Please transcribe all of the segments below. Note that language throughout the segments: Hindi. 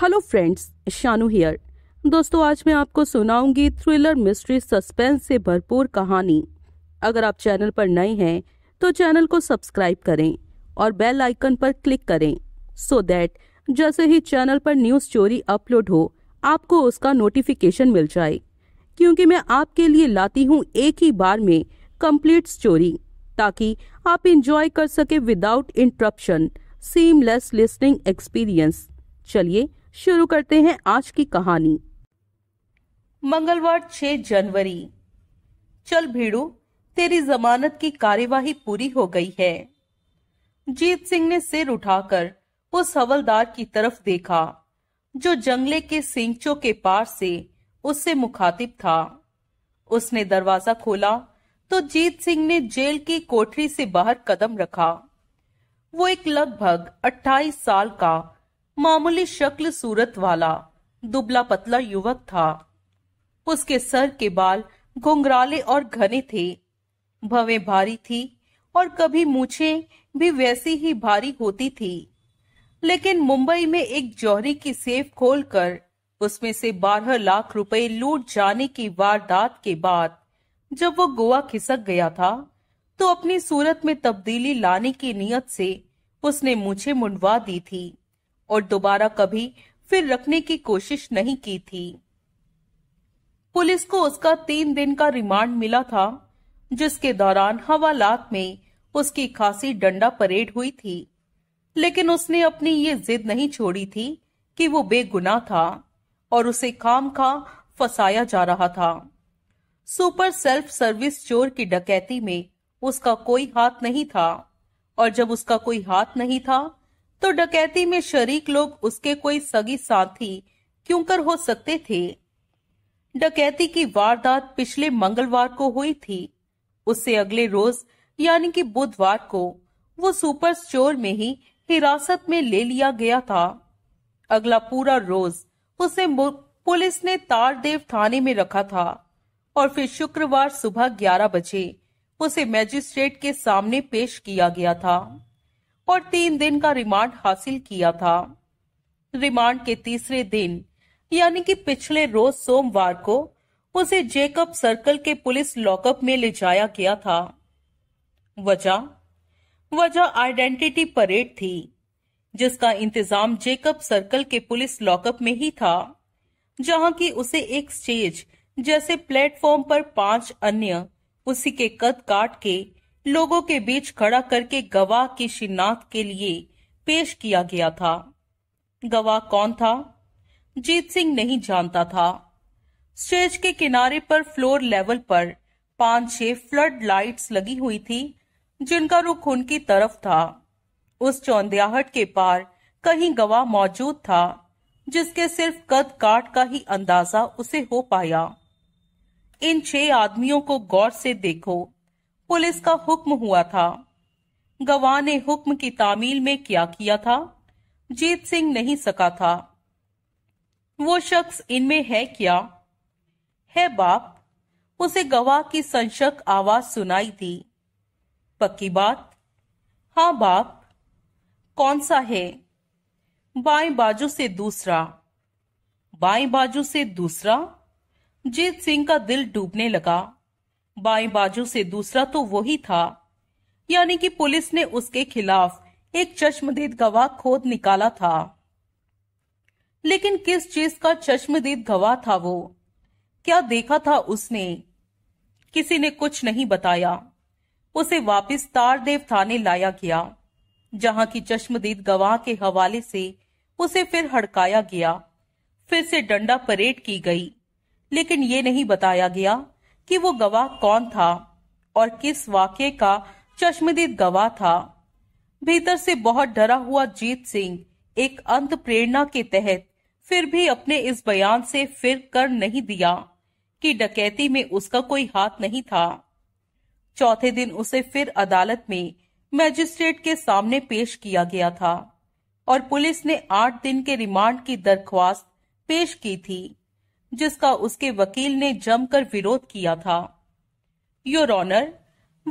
हेलो फ्रेंड्स शानू हियर दोस्तों आज मैं आपको सुनाऊंगी थ्रिलर मिस्ट्री सस्पेंस से भरपूर कहानी अगर आप चैनल पर नए हैं तो चैनल को सब्सक्राइब करें और बेल आइकन पर क्लिक करें सो so दैट जैसे ही चैनल पर न्यू स्टोरी अपलोड हो आपको उसका नोटिफिकेशन मिल जाए क्योंकि मैं आपके लिए लाती हूँ एक ही बार में कंप्लीट स्टोरी ताकि आप इंजॉय कर सके without interruption seamless listening experience चलिए शुरू करते हैं आज की कहानी मंगलवार 6 जनवरी चल भीड़ू तेरी जमानत की कार्यवाही पूरी हो गई है जीत सिंह ने सिर उठाकर उस हवलदार की तरफ देखा जो जंगले के सिंचो के पार से उससे मुखातिब था उसने दरवाजा खोला तो जीत सिंह ने जेल की कोठरी से बाहर कदम रखा वो एक लगभग 28 साल का मामूली शक्ल सूरत वाला दुबला पतला युवक था उसके सर के बाल घुंघराले और घने थे भवे भारी थी और कभी मूछे भी वैसी ही भारी होती थी लेकिन मुंबई में एक जौहरी की सेफ खोलकर उसमें से बारह लाख रुपए लूट जाने की वारदात के बाद जब वो गोवा खिसक गया था तो अपनी सूरत में तब्दीली लाने की नीयत से उसने मुझे मुंडवा दी थी और दोबारा कभी फिर रखने की कोशिश नहीं की थी पुलिस को उसका तीन दिन का रिमांड मिला था जिसके दौरान हवालात में उसकी खासी डंडा परेड हुई थी लेकिन उसने अपनी ये जिद नहीं छोड़ी थी कि वो बेगुनाह था और उसे खाम खा फसाया जा रहा था सुपर सेल्फ सर्विस चोर की डकैती में उसका कोई हाथ नहीं था और जब उसका कोई हाथ नहीं था तो डकैती में शरीक लोग उसके कोई सगी साथी क्यों कर हो सकते थे डकैती की वारदात पिछले मंगलवार को हुई थी उससे अगले रोज यानी कि बुधवार को वो सुपर स्टोर में ही हिरासत में ले लिया गया था अगला पूरा रोज उसे पुलिस ने तारदेव थाने में रखा था और फिर शुक्रवार सुबह 11 बजे उसे मैजिस्ट्रेट के सामने पेश किया गया था और तीन दिन का रिमांड हासिल किया था रिमांड के तीसरे दिन यानी कि पिछले रोज सोमवार को उसे जेकब सर्कल के पुलिस लॉकअप में ले जाया गया था वजह वजह आइडेंटिटी परेड थी जिसका इंतजाम जेकब सर्कल के पुलिस लॉकअप में ही था जहां की उसे एक स्टेज जैसे प्लेटफॉर्म पर पांच अन्य उसी के कद काट के लोगों के बीच खड़ा करके गवाह की शिनाख्त के लिए पेश किया गया था गवाह कौन था जीत सिंह नहीं जानता था स्टेज के किनारे पर फ्लोर लेवल पर पांच छह फ्लड लाइट्स लगी हुई थी जिनका रुख उनकी तरफ था उस चौंदियाहट के पार कहीं गवाह मौजूद था जिसके सिर्फ कद काट का ही अंदाजा उसे हो पाया इन छह आदमियों को गौर से देखो पुलिस का हुक्म हुआ था गवाह ने हुक्म की तामील में क्या किया था जीत सिंह नहीं सका था वो शख्स इनमें है क्या है बाप उसे गवाह की संशक आवाज सुनाई थी पक्की बात हाँ बाप कौन सा है बाएं बाजू से दूसरा बाएं बाजू से दूसरा जीत सिंह का दिल डूबने लगा बाएं बाजू से दूसरा तो वही था यानी कि पुलिस ने उसके खिलाफ एक चश्मदीद गवाह खोद निकाला था लेकिन किस चीज का चश्मदीद गवाह था वो क्या देखा था उसने किसी ने कुछ नहीं बताया उसे वापस तारदेव थाने लाया गया जहां की चश्मदीद गवाह के हवाले से उसे फिर हड़काया गया फिर से डंडा परेड की गई लेकिन ये नहीं बताया गया कि वो गवाह कौन था और किस वाक्य का चश्मदीद गवाह था भीतर से बहुत डरा हुआ जीत सिंह एक अंत प्रेरणा के तहत फिर भी अपने इस बयान से फिर कर नहीं दिया कि डकैती में उसका कोई हाथ नहीं था चौथे दिन उसे फिर अदालत में मैजिस्ट्रेट के सामने पेश किया गया था और पुलिस ने आठ दिन के रिमांड की दरख्वास्त पेश की थी जिसका उसके वकील ने जमकर विरोध किया था योर ऑनर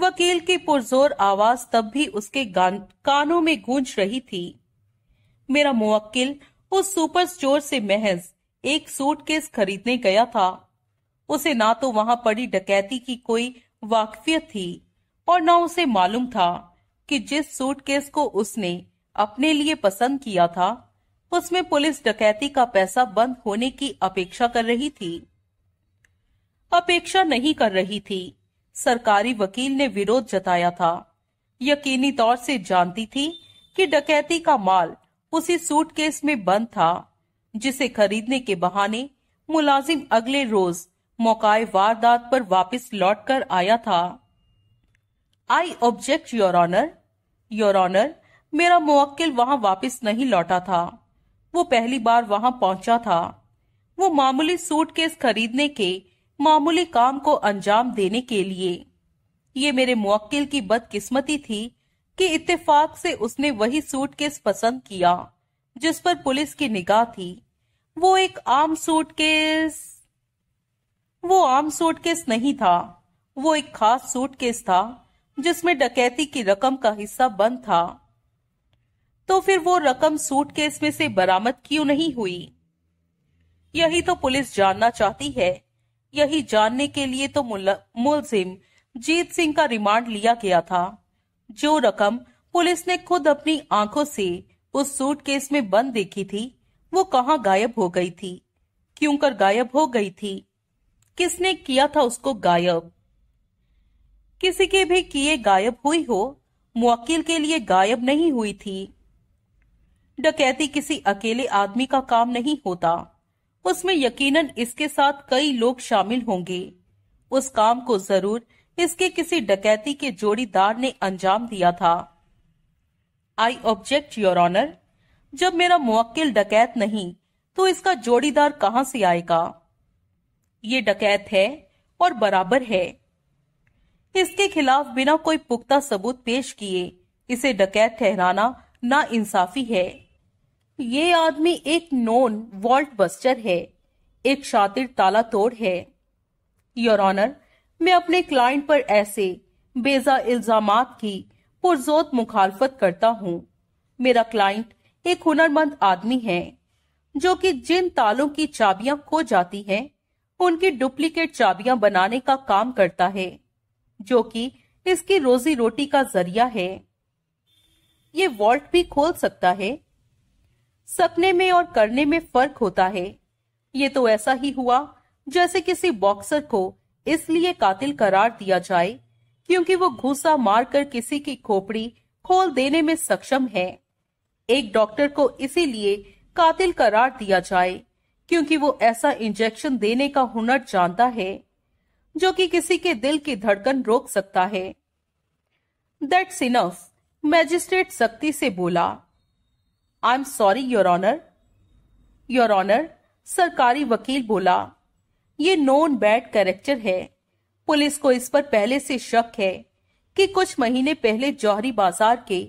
वकील की पुरजोर आवाज तब भी उसके कानों में गूंज रही थी मेरा मुवक्किल उस सुपर स्टोर से महज एक सूटकेस खरीदने गया था उसे ना तो वहां पड़ी डकैती की कोई वाकफियत थी और ना उसे मालूम था कि जिस सूटकेस को उसने अपने लिए पसंद किया था उसमें पुलिस डकैती का पैसा बंद होने की अपेक्षा कर रही थी अपेक्षा नहीं कर रही थी सरकारी वकील ने विरोध जताया था यकीनी तौर से जानती थी कि डकैती का माल उसी सूटकेस में बंद था जिसे खरीदने के बहाने मुलाजिम अगले रोज मौकाए वारदात पर वापस लौट कर आया था I object your honour your honour मेरा मुवक्किल वहां वापस नहीं लौटा था वो पहली बार वहां पहुंचा था वो मामूली सूटकेस खरीदने के मामूली काम को अंजाम देने के लिए ये मेरे मुक्किल की बदकिस्मती थी कि इत्तेफाक से उसने वही सूटकेस पसंद किया जिस पर पुलिस की निगाह थी वो एक आम सूटकेस वो आम सूटकेस नहीं था वो एक खास सूटकेस था जिसमें डकैती की रकम का हिस्सा बंद था तो फिर वो रकम सूट केस में से बरामद क्यों नहीं हुई यही तो पुलिस जानना चाहती है यही जानने के लिए तो मुलजिम जीत सिंह का रिमांड लिया गया था जो रकम पुलिस ने खुद अपनी आंखों से उस सूट केस में बंद देखी थी वो कहा गायब हो गई थी क्यों कर गायब हो गई थी किसने किया था उसको गायब किसी के भी किए गायब हुई हो मुवक्किल के लिए गायब नहीं हुई थी डकैती किसी अकेले आदमी का काम नहीं होता उसमें यकीनन इसके साथ कई लोग शामिल होंगे उस काम को जरूर इसके किसी डकैती के जोड़ीदार ने अंजाम दिया था आई ऑब्जेक्ट योर ऑनर जब मेरा मुवक्किल डकैत नहीं तो इसका जोड़ीदार कहां से आएगा ये डकैत है और बराबर है इसके खिलाफ बिना कोई पुख्ता सबूत पेश किए इसे डकैत ठहराना ना इंसाफी है ये आदमी एक नॉन वॉल्ट बस्टर है एक शातिर ताला तोड़ है योर ऑनर मैं अपने क्लाइंट पर ऐसे बेजा इल्जाम की पुरजोत मुखालफत करता हूँ मेरा क्लाइंट एक हुनरमंद आदमी है जो कि जिन तालों की चाबियां खो जाती हैं उनकी डुप्लीकेट चाबियां बनाने का काम करता है जो कि इसकी रोजी रोटी का जरिया है ये वॉल्ट भी खोल सकता है सपने में और करने में फर्क होता है ये तो ऐसा ही हुआ जैसे किसी बॉक्सर को इसलिए कातिल करार दिया जाए क्योंकि वो घूसा मारकर किसी की खोपड़ी खोल देने में सक्षम है एक डॉक्टर को इसीलिए कातिल करार दिया जाए क्योंकि वो ऐसा इंजेक्शन देने का हुनर जानता है जो कि किसी के दिल की धड़कन रोक सकता है दैट्स इनफ मैजिस्ट्रेट सख्ती से बोला I am sorry your honour your honour सरकारी वकील बोला ये नोन बैड कैरेक्टर है पुलिस को इस पर पहले से शक है कि कुछ महीने पहले जौहरी बाजार के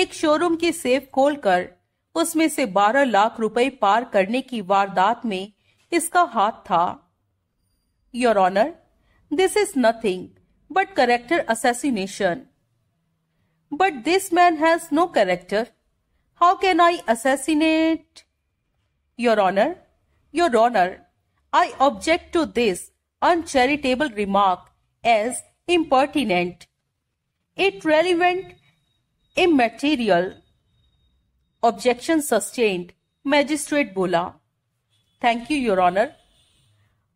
एक शोरूम की सेफ खोलकर उसमें से 12 लाख रुपए पार करने की वारदात में इसका हाथ था your honour this is nothing but character assassination but this man has no character How can I assassinate? Your Honor, Your Honor, I object to this uncharitable remark as impertinent, irrelevant, immaterial. Objection sustained. Magistrate बोला थैंक यू योर ऑनर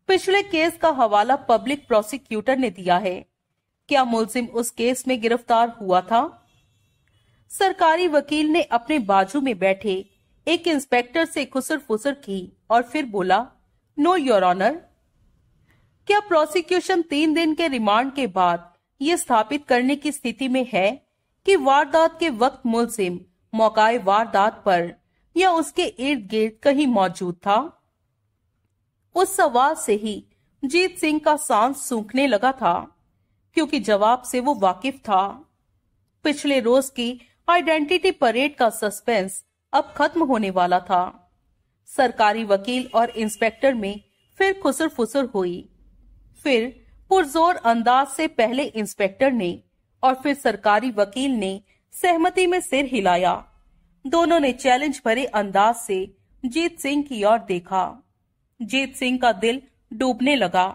पिछले केस का हवाला पब्लिक प्रोसिक्यूटर ने दिया है क्या मुलजिम उस केस में गिरफ्तार हुआ था सरकारी वकील ने अपने बाजू में बैठे एक इंस्पेक्टर से खुसर फुसर की और फिर बोला नो योर ऑनर क्या प्रोसिक्यूशन तीन दिन के रिमांड के बाद ये स्थापित करने की स्थिति में है कि वारदात के वक्त मुलजिम मौकाए वारदात पर या उसके इर्द गिर्द कहीं मौजूद था उस सवाल से ही जीत सिंह का सांस सूखने लगा था क्योंकि जवाब से वो वाकिफ था पिछले रोज की आइडेंटिटी परेड का सस्पेंस अब खत्म होने वाला था सरकारी वकील और इंस्पेक्टर में फिर खुसर फुसर हुई फिर पुरजोर अंदाज से पहले इंस्पेक्टर ने और फिर सरकारी वकील ने सहमति में सिर हिलाया दोनों ने चैलेंज भरे अंदाज से जीत सिंह की ओर देखा जीत सिंह का दिल डूबने लगा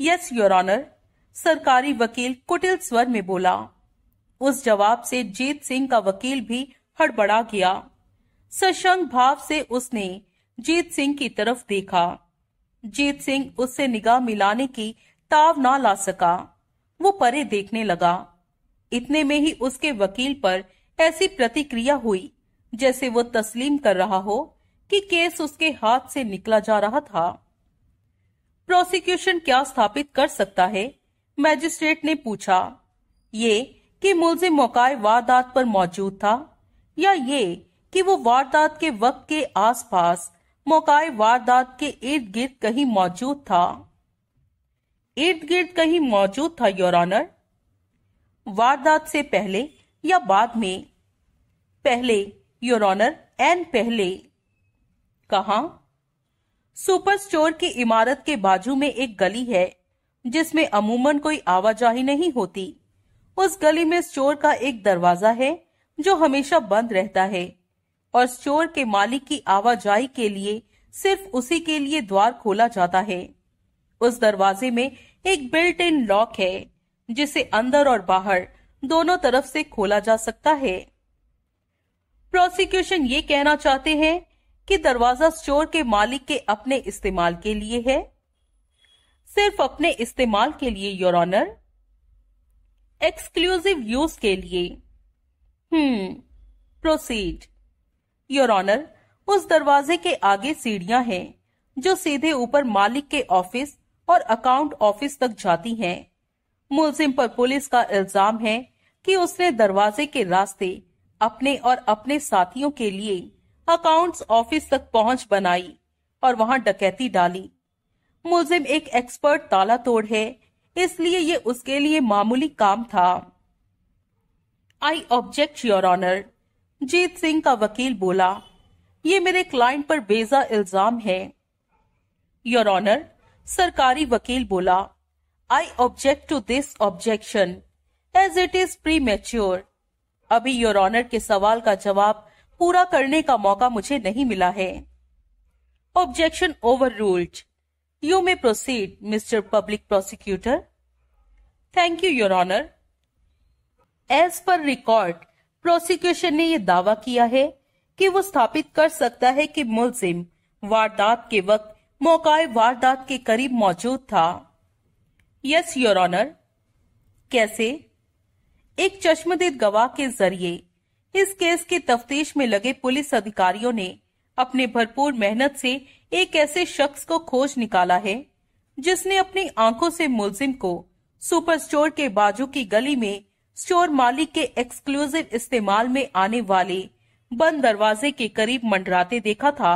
यस योर ऑनर सरकारी वकील कुटिल स्वर में बोला उस जवाब से जीत सिंह का वकील भी हड़बड़ा गया सशंक भाव से उसने जीत सिंह की तरफ देखा जीत सिंह उससे निगाह मिलाने की ताव ना ला सका वो परे देखने लगा इतने में ही उसके वकील पर ऐसी प्रतिक्रिया हुई जैसे वो तस्लीम कर रहा हो कि केस उसके हाथ से निकला जा रहा था प्रोसिक्यूशन क्या स्थापित कर सकता है मैजिस्ट्रेट ने पूछा ये कि मुलजिम मौका वारदात पर मौजूद था या ये कि वो वारदात के वक्त के आसपास मौका वारदात के इर्द गिर्द कहीं मौजूद था इर्द गिर्द कहीं मौजूद था योर ऑनर वारदात से पहले या बाद में पहले योर ऑनर एन पहले कहा सुपर स्टोर की इमारत के बाजू में एक गली है जिसमें अमूमन कोई आवाजाही नहीं होती उस गली में स्टोर का एक दरवाजा है जो हमेशा बंद रहता है और स्टोर के मालिक की आवाजाही के लिए सिर्फ उसी के लिए द्वार खोला जाता है उस दरवाजे में एक बिल्ट इन लॉक है जिसे अंदर और बाहर दोनों तरफ से खोला जा सकता है प्रोसिक्यूशन ये कहना चाहते हैं कि दरवाजा स्टोर के मालिक के अपने इस्तेमाल के लिए है सिर्फ अपने इस्तेमाल के लिए योर ऑनर एक्सक्लूसिव यूज के लिए हम्म प्रोसीड योर ऑनर उस दरवाजे के आगे सीढ़ियां हैं जो सीधे ऊपर मालिक के ऑफिस और अकाउंट ऑफिस तक जाती हैं। मुलजिम पर पुलिस का इल्जाम है कि उसने दरवाजे के रास्ते अपने और अपने साथियों के लिए अकाउंट्स ऑफिस तक पहुंच बनाई और वहां डकैती डाली मुलजिम एक एक्सपर्ट ताला तोड़ है इसलिए ये उसके लिए मामूली काम था I object your honour Jeet Singh का वकील बोला ये मेरे क्लाइंट पर बेजा इल्जाम है योर ऑनर सरकारी वकील बोला I object to this objection as it is premature अभी योर ऑनर के सवाल का जवाब पूरा करने का मौका मुझे नहीं मिला है objection overruled you may proceed mister public prosecutor thank you your honour as पर रिकॉर्ड प्रोसिक्यूशन ने यह दावा किया है कि वो स्थापित कर सकता है कि मुलजिम वारदात के वक्त मौका वारदात के करीब मौजूद था यस योर ऑनर कैसे एक चश्मदीद गवाह के जरिए इस केस की तफ्तीश में लगे पुलिस अधिकारियों ने अपने भरपूर मेहनत से एक ऐसे शख्स को खोज निकाला है जिसने अपनी आंखों से मुलजिम को सुपर स्टोर के बाजू की गली में स्टोर मालिक के एक्सक्लूसिव इस्तेमाल में आने वाले बंद दरवाजे के करीब मंडराते देखा था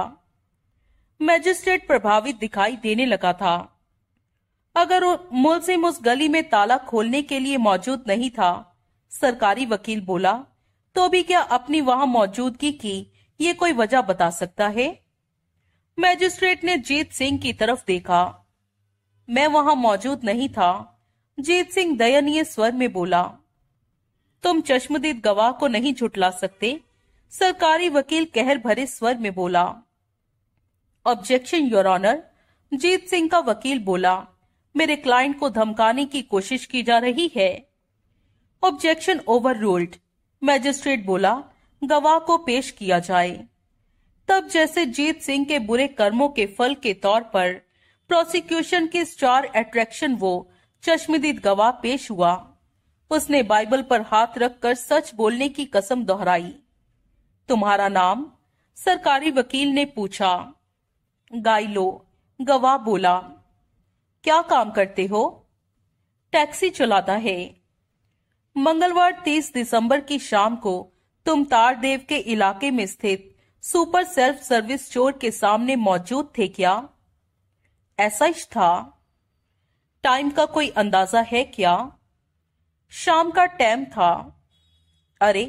मैजिस्ट्रेट प्रभावित दिखाई देने लगा था अगर मुलजिम उस गली में ताला खोलने के लिए मौजूद नहीं था सरकारी वकील बोला तो भी क्या अपनी वहां मौजूदगी की ये कोई वजह बता सकता है मैजिस्ट्रेट ने जीत सिंह की तरफ देखा मैं वहां मौजूद नहीं था जीत सिंह दयनीय स्वर में बोला तुम चश्मदीद गवाह को नहीं झुटला सकते सरकारी वकील कहर भरे स्वर में बोला objection your honour Jeet Singh का वकील बोला मेरे क्लाइंट को धमकाने की कोशिश की जा रही है ऑब्जेक्शन ओवर रूल्ड मैजिस्ट्रेट बोला गवाह को पेश किया जाए तब जैसे जीत सिंह के बुरे कर्मों के फल के तौर पर प्रोसिक्यूशन के स्टार अट्रैक्शन वो चश्मदीद गवाह पेश हुआ उसने बाइबल पर हाथ रखकर सच बोलने की कसम दोहराई तुम्हारा नाम सरकारी वकील ने पूछा गाइलो गवाह बोला क्या काम करते हो टैक्सी चलाता है मंगलवार 30 दिसंबर की शाम को तुम तारदेव के इलाके में स्थित सुपर सेल्फ सर्विस स्टोर के सामने मौजूद थे क्या ऐसा ही था टाइम का कोई अंदाजा है क्या शाम का टाइम था अरे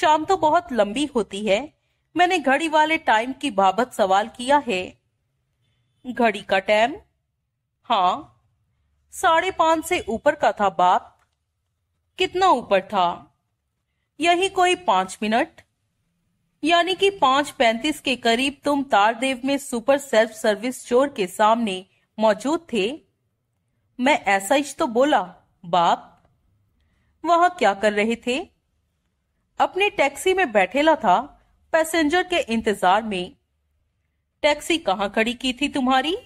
शाम तो बहुत लंबी होती है मैंने घड़ी वाले टाइम की बाबत सवाल किया है घड़ी का टाइम हाँ साढ़े पांच से ऊपर का था बाप कितना ऊपर था यही कोई पांच मिनट यानी कि पांच पैंतीस के करीब तुम तारदेव में सुपर सेल्फ सर्विस स्टोर के सामने मौजूद थे मैं ऐसा ही तो बोला बाप वहां क्या कर रहे थे अपने टैक्सी में बैठेला था पैसेंजर के इंतजार में टैक्सी कहा खड़ी की थी तुम्हारी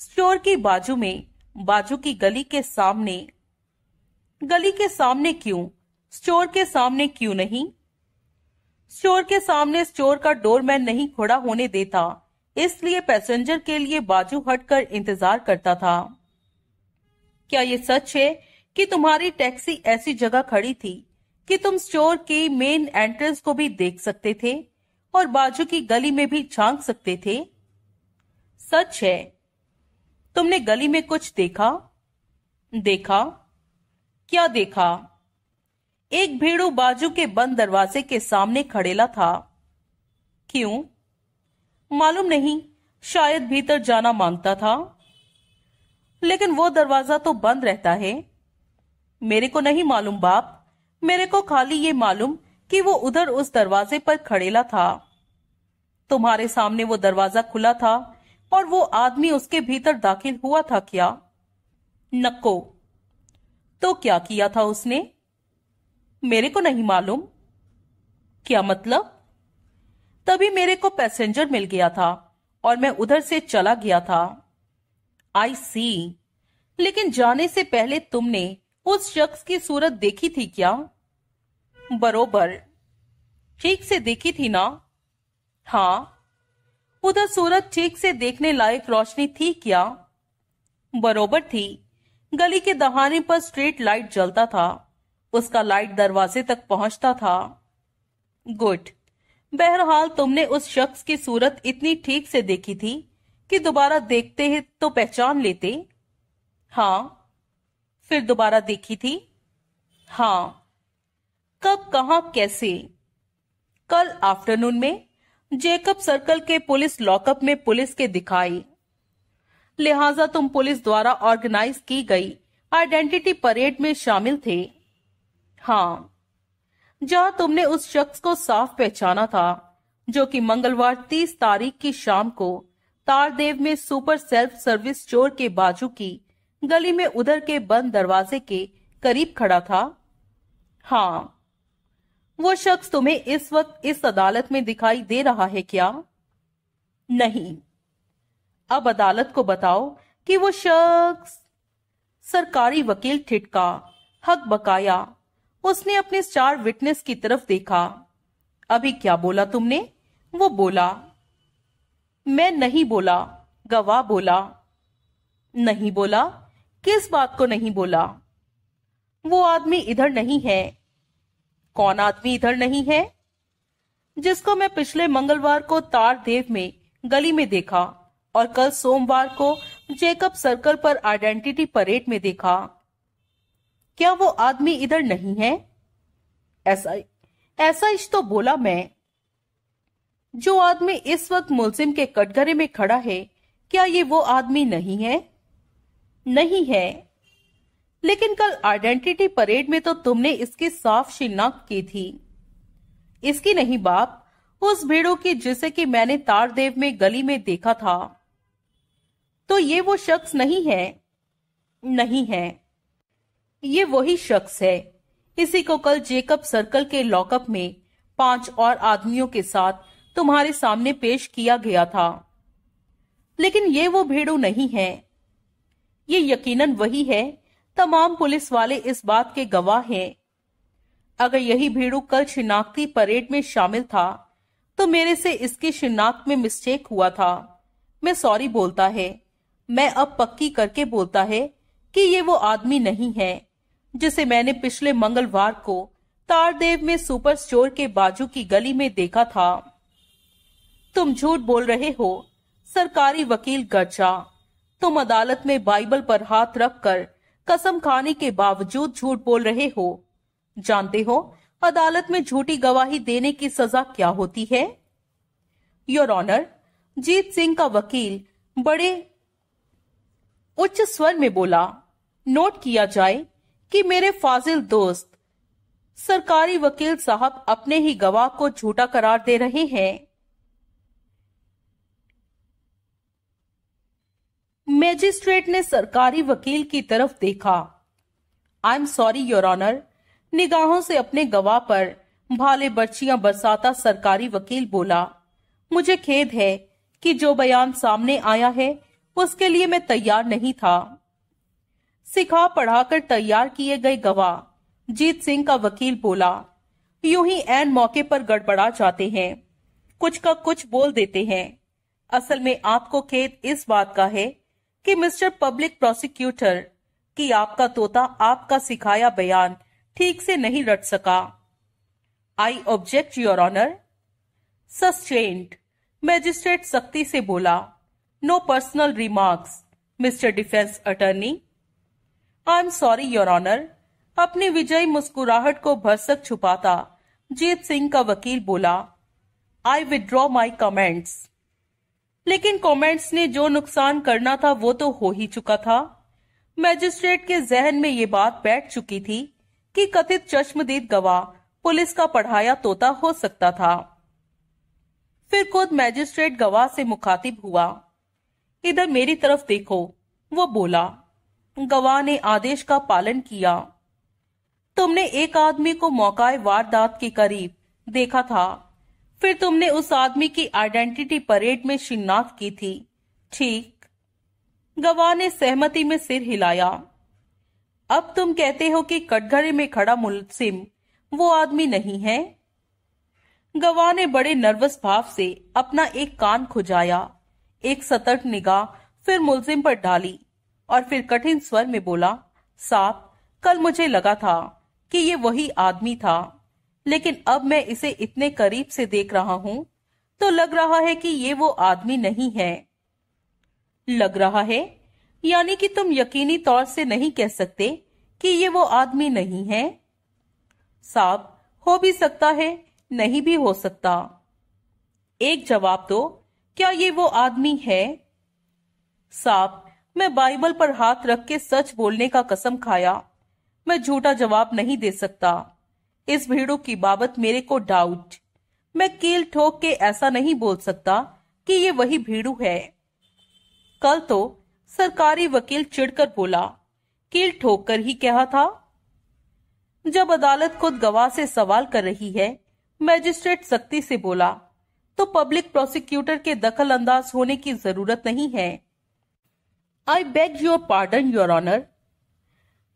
स्टोर की बाजू में बाजू की गली के सामने गली के सामने क्यों स्टोर के सामने क्यों नहीं स्टोर के सामने स्टोर का डोर मैं नहीं खड़ा होने देता इसलिए पैसेंजर के लिए बाजू हटकर इंतजार करता था क्या ये सच है कि तुम्हारी टैक्सी ऐसी जगह खड़ी थी कि तुम स्टोर के मेन एंट्रेंस को भी देख सकते थे और बाजू की गली में भी झांक सकते थे सच है तुमने गली में कुछ देखा देखा क्या देखा एक भेड़ू बाजू के बंद दरवाजे के सामने खड़ेला था क्यों मालूम नहीं शायद भीतर जाना मांगता था लेकिन वो दरवाजा तो बंद रहता है मेरे को नहीं मालूम बाप मेरे को खाली ये मालूम कि वो उधर उस दरवाजे पर खड़ेला था तुम्हारे सामने वो दरवाजा खुला था और वो आदमी उसके भीतर दाखिल हुआ था क्या नक्को तो क्या किया था उसने मेरे को नहीं मालूम क्या मतलब तभी मेरे को पैसेंजर मिल गया था और मैं उधर से चला गया था आई सी लेकिन जाने से पहले तुमने उस शख्स की सूरत देखी थी क्या बरोबर ठीक से देखी थी ना हाँ उधर सूरत ठीक से देखने लायक रोशनी थी क्या बरोबर थी गली के दहाने पर स्ट्रीट लाइट जलता था उसका लाइट दरवाजे तक पहुंचता था गुड बहरहाल तुमने उस शख्स की सूरत इतनी ठीक से देखी थी कि दोबारा देखते हैं तो पहचान लेते हाँ फिर दोबारा देखी थी हाँ कब कहा कैसे कल आफ्टरनून में जेकब सर्कल के पुलिस लॉकअप में पुलिस के दिखाई लिहाजा तुम पुलिस द्वारा ऑर्गेनाइज की गई आइडेंटिटी परेड में शामिल थे हाँ जहां तुमने उस शख्स को साफ पहचाना था जो कि मंगलवार तीस तारीख की शाम को तारदेव में सुपर सेल्फ सर्विस स्टोर के बाजू की गली में उधर के बंद दरवाजे के करीब खड़ा था हाँ वो शख्स तुम्हें इस वक्त इस अदालत में दिखाई दे रहा है क्या नहीं अब अदालत को बताओ कि वो शख्स सरकारी वकील ठिटका हक बकाया उसने अपने स्टार विटनेस की तरफ देखा अभी क्या बोला तुमने वो बोला मैं नहीं बोला गवाह बोला नहीं बोला किस बात को नहीं बोला वो आदमी इधर नहीं है कौन आदमी इधर नहीं है जिसको मैं पिछले मंगलवार को तार देव में गली में देखा और कल सोमवार को जेकब सर्कल पर आइडेंटिटी परेड में देखा क्या वो आदमी इधर नहीं है ऐसा ऐसा इश तो बोला मैं जो आदमी इस वक्त मुलजिम के कटघरे में खड़ा है क्या ये वो आदमी नहीं है नहीं है लेकिन कल आइडेंटिटी परेड में तो तुमने इसकी साफ शिनाख्त की थी इसकी नहीं बाप उस भेड़ो की जिसे कि मैंने तारदेव में गली में देखा था तो ये वो शख्स नहीं है नहीं है ये वही शख्स है इसी को कल जेकब सर्कल के लॉकअप में पांच और आदमियों के साथ तुम्हारे सामने पेश किया गया था लेकिन ये वो भेड़ू नहीं है ये यकीनन वही है तमाम पुलिस वाले इस बात के गवाह हैं अगर यही भेड़ू कल शिनाख्ती परेड में शामिल था तो मेरे से इसकी शिनाख्त में मिस्टेक हुआ था मैं सॉरी बोलता है मैं अब पक्की करके बोलता है कि ये वो आदमी नहीं है जिसे मैंने पिछले मंगलवार को तारदेव में सुपर स्टोर के बाजू की गली में देखा था तुम झूठ बोल रहे हो सरकारी वकील गर्जा तुम अदालत में बाइबल पर हाथ रखकर कसम खाने के बावजूद झूठ बोल रहे हो जानते हो अदालत में झूठी गवाही देने की सजा क्या होती है योर ऑनर जीत सिंह का वकील बड़े उच्च स्वर में बोला नोट किया जाए कि मेरे फाजिल दोस्त सरकारी वकील साहब अपने ही गवाह को झूठा करार दे रहे हैं मैजिस्ट्रेट ने सरकारी वकील की तरफ देखा I am sorry your honour निगाहों से अपने गवाह पर भाले बर्चियां बरसाता सरकारी वकील बोला मुझे खेद है कि जो बयान सामने आया है उसके लिए मैं तैयार नहीं था सिखा पढ़ाकर तैयार किए गए गवाह जीत सिंह का वकील बोला यूं ही एन मौके पर गड़बड़ा जाते हैं कुछ का कुछ बोल देते हैं असल में आपको खेद इस बात का है कि मिस्टर पब्लिक प्रोसिक्यूटर कि आपका तोता आपका सिखाया बयान ठीक से नहीं रट सका I object your honour sustained magistrate सख्ती से बोला no personal remarks mister defence attorney I am sorry your honour अपनी विजयी मुस्कुराहट को भरसक छुपाता जीत सिंह का वकील बोला आई विड्रॉ माई कमेंट्स लेकिन कमेंट्स ने जो नुकसान करना था वो तो हो ही चुका था मैजिस्ट्रेट के जहन में ये बात बैठ चुकी थी कि कथित चश्मदीद गवाह पुलिस का पढ़ाया तोता हो सकता था फिर खुद मैजिस्ट्रेट गवाह से मुखातिब हुआ इधर मेरी तरफ देखो वो बोला गवाह ने आदेश का पालन किया तुमने एक आदमी को मौका वारदात के करीब देखा था फिर तुमने उस आदमी की आइडेंटिटी परेड में शिनाख्त की थी ठीक गवाह ने सहमति में सिर हिलाया अब तुम कहते हो कि कटघरे में खड़ा मुलसिम वो आदमी नहीं है गवाह ने बड़े नर्वस भाव से अपना एक कान खुजाया एक सतर्क निगाह फिर मुलजिम पर डाली और फिर कठिन स्वर में बोला साहब कल मुझे लगा था कि ये वही आदमी था लेकिन अब मैं इसे इतने करीब से देख रहा हूं तो लग रहा है कि ये वो आदमी नहीं है लग रहा है यानी कि तुम यकीनी तौर से नहीं कह सकते कि ये वो आदमी नहीं है साहब हो भी सकता है नहीं भी हो सकता एक जवाब दो क्या ये वो आदमी है साहब मैं बाइबल पर हाथ रख के सच बोलने का कसम खाया मैं झूठा जवाब नहीं दे सकता इस भीड़ो की बाबत मेरे को डाउट मैं कील ठोक के ऐसा नहीं बोल सकता कि ये वही भीड़ू है कल तो सरकारी वकील चिढ़कर बोला कील ठोक कर ही कहा था जब अदालत खुद गवाह से सवाल कर रही है मैजिस्ट्रेट सख्ती से बोला तो पब्लिक प्रोसिक्यूटर के दखल अंदाज होने की जरूरत नहीं है I beg your pardon your honour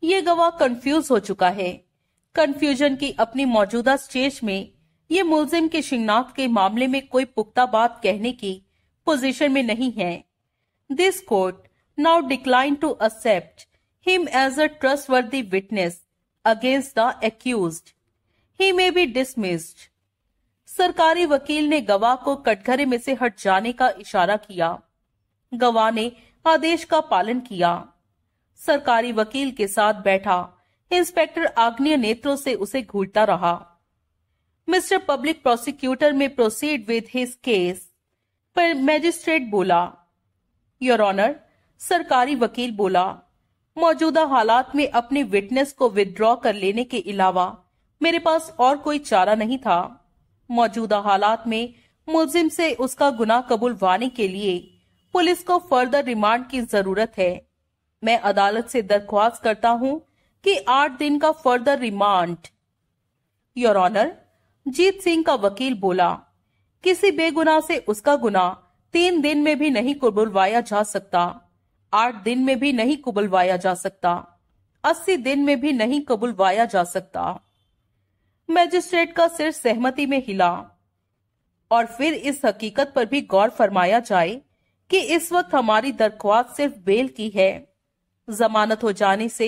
ये गवाह कंफ्यूज हो चुका है कन्फ्यूजन की अपनी मौजूदा स्टेज में ये मुलजिम के शिंगनाथ के मामले में कोई पुख्ता बात कहने की पोजीशन में नहीं है this court now decline to accept him as a trustworthy witness against the accused he may be dismissed सरकारी वकील ने गवाह को कटघरे में से हट जाने का इशारा किया गवाह ने आदेश का पालन किया सरकारी वकील के साथ बैठा इंस्पेक्टर आग्नेय नेत्रों से उसे घूरता रहा mister public prosecutor may proceed with his case पर मैजिस्ट्रेट बोला योर ऑनर सरकारी वकील बोला मौजूदा हालात में अपने विटनेस को विदड्रॉ कर लेने के अलावा मेरे पास और कोई चारा नहीं था मौजूदा हालात में मुलजिम से उसका गुनाह कबूलवाने के लिए पुलिस को फर्दर रिमांड की जरूरत है मैं अदालत से दरख्वास्त करता हूँ कि आठ दिन का further remand your honour Jeet Singh का वकील बोला किसी बेगुनाह से उसका गुना तीन दिन में भी नहीं कुबुलवाया जा सकता आठ दिन में भी नहीं कुबुलवाया जा सकता अस्सी दिन में भी नहीं कबुलवाया जा सकता मैजिस्ट्रेट का सिर सहमति में हिला और फिर इस हकीकत पर भी गौर फरमाया जाए कि इस वक्त हमारी दरख्वास्त सिर्फ बेल की है जमानत हो जाने से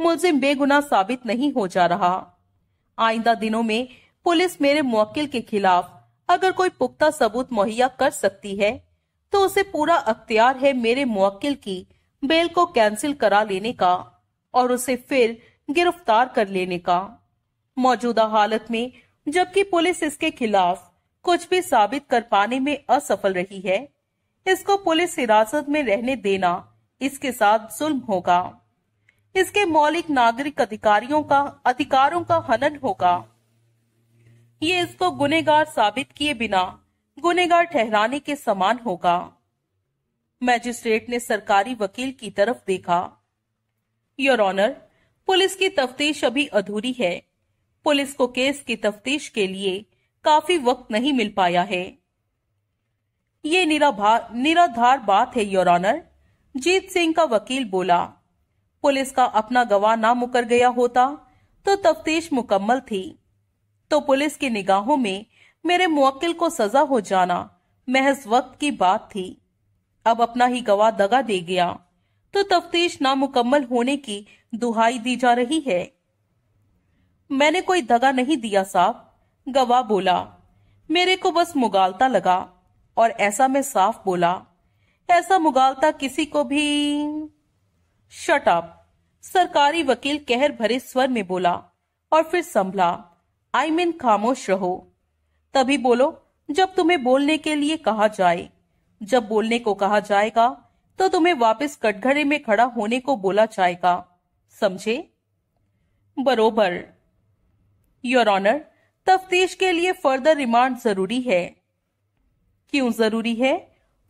मुलजिम बेगुनाह साबित नहीं हो जा रहा आइंदा दिनों में पुलिस मेरे मुक्किल के खिलाफ अगर कोई पुख्ता सबूत मुहैया कर सकती है तो उसे पूरा अख्तियार है मेरे मुक्किल की बेल को कैंसिल करा लेने का और उसे फिर गिरफ्तार कर लेने का मौजूदा हालत में जबकि पुलिस इसके खिलाफ कुछ भी साबित कर पाने में असफल रही है इसको पुलिस हिरासत में रहने देना इसके साथ जुल्म होगा इसके मौलिक नागरिक अधिकारियों का अधिकारों का हनन होगा ये इसको गुनेगार साबित किए बिना गुनेगार ठहराने के समान होगा मैजिस्ट्रेट ने सरकारी वकील की तरफ देखा योर ऑनर पुलिस की तफ्तीश अभी अधूरी है पुलिस को केस की तफ्तीश के लिए काफी वक्त नहीं मिल पाया है ये निराधार बात है योर ऑनर जीत सिंह का वकील बोला पुलिस का अपना गवाह ना मुकर गया होता तो तफ्तीश मुकम्मल थी तो पुलिस की निगाहों में मेरे मुक्किल को सजा हो जाना महज वक्त की बात थी अब अपना ही गवाह दगा दे गया तो तफ्तीश नामुकम्मल होने की दुहाई दी जा रही है मैंने कोई दगा नहीं दिया साहब गवाह बोला मेरे को बस मुगालता लगा और ऐसा मैं साफ बोला ऐसा मुगालता किसी को भी शट अप सरकारी वकील कहर भरे स्वर में बोला और फिर संभला आई I मीन mean, खामोश रहो तभी बोलो जब तुम्हें बोलने के लिए कहा जाए जब बोलने को कहा जाएगा तो तुम्हें वापस कटघरे में खड़ा होने को बोला जाएगा समझे बरोबर योर ऑनर तफ्तीश के लिए फर्दर रिमांड जरूरी है क्यों जरूरी है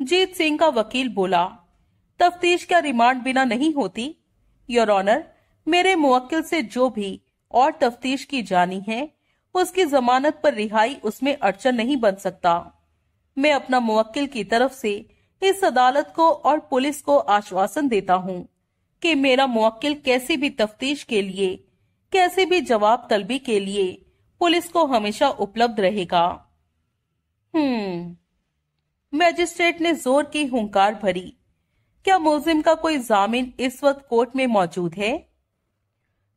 जीत सिंह का वकील बोला तफ्तीश का रिमांड बिना नहीं होती योर ऑनर मेरे मुवक्किल से जो भी और तफ्तीश की जानी है उसकी जमानत पर रिहाई उसमें अड़चन नहीं बन सकता मैं अपना मुवक्किल की तरफ से इस अदालत को और पुलिस को आश्वासन देता हूँ कि मेरा मुवक्किल कैसी भी तफ्तीश के लिए कैसे भी जवाब तलबी के लिए पुलिस को हमेशा उपलब्ध रहेगा हम्म मैजिस्ट्रेट ने जोर की हुंकार भरी क्या मुलजिम का कोई जामिन इस वक्त कोर्ट में मौजूद है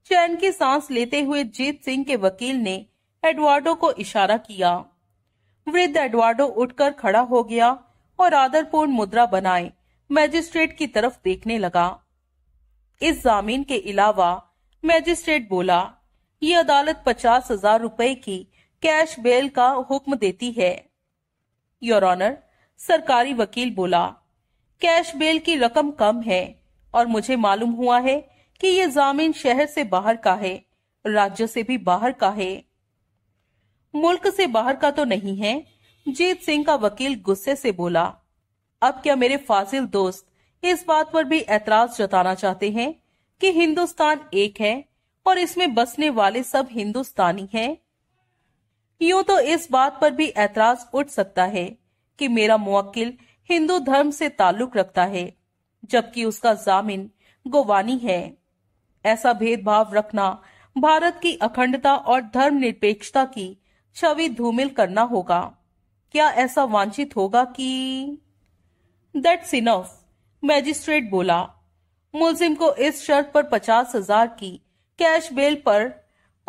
चैन की सांस लेते हुए जीत सिंह के वकील ने एडवार्डो को इशारा किया वृद्ध एडवार्डो उठकर खड़ा हो गया और आदरपूर्ण मुद्रा बनाए मैजिस्ट्रेट की तरफ देखने लगा इस जामीन के अलावा मैजिस्ट्रेट बोला ये अदालत पचास हजार रूपए की कैश बेल का हुक्म देती है योर ऑनर सरकारी वकील बोला कैश बेल की रकम कम है और मुझे मालूम हुआ है कि ये जामीन शहर से बाहर का है राज्य से भी बाहर का है मुल्क से बाहर का तो नहीं है जीत सिंह का वकील गुस्से से बोला अब क्या मेरे फाजिल दोस्त इस बात पर भी एतराज जताना चाहते हैं कि हिंदुस्तान एक है और इसमें बसने वाले सब हिंदुस्तानी हैं? यूं तो इस बात पर भी ऐतराज उठ सकता है कि मेरा मुवक्किल हिंदू धर्म से ताल्लुक रखता है जबकि उसका जामिन गोवानी है ऐसा भेदभाव रखना भारत की अखंडता और धर्मनिरपेक्षता की छवि धूमिल करना होगा क्या ऐसा वांछित होगा कि दैट्स इनफ मैजिस्ट्रेट बोला मुलजिम को इस शर्त पर पचास हजार की कैश बेल पर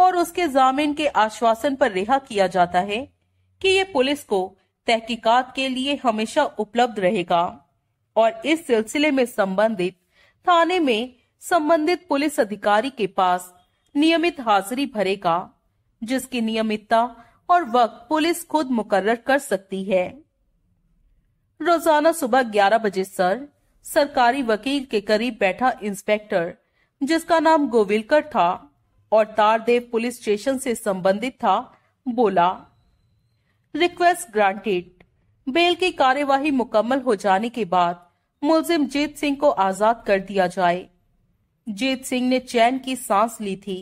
और उसके जामिन के आश्वासन पर रिहा किया जाता है कि ये पुलिस को तहकीकात के लिए हमेशा उपलब्ध रहेगा और इस सिलसिले में संबंधित थाने में संबंधित पुलिस अधिकारी के पास नियमित हाजिरी भरेगा जिसकी नियमितता और वक्त पुलिस खुद मुकर्र कर सकती है रोजाना सुबह 11 बजे सर सरकारी वकील के करीब बैठा इंस्पेक्टर जिसका नाम गोविलकर था और तारदेव पुलिस स्टेशन से संबंधित था बोला रिक्वेस्ट ग्रांटेड बेल की कार्यवाही मुकम्मल हो जाने के बाद मुलजिम जीत सिंह को आजाद कर दिया जाए जीत सिंह ने चैन की सांस ली थी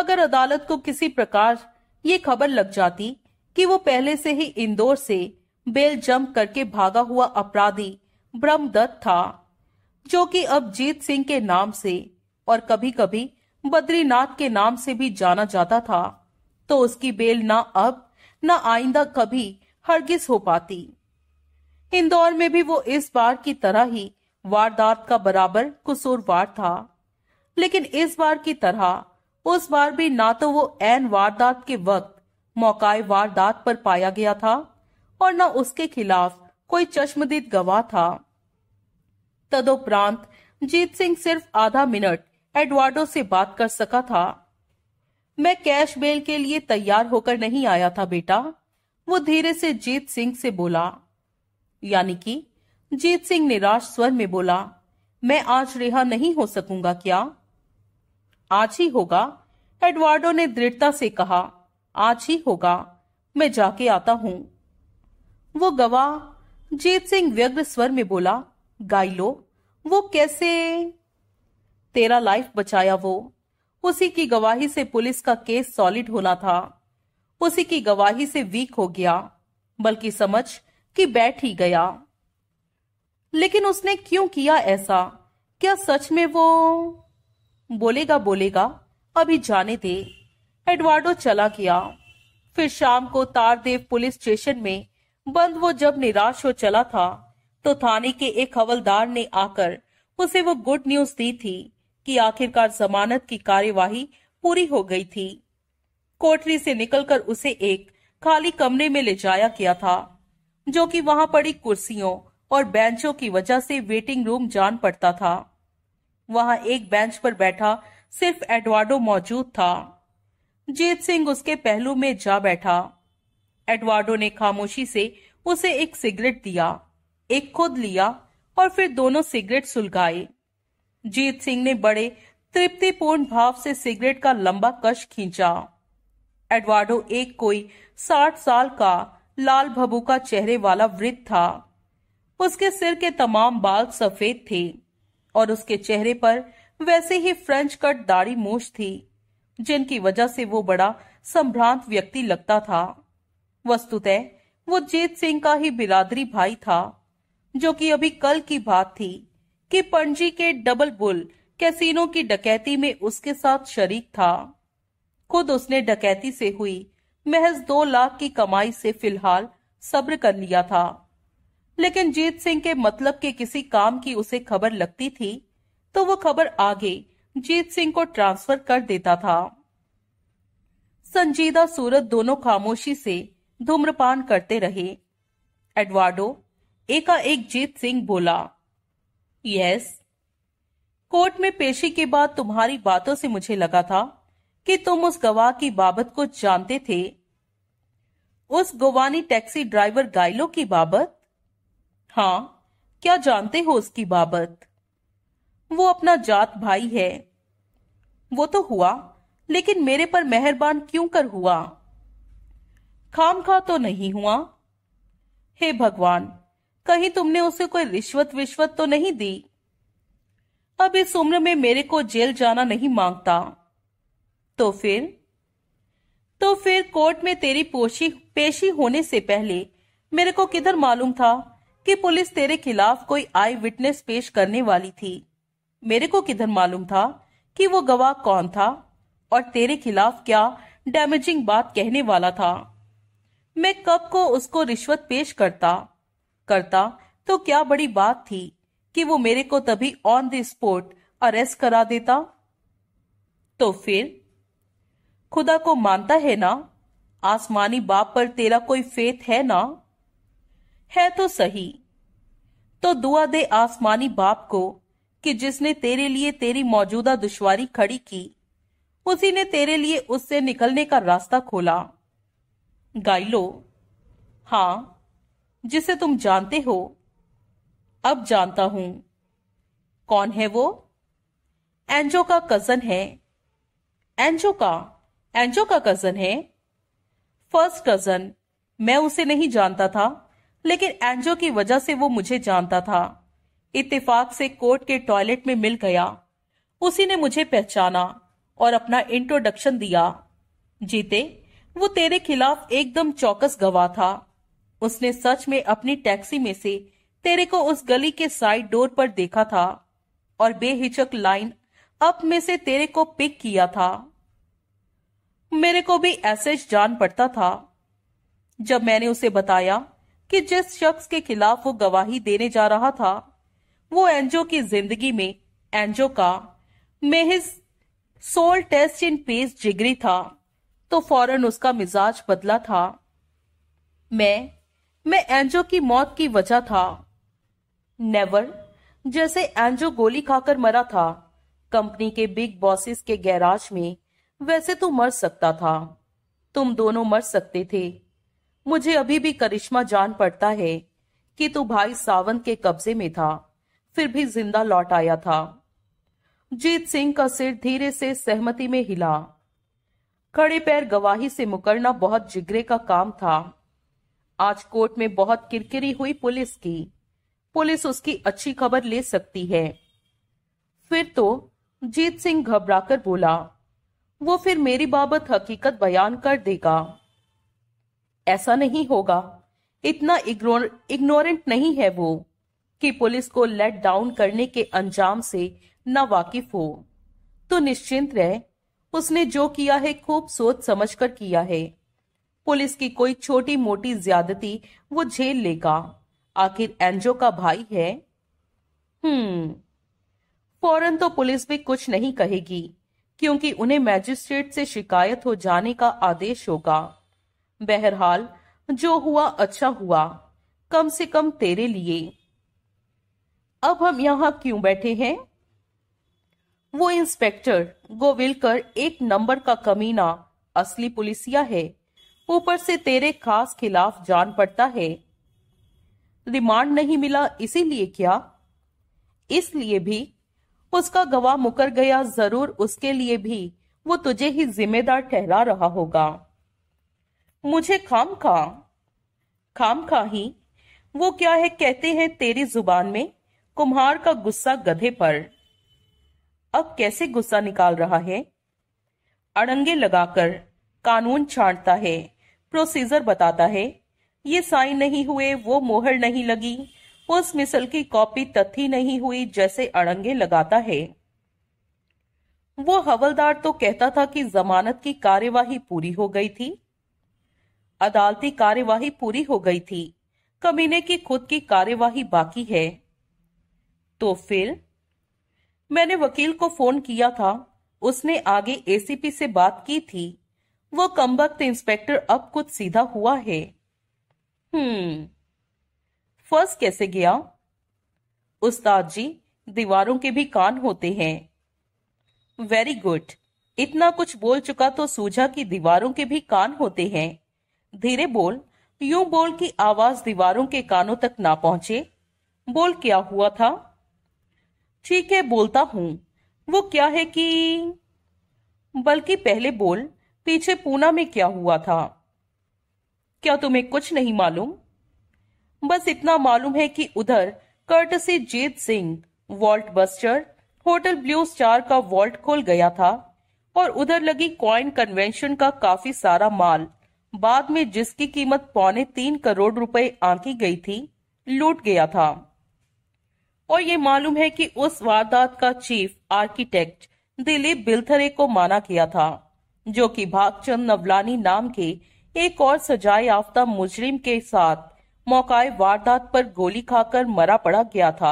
अगर अदालत को किसी प्रकार ये खबर लग जाती कि वो पहले से ही इंदौर से बेल जंप करके भागा हुआ अपराधी ब्रह्मदत्त था जो कि अब जीत सिंह के नाम से और कभी कभी बद्रीनाथ के नाम से भी जाना जाता था तो उसकी बेल ना अब न आईंदा कभी हरगिज हो पाती इंदौर में भी वो इस बार की तरह ही वारदात का बराबर कसूरवार था लेकिन इस बार की तरह उस बार भी ना तो वो एन वारदात के वक्त मौकाए वारदात पर पाया गया था और न उसके खिलाफ कोई चश्मदीद गवाह था तदोपरांत जीत सिंह सिर्फ आधा मिनट एडवार्डो से बात कर सका था मैं कैश बेल के लिए तैयार होकर नहीं आया था बेटा वो धीरे से जीत सिंह से बोला यानी कि जीत सिंह निराश स्वर में बोला मैं आज रिहा नहीं हो सकूंगा क्या आज ही होगा एडवार्डो ने दृढ़ता से कहा आज ही होगा मैं जाके आता हूं वो गवाह जीत सिंह व्यग्र स्वर में बोला गाइलो वो कैसे तेरा लाइफ बचाया वो उसी की गवाही से पुलिस का केस सॉलिड होना था उसी की गवाही से वीक हो गया बल्कि समझ कि बैठ ही गया लेकिन उसने क्यों किया ऐसा क्या सच में वो बोलेगा बोलेगा अभी जाने दे एडवार्डो चला गया फिर शाम को तारदेव पुलिस स्टेशन में बंद वो जब निराश हो चला था तो थाने के एक हवलदार ने आकर उसे वो गुड न्यूज दी थी कि आखिरकार जमानत की कार्यवाही पूरी हो गई थी कोठरी से निकलकर उसे एक खाली कमरे में ले जाया गया था जो कि वहां पड़ी कुर्सियों और बेंचों की वजह से वेटिंग रूम जान पड़ता था वहां एक बेंच पर बैठा सिर्फ एडवार्डो मौजूद था जीत सिंह उसके पहलू में जा बैठा एडवार्डो ने खामोशी से उसे एक सिगरेट दिया एक खुद लिया और फिर दोनों सिगरेट सुलगाए जीत सिंह ने बड़े तृप्तिपूर्ण भाव से सिगरेट का लंबा कश खींचा एडवार्डो एक कोई साठ साल का लाल भबूका चेहरे वाला वृद्ध था उसके सिर के तमाम बाल सफेद थे और उसके चेहरे पर वैसे ही फ्रेंच कट दाढ़ी मूछ थी जिनकी वजह से वो बड़ा संभ्रांत व्यक्ति लगता था वस्तुतः वो जीत सिंह का ही बिरादरी भाई था जो कि अभी कल की बात थी कि पणजी के डबल बुल कैसीनो की डकैती में उसके साथ शरीक था खुद उसने डकैती से हुई महज दो लाख की कमाई से फिलहाल सब्र कर लिया था लेकिन जीत सिंह के मतलब के किसी काम की उसे खबर लगती थी तो वो खबर आगे जीत सिंह को ट्रांसफर कर देता था संजीदा सूरत दोनों खामोशी से धूम्रपान करते रहे एडवार्डो एकाएक जीत सिंह बोला यस कोर्ट में पेशी के बाद तुम्हारी बातों से मुझे लगा था कि तुम उस गवाह की बाबत को जानते थे उस गोवानी टैक्सी ड्राइवर गाइलो की बाबत हाँ क्या जानते हो उसकी बाबत वो अपना जात भाई है वो तो हुआ लेकिन मेरे पर मेहरबान क्यों कर हुआ खाम खा तो नहीं हुआ हे भगवान कहीं तुमने उसे कोई रिश्वत विश्वत तो नहीं दी अब इस उम्र में मेरे को जेल जाना नहीं मांगता तो फिर तो फिर कोर्ट में तेरी पोशी पेशी होने से पहले मेरे को किधर मालूम था कि पुलिस तेरे खिलाफ कोई आई विटनेस पेश करने वाली थी मेरे को किधर मालूम था कि वो गवाह कौन था और तेरे खिलाफ क्या डैमेजिंग बात कहने वाला था मैं कब को उसको रिश्वत पेश करता करता तो क्या बड़ी बात थी कि वो मेरे को तभी ऑन द स्पॉट अरेस्ट करा देता तो फिर खुदा को मानता है ना आसमानी बाप पर तेरा कोई फेथ है ना है तो सही तो दुआ दे आसमानी बाप को कि जिसने तेरे लिए तेरी मौजूदा दुश्वारी खड़ी की उसी ने तेरे लिए उससे निकलने का रास्ता खोला गाइलो हाँ जिसे तुम जानते हो अब जानता हूं कौन है वो एंजो का कजन है एंजो का एंजो का कजन है फर्स्ट कजन मैं उसे नहीं जानता था लेकिन एंजो की वजह से वो मुझे जानता था इत्तेफाक से कोर्ट के टॉयलेट में मिल गया उसी ने मुझे पहचाना और अपना इंट्रोडक्शन दिया जीते वो तेरे खिलाफ एकदम चौकस गवाह था उसने सच में अपनी टैक्सी में से तेरे को उस गली के साइड डोर पर देखा था और बेहिचक लाइन अप में से तेरे को पिक किया था मेरे को भी ऐसे जान पड़ता था जब मैंने उसे बताया कि जिस शख्स के खिलाफ वो गवाही देने जा रहा था वो एंजो की जिंदगी में एंजो का मेहज सोल टेस्ट इन पेस जिगरी था तो फौरन उसका मिजाज बदला था मैं में एंजो की मौत की वजह था नेवर जैसे एंजो गोली खाकर मरा था कंपनी के बिग बॉसेस के गैराज में वैसे तो मर सकता था तुम दोनों मर सकते थे मुझे अभी भी करिश्मा जान पड़ता है कि तू भाई सावंत के कब्जे में था फिर भी जिंदा लौट आया था जीत सिंह का सिर धीरे से सहमति में हिला खड़े पैर गवाही से मुकरना बहुत जिगरे का काम था आज कोर्ट में बहुत किरकिरी हुई पुलिस की पुलिस उसकी अच्छी खबर ले सकती है फिर तो जीत सिंह घबराकर बोला वो फिर मेरी बाबत हकीकत बयान कर देगा ऐसा नहीं होगा इतना इग्नोरेंट नहीं है वो कि पुलिस को लेट डाउन करने के अंजाम से न वाकिफ हो तो निश्चिंत रहे उसने जो किया है खूब सोच समझकर किया है पुलिस की कोई छोटी मोटी ज्यादती वो झेल लेगा आखिर एंजो का भाई है हम्म फौरन तो पुलिस भी कुछ नहीं कहेगी क्योंकि उन्हें मैजिस्ट्रेट से शिकायत हो जाने का आदेश होगा बहरहाल जो हुआ अच्छा हुआ कम से कम तेरे लिए अब हम यहां क्यों बैठे हैं वो इंस्पेक्टर गोविलकर एक नंबर का कमीना असली पुलिसिया है ऊपर से तेरे खास खिलाफ जान पड़ता है रिमांड नहीं मिला इसीलिए क्या इसलिए भी उसका गवाह मुकर गया जरूर उसके लिए भी वो तुझे ही जिम्मेदार ठहरा रहा होगा मुझे खाम खा खाम खा ही वो क्या है कहते हैं तेरी जुबान में कुम्हार का गुस्सा गधे पर अब कैसे गुस्सा निकाल रहा है अड़ंगे लगाकर कानून छाटता है प्रोसीजर बताता है ये साइन नहीं हुए वो मोहर नहीं लगी उस मिसल की कॉपी तथी नहीं हुई जैसे अड़ंगे लगाता है वो हवलदार तो कहता था कि जमानत की कार्यवाही पूरी हो गई थी अदालती कार्यवाही पूरी हो गई थी कमीने की खुद की कार्यवाही बाकी है तो फिर मैंने वकील को फोन किया था उसने आगे एसीपी से बात की थी वो कमबख्त इंस्पेक्टर अब कुछ सीधा हुआ है हम्म फर्स्ट कैसे गया उस्ताद जी दीवारों के भी कान होते हैं वेरी गुड इतना कुछ बोल चुका तो सूझा कि दीवारों के भी कान होते हैं धीरे बोल यूं बोल की आवाज दीवारों के कानों तक ना पहुंचे बोल क्या हुआ था ठीक है बोलता हूं वो क्या है कि बल्कि पहले बोल पीछे पूना में क्या हुआ था क्या तुम्हें कुछ नहीं मालूम बस इतना मालूम है कि उधर कर्ट Jeet Singh vault buster hotel blue star का वॉल्ट खोल गया था और उधर लगी कॉइन कन्वेंशन का काफी सारा माल बाद में जिसकी कीमत पौने तीन करोड़ रुपए आंकी गई थी लूट गया था और ये मालूम है कि उस वारदात का चीफ आर्किटेक्ट दिलीप बिल्थरे को माना गया था जो कि भागचंद नवलानी नाम के एक और सजाए याफ्ता मुजरिम के साथ मौकाए वारदात पर गोली खाकर मरा पड़ा गया था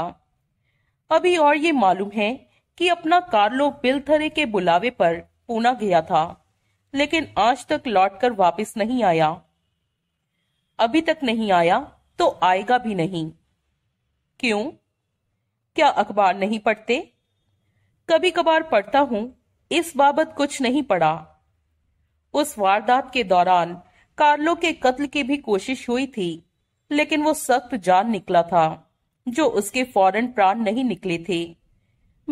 अभी और ये मालूम है कि अपना कार्लो बिलथरे के बुलावे पर पूना गया था लेकिन आज तक लौटकर वापस नहीं आया अभी तक नहीं आया तो आएगा भी नहीं क्यों क्या अखबार नहीं पढ़ते कभी कभार पढ़ता हूं इस बाबत कुछ नहीं पढ़ा उस वारदात के दौरान कार्लो के कत्ल की भी कोशिश हुई थी लेकिन वो सख्त जान निकला था जो उसके फौरन प्राण नहीं निकले थे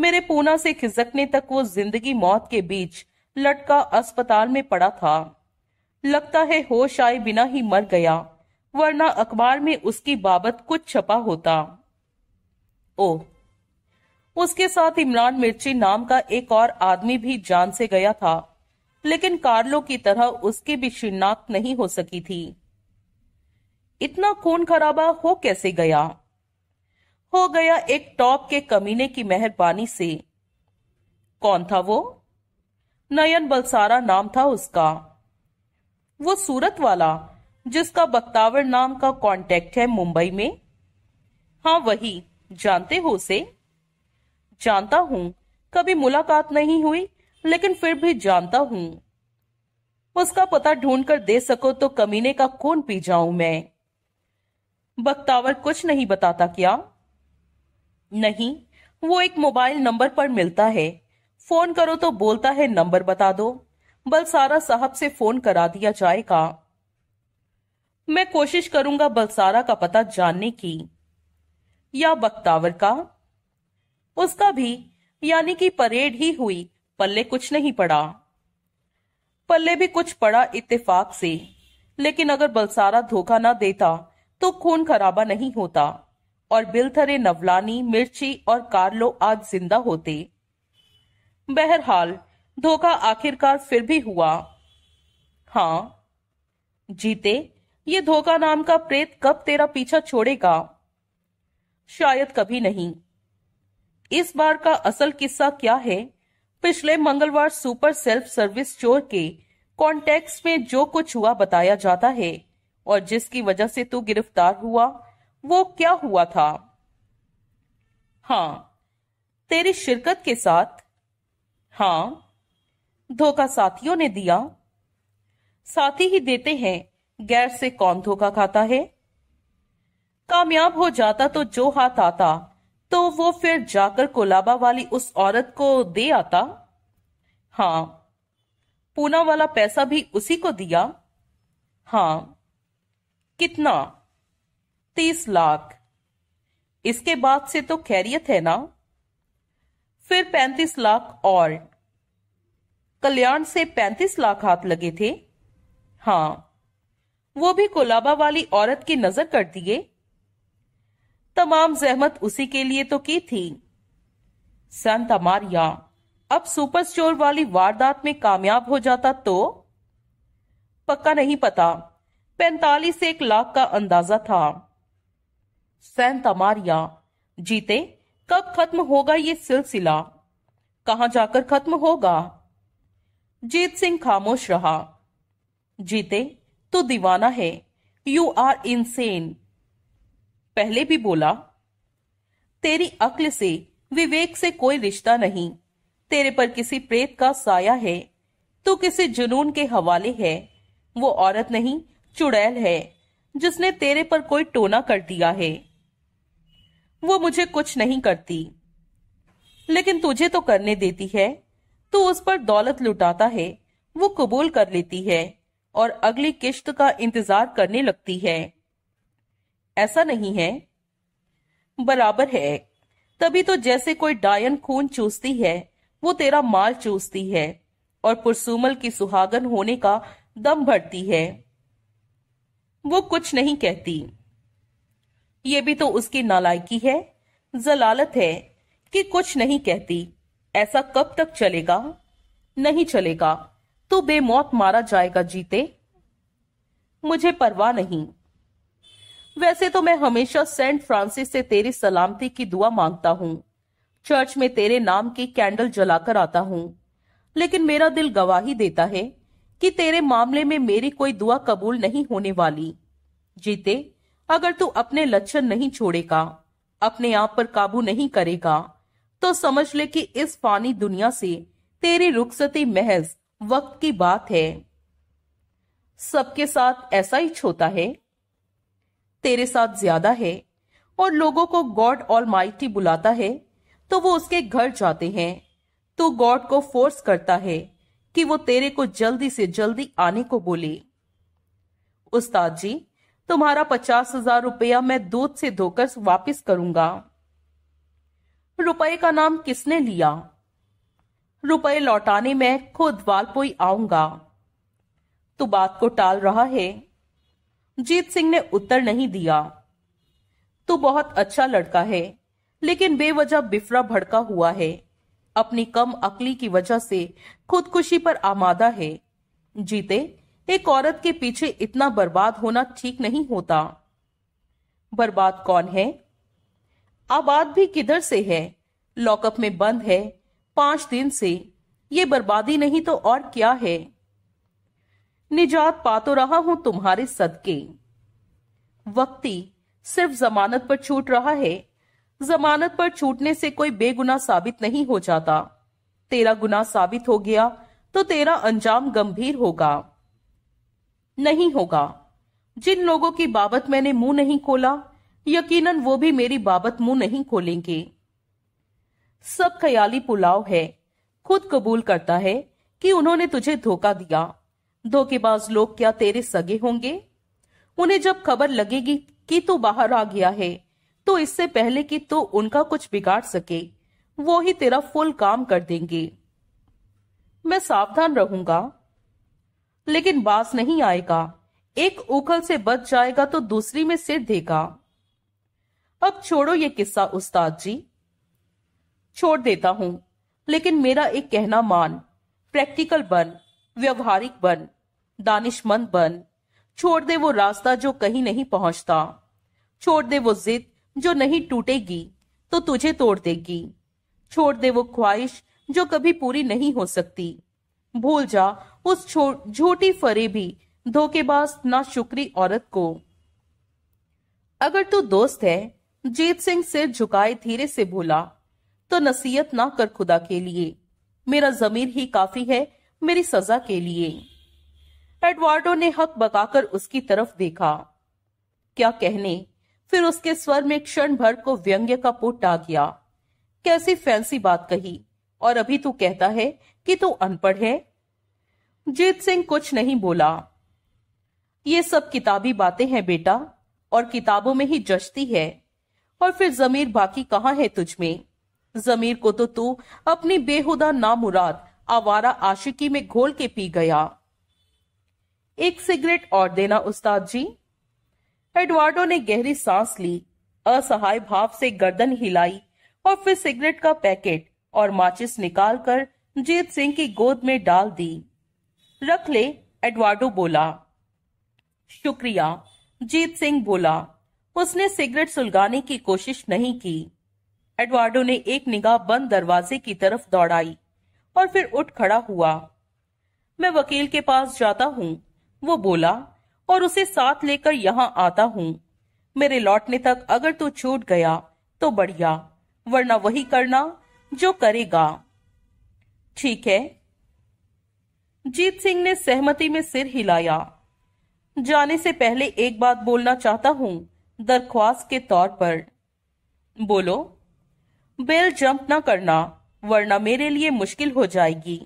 मेरे पूना से खिसकने तक वो जिंदगी मौत के बीच लटका अस्पताल में पड़ा था लगता है होश आए बिना ही मर गया वरना अखबार में उसकी बाबत कुछ छपा होता ओ उसके साथ इमरान मिर्ची नाम का एक और आदमी भी जान से गया था लेकिन कार्लो की तरह उसकी भी शिनाख्त नहीं हो सकी थी इतना खून खराबा हो कैसे गया हो गया एक टॉप के कमीने की मेहरबानी से कौन था वो नयन बलसारा नाम था उसका वो सूरत वाला जिसका बक्तावर नाम का कांटेक्ट है मुंबई में हाँ वही जानते हो उसे जानता हूं कभी मुलाकात नहीं हुई लेकिन फिर भी जानता हूं उसका पता ढूंढ कर दे सको तो कमीने का कौन पी जाऊं मैं बक्तावर कुछ नहीं बताता क्या नहीं वो एक मोबाइल नंबर पर मिलता है फोन करो तो बोलता है नंबर बता दो बलसारा साहब से फोन करा दिया जाएगा मैं कोशिश करूंगा बलसारा का पता जानने की या बक्तावर का उसका भी यानी कि परेड ही हुई पल्ले कुछ नहीं पड़ा पल्ले भी कुछ पड़ा इत्तेफाक से लेकिन अगर बलसारा धोखा ना देता तो खून खराबा नहीं होता और बिलथरे नवलानी मिर्ची और कार्लो आज जिंदा होते बहरहाल धोखा आखिरकार फिर भी हुआ हाँ जीते ये धोखा नाम का प्रेत कब तेरा पीछा छोड़ेगा शायद कभी नहीं इस बार का असल किस्सा क्या है पिछले मंगलवार सुपर सेल्फ सर्विस चोर के कॉन्टेक्स में जो कुछ हुआ बताया जाता है और जिसकी वजह से तू गिरफ्तार हुआ वो क्या हुआ था हाँ तेरी शिरकत के साथ हाँ धोखा साथियों ने दिया साथी ही देते हैं गैर से कौन धोखा खाता है कामयाब हो जाता तो जो हाथ आता तो वो फिर जाकर कोलाबा वाली उस औरत को दे आता हाँ पूना वाला पैसा भी उसी को दिया हाँ कितना तीस लाख इसके बाद से तो खैरियत है ना फिर पैंतीस लाख और कल्याण से पैंतीस लाख हाथ लगे थे हाँ वो भी कोलाबा वाली औरत की नजर कर दिए तमाम जहमत उसी के लिए तो की थी संत अमारिया अब सुपर स्टोर वाली वारदात में कामयाब हो जाता तो पक्का नहीं पता पैंतालीस से एक लाख का अंदाजा था संत अमारिया जीते कब खत्म होगा ये सिलसिला कहा जाकर खत्म होगा जीत सिंह खामोश रहा जीते तू तो दीवाना है यू आर इनसेन पहले भी बोला तेरी अक्ल से विवेक से कोई रिश्ता नहीं तेरे पर किसी प्रेत का साया है तू किसी जुनून के हवाले है वो औरत नहीं चुड़ैल है जिसने तेरे पर कोई टोना कर दिया है वो मुझे कुछ नहीं करती लेकिन तुझे तो करने देती है तू उस पर दौलत लुटाता है वो कबूल कर लेती है और अगली किश्त का इंतजार करने लगती है ऐसा नहीं है बराबर है तभी तो जैसे कोई डायन खून चूसती है वो तेरा माल चूसती है और पुरसुमल की सुहागन होने का दम भरती है वो कुछ नहीं कहती ये भी तो उसकी नालायकी है जलालत है कि कुछ नहीं कहती ऐसा कब तक चलेगा नहीं चलेगा तू बेमौत मारा जाएगा जीते मुझे परवाह नहीं वैसे तो मैं हमेशा सेंट फ्रांसिस से तेरी सलामती की दुआ मांगता हूँ चर्च में तेरे नाम की कैंडल जलाकर आता हूँ लेकिन मेरा दिल गवाही देता है कि तेरे मामले में मेरी कोई दुआ कबूल नहीं होने वाली जीते अगर तू अपने लक्षण नहीं छोड़ेगा अपने आप पर काबू नहीं करेगा तो समझ ले कि इस फानी दुनिया से तेरी रुखसती महज वक्त की बात है सबके साथ ऐसा ही छोता है तेरे साथ ज्यादा है और लोगों को गॉड ऑल माइटी बुलाता है तो वो उसके घर जाते हैं तू तो गॉड को फोर्स करता है कि वो तेरे को जल्दी से जल्दी आने को बोले उस्ताद जी तुम्हारा पचास हजार रुपया मैं दूध से धोकर वापस करूंगा रुपए का नाम किसने लिया रुपए लौटाने में खुद वालपोई आऊंगा तू बात को टाल रहा है जीत सिंह ने उत्तर नहीं दिया तू बहुत अच्छा लड़का है लेकिन बेवजह बिफरा भड़का हुआ है अपनी कम अकली की वजह से खुदकुशी पर आमादा है जीते एक औरत के पीछे इतना बर्बाद होना ठीक नहीं होता बर्बाद कौन है आबाद भी किधर से है लॉकअप में बंद है पांच दिन से ये बर्बादी नहीं तो और क्या है निजात पा तो रहा हूं तुम्हारे सदके वक्ती सिर्फ जमानत पर छूट रहा है जमानत पर छूटने से कोई बेगुना साबित नहीं हो जाता तेरा गुना साबित हो गया तो तेरा अंजाम गंभीर होगा नहीं होगा जिन लोगों की बाबत मैंने मुंह नहीं खोला यकीनन वो भी मेरी बाबत मुंह नहीं खोलेंगे सब ख्याली पुलाव है खुद कबूल करता है कि उन्होंने तुझे धोखा दिया धोखेबाज लोग क्या तेरे सगे होंगे उन्हें जब खबर लगेगी कि तू बाहर आ गया है तो इससे पहले कि तू उनका कुछ बिगाड़ सके वो ही तेरा फुल काम कर देंगे मैं सावधान रहूंगा लेकिन बास नहीं आएगा एक उखल से बच जाएगा तो दूसरी में सिर देगा अब छोड़ो ये किस्सा उस्ताद जी छोड़ देता हूं लेकिन मेरा एक कहना मान प्रैक्टिकल बन व्यवहारिक बन दानिशमंद बन छोड़ दे वो रास्ता जो कहीं नहीं पहुंचता छोड़ दे वो जिद जो नहीं टूटेगी तो तुझे तोड़ देगी छोड़ दे वो ख्वाहिश जो कभी पूरी नहीं हो सकती भूल जा उस झूठी फरेबी धोखेबाज ना शुक्री औरत को अगर तू दोस्त है जीत सिंह सिर झुकाए धीरे से बोला तो नसीहत ना कर खुदा के लिए मेरा जमीर ही काफी है मेरी सजा के लिए एडवार्डो ने हक बकाकर उसकी तरफ देखा क्या कहने फिर उसके स्वर में क्षण भर को व्यंग्य का पुट आ गया कैसी फैंसी बात कही और अभी तू कहता है कि तू अनपढ़ है जीत सिंह कुछ नहीं बोला ये सब किताबी बातें हैं बेटा और किताबों में ही जचती है और फिर जमीर बाकी कहाँ है तुझमें जमीर को तो तू अपनी बेहुदा नामुराद आवारा आशिकी में घोल के पी गया एक सिगरेट और देना उस्ताद जी एडवार्डो ने गहरी सांस ली असहाय भाव से गर्दन हिलाई और फिर सिगरेट का पैकेट और माचिस निकालकर जीत सिंह की गोद में डाल दी रख ले एडवार्डो बोला शुक्रिया जीत सिंह बोला उसने सिगरेट सुलगाने की कोशिश नहीं की एडवार्डो ने एक निगाह बंद दरवाजे की तरफ दौड़ाई और फिर उठ खड़ा हुआ मैं वकील के पास जाता हूँ वो बोला और उसे साथ लेकर यहाँ आता हूँ मेरे लौटने तक अगर तू छूट गया तो बढ़िया वरना वही करना जो करेगा ठीक है जीत सिंह ने सहमति में सिर हिलाया जाने से पहले एक बात बोलना चाहता हूँ दरख्वास्त के तौर पर बोलो बेल जंप ना करना वरना मेरे लिए मुश्किल हो जाएगी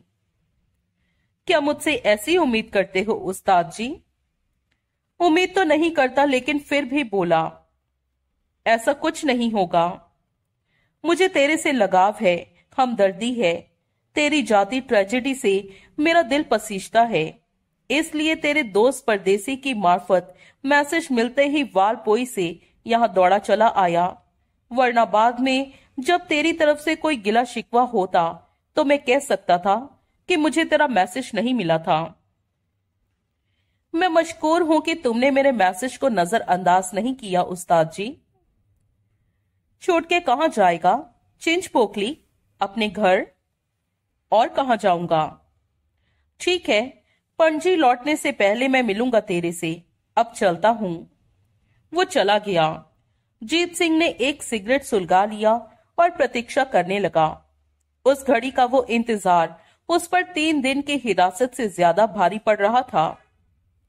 क्या मुझसे ऐसी उम्मीद करते हो उस्ताद जी उम्मीद तो नहीं करता लेकिन फिर भी बोला ऐसा कुछ नहीं होगा मुझे तेरे से लगाव है हमदर्दी है तेरी जाति ट्रेजेडी से मेरा दिल पसीजता है इसलिए तेरे दोस्त परदेसी की मार्फत मैसेज मिलते ही वालपोई से यहाँ दौड़ा चला आया वरना बाद में जब तेरी तरफ से कोई गिला शिकवा होता तो मैं कह सकता था कि मुझे तेरा मैसेज नहीं मिला था मैं मशकूर हूं कि तुमने मेरे मैसेज को नजरअंदाज नहीं किया उस्ताद जी छोड़ के कहा जाएगा चिंच पोखली अपने घर और कहा जाऊंगा ठीक है पणजी लौटने से पहले मैं मिलूंगा तेरे से अब चलता हूं वो चला गया जीत सिंह ने एक सिगरेट सुलगा लिया और प्रतीक्षा करने लगा उस घड़ी का वो इंतजार उस पर तीन दिन की हिरासत से ज्यादा भारी पड़ रहा था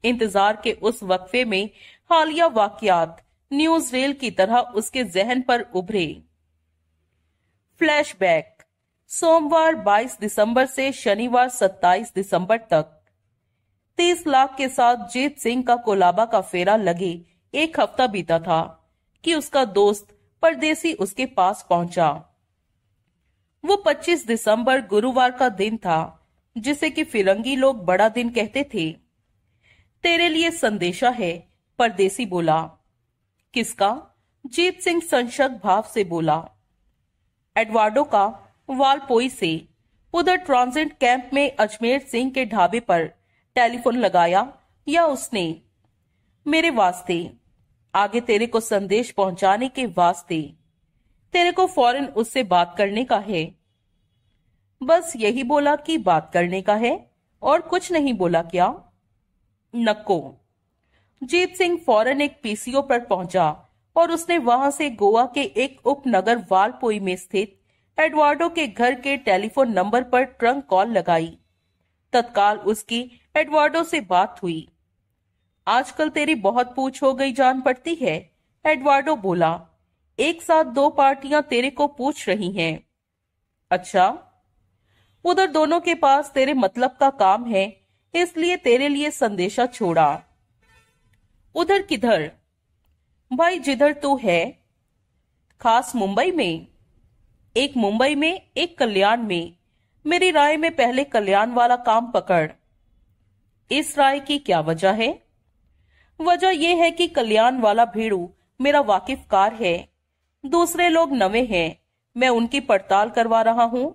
इंतजार के उस वक्फे में हालिया वाकयात न्यूज रेल की तरह उसके जहन पर उभरे फ्लैशबैक सोमवार 22 दिसंबर से शनिवार 27 दिसंबर तक 30 लाख के साथ जीत सिंह का कोलाबा का फेरा लगे एक हफ्ता बीता था कि उसका दोस्त परदेसी उसके पास पहुंचा वो 25 दिसंबर गुरुवार का दिन था जिसे कि फिरंगी लोग बड़ा दिन कहते थे तेरे लिए संदेशा है परदेसी बोला किसका जीत सिंह संशक भाव से बोला एडवार्डो का वालपोई से उधर ट्रांजिट कैंप में अजमेर सिंह के ढाबे पर टेलीफोन लगाया या उसने मेरे वास्ते आगे तेरे को संदेश पहुंचाने के वास्ते तेरे को फौरन उससे बात करने का है बस यही बोला कि बात करने का है और कुछ नहीं बोला क्या नक्को जीत सिंह फौरन एक पीसीओ पर पहुंचा और उसने वहां से गोवा के एक उपनगर वालपोई में स्थित एडवार्डो के घर के टेलीफोन नंबर पर ट्रंक कॉल लगाई तत्काल उसकी एडवार्डो से बात हुई आजकल तेरी बहुत पूछ हो गई जान पड़ती है एडवार्डो बोला एक साथ दो पार्टियां तेरे को पूछ रही हैं अच्छा उधर दोनों के पास तेरे मतलब का काम है इसलिए तेरे लिए संदेशा छोड़ा उधर किधर भाई जिधर तू है खास मुंबई में एक मुंबई में एक कल्याण में मेरी राय में पहले कल्याण वाला काम पकड़ इस राय की क्या वजह है वजह यह है कि कल्याण वाला भेड़ू मेरा वाकिफ कार है दूसरे लोग नवे हैं मैं उनकी पड़ताल करवा रहा हूँ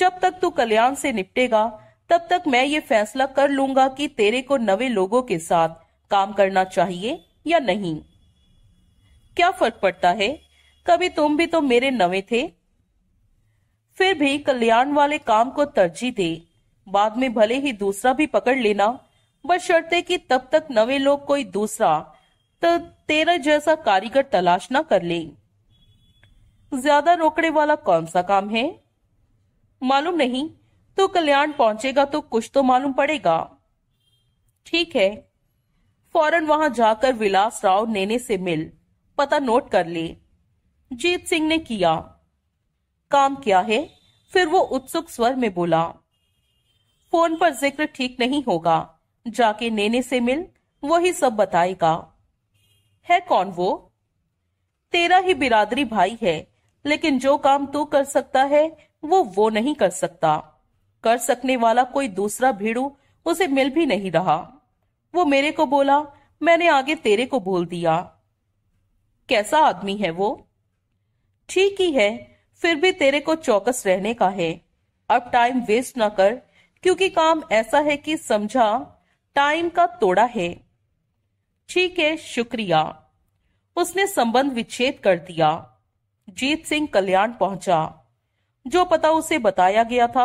जब तक तू कल्याण से निपटेगा तब तक मैं ये फैसला कर लूंगा कि तेरे को नवे लोगों के साथ काम करना चाहिए या नहीं क्या फर्क पड़ता है कभी तुम भी तो मेरे नवे थे फिर भी कल्याण वाले काम को तरजीह दे बाद में भले ही दूसरा भी पकड़ लेना बशर्ते कि तब तक नवे लोग कोई दूसरा तो तेरा जैसा कारीगर तलाश ना कर ले ज्यादा रोकड़े वाला कौन सा काम है मालूम नहीं तो कल्याण पहुंचेगा तो कुछ तो मालूम पड़ेगा ठीक है फौरन वहां जाकर विलास राव नेने से मिल पता नोट कर ले जीत सिंह ने किया काम क्या है फिर वो उत्सुक स्वर में बोला फोन पर जिक्र ठीक नहीं होगा जाके नेने से मिल वही सब बताएगा है कौन वो तेरा ही बिरादरी भाई है लेकिन जो काम तू कर सकता है वो वो नहीं कर सकता कर सकने वाला कोई दूसरा भीड़ू उसे मिल भी नहीं रहा वो मेरे को बोला मैंने आगे तेरे को बोल दिया कैसा आदमी है वो ठीक ही है फिर भी तेरे को चौकस रहने का है अब टाइम वेस्ट ना कर क्योंकि काम ऐसा है कि समझा टाइम का तोड़ा है ठीक है शुक्रिया उसने संबंध विच्छेद कर दिया जीत सिंह कल्याण पहुंचा जो पता उसे बताया गया था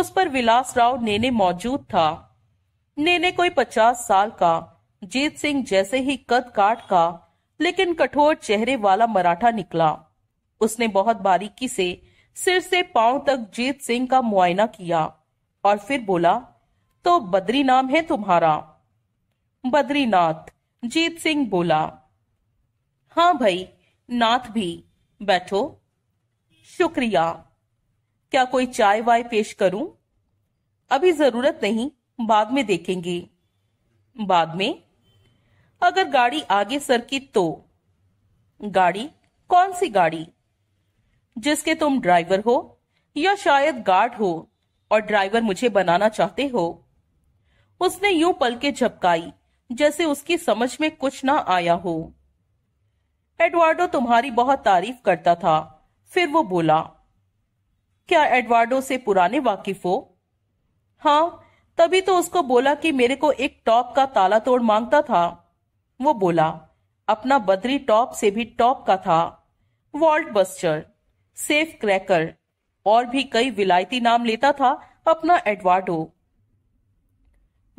उस पर विलास राव नेने मौजूद था नेने कोई पचास साल का जीत सिंह जैसे ही कद काट का लेकिन कठोर चेहरे वाला मराठा निकला उसने बहुत बारीकी से सिर से पांव तक जीत सिंह का मुआयना किया और फिर बोला तो बद्री नाम है तुम्हारा बद्रीनाथ जीत सिंह बोला हाँ भाई नाथ भी बैठो शुक्रिया क्या कोई चाय वाय पेश करूं अभी जरूरत नहीं बाद में देखेंगे बाद में अगर गाड़ी आगे सरकी तो गाड़ी कौन सी गाड़ी जिसके तुम ड्राइवर हो या शायद गार्ड हो और ड्राइवर मुझे बनाना चाहते हो उसने यूं पलके झपकाई जैसे उसकी समझ में कुछ ना आया हो एडवार्डो तुम्हारी बहुत तारीफ करता था फिर वो बोला क्या एडवार्डो से पुराने वाकिफ हो हाँ तभी तो उसको बोला कि मेरे को एक टॉप का ताला तोड़ मांगता था वो बोला अपना बदरी टॉप से भी टॉप का था वॉल्ट बस्टर सेफ क्रैकर और भी कई विलायती नाम लेता था अपना एडवार्डो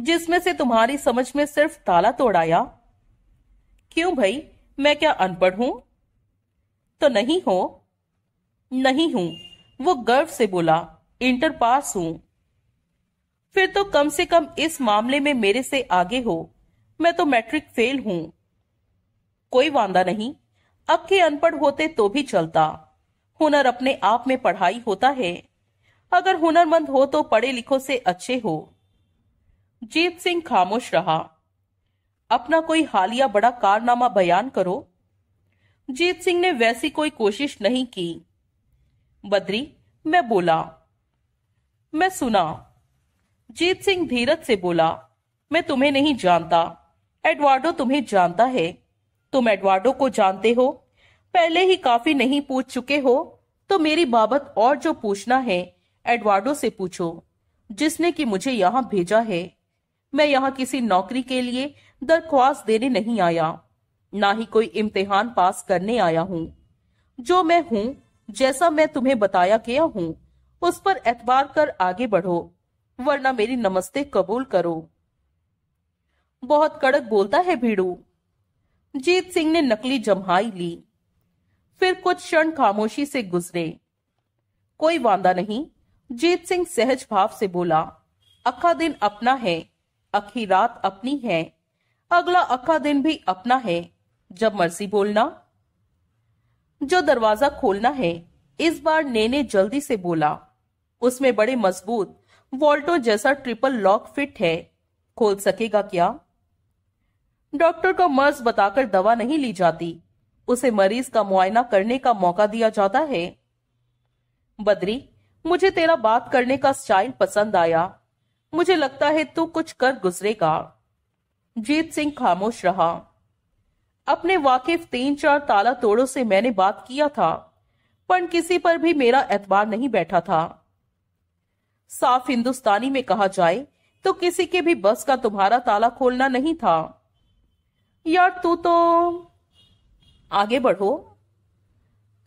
जिसमें से तुम्हारी समझ में सिर्फ ताला तोड़ाया क्यों भाई मैं क्या अनपढ़ हूं तो नहीं हो नहीं हूं वो गर्व से बोला इंटर पास हूं फिर तो कम से कम इस मामले में मेरे से आगे हो मैं तो मैट्रिक फेल हूं कोई वादा नहीं अब के अनपढ़ होते तो भी चलता हुनर अपने आप में पढ़ाई होता है अगर हुनरमंद हो तो पढ़े लिखो से अच्छे हो जीत सिंह खामोश रहा अपना कोई हालिया बड़ा कारनामा बयान करो जीत सिंह ने वैसी कोई कोशिश नहीं की बद्री मैं बोला मैं सुना जीत सिंह धीरज से बोला मैं तुम्हें नहीं जानता एडवार्डो तुम्हें जानता है तुम एडवार्डो को जानते हो पहले ही काफी नहीं पूछ चुके हो तो मेरी बाबत और जो पूछना है एडवार्डो से पूछो जिसने कि मुझे यहाँ भेजा है मैं यहाँ किसी नौकरी के लिए दरख्वास्त देने नहीं आया ना ही कोई इम्तिहान पास करने आया हूँ जो मैं हूँ जैसा मैं तुम्हें बताया गया हूँ उस पर एतबार कर आगे बढ़ो वरना मेरी नमस्ते कबूल करो बहुत कड़क बोलता है भीड़ू जीत सिंह ने नकली जम्हाई ली फिर कुछ क्षण खामोशी से गुजरे कोई वादा नहीं जीत सिंह सहज भाव से बोला अखा दिन अपना है अखी रात अपनी है अगला अखा दिन भी अपना है जब मर्जी बोलना जो दरवाजा खोलना है इस बार नेने जल्दी से बोला उसमें बड़े मजबूत वॉल्टो जैसा ट्रिपल लॉक फिट है खोल सकेगा क्या डॉक्टर का मर्ज बताकर दवा नहीं ली जाती उसे मरीज का मुआयना करने का मौका दिया जाता है बद्री मुझे तेरा बात करने का स्टाइल पसंद आया मुझे लगता है तू कुछ कर गुजरेगा जीत सिंह खामोश रहा अपने वाकिफ तीन चार ताला तोड़ों से मैंने बात किया था पर किसी पर भी मेरा एतबार नहीं बैठा था साफ हिंदुस्तानी में कहा जाए तो किसी के भी बस का तुम्हारा ताला खोलना नहीं था यार तू तो आगे बढ़ो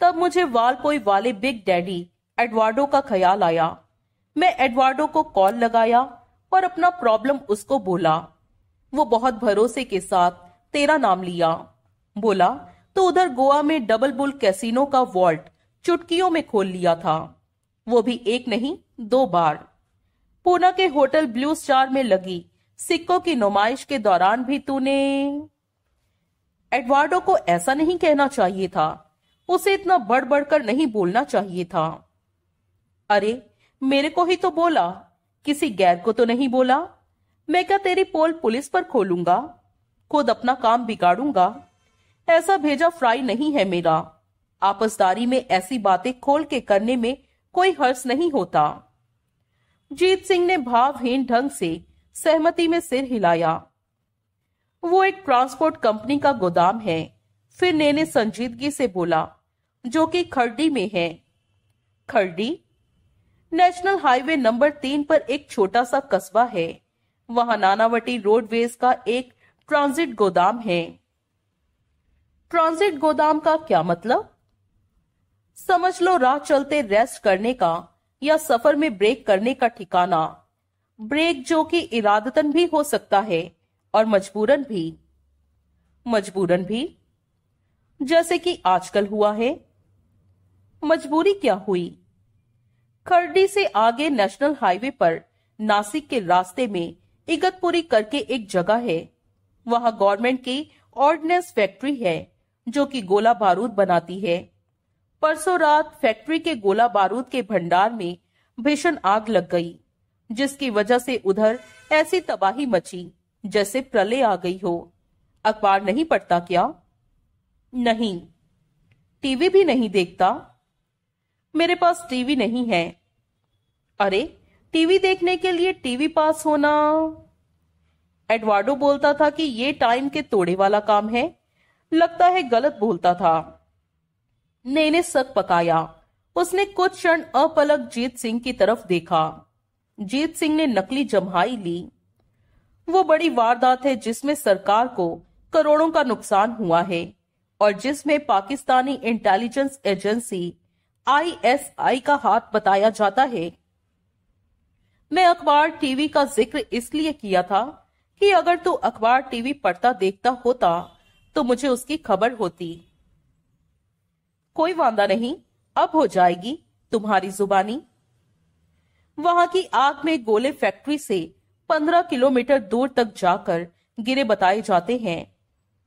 तब मुझे वालपोई वाले बिग डैडी एडवार्डो का ख्याल आया मैं एडवार्डो को कॉल लगाया और अपना प्रॉब्लम उसको बोला वो बहुत भरोसे के साथ तेरा नाम लिया बोला तो उधर गोवा में डबल बुल कैसीनो का वॉल्ट चुटकियों में खोल लिया था वो भी एक नहीं दो बार पूना के होटल ब्लू स्टार में लगी सिक्कों की नुमाइश के दौरान भी तूने एडवार्डो को ऐसा नहीं कहना चाहिए था उसे इतना बढ़ बढ़कर नहीं बोलना चाहिए था अरे मेरे को ही तो बोला किसी गैर को तो नहीं बोला मैं क्या तेरी पोल पुलिस पर खोलूंगा खुद अपना काम बिगाड़ूंगा ऐसा भेजा फ्राई नहीं है मेरा आपसदारी में ऐसी बातें खोल के करने में कोई हर्ष नहीं होता जीत सिंह ने भावहीन ढंग से सहमति में सिर हिलाया वो एक ट्रांसपोर्ट कंपनी का गोदाम है फिर नैने संजीदगी से बोला जो कि खरडी में है खरडी नेशनल हाईवे नंबर तीन पर एक छोटा सा कस्बा है वहां नानावटी रोडवेज का एक ट्रांजिट गोदाम है ट्रांजिट गोदाम का क्या मतलब समझ लो राह चलते रेस्ट करने का या सफर में ब्रेक करने का ठिकाना ब्रेक जो कि इरादतन भी हो सकता है और मजबूरन भी मजबूरन भी जैसे कि आजकल हुआ है मजबूरी क्या हुई खरडी से आगे नेशनल हाईवे पर नासिक के रास्ते में इगतपुरी करके एक जगह है वहाँ गवर्नमेंट की ऑर्डिनेंस फैक्ट्री है जो कि गोला बारूद बनाती है परसों रात फैक्ट्री के गोला बारूद के भंडार में भीषण आग लग गई जिसकी वजह से उधर ऐसी तबाही मची जैसे प्रलय आ गई हो अखबार नहीं पढ़ता क्या नहीं टीवी भी नहीं देखता मेरे पास टीवी नहीं है अरे टीवी देखने के लिए टीवी पास होना एडवार्डो बोलता था कि ये टाइम के तोड़े वाला काम है लगता है गलत बोलता था ने सक पकाया उसने कुछ क्षण अपलक जीत सिंह की तरफ देखा जीत सिंह ने नकली जम्हाई ली वो बड़ी वारदात है जिसमें सरकार को करोड़ों का नुकसान हुआ है और जिसमें पाकिस्तानी इंटेलिजेंस एजेंसी आईएसआई का हाथ बताया जाता है मैं अखबार टीवी का जिक्र इसलिए किया था कि अगर तू अखबार टीवी पढ़ता देखता होता तो मुझे उसकी खबर होती कोई वादा नहीं अब हो जाएगी तुम्हारी जुबानी वहां की आग में गोले फैक्ट्री से पंद्रह किलोमीटर दूर तक जाकर गिरे बताए जाते हैं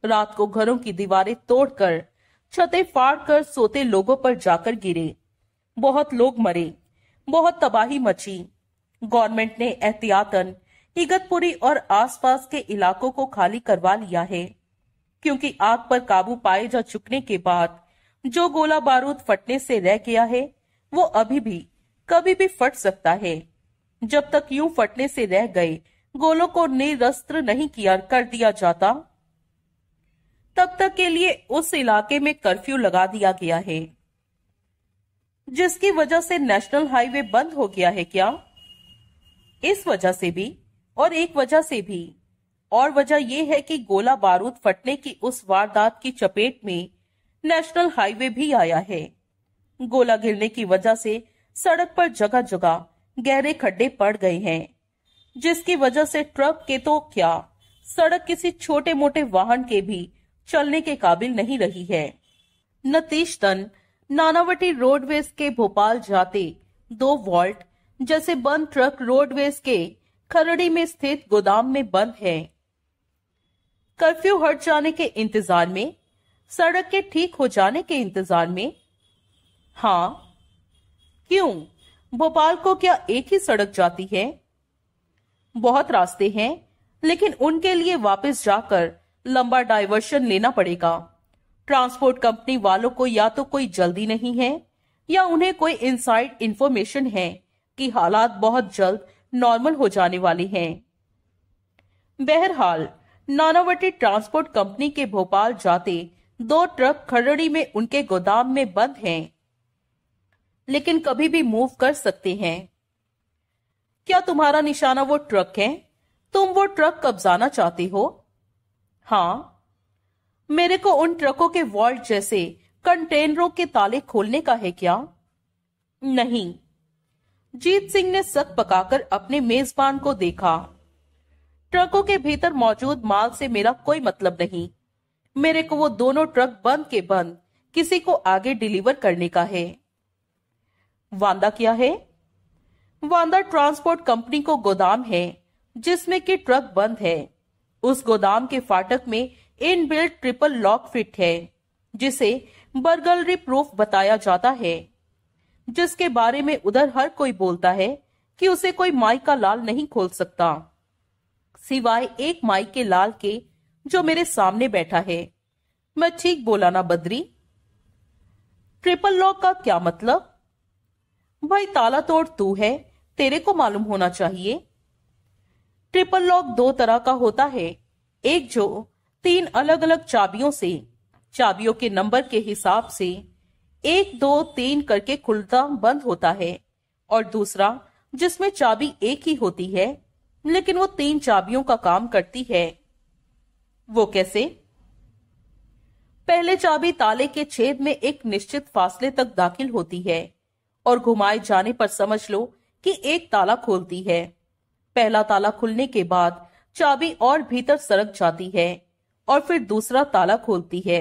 रात को घरों की दीवारें तोड़कर छतें फाड़ कर सोते लोगों पर जाकर गिरे बहुत लोग मरे बहुत तबाही मची गवर्नमेंट ने एहतियातन इगतपुरी और आसपास के इलाकों को खाली करवा लिया है क्योंकि आग पर काबू पाए जा चुकने के बाद जो गोला बारूद फटने से रह गया है वो अभी भी कभी भी फट सकता है जब तक यूं फटने से रह गए गोलों को निरस्त्र नहीं किया कर दिया जाता तब तक के लिए उस इलाके में कर्फ्यू लगा दिया गया है जिसकी वजह से नेशनल हाईवे बंद हो गया है क्या इस वजह से भी और एक वजह से भी और वजह यह है कि गोला बारूद फटने की उस वारदात की चपेट में नेशनल हाईवे भी आया है गोला गिरने की वजह से सड़क पर जगह जगह गहरे खड्डे पड़ गए हैं जिसकी वजह से ट्रक के तो क्या सड़क किसी छोटे मोटे वाहन के भी चलने के काबिल नहीं रही है तन नानावटी रोडवेज के भोपाल जाते दो वॉल्ट जैसे बंद ट्रक रोडवेज के खरड़ी में स्थित गोदाम में बंद है कर्फ्यू हट जाने के इंतजार में सड़क के ठीक हो जाने के इंतजार में हाँ क्यों भोपाल को क्या एक ही सड़क जाती है बहुत रास्ते हैं लेकिन उनके लिए वापस जाकर लंबा डाइवर्शन लेना पड़ेगा ट्रांसपोर्ट कंपनी वालों को या तो कोई जल्दी नहीं है या उन्हें कोई इनसाइड इंफॉर्मेशन है कि हालात बहुत जल्द नॉर्मल हो जाने वाले हैं बहरहाल नानावटी ट्रांसपोर्ट कंपनी के भोपाल जाते दो ट्रक खरड़ी में उनके गोदाम में बंद हैं, लेकिन कभी भी मूव कर सकते हैं क्या तुम्हारा निशाना वो ट्रक है तुम वो ट्रक कब्जाना चाहते हो हाँ मेरे को उन ट्रकों के वॉल्ट जैसे कंटेनरों के ताले खोलने का है क्या नहीं जीत सिंह ने सक पकाकर अपने मेजबान को देखा ट्रकों के भीतर मौजूद माल से मेरा कोई मतलब नहीं मेरे को वो दोनों ट्रक बंद के बंद किसी को आगे डिलीवर करने का है वांदा क्या है वांदा ट्रांसपोर्ट कंपनी को गोदाम है जिसमें कि ट्रक बंद है उस गोदाम के फाटक में in built triple lock fit है जिसे बर्गलरी प्रूफ बताया जाता है जिसके बारे में उधर हर कोई बोलता है कि उसे कोई माई का लाल नहीं खोल सकता सिवाय एक माई के लाल के जो मेरे सामने बैठा है मैं ठीक बोला ना बद्री ट्रिपल लॉक का क्या मतलब भाई ताला तोड़ तू है तेरे को मालूम होना चाहिए ट्रिपल लॉक दो तरह का होता है एक जो तीन अलग अलग चाबियों से चाबियों के नंबर के हिसाब से एक दो तीन करके खुलता बंद होता है और दूसरा जिसमें चाबी एक ही होती है लेकिन वो तीन चाबियों का काम करती है वो कैसे पहले चाबी ताले के छेद में एक निश्चित फासले तक दाखिल होती है और घुमाए जाने पर समझ लो कि एक ताला खोलती है पहला ताला खुलने के बाद चाबी और भीतर सरक जाती है और फिर दूसरा ताला खोलती है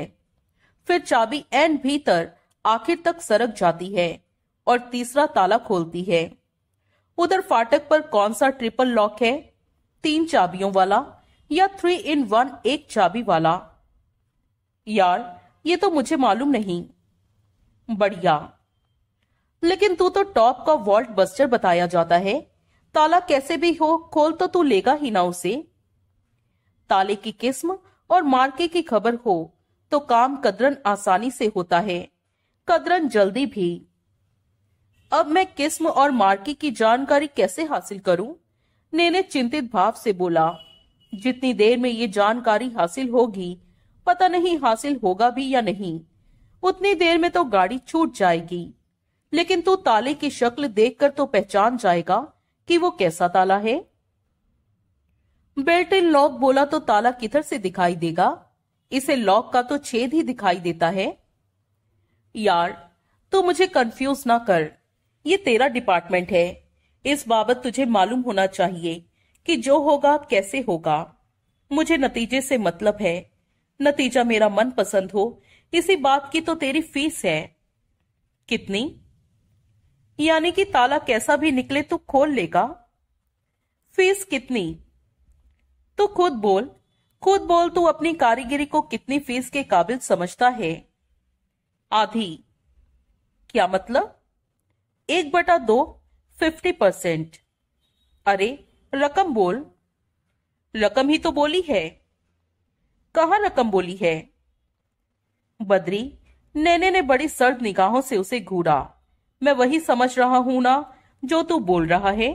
फिर चाबी एन भीतर आखिर तक सरक जाती है और तीसरा ताला खोलती है उधर फाटक पर कौन सा ट्रिपल लॉक है तीन चाबियों वाला या थ्री इन वन एक चाबी वाला यार ये तो मुझे मालूम नहीं बढ़िया लेकिन तू तो टॉप का वॉल्ट बस्टर बताया जाता है ताला कैसे भी हो खोल तो तू लेगा ही ना उसे ताले की किस्म और मार्के की खबर हो तो काम कदरन आसानी से होता है कदरन जल्दी भी अब मैं किस्म और मार्के की जानकारी कैसे हासिल करूं? ने चिंतित भाव से बोला जितनी देर में ये जानकारी हासिल होगी पता नहीं हासिल होगा भी या नहीं उतनी देर में तो गाड़ी छूट जाएगी लेकिन तू ताले की शक्ल देखकर तो पहचान जाएगा कि वो कैसा ताला है बेल्ट इन लॉक बोला तो ताला किधर से दिखाई देगा इसे लॉक का तो छेद ही दिखाई देता है यार तू मुझे कंफ्यूज ना कर ये तेरा डिपार्टमेंट है इस बाबत तुझे मालूम होना चाहिए कि जो होगा कैसे होगा मुझे नतीजे से मतलब है नतीजा मेरा मन पसंद हो इसी बात की तो तेरी फीस है कितनी यानी कि ताला कैसा भी निकले तो खोल लेगा फीस कितनी तो खुद बोल खुद बोल तू अपनी कारीगिरी को कितनी फीस के काबिल समझता है आधी क्या मतलब एक बटा दो फिफ्टी परसेंट अरे रकम बोल रकम ही तो बोली है कहा रकम बोली है बद्री नैने ने बड़ी सर्द निगाहों से उसे घूरा मैं वही समझ रहा हूं ना जो तू बोल रहा है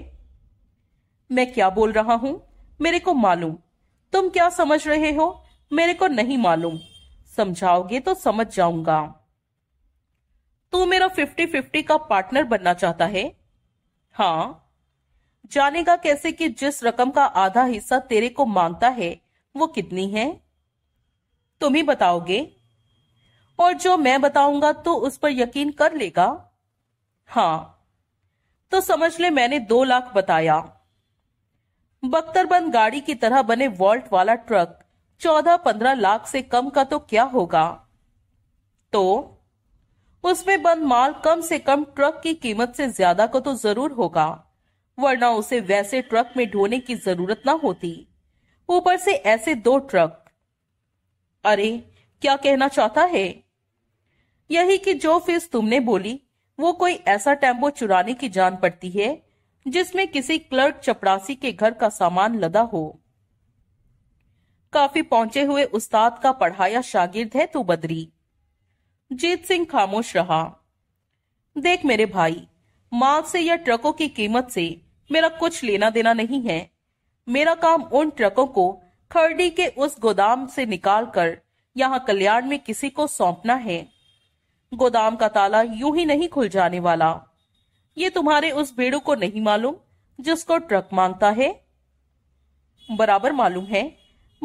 मैं क्या बोल रहा हूं मेरे को मालूम तुम क्या समझ रहे हो मेरे को नहीं मालूम समझाओगे तो समझ जाऊंगा तू मेरा फिफ्टी फिफ्टी का पार्टनर बनना चाहता है हाँ जानेगा कैसे कि जिस रकम का आधा हिस्सा तेरे को मांगता है वो कितनी है तुम ही बताओगे और जो मैं बताऊंगा तो उस पर यकीन कर लेगा हाँ तो समझ ले मैंने दो लाख बताया बख्तरबंद गाड़ी की तरह बने वॉल्ट वाला ट्रक चौदह पंद्रह लाख से कम का तो क्या होगा तो उसमें बंद माल कम से कम ट्रक की कीमत से ज्यादा का तो जरूर होगा वरना उसे वैसे ट्रक में ढोने की जरूरत ना होती ऊपर से ऐसे दो ट्रक अरे क्या कहना चाहता है यही कि जो फीस तुमने बोली वो कोई ऐसा टेम्पो चुराने की जान पड़ती है जिसमें किसी क्लर्क चपरासी के घर का सामान लदा हो काफी पहुंचे हुए उस्ताद का पढ़ाया शागिर्द है तू तो बदरी जीत सिंह खामोश रहा देख मेरे भाई माल से या ट्रकों की कीमत से मेरा कुछ लेना देना नहीं है मेरा काम उन ट्रकों को खरडी के उस गोदाम से निकाल कर यहाँ कल्याण में किसी को सौंपना है गोदाम का ताला यूं ही नहीं खुल जाने वाला ये तुम्हारे उस भेड़ू को नहीं मालूम जिसको ट्रक मांगता है बराबर मालूम है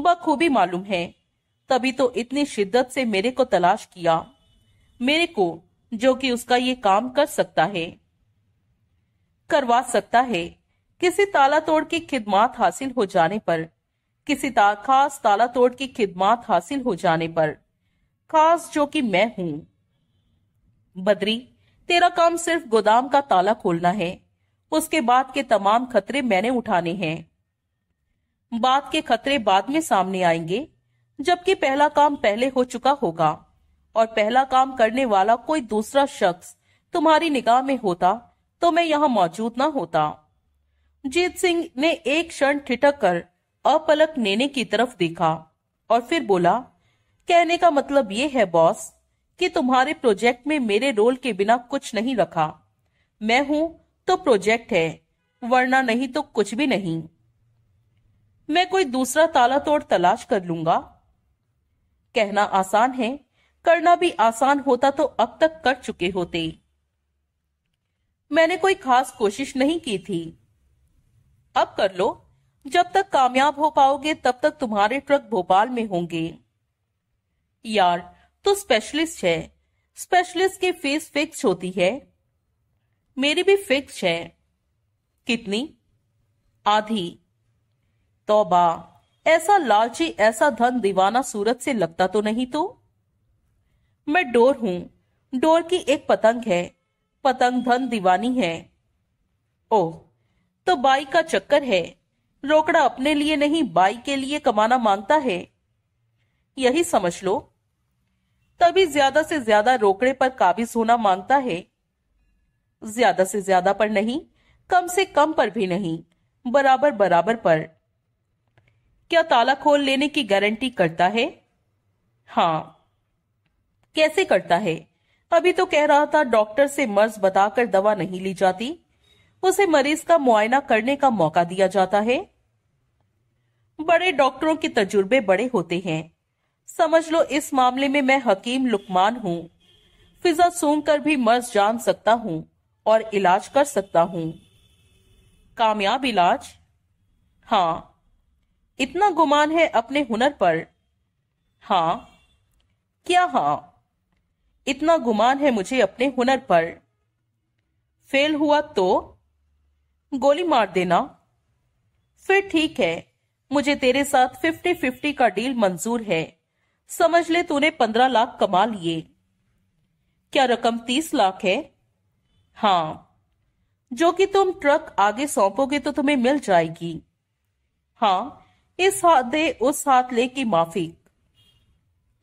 बखूबी मालूम है तभी तो इतनी शिद्दत से मेरे को तलाश किया मेरे को जो कि उसका ये काम कर सकता है करवा सकता है किसी ताला तोड़ की खिदमात हासिल हो जाने पर किसी ता, खास ताला तोड़ की खिदमात हासिल हो जाने पर खास जो कि मैं हूं बद्री तेरा काम सिर्फ गोदाम का ताला खोलना है उसके बाद के तमाम खतरे मैंने उठाने हैं बाद के खतरे बाद में सामने आएंगे जबकि पहला काम पहले हो चुका होगा और पहला काम करने वाला कोई दूसरा शख्स तुम्हारी निगाह में होता तो मैं यहाँ मौजूद ना होता जीत सिंह ने एक क्षण ठिठक कर अपलक नेने की तरफ देखा और फिर बोला कहने का मतलब ये है बॉस कि तुम्हारे प्रोजेक्ट में मेरे रोल के बिना कुछ नहीं रखा मैं हूं तो प्रोजेक्ट है वरना नहीं तो कुछ भी नहीं मैं कोई दूसरा ताला तोड़ तलाश कर लूंगा कहना आसान है करना भी आसान होता तो अब तक कर चुके होते मैंने कोई खास कोशिश नहीं की थी अब कर लो जब तक कामयाब हो पाओगे तब तक तुम्हारे ट्रक भोपाल में होंगे यार तो स्पेशलिस्ट है स्पेशलिस्ट की फीस फिक्स होती है मेरी भी फिक्स है कितनी आधी तोबा ऐसा लालची ऐसा धन दीवाना सूरत से लगता तो नहीं तो मैं डोर हूं डोर की एक पतंग है पतंग धन दीवानी है ओह तो बाई का चक्कर है रोकड़ा अपने लिए नहीं बाई के लिए कमाना मांगता है यही समझ लो तभी ज्यादा से ज्यादा रोकड़े पर काबिज होना मांगता है ज्यादा से ज्यादा पर नहीं कम से कम पर भी नहीं बराबर बराबर पर क्या ताला खोल लेने की गारंटी करता है हाँ कैसे करता है अभी तो कह रहा था डॉक्टर से मर्ज बताकर दवा नहीं ली जाती उसे मरीज का मुआयना करने का मौका दिया जाता है बड़े डॉक्टरों के तजुर्बे बड़े होते हैं समझ लो इस मामले में मैं हकीम लुकमान हूँ फिजा सूंघ कर भी मर्ज जान सकता हूँ और इलाज कर सकता हूँ कामयाब इलाज हाँ इतना गुमान है अपने हुनर पर हाँ क्या हाँ इतना गुमान है मुझे अपने हुनर पर फेल हुआ तो गोली मार देना फिर ठीक है मुझे तेरे साथ फिफ्टी फिफ्टी का डील मंजूर है समझ ले तूने पंद्रह लाख कमा लिए क्या रकम तीस लाख है हाँ जो कि तुम ट्रक आगे सौंपोगे तो तुम्हें मिल जाएगी हाँ इस हाथ दे उस हाथ ले की माफी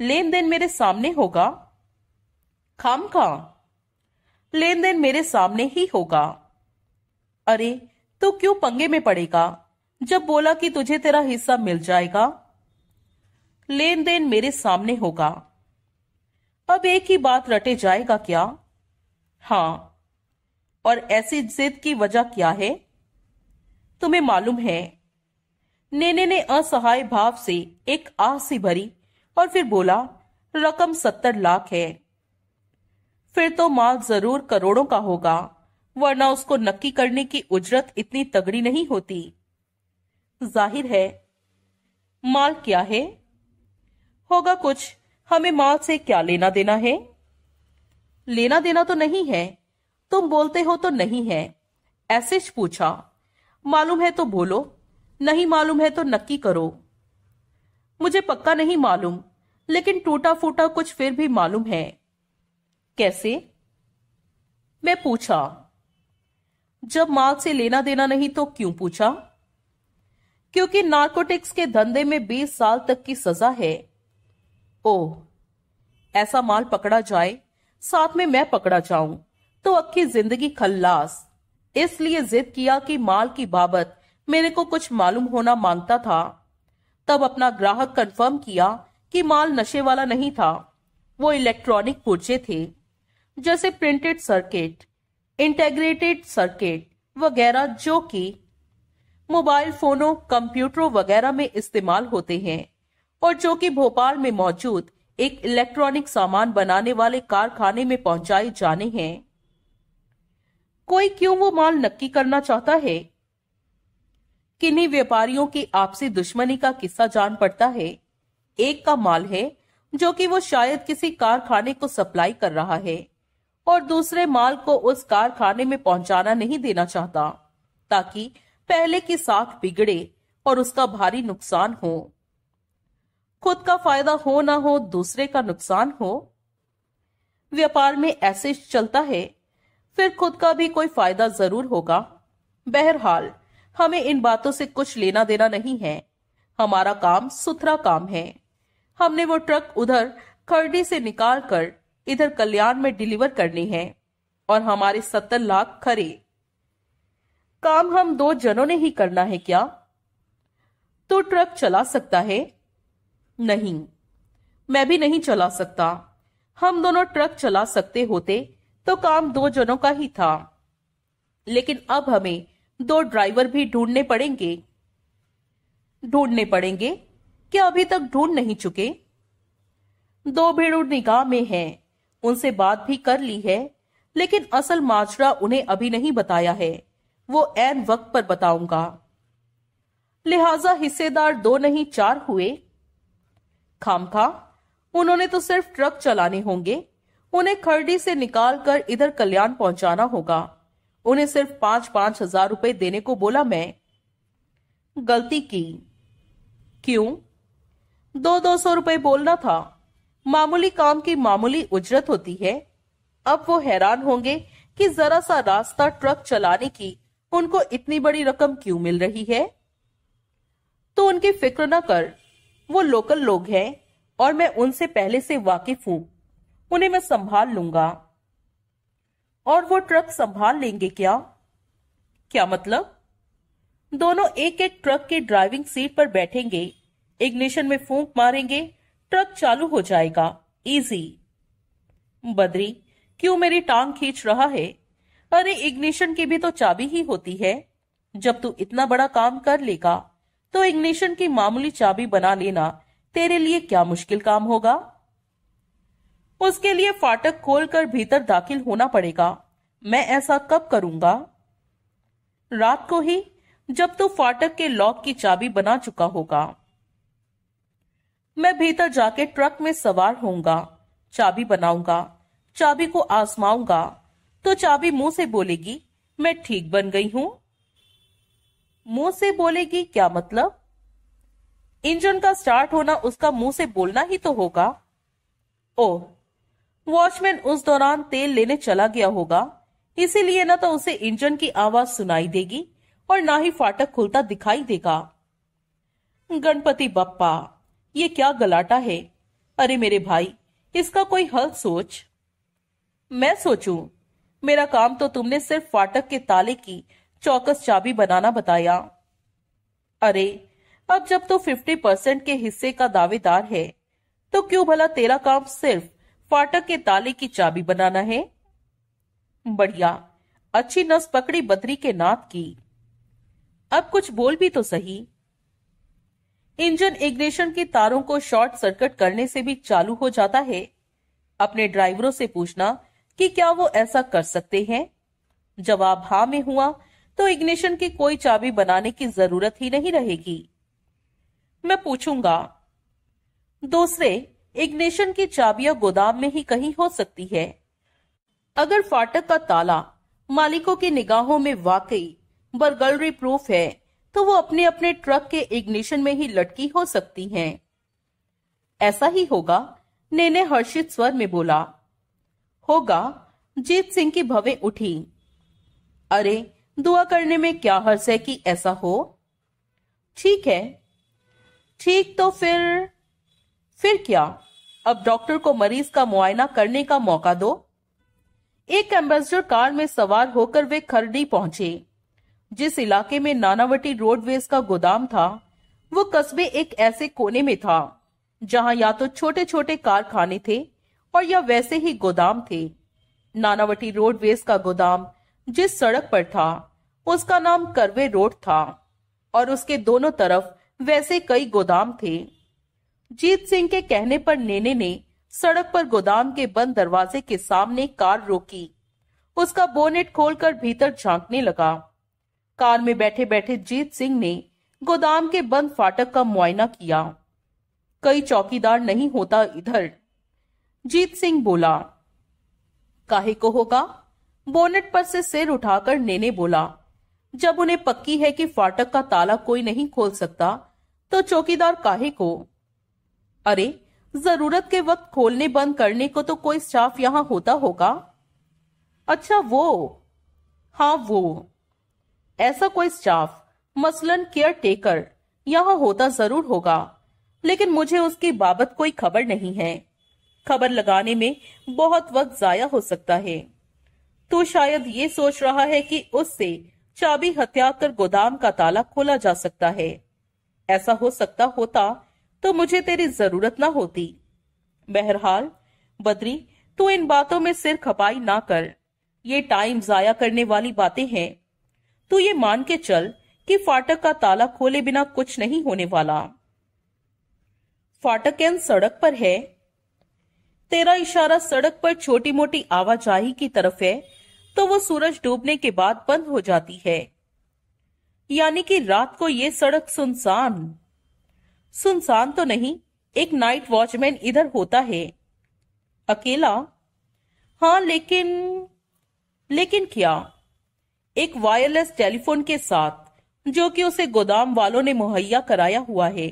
लेन देन मेरे सामने होगा खाम खा लेन देन मेरे सामने ही होगा अरे तू तो क्यों पंगे में पड़ेगा जब बोला कि तुझे तेरा हिस्सा मिल जाएगा लेन देन मेरे सामने होगा अब एक ही बात रटे जाएगा क्या हाँ और ऐसी जिद की वजह क्या है तुम्हें मालूम है नेने ने असहाय भाव से एक आह सी भरी और फिर बोला रकम सत्तर लाख है फिर तो माल जरूर करोड़ों का होगा वरना उसको नक्की करने की उजरत इतनी तगड़ी नहीं होती जाहिर है माल क्या है होगा कुछ हमें माल से क्या लेना देना है लेना देना तो नहीं है तुम बोलते हो तो नहीं है ऐसे पूछा मालूम है तो बोलो नहीं मालूम है तो नक्की करो मुझे पक्का नहीं मालूम लेकिन टूटा फूटा कुछ फिर भी मालूम है कैसे मैं पूछा जब माल से लेना देना नहीं तो क्यों पूछा क्योंकि नार्कोटिक्स के धंधे में 20 साल तक की सजा है ओ ऐसा माल पकड़ा जाए साथ में मैं पकड़ा जाऊं तो अक्की जिंदगी खल्लास इसलिए जिद किया कि माल की बाबत मेरे को कुछ मालूम होना मांगता था तब अपना ग्राहक कंफर्म किया कि माल नशे वाला नहीं था वो इलेक्ट्रॉनिक पुर्जे थे जैसे प्रिंटेड सर्किट इंटेग्रेटेड सर्किट वगैरह जो कि मोबाइल फोनों कंप्यूटरों वगैरह में इस्तेमाल होते हैं और जो कि भोपाल में मौजूद एक इलेक्ट्रॉनिक सामान बनाने वाले कारखाने में पहुंचाए जाने हैं कोई क्यों वो माल नक्की करना चाहता है किन्हीं व्यापारियों की आपसी दुश्मनी का किस्सा जान पड़ता है एक का माल है जो कि वो शायद किसी कारखाने को सप्लाई कर रहा है और दूसरे माल को उस कारखाने में पहुंचाना नहीं देना चाहता ताकि पहले की साख बिगड़े और उसका भारी नुकसान हो खुद का फायदा हो ना हो दूसरे का नुकसान हो व्यापार में ऐसे चलता है फिर खुद का भी कोई फायदा जरूर होगा बहरहाल हमें इन बातों से कुछ लेना देना नहीं है हमारा काम सुथरा काम है हमने वो ट्रक उधर खरडी से निकाल कर इधर कल्याण में डिलीवर करनी है और हमारे सत्तर लाख खरे काम हम दो जनों ने ही करना है क्या तो ट्रक चला सकता है नहीं मैं भी नहीं चला सकता हम दोनों ट्रक चला सकते होते तो काम दो जनों का ही था लेकिन अब हमें दो ड्राइवर भी ढूंढने पड़ेंगे ढूंढने पड़ेंगे क्या अभी तक ढूंढ नहीं चुके दो भेड़ निगाह में हैं, उनसे बात भी कर ली है लेकिन असल माजरा उन्हें अभी नहीं बताया है वो एन वक्त पर बताऊंगा लिहाजा हिस्सेदार दो नहीं चार हुए खामखा उन्होंने तो सिर्फ ट्रक चलाने होंगे उन्हें खरडी से निकाल कर इधर कल्याण पहुंचाना होगा उन्हें सिर्फ पांच पांच हजार रुपए देने को बोला मैं गलती की क्यों दो दो सौ रुपए बोलना था मामूली काम की मामूली उजरत होती है अब वो हैरान होंगे कि जरा सा रास्ता ट्रक चलाने की उनको इतनी बड़ी रकम क्यों मिल रही है तो उनकी फिक्र न कर वो लोकल लोग हैं और मैं उनसे पहले से वाकिफ हूँ उन्हें मैं संभाल लूंगा और वो ट्रक संभाल लेंगे क्या क्या मतलब दोनों एक एक ट्रक के ड्राइविंग सीट पर बैठेंगे इग्निशन में फूंक मारेंगे ट्रक चालू हो जाएगा इजी बद्री क्यों मेरी टांग खींच रहा है अरे इग्निशन की भी तो चाबी ही होती है जब तू इतना बड़ा काम कर लेगा तो इग्निशन की मामूली चाबी बना लेना तेरे लिए क्या मुश्किल काम होगा उसके लिए फाटक खोलकर भीतर दाखिल होना पड़ेगा मैं ऐसा कब करूंगा रात को ही जब तू फाटक के लॉक की चाबी बना चुका होगा मैं भीतर जाके ट्रक में सवार होऊंगा चाबी बनाऊंगा चाबी को आजमाऊंगा तो चाबी मुंह से बोलेगी मैं ठीक बन गई हूं मुंह से बोलेगी क्या मतलब इंजन का स्टार्ट होना उसका मुंह से बोलना ही तो होगा ओ वॉचमैन उस दौरान तेल लेने चला गया होगा इसीलिए ना तो उसे इंजन की आवाज सुनाई देगी और ना ही फाटक खुलता दिखाई देगा गणपति बप्पा ये क्या गलाटा है अरे मेरे भाई इसका कोई हल सोच मैं सोचूं मेरा काम तो तुमने सिर्फ फाटक के ताले की चौकस चाबी बनाना बताया अरे अब जब तू तो फिफ्टी परसेंट के हिस्से का दावेदार है तो क्यों भला तेरा काम सिर्फ फाटक के ताले की चाबी बनाना है बढ़िया अच्छी नस पकड़ी बद्री के नाथ की अब कुछ बोल भी तो सही इंजन इग्निशन के तारों को शॉर्ट सर्किट करने से भी चालू हो जाता है अपने ड्राइवरों से पूछना कि क्या वो ऐसा कर सकते हैं जवाब हाँ में हुआ तो इग्निशन की कोई चाबी बनाने की जरूरत ही नहीं रहेगी मैं पूछूंगा दूसरे इग्निशन की चाबियां गोदाम में ही कहीं हो सकती है अगर फाटक का ताला मालिकों की निगाहों में वाकई बर्गलरी प्रूफ है तो वो अपने अपने ट्रक के इग्निशन में ही लटकी हो सकती हैं। ऐसा ही होगा नेने हर्षित स्वर में बोला होगा जीत सिंह की भवे उठी अरे दुआ करने में क्या हर्ष है कि ऐसा हो ठीक है ठीक तो फिर फिर क्या अब डॉक्टर को मरीज का मुआयना करने का मौका दो एक एम्बेसडर कार में सवार होकर वे खरडी पहुंचे जिस इलाके में नानावटी रोडवेज का गोदाम था वो कस्बे एक ऐसे कोने में था जहां या तो छोटे छोटे कारखाने थे और या वैसे ही गोदाम थे नानावटी रोडवेज का गोदाम जिस सड़क पर था उसका नाम करवे रोड था और उसके दोनों तरफ वैसे कई गोदाम थे जीत सिंह के कहने पर नेने ने सड़क पर गोदाम के बंद दरवाजे के सामने कार रोकी उसका बोनेट खोलकर भीतर झांकने लगा कार में बैठे बैठे जीत सिंह ने गोदाम के बंद फाटक का मुआयना किया कई चौकीदार नहीं होता इधर जीत सिंह बोला काहे को होगा बोनेट पर से सिर उठाकर नेने बोला जब उन्हें पक्की है कि फाटक का ताला कोई नहीं खोल सकता तो चौकीदार काहे को अरे जरूरत के वक्त खोलने बंद करने को तो कोई स्टाफ यहां होता होगा अच्छा वो हाँ वो ऐसा कोई स्टाफ मसलन केयर टेकर यहां होता जरूर होगा लेकिन मुझे उसकी बाबत कोई खबर नहीं है खबर लगाने में बहुत वक्त जाया हो सकता है तो शायद ये सोच रहा है कि उससे चाबी हत्या कर गोदाम का ताला खोला जा सकता है ऐसा हो सकता होता तो मुझे तेरी जरूरत ना होती बहरहाल बद्री तू इन बातों में सिर खपाई ना कर ये टाइम जाया करने वाली बातें हैं तू ये मान के चल कि फाटक का ताला खोले बिना कुछ नहीं होने वाला फाटक एन सड़क पर है तेरा इशारा सड़क पर छोटी मोटी आवाजाही की तरफ है तो वो सूरज डूबने के बाद बंद हो जाती है यानी कि रात को ये सड़क सुनसान सुनसान तो नहीं एक नाइट वॉचमैन इधर होता है अकेला हाँ लेकिन लेकिन क्या एक वायरलेस टेलीफोन के साथ जो कि उसे गोदाम वालों ने मुहैया कराया हुआ है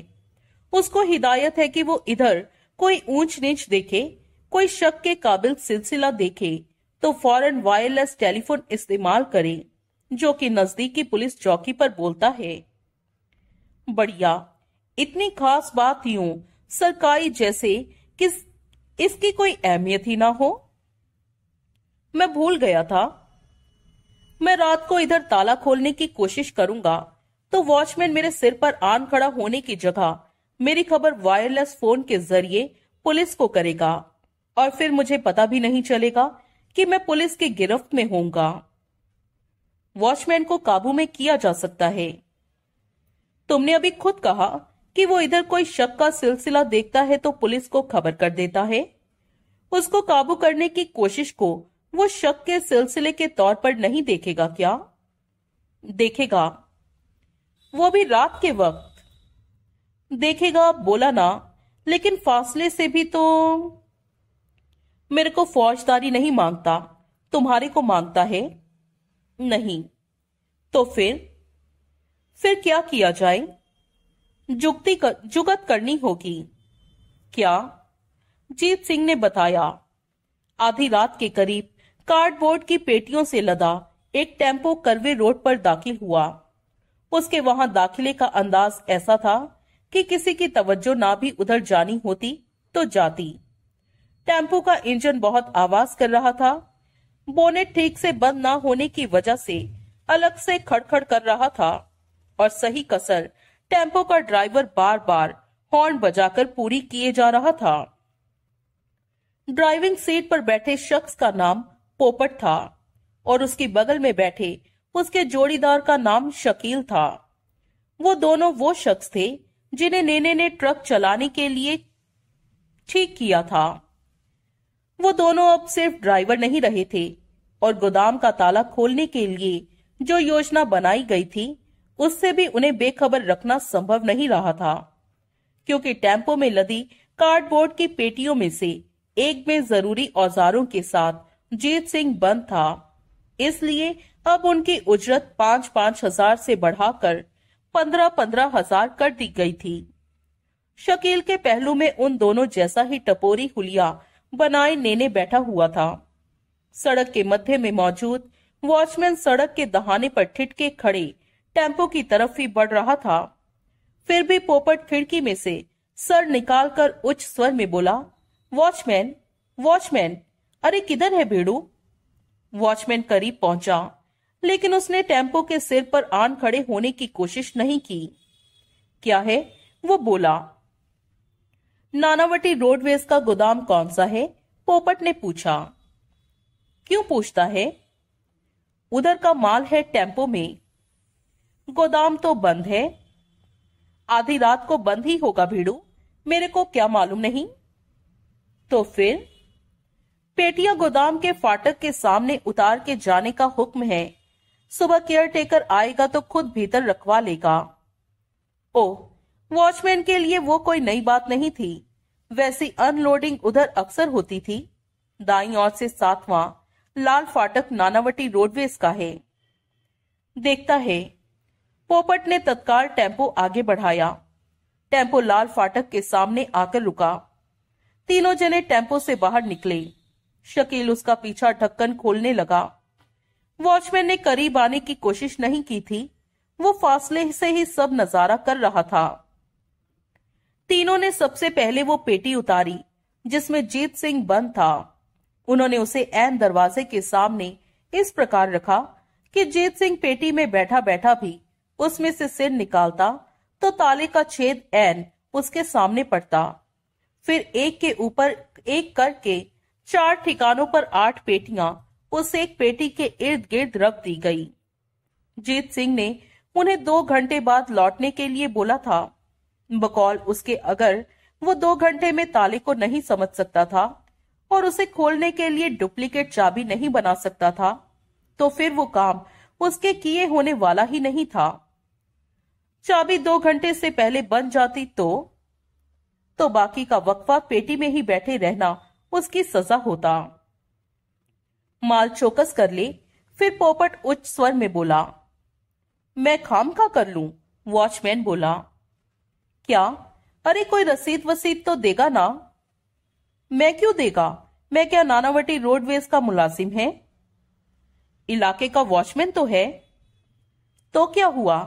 उसको हिदायत है कि वो इधर कोई ऊंच नीच देखे कोई शक के काबिल सिलसिला देखे तो फौरन वायरलेस टेलीफोन इस्तेमाल करें जो कि नजदीकी पुलिस चौकी पर बोलता है बढ़िया इतनी खास बात यूं सरकारी जैसे किस इसकी कोई अहमियत ही ना हो मैं भूल गया था मैं रात को इधर ताला खोलने की कोशिश करूंगा तो वॉचमैन मेरे सिर पर आन खड़ा होने की जगह मेरी खबर वायरलेस फोन के जरिए पुलिस को करेगा और फिर मुझे पता भी नहीं चलेगा कि मैं पुलिस के गिरफ्त में होऊंगा वॉचमैन को काबू में किया जा सकता है तुमने अभी खुद कहा कि वो इधर कोई शक का सिलसिला देखता है तो पुलिस को खबर कर देता है उसको काबू करने की कोशिश को वो शक के सिलसिले के तौर पर नहीं देखेगा क्या देखेगा वो भी रात के वक्त देखेगा बोला ना लेकिन फासले से भी तो मेरे को फौजदारी नहीं मांगता तुम्हारे को मांगता है नहीं तो फिर फिर क्या किया जाए जुगती कर, जुगत करनी होगी क्या जीत सिंह ने बताया आधी रात के करीब कार्डबोर्ड की पेटियों से लदा एक टेम्पो करवे रोड पर दाखिल हुआ उसके वहां दाखिले का अंदाज ऐसा था कि किसी की तवज्जो ना भी उधर जानी होती तो जाती टेम्पो का इंजन बहुत आवाज कर रहा था बोनेट ठीक से बंद ना होने की वजह से अलग से खड़खड़ कर रहा था और सही कसर टेम्पो का ड्राइवर बार बार हॉर्न बजाकर पूरी किए जा रहा था ड्राइविंग सीट पर बैठे शख्स का नाम पोपट था और उसके बगल में बैठे उसके जोड़ीदार का नाम शकील था वो दोनों वो शख्स थे जिन्हें नेने ने ट्रक चलाने के लिए ठीक किया था वो दोनों अब सिर्फ ड्राइवर नहीं रहे थे और गोदाम का ताला खोलने के लिए जो योजना बनाई गई थी उससे भी उन्हें बेखबर रखना संभव नहीं रहा था क्योंकि टेम्पो में लदी कार्डबोर्ड की पेटियों में से एक में जरूरी औजारों के साथ जीत सिंह बंद था इसलिए अब उनकी उजरत पांच पांच हजार से बढ़ाकर पंद्रह पंद्रह हजार कर दी गई थी शकील के पहलू में उन दोनों जैसा ही टपोरी हुलिया बनाए नेने बैठा हुआ था सड़क के मध्य में मौजूद वॉचमैन सड़क के दहाने पर ठिटके खड़े टेम्पो की तरफ ही बढ़ रहा था फिर भी पोपट खिड़की में से सर निकालकर उच्च स्वर में बोला वॉचमैन वॉचमैन अरे किधर है भेड़ू वॉचमैन करीब पहुंचा लेकिन उसने टेम्पो के सिर पर आन खड़े होने की कोशिश नहीं की क्या है वो बोला नानावटी रोडवेज का गोदाम कौन सा है पोपट ने पूछा क्यों पूछता है उधर का माल है टेम्पो में गोदाम तो बंद है आधी रात को बंद ही होगा भीड़ू मेरे को क्या मालूम नहीं तो फिर पेटिया गोदाम के फाटक के सामने उतार के जाने का हुक्म है सुबह केयर टेकर आएगा तो खुद भीतर रखवा लेगा ओह वॉचमैन के लिए वो कोई नई बात नहीं थी वैसी अनलोडिंग उधर अक्सर होती थी दाई ओर से सातवां लाल फाटक नानावटी रोडवेज का है देखता है पोपट ने तत्काल टेम्पो आगे बढ़ाया टेम्पो लाल फाटक के सामने आकर रुका तीनों जने टेम्पो से बाहर निकले शकील उसका पीछा ढक्कन खोलने लगा वॉचमैन ने करीब आने की कोशिश नहीं की थी वो फासले से ही सब नजारा कर रहा था तीनों ने सबसे पहले वो पेटी उतारी जिसमें जीत सिंह बंद था उन्होंने उसे एन दरवाजे के सामने इस प्रकार रखा कि जीत सिंह पेटी में बैठा बैठा भी उसमें से सिर निकालता तो ताले का छेद एन उसके सामने पड़ता फिर एक के ऊपर एक करके चार ठिकानों पर आठ पेटियां उस एक पेटी के इर्द गिर्द रख दी गई जीत सिंह ने उन्हें दो घंटे बाद लौटने के लिए बोला था बकौल उसके अगर वो दो घंटे में ताले को नहीं समझ सकता था और उसे खोलने के लिए डुप्लीकेट चाबी नहीं बना सकता था तो फिर वो काम उसके किए होने वाला ही नहीं था चाबी दो घंटे से पहले बन जाती तो तो बाकी का वक्फा पेटी में ही बैठे रहना उसकी सजा होता माल चौकस कर ले फिर पोपट उच्च स्वर में बोला मैं खाम का कर लू वॉचमैन बोला क्या अरे कोई रसीद वसीद तो देगा ना मैं क्यों देगा मैं क्या नानावटी रोडवेज का मुलाजिम है इलाके का वॉचमैन तो है तो क्या हुआ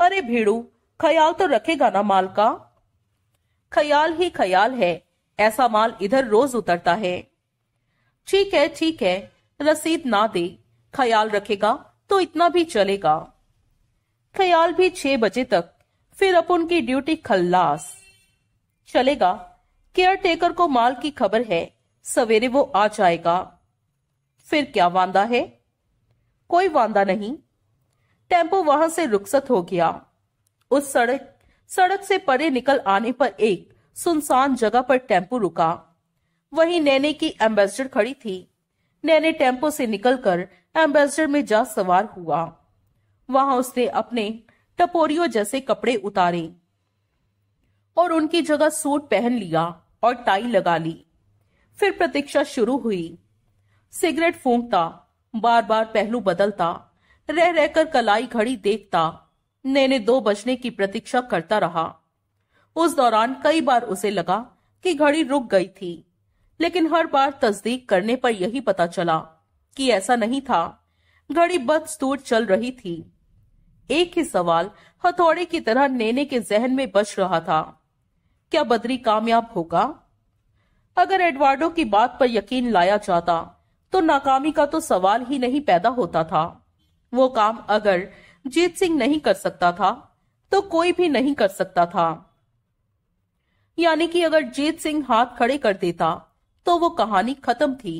अरे भेड़ू ख्याल तो रखेगा ना माल का ख्याल ही ख्याल है ऐसा माल इधर रोज उतरता है ठीक है ठीक है रसीद ना दे ख्याल रखेगा तो इतना भी चलेगा ख्याल भी छह बजे तक फिर अपन की ड्यूटी खल्लास चलेगा केयर टेकर को माल की खबर है सवेरे वो आ जाएगा फिर क्या वादा है कोई वादा नहीं टेम्पो वहां से रुखसत हो गया उस सड़क सड़क से परे निकल आने पर एक सुनसान जगह पर टेम्पो रुका वही नैने की एम्बेसडर खड़ी थी नैने टेम्पो से निकलकर एम्बेसडर में जा सवार हुआ वहां उसने अपने टपोरियो जैसे कपड़े उतारे और उनकी जगह सूट पहन लिया और टाई लगा ली फिर प्रतीक्षा शुरू हुई सिगरेट फूंकता बार बार पहलू बदलता रह रहकर कलाई घड़ी देखता नैने दो बजने की प्रतीक्षा करता रहा उस दौरान कई बार उसे लगा कि घड़ी रुक गई थी लेकिन हर बार तस्दीक करने पर यही पता चला कि ऐसा नहीं था घड़ी बदस्तूर चल रही थी एक ही सवाल हथौड़े की तरह नेने के जहन में बच रहा था क्या बद्री कामयाब होगा अगर एडवार्डो की बात पर यकीन लाया जाता तो नाकामी का तो सवाल ही नहीं पैदा होता था वो काम अगर जीत सिंह नहीं कर सकता था तो कोई भी नहीं कर सकता था यानी कि अगर जीत सिंह हाथ खड़े कर देता तो वो कहानी खत्म थी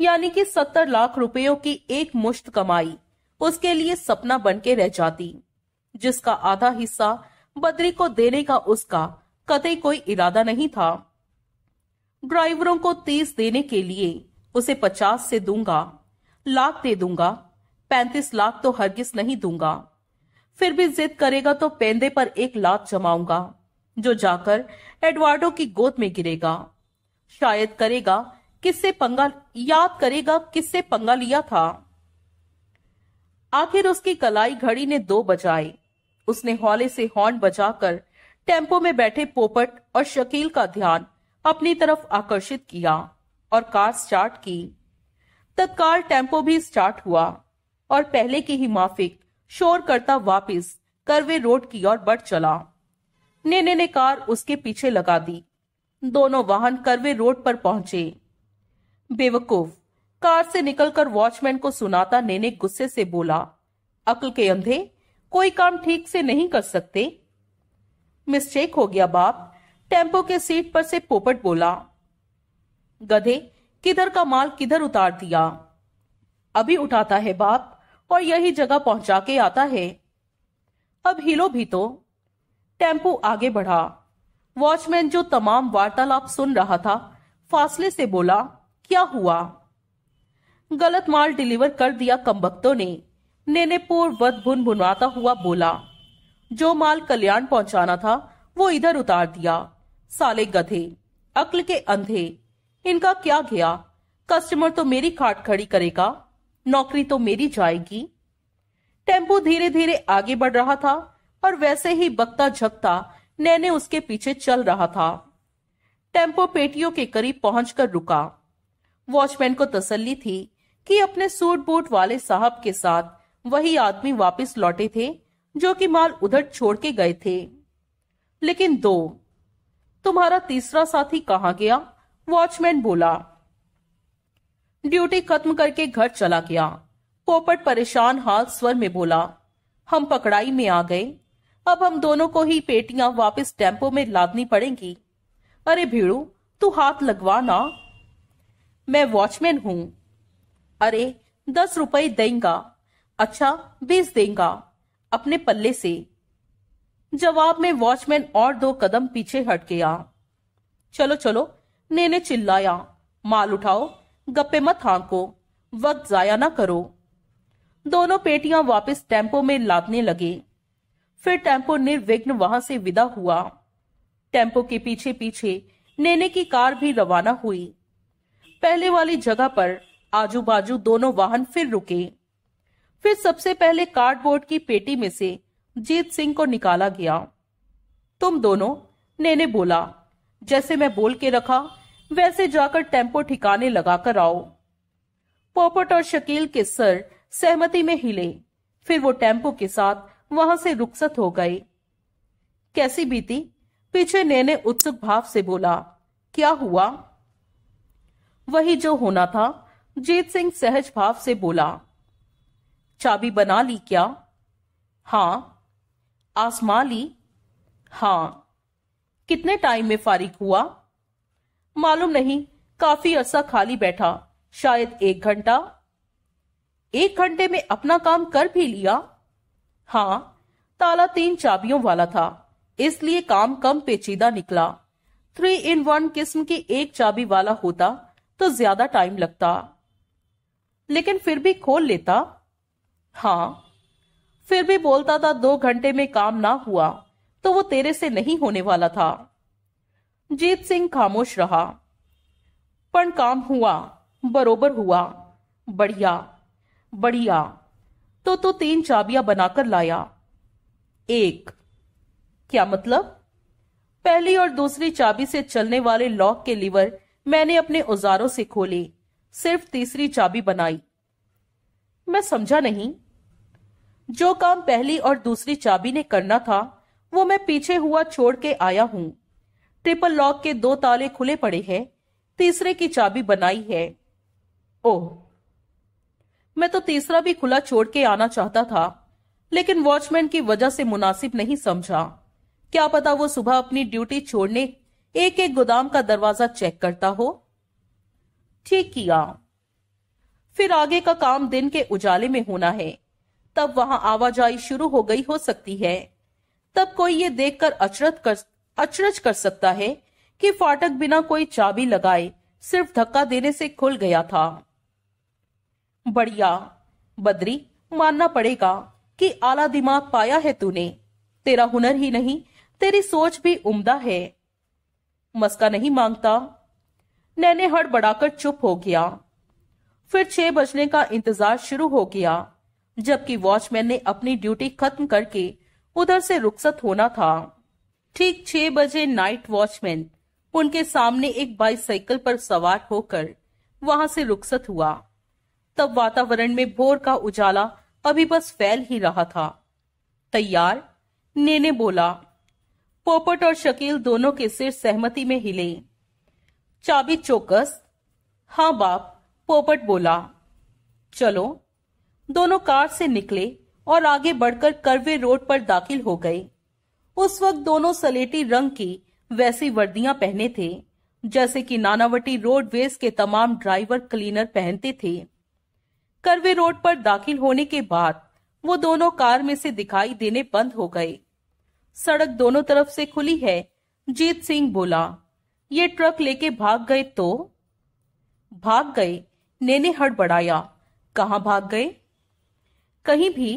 यानी कि सत्तर लाख रुपयों की एक मुश्त कमाई उसके लिए सपना बन के रह जाती जिसका आधा हिस्सा बद्री को देने का उसका कतई कोई इरादा नहीं था ड्राइवरों को तीस देने के लिए उसे पचास से दूंगा लाख दे दूंगा पैंतीस लाख तो हरगिज नहीं दूंगा फिर भी जिद करेगा तो पेंदे पर एक लाख जमाऊंगा जो जाकर एडवार्डो की गोद में गिरेगा शायद करेगा किससे पंगा याद करेगा किससे पंगा लिया था आखिर उसकी कलाई घड़ी ने दो बजाए उसने हौले से हॉर्न बजाकर टेम्पो में बैठे पोपट और शकील का ध्यान अपनी तरफ आकर्षित किया और कार स्टार्ट की तत्काल टेम्पो भी स्टार्ट हुआ और पहले की ही माफिक शोर करता वापिस करवे रोड की ओर बढ़ चला नेने ने कार उसके पीछे लगा दी दोनों वाहन करवे रोड पर पहुंचे बेवकूफ कार से निकलकर वॉचमैन को सुनाता नेने गुस्से से बोला अकल के अंधे कोई काम ठीक से नहीं कर सकते मिस्टेक हो गया बाप टेम्पो के सीट पर से पोपट बोला गधे किधर का माल किधर उतार दिया अभी उठाता है बाप और यही जगह पहुंचा के आता है अब हिलो भी तो टेम्पो आगे बढ़ा वॉचमैन जो तमाम वार्तालाप सुन रहा था फासले से बोला क्या हुआ गलत माल डिलीवर कर दिया कमबख्तों ने नेनेपुर वध भुन भुनवाता हुआ बोला जो माल कल्याण पहुंचाना था वो इधर उतार दिया साले गधे अक्ल के अंधे इनका क्या गया कस्टमर तो मेरी खाट खड़ी करेगा नौकरी तो मेरी जाएगी टेम्पो धीरे धीरे आगे बढ़ रहा था और वैसे ही बकता झकता नैने उसके पीछे चल रहा था टेम्पो पेटियों के करीब पहुंचकर रुका वॉचमैन को तसल्ली थी कि अपने सूट बूट वाले साहब के साथ वही आदमी वापस लौटे थे जो कि माल उधर छोड़ के गए थे लेकिन दो तुम्हारा तीसरा साथी कहा गया वॉचमैन बोला ड्यूटी खत्म करके घर चला गया पोपट परेशान हाल स्वर में बोला हम पकड़ाई में आ गए अब हम दोनों को ही पेटियां वापस टेम्पो में लादनी पड़ेंगी अरे भीड़ू तू हाथ लगवा ना मैं वॉचमैन हूं अरे दस रुपए देगा अच्छा बीस देगा अपने पल्ले से जवाब में वॉचमैन और दो कदम पीछे हट गया चलो चलो नेने चिल्लाया माल उठाओ गप्पे मत हाँको वक्त जाया ना करो दोनों पेटियां वापस टेम्पो में लादने लगे फिर टेम्पो निर्विघ्न वहां से विदा हुआ टेम्पो के पीछे पीछे नेने की कार भी रवाना हुई पहले वाली जगह पर आजू बाजू दोनों वाहन फिर रुके फिर सबसे पहले कार्डबोर्ड की पेटी में से जीत सिंह को निकाला गया तुम दोनों नेने बोला जैसे मैं बोल के रखा वैसे जाकर टेम्पो ठिकाने लगाकर आओ पोपट और शकील के सर सहमति में हिले फिर वो टेम्पो के साथ वहां से रुखसत हो गए कैसी बीती पीछे नेने उत्सुक भाव से बोला क्या हुआ वही जो होना था जीत सिंह सहज भाव से बोला चाबी बना ली क्या हाँ आसमा ली हाँ कितने टाइम में फारिक हुआ मालूम नहीं काफी अरसा खाली बैठा शायद एक घंटा एक घंटे में अपना काम कर भी लिया हाँ ताला तीन चाबियों वाला था इसलिए काम कम पेचीदा निकला थ्री इन वन किस्म की एक चाबी वाला होता तो ज्यादा टाइम लगता लेकिन फिर भी खोल लेता हाँ फिर भी बोलता था दो घंटे में काम ना हुआ तो वो तेरे से नहीं होने वाला था जीत सिंह खामोश रहा पर काम हुआ बरोबर हुआ बढ़िया बढ़िया तो तू तो तीन चाबियां बनाकर लाया एक क्या मतलब पहली और दूसरी चाबी से चलने वाले लॉक के लीवर मैंने अपने औजारों से खोले सिर्फ तीसरी चाबी बनाई मैं समझा नहीं जो काम पहली और दूसरी चाबी ने करना था वो मैं पीछे हुआ छोड़ के आया हूं ट्रिपल लॉक के दो ताले खुले पड़े हैं तीसरे की चाबी बनाई है ओह मैं तो तीसरा भी खुला छोड़ के आना चाहता था लेकिन वॉचमैन की वजह से मुनासिब नहीं समझा क्या पता वो सुबह अपनी ड्यूटी छोड़ने एक एक गोदाम का दरवाजा चेक करता हो ठीक किया फिर आगे का काम दिन के उजाले में होना है तब वहां आवाजाही शुरू हो गई हो सकती है तब कोई ये देखकर अचरज कर अचरज कर सकता है कि फाटक बिना कोई चाबी लगाए सिर्फ धक्का देने से खुल गया था बढ़िया बद्री मानना पड़ेगा कि आला दिमाग पाया है तूने तेरा हुनर ही नहीं तेरी सोच भी उम्दा है मस्का नहीं मांगता नैने हड़बड़ाकर चुप हो गया फिर छह बजने का इंतजार शुरू हो गया जबकि वॉचमैन ने अपनी ड्यूटी खत्म करके उधर से रुखसत होना था ठीक छह बजे नाइट वॉचमैन उनके सामने एक बाइसाइकिल पर सवार होकर वहां से रुखसत हुआ तब वातावरण में भोर का उजाला अभी बस फैल ही रहा था तैयार नेने बोला पोपट और शकील दोनों के सिर सहमति में हिले चाबी चौकस हाँ बाप पोपट बोला चलो दोनों कार से निकले और आगे बढ़कर करवे रोड पर दाखिल हो गए उस वक्त दोनों सलेटी रंग की वैसी वर्दियां पहने थे जैसे कि नानावटी रोडवेज के तमाम ड्राइवर क्लीनर पहनते थे करवे रोड पर दाखिल होने के बाद वो दोनों कार में से दिखाई देने बंद हो गए सड़क दोनों तरफ से खुली है जीत सिंह बोला ये ट्रक लेके भाग गए तो भाग गए नेने हड़बड़ाया कहा भाग गए कहीं भी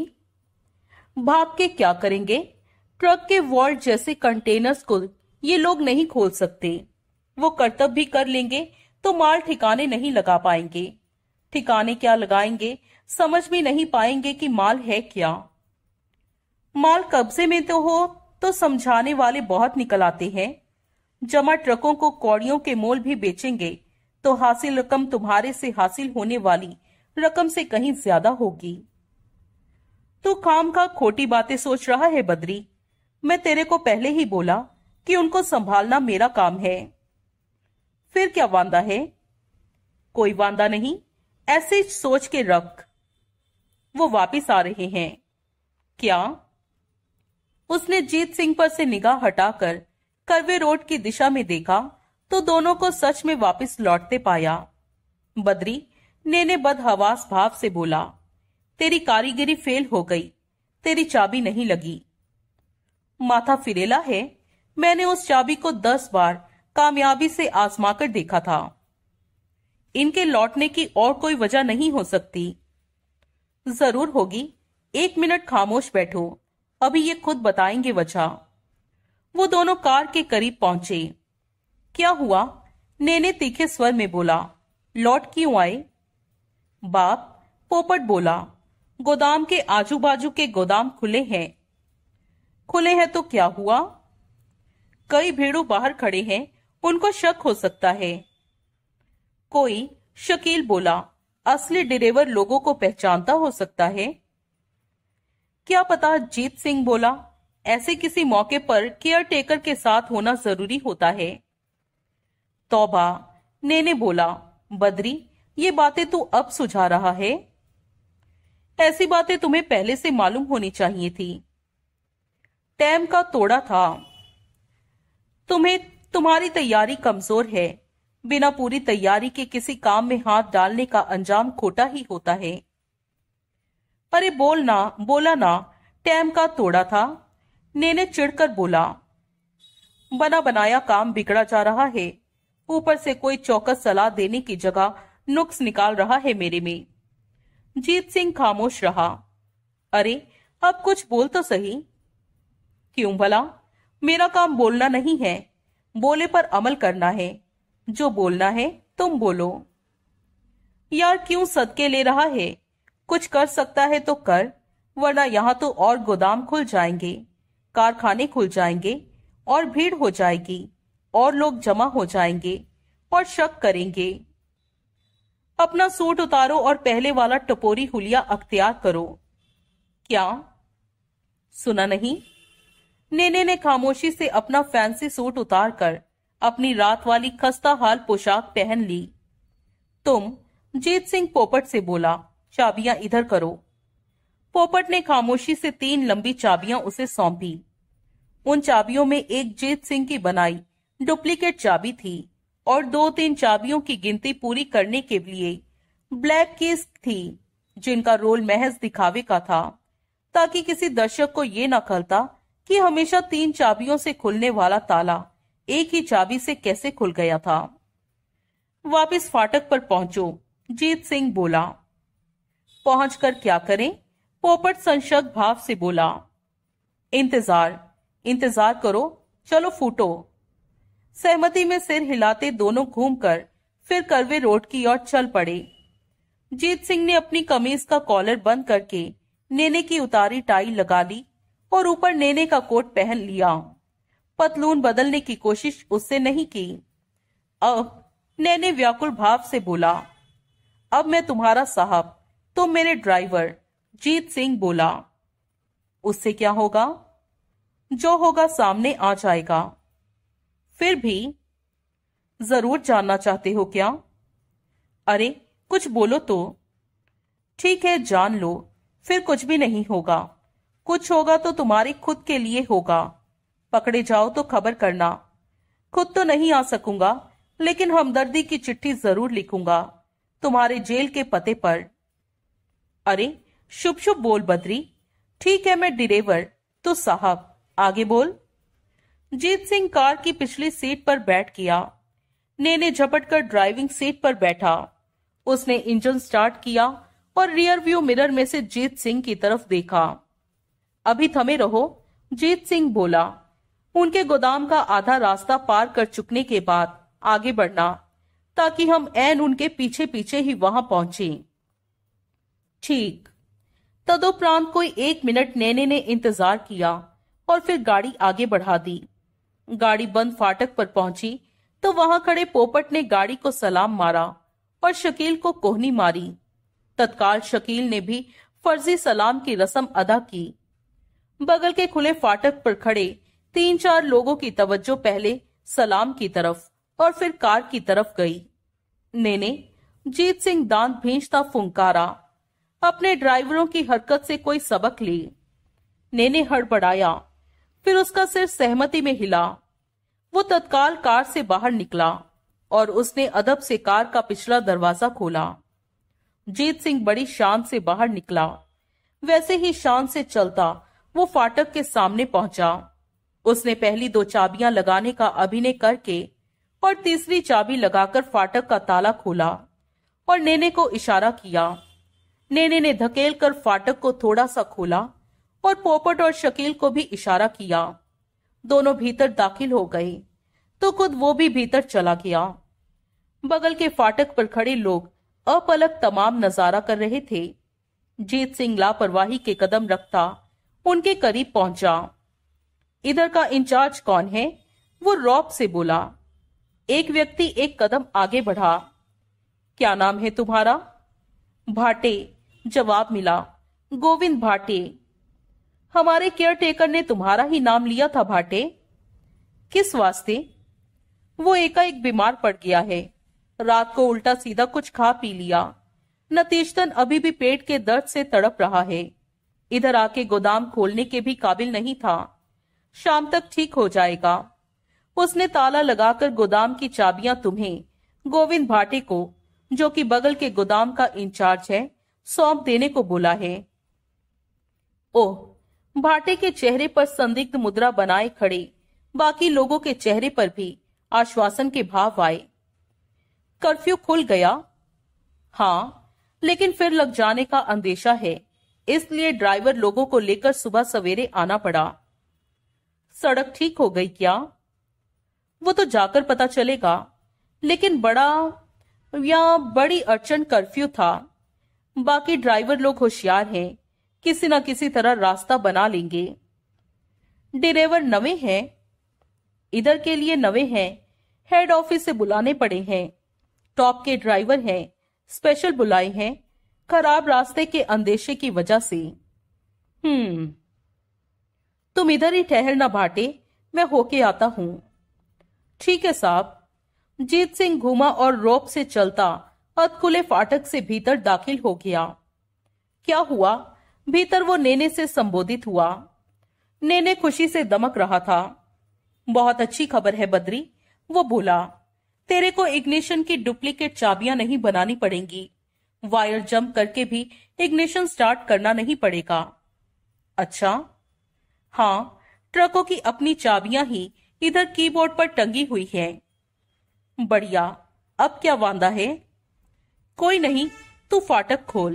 भाग के क्या करेंगे ट्रक के वॉल्ट जैसे कंटेनर्स को ये लोग नहीं खोल सकते वो कर्तव्य भी कर लेंगे तो माल ठिकाने नहीं लगा पाएंगे ठिकाने क्या लगाएंगे समझ भी नहीं पाएंगे कि माल है क्या माल कब्जे में तो हो तो समझाने वाले बहुत निकल आते हैं जमा ट्रकों को कौड़ियों के मोल भी बेचेंगे तो हासिल रकम तुम्हारे से हासिल होने वाली रकम से कहीं ज्यादा होगी तू तो काम का खोटी बातें सोच रहा है बद्री मैं तेरे को पहले ही बोला कि उनको संभालना मेरा काम है फिर क्या वादा है कोई वादा नहीं ऐसे सोच के रख वो वापस आ रहे हैं क्या उसने जीत सिंह पर से निगाह हटाकर करवे रोड की दिशा में देखा तो दोनों को सच में वापस लौटते पाया बद्री नेने बदहवास भाव से बोला तेरी कारीगरी फेल हो गई तेरी चाबी नहीं लगी माथा फिरेला है मैंने उस चाबी को दस बार कामयाबी से आजमाकर कर देखा था इनके लौटने की और कोई वजह नहीं हो सकती जरूर होगी एक मिनट खामोश बैठो अभी ये खुद बताएंगे वजह वो दोनों कार के करीब पहुंचे क्या हुआ नेने तीखे स्वर में बोला लौट क्यों आए बाप पोपट बोला गोदाम के आजू बाजू के गोदाम खुले हैं खुले हैं तो क्या हुआ कई भेड़ो बाहर खड़े हैं उनको शक हो सकता है कोई शकील बोला असली ड्रेवर लोगों को पहचानता हो सकता है क्या पता जीत सिंह बोला ऐसे किसी मौके पर केयर टेकर के साथ होना जरूरी होता है तौबा नेने बोला बद्री ये बातें तू अब सुझा रहा है ऐसी बातें तुम्हें पहले से मालूम होनी चाहिए थी टैम का तोड़ा था तुम्हें तुम्हारी तैयारी कमजोर है बिना पूरी तैयारी के किसी काम में हाथ डालने का अंजाम खोटा ही होता है अरे बोल ना बोला ना टैम का तोड़ा था नेने चिढ़कर बोला बना बनाया काम बिगड़ा जा रहा है ऊपर से कोई चौकस सलाह देने की जगह नुक्स निकाल रहा है मेरे में जीत सिंह खामोश रहा अरे अब कुछ बोल तो सही क्यों भला मेरा काम बोलना नहीं है बोले पर अमल करना है जो बोलना है तुम बोलो यार क्यों सदके ले रहा है कुछ कर सकता है तो कर वरना यहां तो और गोदाम खुल जाएंगे कारखाने खुल जाएंगे और भीड़ हो जाएगी और लोग जमा हो जाएंगे और शक करेंगे अपना सूट उतारो और पहले वाला टपोरी हुलिया अख्तियार करो क्या सुना नहीं नेने ने खामोशी से अपना फैंसी सूट उतार कर अपनी रात वाली खस्ता हाल पोशाक पहन ली तुम जीत सिंह पोपट से बोला चाबियां इधर करो पोपट ने खामोशी से तीन लंबी चाबियां उसे सौंपी उन चाबियों में एक जीत सिंह की बनाई डुप्लीकेट चाबी थी और दो तीन चाबियों की गिनती पूरी करने के लिए ब्लैक कीस थी जिनका रोल महज दिखावे का था ताकि किसी दर्शक को ये न कहता कि हमेशा तीन चाबियों से खुलने वाला ताला एक ही चाबी से कैसे खुल गया था वापस फाटक पर पहुंचो जीत सिंह बोला पहुंचकर क्या करें पोपट संशक भाव से बोला इंतजार इंतजार करो चलो फूटो सहमति में सिर हिलाते दोनों घूमकर फिर करवे रोड की ओर चल पड़े जीत सिंह ने अपनी कमीज का कॉलर बंद करके नेने की उतारी टाई लगा ली और ऊपर नेने का कोट पहन लिया पतलून बदलने की कोशिश उससे नहीं की अब नेने व्याकुल भाव से बोला अब मैं तुम्हारा साहब तुम मेरे ड्राइवर जीत सिंह बोला उससे क्या होगा जो होगा सामने आ जाएगा फिर भी जरूर जानना चाहते हो क्या अरे कुछ बोलो तो ठीक है जान लो फिर कुछ भी नहीं होगा कुछ होगा तो तुम्हारे खुद के लिए होगा पकड़े जाओ तो खबर करना खुद तो नहीं आ सकूंगा लेकिन हमदर्दी की चिट्ठी जरूर लिखूंगा तुम्हारे जेल के पते पर अरे शुभ शुभ बोल बद्री ठीक है मैं डिरेवर तो साहब आगे बोल जीत सिंह कार की पिछली सीट पर बैठ गया नेने झपट कर ड्राइविंग सीट पर बैठा उसने इंजन स्टार्ट किया और रियर व्यू मिरर में से जीत सिंह की तरफ देखा अभी थमे रहो जीत सिंह बोला उनके गोदाम का आधा रास्ता पार कर चुकने के बाद आगे बढ़ना ताकि हम एन उनके पीछे पीछे ही वहां पहुंचे ठीक तदोपरांत कोई एक मिनट नैने ने इंतजार किया और फिर गाड़ी आगे बढ़ा दी गाड़ी बंद फाटक पर पहुंची तो वहां खड़े पोपट ने गाड़ी को सलाम मारा और शकील को कोहनी मारी तत्काल शकील ने भी फर्जी सलाम की रस्म अदा की बगल के खुले फाटक पर खड़े तीन चार लोगों की तवज्जो पहले सलाम की तरफ और फिर कार की तरफ गई नेने जीत सिंह दांत भींचता फुंकारा अपने ड्राइवरों की हरकत से कोई सबक ली नेने हड़बड़ाया फिर उसका सिर सहमति में हिला वो तत्काल कार से बाहर निकला और उसने अदब से कार का पिछला दरवाजा खोला जीत सिंह बड़ी शान से बाहर निकला वैसे ही शान से चलता वो फाटक के सामने पहुंचा उसने पहली दो चाबियां लगाने का अभिनय करके और तीसरी चाबी लगाकर फाटक का ताला खोला और नेने को इशारा किया नेने ने धकेल कर फाटक को थोड़ा सा खोला और पोपट और शकील को भी इशारा किया दोनों भीतर दाखिल हो गए तो खुद वो भी भीतर चला गया बगल के फाटक पर खड़े लोग अपलक तमाम नजारा कर रहे थे जीत सिंह लापरवाही के कदम रखता उनके करीब पहुंचा इधर का इंचार्ज कौन है वो रॉब से बोला एक व्यक्ति एक कदम आगे बढ़ा क्या नाम है तुम्हारा भाटे जवाब मिला गोविंद भाटे हमारे केयर टेकर ने तुम्हारा ही नाम लिया था भाटे किस वास्ते वो एकाएक बीमार पड़ गया है रात को उल्टा सीधा कुछ खा पी लिया नतीजतन अभी भी पेट के दर्द से तड़प रहा है इधर आके गोदाम खोलने के भी काबिल नहीं था शाम तक ठीक हो जाएगा उसने ताला लगाकर गोदाम की चाबियां तुम्हें गोविंद भाटे को जो कि बगल के गोदाम का इंचार्ज है सौंप देने को बोला है ओह भाटे के चेहरे पर संदिग्ध मुद्रा बनाए खड़े बाकी लोगों के चेहरे पर भी आश्वासन के भाव आए कर्फ्यू खुल गया हाँ लेकिन फिर लग जाने का अंदेशा है इसलिए ड्राइवर लोगों को लेकर सुबह सवेरे आना पड़ा सड़क ठीक हो गई क्या वो तो जाकर पता चलेगा लेकिन बड़ा या बड़ी अड़चन कर्फ्यू था बाकी ड्राइवर लोग होशियार हैं किसी ना किसी तरह रास्ता बना लेंगे डिरेवर नवे हैं इधर के लिए नवे हैं हेड ऑफिस से बुलाने पड़े हैं टॉप के ड्राइवर हैं स्पेशल बुलाए हैं खराब रास्ते के अंदेशे की वजह से हम्म तुम इधर ही ठहर ना भाटे मैं होके आता हूं ठीक है साहब जीत सिंह घूमा और रोप से चलता हथ खुले फाटक से भीतर दाखिल हो गया क्या हुआ भीतर वो नेने से संबोधित हुआ नेने खुशी से दमक रहा था बहुत अच्छी खबर है बद्री वो बोला तेरे को इग्निशन की डुप्लीकेट चाबियां नहीं बनानी पड़ेंगी वायर जंप करके भी इग्निशन स्टार्ट करना नहीं पड़ेगा अच्छा हाँ ट्रकों की अपनी चाबियां ही इधर कीबोर्ड पर टंगी हुई है बढ़िया अब क्या वादा है कोई नहीं तू फाटक खोल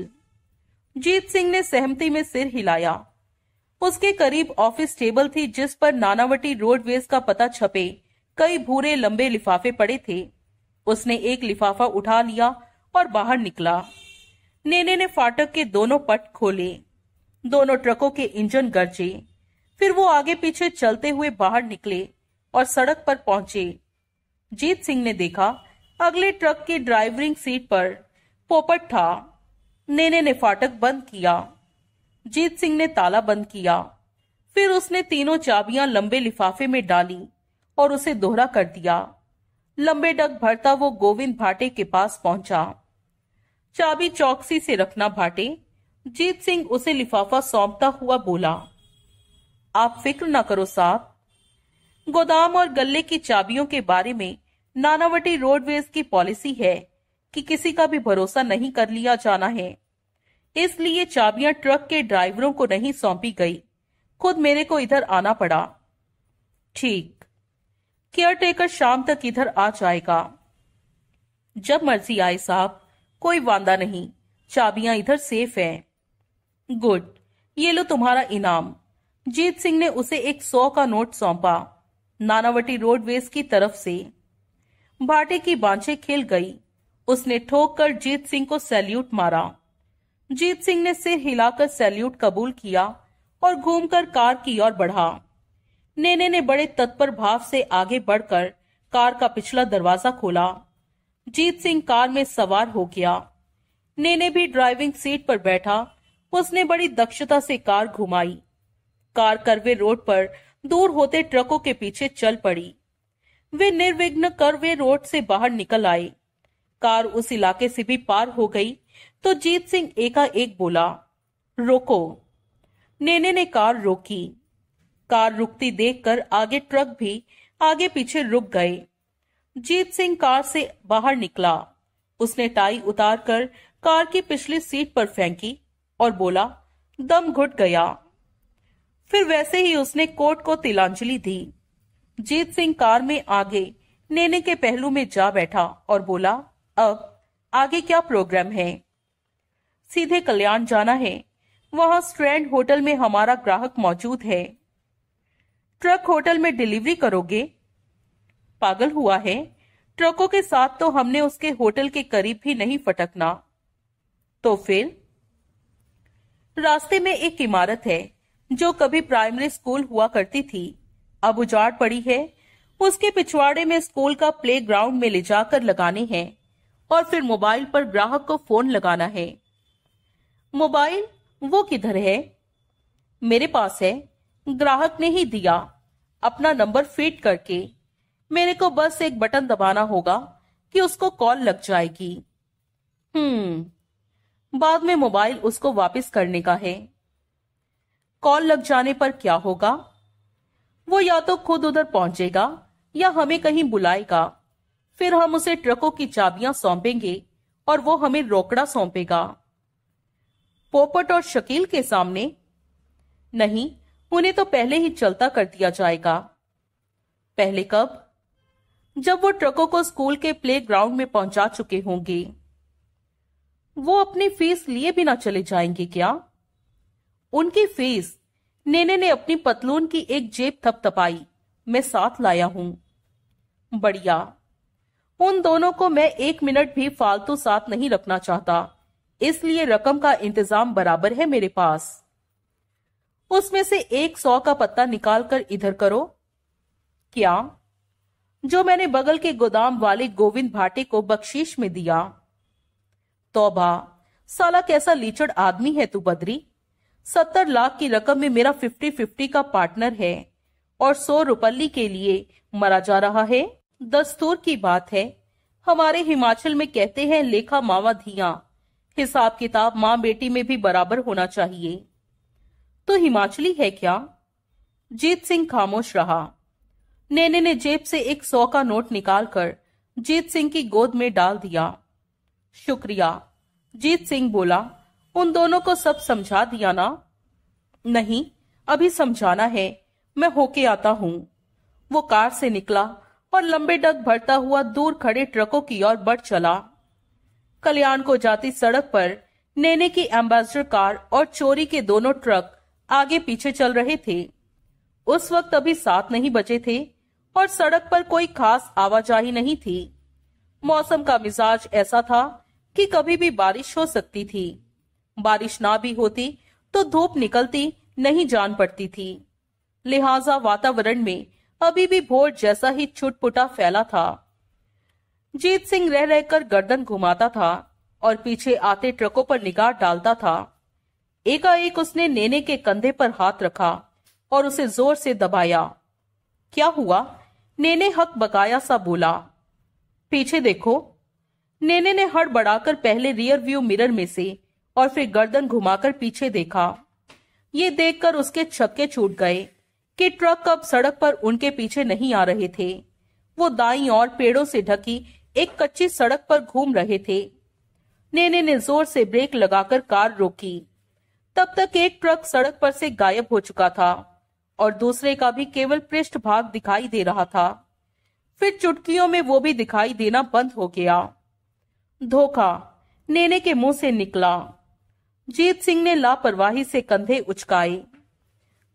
जीत सिंह ने सहमति में सिर हिलाया उसके करीब ऑफिस टेबल थी जिस पर नानावटी रोडवेज का पता छपे कई भूरे लंबे लिफाफे पड़े थे उसने एक लिफाफा उठा लिया और बाहर निकला नेने ने फाटक के दोनों पट खोले दोनों ट्रकों के इंजन गरजे फिर वो आगे पीछे चलते हुए बाहर निकले और सड़क पर पहुंचे जीत सिंह ने देखा अगले ट्रक की ड्राइवरिंग सीट पर पोपट था नेने ने फाटक बंद किया जीत सिंह ने ताला बंद किया फिर उसने तीनों चाबियां लंबे लिफाफे में डाली और उसे दोहरा कर दिया लंबे डग भरता वो गोविंद भाटे के पास पहुंचा चाबी चौकसी से रखना भाटे जीत सिंह उसे लिफाफा सौंपता हुआ बोला आप फिक्र ना करो साहब गोदाम और गले की चाबियों के बारे में नानावटी रोडवेज की पॉलिसी है कि किसी का भी भरोसा नहीं कर लिया जाना है इसलिए चाबियां ट्रक के ड्राइवरों को नहीं सौंपी गई खुद मेरे को इधर आना पड़ा ठीक केयर टेकर शाम तक इधर आ जाएगा जब मर्जी आए साहब कोई वादा नहीं चाबियां इधर सेफ हैं गुड ये लो तुम्हारा इनाम जीत सिंह ने उसे एक सौ का नोट सौंपा नानावटी रोडवेज की तरफ से भाटे की बांछे खिल गई उसने ठोक कर जीत सिंह को सैल्यूट मारा जीत सिंह ने सिर हिलाकर सैल्यूट कबूल किया और घूमकर कार की ओर बढ़ा नेने ने बड़े तत्पर भाव से आगे बढ़कर कार का पिछला दरवाजा खोला जीत सिंह कार में सवार हो गया नेने भी ड्राइविंग सीट पर बैठा उसने बड़ी दक्षता से कार घुमाई कार करवे रोड पर दूर होते ट्रकों के पीछे चल पड़ी वे निर्विघ्न करवे रोड से बाहर निकल आए कार उस इलाके से भी पार हो गई तो जीत सिंह एकाएक बोला रोको नेने ने कार रोकी कार रुकती देखकर आगे ट्रक भी आगे पीछे रुक गए जीत सिंह कार से बाहर निकला उसने टाई उतारकर कार की पिछली सीट पर फेंकी और बोला दम घुट गया फिर वैसे ही उसने कोर्ट को तिलांजलि दी जीत सिंह कार में आगे नेने के पहलू में जा बैठा और बोला अब आगे क्या प्रोग्राम है सीधे कल्याण जाना है वहां स्ट्रैंड होटल में हमारा ग्राहक मौजूद है ट्रक होटल में डिलीवरी करोगे पागल हुआ है ट्रकों के साथ तो हमने उसके होटल के करीब भी नहीं फटकना तो फिर रास्ते में एक इमारत है जो कभी प्राइमरी स्कूल हुआ करती थी अब उजाड़ पड़ी है उसके पिछवाड़े में स्कूल का प्लेग्राउंड में ले जाकर लगाने हैं और फिर मोबाइल पर ग्राहक को फोन लगाना है मोबाइल वो किधर है मेरे पास है ग्राहक ने ही दिया अपना नंबर फीड करके मेरे को बस एक बटन दबाना होगा कि उसको कॉल लग जाएगी हम्म बाद में मोबाइल उसको वापस करने का है कॉल लग जाने पर क्या होगा वो या तो खुद उधर पहुंचेगा या हमें कहीं बुलाएगा फिर हम उसे ट्रकों की चाबियां सौंपेंगे और वो हमें रोकड़ा सौंपेगा पोपट और शकील के सामने नहीं उन्हें तो पहले ही चलता कर दिया जाएगा पहले कब जब वो ट्रकों को स्कूल के प्ले ग्राउंड में पहुंचा चुके होंगे वो अपनी फीस लिए बिना चले जाएंगे क्या उनकी फीस नेने ने अपनी पतलून की एक जेब थपथपाई मैं साथ लाया हूं बढ़िया उन दोनों को मैं एक मिनट भी फालतू साथ नहीं रखना चाहता इसलिए रकम का इंतजाम बराबर है मेरे पास उसमें से एक सौ का पत्ता निकालकर इधर करो क्या जो मैंने बगल के गोदाम वाले गोविंद भाटे को बख्शीश में दिया तोबा साला कैसा लीचड़ आदमी है तू बद्री सत्तर लाख की रकम में मेरा फिफ्टी फिफ्टी का पार्टनर है और सौ रुपल्ली के लिए मरा जा रहा है दस्तूर की बात है हमारे हिमाचल में कहते हैं लेखा मावा धिया हिसाब किताब माँ बेटी में भी बराबर होना चाहिए तो हिमाचली है क्या जीत सिंह खामोश रहा नैने ने जेब से एक सौ का नोट निकालकर जीत सिंह की गोद में डाल दिया शुक्रिया जीत सिंह बोला उन दोनों को सब समझा दिया ना नहीं अभी समझाना है मैं होके आता हूं वो कार से निकला और लंबे डग भरता हुआ दूर खड़े ट्रकों की ओर बढ़ चला कल्याण को जाती सड़क पर नेने की एम्बेसडर कार और चोरी के दोनों ट्रक आगे पीछे चल रहे थे उस वक्त अभी सात नहीं बचे थे और सड़क पर कोई खास आवाजाही नहीं थी मौसम का मिजाज ऐसा था कि कभी भी बारिश हो सकती थी बारिश ना भी होती तो धूप निकलती नहीं जान पड़ती थी लिहाजा वातावरण में अभी भी भोर जैसा ही छुटपुटा फैला था जीत सिंह रह रहकर गर्दन घुमाता था और पीछे आते ट्रकों पर निगाह डालता था एकाएक उसने नेने के कंधे पर हाथ रखा और उसे जोर से दबाया क्या हुआ नेने हक बकाया सा बोला पीछे देखो नेने ने हड़बड़ाकर पहले रियर व्यू मिरर में से और फिर गर्दन घुमाकर पीछे देखा ये देखकर उसके छक्के छूट गए कि ट्रक अब सड़क पर उनके पीछे नहीं आ रहे थे वो दाई और पेड़ों से ढकी एक कच्ची सड़क पर घूम रहे थे नेने ने जोर से ब्रेक लगाकर कार रोकी तब तक एक ट्रक सड़क पर से गायब हो चुका था और दूसरे का भी केवल पृष्ठ भाग दिखाई दे रहा था फिर चुटकियों में वो भी दिखाई देना बंद हो गया धोखा नेने के मुंह से निकला जीत सिंह ने लापरवाही से कंधे उचकाए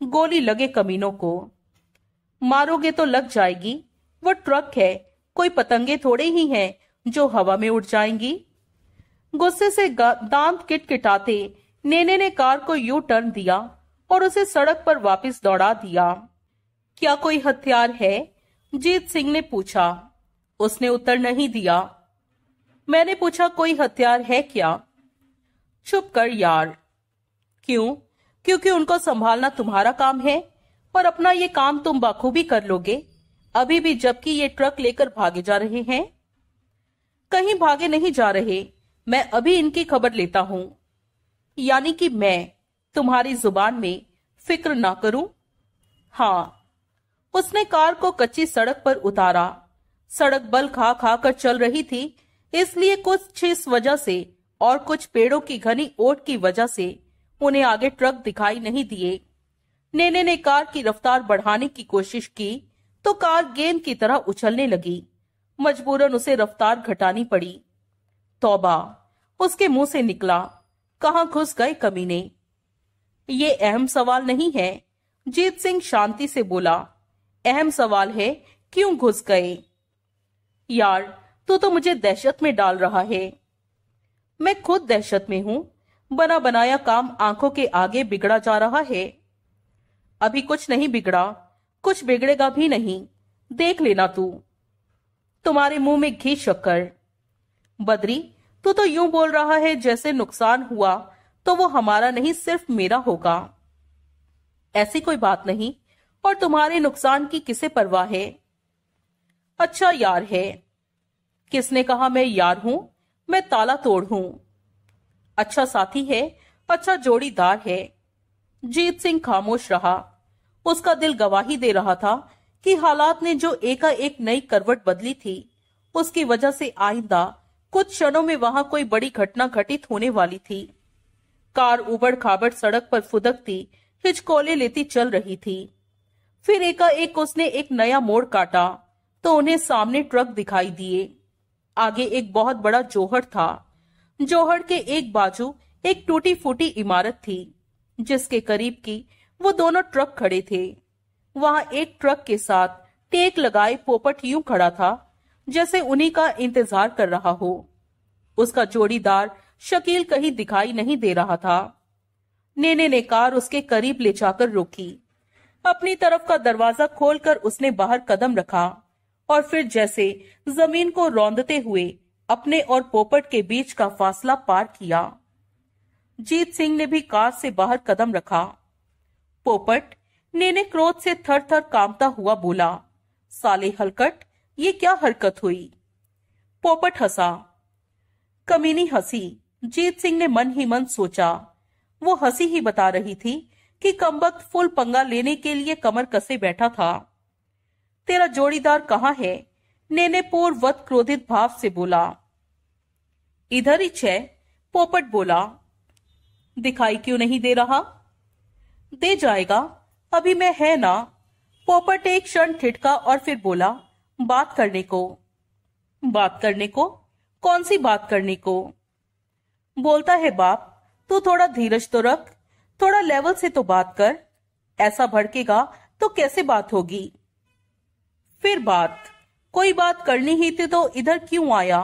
गोली लगे कमीनों को मारोगे तो लग जाएगी वो ट्रक है कोई पतंगे थोड़े ही हैं जो हवा में उड़ जाएंगी गुस्से से दांत किटकिटाते नेने ने कार को यू टर्न दिया और उसे सड़क पर वापस दौड़ा दिया क्या कोई हथियार है जीत सिंह ने पूछा उसने उत्तर नहीं दिया मैंने पूछा कोई हथियार है क्या चुप कर यार क्यों क्योंकि उनको संभालना तुम्हारा काम है पर अपना ये काम तुम बाखूबी कर लोगे अभी भी जबकि ये ट्रक लेकर भागे जा रहे हैं कहीं भागे नहीं जा रहे मैं अभी इनकी खबर लेता हूं यानी कि मैं तुम्हारी जुबान में फिक्र ना करूं हाँ उसने कार को कच्ची सड़क पर उतारा सड़क बल खा खा कर चल रही थी इसलिए कुछ इस वजह से और कुछ पेड़ों की घनी ओट की वजह से उन्हें आगे ट्रक दिखाई नहीं दिए नेने ने कार की रफ्तार बढ़ाने की कोशिश की तो कार गेंद की तरह उछलने लगी मजबूरन उसे रफ्तार घटानी पड़ी तौबा उसके मुंह से निकला कहा घुस गए कमीने ये अहम सवाल नहीं है जीत सिंह शांति से बोला अहम सवाल है क्यों घुस गए यार तू तो मुझे दहशत में डाल रहा है मैं खुद दहशत में हूं बना बनाया काम आंखों के आगे बिगड़ा जा रहा है अभी कुछ नहीं बिगड़ा कुछ बिगड़ेगा भी नहीं देख लेना तू तुम्हारे मुंह में घी शक्कर बद्री तू तो यूं बोल रहा है जैसे नुकसान हुआ तो वो हमारा नहीं सिर्फ मेरा होगा ऐसी कोई बात नहीं और तुम्हारे नुकसान की किसे परवाह है अच्छा यार है किसने कहा मैं यार हूं मैं ताला तोड़ हूं अच्छा साथी है अच्छा जोड़ीदार है जीत सिंह खामोश रहा उसका दिल गवाही दे रहा था कि हालात ने जो एकाएक नई करवट बदली थी उसकी वजह से आईंदा कुछ क्षणों में वहां कोई बड़ी घटना घटित होने वाली थी कार उबड़ खाबड़ सड़क पर फुदकती हिचकोले लेती चल रही थी फिर एकाएक उसने एक नया मोड़ काटा तो उन्हें सामने ट्रक दिखाई दिए आगे एक बहुत बड़ा जोहर था जोहड़ के एक बाजू एक टूटी फूटी इमारत थी जिसके करीब की वो दोनों ट्रक खड़े थे वहां एक ट्रक के साथ टेक लगाए पोपट यूं खड़ा था जैसे उन्हीं का इंतजार कर रहा हो उसका जोड़ीदार शकील कहीं दिखाई नहीं दे रहा था नेने ने कार उसके करीब ले जाकर रोकी अपनी तरफ का दरवाजा खोलकर उसने बाहर कदम रखा और फिर जैसे जमीन को रौंदते हुए अपने और पोपट के बीच का फासला पार किया जीत सिंह ने भी कार से बाहर कदम रखा पोपट नेने क्रोध से थर थर कामता हुआ बोला साले हलकट ये क्या हरकत हुई पोपट हंसा कमीनी हंसी जीत सिंह ने मन ही मन सोचा वो हंसी ही बता रही थी कि कम्बक फुल पंगा लेने के लिए कमर कसे बैठा था तेरा जोड़ीदार कहा है नेने पूर्व क्रोधित भाव से बोला इधर ही छे पोपट बोला दिखाई क्यों नहीं दे रहा दे जाएगा अभी मैं है ना पोपट एक क्षण ठिठका और फिर बोला बात करने को बात करने को कौन सी बात करने को बोलता है बाप तू थोड़ा धीरज तो रख थोड़ा लेवल से तो बात कर ऐसा भड़केगा तो कैसे बात होगी फिर बात कोई बात करनी ही थी तो इधर क्यों आया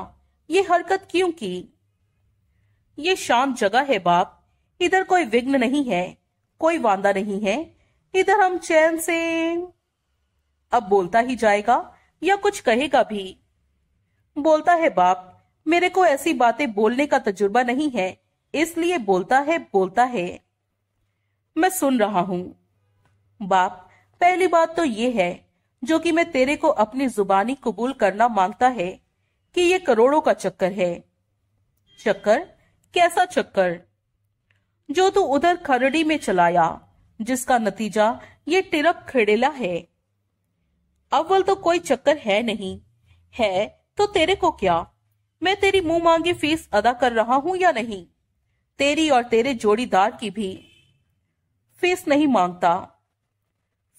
ये हरकत क्यों की ये शांत जगह है बाप इधर कोई विघ्न नहीं है कोई वादा नहीं है इधर हम चैन से अब बोलता ही जाएगा या कुछ कहेगा भी बोलता है बाप मेरे को ऐसी बातें बोलने का तजुर्बा नहीं है इसलिए बोलता है बोलता है मैं सुन रहा हूं बाप पहली बात तो ये है जो कि मैं तेरे को अपनी जुबानी कबूल करना मांगता है कि ये करोड़ों का चक्कर है चक्कर कैसा चक्कर जो तू उधर खरड़ी में चलाया जिसका नतीजा ये टिरक खेड़ेला है अव्वल तो कोई चक्कर है नहीं है तो तेरे को क्या मैं तेरी मुंह मांगी फीस अदा कर रहा हूं या नहीं तेरी और तेरे जोड़ीदार की भी फीस नहीं मांगता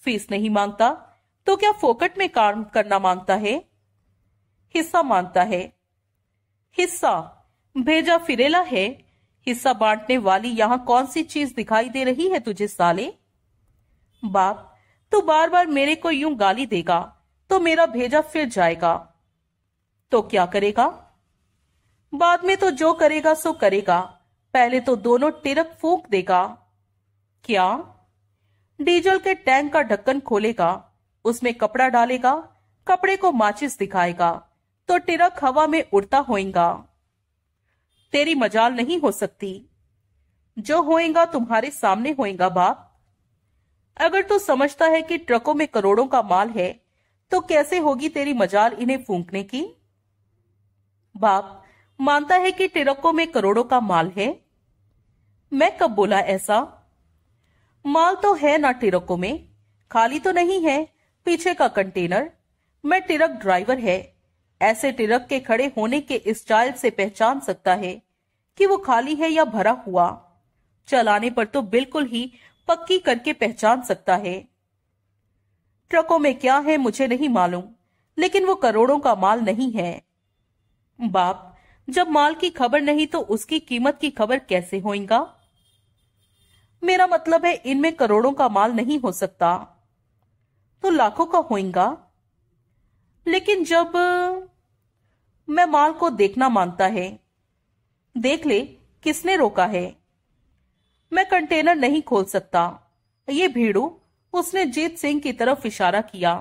फीस नहीं मांगता तो क्या फोकट में काम करना मांगता है हिस्सा मांगता है हिस्सा भेजा फिरेला है हिस्सा बांटने वाली यहाँ कौन सी चीज दिखाई दे रही है तुझे साले बाप तू बार बार मेरे को यूं गाली देगा तो मेरा भेजा फिर जाएगा तो क्या करेगा बाद में तो जो करेगा सो करेगा पहले तो दोनों टिरक फूक देगा क्या डीजल के टैंक का ढक्कन खोलेगा उसमें कपड़ा डालेगा कपड़े को माचिस दिखाएगा तो टिरक हवा में उड़ता होएगा तेरी मजाल नहीं हो सकती जो होएगा तुम्हारे सामने होएगा बाप अगर तू तो समझता है कि ट्रकों में करोड़ों का माल है तो कैसे होगी तेरी मजाल इन्हें फूंकने की बाप मानता है कि ट्रकों में करोड़ों का माल है मैं कब बोला ऐसा माल तो है ना ट्रकों में खाली तो नहीं है पीछे का कंटेनर मैं ट्रक ड्राइवर है ऐसे टिरक के खड़े होने के इस चाल से पहचान सकता है कि वो खाली है या भरा हुआ चलाने पर तो बिल्कुल ही पक्की करके पहचान सकता है ट्रकों में क्या है मुझे नहीं मालूम लेकिन वो करोड़ों का माल नहीं है बाप जब माल की खबर नहीं तो उसकी कीमत की खबर कैसे होगा मेरा मतलब है इनमें करोड़ों का माल नहीं हो सकता तो लाखों का होगा लेकिन जब मैं माल को देखना मांगता है देख ले किसने रोका है मैं कंटेनर नहीं खोल सकता ये भीड़ू उसने जीत सिंह की तरफ इशारा किया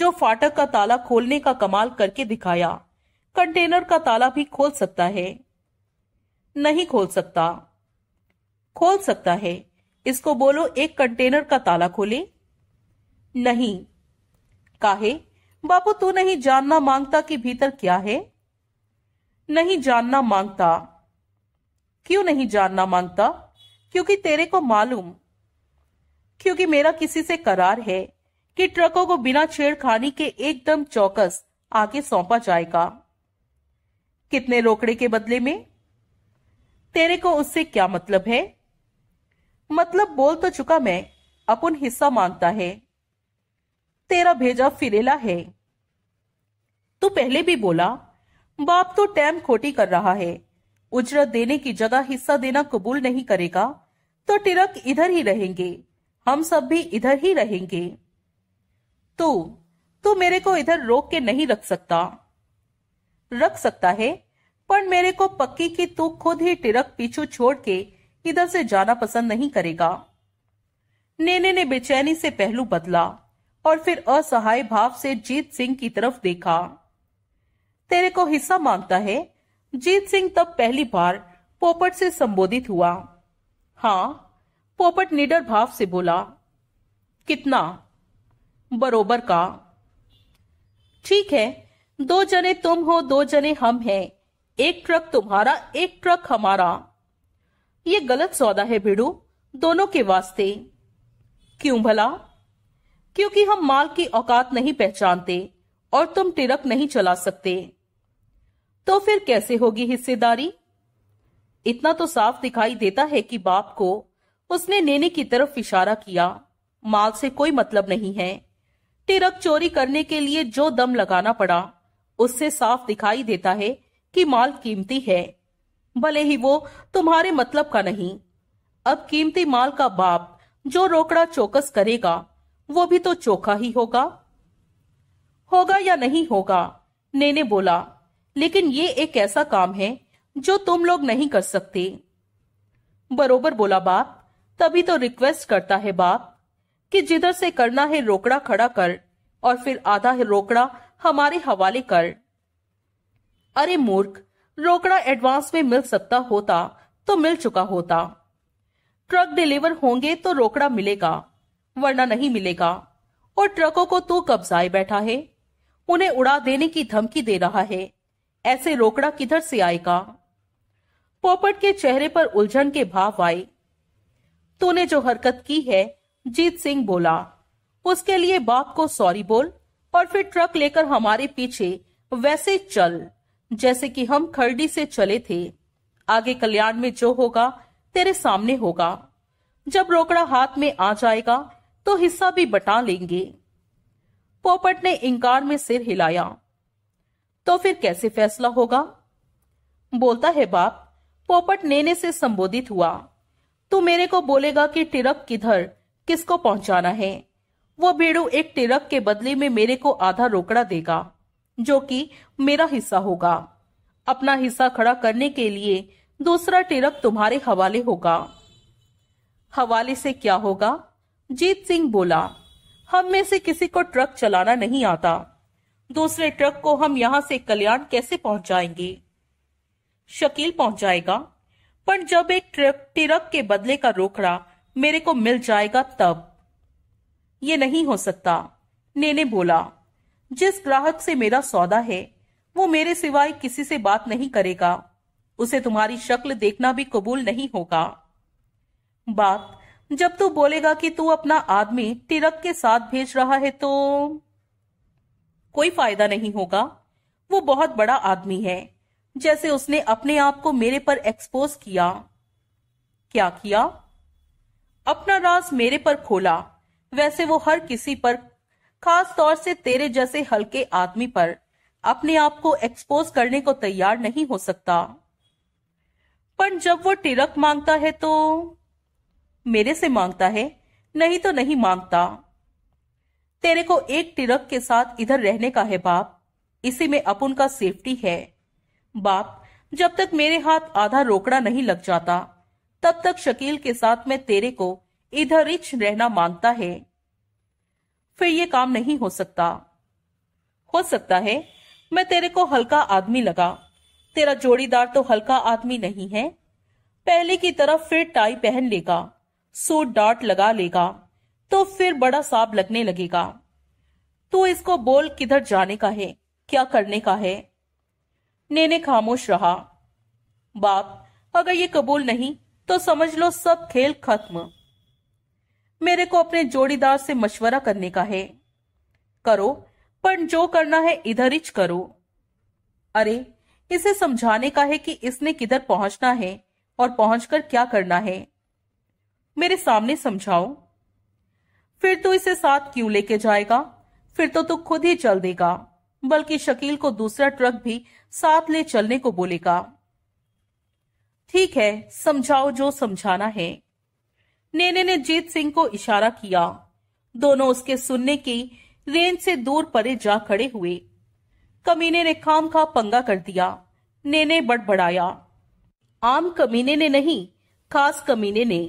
जो फाटक का ताला खोलने का कमाल करके दिखाया कंटेनर का ताला भी खोल सकता है नहीं खोल सकता खोल सकता है इसको बोलो एक कंटेनर का ताला खोले नहीं काहे बापू तू नहीं जानना मांगता कि भीतर क्या है नहीं जानना मांगता क्यों नहीं जानना मांगता क्योंकि तेरे को मालूम क्योंकि मेरा किसी से करार है कि ट्रकों को बिना छेड़खानी के एकदम चौकस आके सौंपा जाएगा कितने रोकड़े के बदले में तेरे को उससे क्या मतलब है मतलब बोल तो चुका मैं अपुन हिस्सा मांगता है तेरा भेजा फिरेला है तू पहले भी बोला बाप तो टैम खोटी कर रहा है उजरत देने की जगह हिस्सा देना कबूल नहीं करेगा तो टिरक इधर ही रहेंगे हम सब भी इधर ही रहेंगे तू तू मेरे को इधर रोक के नहीं रख सकता रख सकता है पर मेरे को पक्की कि तू खुद ही टिरक पीछू छोड़ के इधर से जाना पसंद नहीं करेगा नेने ने बेचैनी से पहलू बदला और फिर असहाय भाव से जीत सिंह की तरफ देखा तेरे को हिस्सा मांगता है जीत सिंह तब पहली बार पोपट से संबोधित हुआ हाँ पोपट निडर भाव से बोला कितना बरोबर का ठीक है दो जने तुम हो दो जने हम हैं एक ट्रक तुम्हारा एक ट्रक हमारा ये गलत सौदा है भिड़ू दोनों के वास्ते क्यों भला क्योंकि हम माल की औकात नहीं पहचानते और तुम टिरक नहीं चला सकते तो फिर कैसे होगी हिस्सेदारी इतना तो साफ दिखाई देता है कि बाप को उसने नेने की तरफ इशारा किया माल से कोई मतलब नहीं है टिरक चोरी करने के लिए जो दम लगाना पड़ा उससे साफ दिखाई देता है कि माल कीमती है भले ही वो तुम्हारे मतलब का नहीं अब कीमती माल का बाप जो रोकड़ा चौकस करेगा वो भी तो चोखा ही होगा होगा या नहीं होगा नेने बोला लेकिन ये एक ऐसा काम है जो तुम लोग नहीं कर सकते बरोबर बोला बाप तभी तो रिक्वेस्ट करता है बाप कि जिधर से करना है रोकड़ा खड़ा कर और फिर आधा है रोकड़ा हमारे हवाले कर अरे मूर्ख रोकड़ा एडवांस में मिल सकता होता तो मिल चुका होता ट्रक डिलीवर होंगे तो रोकड़ा मिलेगा वरना नहीं मिलेगा और ट्रकों को तू तो कब्जाए बैठा है उन्हें उड़ा देने की धमकी दे रहा है ऐसे रोकड़ा किधर से आएगा पोपट के चेहरे पर उलझन के भाव आए तूने जो हरकत की है जीत सिंह बोला उसके लिए बाप को सॉरी बोल और फिर ट्रक लेकर हमारे पीछे वैसे चल जैसे कि हम खरडी से चले थे आगे कल्याण में जो होगा तेरे सामने होगा जब रोकड़ा हाथ में आ जाएगा तो हिस्सा भी बटा लेंगे पोपट ने इंकार में सिर हिलाया तो फिर कैसे फैसला होगा बोलता है बाप पोपट नेने से संबोधित हुआ तू मेरे को बोलेगा कि टिरक किधर किसको पहुंचाना है वो भेड़ू एक टिरक के बदले में मेरे को आधा रोकड़ा देगा जो कि मेरा हिस्सा होगा अपना हिस्सा खड़ा करने के लिए दूसरा टिरक तुम्हारे हवाले होगा हवाले से क्या होगा जीत सिंह बोला हम में से किसी को ट्रक चलाना नहीं आता दूसरे ट्रक को हम यहां से कल्याण कैसे पहुंचाएंगे शकील पहुंचाएगा पर जब एक ट्रक ट्रक के बदले का रोकड़ा मेरे को मिल जाएगा तब ये नहीं हो सकता नेने बोला जिस ग्राहक से मेरा सौदा है वो मेरे सिवाय किसी से बात नहीं करेगा उसे तुम्हारी शक्ल देखना भी कबूल नहीं होगा बात जब तू बोलेगा कि तू अपना आदमी टिरक के साथ भेज रहा है तो कोई फायदा नहीं होगा वो बहुत बड़ा आदमी है जैसे उसने अपने आप को मेरे पर एक्सपोज किया क्या किया अपना राज मेरे पर खोला वैसे वो हर किसी पर खास तौर से तेरे जैसे हल्के आदमी पर अपने आप को एक्सपोज करने को तैयार नहीं हो सकता पर जब वो टिरक मांगता है तो मेरे से मांगता है नहीं तो नहीं मांगता तेरे को एक टिरक के साथ इधर रहने का है बाप इसी में अपुन का सेफ्टी है बाप जब तक मेरे हाथ आधा रोकड़ा नहीं लग जाता तब तक शकील के साथ में तेरे को इधर रिच रहना मांगता है फिर ये काम नहीं हो सकता हो सकता है मैं तेरे को हल्का आदमी लगा तेरा जोड़ीदार तो हल्का आदमी नहीं है पहले की तरफ फिर टाई पहन लेगा सो डांट लगा लेगा तो फिर बड़ा सांप लगने लगेगा तो इसको बोल किधर जाने का है क्या करने का है नेने खामोश रहा बाप अगर ये कबूल नहीं तो समझ लो सब खेल खत्म मेरे को अपने जोड़ीदार से मशवरा करने का है करो पर जो करना है इधर ही करो अरे इसे समझाने का है कि इसने किधर पहुंचना है और पहुंचकर क्या करना है मेरे सामने समझाओ फिर तू तो इसे साथ क्यों लेके जाएगा फिर तो तू खुद ही चल देगा बल्कि शकील को दूसरा ट्रक भी साथ ले चलने को बोलेगा ठीक है समझाओ जो समझाना है नेने ने जीत सिंह को इशारा किया दोनों उसके सुनने की रेंज से दूर परे जा खड़े हुए कमीने ने खाम खा पंगा कर दिया नेने बड़बड़ाया आम कमीने ने नहीं खास कमीने ने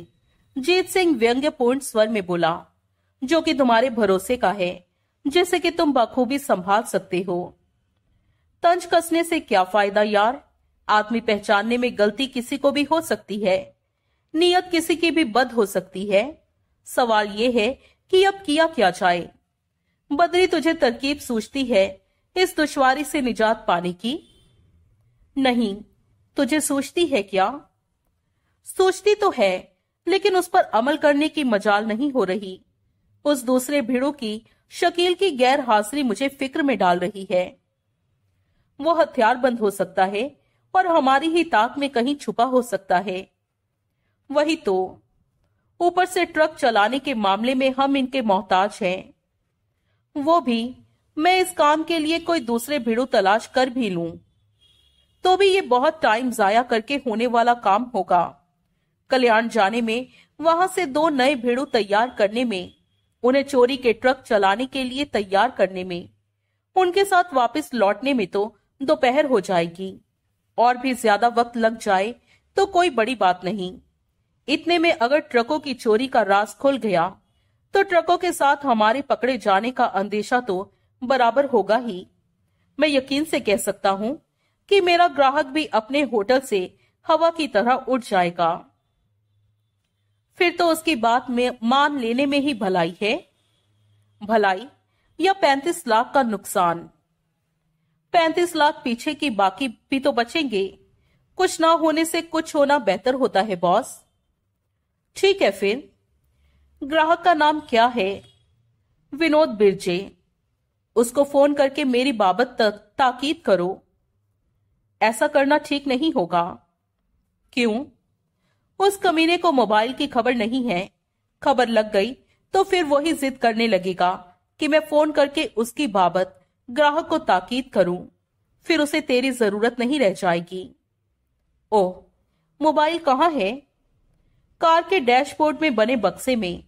जीत सिंह व्यंग्यपूर्ण स्वर में बोला जो कि तुम्हारे भरोसे का है जिसे कि तुम बखूबी संभाल सकते हो तंज कसने से क्या फायदा यार आदमी पहचानने में गलती किसी को भी हो सकती है नियत किसी की भी बद हो सकती है सवाल ये है कि अब किया क्या जाए बदरी तुझे तरकीब सूझती है इस दुश्वारी से निजात पाने की नहीं तुझे सोचती है क्या सोचती तो है लेकिन उस पर अमल करने की मजाल नहीं हो रही उस दूसरे भिड़ो की शकील की गैर हाजिरी मुझे फिक्र में डाल रही है वो हथियार बंद हो सकता है और हमारी ही ताक में कहीं छुपा हो सकता है वही तो ऊपर से ट्रक चलाने के मामले में हम इनके मोहताज हैं वो भी मैं इस काम के लिए कोई दूसरे भिड़ो तलाश कर भी लूं तो भी ये बहुत टाइम जाया करके होने वाला काम होगा कल्याण जाने में वहां से दो नए भेड़ू तैयार करने में उन्हें चोरी के ट्रक चलाने के लिए तैयार करने में उनके साथ वापस लौटने में तो दोपहर हो जाएगी और भी ज्यादा वक्त लग जाए तो कोई बड़ी बात नहीं इतने में अगर ट्रकों की चोरी का राज खुल गया तो ट्रकों के साथ हमारे पकड़े जाने का अंदेशा तो बराबर होगा ही मैं यकीन से कह सकता हूँ कि मेरा ग्राहक भी अपने होटल से हवा की तरह उठ जाएगा फिर तो उसकी बात में मान लेने में ही भलाई है भलाई या पैंतीस लाख का नुकसान पैंतीस लाख पीछे की बाकी भी तो बचेंगे कुछ ना होने से कुछ होना बेहतर होता है बॉस ठीक है फिर ग्राहक का नाम क्या है विनोद बिरजे उसको फोन करके मेरी बाबत तक ताकीद करो ऐसा करना ठीक नहीं होगा क्यों उस कमीने को मोबाइल की खबर नहीं है खबर लग गई तो फिर वही जिद करने लगेगा कि मैं फोन करके उसकी बाबत ग्राहक को ताकीद करूं फिर उसे तेरी जरूरत नहीं रह जाएगी ओह मोबाइल कहाँ है कार के डैशबोर्ड में बने बक्से में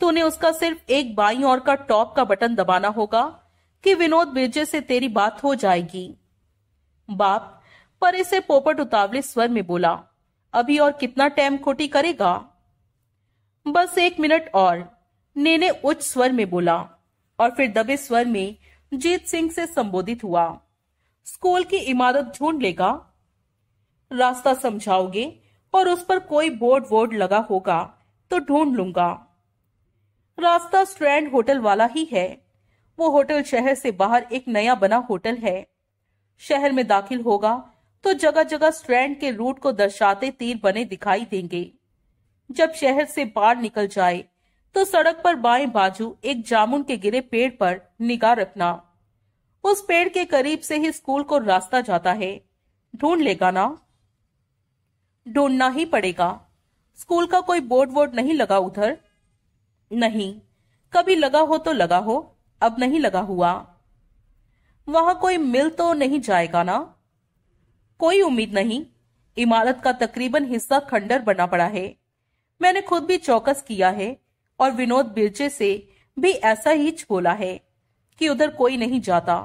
तूने उसका सिर्फ एक बाई और का टॉप का बटन दबाना होगा कि विनोद बिरजे से तेरी बात हो जाएगी बाप परे से पोपट उतावले स्वर में बोला अभी और कितना टैम खोटी करेगा बस एक मिनट और नेने उच्च स्वर में बोला और फिर दबे स्वर में जीत सिंह से संबोधित हुआ स्कूल की इमारत ढूंढ लेगा रास्ता समझाओगे और उस पर कोई बोर्ड वोर्ड लगा होगा तो ढूंढ लूंगा रास्ता स्ट्रैंड होटल वाला ही है वो होटल शहर से बाहर एक नया बना होटल है शहर में दाखिल होगा तो जगह जगह स्ट्रैंड के रूट को दर्शाते तीर बने दिखाई देंगे जब शहर से बाहर निकल जाए तो सड़क पर बाएं बाजू एक जामुन के गिरे पेड़ पर निगाह रखना उस पेड़ के करीब से ही स्कूल को रास्ता जाता है ढूंढ लेगा ना ढूंढना ही पड़ेगा स्कूल का कोई बोर्ड वोर्ड नहीं लगा उधर नहीं कभी लगा हो तो लगा हो अब नहीं लगा हुआ वहां कोई मिल तो नहीं जाएगा ना कोई उम्मीद नहीं इमारत का तकरीबन हिस्सा खंडर बना पड़ा है मैंने खुद भी चौकस किया है और विनोद बिरजे से भी ऐसा ही बोला है कि उधर कोई नहीं जाता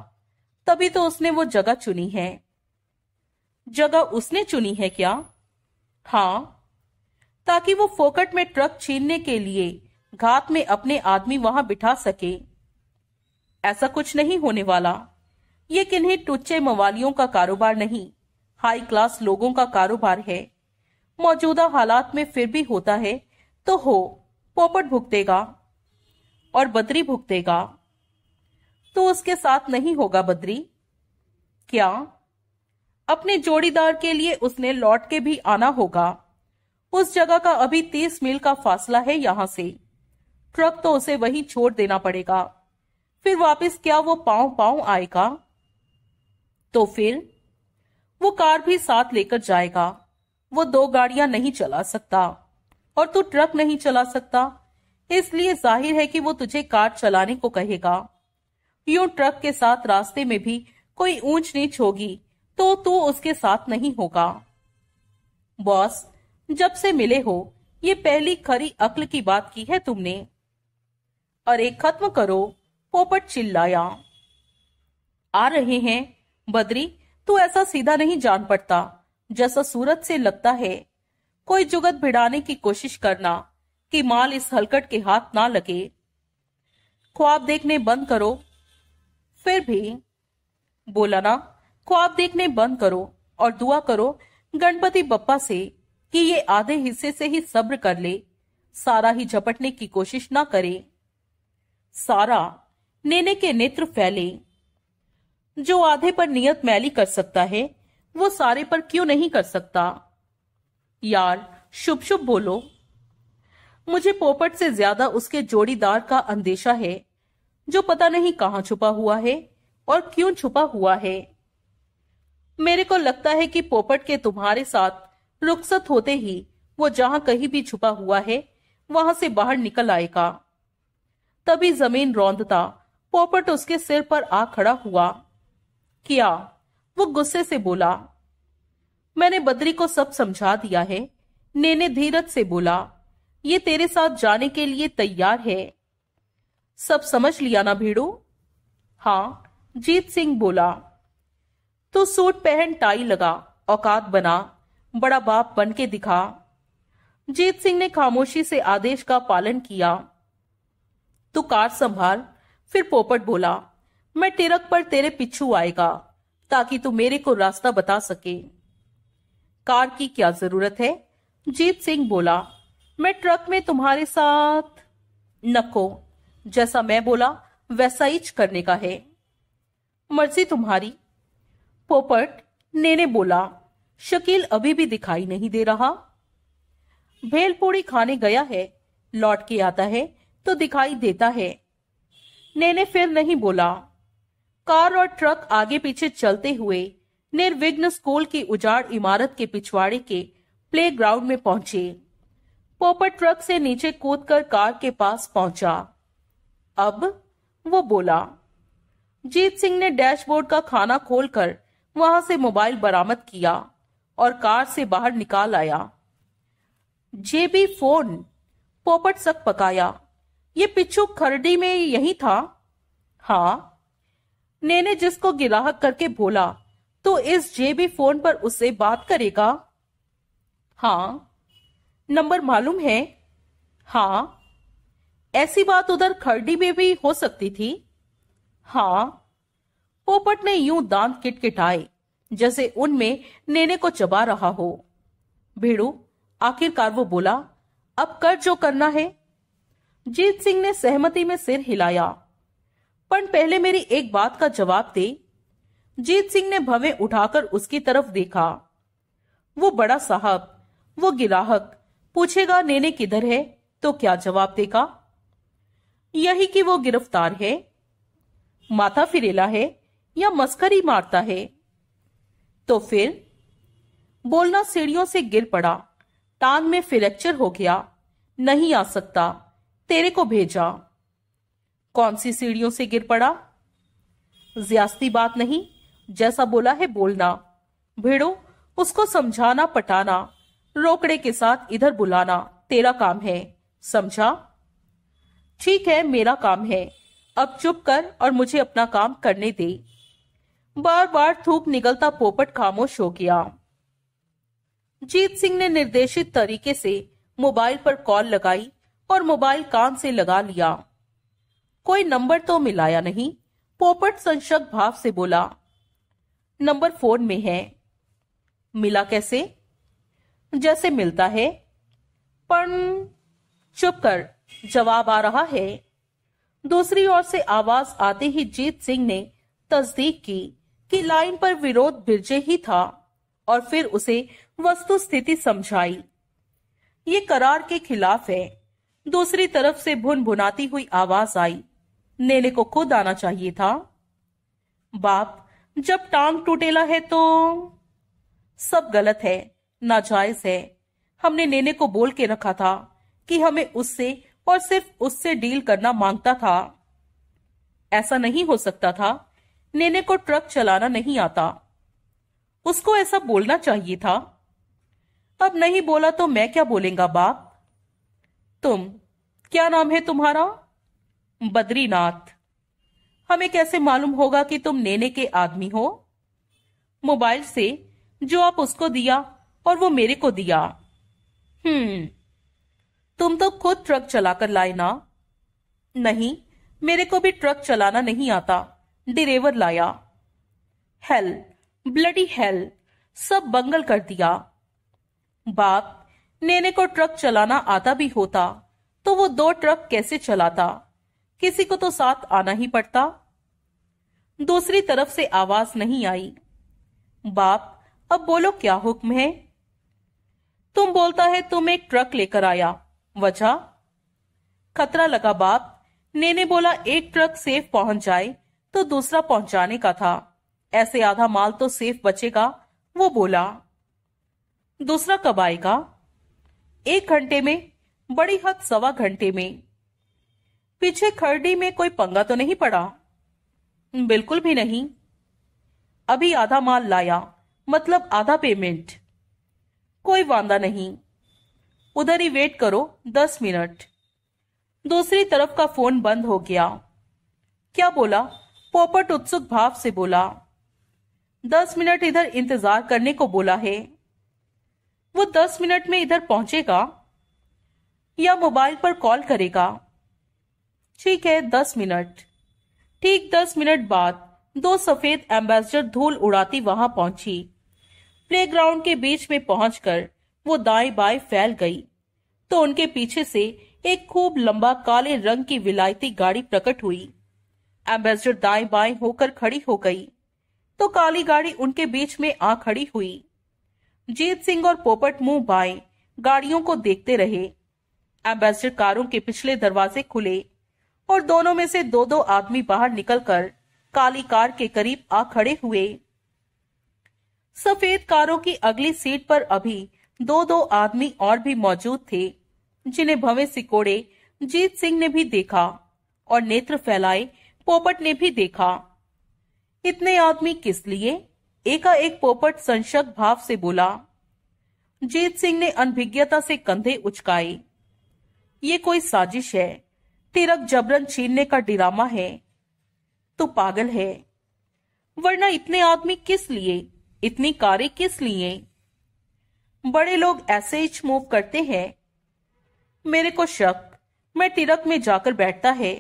तभी तो उसने वो जगह चुनी है जगह उसने चुनी है क्या हाँ ताकि वो फोकट में ट्रक छीनने के लिए घात में अपने आदमी वहां बिठा सके ऐसा कुछ नहीं होने वाला ये किन्हीं टुच्चे मवालियों का कारोबार नहीं हाई क्लास लोगों का कारोबार है मौजूदा हालात में फिर भी होता है तो हो पोपट भुगतेगा और बद्री भुगतेगा तो उसके साथ नहीं होगा बद्री क्या अपने जोड़ीदार के लिए उसने लौट के भी आना होगा उस जगह का अभी तीस मील का फासला है यहां से ट्रक तो उसे वहीं छोड़ देना पड़ेगा फिर वापस क्या वो पांव पांव आएगा तो फिर वो कार भी साथ लेकर जाएगा वो दो गाड़ियां नहीं चला सकता और तू ट्रक नहीं चला सकता इसलिए जाहिर है कि वो तुझे कार चलाने को कहेगा यूं ट्रक के साथ रास्ते में भी कोई ऊंच नीच होगी तो तू उसके साथ नहीं होगा बॉस जब से मिले हो ये पहली खरी अक्ल की बात की है तुमने अरे खत्म करो पोपट चिल्लाया आ रहे हैं बद्री तो ऐसा सीधा नहीं जान पड़ता जैसा सूरत से लगता है कोई जुगत भिड़ाने की कोशिश करना कि माल इस हलकट के हाथ ना लगे ख्वाब देखने बंद करो फिर भी बोला ना ख्वाब देखने बंद करो और दुआ करो गणपति बप्पा से कि ये आधे हिस्से से ही सब्र कर ले सारा ही झपटने की कोशिश ना करे सारा नेने के नेत्र फैले जो आधे पर नियत मैली कर सकता है वो सारे पर क्यों नहीं कर सकता यार शुभ शुभ बोलो मुझे पोपट से ज्यादा उसके जोड़ीदार का अंदेशा है जो पता नहीं कहां छुपा हुआ है और क्यों छुपा हुआ है मेरे को लगता है कि पोपट के तुम्हारे साथ रुखसत होते ही वो जहां कहीं भी छुपा हुआ है वहां से बाहर निकल आएगा तभी जमीन रौंदता पोपट उसके सिर पर आ खड़ा हुआ किया वो गुस्से से बोला मैंने बद्री को सब समझा दिया है नेने धीरज से बोला ये तेरे साथ जाने के लिए तैयार है सब समझ लिया ना भेड़ो हाँ जीत सिंह बोला तो सूट पहन टाई लगा औकात बना बड़ा बाप बन के दिखा जीत सिंह ने खामोशी से आदेश का पालन किया तू कार संभाल फिर पोपट बोला मैं टिरक पर तेरे पिछू आएगा ताकि तू मेरे को रास्ता बता सके कार की क्या जरूरत है जीत सिंह बोला मैं ट्रक में तुम्हारे साथ नको जैसा मैं बोला वैसा ही करने का है मर्जी तुम्हारी पोपट नेने बोला शकील अभी भी दिखाई नहीं दे रहा भेलपूड़ी खाने गया है लौट के आता है तो दिखाई देता है नेने फिर नहीं बोला कार और ट्रक आगे पीछे चलते हुए निर्विघ्न स्कूल की उजाड़ इमारत के पिछवाड़े के प्लेग्राउंड में पहुंचे पोपट ट्रक से नीचे कूदकर कार के पास पहुंचा अब वो बोला जीत सिंह ने डैशबोर्ड का खाना खोलकर वहां से मोबाइल बरामद किया और कार से बाहर निकाल आया जेबी फोन पोपट सक पकाया ये पिछू खरडी में यही था हाँ नेने जिसको गिराह करके बोला तो इस जेबी फोन पर उससे बात करेगा हाँ नंबर मालूम है हाँ ऐसी बात उधर खरडी में भी हो सकती थी हाँ पोपट ने यूं दांत किटकिटाए जैसे उनमें नेने को चबा रहा हो भेड़ू आखिरकार वो बोला अब कर जो करना है जीत सिंह ने सहमति में सिर हिलाया पर पहले मेरी एक बात का जवाब दे जीत सिंह ने भवे उठाकर उसकी तरफ देखा वो बड़ा साहब वो गिराहक पूछेगा नेने किधर है तो क्या जवाब देगा यही कि वो गिरफ्तार है माथा फिरेला है या मस्करी मारता है तो फिर बोलना सीढ़ियों से गिर पड़ा टांग में फ्रैक्चर हो गया नहीं आ सकता तेरे को भेजा कौन सी सीढ़ियों से गिर पड़ा ज्यास्ती बात नहीं जैसा बोला है बोलना भेड़ो उसको समझाना पटाना रोकड़े के साथ इधर बुलाना तेरा काम है समझा ठीक है मेरा काम है अब चुप कर और मुझे अपना काम करने दे बार बार थूक निकलता पोपट खामोश हो गया जीत सिंह ने निर्देशित तरीके से मोबाइल पर कॉल लगाई और मोबाइल कान से लगा लिया कोई नंबर तो मिलाया नहीं पोपट संशक भाव से बोला नंबर फोन में है मिला कैसे जैसे मिलता है पर चुप कर जवाब आ रहा है दूसरी ओर से आवाज आते ही जीत सिंह ने तस्दीक की कि लाइन पर विरोध बिरजे ही था और फिर उसे वस्तु स्थिति समझाई ये करार के खिलाफ है दूसरी तरफ से भुन भुनाती हुई आवाज आई नेले को खुद आना चाहिए था बाप जब टांग टूटेला है तो सब गलत है नाजायज है हमने नेने को बोल के रखा था कि हमें उससे और सिर्फ उससे डील करना मांगता था ऐसा नहीं हो सकता था नेने को ट्रक चलाना नहीं आता उसको ऐसा बोलना चाहिए था अब नहीं बोला तो मैं क्या बोलेगा बाप तुम क्या नाम है तुम्हारा बद्रीनाथ हमें कैसे मालूम होगा कि तुम नेने के आदमी हो मोबाइल से जो आप उसको दिया और वो मेरे को दिया हम्म तुम तो खुद ट्रक चलाकर लाए ना नहीं मेरे को भी ट्रक चलाना नहीं आता डिरेवर लाया हेल ब्लडी हेल सब बंगल कर दिया बाप नेने को ट्रक चलाना आता भी होता तो वो दो ट्रक कैसे चलाता किसी को तो साथ आना ही पड़ता दूसरी तरफ से आवाज नहीं आई बाप अब बोलो क्या हुक्म है तुम बोलता है तुम एक ट्रक लेकर आया वजह खतरा लगा बाप नेने बोला एक ट्रक सेफ पहुंच जाए तो दूसरा पहुंचाने का था ऐसे आधा माल तो सेफ बचेगा वो बोला दूसरा कब आएगा एक घंटे में बड़ी हद सवा घंटे में पीछे खरडी में कोई पंगा तो नहीं पड़ा बिल्कुल भी नहीं अभी आधा माल लाया मतलब आधा पेमेंट कोई वादा नहीं उधर ही वेट करो दस मिनट दूसरी तरफ का फोन बंद हो गया क्या बोला पोपट उत्सुक भाव से बोला दस मिनट इधर इंतजार करने को बोला है वो दस मिनट में इधर पहुंचेगा या मोबाइल पर कॉल करेगा ठीक है दस मिनट ठीक दस मिनट बाद दो सफेद एम्बेसडर धूल उड़ाती वहां पहुंची प्लेग्राउंड के बीच में पहुंचकर वो दाएं बाएं फैल गई तो उनके पीछे से एक खूब लंबा काले रंग की विलायती गाड़ी प्रकट हुई एम्बेसडर दाएं बाएं होकर खड़ी हो गई तो काली गाड़ी उनके बीच में आ खड़ी हुई जीत सिंह और पोपट मुंह बाएं गाड़ियों को देखते रहे एम्बेसडर कारों के पिछले दरवाजे खुले और दोनों में से दो दो आदमी बाहर निकलकर काली कार के करीब आ खड़े हुए सफेद कारों की अगली सीट पर अभी दो दो आदमी और भी मौजूद थे जिन्हें भवे सिकोड़े जीत सिंह ने भी देखा और नेत्र फैलाए पोपट ने भी देखा इतने आदमी किस लिए एकाएक पोपट संशक भाव से बोला जीत सिंह ने अनभिज्ञता से कंधे उचकाए ये कोई साजिश है तिरक जबरन छीनने का डिरामा है तो पागल है वरना इतने आदमी किस लिए इतनी कारें किस लिए बड़े लोग ऐसे ही मूव करते हैं मेरे को शक मैं टिरक में जाकर बैठता है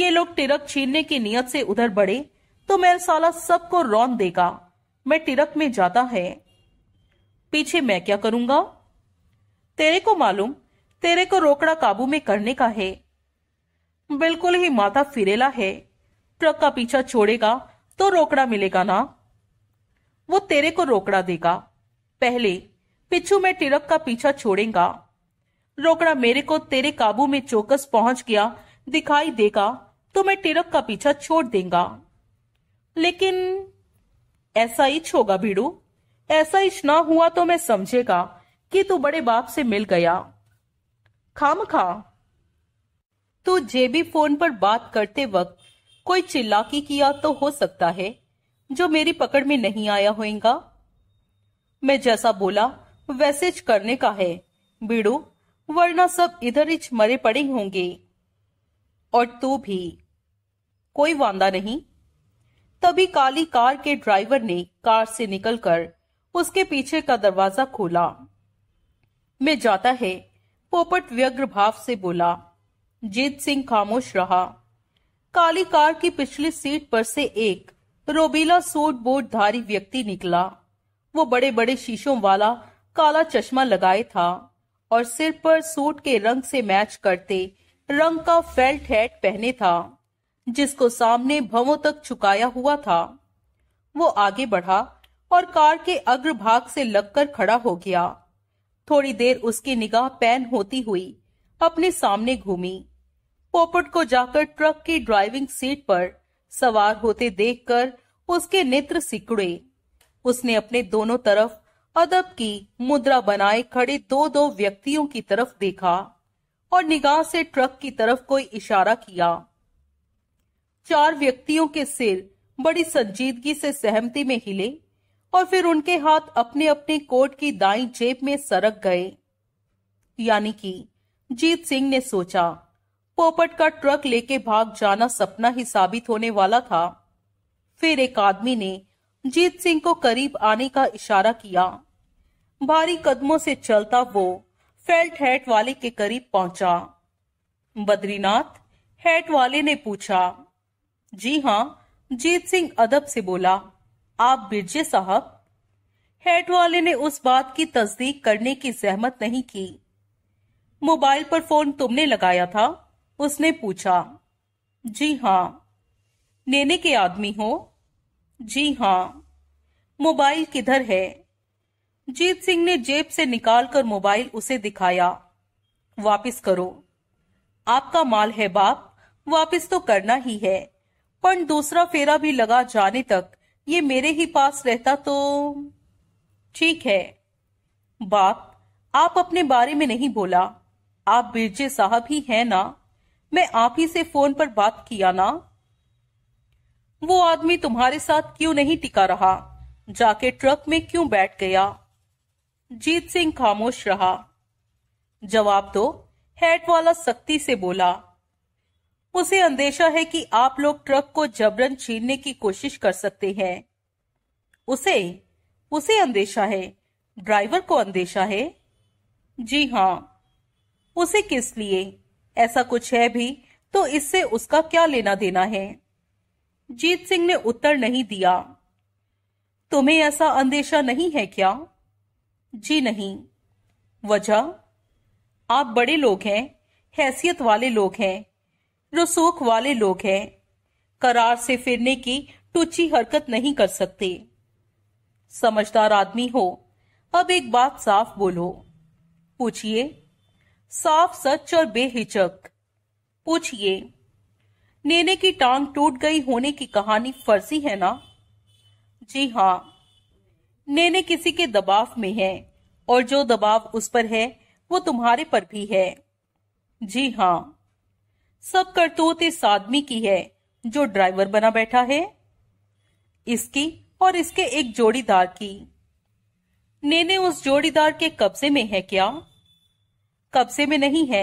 ये लोग टिरक छीनने की नियत से उधर बढ़े तो मैं साला सबको रौन देगा मैं टिरक में जाता है पीछे मैं क्या करूंगा तेरे को मालूम तेरे को रोकड़ा काबू में करने का है बिल्कुल ही माथा फिरेला है ट्रक का पीछा छोड़ेगा तो रोकड़ा मिलेगा ना वो तेरे को रोकड़ा देगा पहले पिछू में ट्रक का पीछा छोड़ेगा रोकड़ा मेरे को तेरे काबू में चौकस पहुंच गया दिखाई देगा तो मैं ट्रक का पीछा छोड़ देगा लेकिन ऐसा ही होगा भिड़ू ऐसा ही ना हुआ तो मैं समझेगा कि तू बड़े बाप से मिल गया खाम खा तो जेबी फोन पर बात करते वक्त कोई चिल्लाकी किया तो हो सकता है जो मेरी पकड़ में नहीं आया होगा मैं जैसा बोला वैसे करने का है बीड़ू वरना सब इधर इच मरे पड़े होंगे और तू भी कोई वादा नहीं तभी काली कार के ड्राइवर ने कार से निकलकर उसके पीछे का दरवाजा खोला मैं जाता है पोपट व्यग्र भाव से बोला जीत सिंह खामोश रहा काली कार की पिछली सीट पर से एक रोबीला सूट बोर्ड धारी व्यक्ति निकला वो बड़े बड़े शीशों वाला काला चश्मा लगाए था और सिर पर सूट के रंग से मैच करते रंग का फेल्ट हैट पहने था जिसको सामने भवों तक चुकाया हुआ था वो आगे बढ़ा और कार के अग्रभाग से लगकर खड़ा हो गया थोड़ी देर उसकी निगाह पैन होती हुई अपने सामने घूमी पोपट को जाकर ट्रक की ड्राइविंग सीट पर सवार होते देखकर उसके नेत्र सिकुड़े उसने अपने दोनों तरफ अदब की मुद्रा बनाए खड़े दो दो व्यक्तियों की तरफ देखा और निगाह से ट्रक की तरफ कोई इशारा किया चार व्यक्तियों के सिर बड़ी संजीदगी से सहमति में हिले और फिर उनके हाथ अपने अपने कोट की दाई जेब में सरक गए यानी कि जीत सिंह ने सोचा पोपट का ट्रक लेके भाग जाना सपना ही साबित होने वाला था फिर एक आदमी ने जीत सिंह को करीब आने का इशारा किया भारी कदमों से चलता वो फेल्ट हैट वाले के करीब पहुंचा बद्रीनाथ हैट वाले ने पूछा जी हाँ जीत सिंह अदब से बोला आप बिरजे साहब हेड वाले ने उस बात की तस्दीक करने की जहमत नहीं की मोबाइल पर फोन तुमने लगाया था उसने पूछा जी हाँ नेने के आदमी हो जी हाँ मोबाइल किधर है जीत सिंह ने जेब से निकालकर मोबाइल उसे दिखाया वापस करो आपका माल है बाप वापस तो करना ही है पर दूसरा फेरा भी लगा जाने तक ये मेरे ही पास रहता तो ठीक है बाप आप अपने बारे में नहीं बोला आप बिरजे साहब ही हैं ना मैं आप ही से फोन पर बात किया ना वो आदमी तुम्हारे साथ क्यों नहीं टिका रहा जाके ट्रक में क्यों बैठ गया जीत सिंह खामोश रहा जवाब दो हेड वाला सख्ती से बोला उसे अंदेशा है कि आप लोग ट्रक को जबरन छीनने की कोशिश कर सकते हैं उसे उसे अंदेशा है ड्राइवर को अंदेशा है जी हाँ उसे किस लिए ऐसा कुछ है भी तो इससे उसका क्या लेना देना है जीत सिंह ने उत्तर नहीं दिया तुम्हें ऐसा अंदेशा नहीं है क्या जी नहीं वजह आप बड़े लोग हैं हैसियत वाले लोग हैं रसूख वाले लोग हैं करार से फिरने की टूची हरकत नहीं कर सकते समझदार आदमी हो अब एक बात साफ बोलो पूछिए साफ सच और बेहिचक पूछिए नेने की टांग टूट गई होने की कहानी फर्जी है ना जी हाँ नेने किसी के दबाव में है और जो दबाव उस पर है वो तुम्हारे पर भी है जी हाँ सब करतूत इस आदमी की है जो ड्राइवर बना बैठा है इसकी और इसके एक जोड़ीदार की नेने उस जोड़ीदार के कब्जे में है क्या कब्जे में नहीं है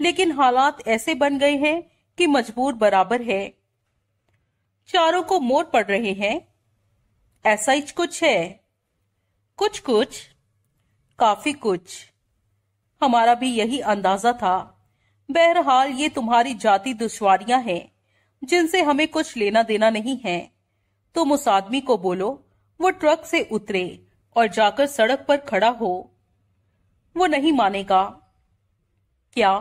लेकिन हालात ऐसे बन गए हैं कि मजबूर बराबर है चारों को मोर पड़ रहे हैं ऐसा ही कुछ है कुछ कुछ काफी कुछ हमारा भी यही अंदाजा था बहरहाल ये तुम्हारी जाति दुश्वारियां हैं जिनसे हमें कुछ लेना देना नहीं है तुम उस आदमी को बोलो वो ट्रक से उतरे और जाकर सड़क पर खड़ा हो वो नहीं मानेगा क्या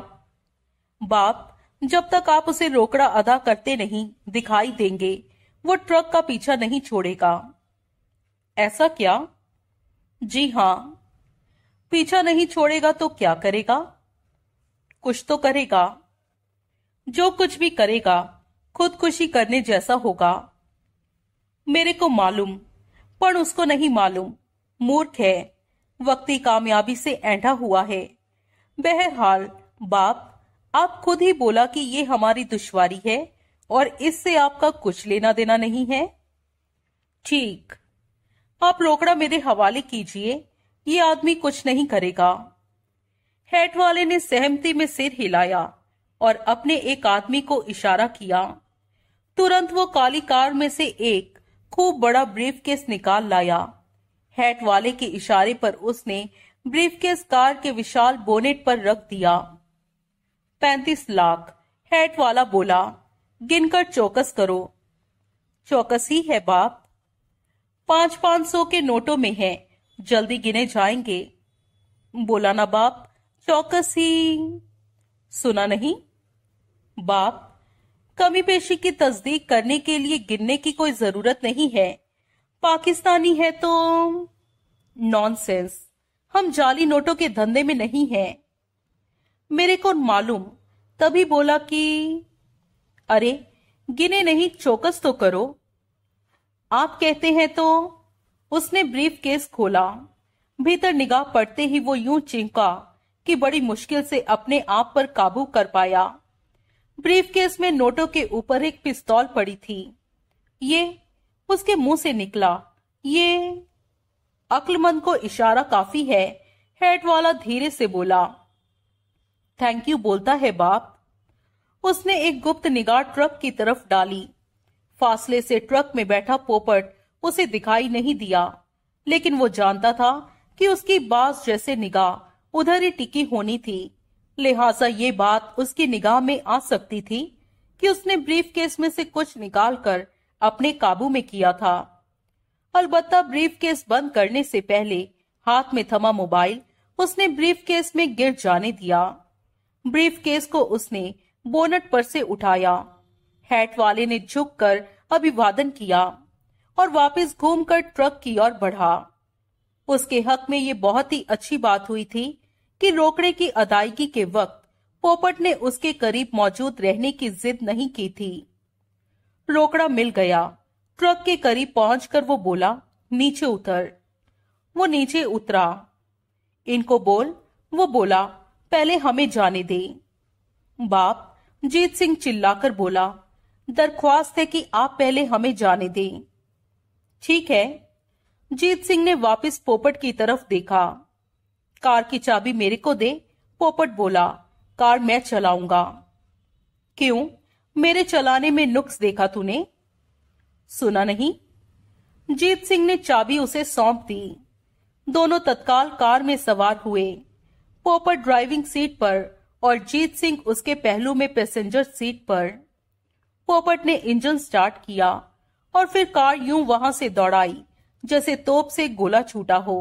बाप जब तक आप उसे रोकड़ा अदा करते नहीं दिखाई देंगे वो ट्रक का पीछा नहीं छोड़ेगा ऐसा क्या जी हाँ पीछा नहीं छोड़ेगा तो क्या करेगा कुछ तो करेगा जो कुछ भी करेगा खुदकुशी करने जैसा होगा मेरे को मालूम पर उसको नहीं मालूम मूर्ख है वक्ती कामयाबी से ऐंठा हुआ है बहरहाल बाप आप खुद ही बोला कि ये हमारी दुश्वारी है और इससे आपका कुछ लेना देना नहीं है ठीक आप रोकड़ा मेरे हवाले कीजिए ये आदमी कुछ नहीं करेगा हेड वाले ने सहमति में सिर हिलाया और अपने एक आदमी को इशारा किया तुरंत वो काली कार में से एक खूब बड़ा ब्रीफ केस निकाल लाया हेड वाले के इशारे पर उसने ब्रीफ केस कार के विशाल बोनेट पर रख दिया पैंतीस लाख हैट वाला बोला गिनकर चौकस करो चौकस ही है बाप पांच पांच सौ के नोटों में है जल्दी गिने जाएंगे बोला ना बाप चौकस ही सुना नहीं बाप कमी पेशी की तस्दीक करने के लिए गिनने की कोई जरूरत नहीं है पाकिस्तानी है तो नॉनसेंस हम जाली नोटों के धंधे में नहीं हैं। मेरे को मालूम तभी बोला कि अरे गिने नहीं चौकस तो करो आप कहते हैं तो उसने ब्रीफ केस खोला भीतर निगाह पड़ते ही वो यूं चिंका कि बड़ी मुश्किल से अपने आप पर काबू कर पाया ब्रीफ केस में नोटों के ऊपर एक पिस्तौल पड़ी थी ये उसके मुंह से निकला ये अक्लमंद को इशारा काफी है हेड वाला धीरे से बोला थैंक यू बोलता है बाप उसने एक गुप्त निगाह ट्रक की तरफ डाली फासले से ट्रक में बैठा पोपट उसे दिखाई नहीं दिया लेकिन वो जानता था कि उसकी बास जैसे निगाह उधर ही टिकी होनी थी लिहाजा ये बात उसकी निगाह में आ सकती थी कि उसने ब्रीफ केस में से कुछ निकाल कर अपने काबू में किया था अलबत्ता ब्रीफ केस बंद करने से पहले हाथ में थमा मोबाइल उसने ब्रीफ केस में गिर जाने दिया ब्रीफकेस को उसने बोनट पर से उठाया हैट वाले ने झुककर अभिवादन किया और वापस घूमकर ट्रक की ओर बढ़ा उसके हक में ये बहुत ही अच्छी बात हुई थी कि रोकड़े की अदायगी के वक्त पोपट ने उसके करीब मौजूद रहने की जिद नहीं की थी रोकड़ा मिल गया ट्रक के करीब पहुंचकर वो बोला नीचे उतर वो नीचे उतरा इनको बोल वो बोला पहले हमें जाने दे बाप जीत सिंह चिल्लाकर बोला दरख्वास्त है कि आप पहले हमें जाने दें ठीक है जीत सिंह ने वापस पोपट की तरफ देखा कार की चाबी मेरे को दे पोपट बोला कार मैं चलाऊंगा क्यों मेरे चलाने में नुक्स देखा तूने सुना नहीं जीत सिंह ने चाबी उसे सौंप दी दोनों तत्काल कार में सवार हुए पॉपर ड्राइविंग सीट पर और जीत सिंह उसके पहलू में पैसेंजर सीट पर पोपट ने इंजन स्टार्ट किया और फिर कार यूं वहां से दौड़ाई जैसे तोप से गोला छूटा हो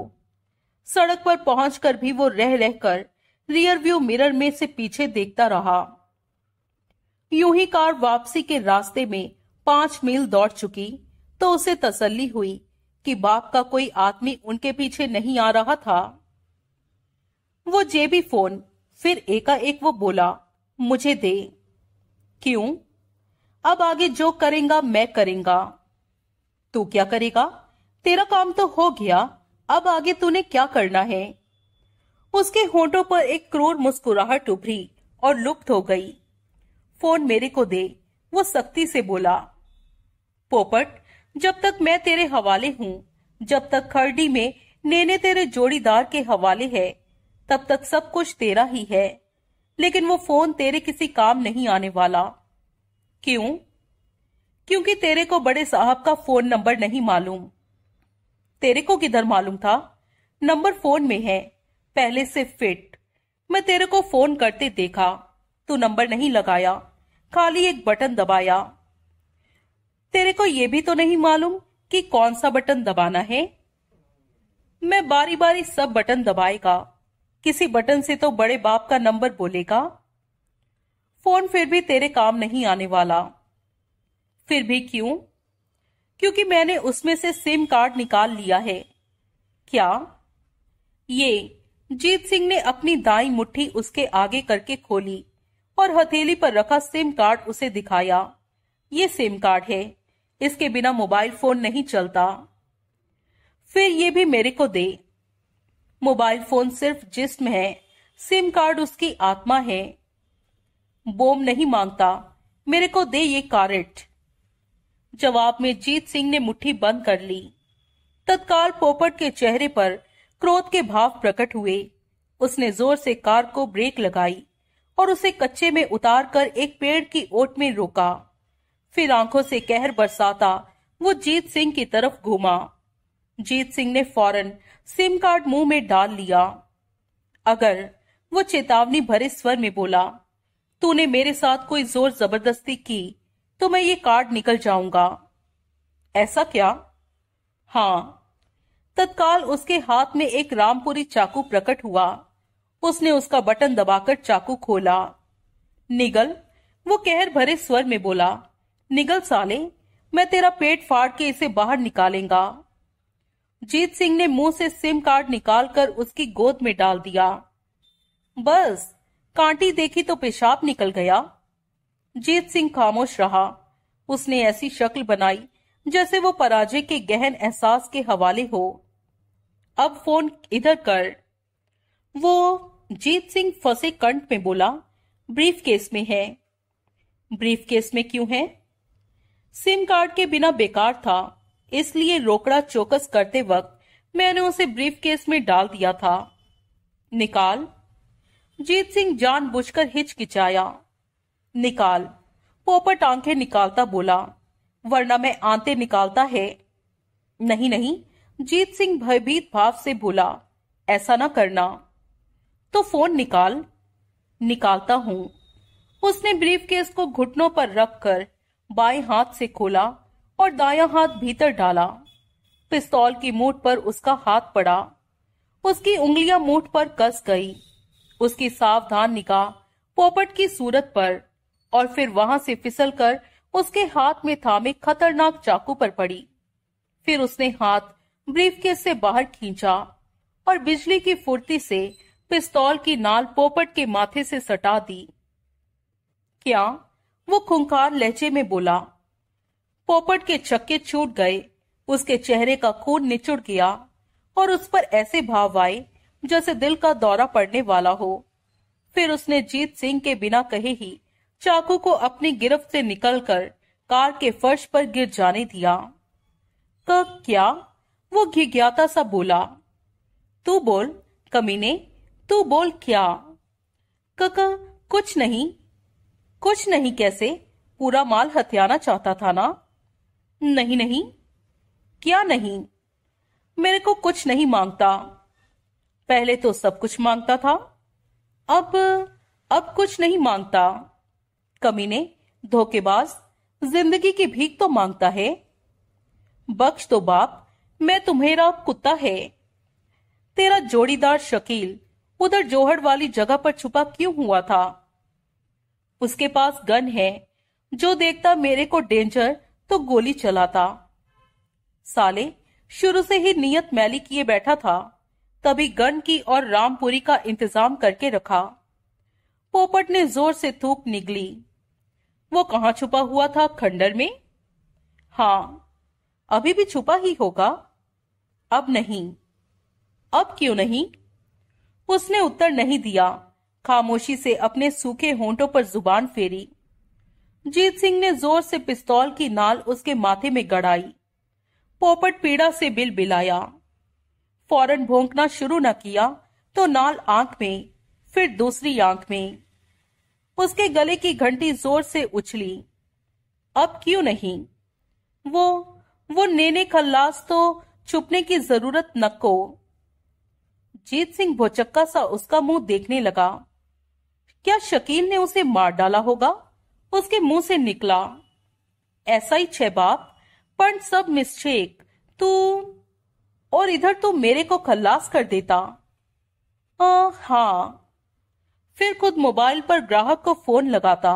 सड़क पर पहुंचकर भी वो रह रहकर रियर व्यू मिरर में से पीछे देखता रहा यूं ही कार वापसी के रास्ते में पांच मील दौड़ चुकी तो उसे तसल्ली हुई कि बाप का कोई आदमी उनके पीछे नहीं आ रहा था वो जेबी फोन फिर एकाएक वो बोला मुझे दे क्यों अब आगे जो करेगा मैं करेगा तू क्या करेगा तेरा काम तो हो गया अब आगे तूने क्या करना है उसके होठों पर एक क्रूर मुस्कुराहट उभरी और लुप्त हो गई फोन मेरे को दे वो सख्ती से बोला पोपट जब तक मैं तेरे हवाले हूँ जब तक खरडी में नेने तेरे जोड़ीदार के हवाले है तब तक सब कुछ तेरा ही है लेकिन वो फोन तेरे किसी काम नहीं आने वाला क्यों क्योंकि तेरे को बड़े साहब का फोन नंबर नहीं मालूम तेरे को किधर मालूम था नंबर फोन में है पहले से फिट मैं तेरे को फोन करते देखा तू नंबर नहीं लगाया खाली एक बटन दबाया तेरे को यह भी तो नहीं मालूम कि कौन सा बटन दबाना है मैं बारी बारी सब बटन दबाएगा किसी बटन से तो बड़े बाप का नंबर बोलेगा फोन फिर भी तेरे काम नहीं आने वाला फिर भी क्यों क्योंकि मैंने उसमें से सिम कार्ड निकाल लिया है क्या ये जीत सिंह ने अपनी दाई मुट्ठी उसके आगे करके खोली और हथेली पर रखा सिम कार्ड उसे दिखाया ये सिम कार्ड है इसके बिना मोबाइल फोन नहीं चलता फिर ये भी मेरे को दे मोबाइल फोन सिर्फ जिस्म है सिम कार्ड उसकी आत्मा है बोम नहीं मांगता मेरे को दे ये कारेट जवाब में जीत सिंह ने मुट्ठी बंद कर ली तत्काल पोपट के चेहरे पर क्रोध के भाव प्रकट हुए उसने जोर से कार को ब्रेक लगाई और उसे कच्चे में उतार कर एक पेड़ की ओट में रोका फिर आंखों से कहर बरसाता वो जीत सिंह की तरफ घूमा जीत सिंह ने फौरन सिम कार्ड मुंह में डाल लिया अगर वो चेतावनी भरे स्वर में बोला तूने मेरे साथ कोई जोर जबरदस्ती की तो मैं ये कार्ड निकल जाऊंगा ऐसा क्या हाँ तत्काल उसके हाथ में एक रामपुरी चाकू प्रकट हुआ उसने उसका बटन दबाकर चाकू खोला निगल वो कहर भरे स्वर में बोला निगल साले मैं तेरा पेट फाड़ के इसे बाहर निकालेगा जीत सिंह ने मुंह से सिम कार्ड निकालकर उसकी गोद में डाल दिया बस कांटी देखी तो पेशाब निकल गया जीत सिंह खामोश रहा उसने ऐसी शक्ल बनाई जैसे वो पराजय के गहन एहसास के हवाले हो अब फोन इधर कर वो जीत सिंह फंसे कंठ में बोला ब्रीफ केस में है ब्रीफ केस में क्यों है सिम कार्ड के बिना बेकार था इसलिए रोकड़ा चौकस करते वक्त मैंने उसे ब्रीफ केस में डाल दिया था निकाल जीत सिंह जानबूझकर हिचकिचाया निकाल पोपट आंखें निकालता बोला वरना मैं आंते निकालता है नहीं नहीं जीत सिंह भयभीत भाव से बोला ऐसा ना करना तो फोन निकाल निकालता हूं उसने ब्रीफ केस को घुटनों पर रखकर बाएं हाथ से खोला और दाया हाथ भीतर डाला पिस्तौल की मूठ पर उसका हाथ पड़ा उसकी उंगलियां मूठ पर कस गई उसकी सावधान निकाह पोपट की सूरत पर और फिर वहां से फिसलकर उसके हाथ में थामे खतरनाक चाकू पर पड़ी फिर उसने हाथ ब्रीफकेस से बाहर खींचा और बिजली की फुर्ती से पिस्तौल की नाल पोपट के माथे से सटा दी क्या वो खुंखार लहजे में बोला पोपट के चक्के छूट गए उसके चेहरे का खून निचुड़ गया और उस पर ऐसे भाव आए जैसे दिल का दौरा पड़ने वाला हो फिर उसने जीत सिंह के बिना कहे ही चाकू को अपनी गिरफ्त से निकलकर कार के फर्श पर गिर जाने दिया कब क्या वो घिघ्याता सा बोला तू बोल कमीने तू बोल क्या कका कुछ नहीं कुछ नहीं कैसे पूरा माल हथियाना चाहता था ना नहीं नहीं क्या नहीं मेरे को कुछ नहीं मांगता पहले तो सब कुछ मांगता था अब अब कुछ नहीं मांगता कमीने धोखेबाज जिंदगी की भीख तो मांगता है बख्श तो बाप मैं तुम्हेरा कुत्ता है तेरा जोड़ीदार शकील उधर जोहड़ वाली जगह पर छुपा क्यों हुआ था उसके पास गन है जो देखता मेरे को डेंजर तो गोली चलाता साले शुरू से ही नियत मैली किए बैठा था तभी गन की और रामपुरी का इंतजाम करके रखा पोपट ने जोर से थूक निगली वो कहा छुपा हुआ था खंडर में हाँ अभी भी छुपा ही होगा अब नहीं अब क्यों नहीं उसने उत्तर नहीं दिया खामोशी से अपने सूखे होंठों पर जुबान फेरी जीत सिंह ने जोर से पिस्तौल की नाल उसके माथे में गड़ाई पोपट पीड़ा से बिल बिलाया फौरन भोंकना शुरू न किया तो नाल आंख में फिर दूसरी आंख में उसके गले की घंटी जोर से उछली अब क्यों नहीं वो वो नेने खल्लास तो छुपने की जरूरत नको जीत सिंह भोचक्का सा उसका मुंह देखने लगा क्या शकील ने उसे मार डाला होगा उसके मुंह से निकला ऐसा ही छे बाप पर सब मिस्टेक तू और इधर तू तो मेरे को खल्लास कर देता आ, हाँ फिर खुद मोबाइल पर ग्राहक को फोन लगाता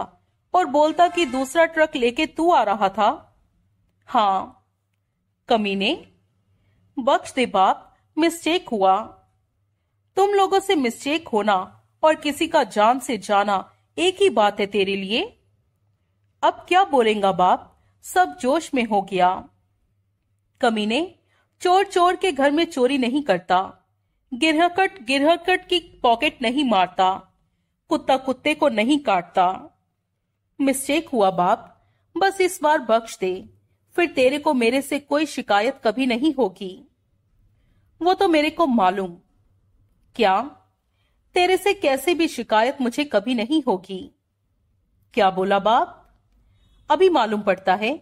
और बोलता कि दूसरा ट्रक लेके तू आ रहा था हाँ कमीने बख्श दे बाप मिस्टेक हुआ तुम लोगों से मिस्टेक होना और किसी का जान से जाना एक ही बात है तेरे लिए अब क्या बोलेगा बाप सब जोश में हो गया कमीने चोर चोर के घर में चोरी नहीं करता गिरहकट गिरहकट की पॉकेट नहीं मारता कुत्ता कुत्ते को नहीं काटता मिस्टेक हुआ बाप बस इस बार बख्श दे फिर तेरे को मेरे से कोई शिकायत कभी नहीं होगी वो तो मेरे को मालूम क्या तेरे से कैसे भी शिकायत मुझे कभी नहीं होगी क्या बोला बाप अभी मालूम पड़ता है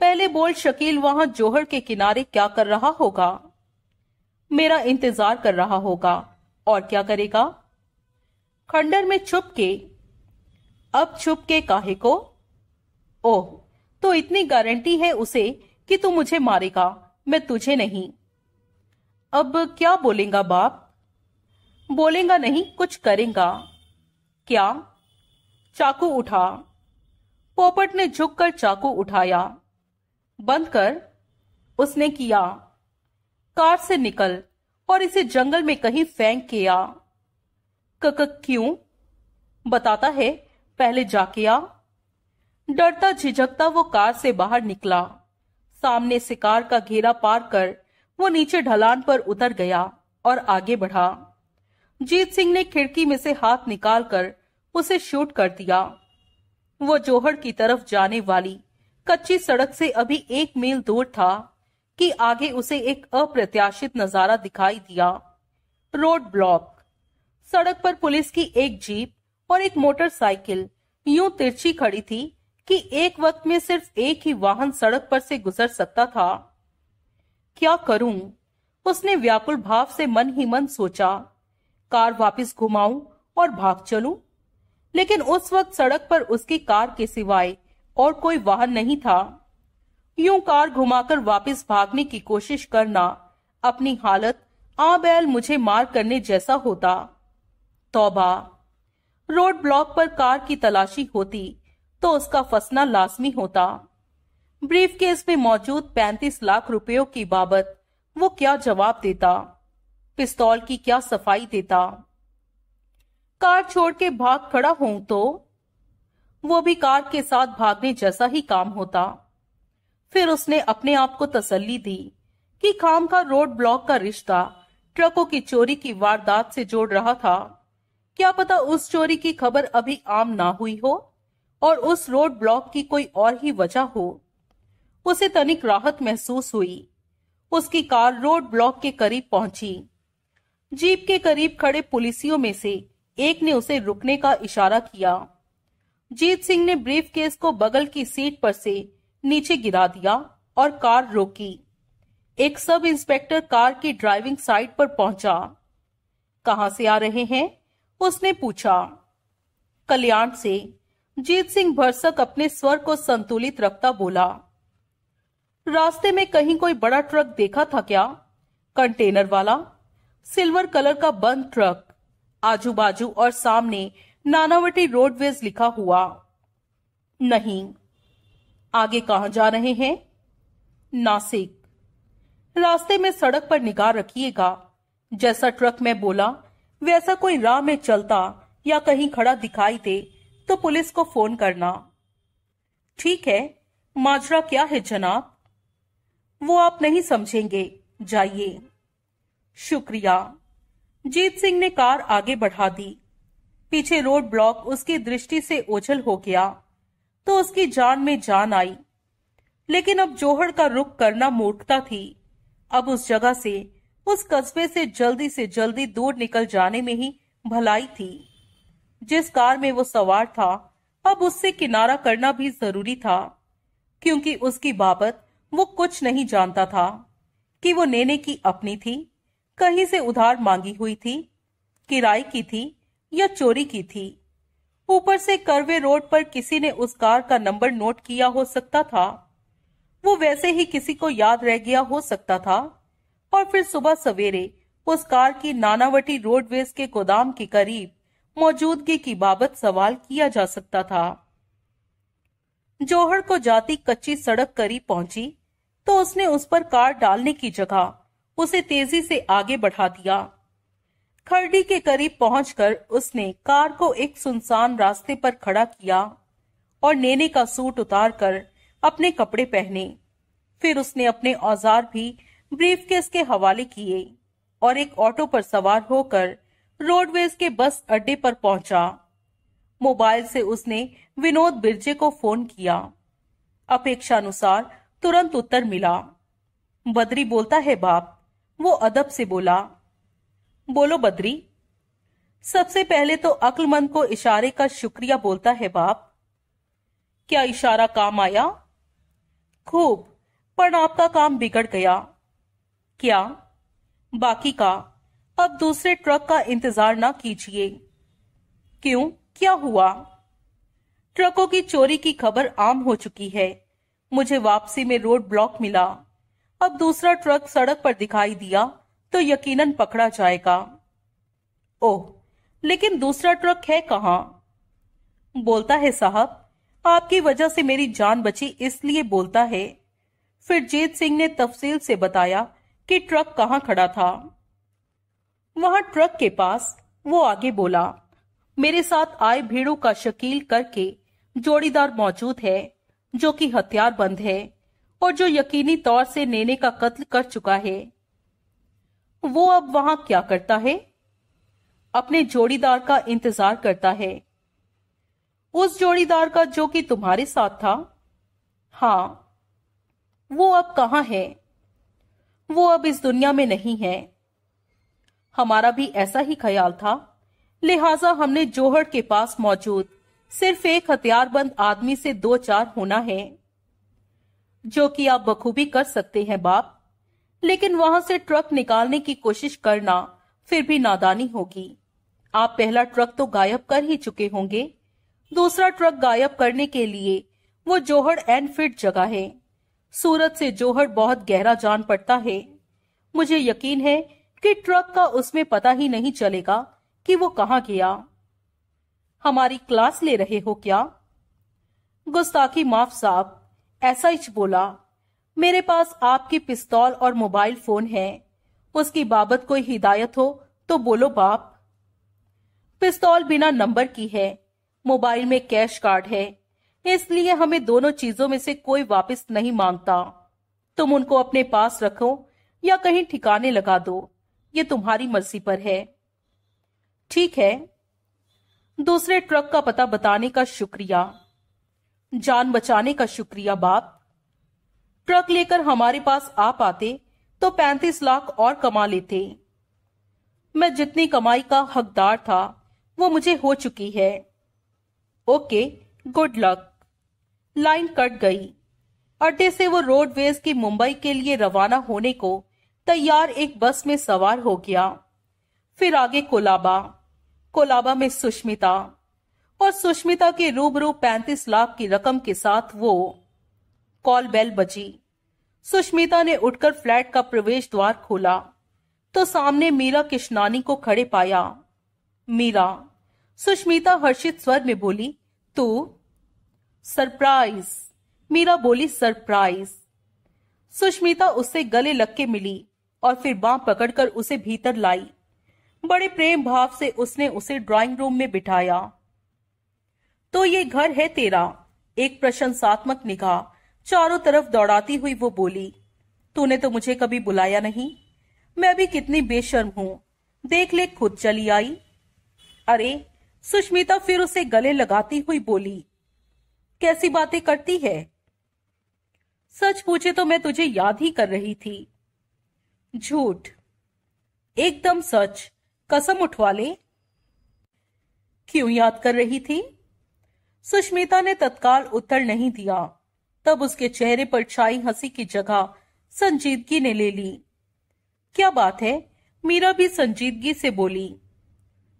पहले बोल शकील वहां जोहर के किनारे क्या कर रहा होगा मेरा इंतजार कर रहा होगा और क्या करेगा खंडर में छुप के अब छुप के काहे को ओह तो इतनी गारंटी है उसे कि तू मुझे मारेगा मैं तुझे नहीं अब क्या बोलेगा बाप बोलेगा नहीं कुछ करेगा क्या चाकू उठा पोपट ने झुककर चाकू उठाया बंद कर उसने किया कार से निकल और इसे जंगल में कहीं फेंक किया ककक क्यों बताता है पहले जा किया डरता झिझकता वो कार से बाहर निकला सामने से कार का घेरा पार कर वो नीचे ढलान पर उतर गया और आगे बढ़ा जीत सिंह ने खिड़की में से हाथ निकालकर उसे शूट कर दिया वो जोहड़ की तरफ जाने वाली कच्ची सड़क से अभी एक मील दूर था कि आगे उसे एक अप्रत्याशित नजारा दिखाई दिया रोड ब्लॉक सड़क पर पुलिस की एक जीप और एक मोटरसाइकिल यूं तिरछी खड़ी थी कि एक वक्त में सिर्फ एक ही वाहन सड़क पर से गुजर सकता था क्या करूं उसने व्याकुल भाव से मन ही मन सोचा कार वापस घुमाऊं और भाग चलूं लेकिन उस वक्त सड़क पर उसकी कार के सिवाय और कोई वाहन नहीं था यूं कार घुमाकर वापस भागने की कोशिश करना अपनी हालत आ बैल मुझे मार करने जैसा होता तौबा रोड ब्लॉक पर कार की तलाशी होती तो उसका फंसना लाजमी होता ब्रीफ केस में मौजूद पैंतीस लाख रुपयों की बाबत वो क्या जवाब देता पिस्तौल की क्या सफाई देता कार छोड़ के भाग खड़ा हूं तो वो भी कार के साथ भागने जैसा ही काम होता फिर उसने अपने आप को तसल्ली दी कि खाम का रोड ब्लॉक का रिश्ता ट्रकों की चोरी की वारदात से जोड़ रहा था क्या पता उस चोरी की खबर अभी आम ना हुई हो और उस रोड ब्लॉक की कोई और ही वजह हो उसे तनिक राहत महसूस हुई उसकी कार रोड ब्लॉक के करीब पहुंची जीप के करीब खड़े पुलिसियों में से एक ने उसे रुकने का इशारा किया जीत सिंह ने ब्रीफ केस को बगल की सीट पर से नीचे गिरा दिया और कार रोकी एक सब इंस्पेक्टर कार की ड्राइविंग साइट पर पहुंचा कहा से आ रहे हैं उसने पूछा कल्याण से जीत सिंह भरसक अपने स्वर को संतुलित रखता बोला रास्ते में कहीं कोई बड़ा ट्रक देखा था क्या कंटेनर वाला सिल्वर कलर का बंद ट्रक आजू बाजू और सामने नानावटी रोडवेज लिखा हुआ नहीं आगे कहा जा रहे हैं नासिक रास्ते में सड़क पर निगाह रखिएगा जैसा ट्रक में बोला वैसा कोई राह में चलता या कहीं खड़ा दिखाई दे तो पुलिस को फोन करना ठीक है माजरा क्या है जनाब वो आप नहीं समझेंगे जाइए शुक्रिया जीत सिंह ने कार आगे बढ़ा दी पीछे रोड ब्लॉक उसकी दृष्टि से ओझल हो गया तो उसकी जान में जान आई लेकिन अब जोहड़ का रुख करना मूर्खता थी अब उस जगह से उस कस्बे से जल्दी से जल्दी दूर निकल जाने में ही भलाई थी जिस कार में वो सवार था अब उससे किनारा करना भी जरूरी था क्योंकि उसकी बाबत वो कुछ नहीं जानता था कि वो नेने की अपनी थी कहीं से उधार मांगी हुई थी किराए की थी या चोरी की थी ऊपर से करवे रोड पर किसी ने उस कार का नंबर नोट किया हो सकता था वो वैसे ही किसी को याद रह गया हो सकता था और फिर सुबह सवेरे उस कार की नानावटी रोडवेज के गोदाम के करीब मौजूदगी की बाबत सवाल किया जा सकता था जोहर को जाती कच्ची सड़क करीब पहुंची तो उसने उस पर कार डालने की जगह उसे तेजी से आगे बढ़ा दिया खरडी के करीब पहुंचकर उसने कार को एक सुनसान रास्ते पर खड़ा किया और नेने का सूट उतारकर अपने कपड़े पहने फिर उसने अपने औजार भी ब्रीफकेस के हवाले किए और एक ऑटो पर सवार होकर रोडवेज के बस अड्डे पर पहुंचा मोबाइल से उसने विनोद बिरजे को फोन किया अनुसार तुरंत उत्तर मिला बद्री बोलता है बाप वो अदब से बोला बोलो बद्री सबसे पहले तो अक्लमंद को इशारे का शुक्रिया बोलता है बाप क्या इशारा काम आया खूब पर आपका काम बिगड़ गया क्या बाकी का अब दूसरे ट्रक का इंतजार ना कीजिए क्यों क्या हुआ ट्रकों की चोरी की खबर आम हो चुकी है मुझे वापसी में रोड ब्लॉक मिला अब दूसरा ट्रक सड़क पर दिखाई दिया तो यकीनन पकड़ा जाएगा ओह लेकिन दूसरा ट्रक है कहा बोलता है साहब आपकी वजह से मेरी जान बची इसलिए बोलता है फिर जीत सिंह ने तफसील से बताया कि ट्रक कहाँ खड़ा था वहां ट्रक के पास वो आगे बोला मेरे साथ आए भीड़ों का शकील करके जोड़ीदार मौजूद है जो कि हथियार बंद है और जो यकीनी तौर से नेने का कत्ल कर चुका है वो अब वहां क्या करता है अपने जोड़ीदार का इंतजार करता है उस जोड़ीदार का जो कि तुम्हारे साथ था हाँ वो अब कहा है वो अब इस दुनिया में नहीं है हमारा भी ऐसा ही ख्याल था लिहाजा हमने जोहर के पास मौजूद सिर्फ एक हथियारबंद आदमी से दो चार होना है जो कि आप बखूबी कर सकते हैं बाप लेकिन वहां से ट्रक निकालने की कोशिश करना फिर भी नादानी होगी आप पहला ट्रक तो गायब कर ही चुके होंगे दूसरा ट्रक गायब करने के लिए वो जोहड़ एंड फिट जगह है सूरत से जोहड़ बहुत गहरा जान पड़ता है मुझे यकीन है कि ट्रक का उसमें पता ही नहीं चलेगा कि वो कहा गया हमारी क्लास ले रहे हो क्या गुस्ताखी माफ साहब एसआईच बोला मेरे पास आपकी पिस्तौल और मोबाइल फोन है उसकी बाबत कोई हिदायत हो तो बोलो बाप पिस्तौल बिना नंबर की है मोबाइल में कैश कार्ड है इसलिए हमें दोनों चीजों में से कोई वापस नहीं मांगता तुम उनको अपने पास रखो या कहीं ठिकाने लगा दो ये तुम्हारी मर्जी पर है ठीक है दूसरे ट्रक का पता बताने का शुक्रिया जान बचाने का शुक्रिया बाप ट्रक लेकर हमारे पास आ पाते तो पैंतीस लाख और कमा लेते मैं जितनी कमाई का हकदार था वो मुझे हो चुकी है okay good luck line cut गई अड्डे से वो रोडवेज की मुंबई के लिए रवाना होने को तैयार एक बस में सवार हो गया फिर आगे कोलाबा कोलाबा में सुष्मिता और सुष्मिता के रूबरू पैंतीस लाख की रकम के साथ वो कॉल बेल बजी सुष्मिता ने उठकर फ्लैट का प्रवेश द्वार खोला तो सामने मीरा किशनानी को खड़े पाया मीरा सुष्मिता हर्षित स्वर में बोली तू सरप्राइज मीरा बोली सरप्राइज सुष्मिता उससे गले लग के मिली और फिर बांह पकड़कर उसे भीतर लाई बड़े प्रेम भाव से उसने उसे ड्राइंग रूम में बिठाया तो ये घर है तेरा एक प्रशंसात्मक निगाह चारों तरफ दौड़ाती हुई वो बोली तूने तो मुझे कभी बुलाया नहीं मैं भी कितनी बेशर्म हूं देख ले खुद चली आई अरे सुष्मिता फिर उसे गले लगाती हुई बोली कैसी बातें करती है सच पूछे तो मैं तुझे याद ही कर रही थी झूठ एकदम सच कसम उठवा ले क्यों याद कर रही थी सुष्मिता ने तत्काल उत्तर नहीं दिया तब उसके चेहरे पर छाई हंसी की जगह संजीदगी ने ले ली क्या बात है मीरा भी संजीदगी से बोली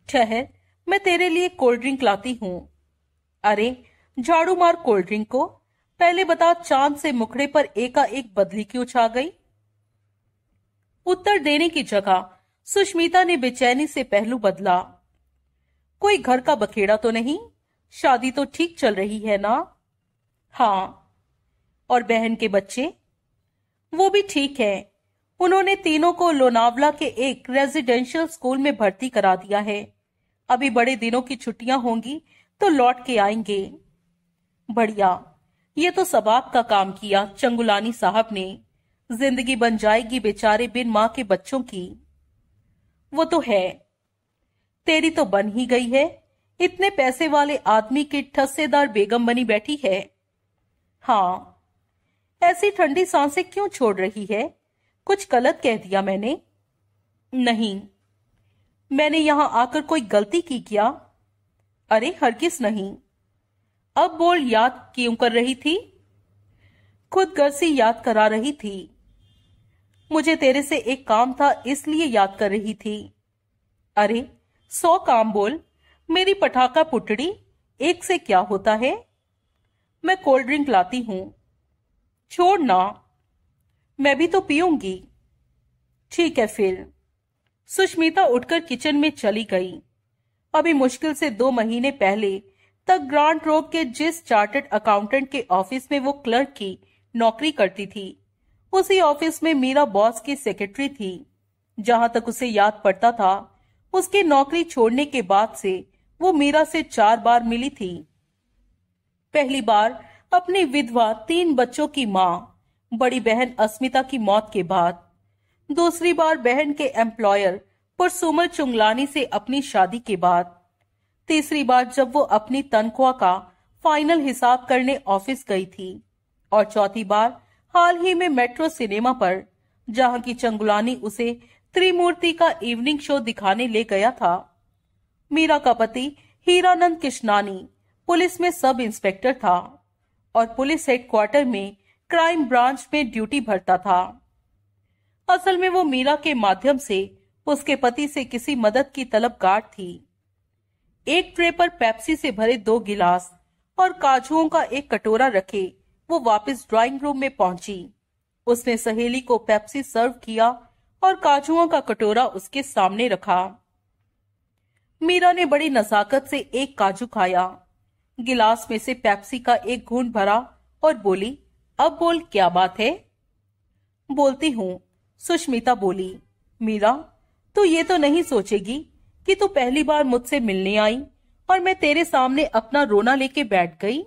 ठहर मैं तेरे लिए कोल्ड ड्रिंक लाती हूँ अरे झाड़ू मार कोल्ड ड्रिंक को पहले बता चांद से मुखड़े पर एकाएक बदली क्यों छा गई उत्तर देने की जगह सुष्मिता ने बेचैनी से पहलू बदला कोई घर का बखेड़ा तो नहीं शादी तो ठीक चल रही है ना हाँ और बहन के बच्चे वो भी ठीक है उन्होंने तीनों को लोनावला के एक रेजिडेंशियल स्कूल में भर्ती करा दिया है अभी बड़े दिनों की छुट्टियां होंगी तो लौट के आएंगे बढ़िया ये तो सबाब का काम किया चंगुलानी साहब ने जिंदगी बन जाएगी बेचारे बिन मां के बच्चों की वो तो है तेरी तो बन ही गई है इतने पैसे वाले आदमी की ठस्सेदार बेगम बनी बैठी है हाँ ऐसी ठंडी सांसें क्यों छोड़ रही है कुछ गलत कह दिया मैंने नहीं मैंने यहां आकर कोई गलती की क्या अरे किस नहीं अब बोल याद क्यों कर रही थी खुद गर्सी याद करा रही थी मुझे तेरे से एक काम था इसलिए याद कर रही थी अरे सौ काम बोल मेरी पटाखा पुटड़ी एक से क्या होता है मैं कोल्ड ड्रिंक लाती हूं छोड़ ना मैं भी तो पीऊंगी ठीक है फिर सुष्मिता उठकर किचन में चली गई अभी मुश्किल से दो महीने पहले तक ग्रांट रोड के जिस चार्टर्ड अकाउंटेंट के ऑफिस में वो क्लर्क की नौकरी करती थी उसी ऑफिस में मीरा बॉस की सेक्रेटरी थी जहां तक उसे याद पड़ता था उसके नौकरी छोड़ने के बाद से वो मीरा से चार बार मिली थी पहली बार अपनी विधवा तीन बच्चों की माँ बड़ी बहन अस्मिता की मौत के बाद दूसरी बार बहन के एम्प्लॉयर पुरसुमल चुंगलानी से अपनी शादी के बाद तीसरी बार जब वो अपनी तनख्वाह का फाइनल हिसाब करने ऑफिस गई थी और चौथी बार हाल ही में मेट्रो सिनेमा पर जहां की चंगुलानी उसे त्रिमूर्ति का इवनिंग शो दिखाने ले गया था मीरा का पति हीरानंद किशनानी पुलिस में सब इंस्पेक्टर था और पुलिस हेडक्वार्टर में क्राइम ब्रांच में ड्यूटी भरता था असल में वो मीरा के माध्यम से उसके पति से किसी मदद की तलबगार थी एक ट्रे पर पेप्सी से भरे दो गिलास और काजुओं का एक कटोरा रखे वो वापस ड्राइंग रूम में पहुंची उसने सहेली को पेप्सी सर्व किया और काजुओं का कटोरा उसके सामने रखा मीरा ने बड़ी नजाकत से एक काजू खाया गिलास में से पैप्सी का एक घूंट भरा और बोली अब बोल क्या बात है बोलती हूँ सुष्मिता बोली मीरा तू ये तो नहीं सोचेगी कि तू पहली बार मुझसे मिलने आई और मैं तेरे सामने अपना रोना लेके बैठ गई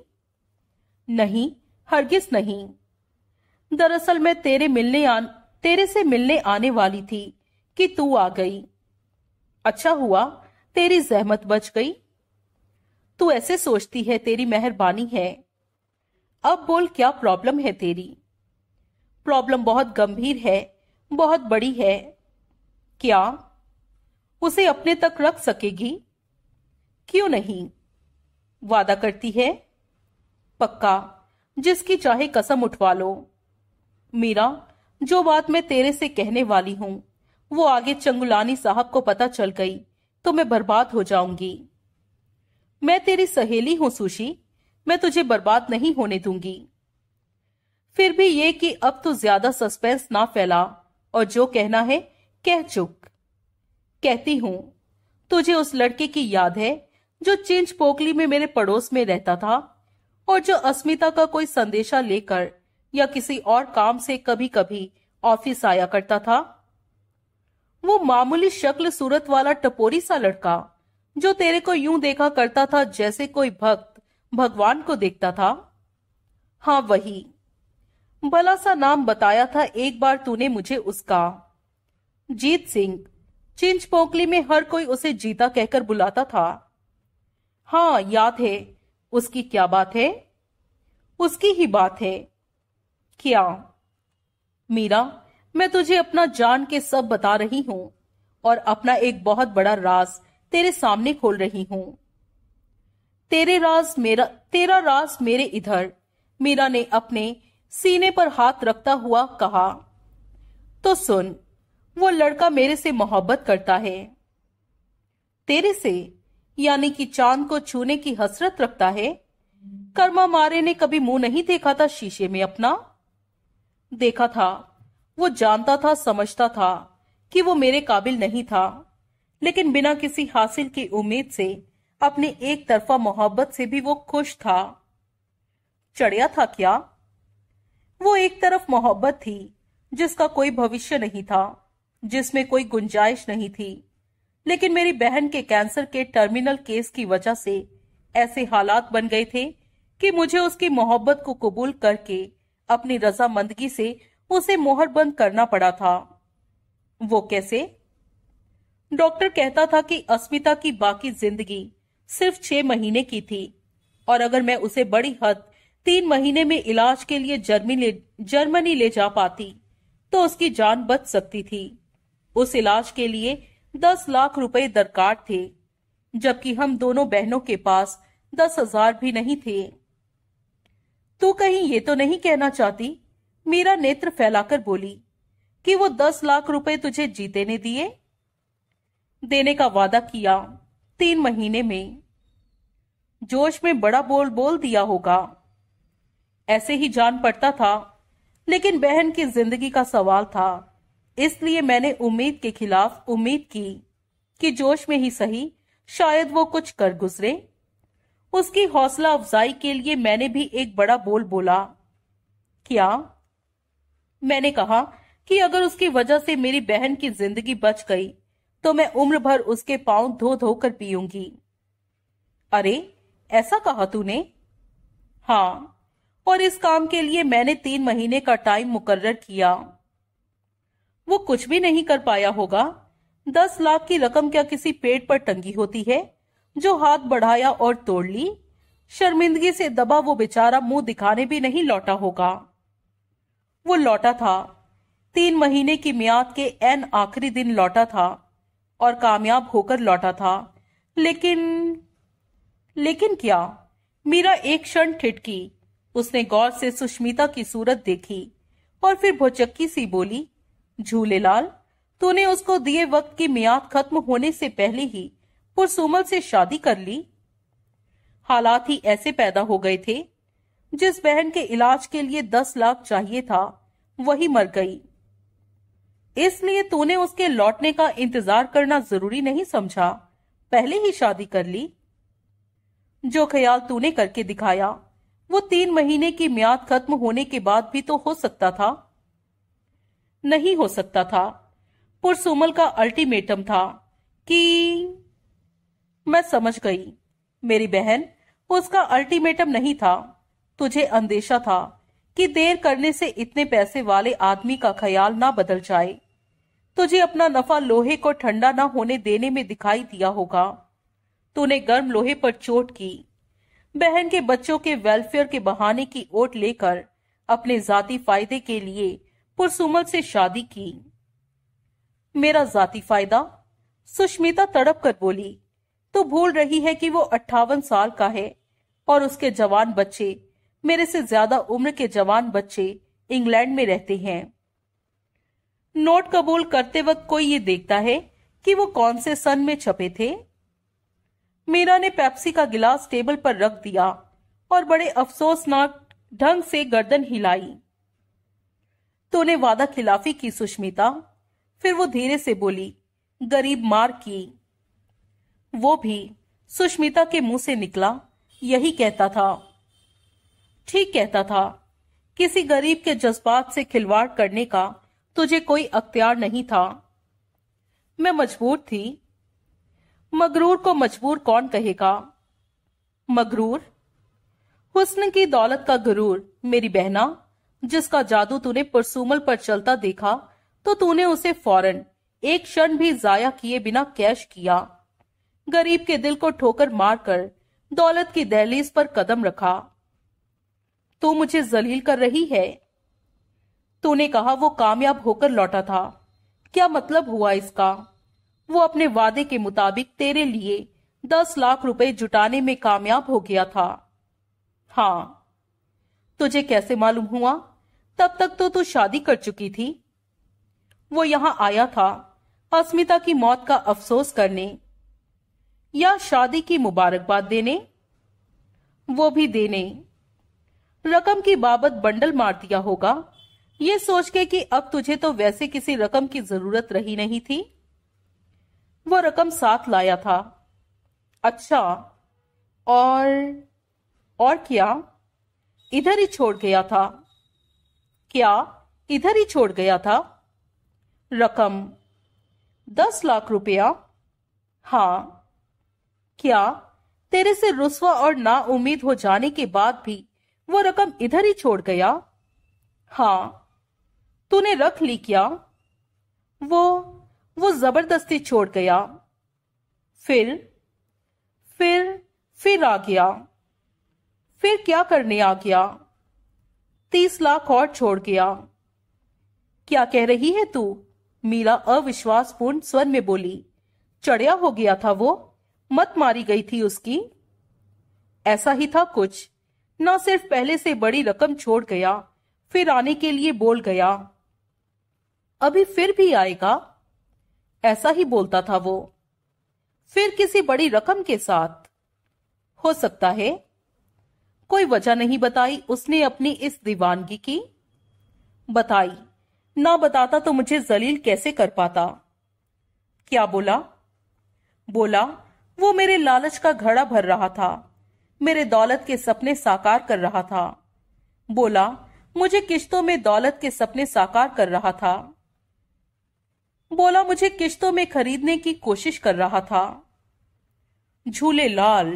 नहीं हरगिज नहीं दरअसल मैं तेरे मिलने आ, तेरे से मिलने आने वाली थी कि तू आ गई अच्छा हुआ तेरी जहमत बच गई तू ऐसे सोचती है तेरी मेहरबानी है अब बोल क्या प्रॉब्लम है तेरी प्रॉब्लम बहुत गंभीर है बहुत बड़ी है क्या उसे अपने तक रख सकेगी क्यों नहीं वादा करती है पक्का जिसकी चाहे कसम उठवा लो मीरा जो बात मैं तेरे से कहने वाली हूं वो आगे चंगुलानी साहब को पता चल गई तो मैं बर्बाद हो जाऊंगी मैं तेरी सहेली हूं सुशी मैं तुझे बर्बाद नहीं होने दूंगी फिर भी ये कि अब तो ज्यादा सस्पेंस ना फैला और जो कहना है कह चुक कहती हूं तुझे उस लड़के की याद है जो चिंच पोकली में मेरे पड़ोस में रहता था और जो अस्मिता का कोई संदेशा लेकर या किसी और काम से कभी कभी ऑफिस आया करता था वो मामूली शक्ल सूरत वाला टपोरी सा लड़का जो तेरे को यूं देखा करता था जैसे कोई भक्त भगवान को देखता था हाँ वही भला सा नाम बताया था एक बार तूने मुझे उसका जीत सिंह चिंच पोकली में हर कोई उसे जीता कहकर बुलाता था हाँ याद है उसकी क्या बात है उसकी ही बात है क्या मीरा मैं तुझे अपना जान के सब बता रही हूँ और अपना एक बहुत बड़ा राज तेरे सामने खोल रही हूँ तेरे राज मेरा तेरा राज मेरे इधर मीरा ने अपने सीने पर हाथ रखता हुआ कहा तो सुन वो लड़का मेरे से मोहब्बत करता है तेरे से यानी कि चांद को छूने की हसरत रखता है कर्मा मारे ने कभी मुंह नहीं देखा था शीशे में अपना देखा था वो जानता था समझता था कि वो मेरे काबिल नहीं था लेकिन बिना किसी हासिल की उम्मीद से अपने एक तरफा मोहब्बत से भी वो खुश था चढ़िया था क्या वो एक तरफ मोहब्बत थी जिसका कोई भविष्य नहीं था जिसमें कोई गुंजाइश नहीं थी लेकिन मेरी बहन के कैंसर के टर्मिनल केस की वजह से ऐसे हालात बन गए थे कि मुझे उसकी मोहब्बत को कबूल करके अपनी रजामंदगी से उसे मोहर बंद करना पड़ा था वो कैसे डॉक्टर कहता था कि अस्मिता की बाकी जिंदगी सिर्फ छह महीने की थी और अगर मैं उसे बड़ी हद तीन महीने में इलाज के लिए जर्मनी ले जर्मनी ले जा पाती तो उसकी जान बच सकती थी उस इलाज के लिए दस लाख रुपए दरकार थे जबकि हम दोनों बहनों के पास दस हजार भी नहीं थे तू कहीं ये तो नहीं कहना चाहती मीरा नेत्र फैलाकर बोली कि वो दस लाख रुपए तुझे जीते ने दिए देने का वादा किया तीन महीने में जोश में बड़ा बोल बोल दिया होगा ऐसे ही जान पड़ता था लेकिन बहन की जिंदगी का सवाल था इसलिए मैंने उम्मीद के खिलाफ उम्मीद की कि जोश में ही सही शायद वो कुछ कर गुजरे उसकी हौसला अफजाई के लिए मैंने भी एक बड़ा बोल बोला क्या मैंने कहा कि अगर उसकी वजह से मेरी बहन की जिंदगी बच गई तो मैं उम्र भर उसके पांव धो धो कर पीऊंगी अरे ऐसा कहा तूने हाँ और इस काम के लिए मैंने तीन महीने का टाइम मुकर्र किया वो कुछ भी नहीं कर पाया होगा दस लाख की रकम क्या किसी पेट पर टंगी होती है जो हाथ बढ़ाया और तोड़ ली शर्मिंदगी से दबा वो बेचारा मुंह दिखाने भी नहीं लौटा होगा वो लौटा था तीन महीने की मियाद के एन आखिरी दिन लौटा था और कामयाब होकर लौटा था लेकिन लेकिन क्या मीरा एक क्षण ठिटकी उसने गौर से सुष्मिता की सूरत देखी और फिर भोचक्की सी बोली झूलेलाल तूने उसको दिए वक्त की मियाद खत्म होने से पहले ही पुरसुमल से शादी कर ली हालात ही ऐसे पैदा हो गए थे जिस बहन के इलाज के लिए दस लाख चाहिए था वही मर गई इसलिए तूने उसके लौटने का इंतजार करना जरूरी नहीं समझा पहले ही शादी कर ली जो ख्याल तूने करके दिखाया वो तीन महीने की म्याद खत्म होने के बाद भी तो हो सकता था नहीं हो सकता था पुरसुमल का अल्टीमेटम था कि मैं समझ गई मेरी बहन उसका अल्टीमेटम नहीं था तुझे अंदेशा था कि देर करने से इतने पैसे वाले आदमी का ख्याल ना बदल जाए तुझे अपना नफा लोहे को ठंडा ना होने देने में दिखाई दिया होगा तूने गर्म लोहे पर चोट की बहन के बच्चों के वेलफेयर के बहाने की ओट लेकर अपने जाति फायदे के लिए पुरसुमल से शादी की मेरा जाति फायदा सुष्मिता तड़प कर बोली तो भूल रही है कि वो अट्ठावन साल का है और उसके जवान बच्चे मेरे से ज्यादा उम्र के जवान बच्चे इंग्लैंड में रहते हैं नोट कबूल करते वक्त कोई ये देखता है कि वो कौन से सन में छपे थे मीरा ने पेप्सी का गिलास टेबल पर रख दिया और बड़े अफसोसनाक ढंग से गर्दन हिलाई तूने वादा खिलाफी की सुष्मिता फिर वो धीरे से बोली गरीब मार की वो भी सुष्मिता के मुंह से निकला यही कहता था ठीक कहता था किसी गरीब के जज्बात से खिलवाड़ करने का तुझे कोई अख्तियार नहीं था मैं मजबूर थी मगरूर को मजबूर कौन कहेगा मगरूर हुस्न की दौलत का गरूर मेरी बहना जिसका जादू तूने परसूमल पर चलता देखा तो तूने उसे फौरन एक क्षण भी जाया किए बिना कैश किया गरीब के दिल को ठोकर मारकर दौलत की दहलीज पर कदम रखा तो मुझे जलील कर रही है तूने कहा वो कामयाब होकर लौटा था क्या मतलब हुआ इसका वो अपने वादे के मुताबिक तेरे लिए दस लाख रुपए जुटाने में कामयाब हो गया था हाँ तुझे कैसे मालूम हुआ तब तक तो तू शादी कर चुकी थी वो यहां आया था अस्मिता की मौत का अफसोस करने या शादी की मुबारकबाद देने वो भी देने रकम की बाबत बंडल मार दिया होगा ये सोच के कि अब तुझे तो वैसे किसी रकम की जरूरत रही नहीं थी वो रकम साथ लाया था अच्छा और और क्या इधर ही छोड़ गया था क्या इधर ही छोड़ गया था रकम दस लाख रुपया हाँ क्या तेरे से रुस्वा और ना उम्मीद हो जाने के बाद भी वो रकम इधर ही छोड़ गया हाँ तूने रख ली क्या वो वो जबरदस्ती छोड़ गया फिर फिर फिर आ गया फिर क्या करने आ गया तीस लाख और छोड़ गया क्या कह रही है तू मीरा अविश्वासपूर्ण स्वर में बोली चढ़िया हो गया था वो मत मारी गई थी उसकी ऐसा ही था कुछ न सिर्फ पहले से बड़ी रकम छोड़ गया फिर आने के लिए बोल गया अभी फिर भी आएगा ऐसा ही बोलता था वो फिर किसी बड़ी रकम के साथ हो सकता है कोई वजह नहीं बताई उसने अपनी इस दीवानगी की बताई ना बताता तो मुझे जलील कैसे कर पाता क्या बोला बोला वो मेरे लालच का घड़ा भर रहा था मेरे दौलत के सपने साकार कर रहा था बोला मुझे किश्तों में दौलत के सपने साकार कर रहा था बोला मुझे किश्तों में खरीदने की कोशिश कर रहा था झूले लाल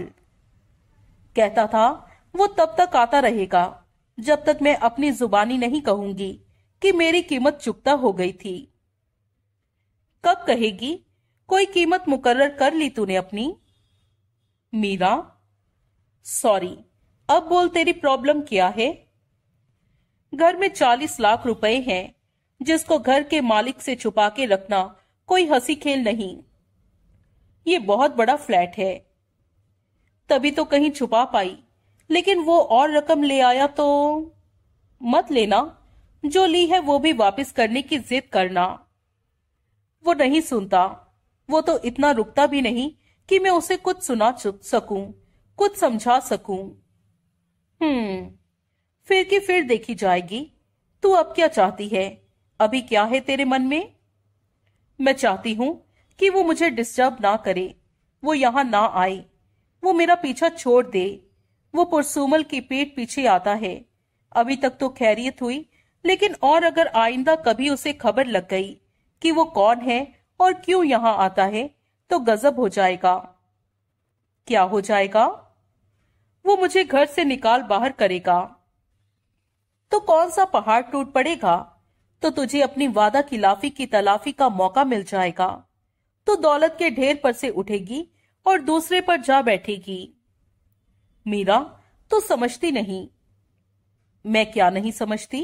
कहता था वो तब तक आता रहेगा जब तक मैं अपनी जुबानी नहीं कहूंगी कि मेरी कीमत चुकता हो गई थी कब कहेगी कोई कीमत मुकर्र कर ली तूने अपनी मीरा सॉरी अब बोल तेरी प्रॉब्लम क्या है घर में चालीस लाख रुपए हैं जिसको घर के मालिक से छुपा के रखना कोई हंसी खेल नहीं ये बहुत बड़ा फ्लैट है तभी तो कहीं छुपा पाई लेकिन वो और रकम ले आया तो मत लेना जो ली है वो भी वापस करने की जिद करना वो नहीं सुनता वो तो इतना रुकता भी नहीं कि मैं उसे कुछ सुना सकूं कुछ समझा सकूं हम्म फिर की फिर देखी जाएगी तू अब क्या चाहती है अभी क्या है तेरे मन में मैं चाहती हूं कि वो मुझे डिस्टर्ब ना करे वो यहां ना आए वो मेरा पीछा छोड़ दे वो पुरसुमल की पेट पीछे आता है अभी तक तो खैरियत हुई लेकिन और अगर आइंदा कभी उसे खबर लग गई कि वो कौन है और क्यों यहाँ आता है तो गजब हो जाएगा क्या हो जाएगा वो मुझे घर से निकाल बाहर करेगा तो कौन सा पहाड़ टूट पड़ेगा तो तुझे अपनी वादा की लाफी की तलाफी का मौका मिल जाएगा तो दौलत के ढेर पर से उठेगी और दूसरे पर जा बैठेगी मीरा तो समझती नहीं मैं क्या नहीं समझती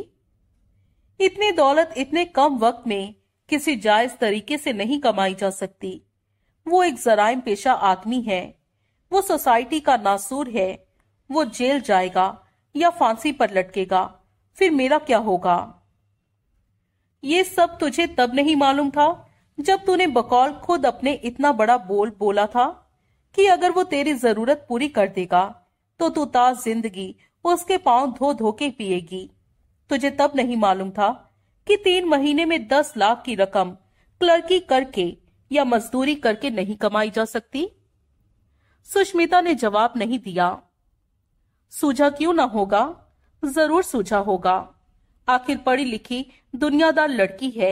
इतनी दौलत इतने कम वक्त में किसी जायज तरीके से नहीं कमाई जा सकती वो एक जराइम पेशा आदमी है वो सोसाइटी का नासूर है वो जेल जाएगा या फांसी पर लटकेगा फिर मेरा क्या होगा ये सब तुझे तब नहीं मालूम था जब तूने बकौल खुद अपने इतना बड़ा बोल बोला था कि अगर वो तेरी जरूरत पूरी कर देगा तो तू ताज जिंदगी उसके पांव धो धो के पिएगी तुझे तब नहीं मालूम था कि तीन महीने में दस लाख की रकम क्लर्की करके या मजदूरी करके नहीं कमाई जा सकती सुष्मिता ने जवाब नहीं दिया सूझा क्यों ना होगा जरूर सूझा होगा आखिर पढ़ी लिखी दुनियादार लड़की है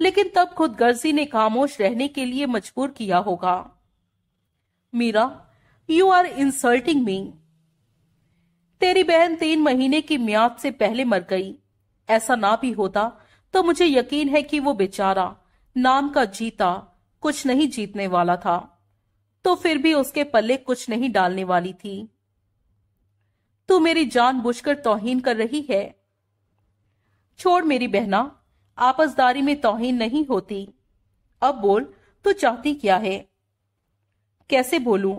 लेकिन तब खुद गर्जी ने खामोश रहने के लिए मजबूर किया होगा Meera you are insulting me तेरी बहन तीन महीने की म्याद से पहले मर गई ऐसा ना भी होता तो मुझे यकीन है कि वो बेचारा नाम का जीता कुछ नहीं जीतने वाला था तो फिर भी उसके पल्ले कुछ नहीं डालने वाली थी तू मेरी जान बुझ कर तोहहीन कर रही है छोड़ मेरी बहना आपसदारी में तोहहीन नहीं होती अब बोल तू चाहती क्या है कैसे बोलूं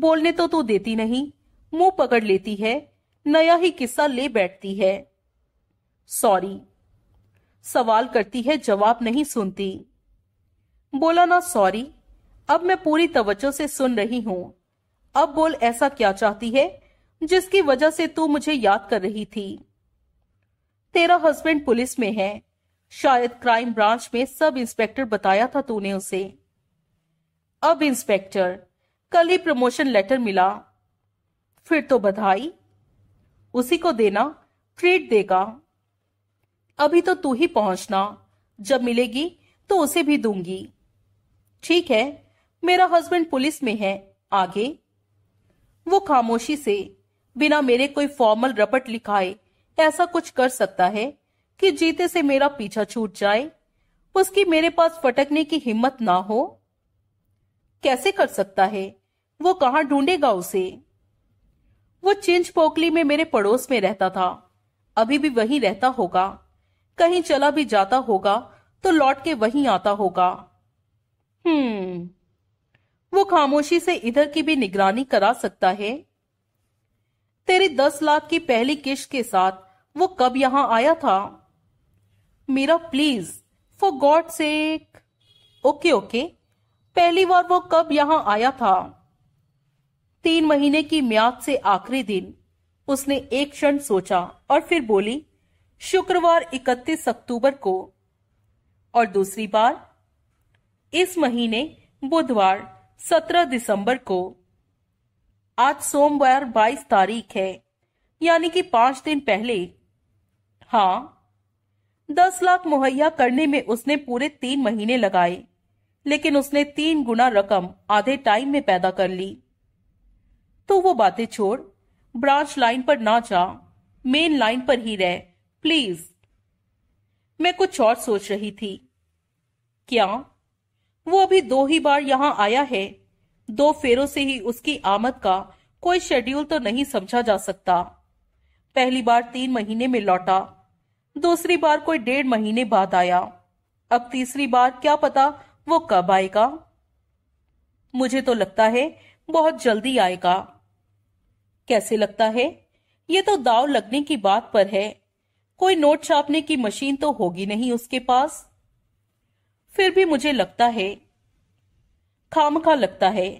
बोलने तो तू देती नहीं मुंह पकड़ लेती है नया ही किस्सा ले बैठती है सॉरी सवाल करती है जवाब नहीं सुनती बोला ना सॉरी अब मैं पूरी तवज्जो से सुन रही हूं अब बोल ऐसा क्या चाहती है जिसकी वजह से तू मुझे याद कर रही थी तेरा हस्बैंड पुलिस में है शायद क्राइम ब्रांच में सब इंस्पेक्टर बताया था तूने उसे अब इंस्पेक्टर कल ही प्रमोशन लेटर मिला फिर तो बधाई उसी को देना ट्रीट देगा अभी तो तू ही पहुंचना जब मिलेगी तो उसे भी दूंगी ठीक है मेरा हस्बैंड पुलिस में है आगे वो खामोशी से बिना मेरे कोई फॉर्मल रपट लिखाए ऐसा कुछ कर सकता है कि जीते से मेरा पीछा छूट जाए उसकी मेरे पास फटकने की हिम्मत ना हो कैसे कर सकता है वो कहाँ ढूंढेगा उसे वो चिंच पोकली में मेरे पड़ोस में रहता था अभी भी वही रहता होगा कहीं चला भी जाता होगा तो लौट के वही आता होगा हम्म वो खामोशी से इधर की भी निगरानी करा सकता है तेरी दस लाख की पहली किश्त के साथ वो कब यहाँ आया था Meera please for God sake okay okay पहली बार वो कब यहाँ आया था तीन महीने की म्याद से आखिरी दिन उसने एक क्षण सोचा और फिर बोली शुक्रवार 31 अक्टूबर को और दूसरी बार इस महीने बुधवार 17 दिसंबर को आज सोमवार 22 तारीख है यानी कि पांच दिन पहले हाँ दस लाख मुहैया करने में उसने पूरे तीन महीने लगाए लेकिन उसने तीन गुना रकम आधे टाइम में पैदा कर ली तो वो बातें छोड़ ब्रांच लाइन पर ना जा मेन लाइन पर ही रह प्लीज मैं कुछ और सोच रही थी क्या वो अभी दो ही बार यहां आया है दो फेरों से ही उसकी आमद का कोई शेड्यूल तो नहीं समझा जा सकता पहली बार तीन महीने में लौटा दूसरी बार कोई डेढ़ महीने बाद आया अब तीसरी बार क्या पता वो कब आएगा मुझे तो लगता है बहुत जल्दी आएगा कैसे लगता है ये तो दाव लगने की बात पर है कोई नोट छापने की मशीन तो होगी नहीं उसके पास फिर भी मुझे लगता है खामखा लगता है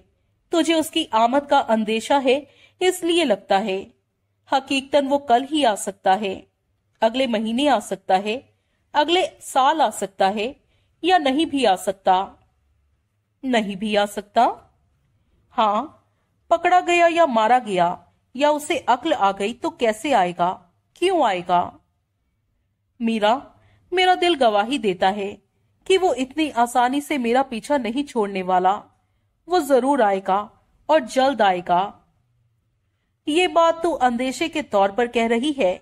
तुझे उसकी आमद का अंदेशा है इसलिए लगता है हकीकतन वो कल ही आ सकता है अगले महीने आ सकता है अगले साल आ सकता है या नहीं भी आ सकता नहीं भी आ सकता हाँ पकड़ा गया या मारा गया या उसे अक्ल आ गई तो कैसे आएगा क्यों आएगा मीरा मेरा दिल गवाही देता है कि वो इतनी आसानी से मेरा पीछा नहीं छोड़ने वाला वो जरूर आएगा और जल्द आएगा ये बात तू अंदेशे के तौर पर कह रही है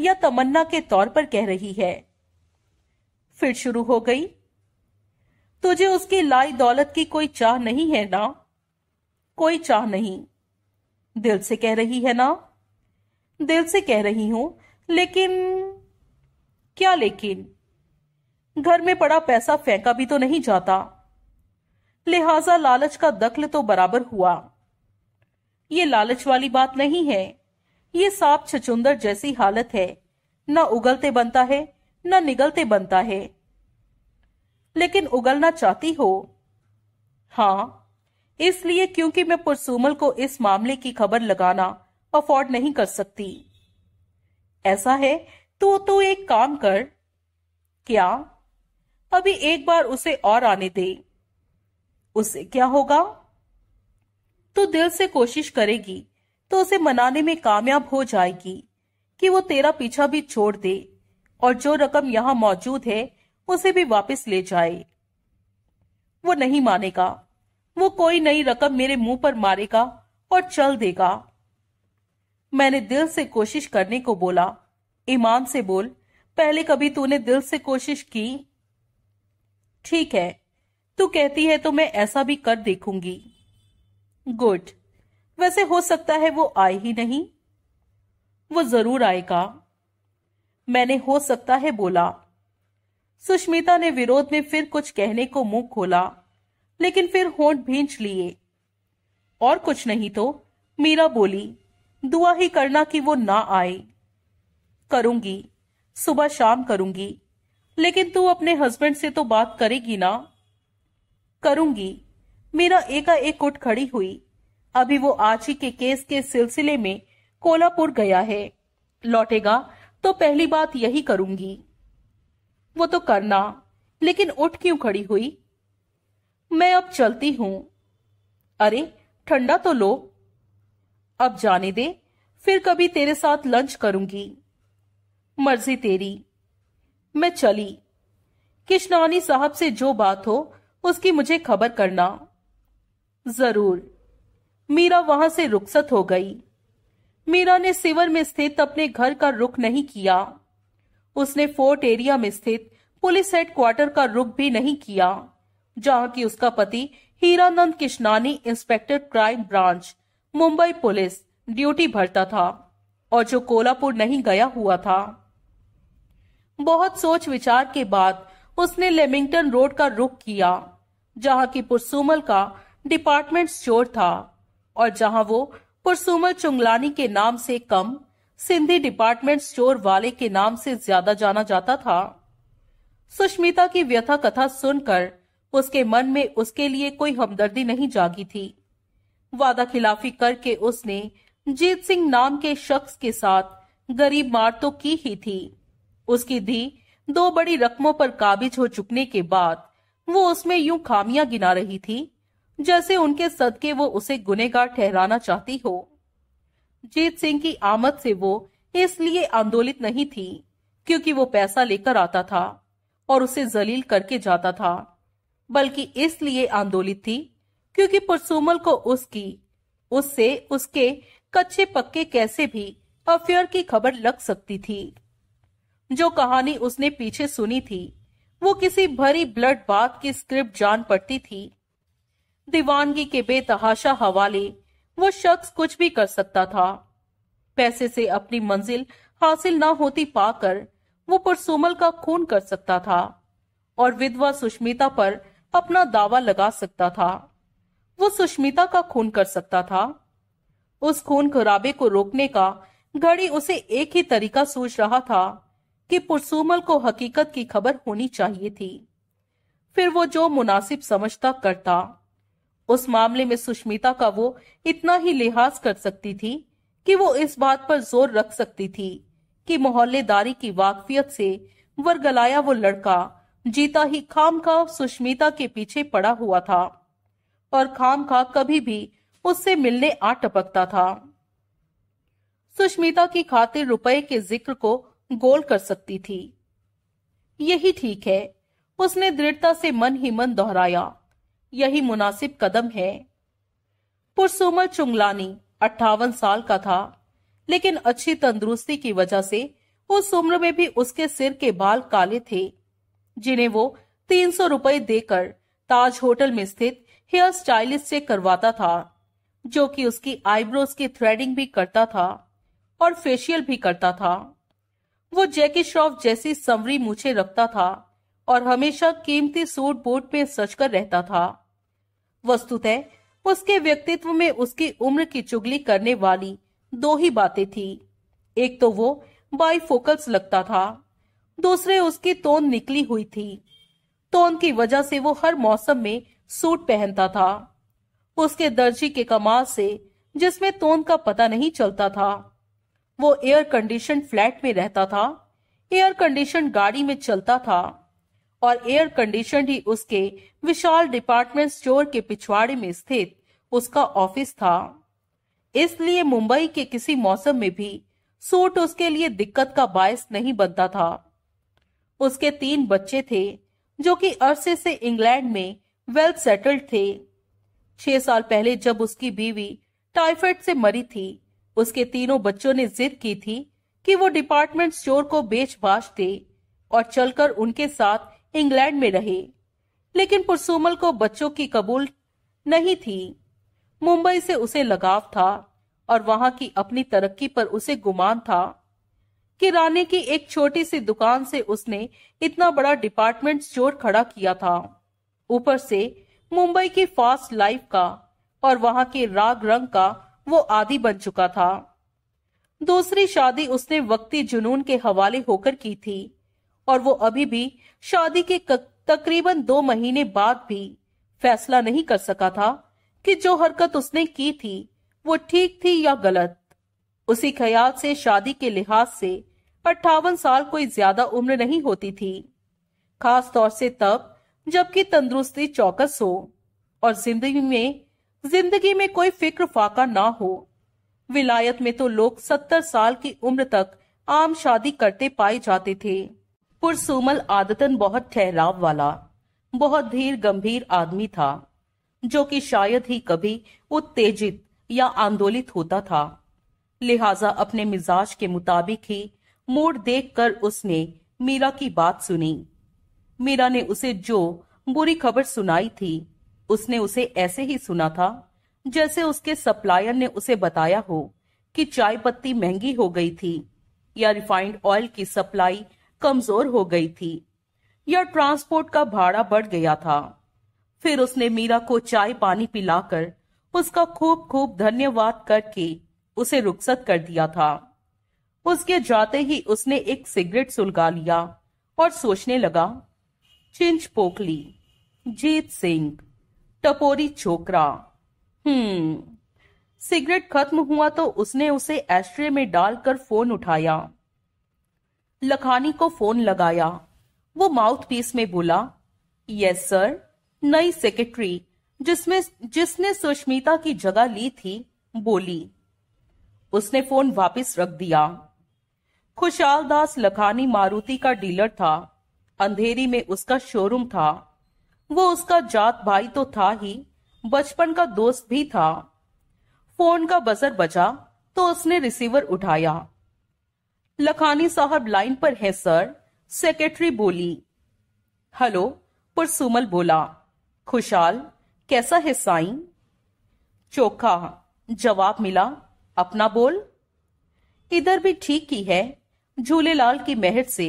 या तमन्ना के तौर पर कह रही है फिर शुरू हो गई तुझे उसकी लाई दौलत की कोई चाह नहीं है ना कोई चाह नहीं दिल से कह रही है ना दिल से कह रही हूं लेकिन क्या लेकिन घर में पड़ा पैसा फेंका भी तो नहीं जाता लिहाजा लालच का दखल तो बराबर हुआ ये लालच वाली बात नहीं है ये सांप छचुंदर जैसी हालत है न उगलते बनता है न निगलते बनता है लेकिन उगलना चाहती हो हाँ इसलिए क्योंकि मैं पुरसुमल को इस मामले की खबर लगाना अफोर्ड नहीं कर सकती ऐसा है तो तो एक काम कर क्या अभी एक बार उसे और आने दे उससे क्या होगा तो दिल से कोशिश करेगी तो उसे मनाने में कामयाब हो जाएगी कि वो तेरा पीछा भी छोड़ दे और जो रकम यहाँ मौजूद है उसे भी वापस ले जाए वो नहीं मानेगा वो कोई नई रकम मेरे मुंह पर मारेगा और चल देगा मैंने दिल से कोशिश करने को बोला ईमान से बोल पहले कभी तूने दिल से कोशिश की ठीक है तू कहती है तो मैं ऐसा भी कर देखूंगी गुड वैसे हो सकता है वो आए ही नहीं वो जरूर आएगा मैंने हो सकता है बोला सुष्मिता ने विरोध में फिर कुछ कहने को मुंह खोला लेकिन फिर होंठ भींच लिए और कुछ नहीं तो मीरा बोली दुआ ही करना कि वो ना आए करूंगी सुबह शाम करूंगी लेकिन तू अपने हस्बैंड से तो बात करेगी ना करूंगी मीरा एकाएक उठ खड़ी हुई अभी वो आची के केस के सिलसिले में कोलापुर गया है लौटेगा तो पहली बात यही करूंगी वो तो करना लेकिन उठ क्यों खड़ी हुई मैं अब चलती हूं अरे ठंडा तो लो अब जाने दे फिर कभी तेरे साथ लंच करूंगी मर्जी तेरी मैं चली किशनानी साहब से जो बात हो उसकी मुझे खबर करना जरूर मीरा वहां से रुखसत हो गई मीरा ने सिवर में स्थित अपने घर का रुख नहीं किया उसने फोर्ट एरिया में स्थित पुलिस हेडक्वार्टर का रुख भी नहीं किया जहां की उसका पति Hiranand Kishnani inspector crime branch Mumbai police duty भरता था और जो कोलापुर नहीं गया हुआ था बहुत सोच विचार के बाद उसने लेमिंगटन रोड का रुख किया जहाँ की पुरसुमल का डिपार्टमेंट स्टोर था और जहाँ वो पुरसुमल चुंगलानी के नाम से कम सिंधी डिपार्टमेंट स्टोर वाले के नाम से ज्यादा जाना जाता था सुष्मिता की व्यथा कथा सुनकर उसके मन में उसके लिए कोई हमदर्दी नहीं जागी थी वादा खिलाफी करके उसने जीत सिंह नाम के शख्स के साथ गरीब मार तो की ही थी उसकी धी दो बड़ी रकमों पर काबिज हो चुकने के बाद वो उसमें यूं खामियां गिना रही थी जैसे उनके सदके वो उसे गुनेगार ठहराना चाहती हो जीत सिंह की आमद से वो इसलिए आंदोलित नहीं थी क्योंकि वो पैसा लेकर आता था और उसे जलील करके जाता था बल्कि इसलिए आंदोलित थी क्योंकि पुरसुमल को उसकी उससे उसके कच्चे पक्के कैसे भी अफेयर की खबर लग सकती थी जो कहानी उसने पीछे सुनी थी वो किसी भरी ब्लड बात की स्क्रिप्ट जान पड़ती थी दीवानगी के बेतहाशा हवाले वो शख्स कुछ भी कर सकता था पैसे से अपनी मंजिल हासिल ना होती पाकर वो परसुमल का खून कर सकता था और विधवा सुष्मिता पर अपना दावा लगा सकता था वो सुष्मिता का खून कर सकता था उस खून खराबे को रोकने का घड़ी उसे एक ही तरीका सूझ रहा था कि पुरसूमल को हकीकत की खबर होनी चाहिए थी फिर वो जो मुनासिब समझता करता उस मामले में सुष्मिता का वो इतना ही लिहाज कर सकती थी कि वो इस बात पर जोर रख सकती थी कि मोहल्लेदारी की वाकफियत से वरगलाया वो लड़का जीता ही खाम खा सुष्मिता के पीछे पड़ा हुआ था और खाम खा कभी भी उससे मिलने आ टपकता था सुष्मिता की खातिर रुपए के जिक्र को गोल कर सकती थी यही ठीक है उसने दृढ़ता से मन ही मन दोहराया यही मुनासिब कदम है पुरसुमल चुंगलानी अट्ठावन साल का था लेकिन अच्छी तंदुरुस्ती की वजह से उस उम्र में भी उसके सिर के बाल काले थे जिन्हें वो तीन सौ रुपए देकर ताज होटल में स्थित हेयर स्टाइलिस्ट से करवाता था जो कि उसकी आईब्रोज की थ्रेडिंग भी करता था और फेशियल भी करता था वो जैकी श्रॉफ जैसी समरी मुझे रखता था और हमेशा कीमती सूट बूट में सजकर रहता था वस्तुतः उसके व्यक्तित्व में उसकी उम्र की चुगली करने वाली दो ही बातें थी एक तो वो बाईफोकल्स लगता था दूसरे उसकी तोन निकली हुई थी तोन की वजह से वो हर मौसम में सूट पहनता था उसके दर्जी के कमाल से जिसमें तोन का पता नहीं चलता था वो एयर कंडीशन फ्लैट में रहता था एयर कंडीशन गाड़ी में चलता था और एयर कंडीशन ही उसके विशाल डिपार्टमेंट स्टोर के पिछवाड़े में स्थित उसका ऑफिस था इसलिए मुंबई के किसी मौसम में भी सूट उसके लिए दिक्कत का बायस नहीं बनता था उसके तीन बच्चे थे जो कि अरसे से इंग्लैंड में वेल सेटल्ड थे छह साल पहले जब उसकी बीवी टाइफाइड से मरी थी उसके तीनों बच्चों ने जिद की थी कि वो डिपार्टमेंट स्टोर को बेच बाश दे और चलकर उनके साथ इंग्लैंड में रहे लेकिन पुरसुमल को बच्चों की कबूल नहीं थी मुंबई से उसे लगाव था और वहां की अपनी तरक्की पर उसे गुमान था किराने की एक छोटी सी दुकान से उसने इतना बड़ा डिपार्टमेंट स्टोर खड़ा किया था ऊपर से मुंबई की फास्ट लाइफ का और वहां के राग रंग का वो आदि बन चुका था दूसरी शादी उसने वक्ती जुनून के हवाले होकर की थी और वो अभी भी शादी के तकरीबन दो महीने बाद भी फैसला नहीं कर सका था कि जो हरकत उसने की थी वो ठीक थी या गलत उसी ख्याल से शादी के लिहाज से अट्ठावन साल कोई ज्यादा उम्र नहीं होती थी खास तौर से तब जबकि तंदुरुस्ती चौकस हो और जिंदगी में जिंदगी में कोई फिक्र फाका ना हो विलायत में तो लोग सत्तर साल की उम्र तक आम शादी करते पाए जाते थे पुरसुमल आदतन बहुत ठहराव वाला बहुत धीर गंभीर आदमी था जो कि शायद ही कभी उत्तेजित या आंदोलित होता था लिहाजा अपने मिजाज के मुताबिक ही मूड देखकर उसने मीरा की बात सुनी मीरा ने उसे जो बुरी खबर सुनाई थी उसने उसे ऐसे ही सुना था जैसे उसके सप्लायर ने उसे बताया हो कि चाय पत्ती महंगी हो गई थी या रिफाइंड ऑयल की सप्लाई कमजोर हो गई थी या ट्रांसपोर्ट का भाड़ा बढ़ गया था फिर उसने मीरा को चाय पानी पिलाकर उसका खूब खूब धन्यवाद करके उसे रुखसत कर दिया था उसके जाते ही उसने एक सिगरेट सुलगा लिया और सोचने लगा चिंच पोकली जीत सिंह टपोरी छोकरा हम्म सिगरेट खत्म हुआ तो उसने उसे एस्ट्रे में डालकर फोन उठाया लखानी को फोन लगाया वो माउथ पीस में बोला यस सर नई सेक्रेटरी जिसमें जिसने सुष्मिता की जगह ली थी बोली उसने फोन वापस रख दिया खुशाल दास लखानी मारुति का डीलर था अंधेरी में उसका शोरूम था वो उसका जात भाई तो था ही बचपन का दोस्त भी था फोन का बजर बजा तो उसने रिसीवर उठाया लखानी साहब लाइन पर है सर सेक्रेटरी बोली हेलो पुरसुमल बोला खुशाल कैसा है साईं चोखा जवाब मिला अपना बोल इधर भी ठीक ही है झूलेलाल की मेहर से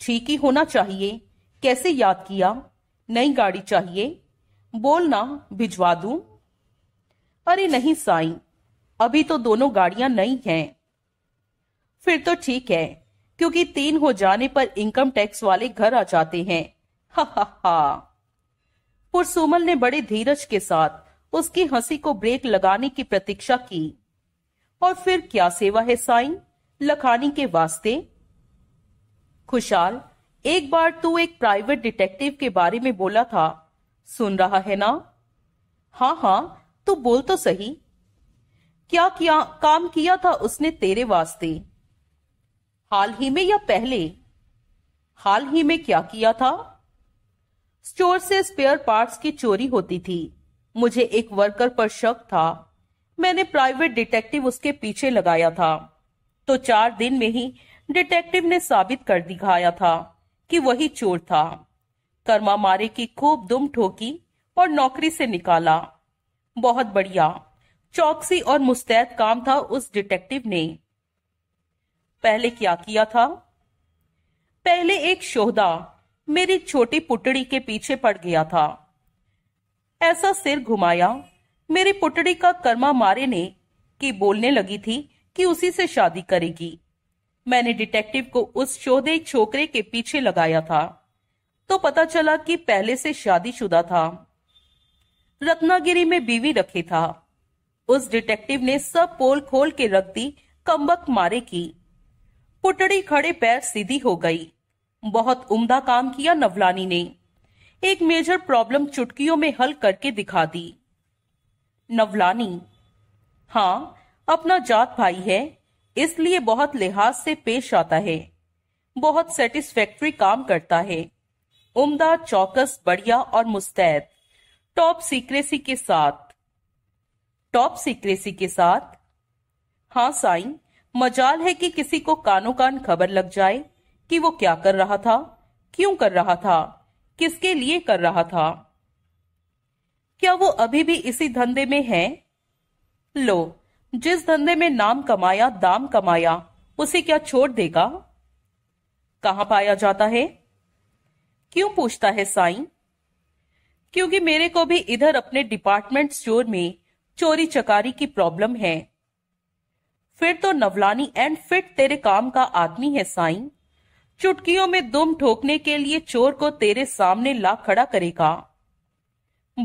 ठीक ही होना चाहिए कैसे याद किया नई गाड़ी चाहिए बोलना भिजवा दू अरे नहीं साई अभी तो दोनों गाड़ियां नई हैं। फिर तो ठीक है क्योंकि तीन हो जाने पर इनकम टैक्स वाले घर आ जाते हैं हा हा हा पुरसुमल ने बड़े धीरज के साथ उसकी हंसी को ब्रेक लगाने की प्रतीक्षा की और फिर क्या सेवा है साई लखानी के वास्ते खुशाल एक बार तू एक प्राइवेट डिटेक्टिव के बारे में बोला था सुन रहा है ना हाँ हाँ तू बोल तो सही क्या किया काम किया था उसने तेरे वास्ते हाल ही में या पहले हाल ही में क्या किया था स्टोर से स्पेयर पार्ट्स की चोरी होती थी मुझे एक वर्कर पर शक था मैंने प्राइवेट डिटेक्टिव उसके पीछे लगाया था तो चार दिन में ही डिटेक्टिव ने साबित कर दिखाया था कि वही चोर था कर्मा मारे की खूब दुम ठोकी और नौकरी से निकाला बहुत बढ़िया चौकसी और मुस्तैद काम था उस डिटेक्टिव ने पहले क्या किया था पहले एक शोहदा मेरी छोटी पुटड़ी के पीछे पड़ गया था ऐसा सिर घुमाया मेरी पुटड़ी का कर्मा मारे ने कि बोलने लगी थी कि उसी से शादी करेगी मैंने डिटेक्टिव को उस शोधे छोकरे के पीछे लगाया था तो पता चला कि पहले से शादीशुदा था रत्नागिरी में बीवी रखे था उस डिटेक्टिव ने सब पोल खोल के रख दी कंबक मारे की पुटड़ी खड़े पैर सीधी हो गई बहुत उम्दा काम किया नवलानी ने एक मेजर प्रॉब्लम चुटकियों में हल करके दिखा दी नवलानी हाँ अपना जात भाई है इसलिए बहुत लिहाज से पेश आता है बहुत सेटिस्फेक्ट्री काम करता है उम्दा चौकस बढ़िया और मुस्तैद टॉप सीक्रेसी के साथ टॉप सीक्रेसी के साथ हाँ साईं मजाल है कि किसी को कानो कान खबर लग जाए कि वो क्या कर रहा था क्यों कर रहा था किसके लिए कर रहा था क्या वो अभी भी इसी धंधे में है लो जिस धंधे में नाम कमाया दाम कमाया उसे क्या छोड़ देगा कहा पाया जाता है क्यों पूछता है साईं? क्योंकि मेरे को भी इधर अपने डिपार्टमेंट स्टोर में चोरी चकारी की प्रॉब्लम है फिर तो नवलानी एंड फिट तेरे काम का आदमी है साईं। चुटकियों में दुम ठोकने के लिए चोर को तेरे सामने ला खड़ा करेगा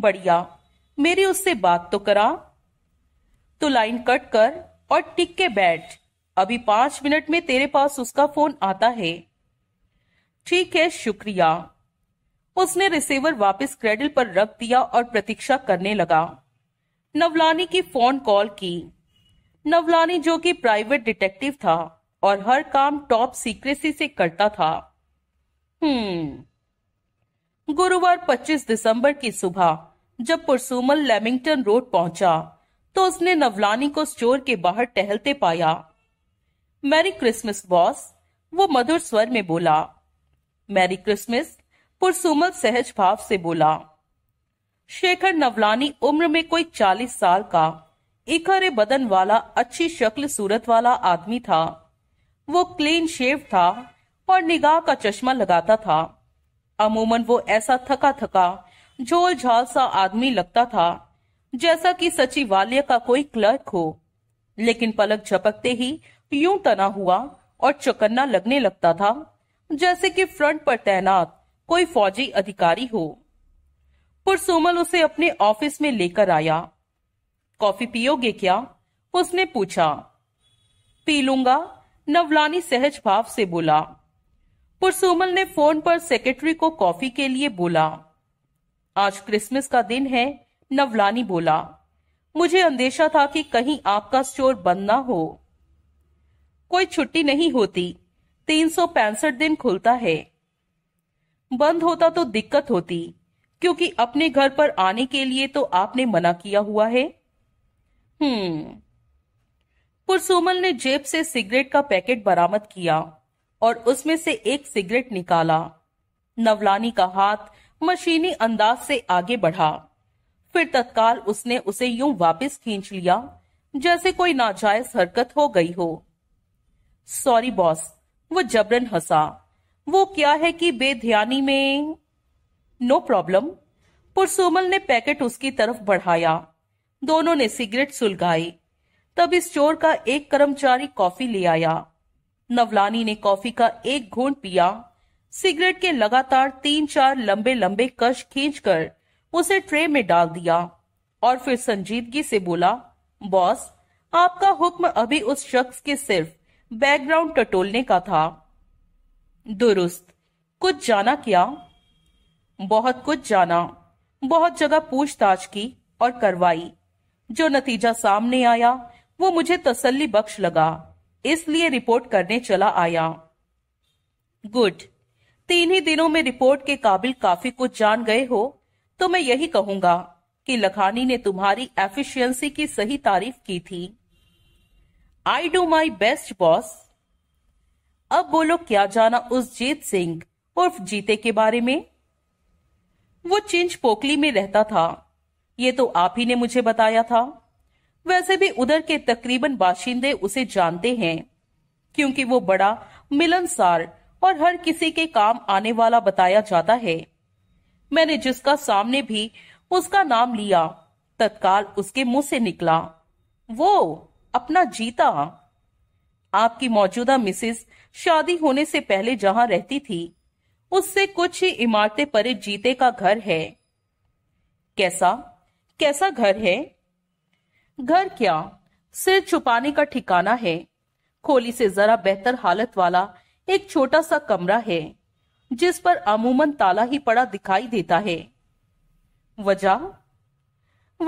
बढ़िया मेरी उससे बात तो करा तो लाइन कट कर और टिक के बैठ अभी पांच मिनट में तेरे पास उसका फोन आता है ठीक है शुक्रिया उसने रिसीवर वापस क्रेडिल पर रख दिया और प्रतीक्षा करने लगा नवलानी की फोन कॉल की नवलानी जो कि प्राइवेट डिटेक्टिव था और हर काम टॉप सीक्रेसी से करता था हम्म गुरुवार 25 दिसंबर की सुबह जब पुरसुमल लेमिंगटन रोड पहुंचा तो उसने नवलानी को स्टोर के बाहर टहलते पाया मैरी क्रिसमस बॉस वो मधुर स्वर में बोला मैरी क्रिसमस पुरसुमल सहज भाव से बोला शेखर नवलानी उम्र में कोई चालीस साल का इखरे बदन वाला अच्छी शक्ल सूरत वाला आदमी था वो क्लीन शेव था और निगाह का चश्मा लगाता था अमूमन वो ऐसा थका थका झोल झाल सा आदमी लगता था जैसा कि सचिवालय का कोई क्लर्क हो लेकिन पलक झपकते ही यूं तना हुआ और चौकन्ना लगने लगता था जैसे कि फ्रंट पर तैनात कोई फौजी अधिकारी हो पुरसुमल उसे अपने ऑफिस में लेकर आया कॉफी पियोगे क्या उसने पूछा पी लूंगा नवलानी सहज भाव से बोला पुरसुमल ने फोन पर सेक्रेटरी को कॉफी के लिए बोला आज क्रिसमस का दिन है नवलानी बोला मुझे अंदेशा था कि कहीं आपका स्टोर बंद ना हो कोई छुट्टी नहीं होती तीन सौ पैंसठ दिन खुलता है बंद होता तो दिक्कत होती क्योंकि अपने घर पर आने के लिए तो आपने मना किया हुआ है हम्म पुरसोमल ने जेब से सिगरेट का पैकेट बरामद किया और उसमें से एक सिगरेट निकाला नवलानी का हाथ मशीनी अंदाज से आगे बढ़ा फिर तत्काल उसने उसे यूं वापस खींच लिया जैसे कोई नाजायज हरकत हो गई हो सॉरी बॉस वो जबरन हंसा वो क्या है कि बेध्यानी में नो प्रॉब्लम पुरसोमल ने पैकेट उसकी तरफ बढ़ाया दोनों ने सिगरेट सुलगाई तब इस चोर का एक कर्मचारी कॉफी ले आया नवलानी ने कॉफी का एक घूंट पिया सिगरेट के लगातार तीन चार लंबे लंबे कश खींचकर उसे ट्रे में डाल दिया और फिर संजीदगी से बोला बॉस आपका हुक्म अभी उस शख्स के सिर्फ बैकग्राउंड टटोलने का था दुरुस्त कुछ जाना क्या बहुत कुछ जाना बहुत जगह पूछताछ की और करवाई जो नतीजा सामने आया वो मुझे तसल्ली बख्श लगा इसलिए रिपोर्ट करने चला आया गुड तीन ही दिनों में रिपोर्ट के काबिल काफी कुछ जान गए हो तो मैं यही कहूंगा कि लखानी ने तुम्हारी एफिशिएंसी की सही तारीफ की थी I do my best boss अब बोलो क्या जाना उस जीत सिंह उर्फ जीते के बारे में वो चिंच पोकली में रहता था ये तो आप ही ने मुझे बताया था वैसे भी उधर के तकरीबन बाशिंदे उसे जानते हैं क्योंकि वो बड़ा मिलनसार और हर किसी के काम आने वाला बताया जाता है मैंने जिसका सामने भी उसका नाम लिया तत्काल उसके मुंह से निकला वो अपना जीता आपकी मौजूदा मिसेस शादी होने से पहले जहां रहती थी उससे कुछ ही इमारतें परे जीते का घर है कैसा कैसा घर है घर क्या सिर छुपाने का ठिकाना है खोली से जरा बेहतर हालत वाला एक छोटा सा कमरा है जिस पर अमूमन ताला ही पड़ा दिखाई देता है वजह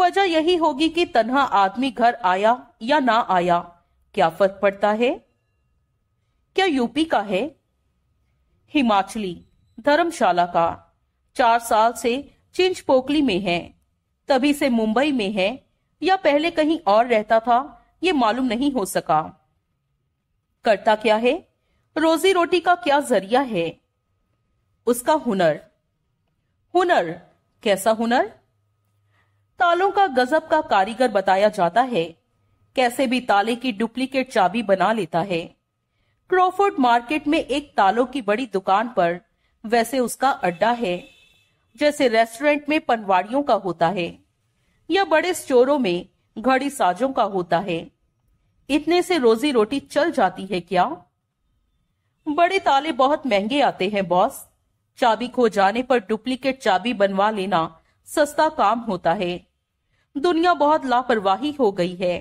वजह यही होगी कि तन्हा आदमी घर आया या ना आया क्या फर्क पड़ता है क्या यूपी का है हिमाचली धर्मशाला का चार साल से चिंच पोकली में है तभी से मुंबई में है या पहले कहीं और रहता था ये मालूम नहीं हो सका करता क्या है रोजी रोटी का क्या जरिया है उसका हुनर हुनर कैसा हुनर तालों का गजब का कारीगर बताया जाता है कैसे भी ताले की डुप्लीकेट चाबी बना लेता है क्रोफोर्ड मार्केट में एक तालों की बड़ी दुकान पर वैसे उसका अड्डा है जैसे रेस्टोरेंट में पनवाड़ियों का होता है या बड़े स्टोरों में घड़ी साजों का होता है इतने से रोजी रोटी चल जाती है क्या बड़े ताले बहुत महंगे आते हैं बॉस चाबी खो जाने पर डुप्लीकेट चाबी बनवा लेना सस्ता काम होता है दुनिया बहुत लापरवाही हो गई है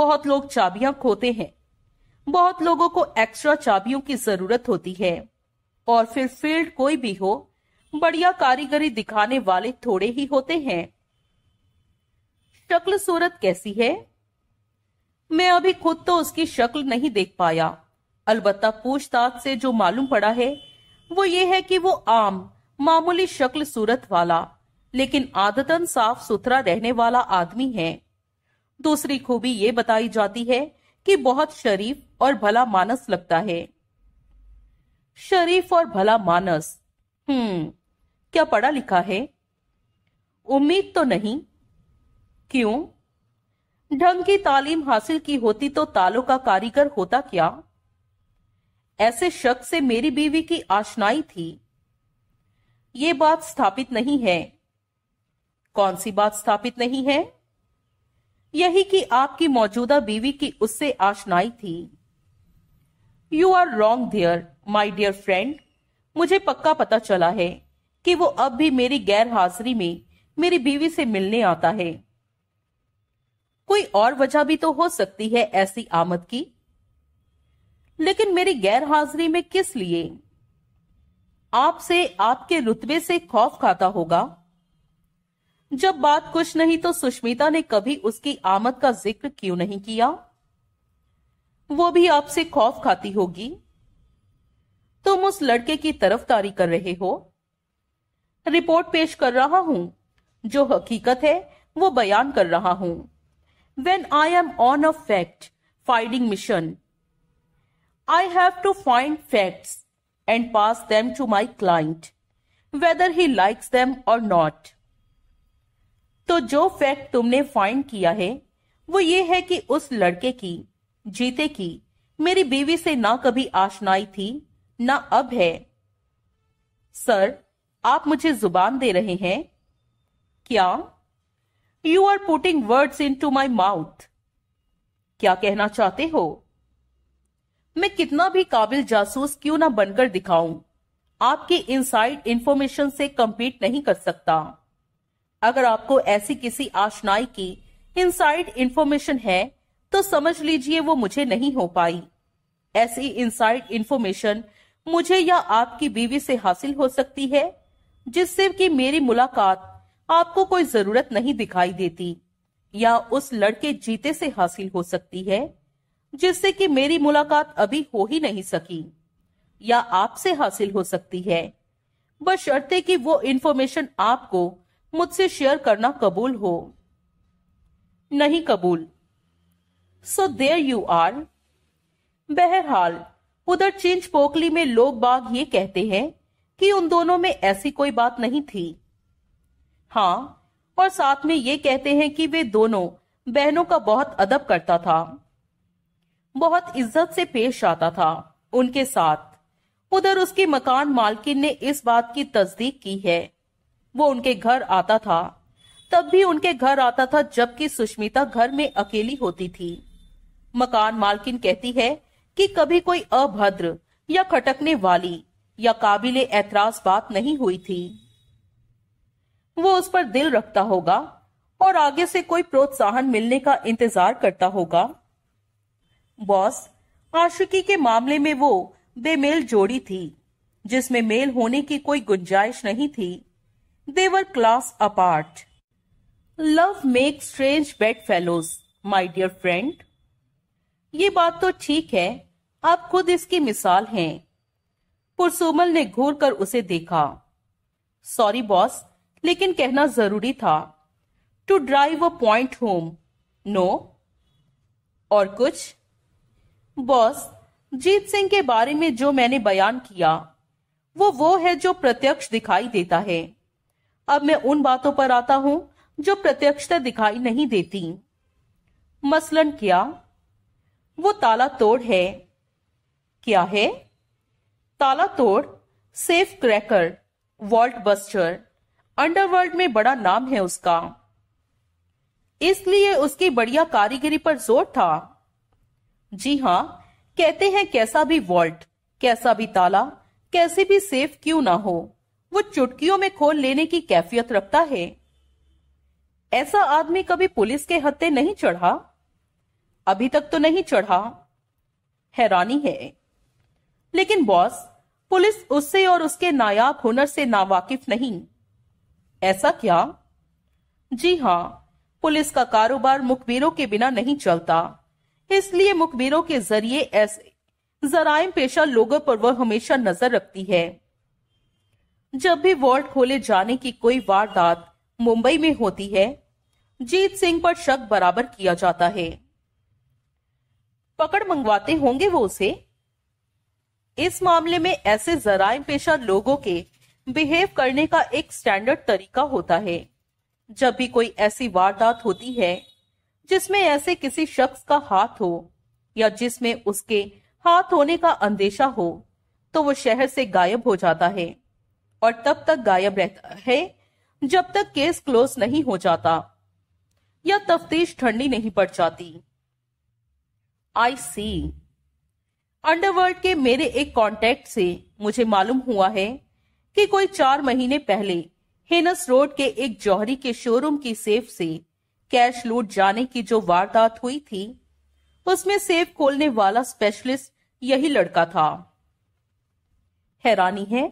बहुत लोग चाबियां खोते हैं बहुत लोगों को एक्स्ट्रा चाबियों की जरूरत होती है और फिर फील्ड कोई भी हो बढ़िया कारीगरी दिखाने वाले थोड़े ही होते हैं शक्ल सूरत कैसी है मैं अभी खुद तो उसकी शक्ल नहीं देख पाया अलबत्ता पूछताछ से जो मालूम पड़ा है वो ये है कि वो आम मामूली शक्ल सूरत वाला लेकिन आदतन साफ सुथरा रहने वाला आदमी है दूसरी खूबी ये बताई जाती है कि बहुत शरीफ और भला मानस लगता है शरीफ और भला मानस हम्म क्या पढ़ा लिखा है उम्मीद तो नहीं क्यों ढंग की तालीम हासिल की होती तो तालों का कारीगर होता क्या ऐसे शख्स से मेरी बीवी की आशनाई थी ये बात स्थापित नहीं है कौन सी बात स्थापित नहीं है यही कि आपकी मौजूदा बीवी की उससे आशनाई थी you are wrong dear my dear friend मुझे पक्का पता चला है कि वो अब भी मेरी गैर हाजिरी में मेरी बीवी से मिलने आता है कोई और वजह भी तो हो सकती है ऐसी आमद की लेकिन मेरी गैर हाजिरी में किस लिए आपसे आपके रुतबे से खौफ खाता होगा जब बात कुछ नहीं तो सुष्मिता ने कभी उसकी आमद का जिक्र क्यों नहीं किया वो भी आपसे खौफ खाती होगी तुम उस लड़के की तरफदारी कर रहे हो रिपोर्ट पेश कर रहा हूं जो हकीकत है वो बयान कर रहा हूं when I am on a fact finding mission I have to find facts and pass them to my client, whether he likes them or not. तो जो फैक्ट तुमने फाइंड किया है वो ये है कि उस लड़के की जीते की मेरी बीवी से ना कभी आशनाई थी ना अब है सर आप मुझे जुबान दे रहे हैं क्या you are putting words into my mouth क्या कहना चाहते हो मैं कितना भी काबिल जासूस क्यों ना बनकर दिखाऊं आपकी इनसाइड इंफॉर्मेशन से कम्पीट नहीं कर सकता अगर आपको ऐसी किसी आशनाई की इनसाइड इंफॉर्मेशन है तो समझ लीजिए वो मुझे नहीं हो पाई ऐसी इनसाइड इंफॉर्मेशन मुझे या आपकी बीवी से हासिल हो सकती है जिससे कि मेरी मुलाकात आपको कोई जरूरत नहीं दिखाई देती या उस लड़के जीते से हासिल हो सकती है जिससे कि मेरी मुलाकात अभी हो ही नहीं सकी या आपसे हासिल हो सकती है बस शर्ते कि वो इन्फॉर्मेशन आपको मुझसे शेयर करना कबूल हो नहीं कबूल सो देर यू आर बहरहाल उधर चिंच पोकली में लोग बाग ये कहते हैं कि उन दोनों में ऐसी कोई बात नहीं थी हाँ और साथ में ये कहते हैं कि वे दोनों बहनों का बहुत अदब करता था बहुत इज्जत से पेश आता था उनके साथ उधर उसकी मकान मालकिन ने इस बात की तस्दीक की है वो उनके घर आता था तब भी उनके घर आता था जबकि सुष्मिता घर में अकेली होती थी मकान मालकिन कहती है कि कभी कोई अभद्र या खटकने वाली या काबिल एतराज बात नहीं हुई थी वो उस पर दिल रखता होगा और आगे से कोई प्रोत्साहन मिलने का इंतजार करता होगा बॉस आशिकी के मामले में वो बेमेल जोड़ी थी जिसमें मेल होने की कोई गुंजाइश नहीं थी they were class apart love make strange bedfellows my dear friend ये बात तो ठीक है आप खुद इसकी मिसाल हैं पुरसोमल ने घूर कर उसे देखा सॉरी बॉस लेकिन कहना जरूरी था to drive a point home no और कुछ बॉस जीत सिंह के बारे में जो मैंने बयान किया वो वो है जो प्रत्यक्ष दिखाई देता है अब मैं उन बातों पर आता हूं जो प्रत्यक्षता दिखाई नहीं देती मसलन क्या वो ताला तोड़ है क्या है ताला तोड़ safe cracker vault buster underworld में बड़ा नाम है उसका इसलिए उसकी बढ़िया कारीगरी पर जोर था जी हाँ कहते हैं कैसा भी वॉल्ट कैसा भी ताला कैसे भी सेफ क्यों ना हो वो चुटकियों में खोल लेने की कैफियत रखता है ऐसा आदमी कभी पुलिस के हत्ते नहीं चढ़ा अभी तक तो नहीं चढ़ा हैरानी है लेकिन बॉस पुलिस उससे और उसके नायाब हुनर से नावाकिफ नहीं ऐसा क्या जी हाँ पुलिस का कारोबार मुखबिरों के बिना नहीं चलता इसलिए मुखबिरों के जरिए ऐसे जराइम पेशा लोगों पर वह हमेशा नजर रखती है जब भी वॉल्ट खोले जाने की कोई वारदात मुंबई में होती है जीत सिंह पर शक बराबर किया जाता है पकड़ मंगवाते होंगे वो उसे इस मामले में ऐसे जराइम पेशा लोगों के बिहेव करने का एक स्टैंडर्ड तरीका होता है जब भी कोई ऐसी वारदात होती है जिसमें ऐसे किसी शख्स का हाथ हो या जिसमें उसके हाथ होने का अंदेशा हो तो वो शहर से गायब हो जाता है और तब तक गायब रहता है जब तक केस क्लोज नहीं हो जाता या तफ्तीश ठंडी नहीं पड़ जाती आई सी अंडरवर्ल्ड के मेरे एक कांटेक्ट से मुझे मालूम हुआ है कि कोई चार महीने पहले हेनस रोड के एक जौहरी के शोरूम की सेफ से कैश लूट जाने की जो वारदात हुई थी उसमें सेव खोलने वाला स्पेशलिस्ट यही लड़का था हैरानी है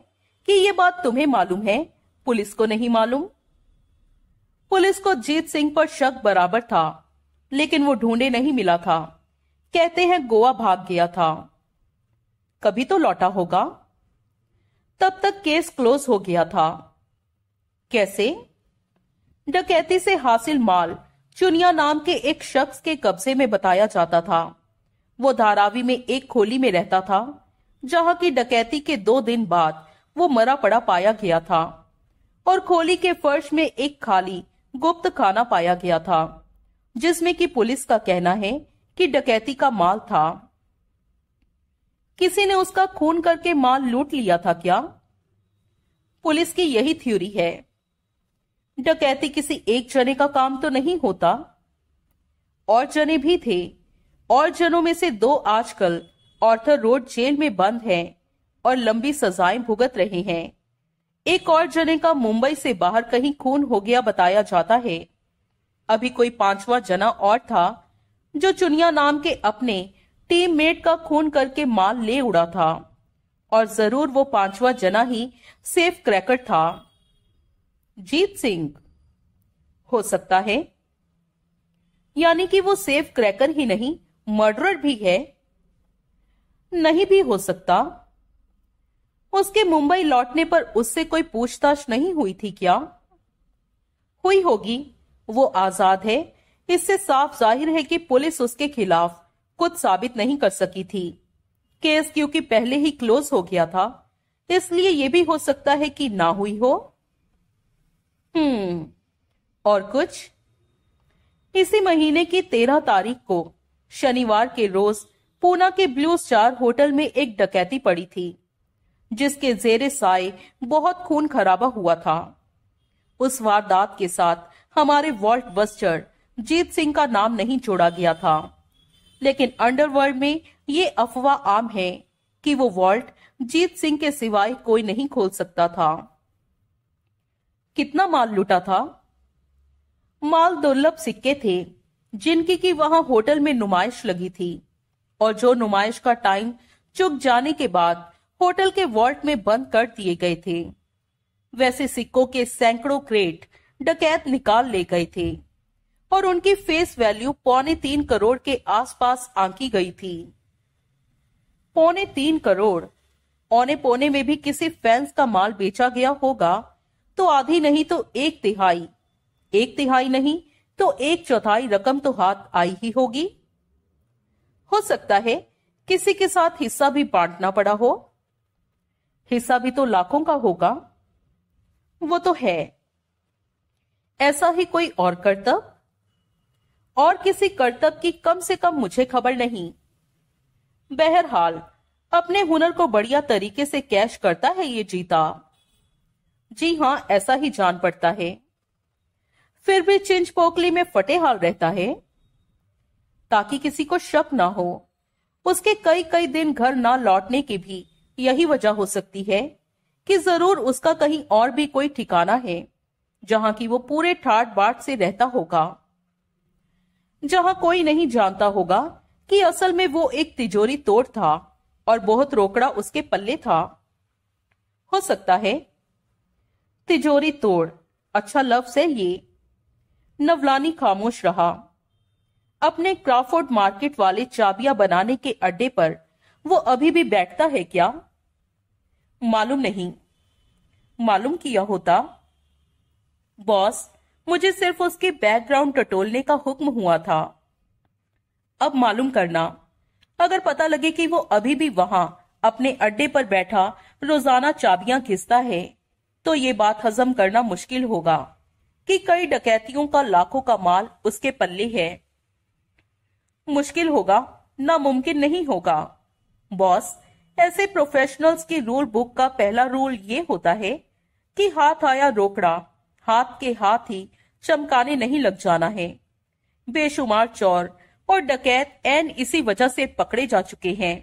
कि ये बात तुम्हें मालूम है पुलिस को नहीं मालूम पुलिस को जीत सिंह पर शक बराबर था लेकिन वो ढूंढे नहीं मिला था कहते हैं गोवा भाग गया था कभी तो लौटा होगा तब तक केस क्लोज हो गया था कैसे डकैती से हासिल माल चुनिया नाम के एक शख्स के कब्जे में बताया जाता था वो धारावी में एक खोली में रहता था जहां की डकैती के दो दिन बाद वो मरा पड़ा पाया गया था और खोली के फर्श में एक खाली गुप्त खाना पाया गया था जिसमें कि पुलिस का कहना है कि डकैती का माल था किसी ने उसका खून करके माल लूट लिया था क्या पुलिस की यही थ्योरी है डकैती किसी एक जने का काम तो नहीं होता और जने भी थे और जनों में से दो आजकल ऑर्थर रोड जेल में बंद हैं और लंबी सजाएं भुगत रहे हैं एक और जने का मुंबई से बाहर कहीं खून हो गया बताया जाता है अभी कोई पांचवा जना और था जो चुनिया नाम के अपने टीममेट का खून करके माल ले उड़ा था और जरूर वो पांचवा जना ही सेफ क्रैकर था जीत सिंह हो सकता है यानी कि वो सेफ क्रैकर ही नहीं मर्डरर भी है नहीं भी हो सकता उसके मुंबई लौटने पर उससे कोई पूछताछ नहीं हुई थी क्या हुई होगी वो आजाद है इससे साफ जाहिर है कि पुलिस उसके खिलाफ कुछ साबित नहीं कर सकी थी केस क्योंकि पहले ही क्लोज हो गया था इसलिए यह भी हो सकता है कि ना हुई हो हम्म और कुछ इसी महीने की तेरह तारीख को शनिवार के रोज पूना के ब्लू स्टार होटल में एक डकैती पड़ी थी जिसके जेरे साए बहुत खून खराबा हुआ था उस वारदात के साथ हमारे वॉल्ट बस्टर जीत सिंह का नाम नहीं जोड़ा गया था लेकिन अंडरवर्ल्ड में ये अफवाह आम है कि वो वॉल्ट जीत सिंह के सिवाय कोई नहीं खोल सकता था कितना माल लुटा था माल दुर्लभ सिक्के थे जिनकी की वहां होटल में नुमाइश लगी थी और जो नुमाइश का टाइम चुक जाने के बाद होटल के वॉल्ट में बंद कर दिए गए थे वैसे सिक्कों के सैकड़ों क्रेट डकैत निकाल ले गए थे और उनकी फेस वैल्यू पौने तीन करोड़ के आसपास आंकी गई थी पौने तीन करोड़ औने पौने में भी किसी फैंस का माल बेचा गया होगा तो आधी नहीं तो एक तिहाई एक तिहाई नहीं तो एक चौथाई रकम तो हाथ आई ही होगी हो सकता है किसी के साथ हिस्सा भी बांटना पड़ा हो हिस्सा भी तो लाखों का होगा वो तो है ऐसा ही कोई और कर्तव्य और किसी कर्तव्य की कम से कम मुझे खबर नहीं बहरहाल अपने हुनर को बढ़िया तरीके से कैश करता है ये जीता जी हाँ ऐसा ही जान पड़ता है फिर भी चिंच पोकली में फटे हाल रहता है ताकि किसी को शक ना हो उसके कई कई दिन घर ना लौटने की भी यही वजह हो सकती है कि जरूर उसका कहीं और भी कोई ठिकाना है जहां की वो पूरे ठाट बाट से रहता होगा जहां कोई नहीं जानता होगा कि असल में वो एक तिजोरी तोड़ था और बहुत रोकड़ा उसके पल्ले था हो सकता है तिजोरी तोड़ अच्छा लफ्ज है ये नवलानी खामोश रहा अपने क्रॉफोर्ड मार्केट वाले चाबियां बनाने के अड्डे पर वो अभी भी बैठता है क्या मालूम नहीं मालूम किया होता बॉस मुझे सिर्फ उसके बैकग्राउंड टटोलने का हुक्म हुआ था अब मालूम करना अगर पता लगे कि वो अभी भी वहां अपने अड्डे पर बैठा रोजाना चाबियां घिसता है तो ये बात हजम करना मुश्किल होगा कि कई डकैतियों का लाखों का माल उसके पल्ले है मुश्किल होगा मुमकिन नहीं होगा बॉस ऐसे प्रोफेशनल्स की रूल बुक का पहला रूल ये होता है कि हाथ आया रोकड़ा हाथ के हाथ ही चमकाने नहीं लग जाना है बेशुमार चोर और डकैत एन इसी वजह से पकड़े जा चुके हैं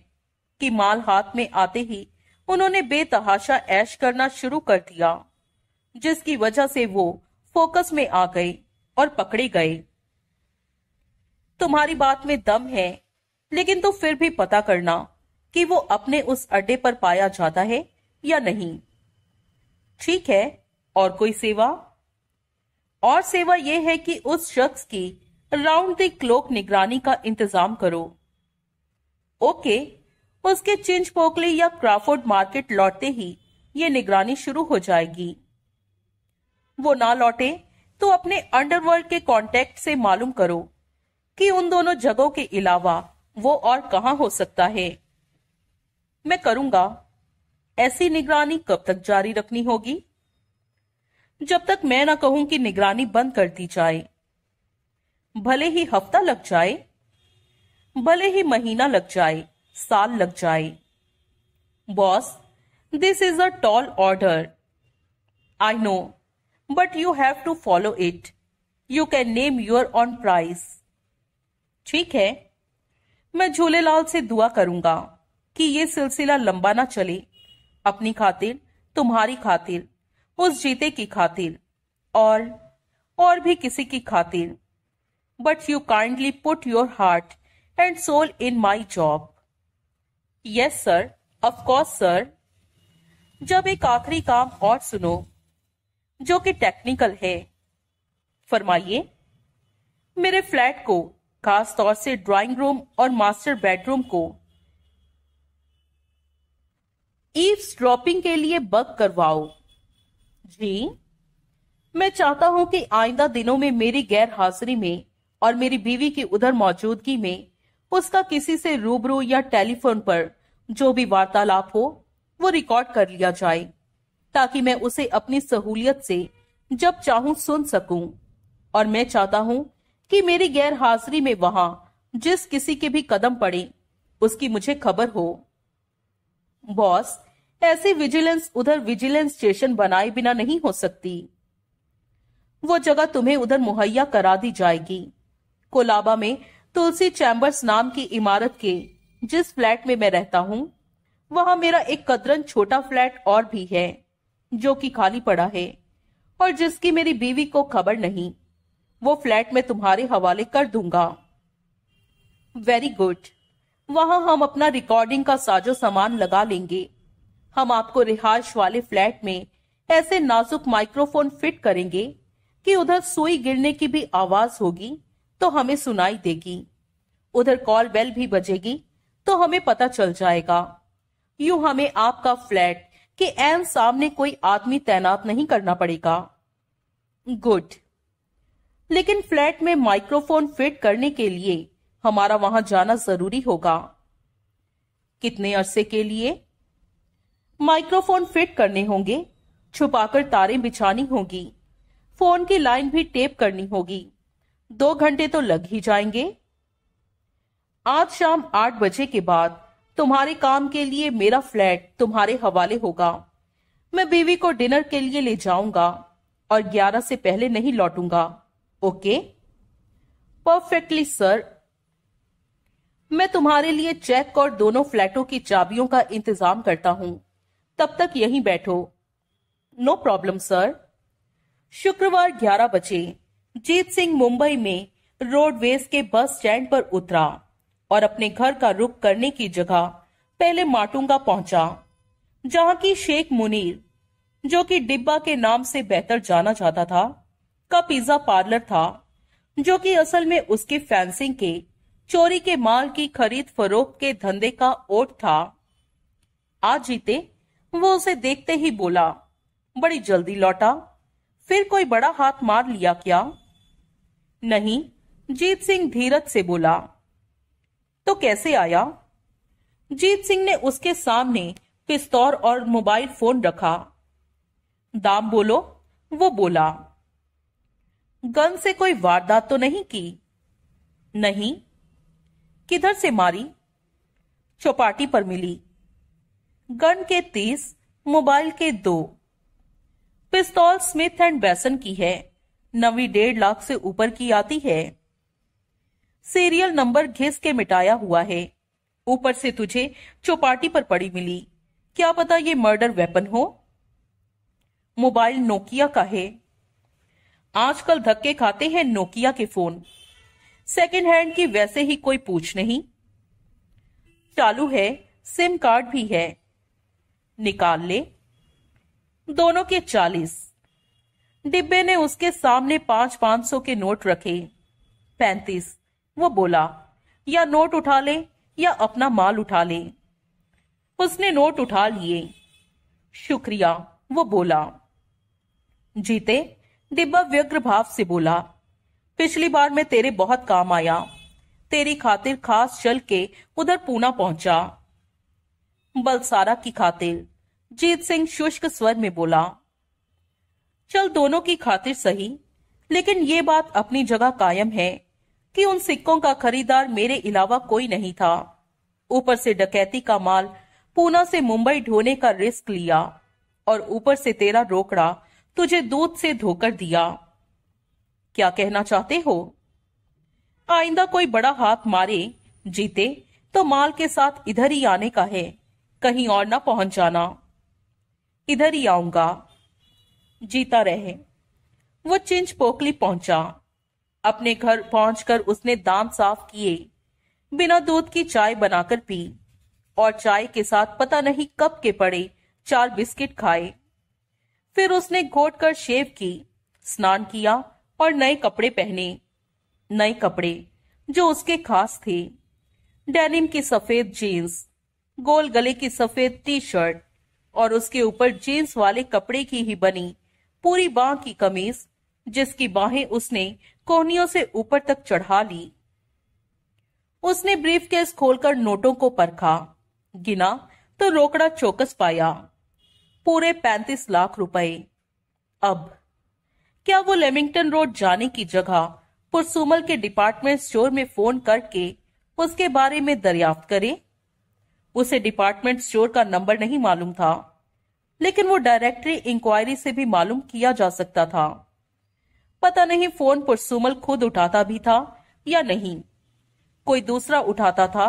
कि माल हाथ में आते ही उन्होंने बेतहाशा ऐश करना शुरू कर दिया जिसकी वजह से वो फोकस में आ गए और पकड़े गए तुम्हारी बात में दम है लेकिन तो फिर भी पता करना कि वो अपने उस अड्डे पर पाया जाता है या नहीं ठीक है और कोई सेवा और सेवा यह है कि उस शख्स की राउंड द क्लॉक निगरानी का इंतजाम करो ओके उसके चिंच पोकले या क्राफोर्ड मार्केट लौटते ही ये निगरानी शुरू हो जाएगी वो ना लौटे तो अपने अंडरवर्ल्ड के कॉन्टेक्ट से मालूम करो कि उन दोनों जगहों के अलावा वो और कहा हो सकता है मैं करूंगा ऐसी निगरानी कब तक जारी रखनी होगी जब तक मैं ना कहूं कि निगरानी बंद कर दी जाए भले ही हफ्ता लग जाए भले ही महीना लग जाए साल लग जाए boss this is a tall order I know but you have to follow it you can name your own price ठीक है मैं झूलेलाल से दुआ करूंगा कि ये सिलसिला लंबा ना चले अपनी खातिर तुम्हारी खातिर उस जीते की खातिर और और भी किसी की खातिर but you kindly put your heart and soul in my job yes sir of course sir जब एक आखिरी काम और सुनो जो कि टेक्निकल है फरमाइए मेरे फ्लैट को खास तौर से ड्राइंग रूम और मास्टर बेडरूम को ईव्स ड्रॉपिंग के लिए बग करवाओ जी मैं चाहता हूं कि आइंदा दिनों में मेरी गैर हाजिरी में और मेरी बीवी की उधर मौजूदगी में उसका किसी से रूबरू या टेलीफोन पर जो भी वार्तालाप हो वो रिकॉर्ड कर लिया जाए ताकि मैं उसे अपनी सहूलियत से जब चाहूं सुन सकूं और मैं चाहता हूं कि मेरी गैर हाजिरी में वहां जिस किसी के भी कदम पड़े उसकी मुझे खबर हो बॉस ऐसी विजिलेंस उधर विजिलेंस स्टेशन बनाए बिना नहीं हो सकती वो जगह तुम्हें उधर मुहैया करा दी जाएगी कोलाबा में तुलसी चैम्बर्स नाम की इमारत के जिस फ्लैट में मैं रहता हूँ वहाँ मेरा एक कदरन छोटा फ्लैट और भी है जो कि खाली पड़ा है और जिसकी मेरी बीवी को खबर नहीं वो फ्लैट मैं तुम्हारे हवाले कर दूंगा वेरी गुड वहां हम अपना रिकॉर्डिंग का साजो सामान लगा लेंगे हम आपको रिहायश वाले फ्लैट में ऐसे नाजुक माइक्रोफोन फिट करेंगे कि उधर सुई गिरने की भी आवाज होगी तो हमें सुनाई देगी उधर कॉल बेल भी बजेगी तो हमें पता चल जाएगा यू हमें आपका फ्लैट के एन सामने कोई आदमी तैनात नहीं करना पड़ेगा गुड लेकिन फ्लैट में माइक्रोफोन फिट करने के लिए हमारा वहां जाना जरूरी होगा कितने अरसे के लिए माइक्रोफोन फिट करने होंगे छुपाकर तारें बिछानी होगी फोन की लाइन भी टेप करनी होगी दो घंटे तो लग ही जाएंगे आज शाम आठ बजे के बाद तुम्हारे काम के लिए मेरा फ्लैट तुम्हारे हवाले होगा मैं बीवी को डिनर के लिए ले जाऊंगा और ग्यारह से पहले नहीं लौटूंगा ओके परफेक्टली सर मैं तुम्हारे लिए चेक और दोनों फ्लैटों की चाबियों का इंतजाम करता हूं तब तक यहीं बैठो नो प्रॉब्लम सर शुक्रवार ग्यारह बजे जीत सिंह मुंबई में रोडवेज के बस स्टैंड पर उतरा और अपने घर का रुख करने की जगह पहले माटुंगा पहुंचा जहां की शेख मुनीर जो कि डिब्बा के नाम से बेहतर जाना जाता था का पिज्जा पार्लर था जो कि असल में उसके फैंसिंग के चोरी के माल की खरीद फरोख के धंधे का ओट था आज जीते वो उसे देखते ही बोला बड़ी जल्दी लौटा फिर कोई बड़ा हाथ मार लिया क्या नहीं जीत सिंह धीरज से बोला तो कैसे आया जीत सिंह ने उसके सामने पिस्तौल और मोबाइल फोन रखा दाम बोलो वो बोला गन से कोई वारदात तो नहीं की नहीं किधर से मारी चौपाटी पर मिली गन के तीस मोबाइल के दो पिस्तौल स्मिथ एंड बेसन की है नवी डेढ़ लाख से ऊपर की आती है सीरियल नंबर घिस के मिटाया हुआ है ऊपर से तुझे चौपाटी पर पड़ी मिली क्या पता ये मर्डर वेपन हो मोबाइल नोकिया का है आजकल धक्के खाते हैं नोकिया के फोन सेकेंड हैंड की वैसे ही कोई पूछ नहीं चालू है सिम कार्ड भी है निकाल ले दोनों के चालीस डिब्बे ने उसके सामने पांच पांच सौ के नोट रखे पैंतीस वो बोला या नोट उठा ले या अपना माल उठा ले उसने नोट उठा लिए शुक्रिया वो बोला जीते डिब्बा व्यग्र भाव से बोला पिछली बार मैं तेरे बहुत काम आया तेरी खातिर खास चल के उधर पूना पहुंचा बलसारा की खातिर जीत सिंह शुष्क स्वर में बोला चल दोनों की खातिर सही लेकिन ये बात अपनी जगह कायम है कि उन सिक्कों का खरीदार मेरे अलावा कोई नहीं था ऊपर से डकैती का माल पूना से मुंबई ढोने का रिस्क लिया और ऊपर से तेरा रोकड़ा तुझे दूध से धोकर दिया क्या कहना चाहते हो आइंदा कोई बड़ा हाथ मारे जीते तो माल के साथ इधर ही आने का है कहीं और ना पहुंच जाना इधर ही आऊंगा जीता रहे वो चिंच पोकली पहुंचा अपने घर पहुंचकर उसने दांत साफ किए बिना दूध की चाय बनाकर पी और चाय के साथ पता नहीं कब के पड़े चार बिस्किट खाए फिर उसने घोट कर शेव की स्नान किया और नए कपड़े पहने नए कपड़े जो उसके खास थे डेनिम की सफेद जीन्स गोल गले की सफेद टी शर्ट और उसके ऊपर जीन्स वाले कपड़े की ही बनी पूरी बाह की कमीज जिसकी बाहें उसने कोहनियों से ऊपर तक चढ़ा ली उसने ब्रीफ केस खोलकर नोटों को परखा गिना तो रोकड़ा चौकस पाया पूरे पैंतीस लाख रुपए अब क्या वो लेमिंगटन रोड जाने की जगह पुरसुमल के डिपार्टमेंट स्टोर में फोन करके उसके बारे में दरियाफ्त करे उसे डिपार्टमेंट स्टोर का नंबर नहीं मालूम था लेकिन वो डायरेक्टरी इंक्वायरी से भी मालूम किया जा सकता था पता नहीं फोन पुरसुमल खुद उठाता भी था या नहीं कोई दूसरा उठाता था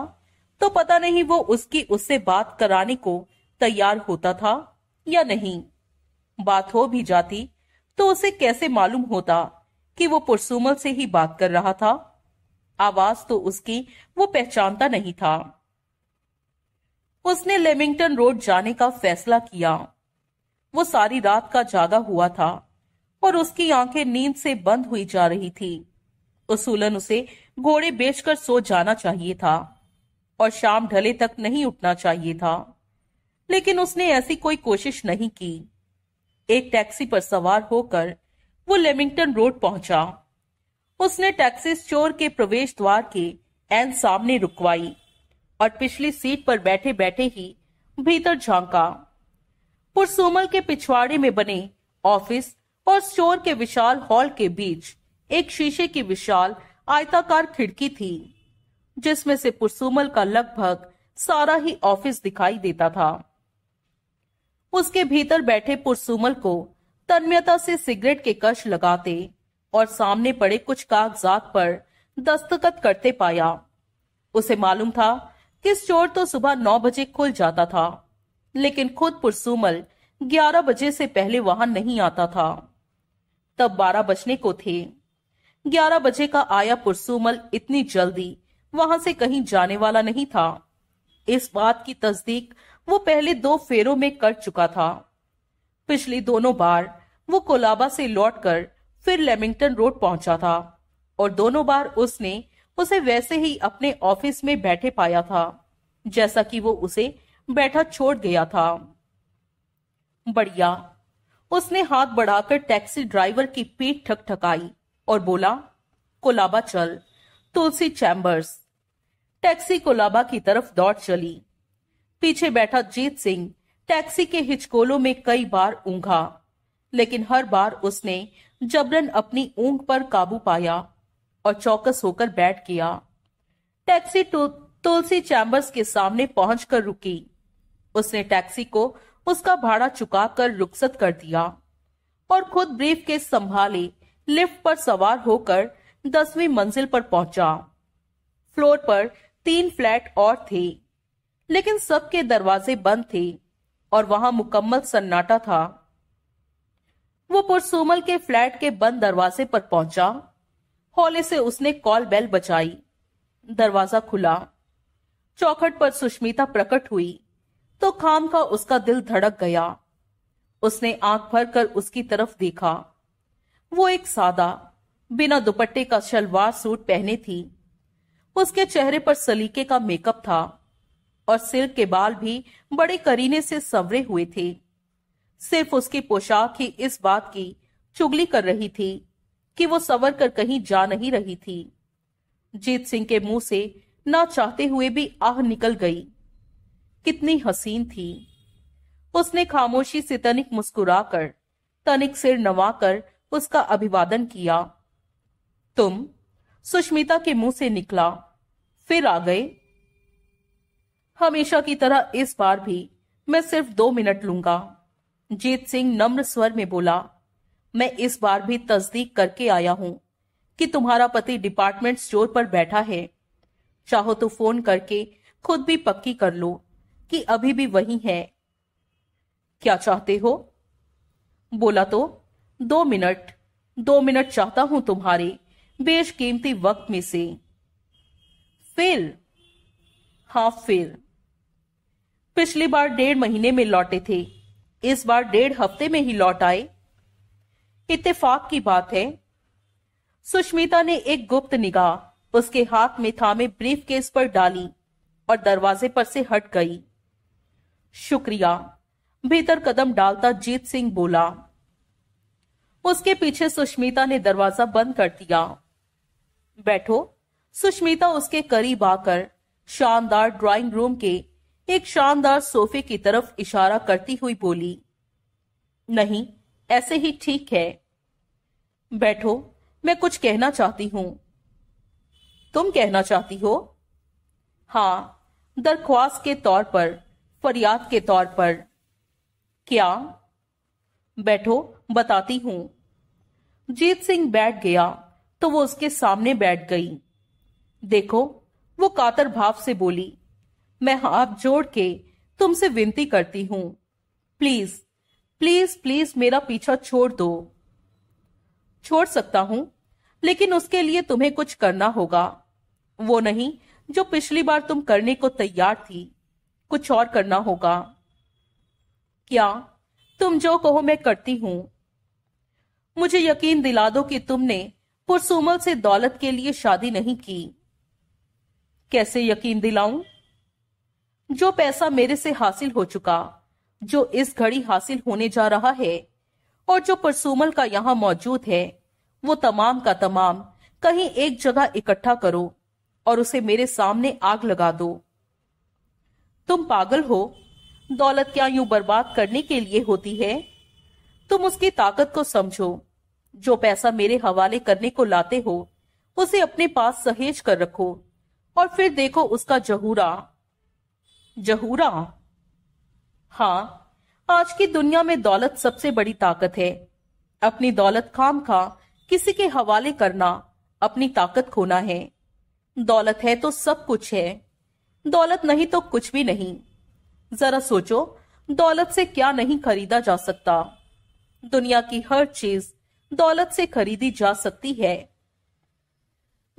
तो पता नहीं वो उसकी उससे बात कराने को तैयार होता था या नहीं बात हो भी जाती तो उसे कैसे मालूम होता कि वो पुरसुमल से ही बात कर रहा था आवाज तो उसकी वो पहचानता नहीं था उसने लेमिंगटन रोड जाने का फैसला किया वो सारी रात का जागा हुआ था और उसकी आंखें नींद से बंद हुई जा रही थी उसूलन उसे घोड़े बेचकर सो जाना चाहिए था और शाम ढले तक नहीं उठना चाहिए था लेकिन उसने ऐसी कोई कोशिश नहीं की एक टैक्सी पर सवार होकर वो लेमिंगटन रोड पहुंचा उसने टैक्सी चोर के प्रवेश द्वार के एन सामने रुकवाई और पिछली सीट पर बैठे बैठे ही भीतर झांका पुरसोमल के पिछवाड़े में बने ऑफिस और स्टोर के विशाल हॉल के बीच एक शीशे की विशाल आयताकार खिड़की थी जिसमें से पुरसोमल का लगभग सारा ही ऑफिस दिखाई देता था उसके भीतर बैठे पुरसुमल को तन्मयता से सिगरेट के कश लगाते और सामने पड़े कुछ कागजात पर दस्तखत करते पाया उसे मालूम था कि स्टोर तो सुबह नौ बजे खुल जाता था लेकिन खुद पुरसुमल ग्यारह बजे से पहले वहां नहीं आता था तब बारह बजने को थे 11 बजे का आया पुरसुमल इतनी जल्दी वहां से कहीं जाने वाला नहीं था इस बात की तस्दीक वो पहले दो फेरों में कर चुका था पिछली दोनों बार वो कोलाबा से लौटकर फिर लेमिंगटन रोड पहुंचा था और दोनों बार उसने उसे वैसे ही अपने ऑफिस में बैठे पाया था जैसा कि वो उसे बैठा छोड़ गया था बढ़िया उसने हाथ बढ़ाकर टैक्सी ड्राइवर की पीठ ठकठकाई और बोला कोलाबा चल तुलसी चैम्बर्स टैक्सी कोलाबा की तरफ दौड़ चली पीछे बैठा जीत सिंह टैक्सी के हिचकोलों में कई बार ऊंघा लेकिन हर बार उसने जबरन अपनी ऊंघ पर काबू पाया और चौकस होकर बैठ गया टैक्सी तुलसी चैम्बर्स के सामने पहुंचकर रुकी उसने टैक्सी को उसका भाड़ा चुकाकर रुखसत कर दिया और खुद ब्रीफ के संभाले लिफ्ट पर सवार होकर दसवीं मंजिल पर पहुंचा फ्लोर पर तीन फ्लैट और थे लेकिन सबके दरवाजे बंद थे और वहां मुकम्मल सन्नाटा था वो पुरसोमल के फ्लैट के बंद दरवाजे पर पहुंचा हौले से उसने कॉल बेल बचाई दरवाजा खुला चौखट पर सुष्मिता प्रकट हुई तो खाम का उसका दिल धड़क गया उसने आंख भर कर उसकी तरफ देखा वो एक सादा बिना दुपट्टे का शलवार सूट पहने थी उसके चेहरे पर सलीके का मेकअप था और सिर के बाल भी बड़े करीने से सवरे हुए थे सिर्फ उसकी पोशाक ही इस बात की चुगली कर रही थी कि वो सवर कर कहीं जा नहीं रही थी जीत सिंह के मुंह से ना चाहते हुए भी आह निकल गई कितनी हसीन थी उसने खामोशी से तनिक मुस्कुराकर तनिक सिर नवाकर उसका अभिवादन किया तुम सुष्मिता के मुंह से निकला फिर आ गए हमेशा की तरह इस बार भी मैं सिर्फ दो मिनट लूंगा जीत सिंह नम्र स्वर में बोला मैं इस बार भी तस्दीक करके आया हूं कि तुम्हारा पति डिपार्टमेंट स्टोर पर बैठा है चाहो तो फोन करके खुद भी पक्की कर लो कि अभी भी वही है क्या चाहते हो बोला तो दो मिनट दो मिनट चाहता हूं तुम्हारे बेशकीमती वक्त में से फिर हा फिर पिछली बार डेढ़ महीने में लौटे थे इस बार डेढ़ हफ्ते में ही लौट आए इत्तेफाक की बात है सुष्मिता ने एक गुप्त निगाह उसके हाथ में थामे ब्रीफ केस पर डाली और दरवाजे पर से हट गई शुक्रिया भीतर कदम डालता जीत सिंह बोला उसके पीछे सुष्मिता ने दरवाजा बंद कर दिया बैठो सुष्मिता उसके करीब आकर शानदार ड्राइंग रूम के एक शानदार सोफे की तरफ इशारा करती हुई बोली नहीं ऐसे ही ठीक है बैठो मैं कुछ कहना चाहती हूं तुम कहना चाहती हो हाँ दरख्वास्त के तौर पर फरियाद के तौर पर क्या बैठो बताती हूं जीत सिंह बैठ गया तो वो उसके सामने बैठ गई देखो वो कातर भाव से बोली मैं हाथ जोड़ के तुमसे विनती करती हूं प्लीज प्लीज प्लीज मेरा पीछा छोड़ दो छोड़ सकता हूं लेकिन उसके लिए तुम्हें कुछ करना होगा वो नहीं जो पिछली बार तुम करने को तैयार थी कुछ और करना होगा क्या तुम जो कहो मैं करती हूं मुझे यकीन दिला दो कि तुमने पुरसुमल से दौलत के लिए शादी नहीं की कैसे यकीन दिलाऊं जो पैसा मेरे से हासिल हो चुका जो इस घड़ी हासिल होने जा रहा है और जो परसुमल का यहां मौजूद है वो तमाम का तमाम कहीं एक जगह इकट्ठा करो और उसे मेरे सामने आग लगा दो तुम पागल हो दौलत क्या यूं बर्बाद करने के लिए होती है तुम उसकी ताकत को समझो जो पैसा मेरे हवाले करने को लाते हो उसे अपने पास सहेज कर रखो और फिर देखो उसका जहूरा जहूरा हाँ आज की दुनिया में दौलत सबसे बड़ी ताकत है अपनी दौलत खाम खा किसी के हवाले करना अपनी ताकत खोना है दौलत है तो सब कुछ है दौलत नहीं तो कुछ भी नहीं जरा सोचो दौलत से क्या नहीं खरीदा जा सकता दुनिया की हर चीज दौलत से खरीदी जा सकती है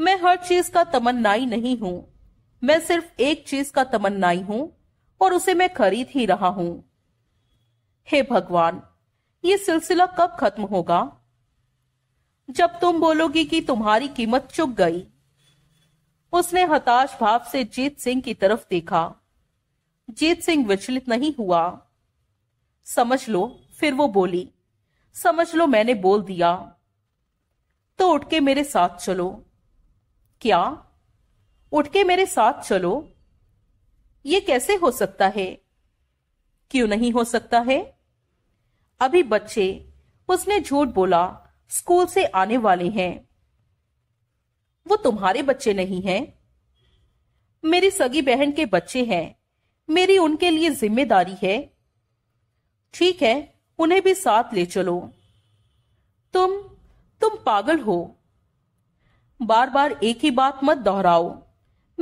मैं हर चीज का तमन्नाई नहीं हूं मैं सिर्फ एक चीज का तमन्नाई हूं और उसे मैं खरीद ही रहा हूं हे भगवान ये सिलसिला कब खत्म होगा जब तुम बोलोगी कि तुम्हारी कीमत चुक गई उसने हताश भाव से जीत सिंह की तरफ देखा जीत सिंह विचलित नहीं हुआ समझ लो फिर वो बोली समझ लो मैंने बोल दिया तो उठ के मेरे साथ चलो क्या उठ के मेरे साथ चलो ये कैसे हो सकता है क्यों नहीं हो सकता है अभी बच्चे उसने झूठ बोला स्कूल से आने वाले हैं वो तुम्हारे बच्चे नहीं हैं मेरी सगी बहन के बच्चे हैं मेरी उनके लिए जिम्मेदारी है ठीक है उन्हें भी साथ ले चलो तुम तुम पागल हो बार बार एक ही बात मत दोहराओ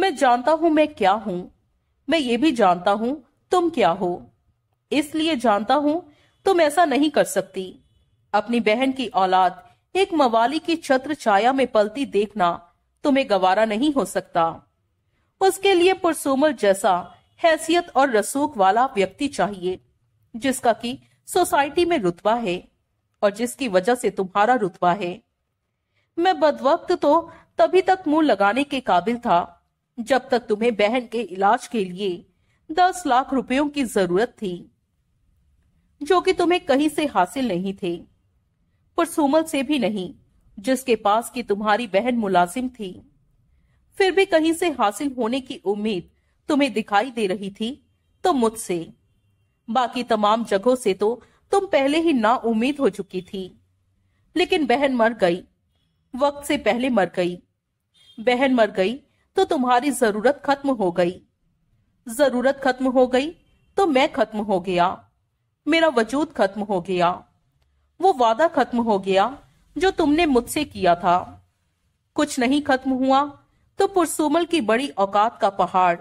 मैं जानता हूं मैं क्या हूं मैं ये भी जानता हूं तुम क्या हो इसलिए जानता हूं तुम ऐसा नहीं कर सकती अपनी बहन की औलाद एक मवाली की छत्र छाया में पलती देखना तुम्हें गवारा नहीं हो सकता उसके लिए पुरसुमल जैसा हैसियत और रसूख वाला व्यक्ति चाहिए जिसका कि सोसाइटी में रुतबा है और जिसकी वजह से तुम्हारा रुतबा है मैं बदवक्त तो तभी तक मुंह लगाने के काबिल था जब तक तुम्हें बहन के इलाज के लिए दस लाख रुपयों की जरूरत थी जो कि तुम्हें कहीं से हासिल नहीं थे पुरसुमल से भी नहीं जिसके पास की तुम्हारी बहन मुलाजिम थी फिर भी कहीं से हासिल होने की उम्मीद तुम्हें दिखाई दे रही थी तो मुझसे बाकी तमाम जगहों से तो तुम पहले ही ना उम्मीद हो चुकी थी लेकिन बहन मर गई वक्त से पहले मर गई बहन मर गई तो तुम्हारी जरूरत खत्म हो गई जरूरत खत्म हो गई तो मैं खत्म हो गया मेरा वजूद खत्म हो गया वो वादा खत्म हो गया जो तुमने मुझसे किया था कुछ नहीं खत्म हुआ तो पुरसुमल की बड़ी औकात का पहाड़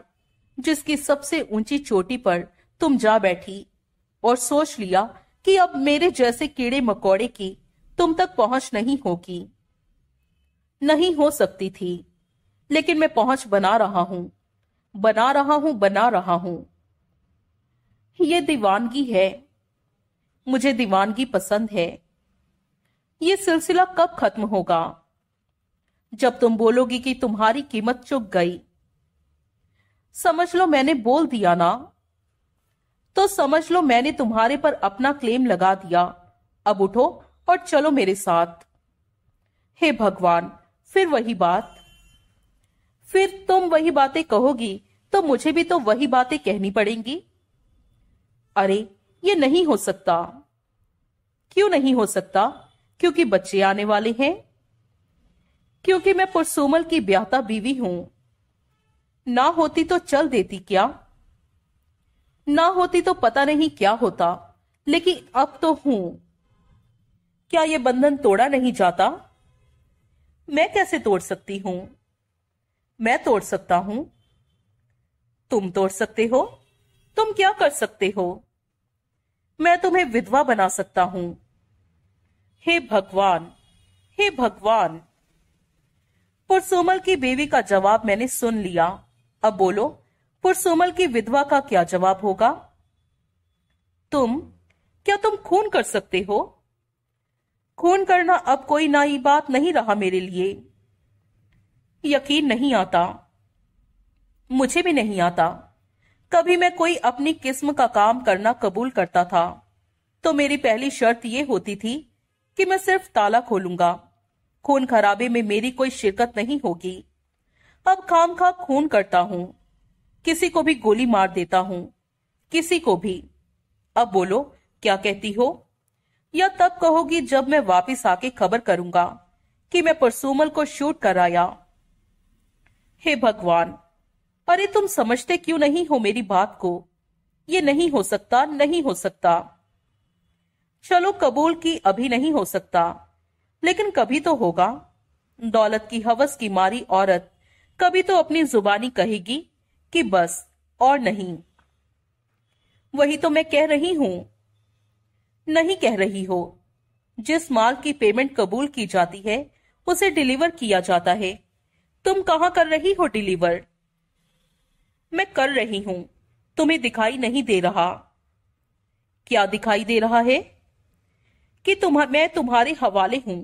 जिसकी सबसे ऊंची चोटी पर तुम जा बैठी और सोच लिया कि अब मेरे जैसे कीड़े मकोड़े की तुम तक पहुंच नहीं होगी नहीं हो सकती थी लेकिन मैं पहुंच बना रहा हूं बना रहा हूं बना रहा हूं ये दीवानगी है मुझे दीवानगी पसंद है ये सिलसिला कब खत्म होगा जब तुम बोलोगी कि तुम्हारी कीमत चुक गई समझ लो मैंने बोल दिया ना तो समझ लो मैंने तुम्हारे पर अपना क्लेम लगा दिया अब उठो और चलो मेरे साथ हे भगवान फिर वही बात फिर तुम वही बातें कहोगी तो मुझे भी तो वही बातें कहनी पड़ेंगी अरे ये नहीं हो सकता क्यों नहीं हो सकता क्योंकि बच्चे आने वाले हैं क्योंकि मैं पुरसोमल की ब्याहता बीवी हूं ना होती तो चल देती क्या ना होती तो पता नहीं क्या होता लेकिन अब तो हूं क्या यह बंधन तोड़ा नहीं जाता मैं कैसे तोड़ सकती हूं मैं तोड़ सकता हूं तुम तोड़ सकते हो तुम क्या कर सकते हो मैं तुम्हें विधवा बना सकता हूं हे भगवान हे भगवान पुरसोमल की बेवी का जवाब मैंने सुन लिया अब बोलो पुरसोमल की विधवा का क्या जवाब होगा तुम क्या तुम खून कर सकते हो खून करना अब कोई नई बात नहीं रहा मेरे लिए यकीन नहीं आता मुझे भी नहीं आता कभी मैं कोई अपनी किस्म का काम करना कबूल करता था तो मेरी पहली शर्त यह होती थी कि मैं सिर्फ ताला खोलूंगा खून खराबे में मेरी कोई शिरकत नहीं होगी अब खाम खा खून करता हूं किसी को भी गोली मार देता हूं किसी को भी अब बोलो क्या कहती हो या तब कहोगी जब मैं वापस आके खबर करूंगा कि मैं परसूमल को शूट कराया हे भगवान अरे तुम समझते क्यों नहीं हो मेरी बात को ये नहीं हो सकता नहीं हो सकता चलो कबूल की अभी नहीं हो सकता लेकिन कभी तो होगा दौलत की हवस की मारी औरत कभी तो अपनी जुबानी कहेगी कि बस और नहीं वही तो मैं कह रही हूं नहीं कह रही हो जिस माल की पेमेंट कबूल की जाती है उसे डिलीवर किया जाता है तुम कहां कर रही हो डिलीवर मैं कर रही हूं तुम्हें दिखाई नहीं दे रहा क्या दिखाई दे रहा है कि तुम मैं तुम्हारे हवाले हूं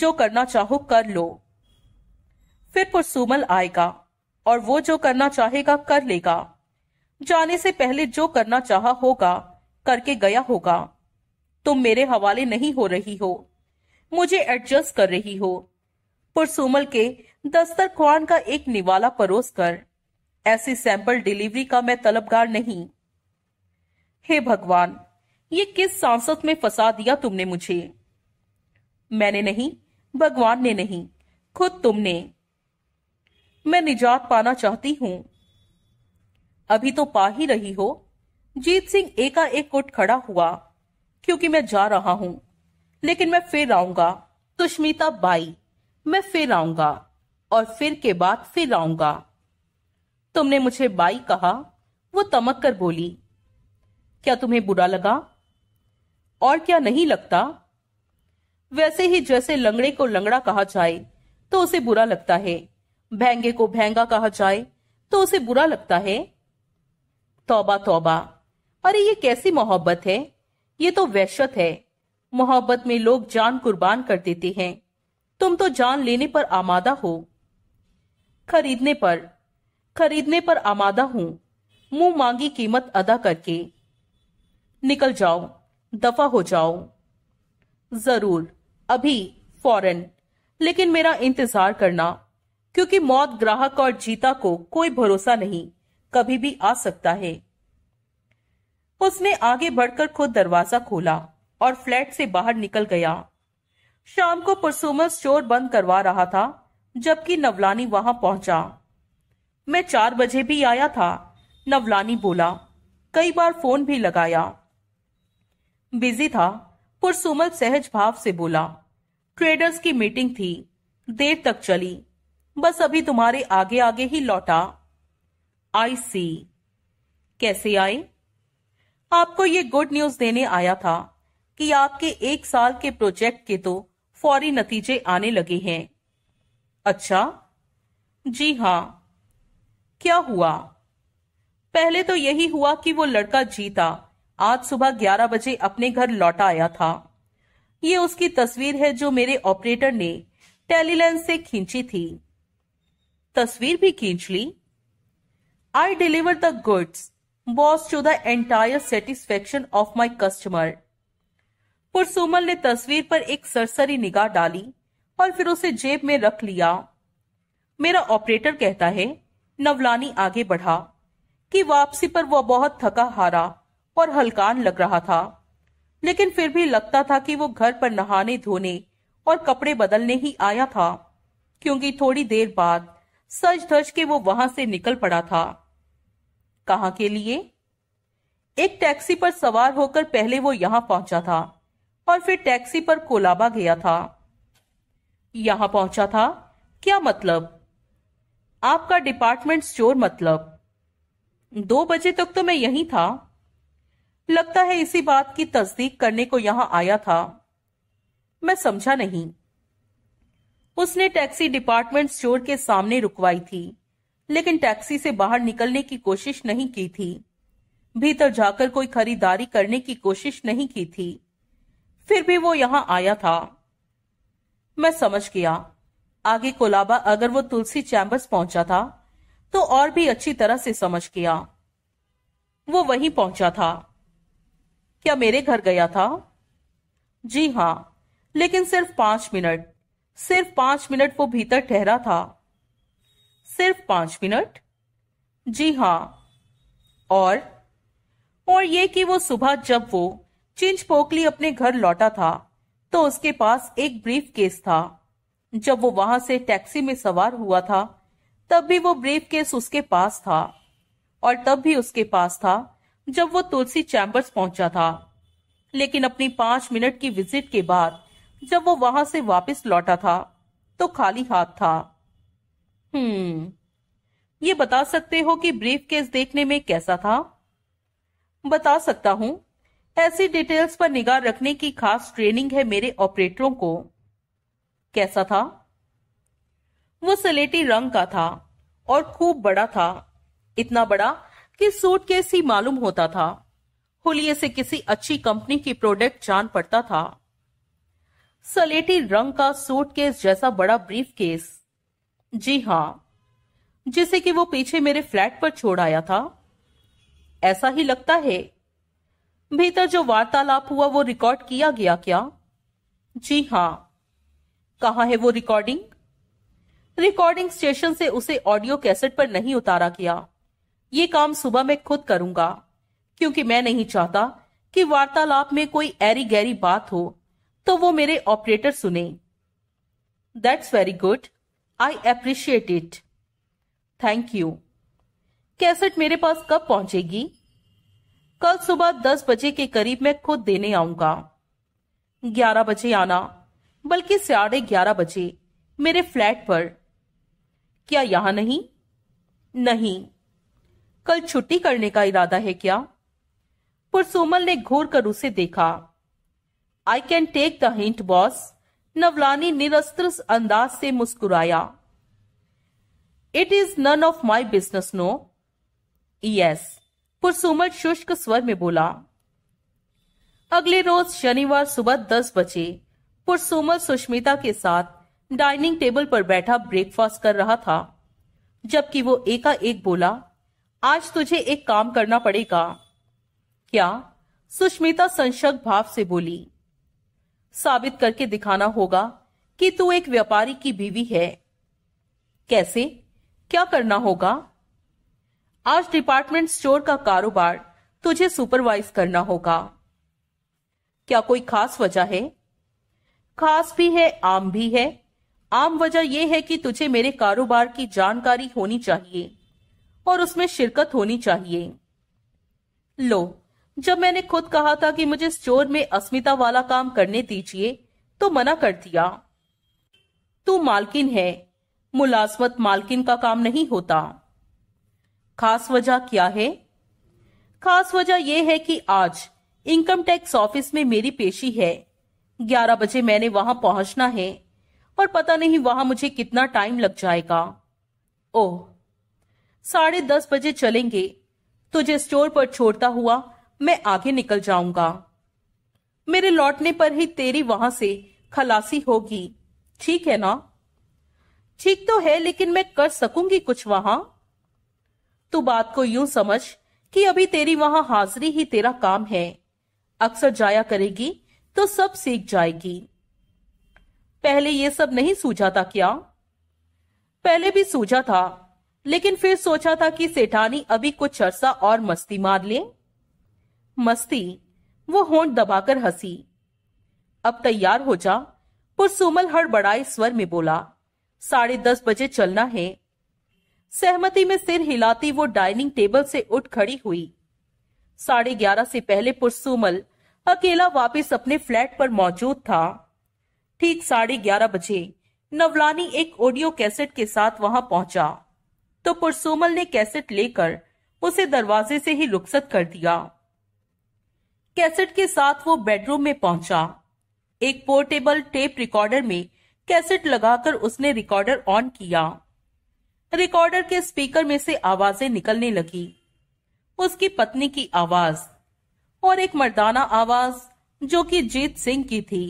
जो करना चाहो कर लो फिर पुरसुमल आएगा और वो जो करना चाहेगा कर लेगा जाने से पहले जो करना चाहा होगा करके गया होगा तुम मेरे हवाले नहीं हो रही हो मुझे एडजस्ट कर रही हो पुरसुमल के दस्तरखान का एक निवाला परोस कर ऐसी सैंपल डिलीवरी का मैं तलबगार नहीं हे भगवान ये किस सांसद में फंसा दिया तुमने मुझे मैंने नहीं भगवान ने नहीं खुद तुमने मैं निजात पाना चाहती हूं अभी तो पा ही रही हो जीत सिंह एकाएक उठ खड़ा हुआ क्योंकि मैं जा रहा हूं लेकिन मैं फिर आऊंगा सुष्मिता बाई मैं फिर आऊंगा और फिर के बाद फिर आऊंगा तुमने मुझे बाई कहा वो तमक कर बोली क्या तुम्हें बुरा लगा और क्या नहीं लगता वैसे ही जैसे लंगड़े को लंगड़ा कहा जाए तो उसे बुरा लगता है भैंगे को भैंगा कहा जाए तो उसे बुरा लगता है तौबा तौबा अरे ये कैसी मोहब्बत है ये तो वहशत है मोहब्बत में लोग जान कुर्बान कर देते हैं तुम तो जान लेने पर आमादा हो खरीदने पर खरीदने पर आमादा हूं मुंह मांगी कीमत अदा करके निकल जाओ दफा हो जाओ जरूर अभी फौरन लेकिन मेरा इंतजार करना क्योंकि मौत ग्राहक और जीता को कोई भरोसा नहीं कभी भी आ सकता है उसने आगे बढ़कर खुद दरवाजा खोला और फ्लैट से बाहर निकल गया शाम को परसोमल स्टोर बंद करवा रहा था जबकि नवलानी वहां पहुंचा मैं चार बजे भी आया था नवलानी बोला कई बार फोन भी लगाया बिजी था सुमल सहज भाव से बोला ट्रेडर्स की मीटिंग थी देर तक चली बस अभी तुम्हारे आगे आगे ही लौटा आई सी कैसे आए आपको ये गुड न्यूज देने आया था कि आपके एक साल के प्रोजेक्ट के तो फौरी नतीजे आने लगे हैं अच्छा जी हाँ क्या हुआ पहले तो यही हुआ कि वो लड़का जीता आज सुबह 11 बजे अपने घर लौटा आया था ये उसकी तस्वीर है जो मेरे ऑपरेटर ने टेलीलेंस से खींची थी तस्वीर भी खींच ली I deliver the goods boss to the entire satisfaction of my customer Pursumal ने तस्वीर पर एक सरसरी निगाह डाली और फिर उसे जेब में रख लिया मेरा ऑपरेटर कहता है नवलानी आगे बढ़ा कि वापसी पर वह बहुत थका हारा और हलकान लग रहा था लेकिन फिर भी लगता था कि वो घर पर नहाने धोने और कपड़े बदलने ही आया था क्योंकि थोड़ी देर बाद सज धज के वो वहां से निकल पड़ा था कहा के लिए एक टैक्सी पर सवार होकर पहले वो यहां पहुंचा था और फिर टैक्सी पर कोलाबा गया था यहां पहुंचा था क्या मतलब आपका डिपार्टमेंट स्टोर मतलब दो बजे तक तो मैं यही था लगता है इसी बात की तस्दीक करने को यहां आया था मैं समझा नहीं उसने टैक्सी डिपार्टमेंट स्टोर के सामने रुकवाई थी लेकिन टैक्सी से बाहर निकलने की कोशिश नहीं की थी भीतर जाकर कोई खरीदारी करने की कोशिश नहीं की थी फिर भी वो यहां आया था मैं समझ गया आगे कोलाबा अगर वो तुलसी चैम्बर्स पहुंचा था तो और भी अच्छी तरह से समझ गया वो वहीं पहुंचा था क्या मेरे घर गया था जी हाँ लेकिन सिर्फ पांच मिनट सिर्फ पांच मिनट वो भीतर ठहरा था सिर्फ पांच मिनट जी हाँ और और ये कि वो सुबह जब वो चिंच पोकली अपने घर लौटा था तो उसके पास एक ब्रीफ केस था जब वो वहां से टैक्सी में सवार हुआ था तब भी वो ब्रीफ केस उसके पास था और तब भी उसके पास था जब वो तुलसी चैम्बर्स पहुंचा था लेकिन अपनी पांच मिनट की विजिट के बाद जब वो वहां से वापस लौटा था तो खाली हाथ था हम्म ये बता सकते हो कि ब्रीफ केस देखने में कैसा था बता सकता हूँ ऐसी डिटेल्स पर निगाह रखने की खास ट्रेनिंग है मेरे ऑपरेटरों को कैसा था वो सलेटी रंग का था और खूब बड़ा था इतना बड़ा कि सूटकेस ही मालूम होता था होलिये से किसी अच्छी कंपनी की प्रोडक्ट जान पड़ता था सलेटी रंग का सूटकेस जैसा बड़ा ब्रीफ केस जी हाँ जिसे कि वो पीछे मेरे फ्लैट पर छोड़ आया था ऐसा ही लगता है भीतर जो वार्तालाप हुआ वो रिकॉर्ड किया गया क्या जी हाँ कहा है वो रिकॉर्डिंग रिकॉर्डिंग स्टेशन से उसे ऑडियो कैसेट पर नहीं उतारा गया ये काम सुबह मैं खुद करूंगा क्योंकि मैं नहीं चाहता कि वार्तालाप में कोई ऐरी गहरी बात हो तो वो मेरे ऑपरेटर सुने that's very good I appreciate it thank you cassette मेरे पास कब पहुंचेगी कल सुबह दस बजे के करीब मैं खुद देने आऊंगा ग्यारह बजे आना बल्कि साढ़े ग्यारह बजे मेरे फ्लैट पर क्या यहां नहीं नहीं कल छुट्टी करने का इरादा है क्या पुरसोमल ने घूर कर उसे देखा I can take the hint boss Navlani निरस्त्र अंदाज से मुस्कुराया it is none of my business no yes Pursomal शुष्क स्वर में बोला अगले रोज शनिवार सुबह दस बजे पुरसोमल सुष्मिता के साथ डाइनिंग टेबल पर बैठा ब्रेकफास्ट कर रहा था जबकि वो एकाएक बोला आज तुझे एक काम करना पड़ेगा क्या सुष्मिता संशक भाव से बोली साबित करके दिखाना होगा कि तू एक व्यापारी की बीवी है कैसे क्या करना होगा आज डिपार्टमेंट स्टोर का कारोबार तुझे सुपरवाइज करना होगा क्या कोई खास वजह है खास भी है आम भी है आम वजह यह है कि तुझे मेरे कारोबार की जानकारी होनी चाहिए और उसमें शिरकत होनी चाहिए लो जब मैंने खुद कहा था कि मुझे स्टोर में अस्मिता वाला काम करने दीजिए तो मना कर दिया तू मालकिन है मुलाजमत मालकिन का काम नहीं होता खास वजह क्या है खास वजह यह है कि आज इनकम टैक्स ऑफिस में मेरी पेशी है ग्यारह बजे मैंने वहां पहुंचना है और पता नहीं वहां मुझे कितना टाइम लग जाएगा ओह साढ़े दस बजे चलेंगे तुझे स्टोर पर छोड़ता हुआ मैं आगे निकल जाऊंगा मेरे लौटने पर ही तेरी वहां से खलासी होगी ठीक है ना ठीक तो है लेकिन मैं कर सकूंगी कुछ वहां तू बात को यूं समझ कि अभी तेरी वहां हाजिरी ही तेरा काम है अक्सर जाया करेगी तो सब सीख जाएगी पहले ये सब नहीं सूझा था क्या पहले भी सूझा था लेकिन फिर सोचा था कि सेठानी अभी कुछ अरसा और मस्ती मार ले मस्ती वो होंठ दबाकर हंसी अब तैयार हो जा पुरसुमल हड़बड़ाए स्वर में बोला साढ़े दस बजे चलना है सहमति में सिर हिलाती वो डाइनिंग टेबल से उठ खड़ी हुई साढ़े ग्यारह से पहले पुरसुमल अकेला वापस अपने फ्लैट पर मौजूद था ठीक साढ़े ग्यारह बजे नवलानी एक ऑडियो कैसेट के साथ वहां पहुंचा तो पुरसोमल ने कैसेट लेकर उसे दरवाजे से ही रुखसत कर दिया कैसेट के साथ वो बेडरूम में पहुंचा एक पोर्टेबल टेप रिकॉर्डर में कैसेट लगाकर उसने रिकॉर्डर ऑन किया रिकॉर्डर के स्पीकर में से आवाजें निकलने लगी उसकी पत्नी की आवाज और एक मर्दाना आवाज जो कि जीत सिंह की थी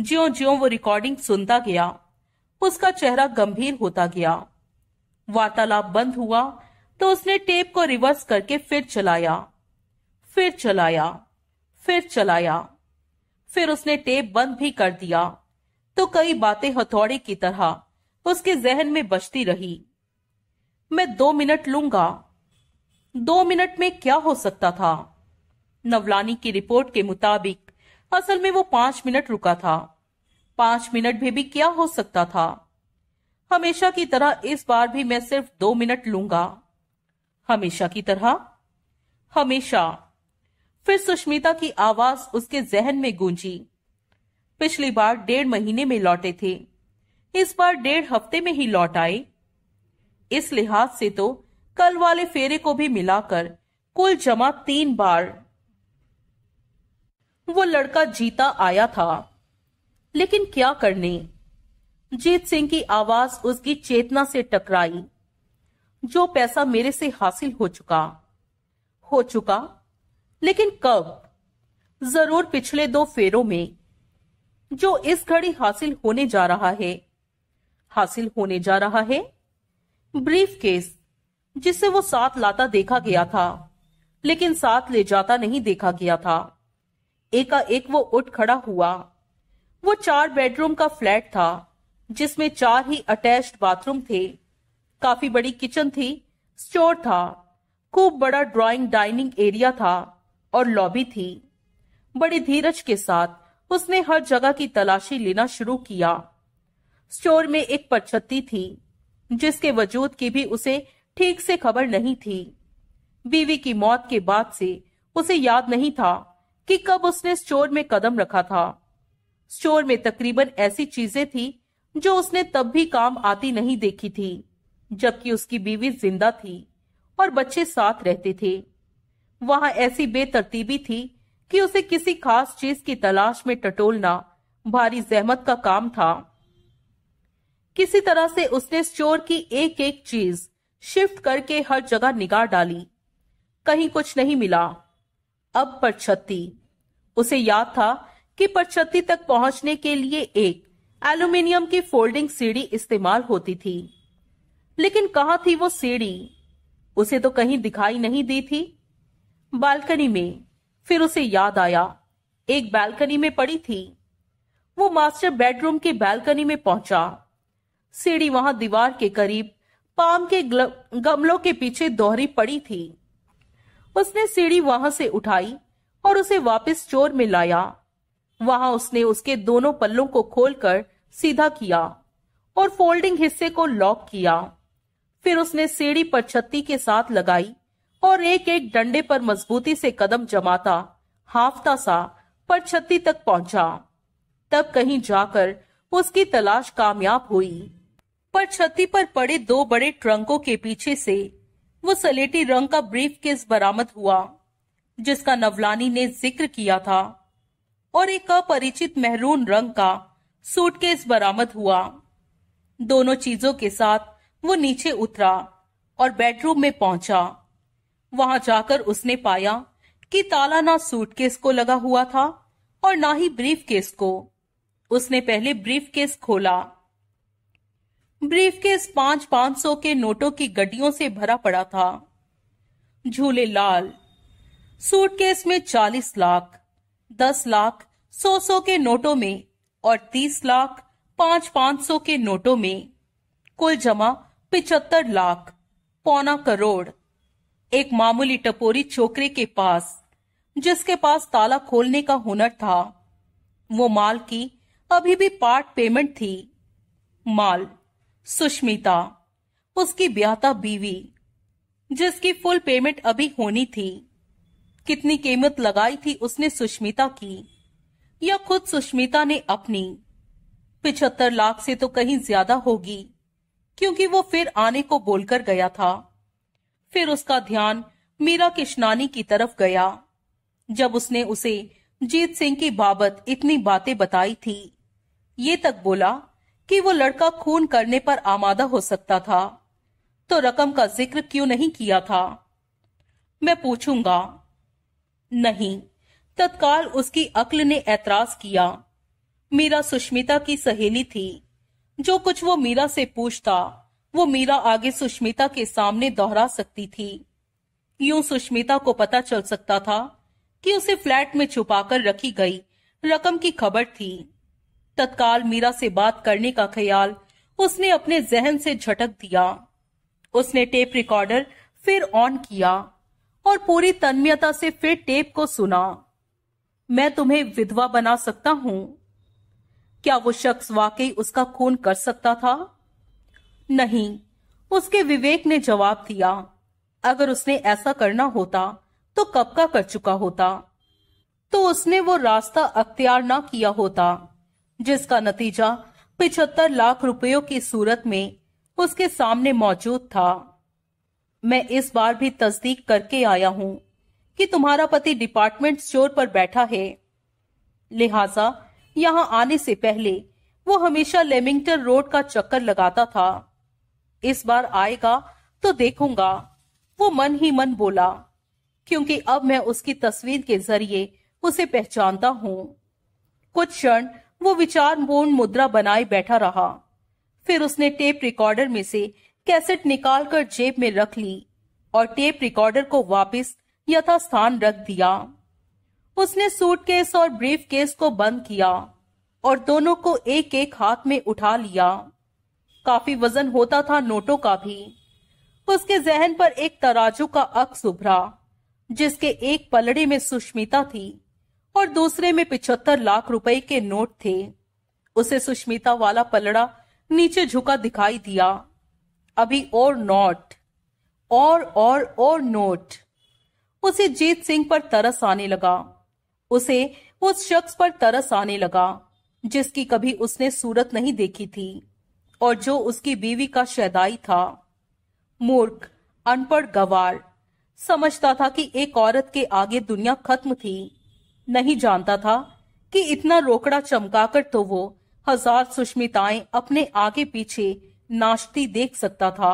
ज्यो ज्यो वो रिकॉर्डिंग सुनता गया उसका चेहरा गंभीर होता गया वार्तालाप बंद हुआ तो उसने टेप को रिवर्स करके फिर चलाया फिर चलाया फिर चलाया फिर उसने टेप बंद भी कर दिया तो कई बातें हथौड़े की तरह उसके जहन में बचती रही मैं दो मिनट लूंगा दो मिनट में क्या हो सकता था नवलानी की रिपोर्ट के मुताबिक असल में वो पांच मिनट रुका था पांच मिनट में भी क्या हो सकता था हमेशा की तरह इस बार भी मैं सिर्फ दो मिनट लूंगा हमेशा की तरह हमेशा फिर सुष्मिता की आवाज उसके जहन में गूंजी पिछली बार डेढ़ महीने में लौटे थे इस बार डेढ़ हफ्ते में ही लौट आए इस लिहाज से तो कल वाले फेरे को भी मिलाकर कुल जमा तीन बार वो लड़का जीता आया था लेकिन क्या करने जीत सिंह की आवाज उसकी चेतना से टकराई जो पैसा मेरे से हासिल हो चुका हो चुका लेकिन कब जरूर पिछले दो फेरों में जो इस घड़ी हासिल होने जा रहा है हासिल होने जा रहा है ब्रीफ केस जिसे वो साथ लाता देखा गया था लेकिन साथ ले जाता नहीं देखा गया था एकाएक वो उठ खड़ा हुआ वो चार बेडरूम का फ्लैट था जिसमें चार ही अटैच्ड बाथरूम थे काफी बड़ी किचन थी स्टोर था खूब बड़ा ड्राइंग डाइनिंग एरिया था और लॉबी थी बड़ी धीरज के साथ उसने हर जगह की तलाशी लेना शुरू किया स्टोर में एक परछत्ती थी जिसके वजूद की भी उसे ठीक से खबर नहीं थी बीवी की मौत के बाद से उसे याद नहीं था कि कब उसने स्टोर में कदम रखा था स्टोर में तकरीबन ऐसी चीजें थी जो उसने तब भी काम आती नहीं देखी थी जबकि उसकी बीवी जिंदा थी और बच्चे साथ रहते थे वहां ऐसी बेतरतीबी थी कि उसे किसी खास चीज की तलाश में टटोलना भारी जहमत का काम था किसी तरह से उसने स्टोर की एक एक चीज शिफ्ट करके हर जगह निगाह डाली कहीं कुछ नहीं मिला अब परछत्ती उसे याद था कि परछत्ती तक पहुंचने के लिए एक एल्यूमिनियम की फोल्डिंग सीढ़ी इस्तेमाल होती थी लेकिन कहा थी वो सीढ़ी उसे तो कहीं दिखाई नहीं दी थी बालकनी में फिर उसे याद आया एक बालकनी में पड़ी थी वो मास्टर बेडरूम की बालकनी में पहुंचा सीढ़ी वहां दीवार के करीब पाम के गमलों के पीछे दोहरी पड़ी थी उसने सीढ़ी वहां से उठाई और उसे वापस चोर में लाया वहां उसने उसके दोनों पल्लों को खोलकर सीधा किया और फोल्डिंग हिस्से को लॉक किया फिर उसने सीढ़ी पर छत्ती के साथ लगाई और एक एक डंडे पर मजबूती से कदम जमाता हाफता सा पर छत्ती तक पहुंचा तब कहीं जाकर उसकी तलाश कामयाब हुई पर छत्ती पर पड़े दो बड़े ट्रंकों के पीछे से वो सलेटी रंग का ब्रीफ केस बरामद हुआ जिसका नवलानी ने जिक्र किया था और एक अपरिचित मेहरून रंग का सूटकेस बरामद हुआ दोनों चीजों के साथ वो नीचे उतरा और बेडरूम में पहुंचा वहां जाकर उसने पाया कि ताला ना सूटकेस को लगा हुआ था और ना ही ब्रीफ केस को उसने पहले ब्रीफ केस खोला ब्रीफ केस पांच पांच सौ के नोटों की गड्डियों से भरा पड़ा था झूले लाल सूटकेस में चालीस लाख दस लाख सौ सौ के नोटों में और तीस लाख पांच पांच सौ के नोटों में कुल जमा पिचहत्तर लाख पौना करोड़ एक मामूली टपोरी छोकरे के पास जिसके पास ताला खोलने का हुनर था वो माल की अभी भी पार्ट पेमेंट थी माल सुष्मिता उसकी ब्याता बीवी जिसकी फुल पेमेंट अभी होनी थी कितनी कीमत लगाई थी उसने सुष्मिता की या खुद सुष्मिता ने अपनी पिछहत्तर लाख से तो कहीं ज्यादा होगी क्योंकि वो फिर आने को बोलकर गया था फिर उसका ध्यान मीरा किशनानी की तरफ गया जब उसने उसे जीत सिंह की बाबत इतनी बातें बताई थी ये तक बोला कि वो लड़का खून करने पर आमादा हो सकता था तो रकम का जिक्र क्यों नहीं किया था मैं पूछूंगा नहीं तत्काल उसकी अक्ल ने ऐतराज किया मीरा सुष्मिता की सहेली थी जो कुछ वो मीरा से पूछता वो मीरा आगे सुष्मिता के सामने दोहरा सकती थी यूं सुष्मिता को पता चल सकता था कि उसे फ्लैट में छुपाकर रखी गई रकम की खबर थी तत्काल मीरा से बात करने का ख्याल उसने अपने जहन से झटक दिया उसने टेप रिकॉर्डर फिर ऑन किया और पूरी तन्मयता से फिर टेप को सुना मैं तुम्हें विधवा बना सकता हूं क्या वो शख्स वाकई उसका खून कर सकता था नहीं उसके विवेक ने जवाब दिया अगर उसने ऐसा करना होता तो कब का कर चुका होता तो उसने वो रास्ता अख्तियार ना किया होता जिसका नतीजा पिछहत्तर लाख रुपयों की सूरत में उसके सामने मौजूद था मैं इस बार भी तस्दीक करके आया हूं कि तुम्हारा पति डिपार्टमेंट स्टोर पर बैठा है लिहाजा यहाँ आने से पहले वो हमेशा लेमिंगटन रोड का चक्कर लगाता था इस बार आएगा तो देखूंगा वो मन ही मन बोला क्योंकि अब मैं उसकी तस्वीर के जरिए उसे पहचानता हूं कुछ क्षण वो विचार मुद्रा बनाए बैठा रहा फिर उसने टेप रिकॉर्डर में से कैसेट निकालकर जेब में रख ली और टेप रिकॉर्डर को वापस यथास्थान रख दिया उसने सूटकेस और ब्रीफकेस को बंद किया और दोनों को एक एक हाथ में उठा लिया काफी वजन होता था नोटों का भी उसके जहन पर एक तराजू का अक्स उभरा जिसके एक पलड़े में सुष्मिता थी और दूसरे में पिछहत्तर लाख रुपए के नोट थे उसे सुष्मिता वाला पलड़ा नीचे झुका दिखाई दिया अभी और नॉट और और और नोट उसे जीत सिंह पर तरस आने लगा उसे उस शख्स पर तरस आने लगा जिसकी कभी उसने सूरत नहीं देखी थी और जो उसकी बीवी का शहदाई था मूर्ख अनपढ़ गवार समझता था कि एक औरत के आगे दुनिया खत्म थी नहीं जानता था कि इतना रोकड़ा चमकाकर तो वो हजार सुष्मिताएं अपने आगे पीछे नाश्ती देख सकता था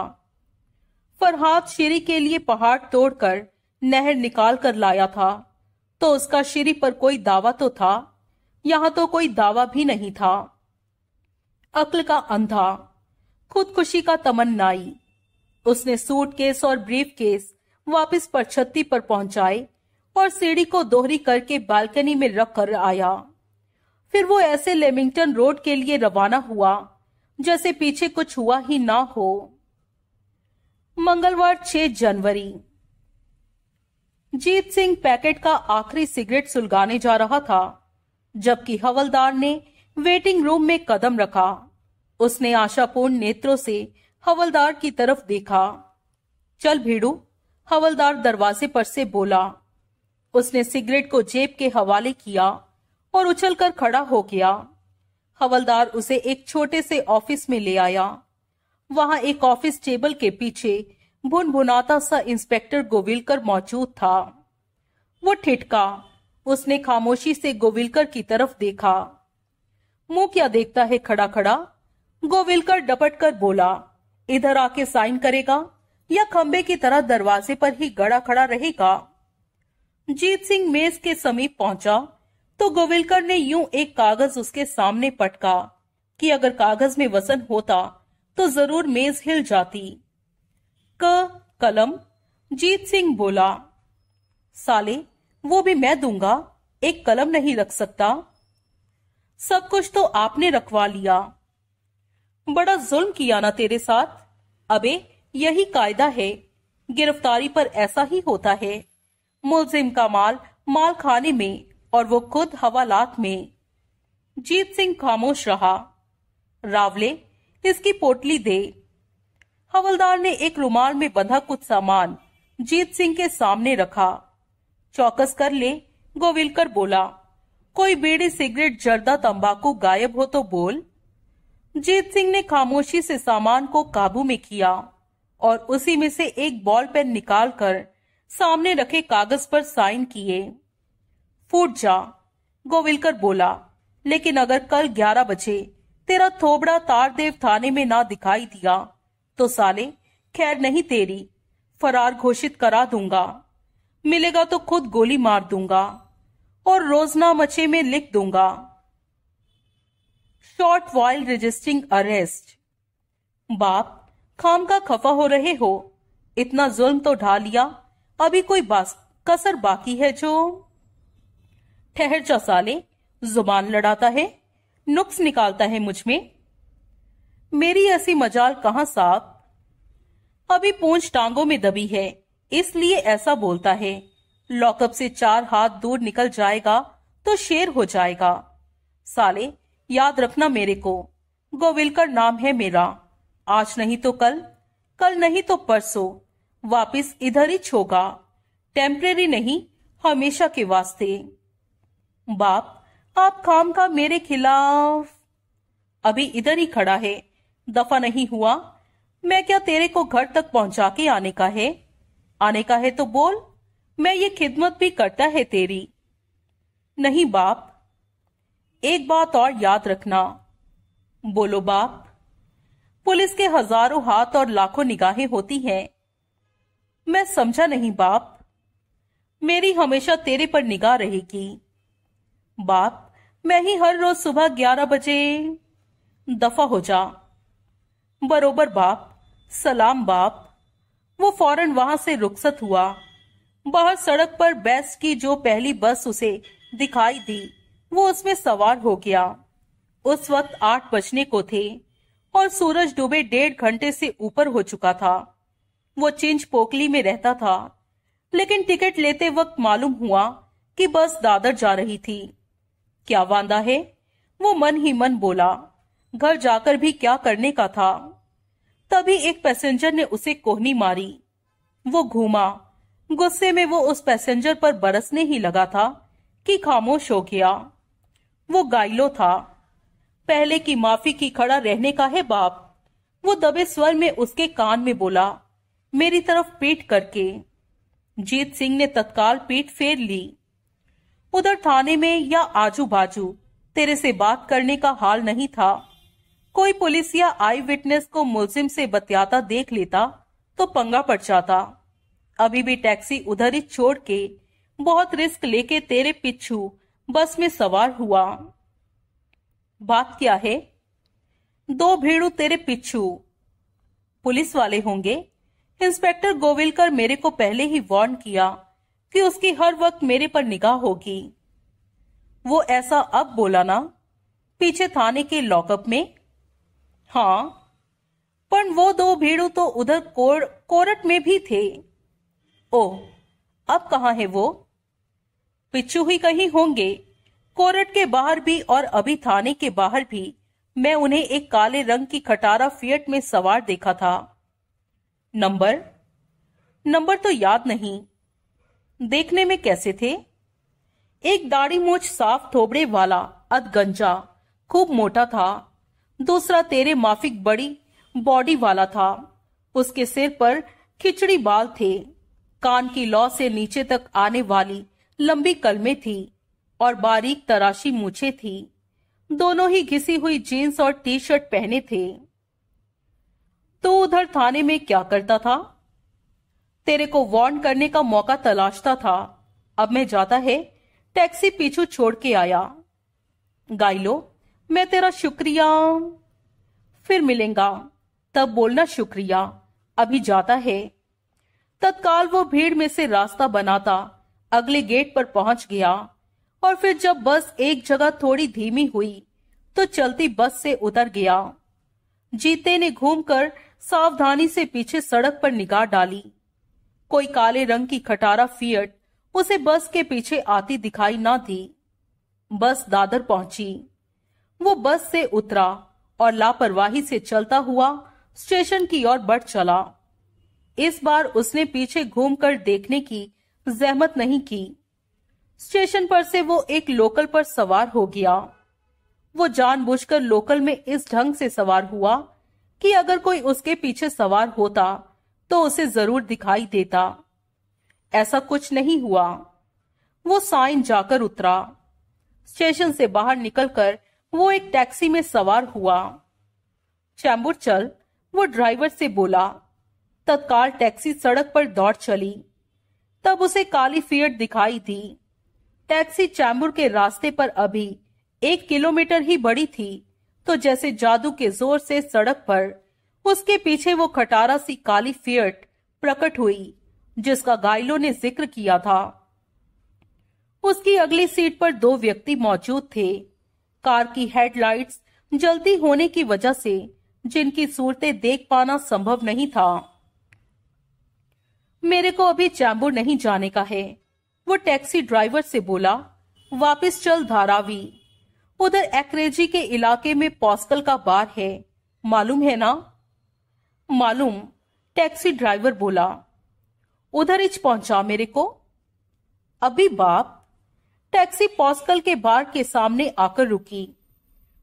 फरहाद शेरी के लिए पहाड़ तोड़कर नहर निकाल कर लाया था तो उसका शेरी पर कोई दावा तो था यहां तो कोई दावा भी नहीं था अक्ल का अंधा खुदकुशी का तमन्नाई उसने सूटकेस और ब्रीफकेस वापस परछत्ती पर पहुंचाए और सीढ़ी को दोहरी करके बालकनी में रख कर आया फिर वो ऐसे लेमिंगटन रोड के लिए रवाना हुआ जैसे पीछे कुछ हुआ ही ना हो मंगलवार 6 जनवरी जीत सिंह पैकेट का आखिरी सिगरेट सुलगाने जा रहा था जबकि हवलदार ने वेटिंग रूम में कदम रखा उसने आशापूर्ण नेत्रों से हवलदार की तरफ देखा चल भीड़ू हवलदार दरवाजे पर से बोला उसने सिगरेट को जेब के हवाले किया और उछलकर खड़ा हो गया हवलदार उसे एक छोटे से ऑफिस में ले आया वहां एक ऑफिस टेबल के पीछे भुन सा इंस्पेक्टर गोविलकर मौजूद था वो ठिठका उसने खामोशी से गोविलकर की तरफ देखा मुंह क्या देखता है खड़ा खड़ा गोविलकर डपट कर बोला इधर आके साइन करेगा या खंबे की तरह दरवाजे पर ही गड़ा खड़ा रहेगा जीत सिंह मेज के समीप पहुंचा तो गोविलकर ने यूं एक कागज उसके सामने पटका कि अगर कागज में वजन होता तो जरूर मेज हिल जाती क कलम जीत सिंह बोला साले वो भी मैं दूंगा एक कलम नहीं रख सकता सब कुछ तो आपने रखवा लिया बड़ा जुल्म किया ना तेरे साथ अबे यही कायदा है गिरफ्तारी पर ऐसा ही होता है मुलजिम का माल माल खाने में और वो खुद हवालात में जीत सिंह खामोश रहा रावले इसकी पोटली दे हवलदार ने एक रुमाल में बंधा कुछ सामान जीत सिंह के सामने रखा चौकस कर ले गोविलकर बोला कोई बेड़े सिगरेट जर्दा तंबाकू गायब हो तो बोल जीत सिंह ने खामोशी से सामान को काबू में किया और उसी में से एक बॉल पेन निकालकर सामने रखे कागज पर साइन किए फूट जा गोविलकर बोला लेकिन अगर कल ग्यारह बजे तेरा थोबड़ा तारदेव थाने में ना दिखाई दिया तो साले खैर नहीं तेरी फरार घोषित करा दूंगा मिलेगा तो खुद गोली मार दूंगा और रोजना मचे में लिख दूंगा शॉर्ट वाइल रजिस्टिंग अरेस्ट बाप खाम का खफा हो रहे हो इतना जुल्म तो ढा लिया अभी कोई बस कसर बाकी है जो ठहर जा साले जुबान लड़ाता है नुक्स निकालता है मुझ में मेरी ऐसी मजाल कहाँ साहब अभी पूंछ टांगों में दबी है इसलिए ऐसा बोलता है लॉकअप से चार हाथ दूर निकल जाएगा तो शेर हो जाएगा साले याद रखना मेरे को गोविलकर नाम है मेरा आज नहीं तो कल कल नहीं तो परसों वापिस इधर ही छोगा टेम्परेरी नहीं हमेशा के वास्ते बाप आप काम का मेरे खिलाफ अभी इधर ही खड़ा है दफा नहीं हुआ मैं क्या तेरे को घर तक पहुंचा के आने का है आने का है तो बोल मैं ये खिदमत भी करता है तेरी नहीं बाप एक बात और याद रखना बोलो बाप पुलिस के हजारों हाथ और लाखों निगाहें होती हैं मैं समझा नहीं बाप मेरी हमेशा तेरे पर निगाह रहेगी बाप मैं ही हर रोज सुबह ग्यारह बजे दफा हो जा बरोबर बाप सलाम बाप वो फौरन वहां से रुखसत हुआ बाहर सड़क पर बेस्ट की जो पहली बस उसे दिखाई दी वो उसमें सवार हो गया उस वक्त आठ बजने को थे और सूरज डूबे डेढ़ घंटे से ऊपर हो चुका था वो चिंच पोकली में रहता था लेकिन टिकट लेते वक्त मालूम हुआ कि बस दादर जा रही थी क्या वादा है वो मन ही मन बोला घर जाकर भी क्या करने का था तभी एक पैसेंजर ने उसे कोहनी मारी वो घूमा गुस्से में वो उस पैसेंजर पर बरसने ही लगा था कि खामोश हो गया वो गाइलो था पहले की माफी की खड़ा रहने का है बाप वो दबे स्वर में उसके कान में बोला मेरी तरफ पीट करके जीत सिंह ने तत्काल पीट फेर ली उधर थाने में या आजू बाजू तेरे से बात करने का हाल नहीं था कोई पुलिस या आई विटनेस को मुलजिम से बतियाता देख लेता तो पंगा पड़ जाता अभी भी टैक्सी उधर ही छोड़ के बहुत रिस्क लेके तेरे पिछू बस में सवार हुआ बात क्या है दो भेड़ू तेरे पिछू पुलिस वाले होंगे इंस्पेक्टर गोविलकर मेरे को पहले ही वार्न किया कि उसकी हर वक्त मेरे पर निगाह होगी वो ऐसा अब बोला ना पीछे थाने के लॉकअप में हां पर वो दो भीड़ू तो उधर कोर, कोरट में भी थे ओ अब कहा है वो पिछू ही कहीं होंगे कोरट के बाहर भी और अभी थाने के बाहर भी मैं उन्हें एक काले रंग की खटारा फियट में सवार देखा था नंबर नंबर तो याद नहीं देखने में कैसे थे एक दाढ़ी मोछ साफ थोबड़े वाला अदगंजा खूब मोटा था दूसरा तेरे माफिक बड़ी बॉडी वाला था उसके सिर पर खिचड़ी बाल थे कान की लौ से नीचे तक आने वाली लंबी कलमे थी और बारीक तराशी मूछे थी दोनों ही घिसी हुई जीन्स और टी शर्ट पहने थे तो उधर थाने में क्या करता था तेरे को वार्न करने का मौका तलाशता था अब मैं जाता है टैक्सी पीछू छोड़ के आया गाइलो मैं तेरा शुक्रिया फिर मिलेगा तब बोलना शुक्रिया अभी जाता है तत्काल वो भीड़ में से रास्ता बनाता अगले गेट पर पहुंच गया और फिर जब बस एक जगह थोड़ी धीमी हुई तो चलती बस से उतर गया जीते ने घूमकर सावधानी से पीछे सड़क पर निगाह डाली कोई काले रंग की खटारा फियट उसे बस के पीछे आती दिखाई ना दी बस दादर पहुंची वो बस से उतरा और लापरवाही से चलता हुआ स्टेशन की ओर बढ़ चला इस बार उसने पीछे घूमकर देखने की जहमत नहीं की स्टेशन पर से वो एक लोकल पर सवार हो गया वो जानबूझकर लोकल में इस ढंग से सवार हुआ कि अगर कोई उसके पीछे सवार होता तो उसे जरूर दिखाई देता ऐसा कुछ नहीं हुआ वो साइन जाकर उतरा स्टेशन से बाहर निकलकर वो एक टैक्सी में सवार हुआ चैम्बुर चल वो ड्राइवर से बोला तत्काल टैक्सी सड़क पर दौड़ चली तब उसे काली फियट दिखाई दी टैक्सी चैम्बुर के रास्ते पर अभी एक किलोमीटर ही बड़ी थी तो जैसे जादू के जोर से सड़क पर उसके पीछे वो खटारा सी काली फियट प्रकट हुई जिसका गाइलो ने जिक्र किया था उसकी अगली सीट पर दो व्यक्ति मौजूद थे कार की हेडलाइट्स जल्दी होने की वजह से जिनकी सूरतें देख पाना संभव नहीं था मेरे को अभी चैम्बूर नहीं जाने का है वो टैक्सी ड्राइवर से बोला वापस चल धारावी उधर एक्रेजी के इलाके में पॉस्कल का बार है मालूम है ना मालूम टैक्सी ड्राइवर बोला उधर इच पहुंचा मेरे को अभी बाप टैक्सी पॉस्कल के बार के सामने आकर रुकी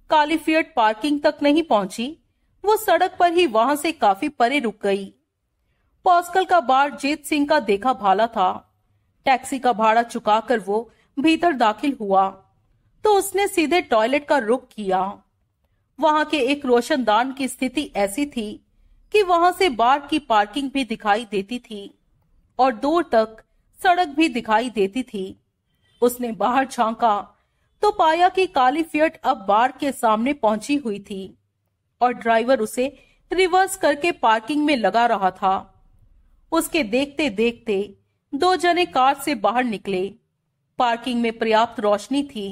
कालीफियट पार्किंग तक नहीं पहुंची वो सड़क पर ही वहां से काफी परे रुक गई पॉस्कल का बार जीत सिंह का देखा भाला था टैक्सी का भाड़ा चुकाकर वो भीतर दाखिल हुआ तो उसने सीधे टॉयलेट का रुख किया वहां के एक रोशनदान की स्थिति ऐसी थी कि वहां से बार की पार्किंग भी दिखाई देती थी और दूर तक सड़क भी दिखाई देती थी उसने बाहर झांका तो पाया कि काली फियट अब बार के सामने पहुंची हुई थी और ड्राइवर उसे रिवर्स करके पार्किंग में लगा रहा था उसके देखते देखते दो जने कार से बाहर निकले पार्किंग में पर्याप्त रोशनी थी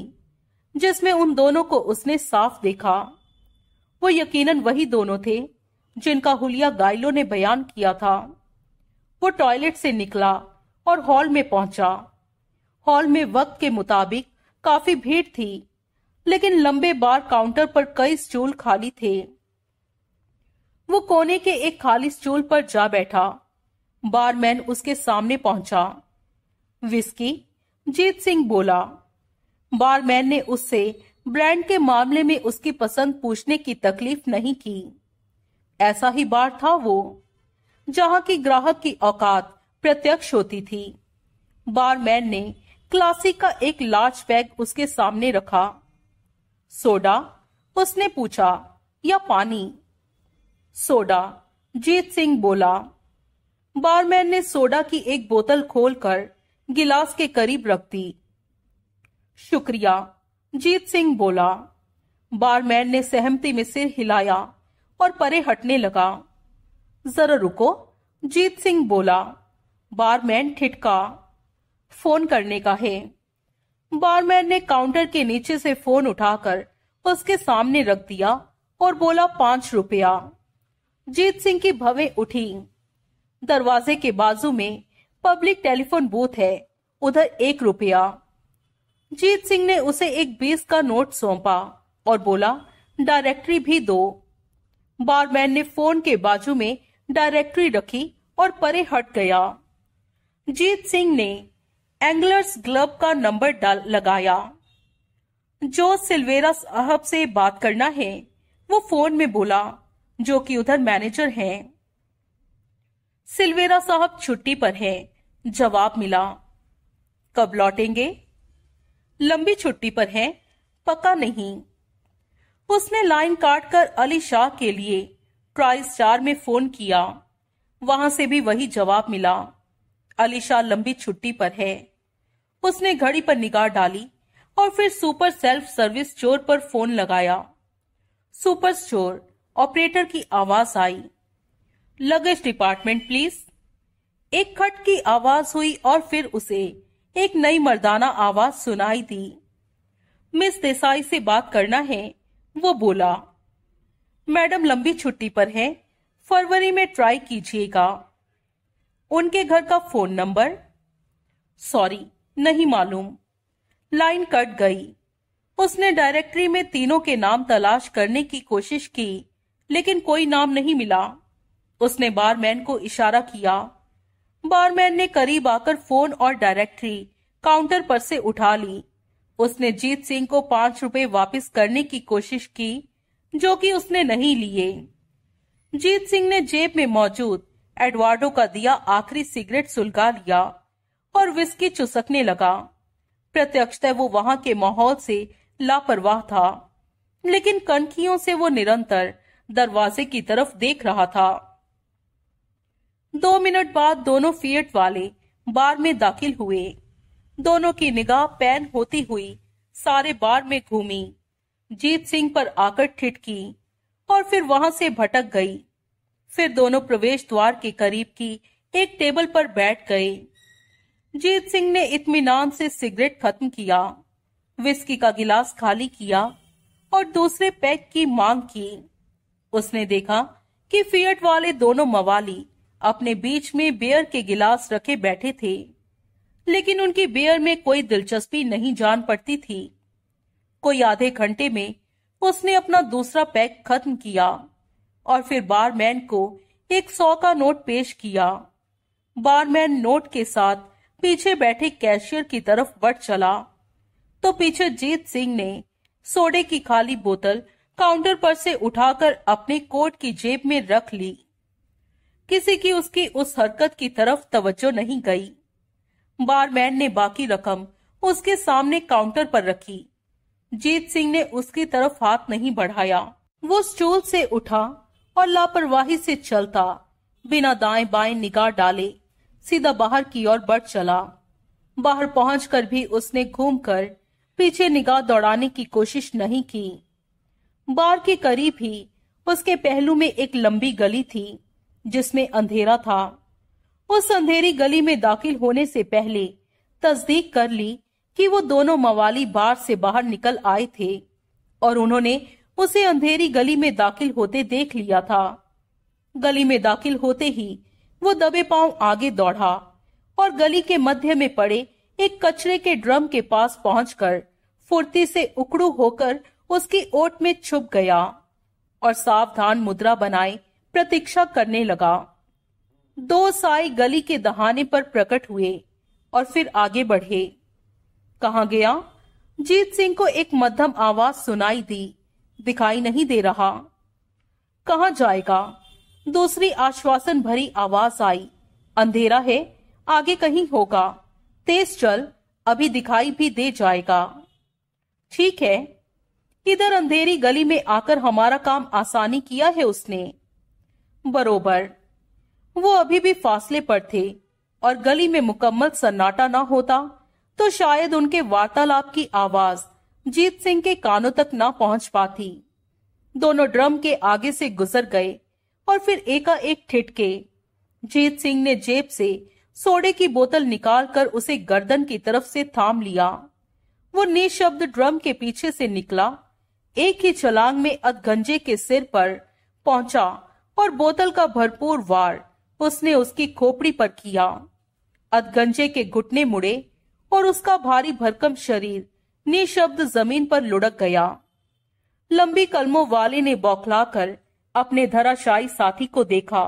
जिसमें उन दोनों को उसने साफ देखा वो यकीनन वही दोनों थे जिनका हुलिया गाइलो ने बयान किया था वो टॉयलेट से निकला और हॉल में पहुंचा हॉल में वक्त के मुताबिक काफी भीड़ थी लेकिन लंबे बार काउंटर पर कई स्टूल खाली थे वो कोने के एक खाली स्टूल पर जा बैठा बारमैन उसके सामने पहुंचा विस्की जीत सिंह बोला बारमैन ने उससे ब्रांड के मामले में उसकी पसंद पूछने की तकलीफ नहीं की ऐसा ही बार था वो जहां की ग्राहक की औकात प्रत्यक्ष होती थी बारमैन ने क्लासिक का एक लार्ज बैग उसके सामने रखा सोडा उसने पूछा या पानी सोडा जीत सिंह बोला बारमैन ने सोडा की एक बोतल खोलकर गिलास के करीब रख दी शुक्रिया जीत सिंह बोला बारमैन ने सहमति में सिर हिलाया और परे हटने लगा जरा रुको जीत सिंह बोला बारमैन ठिटका फोन करने का है बारमैन ने काउंटर के नीचे से फोन उठाकर उसके सामने रख दिया और बोला पांच रुपया जीत सिंह की भवे उठी दरवाजे के बाजू में पब्लिक टेलीफोन बूथ है उधर एक रुपया जीत सिंह ने उसे एक बीस का नोट सौंपा और बोला डायरेक्टरी भी दो बारमैन ने फोन के बाजू में डायरेक्टरी रखी और परे हट गया जीत सिंह ने एंगलर्स क्लब का नंबर डाल लगाया जो सिल्वेरा साहब से बात करना है वो फोन में बोला जो कि उधर मैनेजर हैं। सिल्वेरा साहब छुट्टी पर हैं। जवाब मिला कब लौटेंगे लंबी छुट्टी पर हैं, पक्का नहीं उसने लाइन काटकर अली शाह के लिए प्राइस चार में फोन किया वहां से भी वही जवाब मिला अली शाह लंबी छुट्टी पर है उसने घड़ी पर निगाह डाली और फिर सुपर सेल्फ सर्विस चोर पर फोन लगाया सुपर चोर ऑपरेटर की आवाज आई लगेज डिपार्टमेंट प्लीज एक खट की आवाज हुई और फिर उसे एक नई मर्दाना आवाज सुनाई दी मिस देसाई से बात करना है वो बोला मैडम लंबी छुट्टी पर हैं फरवरी में ट्राई कीजिएगा उनके घर का फोन नंबर सॉरी नहीं मालूम लाइन कट गई उसने डायरेक्टरी में तीनों के नाम तलाश करने की कोशिश की लेकिन कोई नाम नहीं मिला उसने बारमैन को इशारा किया बारमैन ने करीब आकर फोन और डायरेक्टरी काउंटर पर से उठा ली उसने जीत सिंह को पांच रुपए वापस करने की कोशिश की जो कि उसने नहीं लिए जीत सिंह ने जेब में मौजूद एडवार्डो का दिया आखिरी सिगरेट सुलगा लिया और विस्की चुसकने लगा प्रत्यक्षतः वो वहां के माहौल से लापरवाह था लेकिन कनखियों से वो निरंतर दरवाजे की तरफ देख रहा था दो मिनट बाद दोनों फियट वाले बार में दाखिल हुए दोनों की निगाह पैन होती हुई सारे बार में घूमी जीत सिंह पर आकर ठिठकी और फिर वहां से भटक गई फिर दोनों प्रवेश द्वार के करीब की एक टेबल पर बैठ गए जीत सिंह ने इतमान से सिगरेट खत्म किया विस्की का गिलास खाली किया और दूसरे पैक की मांग की उसने देखा कि फियट वाले दोनों मवाली अपने बीच में बियर के गिलास रखे बैठे थे लेकिन उनकी बेयर में कोई दिलचस्पी नहीं जान पड़ती थी कोई आधे घंटे में उसने अपना दूसरा पैक खत्म किया और फिर बारमैन को एक सौ का नोट पेश किया बारमैन नोट के साथ पीछे बैठे कैशियर की तरफ बढ़ चला तो पीछे जीत सिंह ने सोडे की खाली बोतल काउंटर पर से उठाकर अपने कोट की जेब में रख ली किसी की उसकी उस हरकत की तरफ तवज्जो नहीं गई बारमैन ने बाकी रकम उसके सामने काउंटर पर रखी जीत सिंह ने उसकी तरफ हाथ नहीं बढ़ाया वो स्टूल से उठा और लापरवाही से चलता बिना दाएं बाएं निगाह डाले सीधा बाहर की ओर बढ़ चला बाहर पहुंचकर भी उसने घूमकर पीछे निगाह दौड़ाने की कोशिश नहीं की बार के करीब ही उसके पहलू में एक लंबी गली थी जिसमें अंधेरा था उस अंधेरी गली में दाखिल होने से पहले तस्दीक कर ली कि वो दोनों मवाली बार से बाहर निकल आए थे और उन्होंने उसे अंधेरी गली में दाखिल होते देख लिया था गली में दाखिल होते ही वो दबे पांव आगे दौड़ा और गली के मध्य में पड़े एक कचरे के ड्रम के पास पहुंचकर फुर्ती से उकड़ू होकर उसकी ओट में छुप गया और सावधान मुद्रा बनाए प्रतीक्षा करने लगा दो साय गली के दहाने पर प्रकट हुए और फिर आगे बढ़े कहा गया जीत सिंह को एक मध्यम आवाज सुनाई दी दिखाई नहीं दे रहा कहा जाएगा दूसरी आश्वासन भरी आवाज आई अंधेरा है आगे कहीं होगा तेज चल अभी दिखाई भी दे जाएगा ठीक है इधर अंधेरी गली में आकर हमारा काम आसानी किया है उसने बरोबर वो अभी भी फासले पर थे और गली में मुकम्मल सन्नाटा न होता तो शायद उनके वार्तालाप की आवाज जीत सिंह के कानों तक न पहुंच पाती दोनों ड्रम के आगे से गुजर गए और फिर एकाएक ठिटके जीत सिंह ने जेब से सोडे की बोतल निकालकर उसे गर्दन की तरफ से थाम लिया वो निशब्द ड्रम के पीछे से निकला एक ही छलांग में अधगंजे के सिर पर पहुंचा और बोतल का भरपूर वार उसने उसकी खोपड़ी पर किया अधगंजे के घुटने मुड़े और उसका भारी भरकम शरीर निशब्द जमीन पर लुढ़क गया लंबी कलमों वाले ने बौखलाकर अपने धराशायी साथी को देखा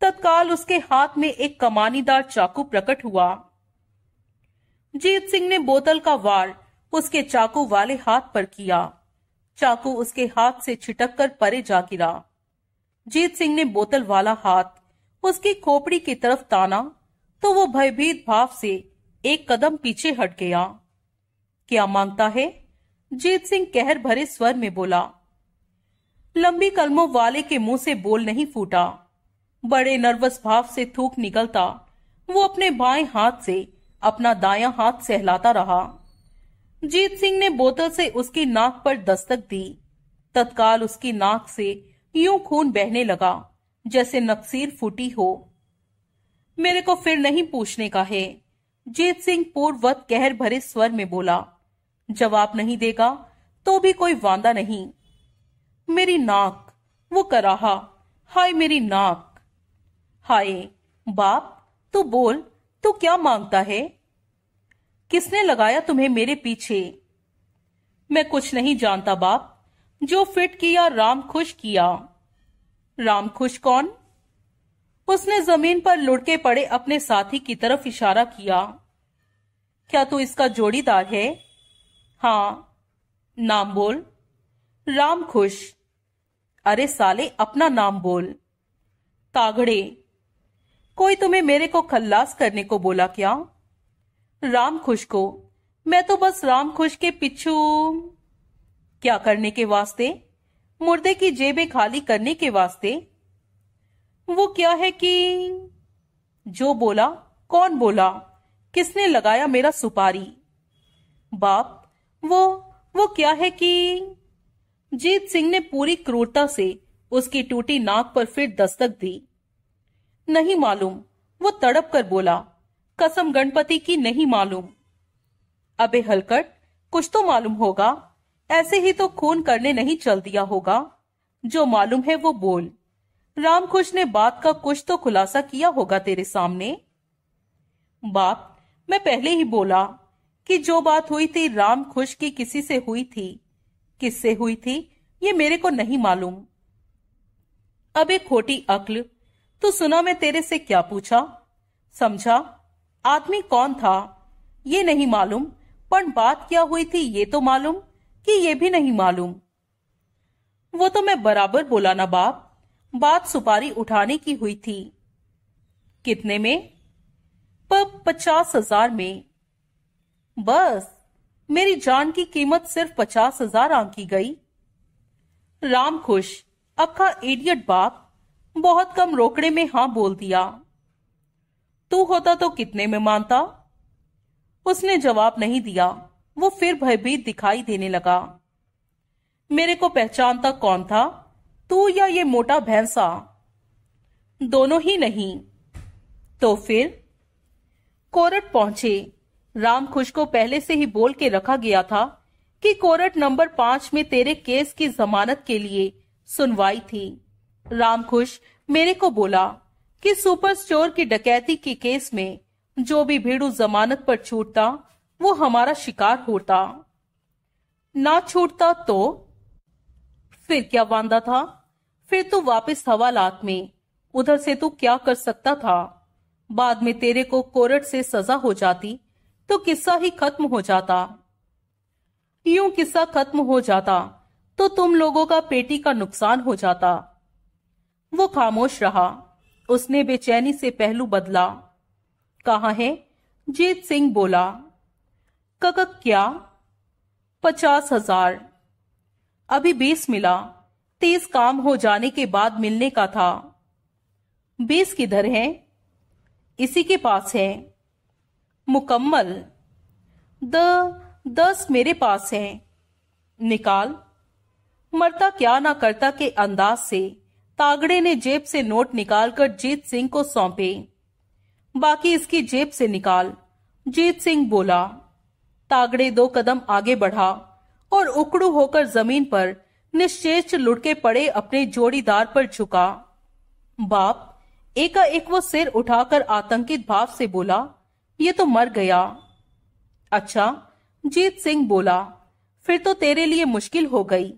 तत्काल उसके हाथ में एक कमानीदार चाकू प्रकट हुआ जीत सिंह ने बोतल का वार उसके चाकू वाले हाथ पर किया चाकू उसके हाथ से छिटक कर परे जा गिरा जीत सिंह ने बोतल वाला हाथ उसकी खोपड़ी की तरफ ताना तो वो भयभीत भाव से एक कदम पीछे हट गया क्या मांगता है जीत सिंह कहर भरे स्वर में बोला लंबी कलमों वाले के मुंह से बोल नहीं फूटा बड़े नर्वस भाव से थूक निकलता वो अपने बाएं हाथ से अपना दायां हाथ सहलाता रहा जीत सिंह ने बोतल से उसकी नाक पर दस्तक दी तत्काल उसकी नाक से यूं खून बहने लगा जैसे नक्सीर फूटी हो मेरे को फिर नहीं पूछने का है जीत सिंह पूर्ववत कहर भरे स्वर में बोला जवाब नहीं देगा तो भी कोई वादा नहीं मेरी नाक वो कराहा हाय मेरी नाक हाय बाप तू बोल तू क्या मांगता है किसने लगाया तुम्हें मेरे पीछे मैं कुछ नहीं जानता बाप जो फिट किया राम खुश किया राम खुश कौन उसने जमीन पर लुढ़के पड़े अपने साथी की तरफ इशारा किया क्या तू इसका जोड़ीदार है हाँ नाम बोल राम खुश अरे साले अपना नाम बोल तागड़े कोई तुम्हें मेरे को खल्लास करने को बोला क्या राम खुश को मैं तो बस राम खुश के पिछू क्या करने के वास्ते मुर्दे की जेबें खाली करने के वास्ते वो क्या है कि जो बोला कौन बोला किसने लगाया मेरा सुपारी बाप वो वो क्या है कि जीत सिंह ने पूरी क्रूरता से उसकी टूटी नाक पर फिर दस्तक दी नहीं मालूम वो तड़प कर बोला कसम गणपति की नहीं मालूम अबे हलकट कुछ तो मालूम होगा ऐसे ही तो खून करने नहीं चल दिया होगा जो मालूम है वो बोल राम खुश ने बात का कुछ तो खुलासा किया होगा तेरे सामने बाप मैं पहले ही बोला कि जो बात हुई थी राम खुश की किसी से हुई थी किससे हुई थी ये मेरे को नहीं मालूम अबे खोटी अक्ल तो सुना मैं तेरे से क्या पूछा समझा आदमी कौन था ये नहीं मालूम पर बात क्या हुई थी ये तो मालूम कि ये भी नहीं मालूम वो तो मैं बराबर बोला ना बाप बात सुपारी उठाने की हुई थी कितने में पचास हजार में बस मेरी जान की कीमत सिर्फ पचास हजार आंकी गई राम खुश अब का एडियट बाप बहुत कम रोकड़े में हां बोल दिया तू होता तो कितने में मानता उसने जवाब नहीं दिया वो फिर भयभीत दिखाई देने लगा मेरे को पहचानता कौन था तू या ये मोटा भैंसा दोनों ही नहीं तो फिर कोरट पहुंचे खुश को पहले से ही बोल के रखा गया था कि कोरट नंबर पांच में तेरे केस की जमानत के लिए सुनवाई थी राम खुश मेरे को बोला कि सुपर स्टोर की डकैती के केस में जो भी भीड़ू जमानत पर छूटता वो हमारा शिकार होता ना छूटता तो फिर क्या बांधा था फिर तो वापस लात में उधर से तू क्या कर सकता था बाद में तेरे को कोरट से सजा हो जाती तो किस्सा ही खत्म हो जाता यूं किस्सा खत्म हो जाता तो तुम लोगों का पेटी का नुकसान हो जाता वो खामोश रहा उसने बेचैनी से पहलू बदला कहा है जीत सिंह बोला कक क्या पचास हजार अभी बीस मिला तीस काम हो जाने के बाद मिलने का था बीस किधर है इसी के पास है मुकम्मल द दस मेरे पास है निकाल मरता क्या ना करता के अंदाज से तागड़े ने जेब से नोट निकालकर जीत सिंह को सौंपे बाकी इसकी जेब से निकाल जीत सिंह बोला तागड़े दो कदम आगे बढ़ा और उकड़ू होकर जमीन पर निश्चेष लुटके पड़े अपने जोड़ीदार पर झुका बाप एकाएक वो सिर उठाकर आतंकित भाव से बोला ये तो मर गया अच्छा जीत सिंह बोला फिर तो तेरे लिए मुश्किल हो गई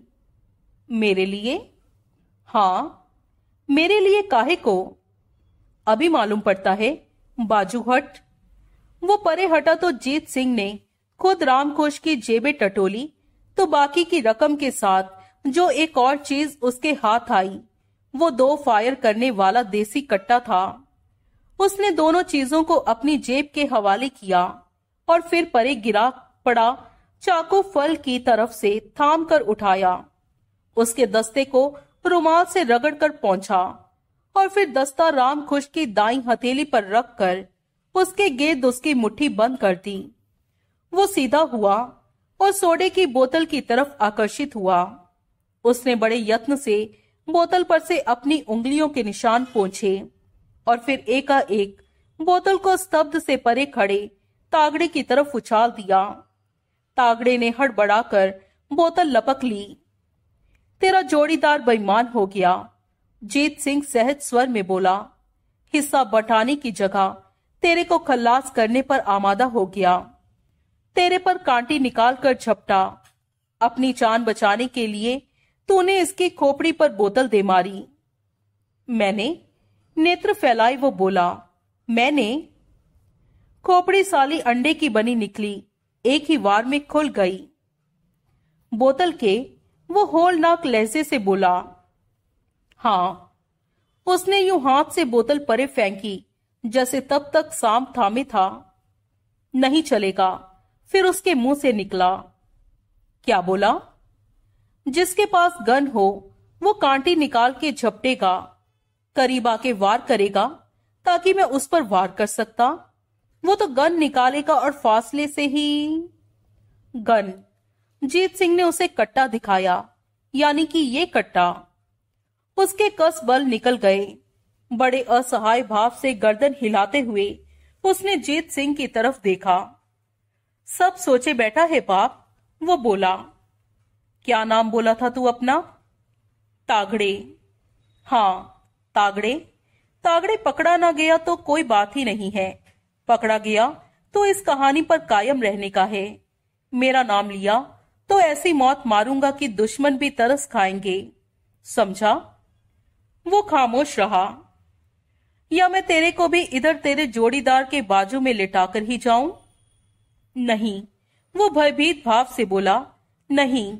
मेरे लिए हाँ मेरे लिए काहे को अभी मालूम पड़ता है बाजू हट वो परे हटा तो जीत सिंह ने खुद रामकोश की जेबें टटोली तो बाकी की रकम के साथ जो एक और चीज उसके हाथ आई वो दो फायर करने वाला देसी कट्टा था उसने दोनों चीजों को अपनी जेब के हवाले किया और फिर परे गिरा पड़ा चाकू फल की तरफ से थाम कर उठाया उसके दस्ते को रुमाल से रगड़ कर पहुंचा और फिर दस्ता राम खुश की दाई हथेली पर रख कर उसके गेद उसकी मुट्ठी बंद कर दी वो सीधा हुआ और सोडे की बोतल की तरफ आकर्षित हुआ उसने बड़े यत्न से बोतल पर से अपनी उंगलियों के निशान पहुंचे और फिर एकाएक बोतल को स्तब्ध से परे खड़े तागड़े की तरफ उछाल दिया तागड़े ने हड़बड़ाकर बोतल लपक ली तेरा जोड़ीदार बेईमान हो गया जीत सिंह सहज स्वर में बोला हिस्सा बटाने की जगह तेरे को खल्लास करने पर आमादा हो गया तेरे पर कांटी निकाल कर झपटा अपनी जान बचाने के लिए तूने इसकी खोपड़ी पर बोतल दे मारी मैंने नेत्र फैलाई वो बोला मैंने खोपड़ी साली अंडे की बनी निकली एक ही वार में खुल गई बोतल के वो होलनाक लहजे से बोला हाँ उसने यूं हाथ से बोतल परे फेंकी जैसे तब तक सांप थामे था नहीं चलेगा फिर उसके मुंह से निकला क्या बोला जिसके पास गन हो वो कांटी निकाल के झपटेगा करीब आके वार करेगा ताकि मैं उस पर वार कर सकता वो तो गन निकालेगा और फासले से ही गन जीत सिंह ने उसे कट्टा दिखाया यानी कि ये कट्टा उसके कस बल निकल गए बड़े असहाय भाव से गर्दन हिलाते हुए उसने जीत सिंह की तरफ देखा सब सोचे बैठा है बाप वो बोला क्या नाम बोला था तू अपना तागड़े हाँ तागड़े तागड़े पकड़ा ना गया तो कोई बात ही नहीं है पकड़ा गया तो इस कहानी पर कायम रहने का है मेरा नाम लिया तो ऐसी मौत मारूंगा कि दुश्मन भी तरस खाएंगे समझा वो खामोश रहा या मैं तेरे को भी इधर तेरे जोड़ीदार के बाजू में लिटाकर ही जाऊं नहीं वो भयभीत भाव से बोला नहीं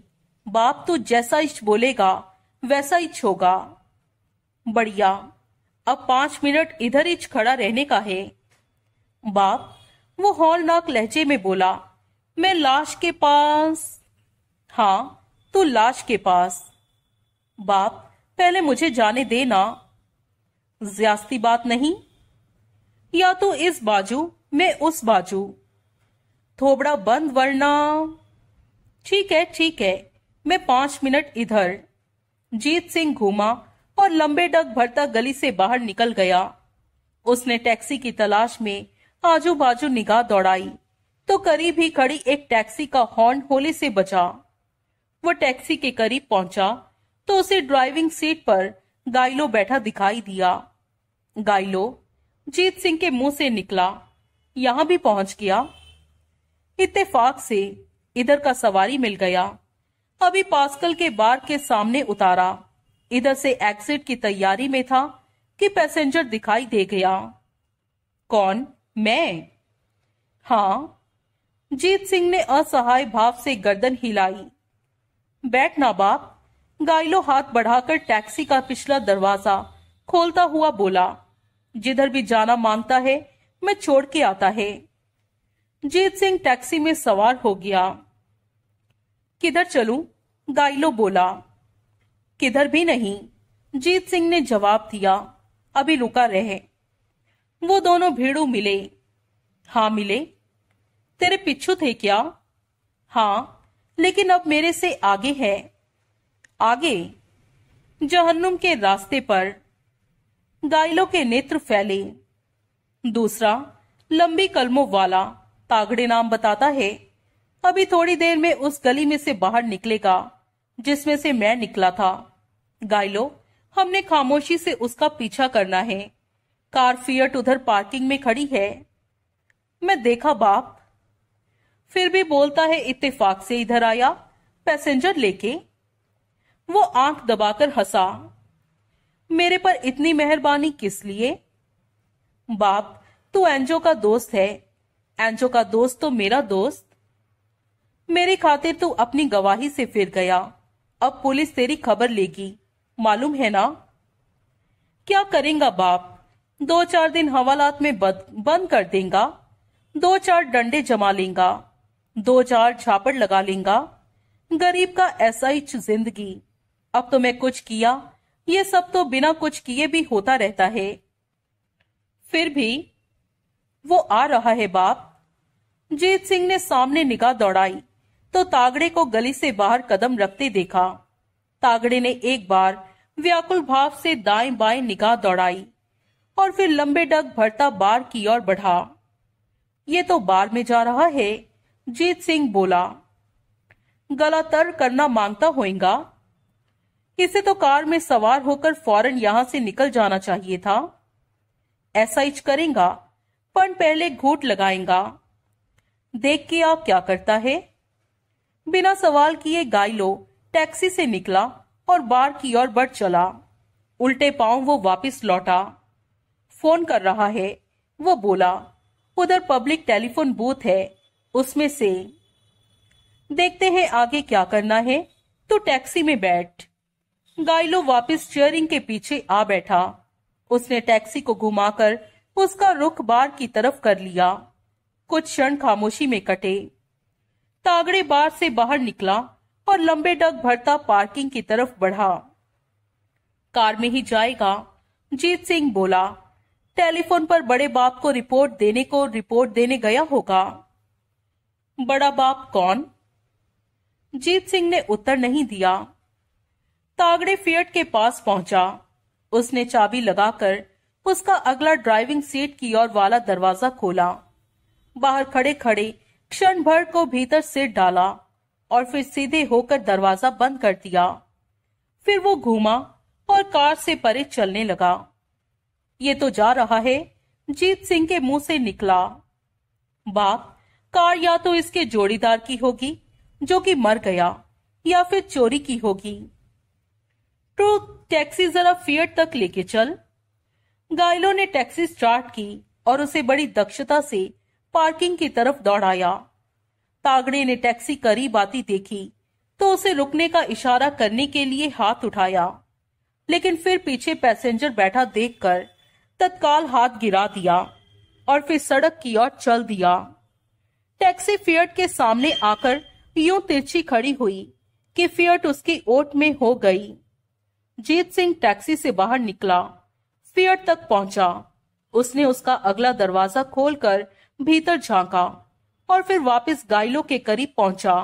बाप तो जैसा इच्छ बोलेगा वैसा इच्छ होगा बढ़िया अब पांच मिनट इधर इच खड़ा रहने का है बाप वो हॉलनाक लहजे में बोला मैं लाश के पास हाँ तू लाश के पास बाप पहले मुझे जाने देना ज्यास्ती बात नहीं या तो इस बाजू मैं उस बाजू थोबड़ा बंद वरना ठीक है ठीक है मैं पांच मिनट इधर जीत सिंह घूमा और लंबे डग भरता गली से बाहर निकल गया उसने टैक्सी की तलाश में आजू बाजू निगाह दौड़ाई तो करीब ही खड़ी एक टैक्सी का हॉर्न होले से बचा वो टैक्सी के करीब पहुंचा तो उसे ड्राइविंग सीट पर गाइलो बैठा दिखाई दिया गाइलो जीत सिंह के मुंह से निकला यहां भी पहुंच गया इत्तेफाक से इधर का सवारी मिल गया अभी पास्कल के बार के सामने उतारा इधर से एक्सिट की तैयारी में था कि पैसेंजर दिखाई दे गया कौन मैं हाँ जीत सिंह ने असहाय भाव से गर्दन हिलाई बैठना बाप गाइलो हाथ बढ़ाकर टैक्सी का पिछला दरवाजा खोलता हुआ बोला जिधर भी जाना मांगता है मैं छोड़ के आता है जीत सिंह टैक्सी में सवार हो गया किधर चलू गाइलो बोला किधर भी नहीं जीत सिंह ने जवाब दिया अभी रुका रहे वो दोनों भीड़ू मिले हाँ मिले तेरे पिछू थे क्या हाँ लेकिन अब मेरे से आगे है आगे जहन्नुम के रास्ते पर गाइलों के नेत्र फैले दूसरा लंबी कलमों वाला तागड़े नाम बताता है अभी थोड़ी देर में उस गली में से बाहर निकलेगा जिसमें से मैं निकला था गायलो हमने खामोशी से उसका पीछा करना है कार फियट उधर पार्किंग में खड़ी है मैं देखा बाप फिर भी बोलता है इत्तेफाक से इधर आया पैसेंजर लेके वो आंख दबाकर हंसा मेरे पर इतनी मेहरबानी किस लिए बाप तू एंजो का दोस्त है एंजो का दोस्त तो मेरा दोस्त मेरे खातिर तू अपनी गवाही से फिर गया अब पुलिस तेरी खबर लेगी मालूम है ना क्या करेगा बाप दो चार दिन हवालात में बंद कर देगा दो चार डंडे जमा लेगा दो चार छापड़ लगा लेगा गरीब का ऐसा ही जिंदगी अब तो मैं कुछ किया ये सब तो बिना कुछ किए भी होता रहता है फिर भी वो आ रहा है बाप जीत सिंह ने सामने निगाह दौड़ाई तो तागड़े को गली से बाहर कदम रखते देखा तागड़े ने एक बार व्याकुल भाव से दाएं बाएं निगाह दौड़ाई और फिर लंबे डग भरता बार की ओर बढ़ा ये तो बार में जा रहा है जीत सिंह बोला गला तर करना मांगता होएगा इसे तो कार में सवार होकर फौरन यहां से निकल जाना चाहिए था ऐसा इच करेगा पर पहले घूट लगाएगा देख के आप क्या करता है बिना सवाल किए गाइलो टैक्सी से निकला और बार की ओर बढ़ चला उल्टे पांव वो वापस लौटा फोन कर रहा है वो बोला उधर पब्लिक टेलीफोन बूथ है उसमें से देखते हैं आगे क्या करना है तो टैक्सी में बैठ गाइलो वापस चेयरिंग के पीछे आ बैठा उसने टैक्सी को घुमाकर उसका रुख बार की तरफ कर लिया कुछ क्षण खामोशी में कटे तागड़े बार से बाहर निकला और लंबे डग भरता पार्किंग की तरफ बढ़ा कार में ही जाएगा जीत सिंह बोला टेलीफोन पर बड़े बाप को रिपोर्ट देने को रिपोर्ट देने गया होगा बड़ा बाप कौन जीत सिंह ने उत्तर नहीं दिया तागड़े फियट के पास पहुंचा उसने चाबी लगाकर उसका अगला ड्राइविंग सीट की ओर वाला दरवाजा खोला बाहर खड़े खड़े क्षण भर को भीतर से डाला और फिर सीधे होकर दरवाजा बंद कर दिया फिर वो घूमा और कार से परे चलने लगा ये तो जा रहा है जीत सिंह के मुंह से निकला बाप कार या तो इसके जोड़ीदार की होगी जो कि मर गया या फिर चोरी की होगी तो टैक्सी जरा फियर तक लेके चल गाइलो ने टैक्सी स्टार्ट की और उसे बड़ी दक्षता से पार्किंग की तरफ दौड़ाया तागड़े ने टैक्सी करीब आती देखी तो उसे रुकने का इशारा करने के लिए हाथ उठाया लेकिन फिर पीछे पैसेंजर बैठा देखकर तत्काल हाथ गिरा दिया और फिर सड़क की ओर चल दिया टैक्सी फियट के सामने आकर यूं तिरछी खड़ी हुई कि फियट उसकी ओट में हो गई जीत सिंह टैक्सी से बाहर निकला फियर तक पहुंचा उसने उसका अगला दरवाजा खोलकर भीतर झांका और फिर वापस गाइलो के करीब पहुंचा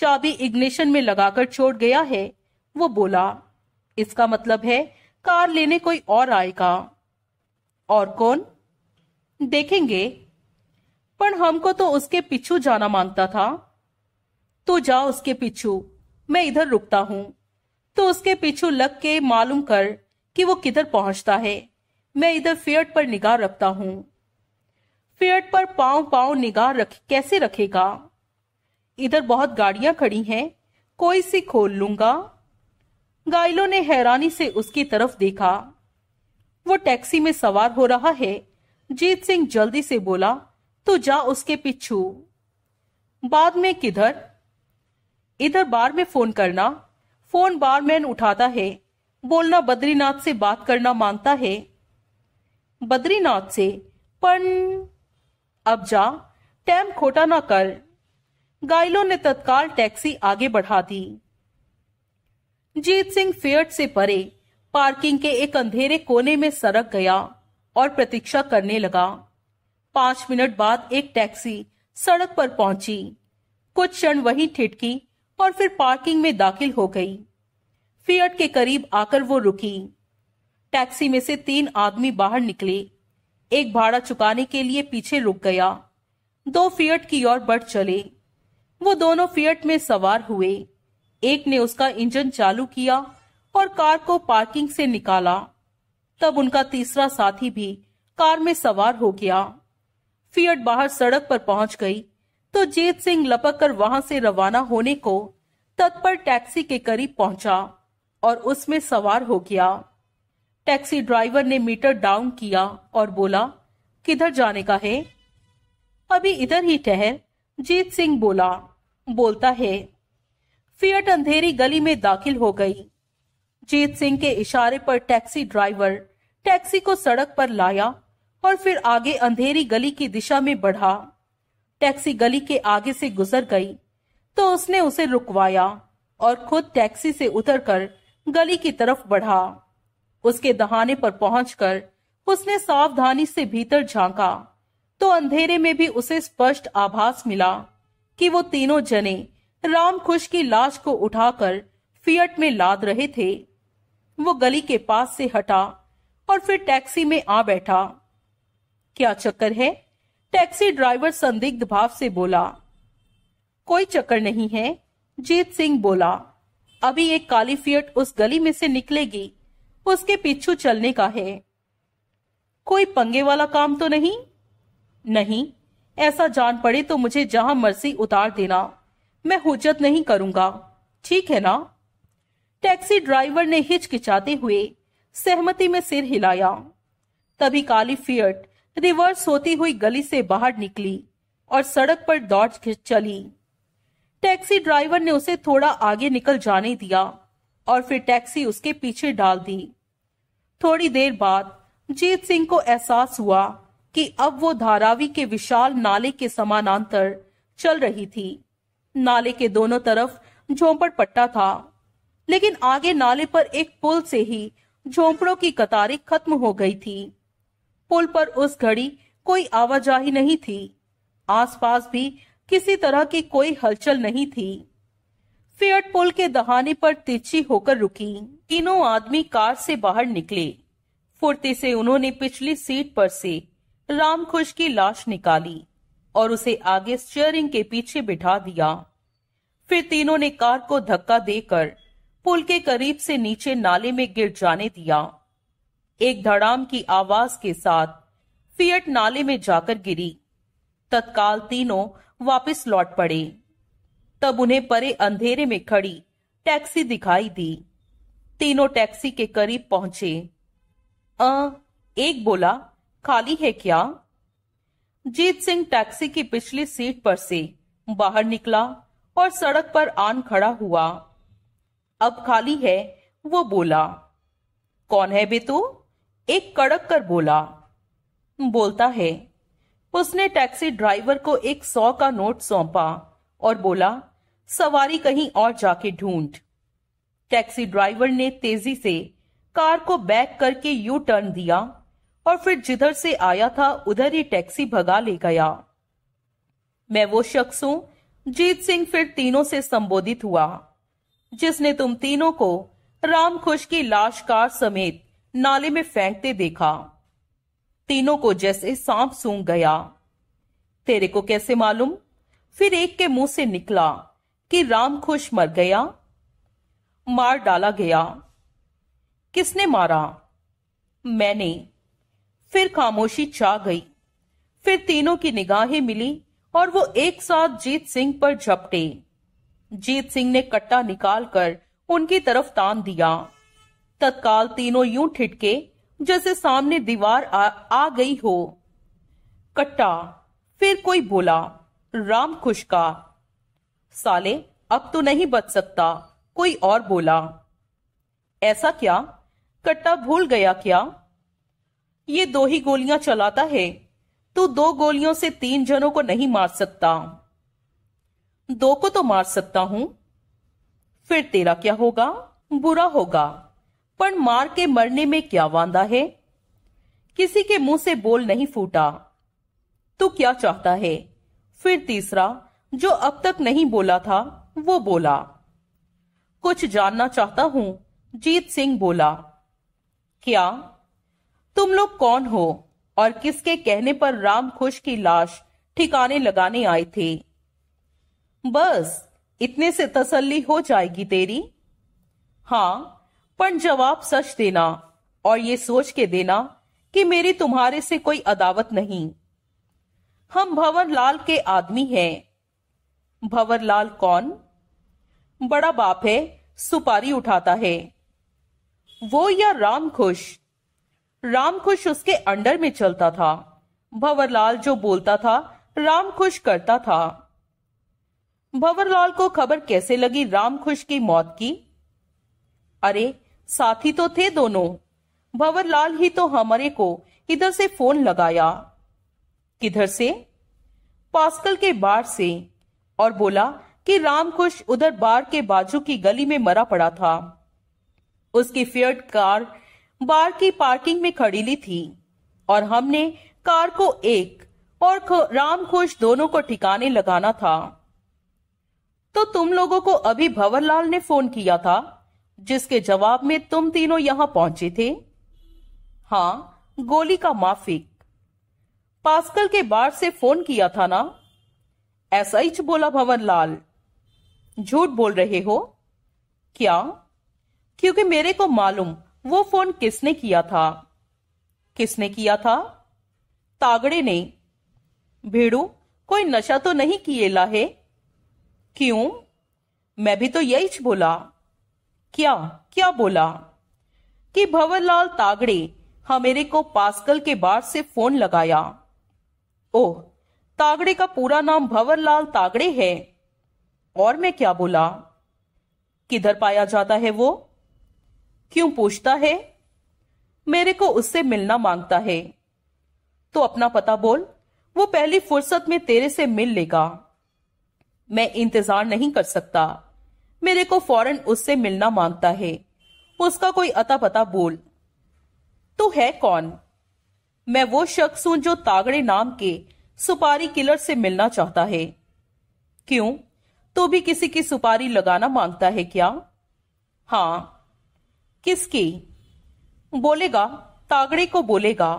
चाबी इग्निशन में लगाकर छोड़ गया है वो बोला इसका मतलब है कार लेने कोई और आएगा और कौन देखेंगे पर हमको तो उसके पिछू जाना मांगता था तू जा उसके पिछू मैं इधर रुकता हूं तो उसके पिछू लग के मालूम कर कि वो किधर पहुंचता है मैं इधर फेयर्ट पर निगाह रखता हूं फेयर्ट पर पांव पांव निगाह रख कैसे रखेगा इधर बहुत गाड़ियां खड़ी हैं कोई सी खोल लूंगा गाइलो ने हैरानी से उसकी तरफ देखा वो टैक्सी में सवार हो रहा है जीत सिंह जल्दी से बोला तो जा उसके पिछू बाद में किधर इधर बार में फोन करना फोन बारमैन उठाता है बोलना बद्रीनाथ से बात करना मानता है बद्रीनाथ से पन अब जा टैम खोटा ना कर गायलों ने तत्काल टैक्सी आगे बढ़ा दी जीत सिंह फेयर्ट से परे पार्किंग के एक अंधेरे कोने में सरक गया और प्रतीक्षा करने लगा पांच मिनट बाद एक टैक्सी सड़क पर पहुंची कुछ क्षण वहीं ठिठकी और फिर पार्किंग में दाखिल हो गई फियट के करीब आकर वो रुकी टैक्सी में से तीन आदमी बाहर निकले एक भाड़ा चुकाने के लिए पीछे रुक गया दो फियट की ओर बढ़ चले वो दोनों फियट में सवार हुए एक ने उसका इंजन चालू किया और कार को पार्किंग से निकाला तब उनका तीसरा साथी भी कार में सवार हो गया फियट बाहर सड़क पर पहुंच गई तो जीत सिंह लपक कर वहां से रवाना होने को तत्पर टैक्सी के करीब पहुंचा और उसमें सवार हो गया टैक्सी ड्राइवर ने मीटर डाउन किया और बोला किधर जाने का है अभी इधर ही ठहर जीत सिंह बोला बोलता है फियट अंधेरी गली में दाखिल हो गई जीत सिंह के इशारे पर टैक्सी ड्राइवर टैक्सी को सड़क पर लाया और फिर आगे अंधेरी गली की दिशा में बढ़ा टैक्सी गली के आगे से गुजर गई तो उसने उसे रुकवाया और खुद टैक्सी से उतरकर गली की तरफ बढ़ा उसके दहाने पर पहुंचकर उसने सावधानी से भीतर झांका तो अंधेरे में भी उसे स्पष्ट आभास मिला कि वो तीनों जने रामखुश की लाश को उठाकर फियट में लाद रहे थे वो गली के पास से हटा और फिर टैक्सी में आ बैठा क्या चक्कर है टैक्सी ड्राइवर संदिग्ध भाव से बोला कोई चक्कर नहीं है जीत सिंह बोला अभी एक काली फियट उस गली में से निकलेगी उसके पीछू चलने का है कोई पंगे वाला काम तो नहीं नहीं ऐसा जान पड़े तो मुझे जहां मर्जी उतार देना मैं हुजत नहीं करूंगा ठीक है ना टैक्सी ड्राइवर ने हिचकिचाते हुए सहमति में सिर हिलाया तभी काली फियट रिवर्स होती हुई गली से बाहर निकली और सड़क पर दौड़ चली टैक्सी ड्राइवर ने उसे थोड़ा आगे निकल जाने दिया और फिर टैक्सी उसके पीछे डाल दी थोड़ी देर बाद जीत सिंह को एहसास हुआ कि अब वो धारावी के विशाल नाले के समानांतर चल रही थी नाले के दोनों तरफ झोंपड़ पट्टा था लेकिन आगे नाले पर एक पुल से ही झोंपड़ों की कतारें खत्म हो गई थी पुल पर उस घड़ी कोई आवाजाही नहीं थी आसपास भी किसी तरह की कोई हलचल नहीं थी फेयट पुल के दहाने पर तिरछी होकर रुकी तीनों आदमी कार से बाहर निकले फुर्ती से उन्होंने पिछली सीट पर से रामखुश की लाश निकाली और उसे आगे स्टीयरिंग के पीछे बिठा दिया फिर तीनों ने कार को धक्का देकर पुल के करीब से नीचे नाले में गिर जाने दिया एक धड़ाम की आवाज के साथ फियट नाले में जाकर गिरी तत्काल तीनों वापस लौट पड़े तब उन्हें परे अंधेरे में खड़ी टैक्सी दिखाई दी तीनों टैक्सी के करीब पहुंचे अ एक बोला खाली है क्या जीत सिंह टैक्सी की पिछली सीट पर से बाहर निकला और सड़क पर आन खड़ा हुआ अब खाली है वो बोला कौन है बेतू एक कड़क कर बोला बोलता है उसने टैक्सी ड्राइवर को एक सौ का नोट सौंपा और बोला सवारी कहीं और जाके ढूंढ टैक्सी ड्राइवर ने तेजी से कार को बैक करके यू टर्न दिया और फिर जिधर से आया था उधर ही टैक्सी भगा ले गया मैं वो शख्स हूं जीत सिंह फिर तीनों से संबोधित हुआ जिसने तुम तीनों को राम खुश की लाश कार समेत नाले में फेंकते देखा तीनों को जैसे सांप सूंघ गया तेरे को कैसे मालूम फिर एक के मुंह से निकला कि राम खुश मर गया मार डाला गया किसने मारा मैंने फिर खामोशी छा गई फिर तीनों की निगाहें मिली और वो एक साथ जीत सिंह पर झपटे जीत सिंह ने कट्टा निकालकर उनकी तरफ तान दिया तत्काल तीनों यूं ठिटके जैसे सामने दीवार आ, आ गई हो कट्टा फिर कोई बोला राम खुश का साले अब तो नहीं बच सकता कोई और बोला ऐसा क्या कट्टा भूल गया क्या ये दो ही गोलियां चलाता है तू तो दो गोलियों से तीन जनों को नहीं मार सकता दो को तो मार सकता हूं फिर तेरा क्या होगा बुरा होगा पर मार के मरने में क्या वांदा है किसी के मुंह से बोल नहीं फूटा तो क्या चाहता है फिर तीसरा जो अब तक नहीं बोला था वो बोला कुछ जानना चाहता हूं जीत सिंह बोला क्या तुम लोग कौन हो और किसके कहने पर राम खुश की लाश ठिकाने लगाने आए थे बस इतने से तसल्ली हो जाएगी तेरी हाँ पर जवाब सच देना और ये सोच के देना कि मेरी तुम्हारे से कोई अदावत नहीं हम भंवर लाल के आदमी हैं भंवर लाल कौन बड़ा बाप है सुपारी उठाता है वो या राम खुश राम खुश उसके अंडर में चलता था भंवरलाल जो बोलता था राम खुश करता था भंवरलाल को खबर कैसे लगी राम खुश की मौत की अरे साथी तो थे दोनों भंवरलाल ही तो हमारे को इधर से फोन लगाया किधर से पास्कल के बार से और बोला कि रामकुश उधर बार के बाजू की गली में मरा पड़ा था उसकी फेयर्ड कार बार की पार्किंग में खड़ी ली थी और हमने कार को एक और रामकुश दोनों को ठिकाने लगाना था तो तुम लोगों को अभी भंवरलाल ने फोन किया था जिसके जवाब में तुम तीनों यहां पहुंचे थे हां गोली का माफिक पास्कल के बार से फोन किया था ना ऐसा ही बोला भवनलाल झूठ बोल रहे हो क्या क्योंकि मेरे को मालूम वो फोन किसने किया था किसने किया था तागड़े ने भेड़ू कोई नशा तो नहीं किए लाहे क्यों मैं भी तो यही बोला क्या क्या बोला कि भंवरलाल तागड़े हमेरे हाँ को पास्कल के बार से फोन लगाया ओह तागड़े का पूरा नाम भवरलाल तागड़े है और मैं क्या बोला किधर पाया जाता है वो क्यों पूछता है मेरे को उससे मिलना मांगता है तो अपना पता बोल वो पहली फुर्सत में तेरे से मिल लेगा मैं इंतजार नहीं कर सकता मेरे को फौरन उससे मिलना मांगता है उसका कोई अता पता बोल तू है कौन मैं वो शख्स हूं जो तागड़े नाम के सुपारी किलर से मिलना चाहता है क्यों तू भी किसी की सुपारी लगाना मांगता है क्या हां किसकी बोलेगा तागड़े को बोलेगा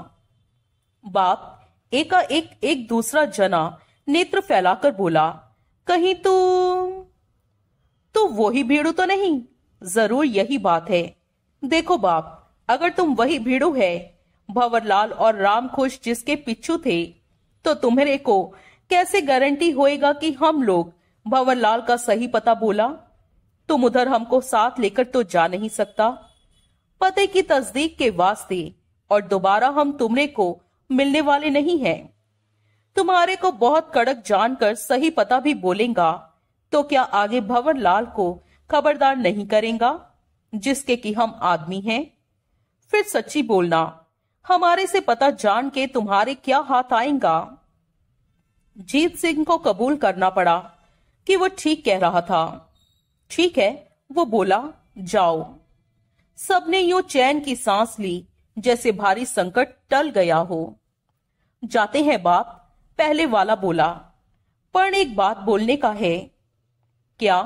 बाप एकाएक एक, एक दूसरा जना नेत्र फैलाकर बोला कहीं तू तो वो ही भीड़ू तो नहीं जरूर यही बात है देखो बाप अगर तुम वही भीड़ू है भंवरलाल और राम खुश जिसके पिछू थे तो तुम्हारे को कैसे गारंटी होएगा कि हम लोग भंवरलाल का सही पता बोला तुम उधर हमको साथ लेकर तो जा नहीं सकता पते की तस्दीक के वास्ते और दोबारा हम तुमरे को मिलने वाले नहीं हैं। तुम्हारे को बहुत कड़क जानकर सही पता भी बोलेगा तो क्या आगे भंवर लाल को खबरदार नहीं करेगा जिसके कि हम आदमी हैं फिर सच्ची बोलना हमारे से पता जान के तुम्हारे क्या हाथ आएगा जीत सिंह को कबूल करना पड़ा कि वो ठीक कह रहा था ठीक है वो बोला जाओ सबने यू चैन की सांस ली जैसे भारी संकट टल गया हो जाते हैं बाप पहले वाला बोला पर एक बात बोलने का है क्या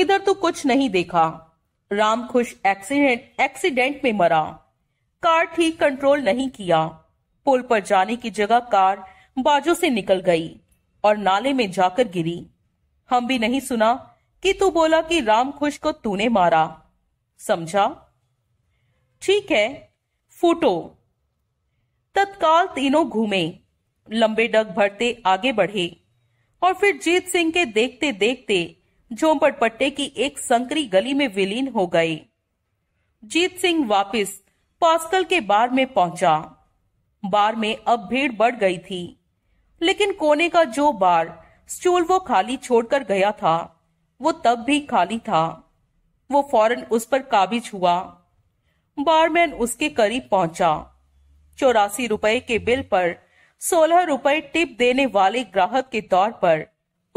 इधर तो कुछ नहीं देखा राम खुश एक्सीडेंट एक्सीडेंट में मरा कार ठीक कंट्रोल नहीं किया पुल पर जाने की जगह कार बाजू से निकल गई और नाले में जाकर गिरी हम भी नहीं सुना कि तू बोला कि राम खुश को तूने मारा समझा ठीक है फूटो तत्काल तीनों घूमे लंबे डग भरते आगे बढ़े और फिर जीत सिंह के देखते देखते झोंपटपट्टे की एक संकरी गली में विलीन हो गए जीत सिंह वापस पास्कल के बार में पहुंचा बार में अब भीड़ बढ़ गई थी लेकिन कोने का जो बार स्टूल वो खाली छोड़कर गया था वो तब भी खाली था वो फौरन उस पर काबिज हुआ बारमैन उसके करीब पहुंचा चौरासी रुपए के बिल पर सोलह रुपए टिप देने वाले ग्राहक के तौर पर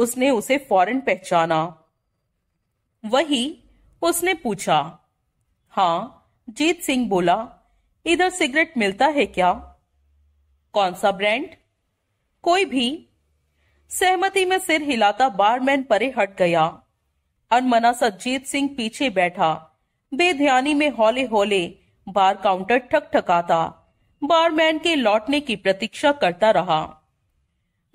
उसने उसे फौरन पहचाना वही उसने पूछा हाँ जीत सिंह बोला इधर सिगरेट मिलता है क्या कौन सा ब्रांड कोई भी सहमति में सिर हिलाता बारमैन परे हट गया अनमना सा जीत सिंह पीछे बैठा बेध्यानी में हौले हौले बार काउंटर ठक ठकाता बारमैन के लौटने की प्रतीक्षा करता रहा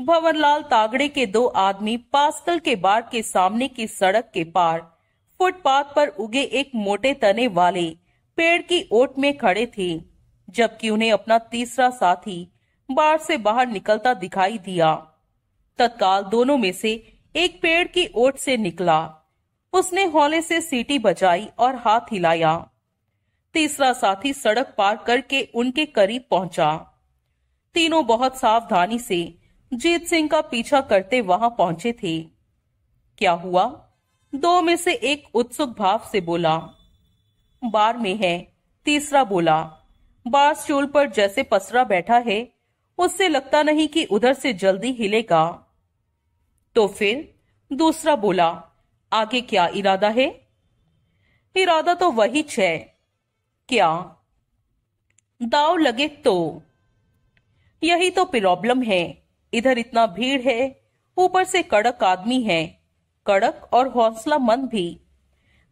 भवनलाल तागड़े के दो आदमी पास्कल के बार के सामने की सड़क के पार फुटपाथ पर उगे एक मोटे तने वाले पेड़ की ओट में खड़े थे जबकि उन्हें अपना तीसरा साथी बार से बाहर निकलता दिखाई दिया तत्काल दोनों में से एक पेड़ की ओट से निकला उसने हौले से सीटी बजाई और हाथ हिलाया तीसरा साथी सड़क पार करके उनके करीब पहुंचा तीनों बहुत सावधानी से जीत सिंह का पीछा करते वहां पहुंचे थे क्या हुआ दो में से एक उत्सुक भाव से बोला बार में है तीसरा बोला बार स्टूल पर जैसे पसरा बैठा है उससे लगता नहीं कि उधर से जल्दी हिलेगा तो फिर दूसरा बोला आगे क्या इरादा है इरादा तो वही छह क्या दाव लगे तो यही तो प्रॉब्लम है इधर इतना भीड़ है ऊपर से कड़क आदमी है कड़क और हौसला मंद भी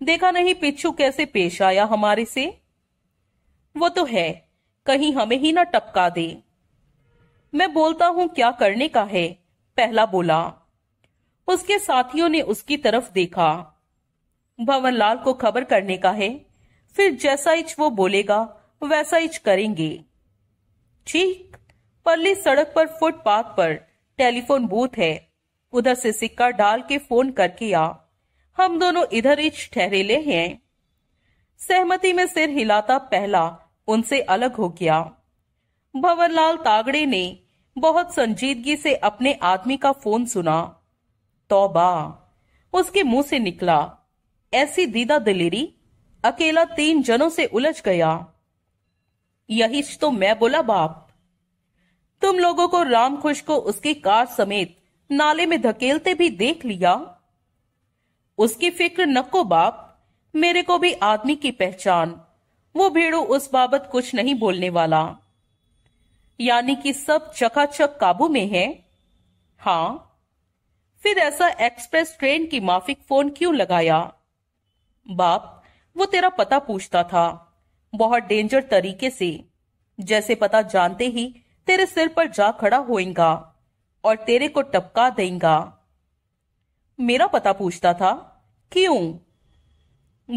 देखा नहीं पिछू कैसे पेश आया हमारे से वो तो है कहीं हमें ही ना टपका दे मैं बोलता हूं क्या करने का है पहला बोला उसके साथियों ने उसकी तरफ देखा भवनलाल को खबर करने का है फिर जैसा इच वो बोलेगा वैसा इच करेंगे ठीक पल्ली सड़क पर फुटपाथ पर टेलीफोन बूथ है उधर से सिक्का डाल के फोन करके आ हम दोनों इधर इच ठहरेले हैं सहमति में सिर हिलाता पहला उनसे अलग हो गया भवनलाल तागड़े ने बहुत संजीदगी से अपने आदमी का फोन सुना तौबा उसके मुंह से निकला ऐसी दीदा दिलेरी अकेला तीन जनों से उलझ गया यही तो मैं बोला बाप तुम लोगों को राम खुश को उसकी कार समेत नाले में धकेलते भी देख लिया उसकी फिक्र नको बाप मेरे को भी आदमी की पहचान वो भेड़ो उस बाबत कुछ नहीं बोलने वाला यानी कि सब चकाचक काबू में है हाँ फिर ऐसा एक्सप्रेस ट्रेन की माफिक फोन क्यों लगाया बाप वो तेरा पता पूछता था बहुत डेंजर तरीके से जैसे पता जानते ही तेरे सिर पर जा खड़ा होएगा और तेरे को टपका देगा मेरा पता पूछता था क्यों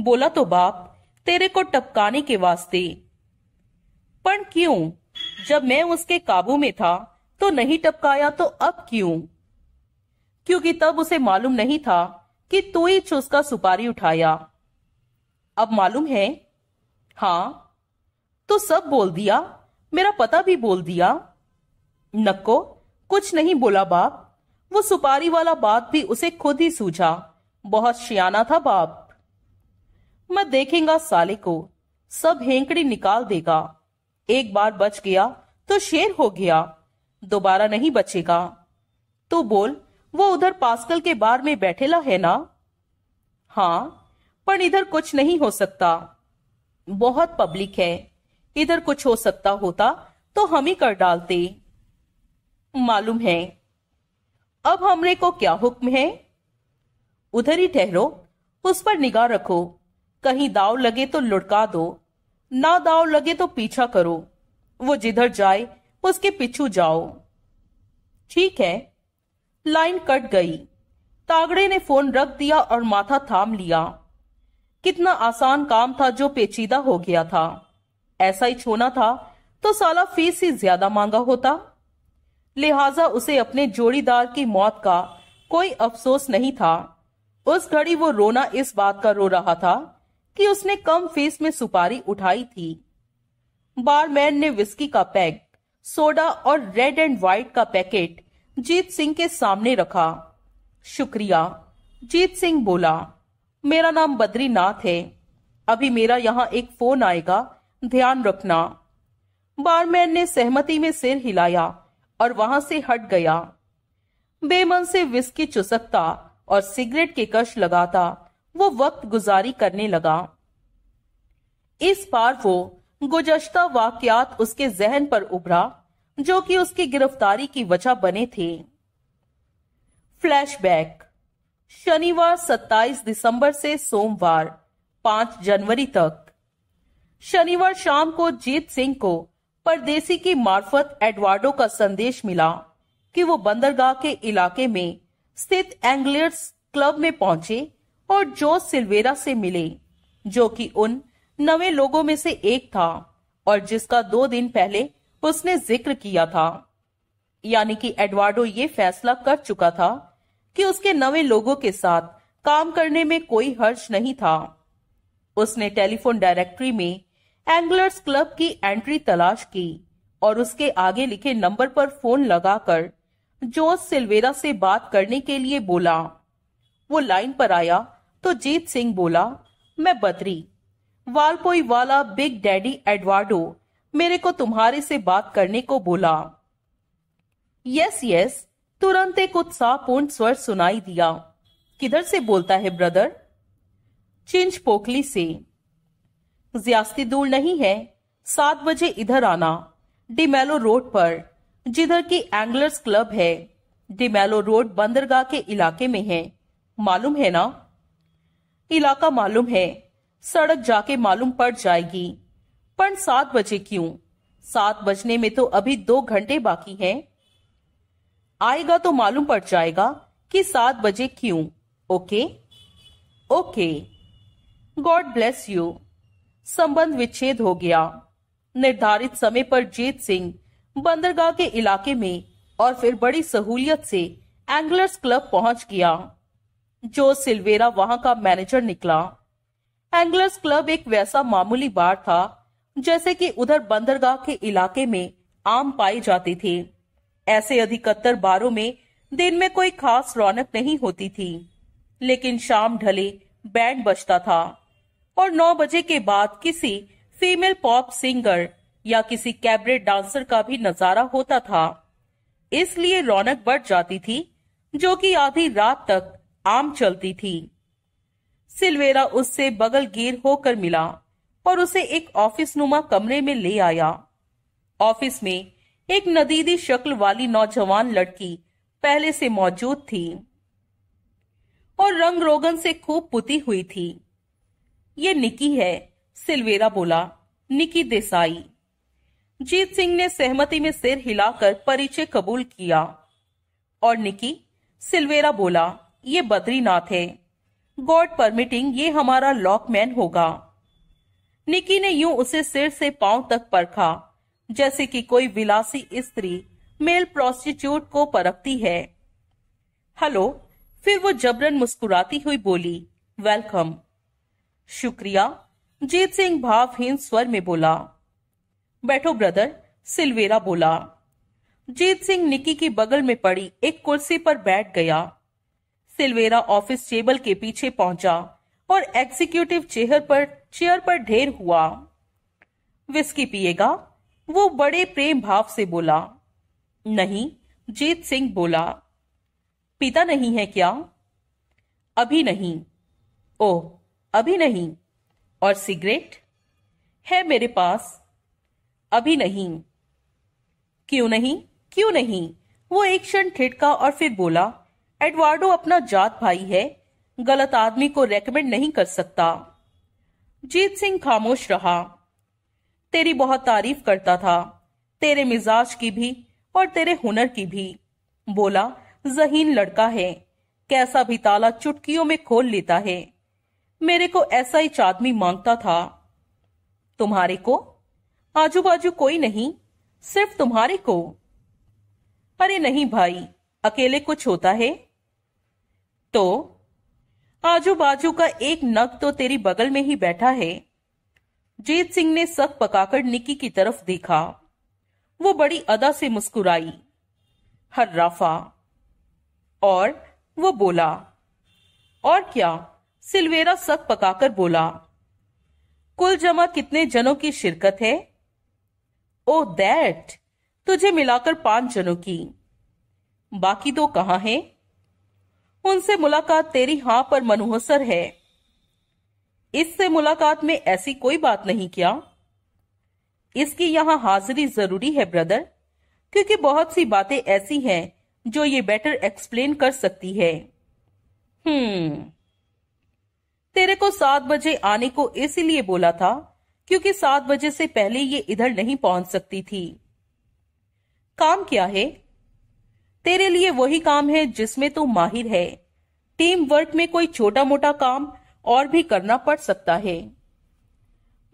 बोला तो बाप तेरे को टपकाने के वास्ते पर क्यों जब मैं उसके काबू में था तो नहीं टपकाया तो अब क्यों क्योंकि तब उसे मालूम नहीं था कि तू ही चुस्का सुपारी उठाया अब मालूम है हाँ तो सब बोल दिया मेरा पता भी बोल दिया नक्को कुछ नहीं बोला बाप वो सुपारी वाला बात भी उसे खुद ही सूझा बहुत शियाना था बाप मैं देखेगा साले को सब हेंकड़ी निकाल देगा एक बार बच गया तो शेर हो गया दोबारा नहीं बचेगा तो बोल वो उधर पास्कल के बार में बैठेला है ना हाँ पर इधर कुछ नहीं हो सकता बहुत पब्लिक है इधर कुछ हो सकता होता तो हम ही कर डालते मालूम है अब हमरे को क्या हुक्म है उधर ही ठहरो उस पर निगाह रखो कहीं दाव लगे तो लुड़का दो ना दाव लगे तो पीछा करो वो जिधर जाए उसके पीछू जाओ ठीक है लाइन कट गई तागड़े ने फोन रख दिया और माथा थाम लिया कितना आसान काम था जो पेचीदा हो गया था ऐसा ही छोना था तो साला फीस ही ज्यादा मांगा होता लिहाजा उसे अपने जोड़ीदार की मौत का कोई अफसोस नहीं था उस घड़ी वो रोना इस बात का रो रहा था कि उसने कम फीस में सुपारी उठाई थी बारमैन ने विस्की का पैक सोडा और रेड एंड व्हाइट का पैकेट जीत सिंह के सामने रखा शुक्रिया जीत सिंह बोला मेरा नाम बद्रीनाथ है अभी मेरा यहाँ एक फोन आएगा ध्यान रखना बारमैन ने सहमति में सिर हिलाया और वहां से हट गया बेमन से विस्की चुसकता और सिगरेट के कश लगाता वो वक्त गुजारी करने लगा इस बार वो गुजश्ता वाकयात उसके जहन पर उभरा जो कि उसकी गिरफ्तारी की वजह बने थे फ्लैशबैक शनिवार 27 दिसंबर से सोमवार 5 जनवरी तक शनिवार शाम को जीत सिंह को परदेसी की मार्फत एडवार्डो का संदेश मिला कि वो बंदरगाह के इलाके में स्थित एंग्लियर्स क्लब में पहुंचे और जो सिल्वेरा से मिले जो कि उन नवे लोगों में से एक था और जिसका दो दिन पहले उसने जिक्र किया था यानी कि एडवार्डो ये फैसला कर चुका था कि उसके नवे लोगों के साथ काम करने में कोई हर्ष नहीं था उसने टेलीफोन डायरेक्टरी में एंगलर्स क्लब की एंट्री तलाश की और उसके आगे लिखे नंबर पर फोन लगाकर जोस सिल्वेरा से बात करने के लिए बोला वो लाइन पर आया तो जीत सिंह बोला मैं बदरी वालपोई वाला बिग डैडी एडवार्डो मेरे को तुम्हारे से बात करने को बोला यस यस तुरंत एक उत्साहपूर्ण स्वर सुनाई दिया किधर से बोलता है ब्रदर चिंच पोखली से ज्यास्ती दूर नहीं है सात बजे इधर आना डिमेलो रोड पर जिधर की एंगलर्स क्लब है डिमेलो रोड बंदरगाह के इलाके में है मालूम है ना इलाका मालूम है सड़क जाके मालूम पड़ जाएगी पर सात बजे क्यों सात बजने में तो अभी दो घंटे बाकी हैं। आएगा तो मालूम पड़ जाएगा कि सात बजे क्यों okay okay God bless you संबंध विच्छेद हो गया निर्धारित समय पर जीत सिंह बंदरगाह के इलाके में और फिर बड़ी सहूलियत से एंगलर्स क्लब पहुंच गया जो सिल्वेरा वहां का मैनेजर निकला एंगलर्स क्लब एक वैसा मामूली बार था जैसे कि उधर बंदरगाह के इलाके में आम पाए जाते थे ऐसे अधिकतर बारों में दिन में कोई खास रौनक नहीं होती थी लेकिन शाम ढले बैंड बजता था और नौ बजे के बाद किसी फीमेल पॉप सिंगर या किसी कैबरेट डांसर का भी नजारा होता था इसलिए रौनक बढ़ जाती थी जो कि आधी रात तक आम चलती थी सिल्वेरा उससे बगल गिर होकर मिला और उसे एक ऑफिस नुमा कमरे में ले आया ऑफिस में एक नदीदी शक्ल वाली नौजवान लड़की पहले से मौजूद थी और रंग रोगन से खूब पुती हुई थी ये निकी है सिल्वेरा बोला निकी देसाई जीत सिंह ने सहमति में सिर हिलाकर परिचय कबूल किया और निकी सिल्वेरा बोला ये बद्रीनाथ है गॉड परमिटिंग ये हमारा लॉकमैन होगा निकी ने यूं उसे सिर से पांव तक परखा जैसे कि कोई विलासी स्त्री मेल प्रोस्टिट्यूट को परखती है हेलो फिर वो जबरन मुस्कुराती हुई बोली वेलकम शुक्रिया जीत सिंह भावहीन स्वर में बोला बैठो ब्रदर सिल्वेरा बोला जीत सिंह निकी की बगल में पड़ी एक कुर्सी पर बैठ गया सिल्वेरा ऑफिस टेबल के पीछे पहुंचा और एग्जीक्यूटिव चेयर पर चेयर पर ढेर हुआ विस्की पिएगा वो बड़े प्रेम भाव से बोला नहीं जीत सिंह बोला पिता नहीं है क्या अभी नहीं ओह अभी नहीं और सिगरेट है मेरे पास अभी नहीं क्यों नहीं क्यों नहीं वो एक क्षण ठिटका और फिर बोला एडवार्डो अपना जात भाई है गलत आदमी को रेकमेंड नहीं कर सकता जीत सिंह खामोश रहा तेरी बहुत तारीफ करता था तेरे मिजाज की भी और तेरे हुनर की भी बोला जहीन लड़का है कैसा भी ताला चुटकियों में खोल लेता है मेरे को ऐसा ही चादमी मांगता था तुम्हारे को आजू बाजू कोई नहीं सिर्फ तुम्हारे को अरे नहीं भाई अकेले कुछ होता है तो आजू बाजू का एक नग तो तेरी बगल में ही बैठा है जीत सिंह ने सक पकाकर निकी की तरफ देखा वो बड़ी अदा से मुस्कुराई हर्राफा और वो बोला और क्या सिल्वेरा सक पकाकर बोला कुल जमा कितने जनों की शिरकत है ओ दैट तुझे मिलाकर पांच जनों की बाकी दो कहा हैं? उनसे मुलाकात तेरी हां पर मनोहसर है इससे मुलाकात में ऐसी कोई बात नहीं किया इसकी यहां हाजिरी जरूरी है ब्रदर क्योंकि बहुत सी बातें ऐसी हैं जो ये बेटर एक्सप्लेन कर सकती है हम्म तेरे को सात बजे आने को इसलिए बोला था क्योंकि सात बजे से पहले ये इधर नहीं पहुंच सकती थी काम क्या है तेरे लिए वही काम है जिसमें तू माहिर है टीम वर्क में कोई छोटा मोटा काम और भी करना पड़ सकता है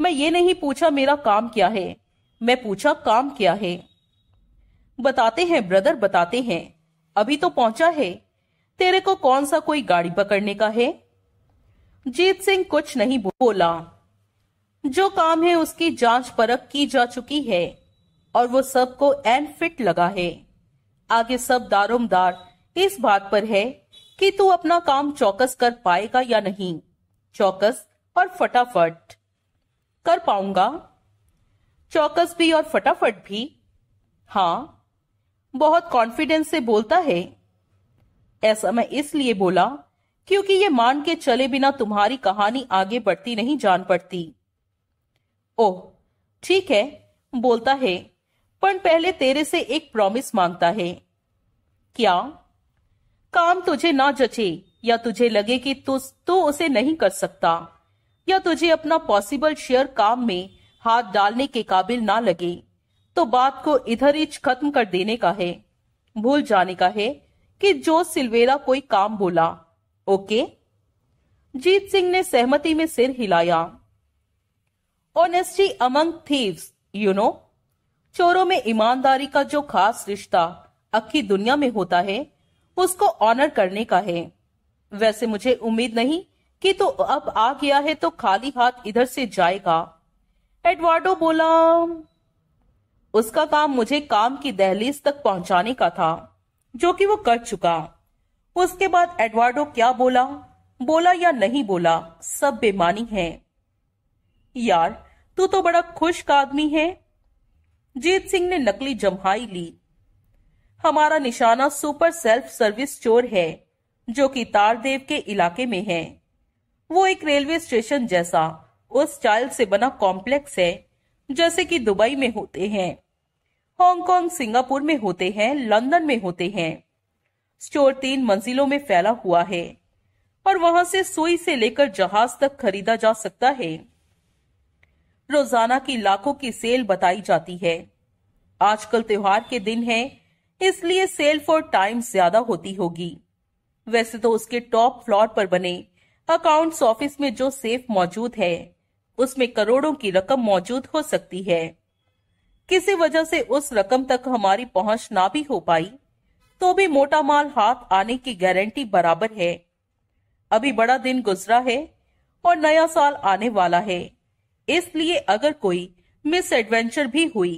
मैं ये नहीं पूछा मेरा काम क्या है मैं पूछा काम क्या है बताते हैं ब्रदर बताते हैं अभी तो पहुंचा है तेरे को कौन सा कोई गाड़ी पकड़ने का है जीत सिंह कुछ नहीं बोला जो काम है उसकी जांच परख की जा चुकी है और वो सबको एन फिट लगा है आगे सब दारोमदार इस बात पर है कि तू अपना काम चौकस कर पाएगा या नहीं चौकस और फटाफट कर पाऊंगा चौकस भी और फटाफट भी हाँ बहुत कॉन्फिडेंस से बोलता है ऐसा मैं इसलिए बोला क्योंकि ये मान के चले बिना तुम्हारी कहानी आगे बढ़ती नहीं जान पड़ती ओह ठीक है बोलता है पर पहले तेरे से एक प्रॉमिस मांगता है क्या काम तुझे ना जचे या तुझे लगे कि तू तो उसे नहीं कर सकता या तुझे अपना पॉसिबल शेयर काम में हाथ डालने के काबिल ना लगे तो बात को इधर इच खत्म कर देने का है भूल जाने का है कि जो सिलवेरा कोई काम बोला ओके जीत सिंह ने सहमति में सिर हिलाया honesty among thieves you know चोरों में ईमानदारी का जो खास रिश्ता अखी दुनिया में होता है उसको ऑनर करने का है वैसे मुझे उम्मीद नहीं कि तो अब आ गया है तो खाली हाथ इधर से जाएगा एडवार्डो बोला उसका काम मुझे काम की दहलीज तक पहुंचाने का था जो कि वो कर चुका उसके बाद एडवार्डो क्या बोला बोला या नहीं बोला सब बेमानी है यार तू तो बड़ा खुश का आदमी है जीत सिंह ने नकली जम्हाई ली हमारा निशाना सुपर सेल्फ सर्विस चोर है जो कि तारदेव के इलाके में है वो एक रेलवे स्टेशन जैसा उस चाइल से बना कॉम्प्लेक्स है जैसे कि दुबई में होते हैं हांगकांग सिंगापुर में होते हैं लंदन में होते हैं स्टोर तीन मंजिलों में फैला हुआ है और वहां से सुई से लेकर जहाज तक खरीदा जा सकता है रोजाना की लाखों की सेल बताई जाती है आजकल त्योहार के दिन है इसलिए सेल फॉर टाइम ज्यादा होती होगी वैसे तो उसके टॉप फ्लोर पर बने अकाउंट्स ऑफिस में जो सेफ मौजूद है उसमें करोड़ों की रकम मौजूद हो सकती है किसी वजह से उस रकम तक हमारी पहुंच ना भी हो पाई तो भी मोटा माल हाथ आने की गारंटी बराबर है अभी बड़ा दिन गुजरा है और नया साल आने वाला है इसलिए अगर कोई मिस एडवेंचर भी हुई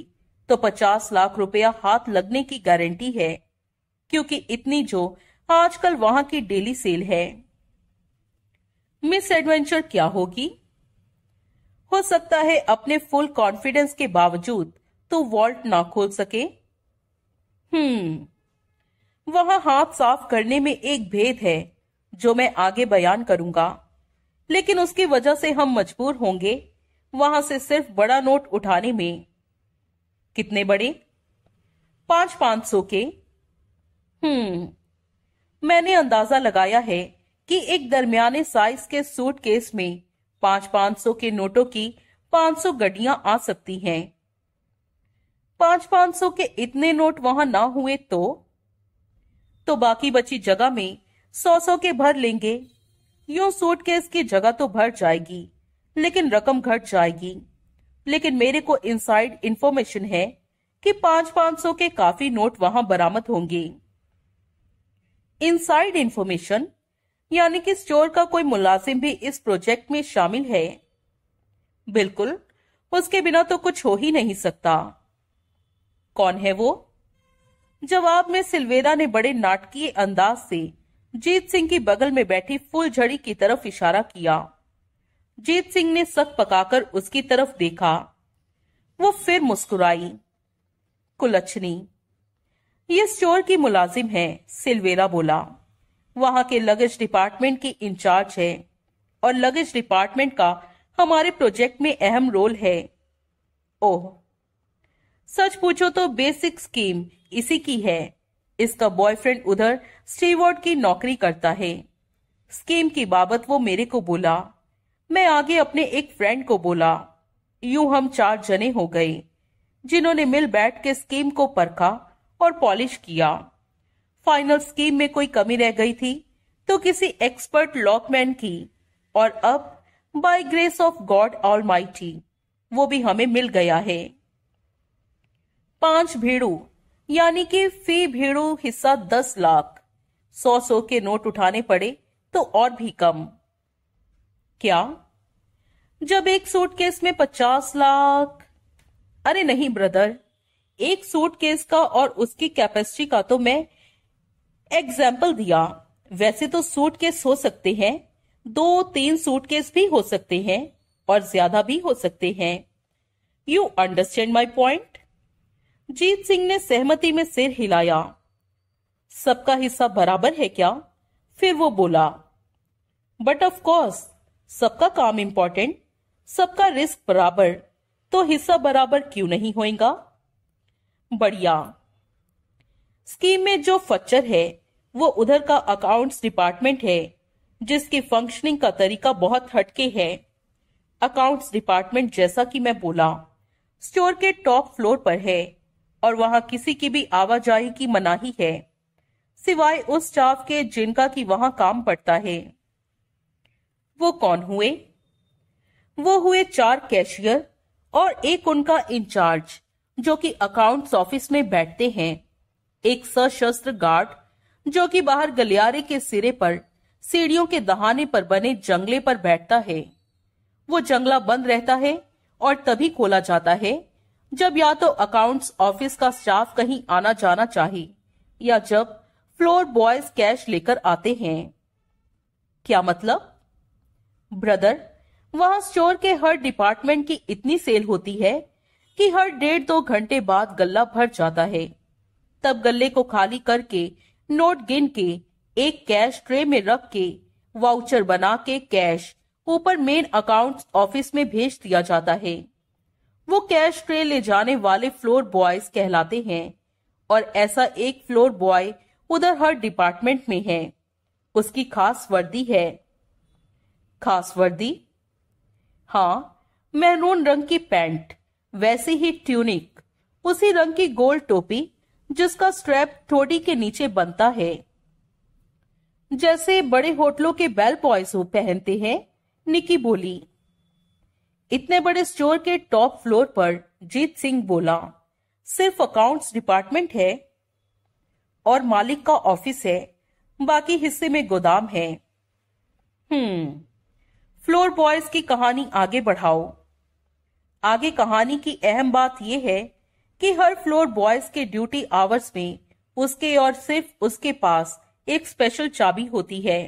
तो पचास लाख रुपया हाथ लगने की गारंटी है क्योंकि इतनी जो आजकल वहां की डेली सेल है मिस एडवेंचर क्या होगी हो सकता है अपने फुल कॉन्फिडेंस के बावजूद तो वॉल्ट ना खोल सके हम्म वहां हाथ साफ करने में एक भेद है जो मैं आगे बयान करूंगा लेकिन उसकी वजह से हम मजबूर होंगे वहां से सिर्फ बड़ा नोट उठाने में कितने बड़े पांच पांच सौ के हम्म मैंने अंदाजा लगाया है कि एक दरमियाने साइज के सूटकेस में पांच पांच सौ के नोटों की पांच सौ गड्डिया आ सकती हैं। पांच पांच सौ के इतने नोट वहां ना हुए तो तो बाकी बची जगह में सौ सौ के भर लेंगे यूं सूटकेस की जगह तो भर जाएगी लेकिन रकम घट जाएगी लेकिन मेरे को इनसाइड इंफॉर्मेशन है कि पांच पांच सौ के काफी नोट वहां बरामद होंगे इनसाइड इंफॉर्मेशन यानी कि स्टोर का कोई मुलाजिम भी इस प्रोजेक्ट में शामिल है बिल्कुल उसके बिना तो कुछ हो ही नहीं सकता कौन है वो जवाब में सिल्वेरा ने बड़े नाटकीय अंदाज से जीत सिंह की बगल में बैठी फूल झड़ी की तरफ इशारा किया जीत सिंह ने सक पकाकर उसकी तरफ देखा वो फिर मुस्कुराई कुलचनी ये स्टोर की मुलाजिम है सिल्वेरा बोला वहां के लगेज डिपार्टमेंट की इंचार्ज है और लगेज डिपार्टमेंट का हमारे प्रोजेक्ट में अहम रोल है ओह सच पूछो तो बेसिक स्कीम इसी की है इसका बॉयफ्रेंड उधर स्टीवर्ड की नौकरी करता है स्कीम की बाबत वो मेरे को बोला मैं आगे अपने एक फ्रेंड को बोला यूं हम चार जने हो गए जिन्होंने मिल बैठ के स्कीम को परखा और पॉलिश किया फाइनल स्कीम में कोई कमी रह गई थी तो किसी एक्सपर्ट लॉकमैन की और अब by grace of God all वो भी हमें मिल गया है पांच भेड़ू यानी कि फी भेड़ू हिस्सा दस लाख सौ सौ के नोट उठाने पड़े तो और भी कम क्या जब एक सूटकेस में पचास लाख अरे नहीं ब्रदर एक सूटकेस का और उसकी कैपेसिटी का तो मैं एग्जाम्पल दिया वैसे तो सूटकेस हो सकते हैं दो तीन सूटकेस भी हो सकते हैं और ज्यादा भी हो सकते हैं you understand my point Jeet Singh ने सहमति में सिर हिलाया सबका हिस्सा बराबर है क्या फिर वो बोला बट ऑफकोर्स सबका काम इंपॉर्टेंट सबका रिस्क बराबर तो हिस्सा बराबर क्यों नहीं होएगा बढ़िया स्कीम में जो फच्चर है वो उधर का अकाउंट्स डिपार्टमेंट है जिसकी फंक्शनिंग का तरीका बहुत हटके है अकाउंट्स डिपार्टमेंट जैसा कि मैं बोला स्टोर के टॉप फ्लोर पर है और वहां किसी की भी आवाजाही की मनाही है सिवाय उस स्टाफ के जिनका की वहां काम पड़ता है वो कौन हुए वो हुए चार कैशियर और एक उनका इंचार्ज जो कि अकाउंट्स ऑफिस में बैठते हैं एक सशस्त्र गार्ड जो कि बाहर गलियारे के सिरे पर सीढ़ियों के दहाने पर बने जंगले पर बैठता है वो जंगला बंद रहता है और तभी खोला जाता है जब या तो अकाउंट्स ऑफिस का स्टाफ कहीं आना जाना चाहिए या जब फ्लोर बॉयज कैश लेकर आते हैं क्या मतलब ब्रदर वहां स्टोर के हर डिपार्टमेंट की इतनी सेल होती है कि हर डेढ़ दो घंटे बाद गल्ला भर जाता है तब गल्ले को खाली करके नोट गिन के एक कैश ट्रे में रख के वाउचर बना के कैश ऊपर मेन अकाउंट्स ऑफिस में भेज दिया जाता है वो कैश ट्रे ले जाने वाले फ्लोर बॉयज कहलाते हैं और ऐसा एक फ्लोर बॉय उधर हर डिपार्टमेंट में है उसकी खास वर्दी है खास वर्दी हाँ मैरून रंग की पैंट वैसी ही ट्यूनिक उसी रंग की गोल टोपी जिसका स्ट्रैप थोड़ी के नीचे बनता है जैसे बड़े होटलों के बेल बॉयज पहनते हैं निकी बोली इतने बड़े स्टोर के टॉप फ्लोर पर जीत सिंह बोला सिर्फ अकाउंट्स डिपार्टमेंट है और मालिक का ऑफिस है बाकी हिस्से में गोदाम है हम्म फ्लोर बॉयज की कहानी आगे बढ़ाओ आगे कहानी की अहम बात यह है कि हर फ्लोर बॉयज के ड्यूटी आवर्स में उसके और सिर्फ उसके पास एक स्पेशल चाबी होती है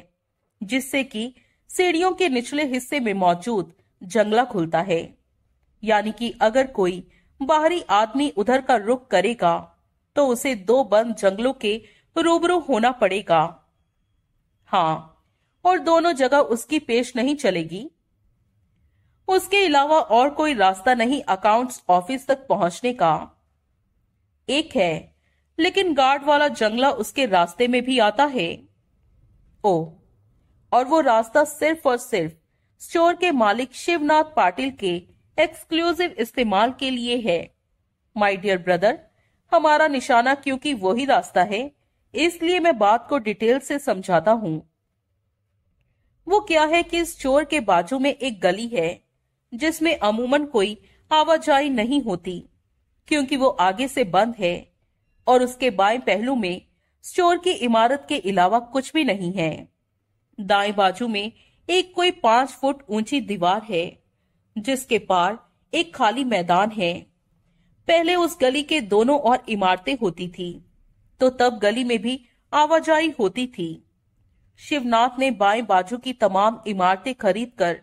जिससे कि सीढ़ियों के निचले हिस्से में मौजूद जंगला खुलता है यानी कि अगर कोई बाहरी आदमी उधर का रुख करेगा तो उसे दो बंद जंगलों के रूबरू होना पड़ेगा हाँ और दोनों जगह उसकी पेश नहीं चलेगी उसके अलावा और कोई रास्ता नहीं अकाउंट्स ऑफिस तक पहुंचने का एक है लेकिन गार्ड वाला जंगला उसके रास्ते में भी आता है ओ और वो रास्ता सिर्फ और सिर्फ स्टोर के मालिक शिवनाथ पाटिल के एक्सक्लूसिव इस्तेमाल के लिए है माय डियर ब्रदर हमारा निशाना क्योंकि वही रास्ता है इसलिए मैं बात को डिटेल से समझाता हूँ वो क्या है कि इस चोर के बाजू में एक गली है जिसमें अमूमन कोई आवाजाही नहीं होती क्योंकि वो आगे से बंद है और उसके बाएं पहलू में स्टोर की इमारत के अलावा कुछ भी नहीं है दाएं बाजू में एक कोई पांच फुट ऊंची दीवार है जिसके पार एक खाली मैदान है पहले उस गली के दोनों और इमारतें होती थी तो तब गली में भी आवाजाही होती थी शिवनाथ ने बाएं बाजू की तमाम इमारतें खरीद कर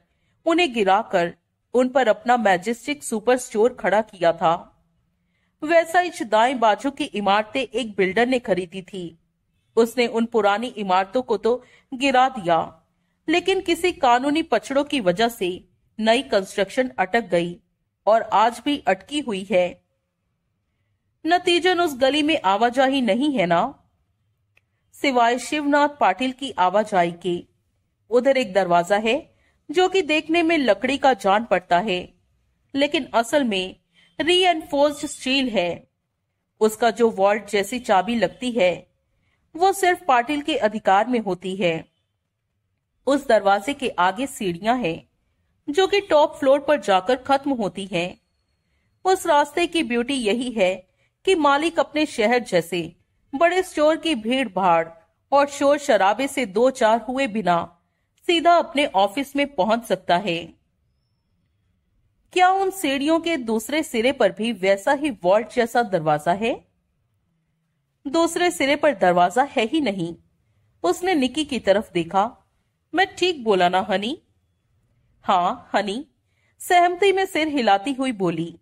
उन्हें गिराकर उन पर अपना मैजिस्टिक सुपर स्टोर खड़ा किया था वैसा इस दाएं बाजू की इमारतें एक बिल्डर ने खरीदी थी उसने उन पुरानी इमारतों को तो गिरा दिया लेकिन किसी कानूनी पचड़ों की वजह से नई कंस्ट्रक्शन अटक गई और आज भी अटकी हुई है नतीजन उस गली में आवाजाही नहीं है ना सिवाय शिवनाथ पाटिल की आवाजाही के उधर एक दरवाजा है जो कि देखने में लकड़ी का जान पड़ता है लेकिन असल में री स्टील है उसका जो वॉल्ट जैसी चाबी लगती है वो सिर्फ पाटिल के अधिकार में होती है उस दरवाजे के आगे सीढ़ियां हैं जो कि टॉप फ्लोर पर जाकर खत्म होती हैं। उस रास्ते की ब्यूटी यही है कि मालिक अपने शहर जैसे बड़े स्टोर की भीड़ भाड़ और शोर शराबे से दो चार हुए बिना सीधा अपने ऑफिस में पहुंच सकता है क्या उन सीढ़ियों के दूसरे सिरे पर भी वैसा ही वॉल्ट जैसा दरवाजा है दूसरे सिरे पर दरवाजा है ही नहीं उसने निकी की तरफ देखा मैं ठीक बोला ना हनी हाँ हनी सहमति में सिर हिलाती हुई बोली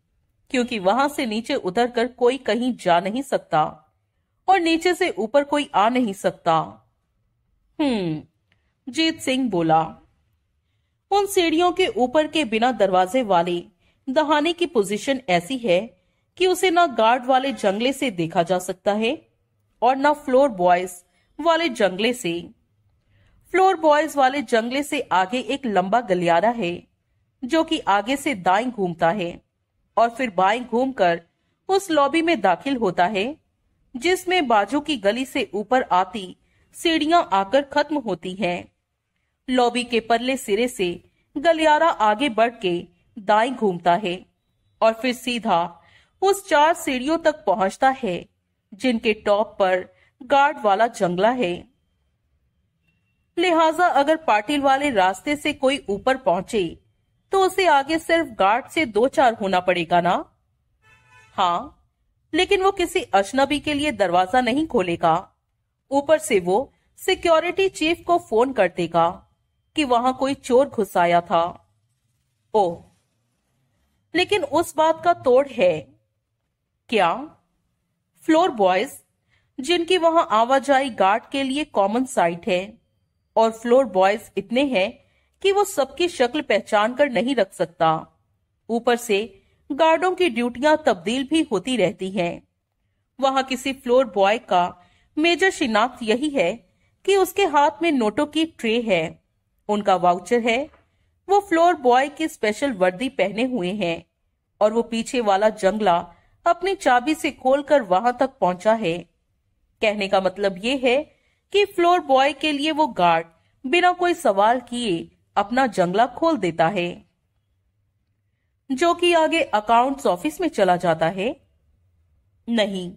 क्योंकि वहां से नीचे उतरकर कोई कहीं जा नहीं सकता और नीचे से ऊपर कोई आ नहीं सकता हम्म जीत सिंह बोला उन सीढ़ियों के ऊपर के बिना दरवाजे वाले दहाने की पोजीशन ऐसी है कि उसे ना गार्ड वाले जंगले से देखा जा सकता है और ना फ्लोर बॉयज वाले जंगले से फ्लोर बॉयज वाले जंगले से आगे एक लंबा गलियारा है जो कि आगे से दाएं घूमता है और फिर बाएं घूमकर उस लॉबी में दाखिल होता है जिसमें बाजू की गली से ऊपर आती सीढ़ियां आकर खत्म होती हैं। लॉबी के परले सिरे से गलियारा आगे बढ़ के दाई घूमता है और फिर सीधा उस चार सीढ़ियों तक पहुंचता है जिनके टॉप पर गार्ड वाला जंगला है लिहाजा अगर पाटिल वाले रास्ते से कोई ऊपर पहुंचे तो उसे आगे सिर्फ गार्ड से दो चार होना पड़ेगा ना हाँ लेकिन वो किसी अजनबी के लिए दरवाजा नहीं खोलेगा ऊपर से वो सिक्योरिटी चीफ को फोन कर देगा कि वहां कोई चोर घुस आया था ओ लेकिन उस बात का तोड़ है क्या फ्लोर बॉयज जिनकी वहां आवाजाही गार्ड के लिए कॉमन साइट है और फ्लोर बॉयज इतने हैं कि वो सबकी शक्ल पहचान कर नहीं रख सकता ऊपर से गार्डों की ड्यूटियां तब्दील भी होती रहती हैं। वहां किसी फ्लोर बॉय का मेजर शिनाख्त यही है कि उसके हाथ में नोटों की ट्रे है उनका वाउचर है वो फ्लोर बॉय की स्पेशल वर्दी पहने हुए हैं और वो पीछे वाला जंगला अपनी चाबी से खोलकर वहां तक पहुंचा है कहने का मतलब ये है कि फ्लोर बॉय के लिए वो गार्ड बिना कोई सवाल किए अपना जंगला खोल देता है जो कि आगे अकाउंट्स ऑफिस में चला जाता है नहीं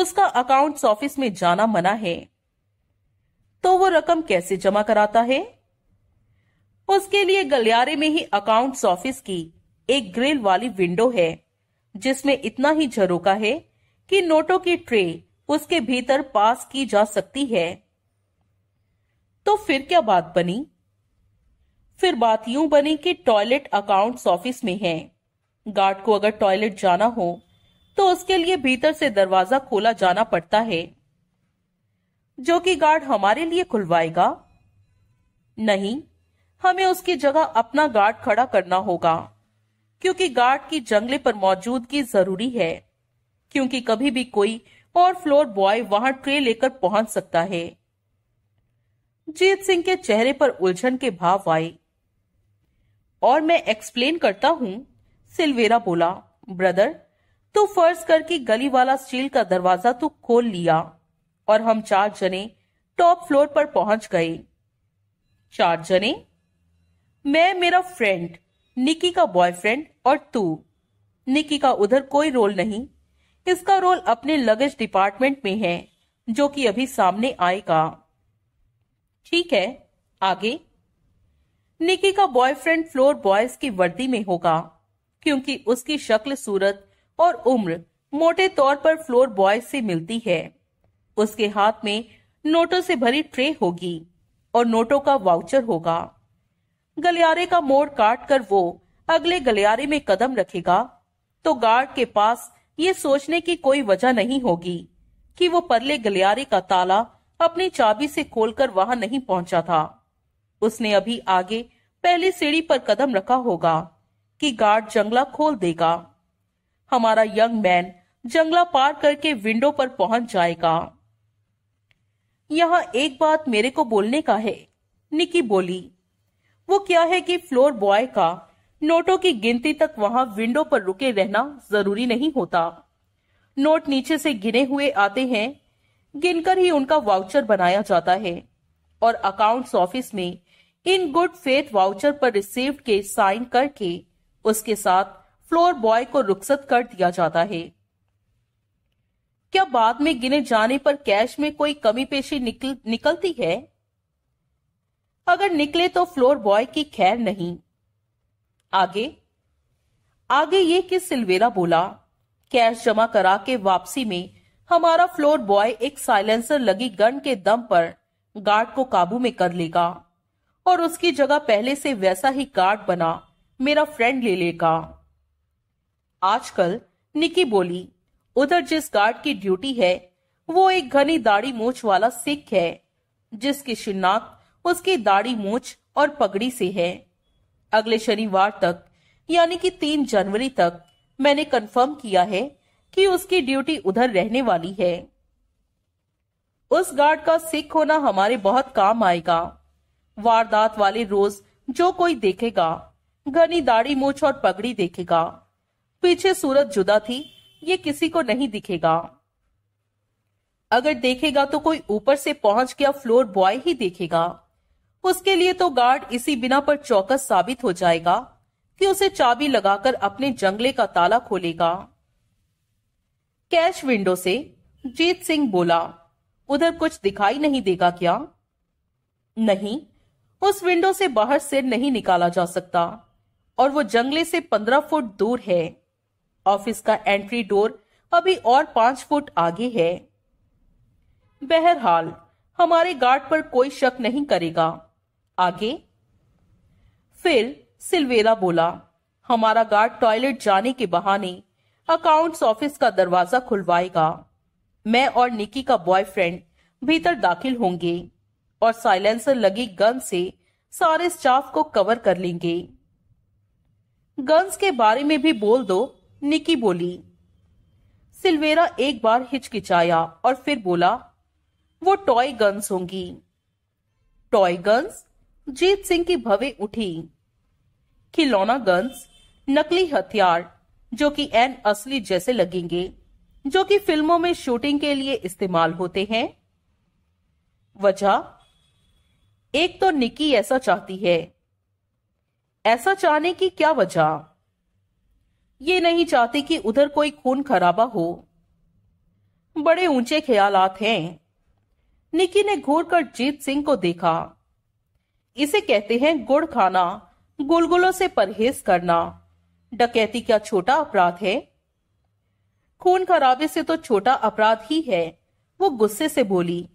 उसका अकाउंट्स ऑफिस में जाना मना है तो वो रकम कैसे जमा कराता है उसके लिए गलियारे में ही अकाउंट्स ऑफिस की एक ग्रिल वाली विंडो है जिसमें इतना ही झरोका है कि नोटों की ट्रे उसके भीतर पास की जा सकती है तो फिर क्या बात बनी फिर बात यूं बनी कि टॉयलेट अकाउंट्स ऑफिस में है गार्ड को अगर टॉयलेट जाना हो तो उसके लिए भीतर से दरवाजा खोला जाना पड़ता है जो कि गार्ड हमारे लिए खुलवाएगा नहीं हमें उसकी जगह अपना गार्ड खड़ा करना होगा क्योंकि गार्ड की जंगले पर मौजूदगी जरूरी है क्योंकि कभी भी कोई और फ्लोर बॉय वहां ट्रे लेकर पहुंच सकता है जीत सिंह के चेहरे पर उलझन के भाव आए और मैं एक्सप्लेन करता हूं सिल्वेरा बोला ब्रदर तू फर्ज करके गली वाला स्टील का दरवाजा तू खोल लिया और हम चार जने टॉप फ्लोर पर पहुंच गए चार जने मैं मेरा फ्रेंड निकी का बॉयफ्रेंड और तू निकी का उधर कोई रोल नहीं इसका रोल अपने लगेज डिपार्टमेंट में है जो कि अभी सामने आएगा ठीक है आगे निकी का बॉयफ्रेंड फ्लोर बॉयज की वर्दी में होगा क्योंकि उसकी शक्ल सूरत और उम्र मोटे तौर पर फ्लोर बॉयज से मिलती है उसके हाथ में नोटों से भरी ट्रे होगी और नोटों का वाउचर होगा गलियारे का मोड़ काट कर वो अगले गलियारे में कदम रखेगा तो गार्ड के पास ये सोचने की कोई वजह नहीं होगी कि वो परले गलियारे का ताला अपनी चाबी से खोलकर वहां नहीं पहुंचा था उसने अभी आगे पहली सीढ़ी पर कदम रखा होगा कि गार्ड जंगला खोल देगा हमारा यंग मैन जंगला पार करके विंडो पर पहुंच जाएगा यहां एक बात मेरे को बोलने का है निकी बोली वो क्या है कि फ्लोर बॉय का नोटों की गिनती तक वहां विंडो पर रुके रहना जरूरी नहीं होता नोट नीचे से गिने हुए आते हैं गिनकर ही उनका वाउचर बनाया जाता है और अकाउंट्स ऑफिस में इन गुड फेथ वाउचर पर रिसीव्ड के साइन करके उसके साथ फ्लोर बॉय को रुखसत कर दिया जाता है क्या बाद में गिने जाने पर कैश में कोई कमी पेशी निकल, निकलती है अगर निकले तो फ्लोर बॉय की खैर नहीं आगे आगे ये कि सिल्वेरा बोला कैश जमा करा के वापसी में हमारा फ्लोर बॉय एक साइलेंसर लगी गन के दम पर गार्ड को काबू में कर लेगा और उसकी जगह पहले से वैसा ही गार्ड बना मेरा फ्रेंड ले लेगा आजकल निकी बोली उधर जिस गार्ड की ड्यूटी है वो एक घनी दाढ़ी मूछ वाला सिख है जिसकी शिनाख्त उसकी दाढ़ी मूछ और पगड़ी से है अगले शनिवार तक यानी कि तीन जनवरी तक मैंने कंफर्म किया है कि उसकी ड्यूटी उधर रहने वाली है उस गार्ड का सिख होना हमारे बहुत काम आएगा वारदात वाले रोज जो कोई देखेगा घनी दाढ़ी मूछ और पगड़ी देखेगा पीछे सूरत जुदा थी ये किसी को नहीं दिखेगा अगर देखेगा तो कोई ऊपर से पहुंच गया फ्लोर बॉय ही देखेगा उसके लिए तो गार्ड इसी बिना पर चौकस साबित हो जाएगा कि उसे चाबी लगाकर अपने जंगले का ताला खोलेगा कैश विंडो से जीत सिंह बोला उधर कुछ दिखाई नहीं देगा क्या नहीं उस विंडो से बाहर सिर नहीं निकाला जा सकता और वो जंगले से पंद्रह फुट दूर है ऑफिस का एंट्री डोर अभी और पांच फुट आगे है बहरहाल हमारे गार्ड पर कोई शक नहीं करेगा आगे फिर सिल्वेरा बोला हमारा गार्ड टॉयलेट जाने के बहाने अकाउंट्स ऑफिस का दरवाजा खुलवाएगा मैं और निकी का बॉयफ्रेंड भीतर दाखिल होंगे और साइलेंसर लगी गन से सारे स्टाफ को कवर कर लेंगे गन्स के बारे में भी बोल दो निकी बोली सिल्वेरा एक बार हिचकिचाया और फिर बोला वो टॉय गन्स होंगी टॉय गन्स जीत सिंह की भवे उठी खिलौना गन्स नकली हथियार जो कि एन असली जैसे लगेंगे जो कि फिल्मों में शूटिंग के लिए इस्तेमाल होते हैं वजह एक तो निकी ऐसा चाहती है ऐसा चाहने की क्या वजह ये नहीं चाहती कि उधर कोई खून खराबा हो बड़े ऊंचे ख्यालात हैं निकी ने घूर कर जीत सिंह को देखा इसे कहते हैं गुड़ खाना गुलगुलों से परहेज करना डकैती क्या छोटा अपराध है खून खराबे से तो छोटा अपराध ही है वो गुस्से से बोली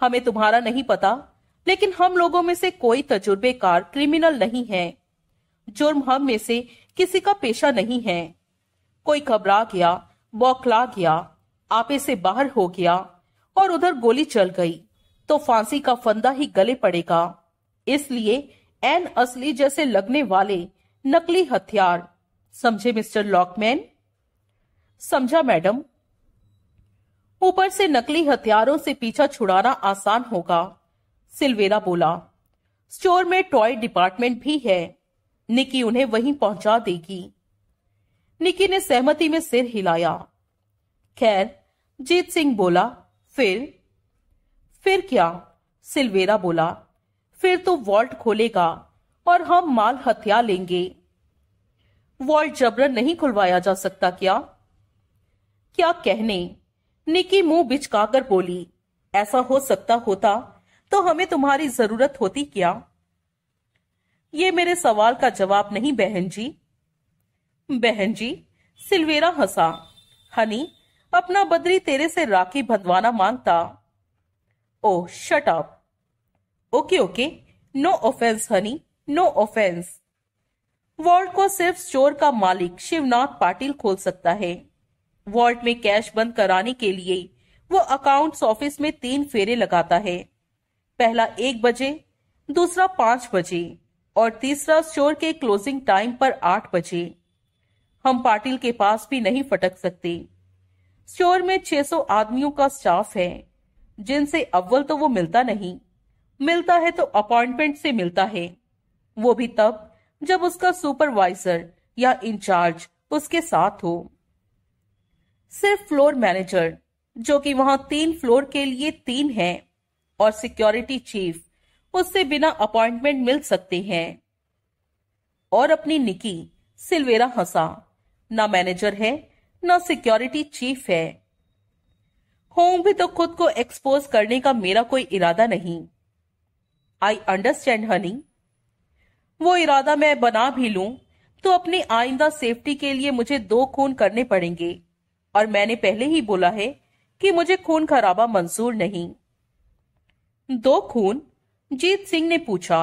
हमें तुम्हारा नहीं पता लेकिन हम लोगों में से कोई तजुर्बेकार क्रिमिनल नहीं है जुर्म हम में से किसी का पेशा नहीं है कोई घबरा गया बौखला गया आपे से बाहर हो गया और उधर गोली चल गई तो फांसी का फंदा ही गले पड़ेगा इसलिए एन असली जैसे लगने वाले नकली हथियार समझे मिस्टर लॉकमैन समझा मैडम ऊपर से नकली हथियारों से पीछा छुड़ाना आसान होगा सिल्वेरा बोला स्टोर में टॉय डिपार्टमेंट भी है निकी उन्हें वहीं पहुंचा देगी निकी ने सहमति में सिर हिलाया खैर जीत सिंह बोला फिर फिर क्या सिल्वेरा बोला फिर तो वॉल्ट खोलेगा और हम माल हथिया लेंगे वॉल्ट जबरन नहीं खुलवाया जा सकता क्या क्या कहने निकी मुंह बिचकाकर बोली ऐसा हो सकता होता तो हमें तुम्हारी जरूरत होती क्या ये मेरे सवाल का जवाब नहीं बहन जी बहन जी सिलवेरा हंसा हनी अपना बदरी तेरे से राखी बंधवाना मांगता oh shut up okay okay no offence honey no offence vault को सिर्फ स्टोर का मालिक शिवनाथ पाटिल खोल सकता है वॉल्ट में कैश बंद कराने के लिए वो अकाउंट्स ऑफिस में तीन फेरे लगाता है पहला एक बजे दूसरा पांच बजे और तीसरा स्टोर के क्लोजिंग टाइम पर आठ बजे हम पाटिल के पास भी नहीं फटक सकते स्टोर में 600 आदमियों का स्टाफ है जिनसे अव्वल तो वो मिलता नहीं मिलता है तो अपॉइंटमेंट से मिलता है वो भी तब जब उसका सुपरवाइजर या इंचार्ज उसके साथ हो सिर्फ फ्लोर मैनेजर जो कि वहां तीन फ्लोर के लिए तीन है और सिक्योरिटी चीफ उससे बिना अपॉइंटमेंट मिल सकते हैं और अपनी निकी सिल्वेरा हंसा ना मैनेजर है ना सिक्योरिटी चीफ है होम भी तो खुद को एक्सपोज करने का मेरा कोई इरादा नहीं आई अंडरस्टैंड हनी वो इरादा मैं बना भी लू तो अपनी आइंदा सेफ्टी के लिए मुझे दो खून करने पड़ेंगे और मैंने पहले ही बोला है कि मुझे खून खराबा मंजूर नहीं दो खून जीत सिंह ने पूछा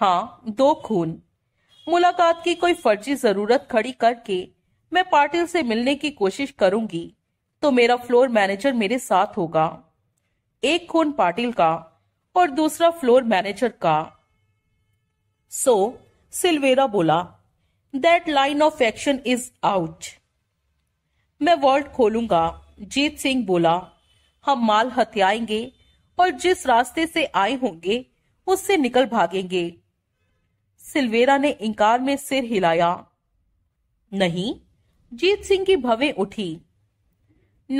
हाँ दो खून मुलाकात की कोई फर्जी जरूरत खड़ी करके मैं पाटिल से मिलने की कोशिश करूंगी तो मेरा फ्लोर मैनेजर मेरे साथ होगा एक खून पाटिल का और दूसरा फ्लोर मैनेजर का सो so, सिल्वेरा बोला that line of action is out मैं वॉल्ट खोलूंगा जीत सिंह बोला हम माल हत्याएंगे और जिस रास्ते से आए होंगे उससे निकल भागेंगे सिल्वेरा ने इंकार में सिर हिलाया नहीं जीत सिंह की भवें उठी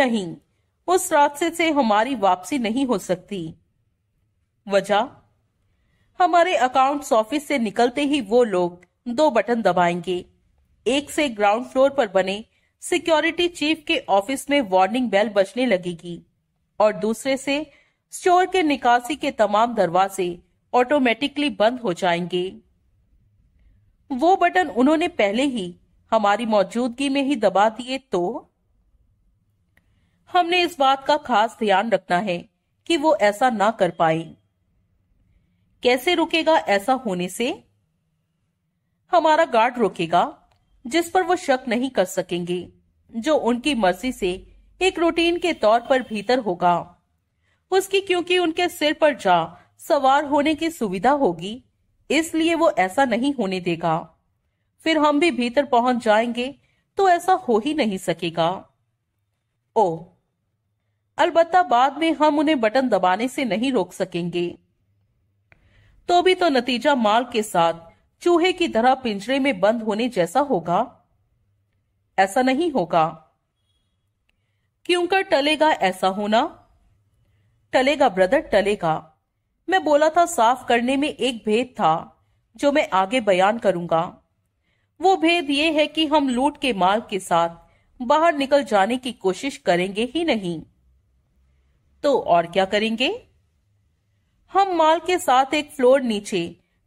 नहीं उस रास्ते से हमारी वापसी नहीं हो सकती वजह हमारे अकाउंट्स ऑफिस से निकलते ही वो लोग दो बटन दबाएंगे एक से ग्राउंड फ्लोर पर बने सिक्योरिटी चीफ के ऑफिस में वार्निंग बेल बजने लगेगी और दूसरे से स्टोर के निकासी के तमाम दरवाजे ऑटोमेटिकली बंद हो जाएंगे वो बटन उन्होंने पहले ही हमारी मौजूदगी में ही दबा दिए तो हमने इस बात का खास ध्यान रखना है कि वो ऐसा ना कर पाए कैसे रुकेगा ऐसा होने से हमारा गार्ड रोकेगा जिस पर वो शक नहीं कर सकेंगे जो उनकी मर्जी से एक रूटीन के तौर पर भीतर होगा उसकी क्योंकि उनके सिर पर जा सवार होने की सुविधा होगी इसलिए वो ऐसा नहीं होने देगा फिर हम भी भीतर पहुंच जाएंगे तो ऐसा हो ही नहीं सकेगा ओ अलबत्ता बाद में हम उन्हें बटन दबाने से नहीं रोक सकेंगे तो भी तो नतीजा माल के साथ चूहे की तरह पिंजरे में बंद होने जैसा होगा ऐसा नहीं होगा क्यों कर टलेगा ऐसा होना टलेगा ब्रदर टलेगा मैं बोला था साफ करने में एक भेद था जो मैं आगे बयान करूंगा वो भेद ये है कि हम लूट के माल के साथ बाहर निकल जाने की कोशिश करेंगे ही नहीं तो और क्या करेंगे हम माल के साथ एक फ्लोर नीचे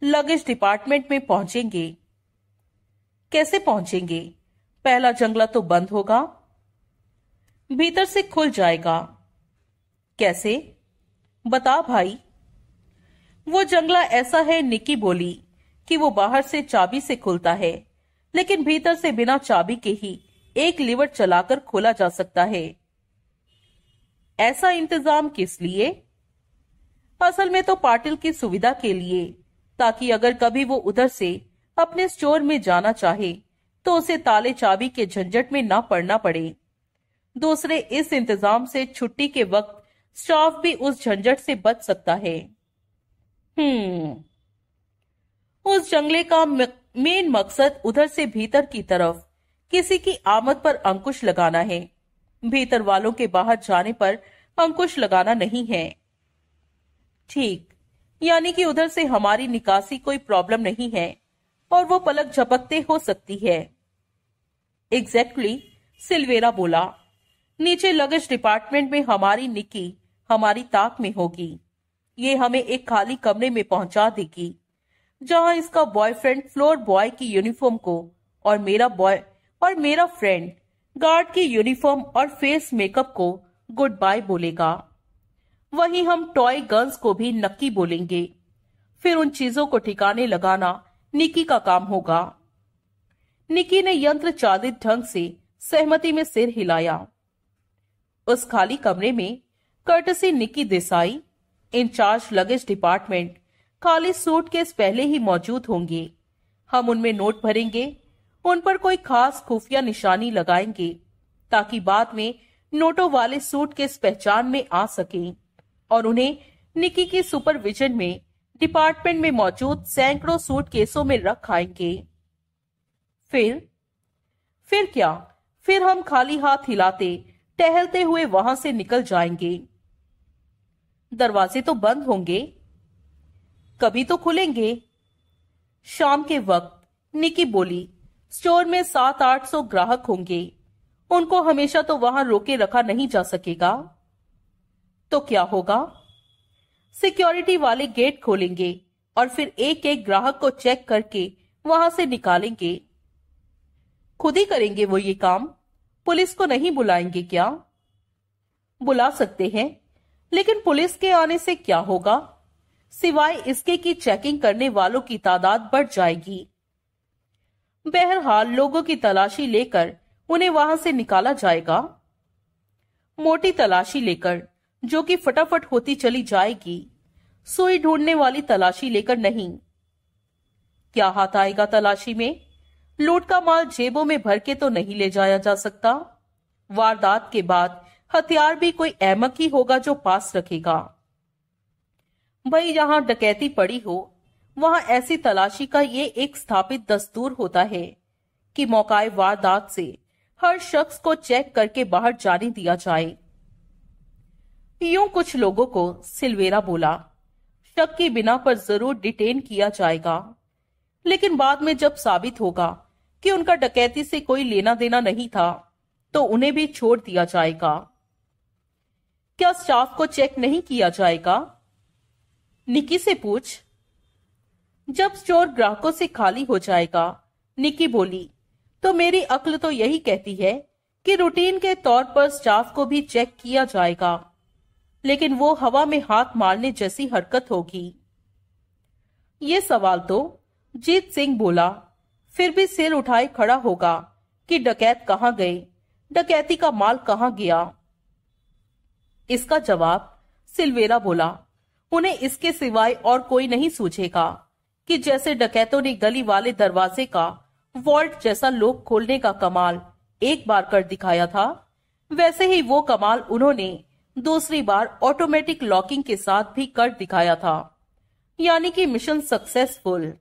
लगेज डिपार्टमेंट में पहुंचेंगे कैसे पहुंचेंगे पहला जंगला तो बंद होगा भीतर से खुल जाएगा कैसे बता भाई वो जंगला ऐसा है निकी बोली कि वो बाहर से चाबी से खुलता है लेकिन भीतर से बिना चाबी के ही एक लिवर चलाकर खोला जा सकता है ऐसा इंतजाम किस लिए असल में तो पाटिल की सुविधा के लिए ताकि अगर कभी वो उधर से अपने स्टोर में जाना चाहे तो उसे ताले चाबी के झंझट में ना पड़ना पड़े दूसरे इस इंतजाम से छुट्टी के वक्त स्टाफ भी उस झंझट से बच सकता है हम्म उस जंगले का मेन मकसद उधर से भीतर की तरफ किसी की आमद पर अंकुश लगाना है भीतर वालों के बाहर जाने पर अंकुश लगाना नहीं है ठीक यानी कि उधर से हमारी निकासी कोई प्रॉब्लम नहीं है और वो पलक झपकते हो सकती है एग्जैक्टली exactly, सिल्वेरा बोला नीचे लगेज डिपार्टमेंट में हमारी निकी हमारी ताक में होगी ये हमें एक खाली कमरे में पहुंचा देगी जहां इसका बॉयफ्रेंड फ्लोर बॉय की यूनिफॉर्म को और मेरा बॉय और मेरा फ्रेंड गार्ड की यूनिफॉर्म और फेस मेकअप को गुड बाय बोलेगा वहीं हम टॉय गन्स को भी नक्की बोलेंगे फिर उन चीजों को ठिकाने लगाना निकी का काम होगा निकी ने यंत्र चालित ढंग से सहमति में सिर हिलाया उस खाली कमरे में courtesy Nikki Desai in charge luggage department खाली सूट केस पहले ही मौजूद होंगे हम उनमें नोट भरेंगे उन पर कोई खास खुफिया निशानी लगाएंगे ताकि बाद में नोटों वाले सूट केस पहचान में आ सकें। और उन्हें निकी के सुपरविजन में डिपार्टमेंट में मौजूद सैकड़ों सूट केसों में रखाएंगे फिर फिर क्या फिर हम खाली हाथ हिलाते टहलते हुए वहां से निकल जाएंगे दरवाजे तो बंद होंगे कभी तो खुलेंगे शाम के वक्त निकी बोली स्टोर में सात आठ सौ ग्राहक होंगे उनको हमेशा तो वहां रोके रखा नहीं जा सकेगा तो क्या होगा सिक्योरिटी वाले गेट खोलेंगे और फिर एक एक ग्राहक को चेक करके वहां से निकालेंगे खुद ही करेंगे वो ये काम पुलिस को नहीं बुलाएंगे क्या बुला सकते हैं लेकिन पुलिस के आने से क्या होगा सिवाय इसके कि चेकिंग करने वालों की तादाद बढ़ जाएगी बहरहाल लोगों की तलाशी लेकर उन्हें वहां से निकाला जाएगा मोटी तलाशी लेकर जो कि फटाफट होती चली जाएगी सुई ढूंढने वाली तलाशी लेकर नहीं क्या हाथ आएगा तलाशी में लूट का माल जेबों में भर के तो नहीं ले जाया जा सकता वारदात के बाद हथियार भी कोई अहमक ही होगा जो पास रखेगा भाई जहां डकैती पड़ी हो वहां ऐसी तलाशी का ये एक स्थापित दस्तूर होता है कि मौकाए वारदात से हर शख्स को चेक करके बाहर जाने दिया जाए यूं कुछ लोगों को सिल्वेरा बोला शक की बिना पर जरूर डिटेन किया जाएगा लेकिन बाद में जब साबित होगा कि उनका डकैती से कोई लेना देना नहीं था तो उन्हें भी छोड़ दिया जाएगा क्या स्टाफ को चेक नहीं किया जाएगा निकी से पूछ जब स्टोर ग्राहकों से खाली हो जाएगा निकी बोली तो मेरी अक्ल तो यही कहती है कि रूटीन के तौर पर स्टाफ को भी चेक किया जाएगा लेकिन वो हवा में हाथ मारने जैसी हरकत होगी ये सवाल तो जीत सिंह बोला फिर भी सिर उठाए खड़ा होगा कि डकैत कहा गए डकैती का माल कहाँ गया इसका जवाब सिलवेरा बोला उन्हें इसके सिवाय और कोई नहीं सूझेगा कि जैसे डकैतों ने गली वाले दरवाजे का वॉल्ट जैसा लोग खोलने का कमाल एक बार कर दिखाया था वैसे ही वो कमाल उन्होंने दूसरी बार ऑटोमेटिक लॉकिंग के साथ भी कर दिखाया था यानी कि मिशन सक्सेसफुल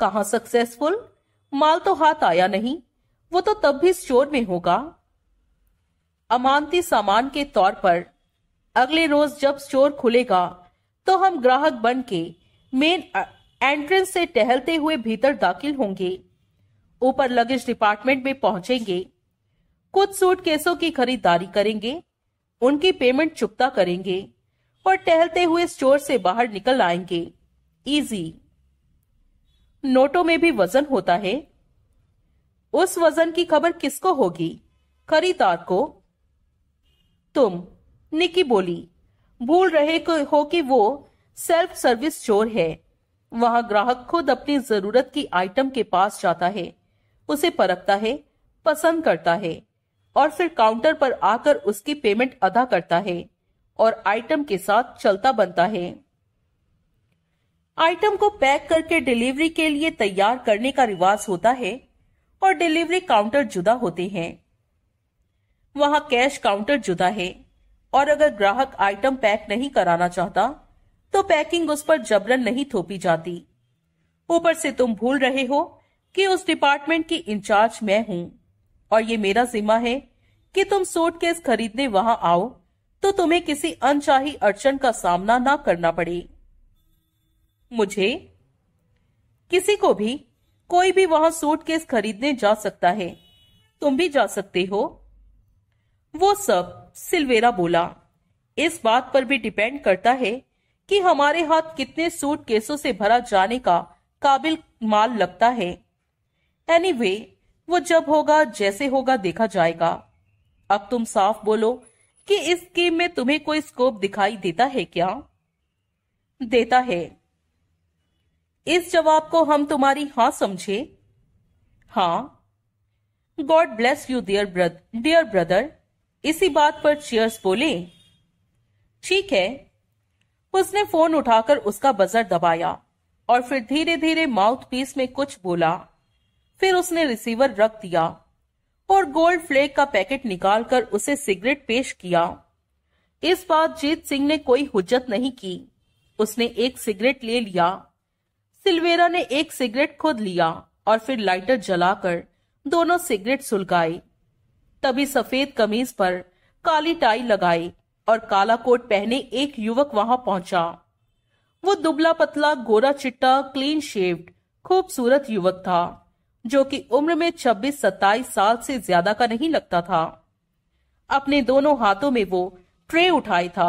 कहा सक्सेसफुल माल तो हाथ आया नहीं वो तो तब भी स्टोर में होगा अमानती सामान के तौर पर अगले रोज जब स्टोर खुलेगा तो हम ग्राहक बन के मेन एंट्रेंस से टहलते हुए भीतर दाखिल होंगे ऊपर लगेज डिपार्टमेंट में पहुंचेंगे कुछ सूट केसों की खरीदारी करेंगे उनकी पेमेंट चुकता करेंगे और टहलते हुए स्टोर से बाहर निकल आएंगे इजी नोटों में भी वजन होता है उस वजन की खबर किसको होगी खरीदार को तुम निकी बोली भूल रहे हो कि वो सेल्फ सर्विस स्टोर है वहां ग्राहक खुद अपनी जरूरत की आइटम के पास जाता है उसे परखता है पसंद करता है और फिर काउंटर पर आकर उसकी पेमेंट अदा करता है और आइटम के साथ चलता बनता है आइटम को पैक करके डिलीवरी के लिए तैयार करने का रिवाज होता है और डिलीवरी काउंटर जुदा होते हैं वहां कैश काउंटर जुदा है और अगर ग्राहक आइटम पैक नहीं कराना चाहता तो पैकिंग उस पर जबरन नहीं थोपी जाती ऊपर से तुम भूल रहे हो कि उस डिपार्टमेंट की इंचार्ज मैं हूं और ये मेरा जिम्मा है कि तुम सूटकेस खरीदने वहां आओ तो तुम्हें किसी अनचाही अड़चन का सामना ना करना पड़े मुझे किसी को भी कोई भी वहां केस खरीदने जा सकता है तुम भी जा सकते हो वो सब सिल्वेरा बोला इस बात पर भी डिपेंड करता है कि हमारे हाथ कितने सूट केसों से भरा जाने का काबिल माल लगता है एनीवे anyway, वो जब होगा जैसे होगा देखा जाएगा अब तुम साफ बोलो कि इस स्कीम में तुम्हें कोई स्कोप दिखाई देता है क्या देता है इस जवाब को हम तुम्हारी हां समझे हाँ God bless you dear bro dear brother इसी बात पर चीयर्स बोले ठीक है उसने फोन उठाकर उसका बजर दबाया और फिर धीरे धीरे माउथ पीस में कुछ बोला फिर उसने रिसीवर रख दिया और गोल्ड फ्लेक का पैकेट निकालकर उसे सिगरेट पेश किया इस बात जीत सिंह ने कोई हुज्जत नहीं की उसने एक सिगरेट ले लिया सिल्वेरा ने एक सिगरेट खुद लिया और फिर लाइटर जलाकर दोनों सिगरेट सुलगाई तभी सफेद कमीज पर काली टाई लगाई और काला कोट पहने एक युवक वहां पहुंचा वो दुबला पतला गोरा चिट्टा क्लीन शेव्ड खूबसूरत युवक था जो कि उम्र में 26-27 साल से ज्यादा का नहीं लगता था अपने दोनों हाथों में वो ट्रे उठाई था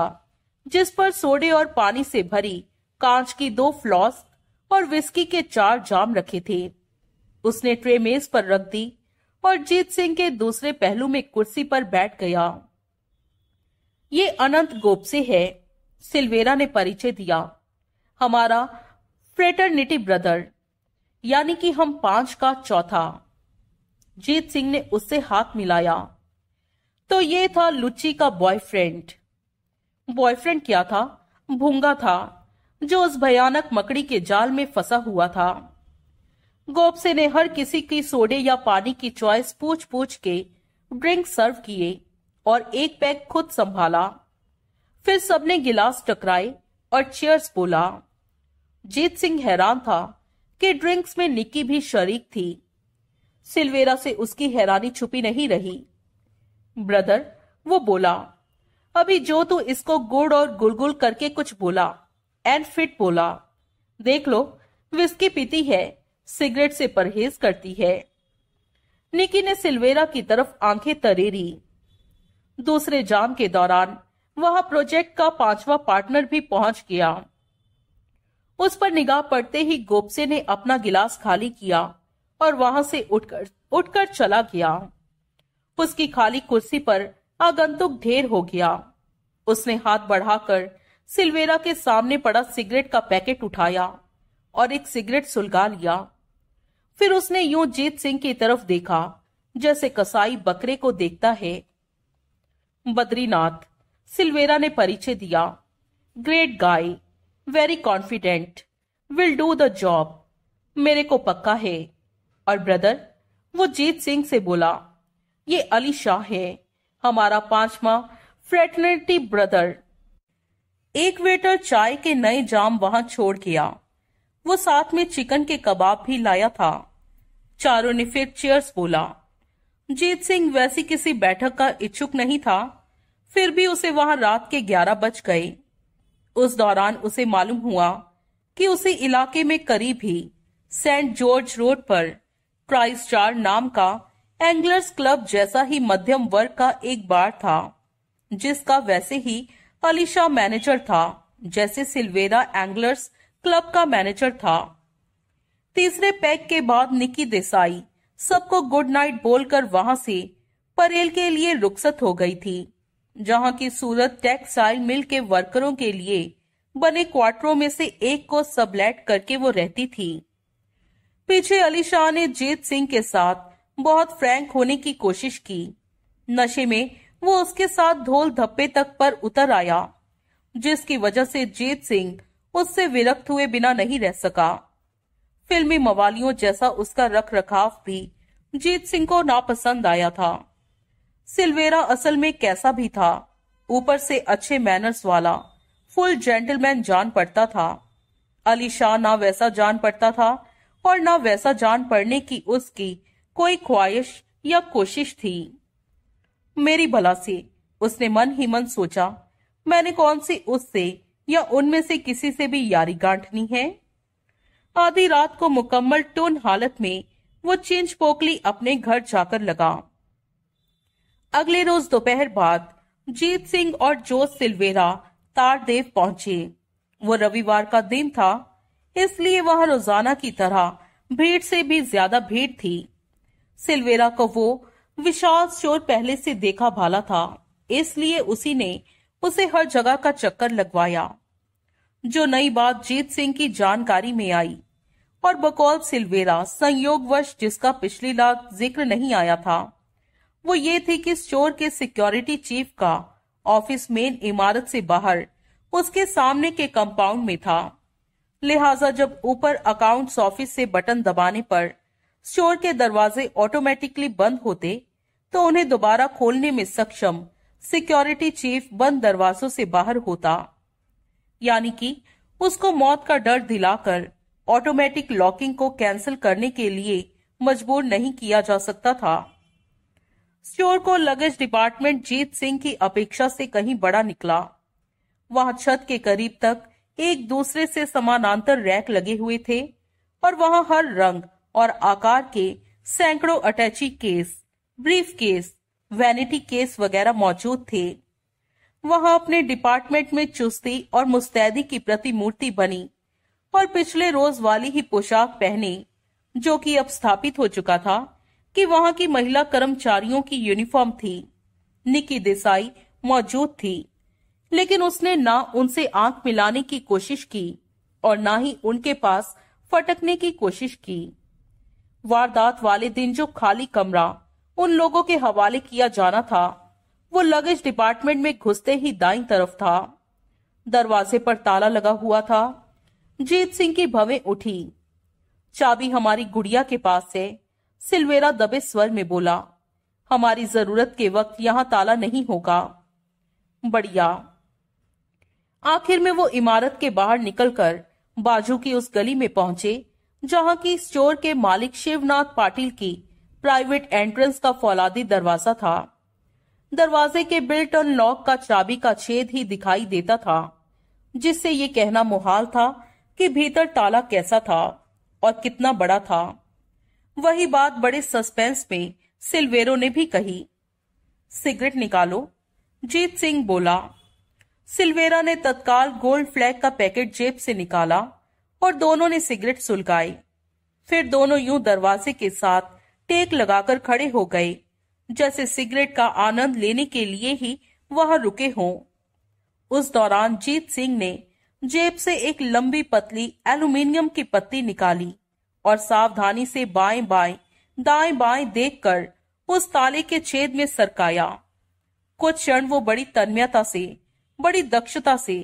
जिस पर सोडे और पानी से भरी कांच की दो फ्लॉस्क और विस्की के चार जाम रखे थे उसने ट्रे मेज पर रख दी और जीत सिंह के दूसरे पहलू में कुर्सी पर बैठ गया ये अनंत गोपसे है सिल्वेरा ने परिचय दिया हमारा फ्रेटर्निटी ब्रदर यानी कि हम पांच का चौथा जीत सिंह ने उससे हाथ मिलाया तो ये था लुच्ची का बॉयफ्रेंड बॉयफ्रेंड क्या था भूंगा था जो उस भयानक मकड़ी के जाल में फंसा हुआ था गोपसे ने हर किसी की सोडे या पानी की चॉइस पूछ पूछ के ड्रिंक सर्व किए और एक पैक खुद संभाला फिर सबने गिलास टकराए और चेयर्स बोला जीत सिंह हैरान था के ड्रिंक्स में निक्की भी शरीक थी सिल्वेरा से उसकी हैरानी छुपी नहीं रही ब्रदर वो बोला अभी जो तू इसको गुड़ और गुलगुल करके कुछ बोला एंड फिट बोला देख लो विस्की पीती है सिगरेट से परहेज करती है निकी ने सिल्वेरा की तरफ आंखें तरेरी दूसरे जाम के दौरान वहां प्रोजेक्ट का पांचवा पार्टनर भी पहुंच गया उस पर निगाह पड़ते ही गोपसे ने अपना गिलास खाली किया और वहां से उठकर उठकर चला गया उसकी खाली कुर्सी पर आगंतुक ढेर हो गया उसने हाथ बढ़ाकर सिल्वेरा के सामने पड़ा सिगरेट का पैकेट उठाया और एक सिगरेट सुलगा लिया फिर उसने यूं जीत सिंह की तरफ देखा जैसे कसाई बकरे को देखता है बद्रीनाथ सिल्वेरा ने परिचय दिया great guy very confident will do the job मेरे को पक्का है और ब्रदर वो जीत सिंह से बोला ये अली शाह है हमारा पांचवा फ्रेटर्निटी ब्रदर एक वेटर चाय के नए जाम वहां छोड़ गया वो साथ में चिकन के कबाब भी लाया था चारों ने फिर चेयर्स बोला जीत सिंह वैसी किसी बैठक का इच्छुक नहीं था फिर भी उसे वहां रात के ग्यारह बज गए उस दौरान उसे मालूम हुआ कि उसी इलाके में करीब ही सेंट जॉर्ज रोड पर क्राइस्टार नाम का एंग्लर्स क्लब जैसा ही मध्यम वर्ग का एक बार था जिसका वैसे ही अलीशा मैनेजर था जैसे सिल्वेरा एंग्लर्स क्लब का मैनेजर था तीसरे पैक के बाद निकी देसाई सबको गुड नाइट बोलकर वहां से परेल के लिए रुखसत हो गई थी जहां की सूरत टेक्सटाइल मिल के वर्करों के लिए बने क्वार्टरों में से एक को सबलेट करके वो रहती थी पीछे अली शाह ने जीत सिंह के साथ बहुत फ्रैंक होने की कोशिश की नशे में वो उसके साथ धोल धप्पे तक पर उतर आया जिसकी वजह से जीत सिंह उससे विरक्त हुए बिना नहीं रह सका फिल्मी मवालियों जैसा उसका रख रखाव भी जीत सिंह को नापसंद आया था सिल्वेरा असल में कैसा भी था ऊपर से अच्छे मैनर्स वाला फुल जेंटलमैन जान पड़ता था अली शाह ना वैसा जान पड़ता था और ना वैसा जान पड़ने की उसकी कोई ख्वाहिश या कोशिश थी मेरी भला से उसने मन ही मन सोचा मैंने कौन सी उससे या उनमें से किसी से भी यारी गांठनी है आधी रात को मुकम्मल टून हालत में वो चिंच पोकली अपने घर जाकर लगा अगले रोज दोपहर बाद जीत सिंह और जोत सिल्वेरा तारदेव पहुंचे वो रविवार का दिन था इसलिए वह रोजाना की तरह भीड़ से भी ज्यादा भीड़ थी सिल्वेरा को वो विशाल शोर पहले से देखा भाला था इसलिए उसी ने उसे हर जगह का चक्कर लगवाया जो नई बात जीत सिंह की जानकारी में आई और बकौल सिल्वेरा संयोगवश जिसका पिछली रात जिक्र नहीं आया था वो ये थी कि स्टोर के सिक्योरिटी चीफ का ऑफिस मेन इमारत से बाहर उसके सामने के कंपाउंड में था लिहाजा जब ऊपर अकाउंट्स ऑफिस से बटन दबाने पर स्टोर के दरवाजे ऑटोमेटिकली बंद होते तो उन्हें दोबारा खोलने में सक्षम सिक्योरिटी चीफ बंद दरवाजों से बाहर होता यानी कि उसको मौत का डर दिलाकर ऑटोमेटिक लॉकिंग को कैंसिल करने के लिए मजबूर नहीं किया जा सकता था स्टोर को लगेज डिपार्टमेंट जीत सिंह की अपेक्षा से कहीं बड़ा निकला वहां छत के करीब तक एक दूसरे से समानांतर रैक लगे हुए थे और वहां हर रंग और आकार के सैकड़ों attache case briefcase vanity case वगैरह मौजूद थे वहां अपने डिपार्टमेंट में चुस्ती और मुस्तैदी की प्रतिमूर्ति बनी और पिछले रोज वाली ही पोशाक पहने जो कि अब स्थापित हो चुका था कि वहां की महिला कर्मचारियों की यूनिफॉर्म थी निकी देसाई मौजूद थी लेकिन उसने ना उनसे आंख मिलाने की कोशिश की और ना ही उनके पास फटकने की कोशिश की वारदात वाले दिन जो खाली कमरा उन लोगों के हवाले किया जाना था वो लगेज डिपार्टमेंट में घुसते ही दाई तरफ था दरवाजे पर ताला लगा हुआ था जीत सिंह की भवें उठी चाबी हमारी गुड़िया के पास है सिल्वेरा दबे स्वर में बोला हमारी जरूरत के वक्त यहां ताला नहीं होगा बढ़िया आखिर में वो इमारत के बाहर निकलकर बाजू की उस गली में पहुंचे जहां की स्टोर के मालिक शिवनाथ पाटिल की प्राइवेट एंट्रेंस का फौलादी दरवाजा था दरवाजे के बिल्ट और लॉक का चाबी का छेद ही दिखाई देता था जिससे ये कहना मुहाल था कि भीतर ताला कैसा था और कितना बड़ा था वही बात बड़े सस्पेंस में सिल्वेरो ने भी कही सिगरेट निकालो जीत सिंह बोला सिल्वेरा ने तत्काल गोल्ड फ्लैग का पैकेट जेब से निकाला और दोनों ने सिगरेट सुलगाई फिर दोनों यूं दरवाजे के साथ टेक लगाकर खड़े हो गए जैसे सिगरेट का आनंद लेने के लिए ही वहां रुके हों उस दौरान जीत सिंह ने जेब से एक लंबी पतली एल्यूमिनियम की पत्ती निकाली और सावधानी से बाएं बाएं दाएं बाएं देखकर उस ताले के छेद में सरकाया कुछ क्षण वो बड़ी तन्मयता से बड़ी दक्षता से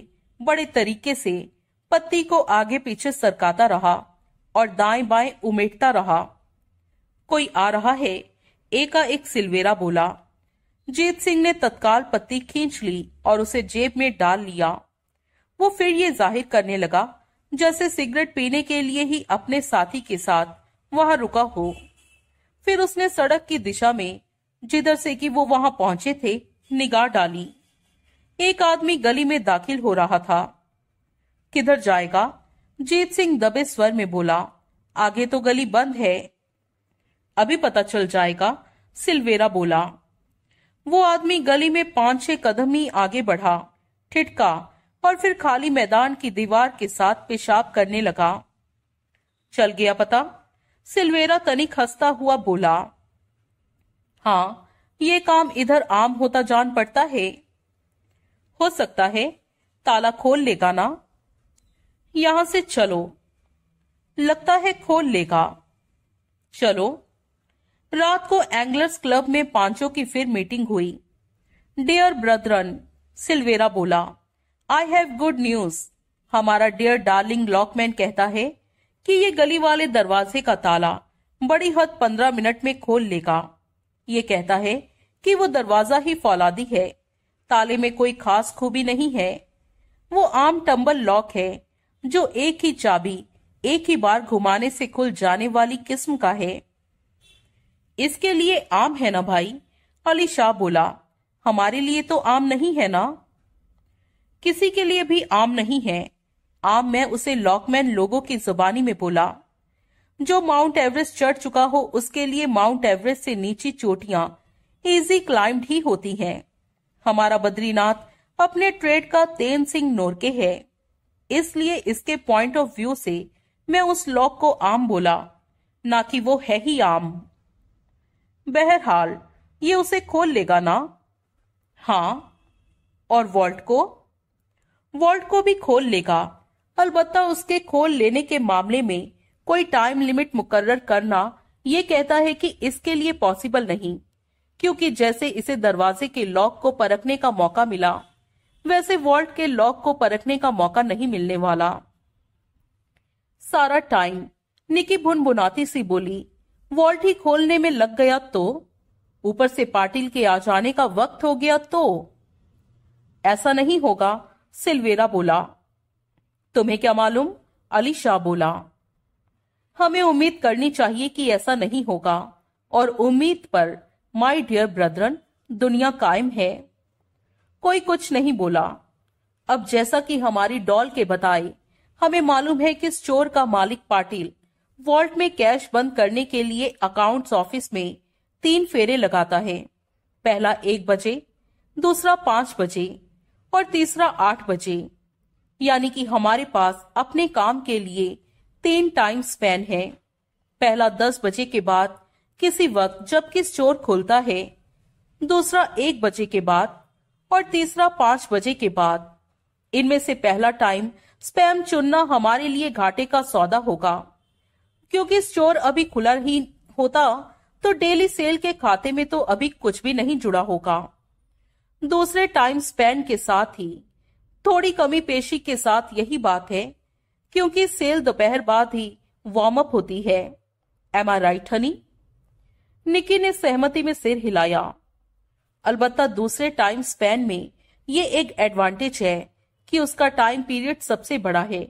बड़े तरीके से पत्ती को आगे पीछे सरकाता रहा और दाएं बाएं उमेटता रहा कोई आ रहा है एकाएक सिलवेरा बोला जीत सिंह ने तत्काल पत्ती खींच ली और उसे जेब में डाल लिया वो फिर ये जाहिर करने लगा जैसे सिगरेट पीने के लिए ही अपने साथी के साथ वहां रुका हो फिर उसने सड़क की दिशा में जिधर से कि वो वहां पहुंचे थे निगाह डाली एक आदमी गली में दाखिल हो रहा था किधर जाएगा जीत सिंह दबे स्वर में बोला आगे तो गली बंद है अभी पता चल जाएगा सिल्वेरा बोला वो आदमी गली में पांच छह कदम ही आगे बढ़ा ठिटका और फिर खाली मैदान की दीवार के साथ पेशाब करने लगा चल गया पता सिलवेरा तनिक हंसता हुआ बोला हाँ ये काम इधर आम होता जान पड़ता है हो सकता है ताला खोल लेगा ना यहां से चलो लगता है खोल लेगा चलो रात को एंगलर्स क्लब में पांचों की फिर मीटिंग हुई डियर ब्रदरन सिल्वेरा बोला आई हैव गुड न्यूज हमारा डियर डार्लिंग लॉकमैन कहता है कि ये गली वाले दरवाजे का ताला बड़ी हद पंद्रह मिनट में खोल लेगा ये कहता है कि वो दरवाजा ही फौलादी है ताले में कोई खास खूबी नहीं है वो आम टंबल लॉक है जो एक ही चाबी एक ही बार घुमाने से खुल जाने वाली किस्म का है इसके लिए आम है ना भाई अली शाह बोला हमारे लिए तो आम नहीं है ना किसी के लिए भी आम नहीं है आम मैं उसे लॉकमैन लोगों की जुबानी में बोला जो माउंट एवरेस्ट चढ़ चुका हो उसके लिए माउंट एवरेस्ट से नीची चोटियां इजी क्लाइंब ही होती हैं। हमारा बद्रीनाथ अपने ट्रेड का तेन सिंह नोरके है इसलिए इसके पॉइंट ऑफ व्यू से मैं उस लॉक को आम बोला ना कि वो है ही आम बहरहाल ये उसे खोल लेगा ना हाँ और वॉल्ट को वॉल्ट को भी खोल लेगा अलबत्ता उसके खोल लेने के मामले में कोई टाइम लिमिट मुकर्र करना ये कहता है कि इसके लिए पॉसिबल नहीं क्योंकि जैसे इसे दरवाजे के लॉक को परखने का मौका मिला वैसे वॉल्ट के लॉक को परखने का मौका नहीं मिलने वाला सारा टाइम निकी भुनभुनाती सी बोली वॉल्ट ही खोलने में लग गया तो ऊपर से पाटिल के आ जाने का वक्त हो गया तो ऐसा नहीं होगा सिलवेरा बोला तुम्हें क्या मालूम अली शाह बोला हमें उम्मीद करनी चाहिए कि ऐसा नहीं होगा और उम्मीद पर माय डियर ब्रदरन दुनिया कायम है कोई कुछ नहीं बोला अब जैसा कि हमारी डॉल के बताए हमें मालूम है कि स्टोर का मालिक पाटिल वॉल्ट में कैश बंद करने के लिए अकाउंट्स ऑफिस में तीन फेरे लगाता है पहला एक बजे दूसरा पांच बजे और तीसरा आठ बजे यानी कि हमारे पास अपने काम के लिए तीन टाइम स्पैन है पहला दस बजे के बाद किसी वक्त जबकि स्टोर खुलता है दूसरा एक बजे के बाद और तीसरा पांच बजे के बाद इनमें से पहला टाइम स्पैम चुनना हमारे लिए घाटे का सौदा होगा क्योंकि स्टोर अभी खुला ही होता तो डेली सेल के खाते में तो अभी कुछ भी नहीं जुड़ा होगा दूसरे टाइम स्पैन के साथ ही थोड़ी कमी पेशी के साथ यही बात है क्योंकि सेल दोपहर बाद ही वार्म अप होती है am I right honey Nikki ने सहमति में सिर हिलाया अलबत्ता दूसरे टाइम स्पैन में ये एक एडवांटेज है कि उसका टाइम पीरियड सबसे बड़ा है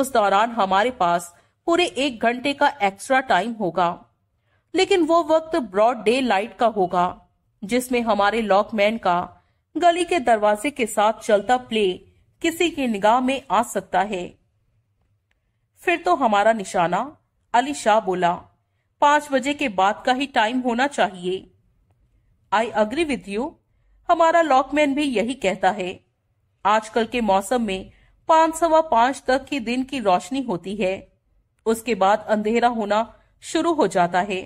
उस दौरान हमारे पास पूरे एक घंटे का एक्स्ट्रा टाइम होगा लेकिन वो वक्त ब्रॉड डे लाइट का होगा जिसमें हमारे लॉकमैन का गली के दरवाजे के साथ चलता प्ले किसी की निगाह में आ सकता है फिर तो हमारा निशाना अली शाह बोला पांच बजे के बाद का ही टाइम होना चाहिए आई अग्री विद यू हमारा लॉकमैन भी यही कहता है आजकल के मौसम में पांच सवा पांच तक ही दिन की रोशनी होती है उसके बाद अंधेरा होना शुरू हो जाता है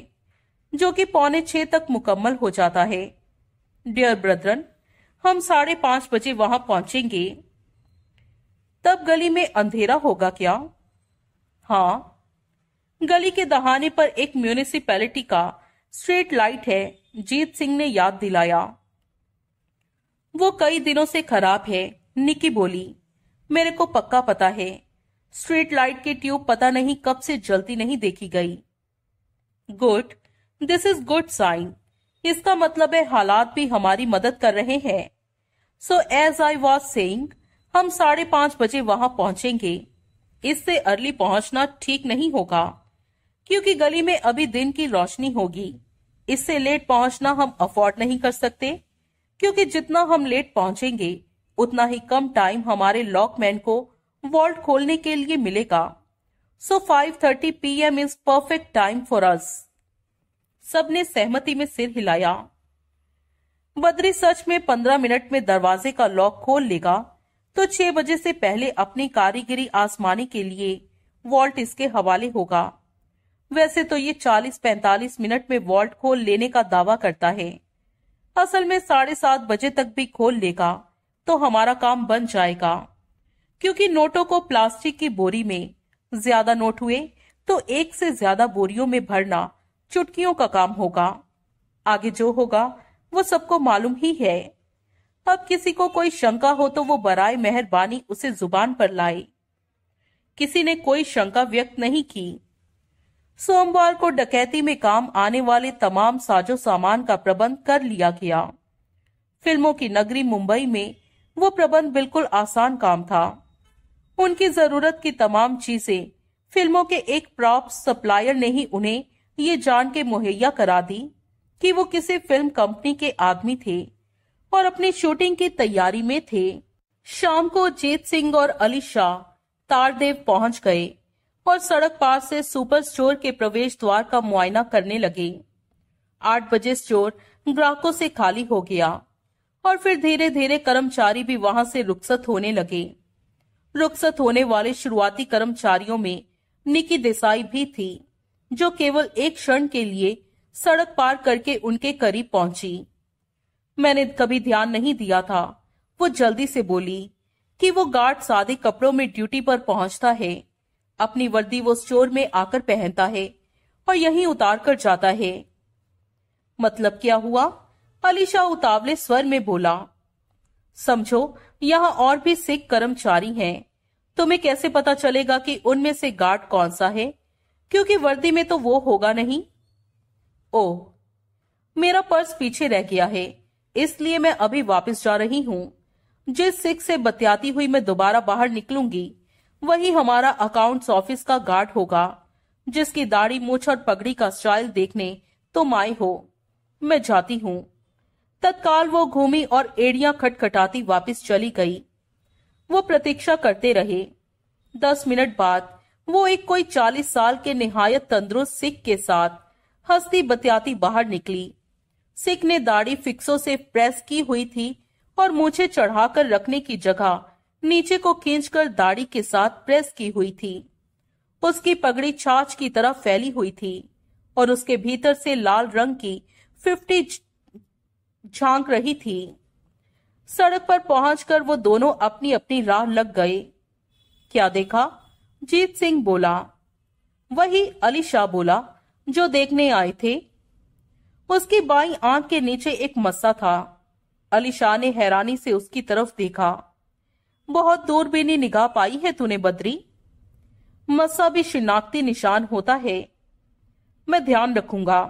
जो कि पौने छह तक मुकम्मल हो जाता है डियर ब्रदरन हम साढ़े पांच बजे वहां पहुंचेंगे तब गली में अंधेरा होगा क्या हाँ गली के दहाने पर एक म्यूनिसिपैलिटी का स्ट्रीट लाइट है जीत सिंह ने याद दिलाया वो कई दिनों से खराब है निकी बोली मेरे को पक्का पता है स्ट्रीट लाइट की ट्यूब पता नहीं कब से जलती नहीं देखी गई good this is good sign इसका मतलब है हालात भी हमारी मदद कर रहे हैं सो एज आई वॉज से हम साढ़े पांच बजे वहां पहुंचेंगे इससे अर्ली पहुंचना ठीक नहीं होगा क्योंकि गली में अभी दिन की रोशनी होगी इससे लेट पहुंचना हम अफोर्ड नहीं कर सकते क्योंकि जितना हम लेट पहुंचेंगे उतना ही कम टाइम हमारे लॉकमैन को वॉल्ट खोलने के लिए मिलेगा so five thirty p m is perfect time for us सबने सहमति में सिर हिलाया बद्री सच में पंद्रह मिनट में दरवाजे का लॉक खोल लेगा तो छह बजे से पहले अपनी कारीगरी आसमानी के लिए वॉल्ट इसके हवाले होगा वैसे तो ये चालीस पैंतालीस मिनट में वॉल्ट खोल लेने का दावा करता है असल में साढ़े सात बजे तक भी खोल लेगा तो हमारा काम बन जाएगा क्योंकि नोटों को प्लास्टिक की बोरी में ज्यादा नोट हुए तो एक से ज्यादा बोरियों में भरना चुटकियों का काम होगा आगे जो होगा वो सबको मालूम ही है अब किसी को कोई शंका हो तो वो बराए मेहरबानी उसे जुबान पर लाए किसी ने कोई शंका व्यक्त नहीं की सोमवार को डकैती में काम आने वाले तमाम साजो सामान का प्रबंध कर लिया गया फिल्मों की नगरी मुंबई में वो प्रबंध बिल्कुल आसान काम था उनकी जरूरत की तमाम चीजें फिल्मों के एक प्रॉप सप्लायर ने ही उन्हें ये जान के मुहैया करा दी कि वो किसी फिल्म कंपनी के आदमी थे और अपनी शूटिंग की तैयारी में थे शाम को जीत सिंह और अली शाह तारदेव पहुंच गए और सड़क पार से सुपर स्टोर के प्रवेश द्वार का मुआयना करने लगे आठ बजे स्टोर ग्राहकों से खाली हो गया और फिर धीरे धीरे कर्मचारी भी वहां से रुखसत होने लगे रुखसत होने वाले शुरुआती कर्मचारियों में निकी देसाई भी थी जो केवल एक क्षण के लिए सड़क पार करके उनके करीब पहुंची मैंने कभी ध्यान नहीं दिया था वो जल्दी से बोली कि वो गार्ड सादे कपड़ों में ड्यूटी पर पहुंचता है अपनी वर्दी वो स्टोर में आकर पहनता है और यहीं उतार कर जाता है मतलब क्या हुआ अलीशा उतावले स्वर में बोला समझो यहाँ और भी सिख कर्मचारी हैं तुम्हें कैसे पता चलेगा कि उनमें से गार्ड कौन सा है क्योंकि वर्दी में तो वो होगा नहीं ओ मेरा पर्स पीछे रह गया है इसलिए मैं अभी वापस जा रही हूँ जिस सिख से बतियाती हुई मैं दोबारा बाहर निकलूंगी वही हमारा अकाउंट्स ऑफिस का गार्ड होगा जिसकी दाढ़ी मूछ और पगड़ी का स्टाइल देखने तुम तो आए हो मैं जाती हूँ तत्काल वो घूमी और एड़िया खटखटाती वापस चली गई वो प्रतीक्षा करते रहे दस मिनट बाद वो एक कोई चालीस साल के निहायत तंदुरुस्त सिख के साथ हस्ती बतियाती बाहर निकली सिख ने दाढ़ी फिक्सों से प्रेस की हुई थी और मुझे चढ़ाकर रखने की जगह नीचे को खींचकर दाढ़ी के साथ प्रेस की हुई थी उसकी पगड़ी छाछ की तरह फैली हुई थी और उसके भीतर से लाल रंग की फिफ्टी झांक रही थी सड़क पर पहुंचकर वो दोनों अपनी अपनी राह लग गए क्या देखा जीत सिंह बोला वही अली शाह बोला जो देखने आए थे उसकी बाई आंख के नीचे एक मस्सा था अली शाह ने हैरानी से उसकी तरफ देखा बहुत दूर भी नहीं निगाह पाई है तूने बद्री मस्सा भी शिनाख्ती निशान होता है मैं ध्यान रखूंगा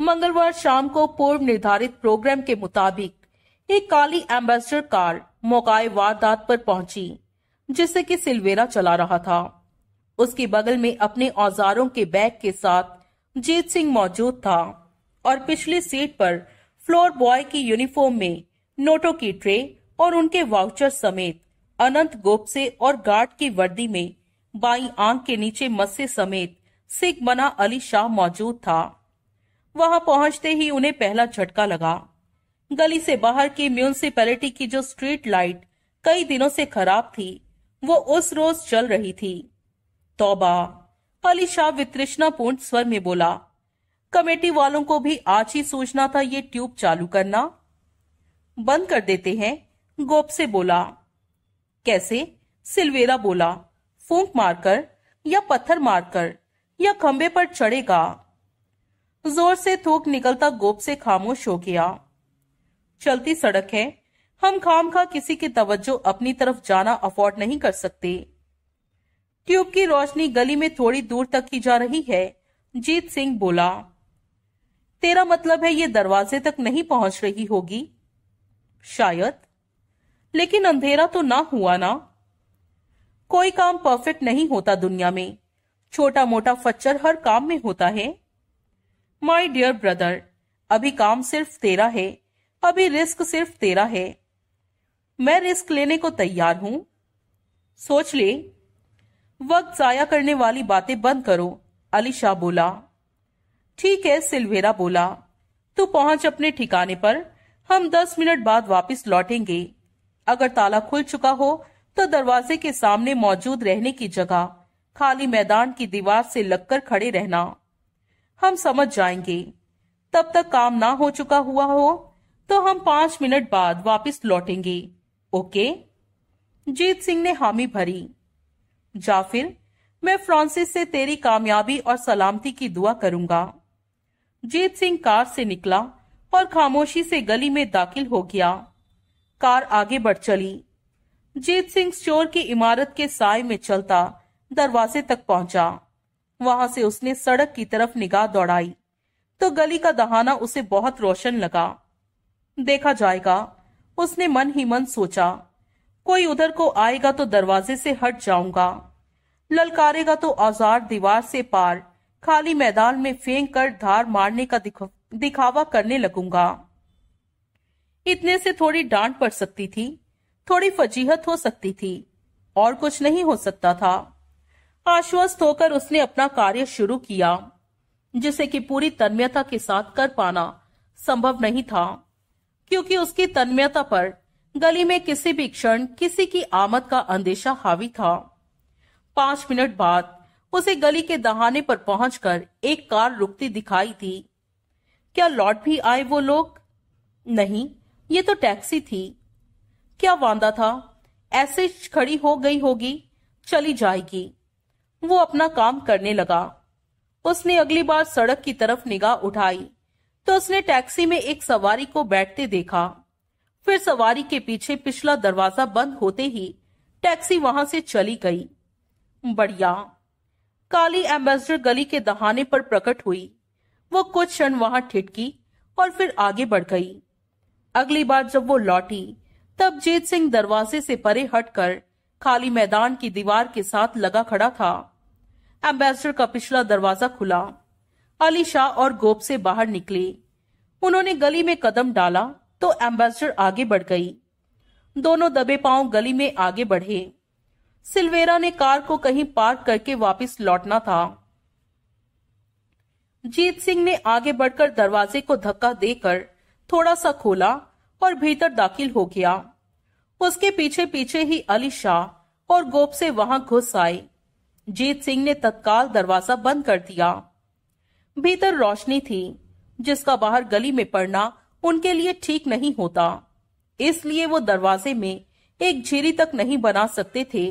मंगलवार शाम को पूर्व निर्धारित प्रोग्राम के मुताबिक एक काली एम्बेसडर कार मौकाए वारदात पर पहुंची जिससे कि सिल्वेरा चला रहा था उसके बगल में अपने औजारों के बैग के साथ जीत सिंह मौजूद था और पिछली सीट पर फ्लोर बॉय की यूनिफॉर्म में नोटों की ट्रे और उनके वाउचर समेत अनंत गोपसे और गार्ड की वर्दी में बाई आंख के नीचे मस्से समेत सिख बना अली शाह मौजूद था वहां पहुंचते ही उन्हें पहला झटका लगा गली से बाहर की म्यूनसिपैलिटी की जो स्ट्रीट लाइट कई दिनों से खराब थी वो उस रोज चल रही थी तौबा अली शाह वित्रृष्णापूर्ण स्वर में बोला कमेटी वालों को भी आज ही सोचना था ये ट्यूब चालू करना बंद कर देते हैं गोप से बोला कैसे सिलवेरा बोला फूंक मारकर या पत्थर मारकर या खंबे पर चढ़ेगा जोर से थूक निकलता गोप से खामोश हो गया चलती सड़क है हम खाम खा किसी की तवज्जो अपनी तरफ जाना अफोर्ड नहीं कर सकते ट्यूब की रोशनी गली में थोड़ी दूर तक ही जा रही है जीत सिंह बोला तेरा मतलब है ये दरवाजे तक नहीं पहुंच रही होगी शायद लेकिन अंधेरा तो ना हुआ ना कोई काम परफेक्ट नहीं होता दुनिया में छोटा मोटा फच्चर हर काम में होता है माई डियर ब्रदर अभी काम सिर्फ तेरा है अभी रिस्क सिर्फ तेरा है मैं रिस्क लेने को तैयार हूं सोच ले वक्त जाया करने वाली बातें बंद करो अलीशा बोला ठीक है सिल्वेरा बोला तू पहुंच अपने ठिकाने पर हम दस मिनट बाद वापस लौटेंगे अगर ताला खुल चुका हो तो दरवाजे के सामने मौजूद रहने की जगह खाली मैदान की दीवार से लगकर खड़े रहना हम समझ जाएंगे तब तक काम ना हो चुका हुआ हो तो हम पांच मिनट बाद वापस लौटेंगे ओके जीत सिंह ने हामी भरी जाफिर मैं फ्रांसिस से तेरी कामयाबी और सलामती की दुआ करूंगा जीत सिंह कार से निकला और खामोशी से गली में दाखिल हो गया कार आगे बढ़ चली जीत सिंह स्टोर की इमारत के साय में चलता दरवाजे तक पहुंचा वहां से उसने सड़क की तरफ निगाह दौड़ाई तो गली का दहाना उसे बहुत रोशन लगा देखा जाएगा उसने मन ही मन सोचा कोई उधर को आएगा तो दरवाजे से हट जाऊंगा ललकारेगा तो औजार दीवार से पार खाली मैदान में फेंक कर धार मारने का दिखावा करने लगूंगा इतने से थोड़ी डांट पड़ सकती थी थोड़ी फजीहत हो सकती थी और कुछ नहीं हो सकता था आश्वस्त होकर उसने अपना कार्य शुरू किया जिसे कि पूरी तन्मयता के साथ कर पाना संभव नहीं था क्योंकि उसकी तन्मयता पर गली में किसी भी क्षण किसी की आमद का अंदेशा हावी था पांच मिनट बाद उसे गली के दहाने पर पहुंचकर एक कार रुकती दिखाई थी क्या लौट भी आए वो लोग नहीं ये तो टैक्सी थी क्या वादा था ऐसे खड़ी हो गई होगी चली जाएगी वो अपना काम करने लगा उसने अगली बार सड़क की तरफ निगाह उठाई तो उसने टैक्सी में एक सवारी को बैठते देखा फिर सवारी के पीछे पिछला दरवाजा बंद होते ही टैक्सी वहां से चली गई बढ़िया काली एम्बेसडर गली के दहाने पर प्रकट हुई वो कुछ क्षण वहां ठिटकी और फिर आगे बढ़ गई अगली बार जब वो लौटी तब जीत सिंह दरवाजे से परे हटकर खाली मैदान की दीवार के साथ लगा खड़ा था एम्बेसडर का पिछला दरवाजा खुला अली शाह और गोप से बाहर निकले उन्होंने गली में कदम डाला तो एम्बेसडर आगे बढ़ गई दोनों दबे पांव गली में आगे बढ़े सिल्वेरा ने कार को कहीं पार्क करके वापस लौटना था जीत सिंह ने आगे बढ़कर दरवाजे को धक्का देकर थोड़ा सा खोला और भीतर दाखिल हो गया उसके पीछे पीछे ही अली शाह और गोप से वहां घुस आए जीत सिंह ने तत्काल दरवाजा बंद कर दिया भीतर रोशनी थी जिसका बाहर गली में पड़ना उनके लिए ठीक नहीं होता इसलिए वो दरवाजे में एक झीरी तक नहीं बना सकते थे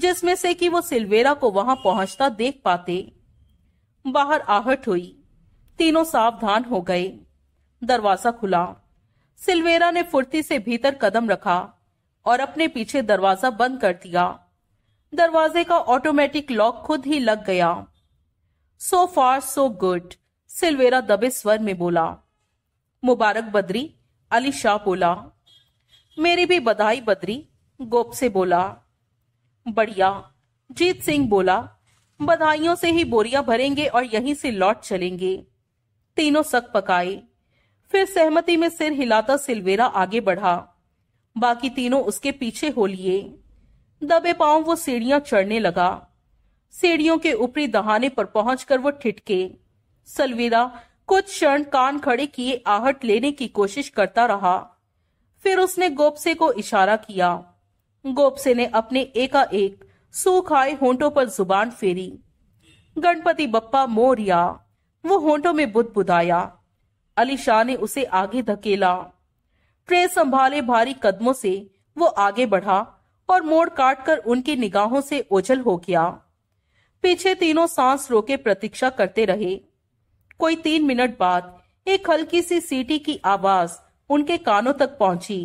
जिसमें से कि वो सिल्वेरा को वहां पहुंचता देख पाते बाहर आहट हुई तीनों सावधान हो गए दरवाजा खुला सिल्वेरा ने फुर्ती से भीतर कदम रखा और अपने पीछे दरवाजा बंद कर दिया दरवाजे का ऑटोमेटिक लॉक खुद ही लग गया सो फार सो गुड सिलवेरा दबे स्वर में बोला मुबारक बदरी अली शाह बोला मेरी भी बधाई बदरी गोप से बोला बढ़िया जीत सिंह बोला बधाइयों से ही बोरिया भरेंगे और यहीं से लौट चलेंगे तीनों सक पकाए फिर सहमति में सिर हिलाता सिल्वेरा आगे बढ़ा बाकी तीनों उसके पीछे हो लिए दबे पांव वो सीढ़ियां चढ़ने लगा सीढ़ियों के ऊपरी दहाने पर पहुंचकर वो ठिठके सलवीरा कुछ क्षण कान खड़े किए आहट लेने की कोशिश करता रहा फिर उसने गोपसे को इशारा किया गोपसे ने अपने एकाएक सूख आए होंठों पर जुबान फेरी गणपति बप्पा मोरिया वो होंठों में बुद बुदाया अली शाह ने उसे आगे धकेला ट्रे संभाले भारी कदमों से वो आगे बढ़ा और मोड़ काटकर उनकी निगाहों से ओझल हो गया पीछे तीनों सांस रोके प्रतीक्षा करते रहे कोई तीन मिनट बाद एक हल्की सी सीटी की आवाज उनके कानों तक पहुंची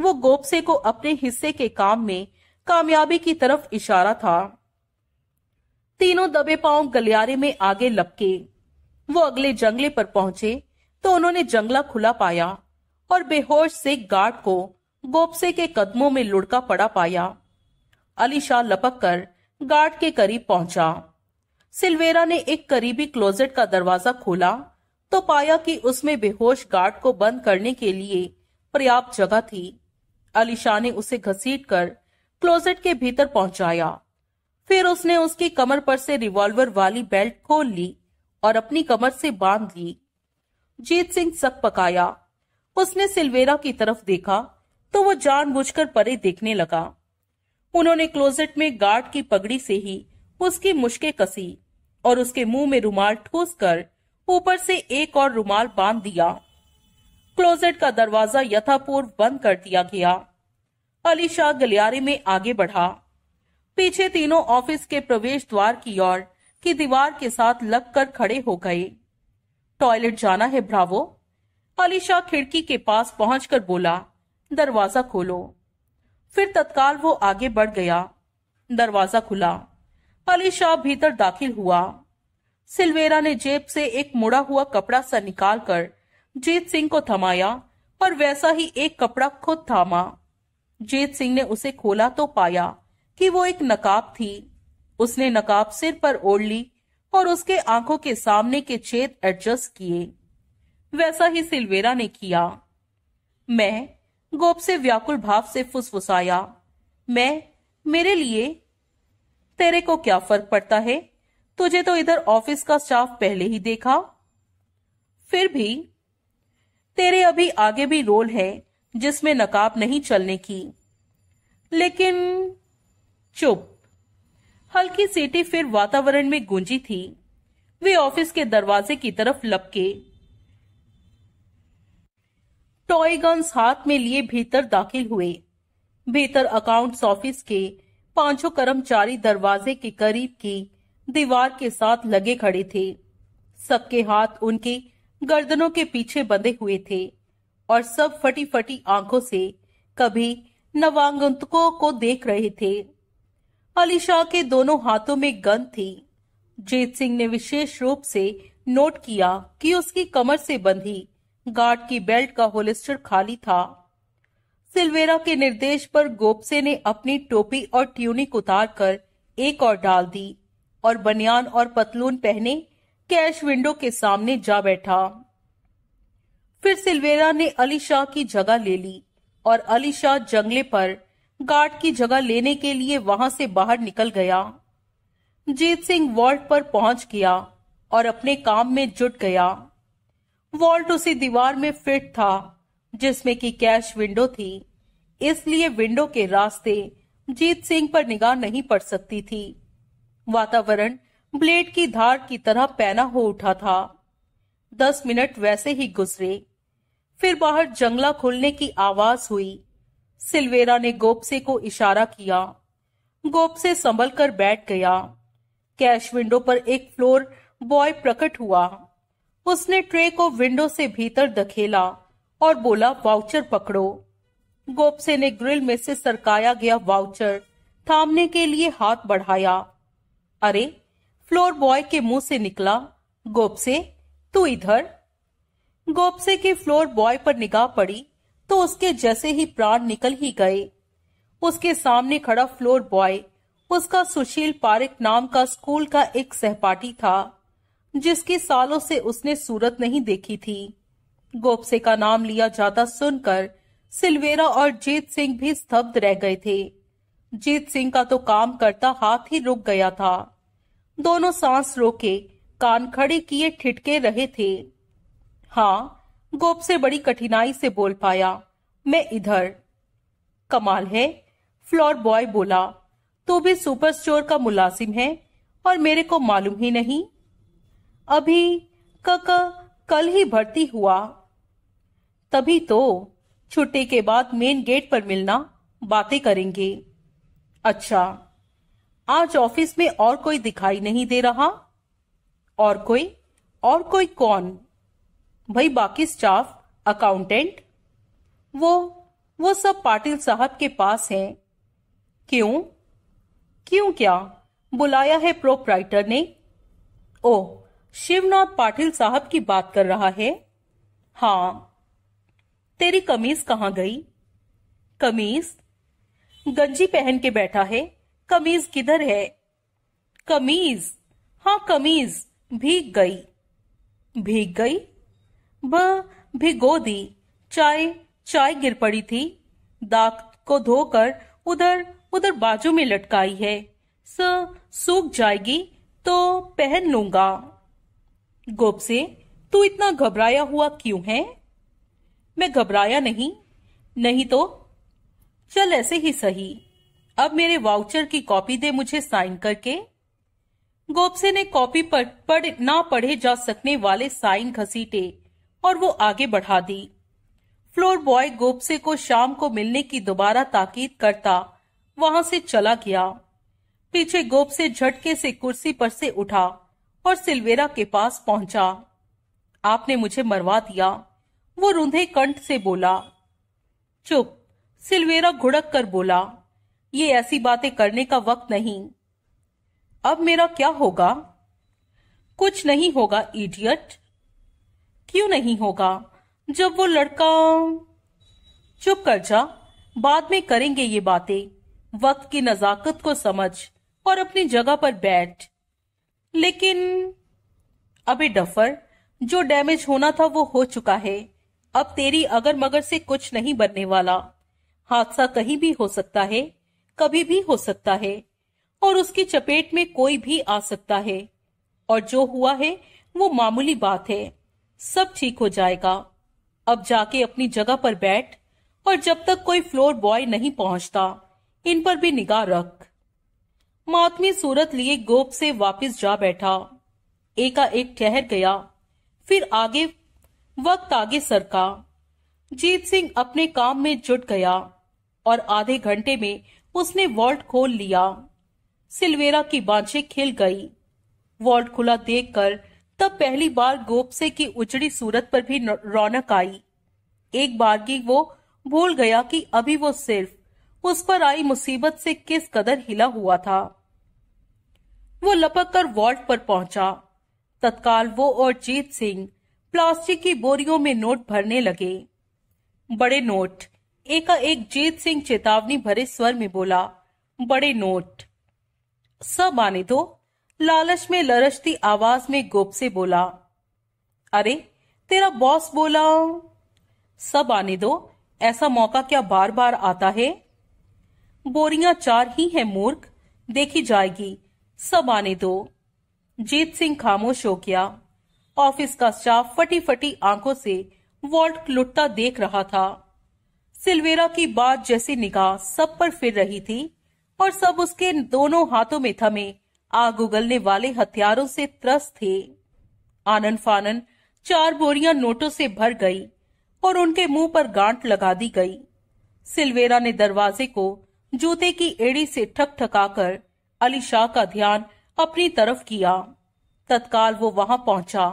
वो गोपसे को अपने हिस्से के काम में कामयाबी की तरफ इशारा था तीनों दबे पांव गलियारे में आगे लपके वो अगले जंगले पर पहुंचे तो उन्होंने जंगला खुला पाया और बेहोश से गार्ड को गोपसे के कदमों में लुढ़का पड़ा पाया अलीशा लपक कर गार्ड के करीब पहुंचा सिल्वेरा ने एक करीबी क्लोजेट का दरवाजा खोला तो पाया कि उसमें बेहोश गार्ड को बंद करने के लिए पर्याप्त जगह थी अलीशा ने उसे घसीट कर क्लोजेट के भीतर पहुंचाया फिर उसने उसकी कमर पर से रिवॉल्वर वाली बेल्ट खोल ली और अपनी कमर से बांध ली जीत सिंह सक पकाया उसने सिल्वेरा की तरफ देखा तो वो जानबूझकर परे देखने लगा उन्होंने क्लोजेट में गार्ड की पगड़ी से ही उसकी मुश्के कसी और उसके मुंह में रुमाल ठूस कर ऊपर से एक और रुमाल बांध दिया क्लोजेट का दरवाजा यथापूर्व बंद कर दिया गया अली शाह गलियारे में आगे बढ़ा पीछे तीनों ऑफिस के प्रवेश द्वार की ओर की दीवार के साथ लगकर खड़े हो गए टॉयलेट जाना है ब्रावो अली शाह खिड़की के पास पहुंचकर बोला दरवाजा खोलो फिर तत्काल वो आगे बढ़ गया दरवाजा खुला अली शाह भीतर दाखिल हुआ सिलवेरा ने जेब से एक मुड़ा हुआ कपड़ा सा निकाल कर जीत सिंह को थमाया पर वैसा ही एक कपड़ा खुद थामा जीत सिंह ने उसे खोला तो पाया कि वो एक नकाब थी उसने नकाब सिर पर ओढ़ ली और उसके आंखों के सामने के छेद एडजस्ट किए वैसा ही सिलवेरा ने किया मैं गोप से व्याकुल भाव से फुसफुसाया मैं मेरे लिए तेरे को क्या फर्क पड़ता है तुझे तो इधर ऑफिस का स्टाफ पहले ही देखा फिर भी तेरे अभी आगे भी रोल है जिसमें नकाब नहीं चलने की लेकिन चुप हल्की सीटी फिर वातावरण में गूंजी थी वे ऑफिस के दरवाजे की तरफ लपके टॉय गन्स हाथ में लिए भीतर दाखिल हुए भीतर अकाउंट्स ऑफिस के पांचों कर्मचारी दरवाजे के करीब की दीवार के साथ लगे खड़े थे सबके हाथ उनके गर्दनों के पीछे बंधे हुए थे और सब फटी फटी आंखों से कभी नवांगंतुकों को देख रहे थे अली शाह के दोनों हाथों में गन थी जीत सिंह ने विशेष रूप से नोट किया कि उसकी कमर से बंधी गार्ड की बेल्ट का होलिस्टर खाली था सिल्वेरा के निर्देश पर गोपसे ने अपनी टोपी और ट्यूनिक उतार कर एक और डाल दी और बनियान और पतलून पहने कैश विंडो के सामने जा बैठा फिर सिल्वेरा ने अली शाह की जगह ले ली और अली शाह जंगले पर गार्ड की जगह लेने के लिए वहां से बाहर निकल गया जीत सिंह वॉल्ट पर पहुंच गया और अपने काम में जुट गया वॉल्ट उसी दीवार में फिट था जिसमें की कैश विंडो थी इसलिए विंडो के रास्ते जीत सिंह पर निगाह नहीं पड़ सकती थी वातावरण ब्लेड की धार की तरह पैना हो उठा था दस मिनट वैसे ही गुजरे फिर बाहर जंगला खुलने की आवाज हुई सिल्वेरा ने गोपसे को इशारा किया गोपसे संभल कर बैठ गया कैश विंडो पर एक फ्लोर बॉय प्रकट हुआ उसने ट्रे को विंडो से भीतर धकेला और बोला वाउचर पकड़ो गोपसे ने ग्रिल में से सरकाया गया वाउचर थामने के लिए हाथ बढ़ाया अरे फ्लोर बॉय के मुंह से निकला गोपसे तू इधर गोपसे के फ्लोर बॉय पर निगाह पड़ी तो उसके जैसे ही प्राण निकल ही गए उसके सामने खड़ा फ्लोर बॉय उसका सुशील पारिक नाम का स्कूल का एक सहपाठी था जिसकी सालों से उसने सूरत नहीं देखी थी गोपसे का नाम लिया जाता सुनकर सिल्वेरा और जीत सिंह भी स्तब्ध रह गए थे जीत सिंह का तो काम करता हाथ ही रुक गया था दोनों सांस रोके कान खड़े किए ठिटके रहे थे हाँ गोप से बड़ी कठिनाई से बोल पाया मैं इधर कमाल है फ्लोर बॉय बोला तू भी सुपर स्टोर का मुलाजिम है और मेरे को मालूम ही नहीं अभी कक कल ही भर्ती हुआ तभी तो छुट्टी के बाद मेन गेट पर मिलना बातें करेंगे अच्छा आज ऑफिस में और कोई दिखाई नहीं दे रहा और कोई और कोई कौन भाई बाकी स्टाफ अकाउंटेंट वो वो सब पाटिल साहब के पास हैं क्यों क्यों क्या बुलाया है प्रोपराइटर ने ओह शिवनाथ पाटिल साहब की बात कर रहा है हाँ तेरी कमीज कहाँ गई कमीज गंजी पहन के बैठा है कमीज किधर है कमीज हाँ कमीज भीग गई भीग गई ब भिगो दी चाय चाय गिर पड़ी थी दाग को धोकर उधर उधर बाजू में लटकाई है स सूख जाएगी तो पहन लूंगा गोपसे तू इतना घबराया हुआ क्यों है मैं घबराया नहीं नहीं तो चल ऐसे ही सही अब मेरे वाउचर की कॉपी दे मुझे साइन करके गोपसे ने कॉपी पर पढ़ ना पढ़े जा सकने वाले साइन घसीटे और वो आगे बढ़ा दी फ्लोर बॉय गोपसे को शाम को मिलने की दोबारा ताकीद करता वहां से चला गया पीछे गोपसे झटके से कुर्सी पर से उठा और सिल्वेरा के पास पहुंचा आपने मुझे मरवा दिया वो रूंधे कंठ से बोला चुप सिल्वेरा घुड़क कर बोला ये ऐसी बातें करने का वक्त नहीं अब मेरा क्या होगा कुछ नहीं होगा इडियट क्यों नहीं होगा जब वो लड़का चुप कर जा बाद में करेंगे ये बातें वक्त की नजाकत को समझ और अपनी जगह पर बैठ लेकिन अबे डफर जो डैमेज होना था वो हो चुका है अब तेरी अगर मगर से कुछ नहीं बनने वाला हादसा कहीं भी हो सकता है कभी भी हो सकता है और उसकी चपेट में कोई भी आ सकता है और जो हुआ है वो मामूली बात है सब ठीक हो जाएगा अब जाके अपनी जगह पर बैठ और जब तक कोई फ्लोर बॉय नहीं पहुंचता इन पर भी निगाह रख मातमी सूरत लिए गोप से वापस जा बैठा एकाएक ठहर गया फिर आगे वक्त आगे सरका जीत सिंह अपने काम में जुट गया और आधे घंटे में उसने वॉल्ट खोल लिया सिलवेरा की बांछे खिल गई वॉल्ट खुला देखकर तब पहली बार गोपसे की उजड़ी सूरत पर भी रौनक आई एक बार की वो भूल गया कि अभी वो सिर्फ उस पर आई मुसीबत से किस कदर हिला हुआ था वो लपक कर वॉल्ट पर पहुंचा तत्काल वो और जीत सिंह प्लास्टिक की बोरियों में नोट भरने लगे बड़े नोट एकाएक जीत सिंह चेतावनी भरे स्वर में बोला बड़े नोट सब आने दो तो लालच में लरचती आवाज में गोप से बोला अरे तेरा बॉस बोला सब आने दो तो, ऐसा मौका क्या बार बार आता है बोरियां चार ही है मूर्ख देखी जाएगी सब आने दो जीत सिंह खामोश हो गया ऑफिस का स्टाफ फटी फटी आंखों से वॉल्ट लुटता देख रहा था सिल्वेरा की बात जैसी निगाह सब पर फिर रही थी और सब उसके दोनों हाथों में थमे आग उगलने वाले हथियारों से त्रस्त थे आनंद फानन चार बोरियां नोटों से भर गई और उनके मुंह पर गांठ लगा दी गई सिल्वेरा ने दरवाजे को जूते की एड़ी से ठकठकाकर अली शाह का ध्यान अपनी तरफ किया तत्काल वो वहां पहुंचा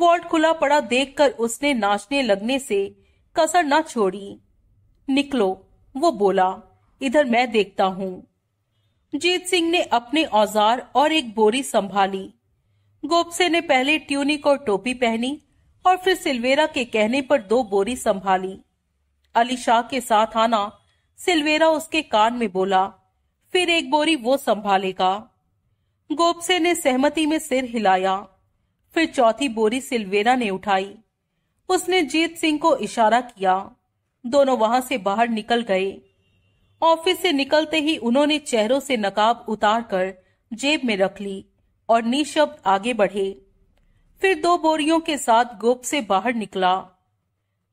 वॉल्ट खुला पड़ा देखकर उसने नाचने लगने से कसर ना छोड़ी निकलो वो बोला इधर मैं देखता हूँ जीत सिंह ने अपने औजार और एक बोरी संभाली गोपसे ने पहले ट्यूनिक और टोपी पहनी और फिर सिल्वेरा के कहने पर दो बोरी संभाली अली शाह के साथ आना सिलवेरा उसके कान में बोला फिर एक बोरी वो संभालेगा गोपसे ने सहमति में सिर हिलाया फिर चौथी बोरी सिल्वेरा ने उठाई उसने जीत सिंह को इशारा किया दोनों वहां से बाहर निकल गए ऑफिस से निकलते ही उन्होंने चेहरों से नकाब उतार कर जेब में रख ली और निशब्द आगे बढ़े फिर दो बोरियों के साथ गोप से बाहर निकला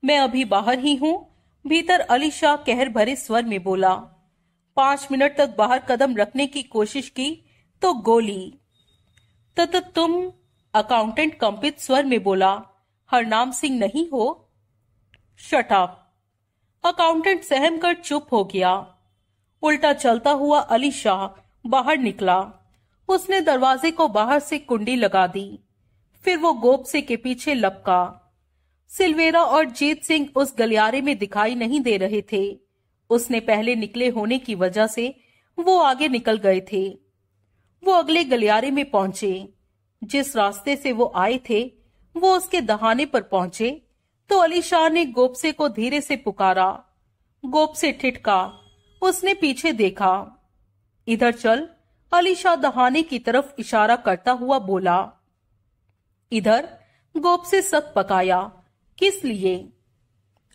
मैं अभी बाहर ही हूं भीतर अली शाह कहर भरे स्वर में बोला पांच मिनट तक बाहर कदम रखने की कोशिश की तो गोली तत तो, तो तुम अकाउंटेंट कंपित स्वर में बोला हरनाम सिंह नहीं हो शटअप अकाउंटेंट सहम कर चुप हो गया उल्टा चलता हुआ अली शाह बाहर निकला उसने दरवाजे को बाहर से कुंडी लगा दी फिर वो गोपसे के पीछे लपका सिल्वेरा और जीत सिंह उस गलियारे में दिखाई नहीं दे रहे थे उसने पहले निकले होने की वजह से वो आगे निकल गए थे वो अगले गलियारे में पहुंचे जिस रास्ते से वो आए थे वो उसके दहाने पर पहुंचे तो अली शाह ने गोपसे को धीरे से पुकारा गोपसे ठिठका उसने पीछे देखा इधर चल अली शाह दहाने की तरफ इशारा करता हुआ बोला इधर गोपसे सख पकाया किस लिए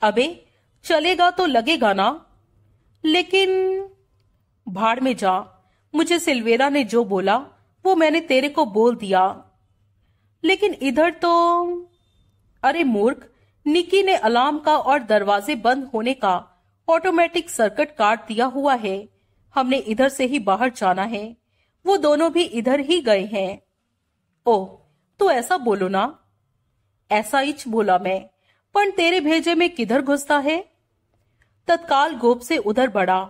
अबे चलेगा तो लगेगा ना लेकिन भाड़ में जा मुझे सिलवेरा ने जो बोला वो मैंने तेरे को बोल दिया लेकिन इधर तो अरे मूर्ख निकी ने अलार्म का और दरवाजे बंद होने का ऑटोमेटिक सर्किट काट दिया हुआ है हमने इधर से ही बाहर जाना है वो दोनों भी इधर ही गए हैं ओह तो ऐसा बोलो ना ऐसा इच बोला मैं पर तेरे भेजे में किधर घुसता है तत्काल गोप से उधर बढ़ा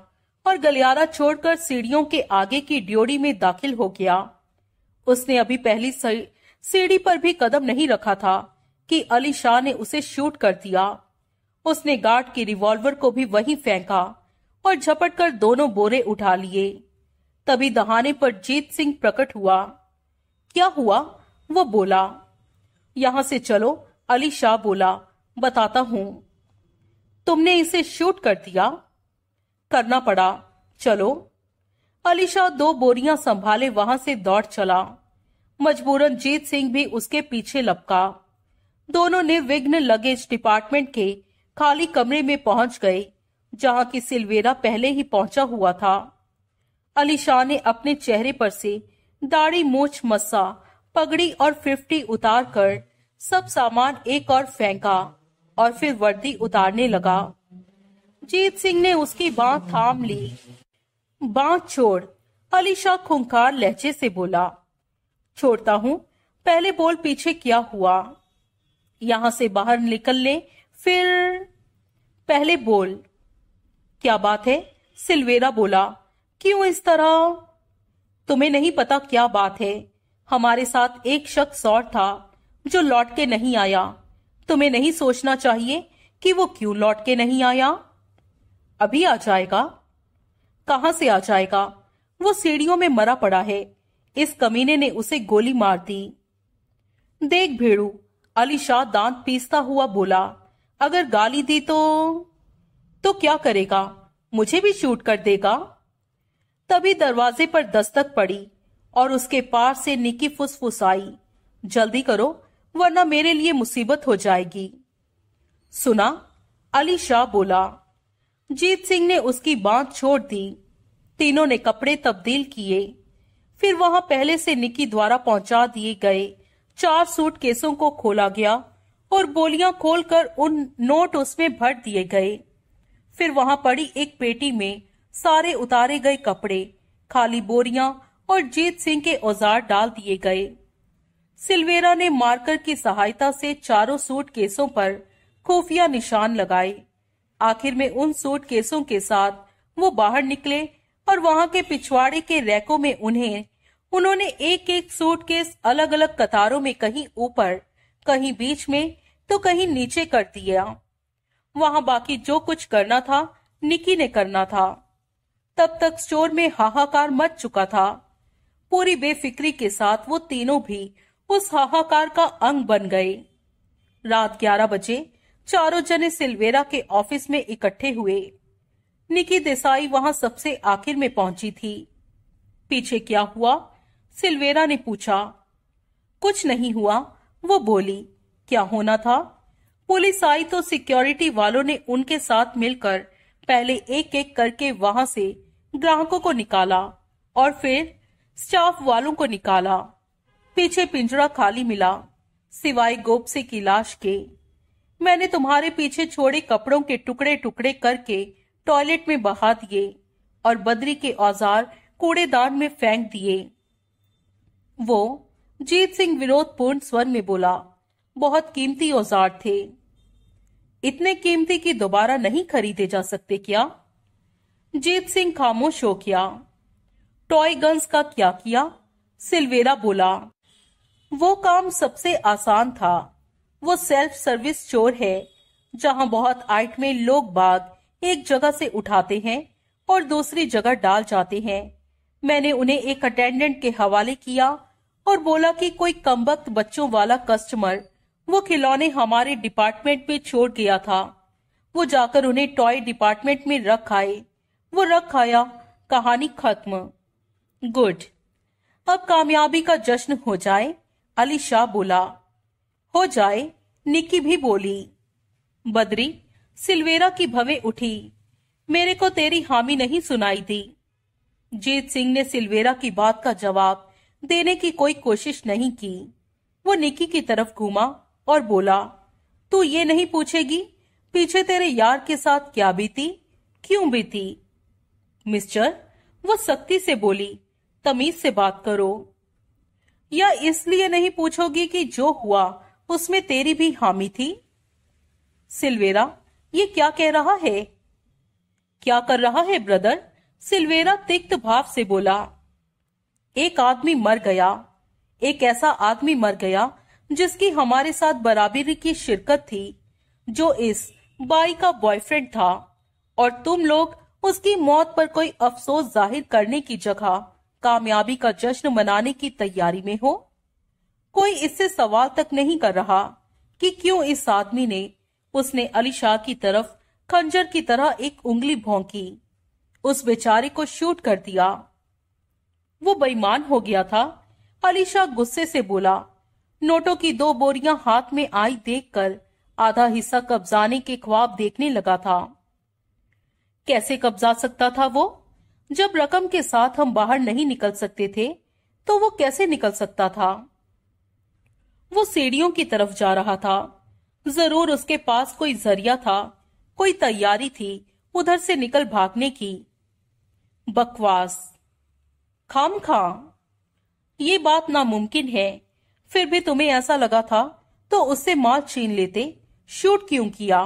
और गलियारा छोड़कर सीढ़ियों के आगे की ड्योड़ी में दाखिल हो गया उसने अभी पहली सीढ़ी पर भी कदम नहीं रखा था कि अली शाह ने उसे शूट कर दिया उसने गार्ड की रिवॉल्वर को भी वहीं फेंका और झपट कर दोनों बोरे उठा लिए तभी दहाने पर जीत सिंह प्रकट हुआ क्या हुआ वो बोला यहां से चलो अली शाह बोला बताता हूं तुमने इसे शूट कर दिया करना पड़ा चलो अली शाह दो बोरियां संभाले वहां से दौड़ चला मजबूरन जीत सिंह भी उसके पीछे लपका दोनों ने विघ्न लगेज डिपार्टमेंट के खाली कमरे में पहुंच गए जहां की सिलवेरा पहले ही पहुंचा हुआ था अली शाह ने अपने चेहरे पर से दाढ़ी मोछ मस्सा पगड़ी और फिफ्टी उतार कर सब सामान एक और फेंका और फिर वर्दी उतारने लगा जीत सिंह ने उसकी बाह थाम ली बाह छोड़ अली शाह खुंकार लहजे से बोला छोड़ता हूँ पहले बोल पीछे क्या हुआ यहाँ से बाहर निकल ले फिर पहले बोल क्या बात है सिलवेरा बोला क्यों इस तरह तुम्हें नहीं पता क्या बात है हमारे साथ एक शख्स और था जो लौट के नहीं आया तुम्हें नहीं सोचना चाहिए कि वो क्यों लौट के नहीं आया अभी आ जाएगा कहां से आ जाएगा वो सीढ़ियों में मरा पड़ा है इस कमीने ने उसे गोली मार दी देख भेड़ू अली शाह दांत पीसता हुआ बोला अगर गाली दी तो तो क्या करेगा मुझे भी शूट कर देगा तभी दरवाजे पर दस्तक पड़ी और उसके पार से निकी आई जल्दी करो वरना मेरे लिए मुसीबत हो जाएगी सुना अली शाह बोला जीत सिंह ने उसकी बात छोड़ दी तीनों ने कपड़े तब्दील किए फिर वहां पहले से निकी द्वारा पहुंचा दिए गए चार सूट केसों को खोला गया और बोलियां खोलकर उन नोट उसमें भर दिए गए फिर वहां पड़ी एक पेटी में सारे उतारे गए कपड़े खाली बोरियां और जीत सिंह के औजार डाल दिए गए सिल्वेरा ने मार्कर की सहायता से चारों सूट केसों पर खुफिया निशान लगाए आखिर में उन सूट केसों के साथ वो बाहर निकले और वहां के पिछवाड़े के रैकों में उन्हें उन्होंने एक एक सूट केस अलग अलग कतारों में कहीं ऊपर कहीं बीच में तो कहीं नीचे कर दिया वहां बाकी जो कुछ करना था निकी ने करना था तब तक स्टोर में हाहाकार मच चुका था पूरी बेफिक्री के साथ वो तीनों भी उस हाहाकार का अंग बन गए रात 11 बजे चारों जने सिल्वेरा के ऑफिस में इकट्ठे हुए निकी देसाई वहां सबसे आखिर में पहुंची थी पीछे क्या हुआ सिल्वेरा ने पूछा कुछ नहीं हुआ वो बोली क्या होना था पुलिस आई तो सिक्योरिटी वालों ने उनके साथ मिलकर पहले एक एक करके वहां से ग्राहकों को निकाला और फिर स्टाफ वालों को निकाला पीछे पिंजरा खाली मिला सिवाय गोपसे की लाश के मैंने तुम्हारे पीछे छोड़े कपड़ों के टुकड़े टुकड़े करके टॉयलेट में बहा दिए और बदरी के औजार कूड़ेदान में फेंक दिए वो जीत सिंह विरोधपूर्ण स्वर में बोला बहुत कीमती औजार थे इतने कीमती की दोबारा नहीं खरीदे जा सकते क्या जीत सिंह खामोश हो गया टॉय गन्स का क्या किया सिल्वेरा बोला वो काम सबसे आसान था वो सेल्फ सर्विस स्टोर है जहाँ बहुत आइट में लोग बाग एक जगह से उठाते हैं और दूसरी जगह डाल जाते हैं मैंने उन्हें एक अटेंडेंट के हवाले किया और बोला कि कोई कमबख्त बच्चों वाला कस्टमर वो खिलौने हमारे डिपार्टमेंट में छोड़ गया था वो जाकर उन्हें टॉय डिपार्टमेंट में रख आए वो रख आया कहानी खत्म गुड अब कामयाबी का जश्न हो जाए अली शाह बोला हो जाए निकी भी बोली बद्री सिल्वेरा की भवे उठी मेरे को तेरी हामी नहीं सुनाई थी जीत सिंह ने सिल्वेरा की बात का जवाब देने की कोई कोशिश नहीं की वो निकी की तरफ घूमा और बोला तू ये नहीं पूछेगी पीछे तेरे यार के साथ क्या बीती क्यों बीती मिस्टर वो सख्ती से बोली तमीज से बात करो या इसलिए नहीं पूछोगी कि जो हुआ उसमें तेरी भी हामी थी सिल्वेरा ये क्या कह रहा है क्या कर रहा है ब्रदर सिल्वेरा तिक्त भाव से बोला एक आदमी मर गया एक ऐसा आदमी मर गया जिसकी हमारे साथ बराबरी की शिरकत थी जो इस बाई का बॉयफ्रेंड था और तुम लोग उसकी मौत पर कोई अफसोस जाहिर करने की जगह कामयाबी का जश्न मनाने की तैयारी में हो कोई इससे सवाल तक नहीं कर रहा कि क्यों इस आदमी ने उसने अली शाह की तरफ खंजर की तरह एक उंगली भोंकी उस बेचारे को शूट कर दिया वो बेईमान हो गया था अली शाह गुस्से से बोला नोटों की दो बोरियां हाथ में आई देखकर आधा हिस्सा कब्जाने के ख्वाब देखने लगा था कैसे कब्जा सकता था वो जब रकम के साथ हम बाहर नहीं निकल सकते थे तो वो कैसे निकल सकता था वो सीढ़ियों की तरफ जा रहा था जरूर उसके पास कोई जरिया था कोई तैयारी थी उधर से निकल भागने की बकवास खाम खा ये बात नामुमकिन है फिर भी तुम्हें ऐसा लगा था तो उससे माल छीन लेते शूट क्यों किया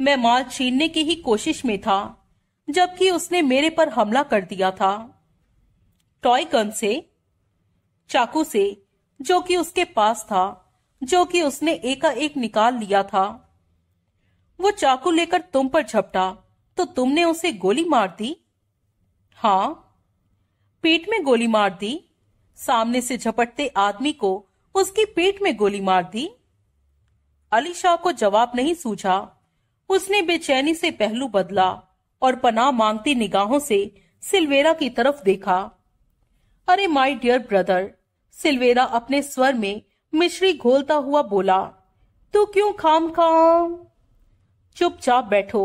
मैं माल छीनने की ही कोशिश में था जबकि उसने मेरे पर हमला कर दिया था टॉय गन से चाकू से जो कि उसके पास था जो कि उसने एकाएक निकाल लिया था वो चाकू लेकर तुम पर झपटा तो तुमने उसे गोली मार दी हाँ पीठ में गोली मार दी सामने से झपटते आदमी को उसकी पीठ में गोली मार दी अली शाह को जवाब नहीं सूझा उसने बेचैनी से पहलू बदला और पनाह मांगती निगाहों से सिल्वेरा की तरफ देखा अरे माय डियर ब्रदर सिल्वेरा अपने स्वर में मिश्री घोलता हुआ बोला तू क्यों खाम खाम चुपचाप बैठो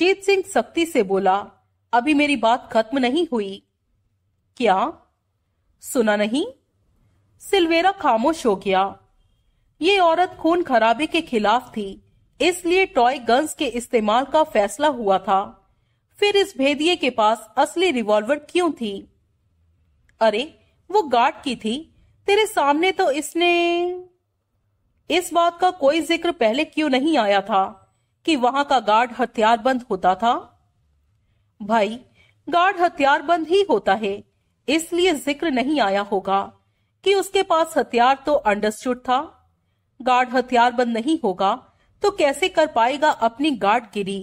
जीत सिंह सख्ती से बोला अभी मेरी बात खत्म नहीं हुई क्या सुना नहीं सिल्वेरा खामोश हो गया ये औरत खून खराबे के खिलाफ थी इसलिए टॉय गन्स के इस्तेमाल का फैसला हुआ था फिर इस भेदिये के पास असली रिवॉल्वर क्यों थी अरे वो गार्ड की थी तेरे सामने तो इसने इस बात का कोई जिक्र पहले क्यों नहीं आया था कि वहां का गार्ड हथियारबंद होता था भाई गार्ड हथियारबंद ही होता है इसलिए जिक्र नहीं आया होगा कि उसके पास हथियार तो अंडरस्टूड था गार्ड हथियारबंद नहीं होगा तो कैसे कर पाएगा अपनी गार्ड गिरी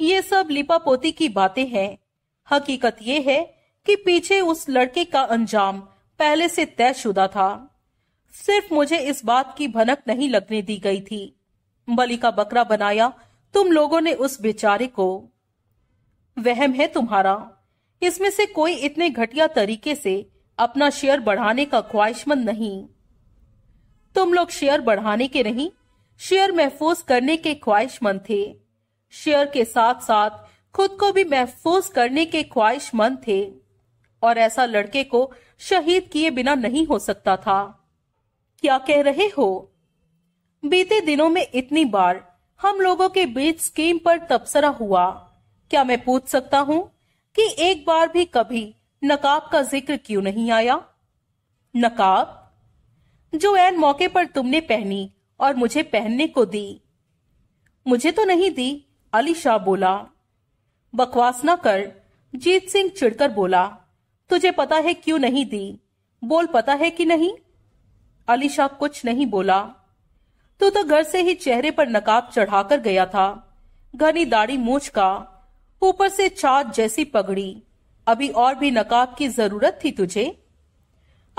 ये सब लिपापोती की बातें हैं हकीकत ये है कि पीछे उस लड़के का अंजाम पहले से तयशुदा था सिर्फ मुझे इस बात की भनक नहीं लगने दी गई थी बलि का बकरा बनाया तुम लोगों ने उस बेचारे को वहम है तुम्हारा इसमें से कोई इतने घटिया तरीके से अपना शेयर बढ़ाने का ख्वाहिशमंद नहीं तुम लोग शेयर बढ़ाने के नहीं शेयर महफूज करने के ख्वाहिशमंद थे शेयर के साथ साथ खुद को भी महफूज करने के ख्वाहिशमंद थे और ऐसा लड़के को शहीद किए बिना नहीं हो सकता था क्या कह रहे हो बीते दिनों में इतनी बार हम लोगों के बीच स्कीम पर तबसरा हुआ क्या मैं पूछ सकता हूँ कि एक बार भी कभी नकाब का जिक्र क्यों नहीं आया नकाब जो एन मौके पर तुमने पहनी और मुझे पहनने को दी मुझे तो नहीं दी अली शाह बोला बकवास ना कर जीत सिंह चिड़कर बोला तुझे पता है क्यों नहीं दी बोल पता है कि नहीं अली शाह कुछ नहीं बोला तू तो घर से ही चेहरे पर नकाब चढ़ाकर गया था घनी दाढ़ी मूछ का ऊपर से चाद जैसी पगड़ी अभी और भी नकाब की जरूरत थी तुझे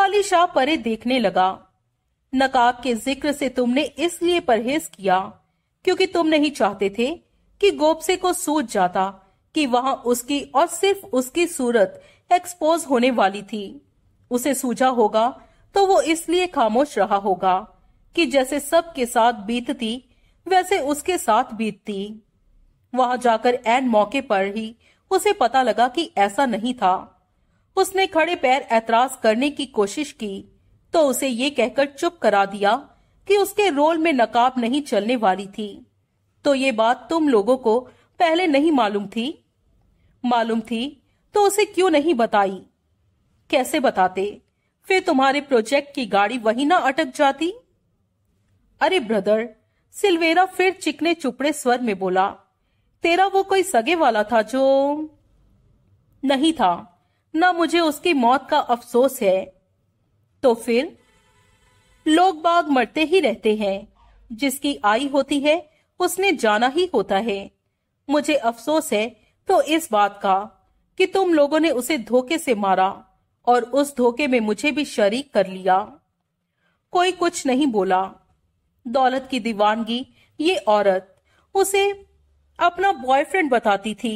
अली शाह परे देखने लगा नकाब के जिक्र से तुमने इसलिए परहेज किया क्योंकि तुम नहीं चाहते थे कि गोपसे को सूझ जाता कि वहां उसकी और सिर्फ उसकी सूरत एक्सपोज होने वाली थी उसे सूझा होगा तो वो इसलिए खामोश रहा होगा कि जैसे सबके साथ बीतती वैसे उसके साथ बीतती वहां जाकर एन मौके पर ही उसे पता लगा कि ऐसा नहीं था उसने खड़े पैर ऐतराज करने की कोशिश की तो उसे ये कहकर चुप करा दिया कि उसके रोल में नकाब नहीं चलने वाली थी तो ये बात तुम लोगों को पहले नहीं मालूम थी मालूम थी तो उसे क्यों नहीं बताई कैसे बताते फिर तुम्हारे प्रोजेक्ट की गाड़ी वही ना अटक जाती अरे ब्रदर सिल्वेरा फिर चिकने चुपड़े स्वर में बोला तेरा वो कोई सगे वाला था जो नहीं था ना मुझे उसकी मौत का अफसोस है तो फिर लोग बाग मरते ही रहते हैं जिसकी आई होती है उसने जाना ही होता है मुझे अफसोस है तो इस बात का कि तुम लोगों ने उसे धोखे से मारा और उस धोखे में मुझे भी शरीक कर लिया कोई कुछ नहीं बोला दौलत की दीवानगी ये औरत उसे अपना बॉयफ्रेंड बताती थी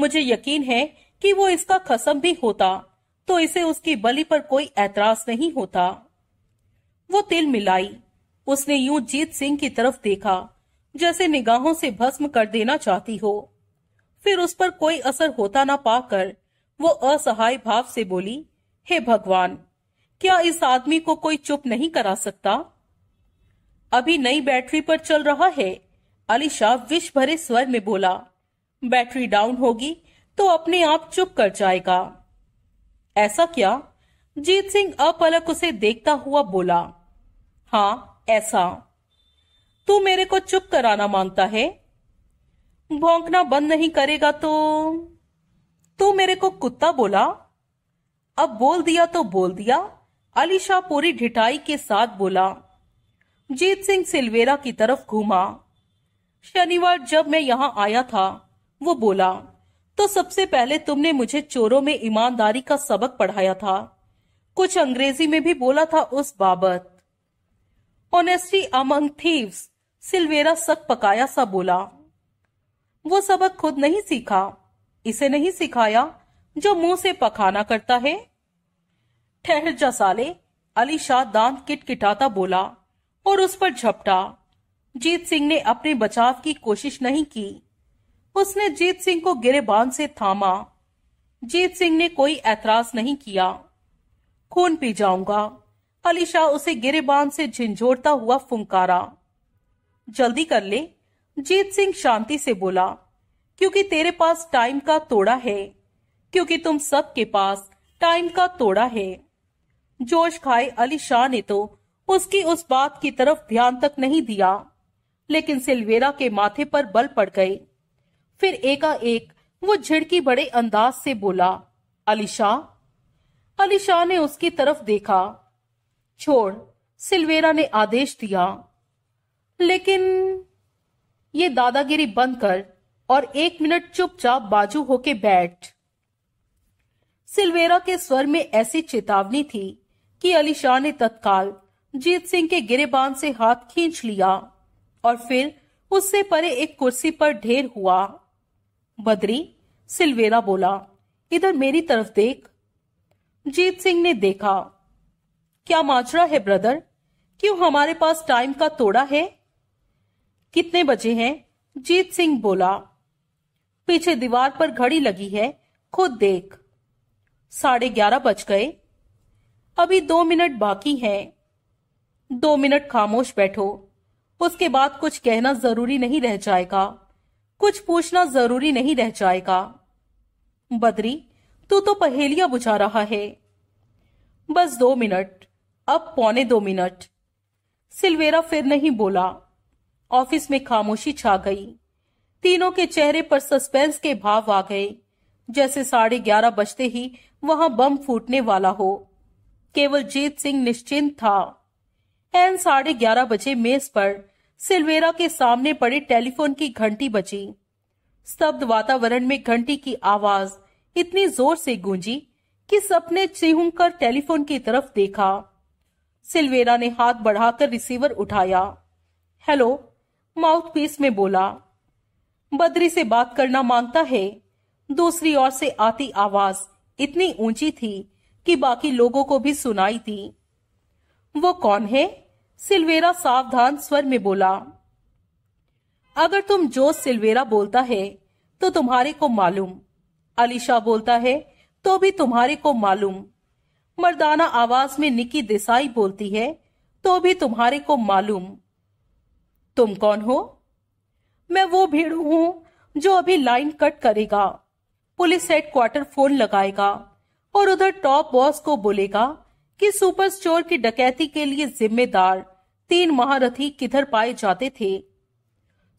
मुझे यकीन है कि वो इसका खसम भी होता तो इसे उसकी बलि पर कोई ऐतराज नहीं होता वो तिल मिलाई उसने यूं जीत सिंह की तरफ देखा जैसे निगाहों से भस्म कर देना चाहती हो फिर उस पर कोई असर होता ना पाकर वो असहाय भाव से बोली हे भगवान क्या इस आदमी को कोई चुप नहीं करा सकता अभी नई बैटरी पर चल रहा है अलीशा विष भरे स्वर में बोला बैटरी डाउन होगी तो अपने आप चुप कर जाएगा ऐसा क्या जीत सिंह अपलक उसे देखता हुआ बोला हाँ ऐसा तू मेरे को चुप कराना मांगता है भौंकना बंद नहीं करेगा तो तू मेरे को कुत्ता बोला अब बोल दिया तो बोल दिया अली शाह पूरी ढिठाई के साथ बोला जीत सिंह सिलवेरा की तरफ घूमा शनिवार जब मैं यहाँ आया था वो बोला तो सबसे पहले तुमने मुझे चोरों में ईमानदारी का सबक पढ़ाया था कुछ अंग्रेजी में भी बोला था उस बाबत ऑनेस्टी अमंग थीव्स सिल्वेरा सक पकाया सा बोला वो सबक खुद नहीं सीखा इसे नहीं सिखाया जो मुंह से पखाना करता है ठहर जा साले अली शाह दांत किटकिटाता बोला और उस पर झपटा जीत सिंह ने अपने बचाव की कोशिश नहीं की उसने जीत सिंह को गिरे बांध से थामा जीत सिंह ने कोई ऐतराज नहीं किया खून पी जाऊंगा अली शाह उसे बांध से झिझोड़ता हुआ फुंकारा जल्दी कर ले जीत सिंह शांति से बोला क्योंकि तेरे पास टाइम का तोड़ा है क्योंकि तुम सबके पास टाइम का तोड़ा है जोश खाए अली शाह ने तो उसकी उस बात की तरफ ध्यान तक नहीं दिया लेकिन सिल्वेरा के माथे पर बल पड़ गए फिर एकाएक वो झिड़की बड़े अंदाज से बोला अली शाह अली शाह ने उसकी तरफ देखा छोड़ सिल्वेरा ने आदेश दिया लेकिन ये दादागिरी बंद कर और एक मिनट चुपचाप बाजू होके बैठ सिल्वेरा के स्वर में ऐसी चेतावनी थी कि अलीशान ने तत्काल जीत सिंह के गिरेबान से हाथ खींच लिया और फिर उससे परे एक कुर्सी पर ढेर हुआ बद्री सिल्वेरा बोला इधर मेरी तरफ देख जीत सिंह ने देखा क्या माजरा है ब्रदर क्यों हमारे पास टाइम का तोड़ा है कितने बजे हैं जीत सिंह बोला पीछे दीवार पर घड़ी लगी है खुद देख साढ़े ग्यारह बज गए अभी दो मिनट बाकी हैं। दो मिनट खामोश बैठो उसके बाद कुछ कहना जरूरी नहीं रह जाएगा कुछ पूछना जरूरी नहीं रह जाएगा बद्री तू तो पहेलियां बुझा रहा है बस दो मिनट अब पौने दो मिनट सिल्वेरा फिर नहीं बोला ऑफिस में खामोशी छा गई तीनों के चेहरे पर सस्पेंस के भाव आ गए जैसे साढ़े ग्यारह बजते ही वहां बम फूटने वाला हो केवल जीत सिंह निश्चिंत था एन साढ़े ग्यारह बजे मेज पर सिल्वेरा के सामने पड़े टेलीफोन की घंटी बजी स्तब्ध वातावरण में घंटी की आवाज इतनी जोर से गूंजी कि सपने चिहुम कर टेलीफोन की तरफ देखा सिल्वेरा ने हाथ बढ़ाकर रिसीवर उठाया हेलो माउथपीस में बोला बद्री से बात करना मांगता है दूसरी ओर से आती आवाज इतनी ऊंची थी कि बाकी लोगों को भी सुनाई थी वो कौन है सिल्वेरा सावधान स्वर में बोला अगर तुम जो सिल्वेरा बोलता है तो तुम्हारे को मालूम अलीशा बोलता है तो भी तुम्हारे को मालूम मर्दाना आवाज में निकी देसाई बोलती है तो भी तुम्हारे को मालूम तुम कौन हो मैं वो भीड़ हूं जो अभी लाइन कट करेगा पुलिस हेडक्वार्टर फोन लगाएगा और उधर टॉप बॉस को बोलेगा कि सुपर स्टोर की डकैती के लिए जिम्मेदार तीन महारथी किधर पाए जाते थे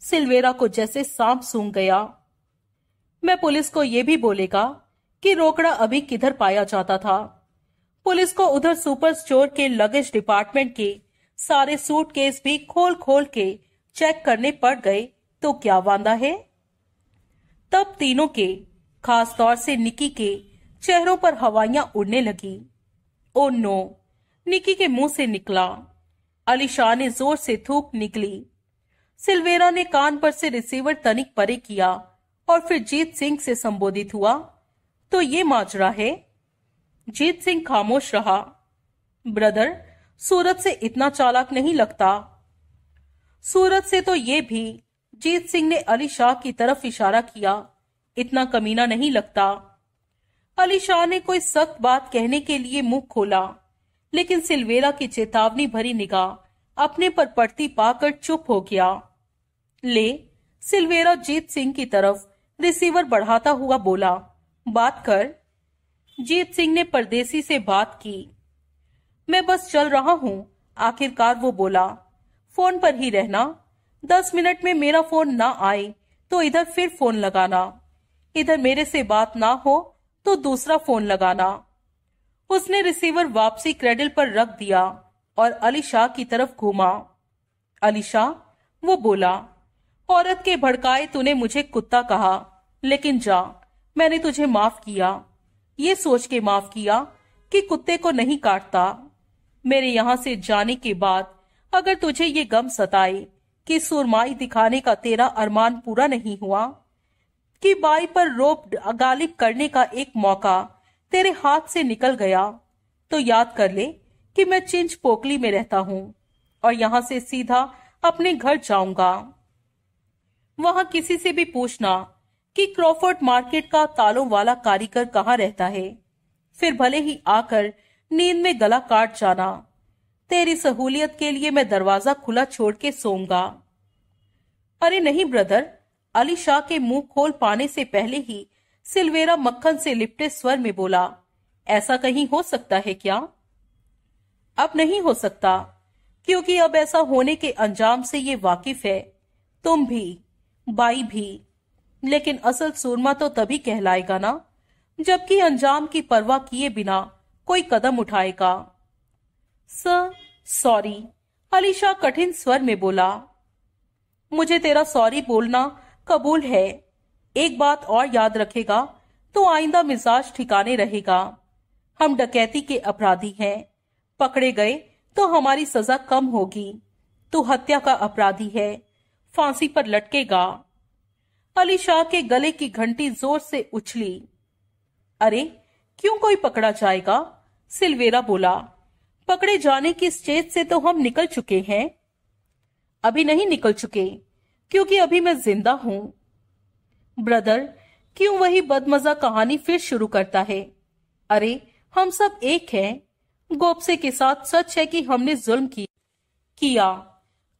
सिल्वेरा को जैसे सांप सूंघ गया मैं पुलिस को यह भी बोलेगा कि रोकड़ा अभी किधर पाया जाता था पुलिस को उधर सुपर स्टोर के लगेज डिपार्टमेंट के सारे सूटकेस भी खोल खोल के चेक करने पड़ गए तो क्या वादा है तब तीनों के खास तौर से निकी के चेहरों पर हवाइया उड़ने लगी ओ नो निकी के मुंह से निकला अलीशा ने जोर से थूक निकली सिल्वेरा ने कान पर से रिसीवर तनिक परे किया और फिर जीत सिंह से संबोधित हुआ तो ये माजरा है जीत सिंह खामोश रहा ब्रदर सूरत से इतना चालाक नहीं लगता सूरत से तो ये भी जीत सिंह ने अली शाह की तरफ इशारा किया इतना कमीना नहीं लगता अली शाह ने कोई सख्त बात कहने के लिए मुंह खोला लेकिन सिलवेरा की चेतावनी भरी निगाह अपने पर पड़ती पाकर चुप हो गया ले सिलवेरा जीत सिंह की तरफ रिसीवर बढ़ाता हुआ बोला बात कर जीत सिंह ने परदेसी से बात की मैं बस चल रहा हूं आखिरकार वो बोला फोन पर ही रहना दस मिनट में मेरा फोन ना आए तो इधर फिर फोन लगाना इधर मेरे से बात ना हो तो दूसरा फोन लगाना उसने रिसीवर वापसी क्रेडिल पर रख दिया और अलीशा की तरफ घूमा अलीशा वो बोला औरत के भड़काए तूने मुझे कुत्ता कहा लेकिन जा मैंने तुझे माफ किया ये सोच के माफ किया कि कुत्ते को नहीं काटता मेरे यहाँ से जाने के बाद अगर तुझे ये गम सताए कि सुरमाई दिखाने का तेरा अरमान पूरा नहीं हुआ कि बाई पर रोप गालिब करने का एक मौका तेरे हाथ से निकल गया तो याद कर ले कि मैं चिंच पोकली में रहता हूँ और यहाँ से सीधा अपने घर जाऊंगा वहां किसी से भी पूछना कि क्रॉफर्ड मार्केट का तालों वाला कारीगर कहाँ रहता है फिर भले ही आकर नींद में गला काट जाना तेरी सहूलियत के लिए मैं दरवाजा खुला छोड़ के सोऊंगा अरे नहीं ब्रदर अली शाह के मुंह खोल पाने से पहले ही सिलवेरा मक्खन से लिपटे स्वर में बोला ऐसा कहीं हो सकता है क्या अब नहीं हो सकता क्योंकि अब ऐसा होने के अंजाम से ये वाकिफ है तुम भी बाई भी लेकिन असल सूरमा तो तभी कहलाएगा ना जबकि अंजाम की परवाह किए बिना कोई कदम उठाएगा सर सॉरी अलीशा कठिन स्वर में बोला मुझे तेरा सॉरी बोलना कबूल है एक बात और याद रखेगा तो आइंदा मिजाज ठिकाने रहेगा हम डकैती के अपराधी हैं पकड़े गए तो हमारी सजा कम होगी तो हत्या का अपराधी है फांसी पर लटकेगा अली शाह के गले की घंटी जोर से उछली अरे क्यों कोई पकड़ा जाएगा सिल्वेरा बोला पकड़े जाने की स्टेज से तो हम निकल चुके हैं अभी नहीं निकल चुके क्योंकि अभी मैं जिंदा हूं ब्रदर क्यों वही बदमजा कहानी फिर शुरू करता है अरे हम सब एक हैं गोपसे के साथ सच है कि हमने जुल्म की, किया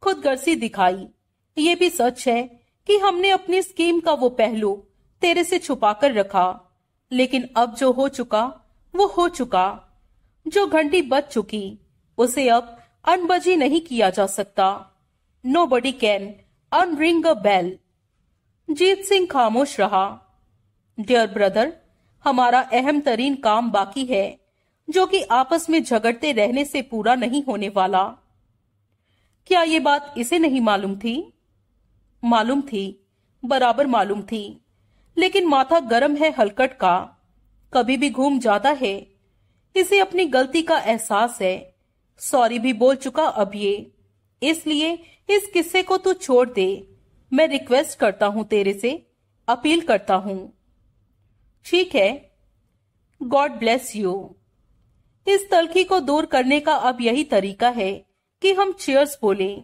खुद गर्सी दिखाई ये भी सच है कि हमने अपनी स्कीम का वो पहलू तेरे से छुपाकर रखा लेकिन अब जो हो चुका वो हो चुका जो घंटी बज चुकी उसे अब अनबजी नहीं किया जा सकता nobody can unring a bell Jeet Singh खामोश रहा डियर ब्रदर हमारा अहम तरीन काम बाकी है जो कि आपस में झगड़ते रहने से पूरा नहीं होने वाला क्या ये बात इसे नहीं मालूम थी मालूम थी बराबर मालूम थी लेकिन माथा गर्म है हलकट का कभी भी घूम जाता है इसे अपनी गलती का एहसास है सॉरी भी बोल चुका अब ये इसलिए इस किस्से को तू छोड़ दे मैं रिक्वेस्ट करता हूँ तेरे से अपील करता हूँ ठीक है गॉड ब्लेस यू इस तलखी को दूर करने का अब यही तरीका है कि हम चेयर्स बोले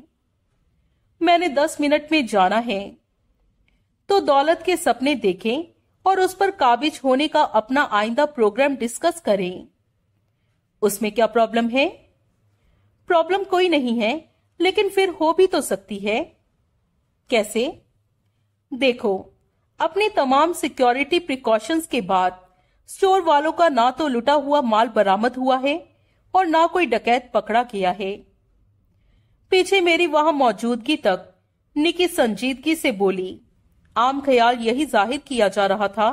मैंने दस मिनट में जाना है तो दौलत के सपने देखें और उस पर काबिज होने का अपना आइंदा प्रोग्राम डिस्कस करें उसमें क्या प्रॉब्लम है प्रॉब्लम कोई नहीं है लेकिन फिर हो भी तो सकती है कैसे देखो अपने तमाम सिक्योरिटी प्रिकॉशंस के बाद स्टोर वालों का ना तो लुटा हुआ माल बरामद हुआ है और ना कोई डकैत पकड़ा गया है पीछे मेरी वहां मौजूदगी तक निकी संजीदगी से बोली आम ख्याल यही जाहिर किया जा रहा था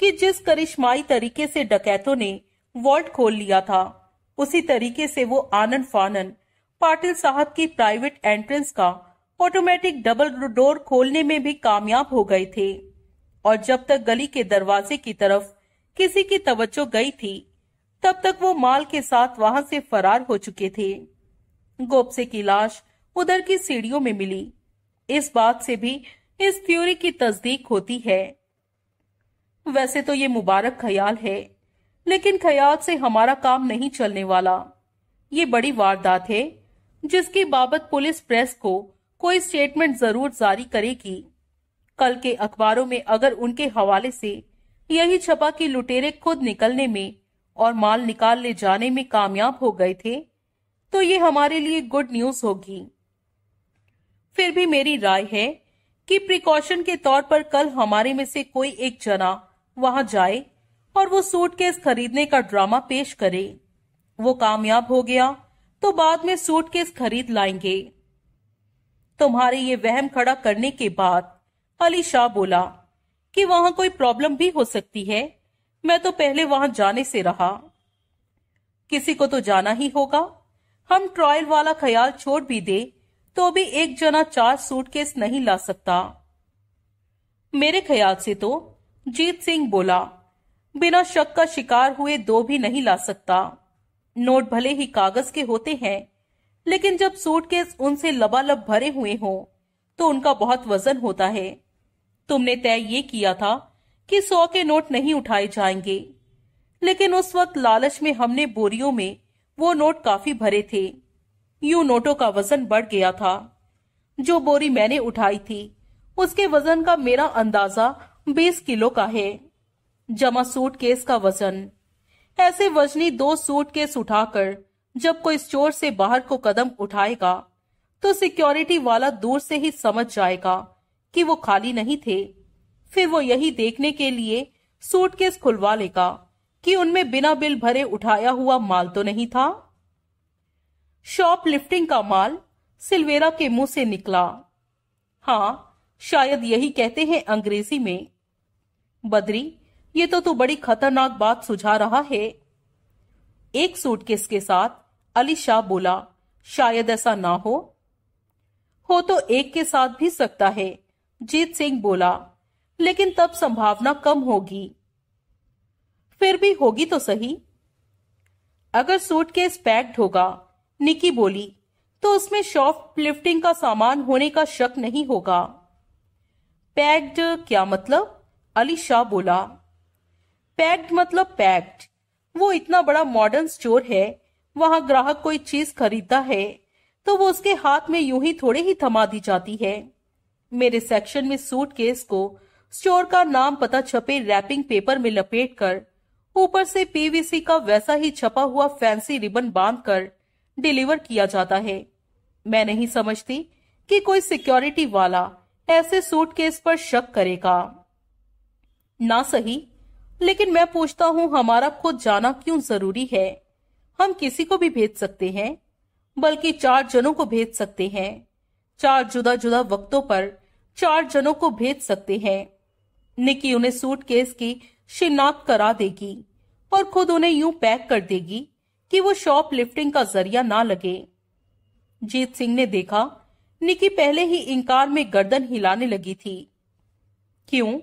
कि जिस करिश्माई तरीके से डकैतों ने वॉल्ट खोल लिया था उसी तरीके से वो आनंद फानन पाटिल साहब की प्राइवेट एंट्रेंस का ऑटोमेटिक डबल डोर खोलने में भी कामयाब हो गए थे और जब तक गली के दरवाजे की तरफ किसी की तवज्जो गई थी तब तक वो माल के साथ वहां से फरार हो चुके थे गोपसे की लाश उधर की सीढ़ियों में मिली इस बात से भी इस थ्योरी की तस्दीक होती है वैसे तो ये मुबारक ख्याल है लेकिन खयात से हमारा काम नहीं चलने वाला ये बड़ी वारदात है जिसकी बाबत पुलिस प्रेस को कोई स्टेटमेंट जरूर जारी करेगी कल के अखबारों में अगर उनके हवाले से यही छपा कि लुटेरे खुद निकलने में और माल निकाल ले जाने में कामयाब हो गए थे तो ये हमारे लिए गुड न्यूज होगी फिर भी मेरी राय है कि प्रिकॉशन के तौर पर कल हमारे में से कोई एक जना वहां जाए और वो सूटकेस खरीदने का ड्रामा पेश करे वो कामयाब हो गया तो बाद में सूटकेस खरीद लाएंगे तुम्हारे ये वहम खड़ा करने के बाद अली शाह बोला कि वहां कोई प्रॉब्लम भी हो सकती है मैं तो पहले वहां जाने से रहा किसी को तो जाना ही होगा हम ट्रायल वाला ख्याल छोड़ भी दे तो भी एक जना चार सूटकेस नहीं ला सकता मेरे ख्याल से तो जीत सिंह बोला बिना शक का शिकार हुए दो भी नहीं ला सकता नोट भले ही कागज के होते हैं लेकिन जब सूटकेस उनसे लबालब भरे हुए हो तो उनका बहुत वजन होता है तुमने तय ये किया था कि सौ के नोट नहीं उठाए जाएंगे लेकिन उस वक्त लालच में हमने बोरियों में वो नोट काफी भरे थे यू नोटों का वजन बढ़ गया था जो बोरी मैंने उठाई थी उसके वजन का मेरा अंदाजा बीस किलो का है जमा सूटकेस का वजन ऐसे वजनी दो सूटकेस उठाकर जब कोई स्टोर से बाहर को कदम उठाएगा तो सिक्योरिटी वाला दूर से ही समझ जाएगा कि वो खाली नहीं थे फिर वो यही देखने के लिए सूटकेस खुलवा लेगा कि उनमें बिना बिल भरे उठाया हुआ माल तो नहीं था शॉप लिफ्टिंग का माल सिल्वेरा के मुंह से निकला हाँ शायद यही कहते हैं अंग्रेजी में बद्री ये तो तू बड़ी खतरनाक बात सुझा रहा है एक सूटकेस के साथ अली शाह बोला शायद ऐसा ना हो हो तो एक के साथ भी सकता है जीत सिंह बोला लेकिन तब संभावना कम होगी फिर भी होगी तो सही अगर सूटकेस पैक्ड होगा निकी बोली तो उसमें शॉफ्ट लिफ्टिंग का सामान होने का शक नहीं होगा पैक्ड क्या मतलब अली शाह बोला पैक्ड मतलब पैक्ड वो इतना बड़ा मॉडर्न स्टोर है वहाँ ग्राहक कोई चीज खरीदता है तो वो उसके हाथ में यूं ही थोड़े ही थमा दी जाती है मेरे सेक्शन में सूटकेस को स्टोर का नाम पता छपे रैपिंग पेपर में लपेट कर ऊपर से पीवीसी का वैसा ही छपा हुआ फैंसी रिबन बांध कर डिलीवर किया जाता है मैं नहीं समझती कि कोई सिक्योरिटी वाला ऐसे सूटकेस पर शक करेगा ना सही लेकिन मैं पूछता हूँ हमारा खुद जाना क्यों जरूरी है हम किसी को भी भेज सकते हैं बल्कि चार जनों को भेज सकते हैं चार जुदा जुदा वक्तों पर चार जनों को भेज सकते हैं निकी उन्हें सूटकेस की शिनाख्त करा देगी और खुद उन्हें यूं पैक कर देगी कि वो शॉप लिफ्टिंग का जरिया ना लगे जीत सिंह ने देखा निकी पहले ही इंकार में गर्दन हिलाने लगी थी क्यों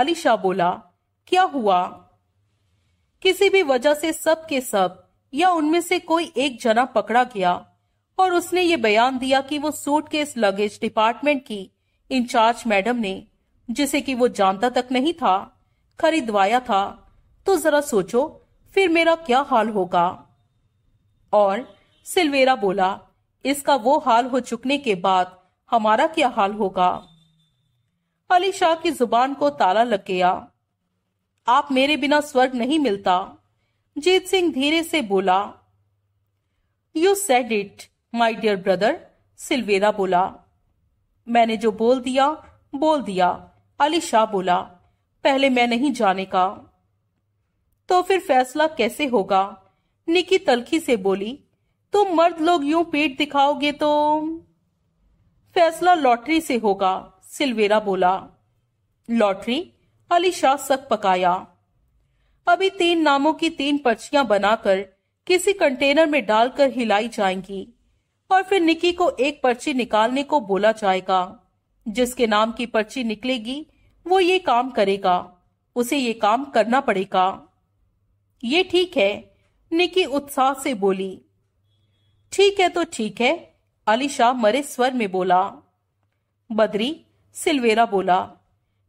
अली शाह बोला क्या हुआ किसी भी वजह से सब के सब या उनमें से कोई एक जना पकड़ा गया और उसने ये बयान दिया कि वो सूट केस लगेज डिपार्टमेंट की इंचार्ज मैडम ने जिसे कि वो जानता तक नहीं था खरीदवाया था तो जरा सोचो फिर मेरा क्या हाल होगा और सिलवेरा बोला इसका वो हाल हो चुकने के बाद हमारा क्या हाल होगा अली शाह की जुबान को ताला लग गया आप मेरे बिना स्वर्ग नहीं मिलता जीत सिंह धीरे से बोला you said it my dear brother Silvera बोला मैंने जो बोल दिया बोल दिया अली शाह बोला पहले मैं नहीं जाने का तो फिर फैसला कैसे होगा निकी तलखी से बोली तुम तो मर्द लोग यूं पेट दिखाओगे तो फैसला लॉटरी से होगा सिलवेरा बोला लॉटरी अली शाह सक पकाया अभी तीन नामों की तीन पर्चियां बनाकर किसी कंटेनर में डालकर हिलाई जाएंगी और फिर निकी को एक पर्ची निकालने को बोला जाएगा जिसके नाम की पर्ची निकलेगी वो ये काम करेगा उसे ये काम करना पड़ेगा ये ठीक है निकी उत्साह से बोली ठीक है तो ठीक है अली शाह मरे स्वर में बोला बद्री सिलवेरा बोला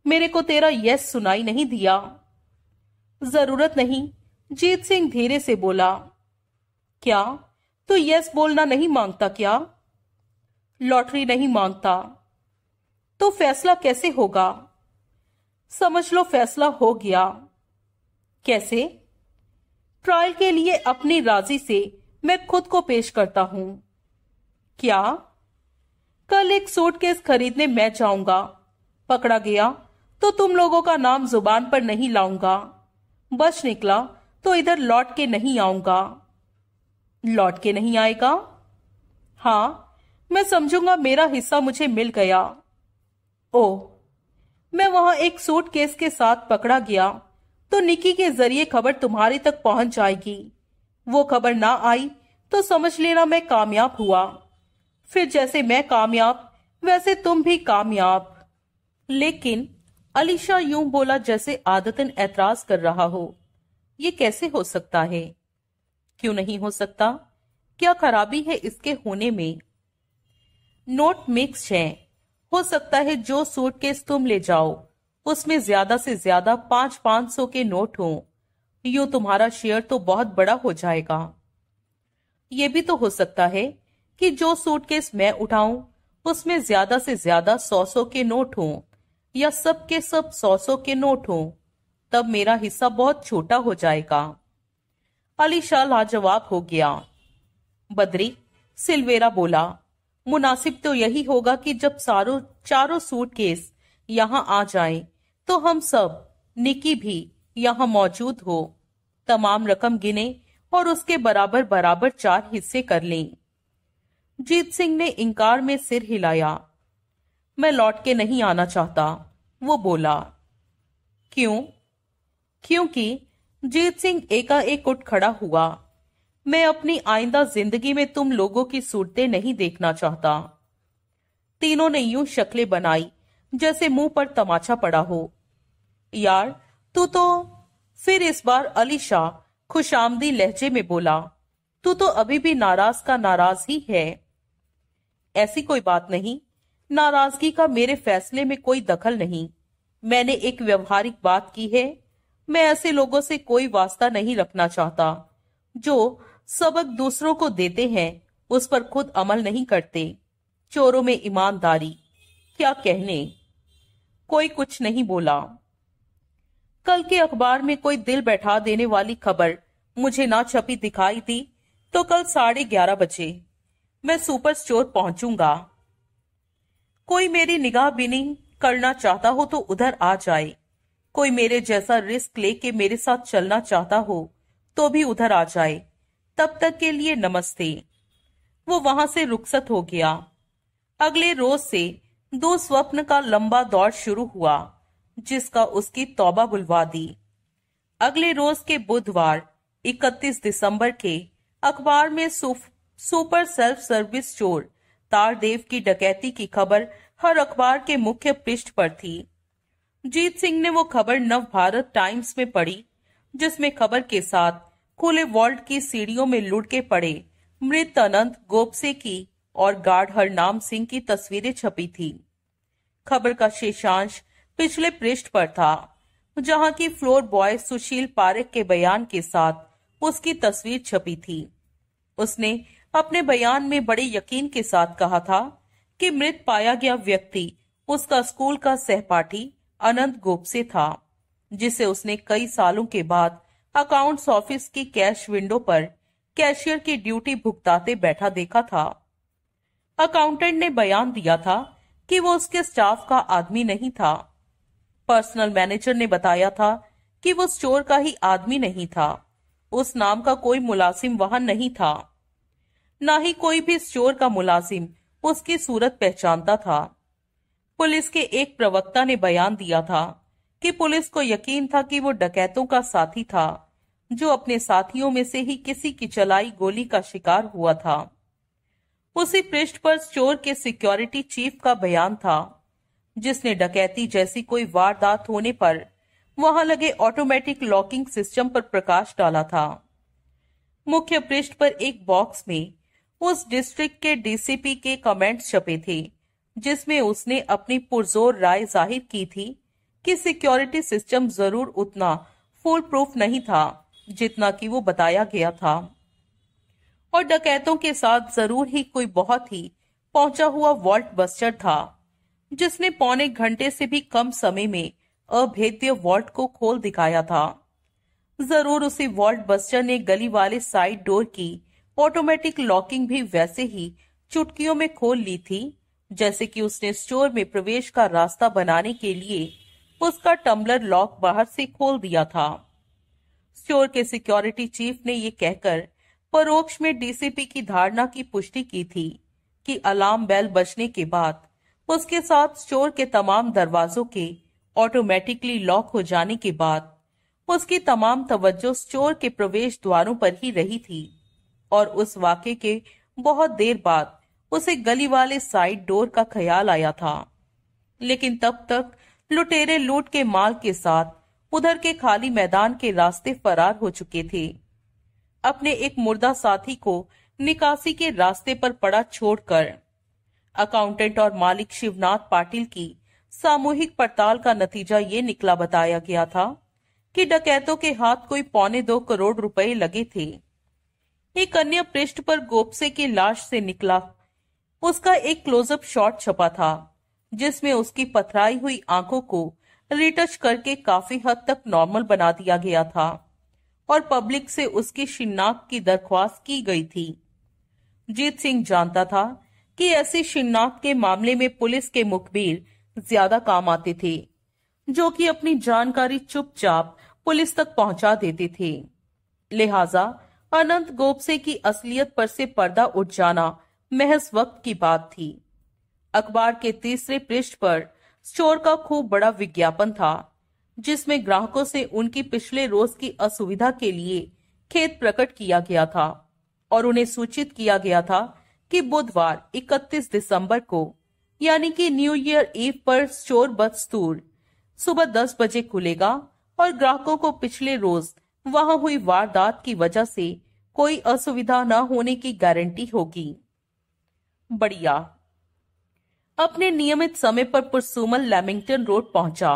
मेरे को तेरा यस सुनाई नहीं दिया जरूरत नहीं जीत सिंह धीरे से बोला क्या तू यस बोलना नहीं मांगता क्या लॉटरी नहीं मांगता तो फैसला कैसे होगा समझ लो फैसला हो गया कैसे ट्रायल के लिए अपनी राजी से मैं खुद को पेश करता हूं क्या कल एक सूटकेस खरीदने मैं जाऊंगा पकड़ा गया तो तुम लोगों का नाम जुबान पर नहीं लाऊंगा बच निकला तो इधर लौट के नहीं आऊंगा लौट के नहीं आएगा हाँ मैं समझूंगा मेरा हिस्सा मुझे मिल गया ओ मैं वहां एक सूट केस के साथ पकड़ा गया तो निकी के जरिए खबर तुम्हारे तक पहुंच जाएगी वो खबर ना आई तो समझ लेना मैं कामयाब हुआ फिर जैसे मैं कामयाब वैसे तुम भी कामयाब लेकिन अलीशा यूं बोला जैसे आदतन ऐतराज कर रहा हो ये कैसे हो सकता है क्यों नहीं हो सकता क्या खराबी है इसके होने में नोट मिक्स है हो सकता है जो सूट केस तुम ले जाओ उसमें ज्यादा से ज्यादा पांच पांच सौ के नोट हो यू तुम्हारा शेयर तो बहुत बड़ा हो जाएगा ये भी तो हो सकता है कि जो सूटकेस मैं उठाऊं उसमें ज्यादा से ज्यादा सौ सौ के नोट हों या सब के सब सौ सौ के नोट हो तब मेरा हिस्सा बहुत छोटा हो जाएगा अली शाह लाजवाब हो गया बदरी सिलवेरा बोला मुनासिब तो यही होगा कि जब सारों चारों सूटकेस यहाँ आ जाएं तो हम सब निकी भी यहाँ मौजूद हो तमाम रकम गिने और उसके बराबर बराबर चार हिस्से कर लें जीत सिंह ने इनकार में सिर हिलाया मैं लौट के नहीं आना चाहता वो बोला क्यों क्योंकि जीत सिंह एकाएक उठ खड़ा हुआ मैं अपनी आइंदा जिंदगी में तुम लोगों की सूरतें नहीं देखना चाहता तीनों ने यूं शक्लें बनाई जैसे मुंह पर तमाचा पड़ा हो यार तू तो फिर इस बार अली शाह खुशामदी लहजे में बोला तू तो अभी भी नाराज का नाराज ही है ऐसी कोई बात नहीं नाराजगी का मेरे फैसले में कोई दखल नहीं मैंने एक व्यवहारिक बात की है मैं ऐसे लोगों से कोई वास्ता नहीं रखना चाहता जो सबक दूसरों को देते हैं उस पर खुद अमल नहीं करते चोरों में ईमानदारी क्या कहने कोई कुछ नहीं बोला कल के अखबार में कोई दिल बैठा देने वाली खबर मुझे ना छपी दिखाई दी तो कल साढ़े ग्यारह बजे मैं सुपर स्टोर पहुंचूंगा कोई मेरी निगाह नहीं करना चाहता हो तो उधर आ जाए कोई मेरे जैसा रिस्क लेके मेरे साथ चलना चाहता हो तो भी उधर आ जाए तब तक के लिए नमस्ते वो वहां से रुखसत हो गया अगले रोज से दो स्वप्न का लंबा दौर शुरू हुआ जिसका उसकी तौबा बुलवा दी अगले रोज के बुधवार 31 दिसंबर के अखबार में सुपर सेल्फ सर्विस चोर तारदेव की डकैती की खबर हर अखबार के मुख्य पृष्ठ पर थी जीत सिंह ने वो खबर नव भारत टाइम्स में पढ़ी जिसमें खबर के साथ खुले वॉल्ट की सीढ़ियों में लुढ़के पड़े मृत अनंत गोपसे की और गार्ड हरनाम सिंह की तस्वीरें छपी थी खबर का शेषांश पिछले पृष्ठ पर था जहां की फ्लोर बॉय सुशील पारेख के बयान के साथ उसकी तस्वीर छपी थी उसने अपने बयान में बड़े यकीन के साथ कहा था कि मृत पाया गया व्यक्ति उसका स्कूल का सहपाठी अनंत से था जिसे उसने कई सालों के बाद अकाउंट्स ऑफिस की कैश विंडो पर कैशियर की ड्यूटी भुगताते बैठा देखा था अकाउंटेंट ने बयान दिया था कि वो उसके स्टाफ का आदमी नहीं था पर्सनल मैनेजर ने बताया था कि वो स्टोर का ही आदमी नहीं था उस नाम का कोई मुलाजिम वहां नहीं था ना ही कोई भी स्टोर का मुलाजिम उसकी सूरत पहचानता था पुलिस के एक प्रवक्ता ने बयान दिया था कि पुलिस को यकीन था कि वो डकैतों का साथी था जो अपने साथियों में से ही किसी की चलाई गोली का शिकार हुआ था उसी पृष्ठ पर स्टोर के सिक्योरिटी चीफ का बयान था जिसने डकैती जैसी कोई वारदात होने पर वहां लगे ऑटोमेटिक लॉकिंग सिस्टम पर प्रकाश डाला था मुख्य पृष्ठ पर एक बॉक्स में उस डिस्ट्रिक्ट के डीसीपी के कमेंट छपे थे जिसमें उसने अपनी पुरजोर राय जाहिर की थी कि सिक्योरिटी सिस्टम जरूर उतना फुल प्रूफ नहीं था जितना कि वो बताया गया था और डकैतों के साथ जरूर ही कोई बहुत ही पहुंचा हुआ वॉल्ट बस्टर था जिसने पौने घंटे से भी कम समय में अभेद्य वॉल्ट को खोल दिखाया था जरूर उसी वॉल्ट बस्टर ने गली वाले साइड डोर की ऑटोमेटिक लॉकिंग भी वैसे ही चुटकियों में खोल ली थी जैसे कि उसने स्टोर में प्रवेश का रास्ता बनाने के लिए उसका टम्बलर लॉक बाहर से खोल दिया था स्टोर के सिक्योरिटी चीफ ने यह कहकर परोक्ष में डीसीपी की धारणा की पुष्टि की थी कि अलार्म बेल बजने के बाद उसके साथ स्टोर के तमाम दरवाजों के ऑटोमेटिकली लॉक हो जाने के बाद उसकी तमाम तवज्जो स्टोर के प्रवेश द्वारों पर ही रही थी और उस वाके के बहुत देर बाद उसे गली वाले साइड डोर का ख्याल आया था लेकिन तब तक लुटेरे लूट के माल के साथ उधर के खाली मैदान के रास्ते फरार हो चुके थे अपने एक मुर्दा साथी को निकासी के रास्ते पर पड़ा छोड़कर अकाउंटेंट और मालिक शिवनाथ पाटिल की सामूहिक पड़ताल का नतीजा ये निकला बताया गया था कि डकैतों के हाथ कोई पौने दो करोड़ रुपए लगे थे एक अन्य पृष्ठ पर गोपसे की लाश से निकला उसका एक क्लोजअप शॉट छपा था जिसमें उसकी पथराई हुई आंखों को रिटच करके काफी हद तक नॉर्मल बना दिया गया था और पब्लिक से उसकी शिनाख की दरख्वास्त की गई थी जीत सिंह जानता था कि ऐसी शिनाख के मामले में पुलिस के मुखबिर ज्यादा काम आते थे जो कि अपनी जानकारी चुपचाप पुलिस तक पहुंचा देते थे लिहाजा अनंत गोपसे की असलियत पर से पर्दा उठ जाना महज वक्त की बात थी अखबार के तीसरे पृष्ठ पर स्टोर का खूब बड़ा विज्ञापन था जिसमें ग्राहकों से उनकी पिछले रोज की असुविधा के लिए खेत प्रकट किया गया था और उन्हें सूचित किया गया था कि बुधवार 31 दिसंबर को यानी कि न्यू ईयर ईव पर स्टोर बदस्तूर सुबह 10 बजे खुलेगा और ग्राहकों को पिछले रोज वहां हुई वारदात की वजह से कोई असुविधा न होने की गारंटी होगी बढ़िया अपने नियमित समय पर पुरसुमल लैमिंगटन रोड पहुंचा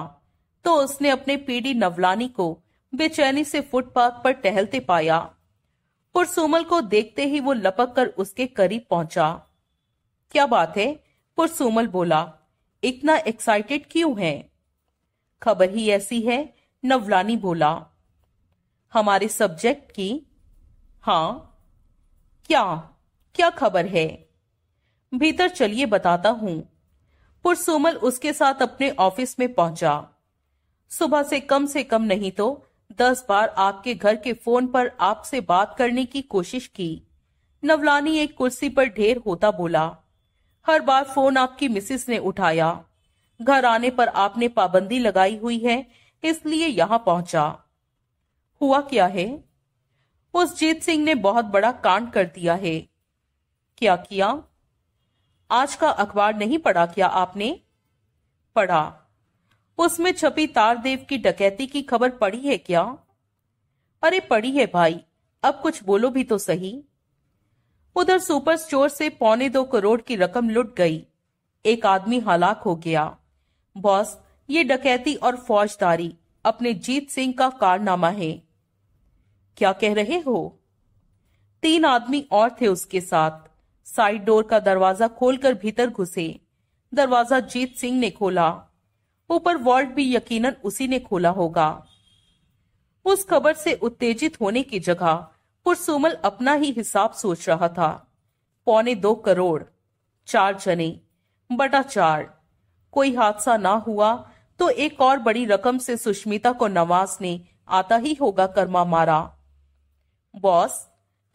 तो उसने अपने पीडी नवलानी को बेचैनी से फुटपाथ पर टहलते पाया पुरसुमल को देखते ही वो लपक कर उसके करीब पहुंचा क्या बात है पुरसुमल बोला इतना एक्साइटेड क्यों है खबर ही ऐसी है नवलानी बोला हमारे सब्जेक्ट की हाँ क्या क्या खबर है भीतर चलिए बताता हूं पुरसोमल उसके साथ अपने ऑफिस में पहुंचा सुबह से कम से कम नहीं तो दस बार आपके घर के फोन पर आपसे बात करने की कोशिश की नवलानी एक कुर्सी पर ढेर होता बोला हर बार फोन आपकी मिसिस ने उठाया घर आने पर आपने पाबंदी लगाई हुई है इसलिए यहाँ पहुंचा हुआ क्या है उस जीत सिंह ने बहुत बड़ा कांड कर दिया है क्या किया आज का अखबार नहीं पढ़ा क्या आपने पढ़ा उसमें छपी तारदेव की डकैती की खबर पड़ी है क्या अरे पड़ी है भाई अब कुछ बोलो भी तो सही उधर सुपर स्टोर से पौने दो करोड़ की रकम लुट गई एक आदमी हलाक हो गया बॉस ये डकैती और फौजदारी अपने जीत सिंह का कारनामा है क्या कह रहे हो तीन आदमी और थे उसके साथ साइड डोर का दरवाजा खोलकर भीतर घुसे दरवाजा जीत सिंह ने खोला ऊपर वॉल्ट भी यकीनन उसी ने खोला होगा उस खबर से उत्तेजित होने की जगह पुरसुमल अपना ही हिसाब सोच रहा था पौने दो करोड़ चार जने बटा चार कोई हादसा ना हुआ तो एक और बड़ी रकम से सुष्मिता को नवाज ने आता ही होगा कर्मा मारा बॉस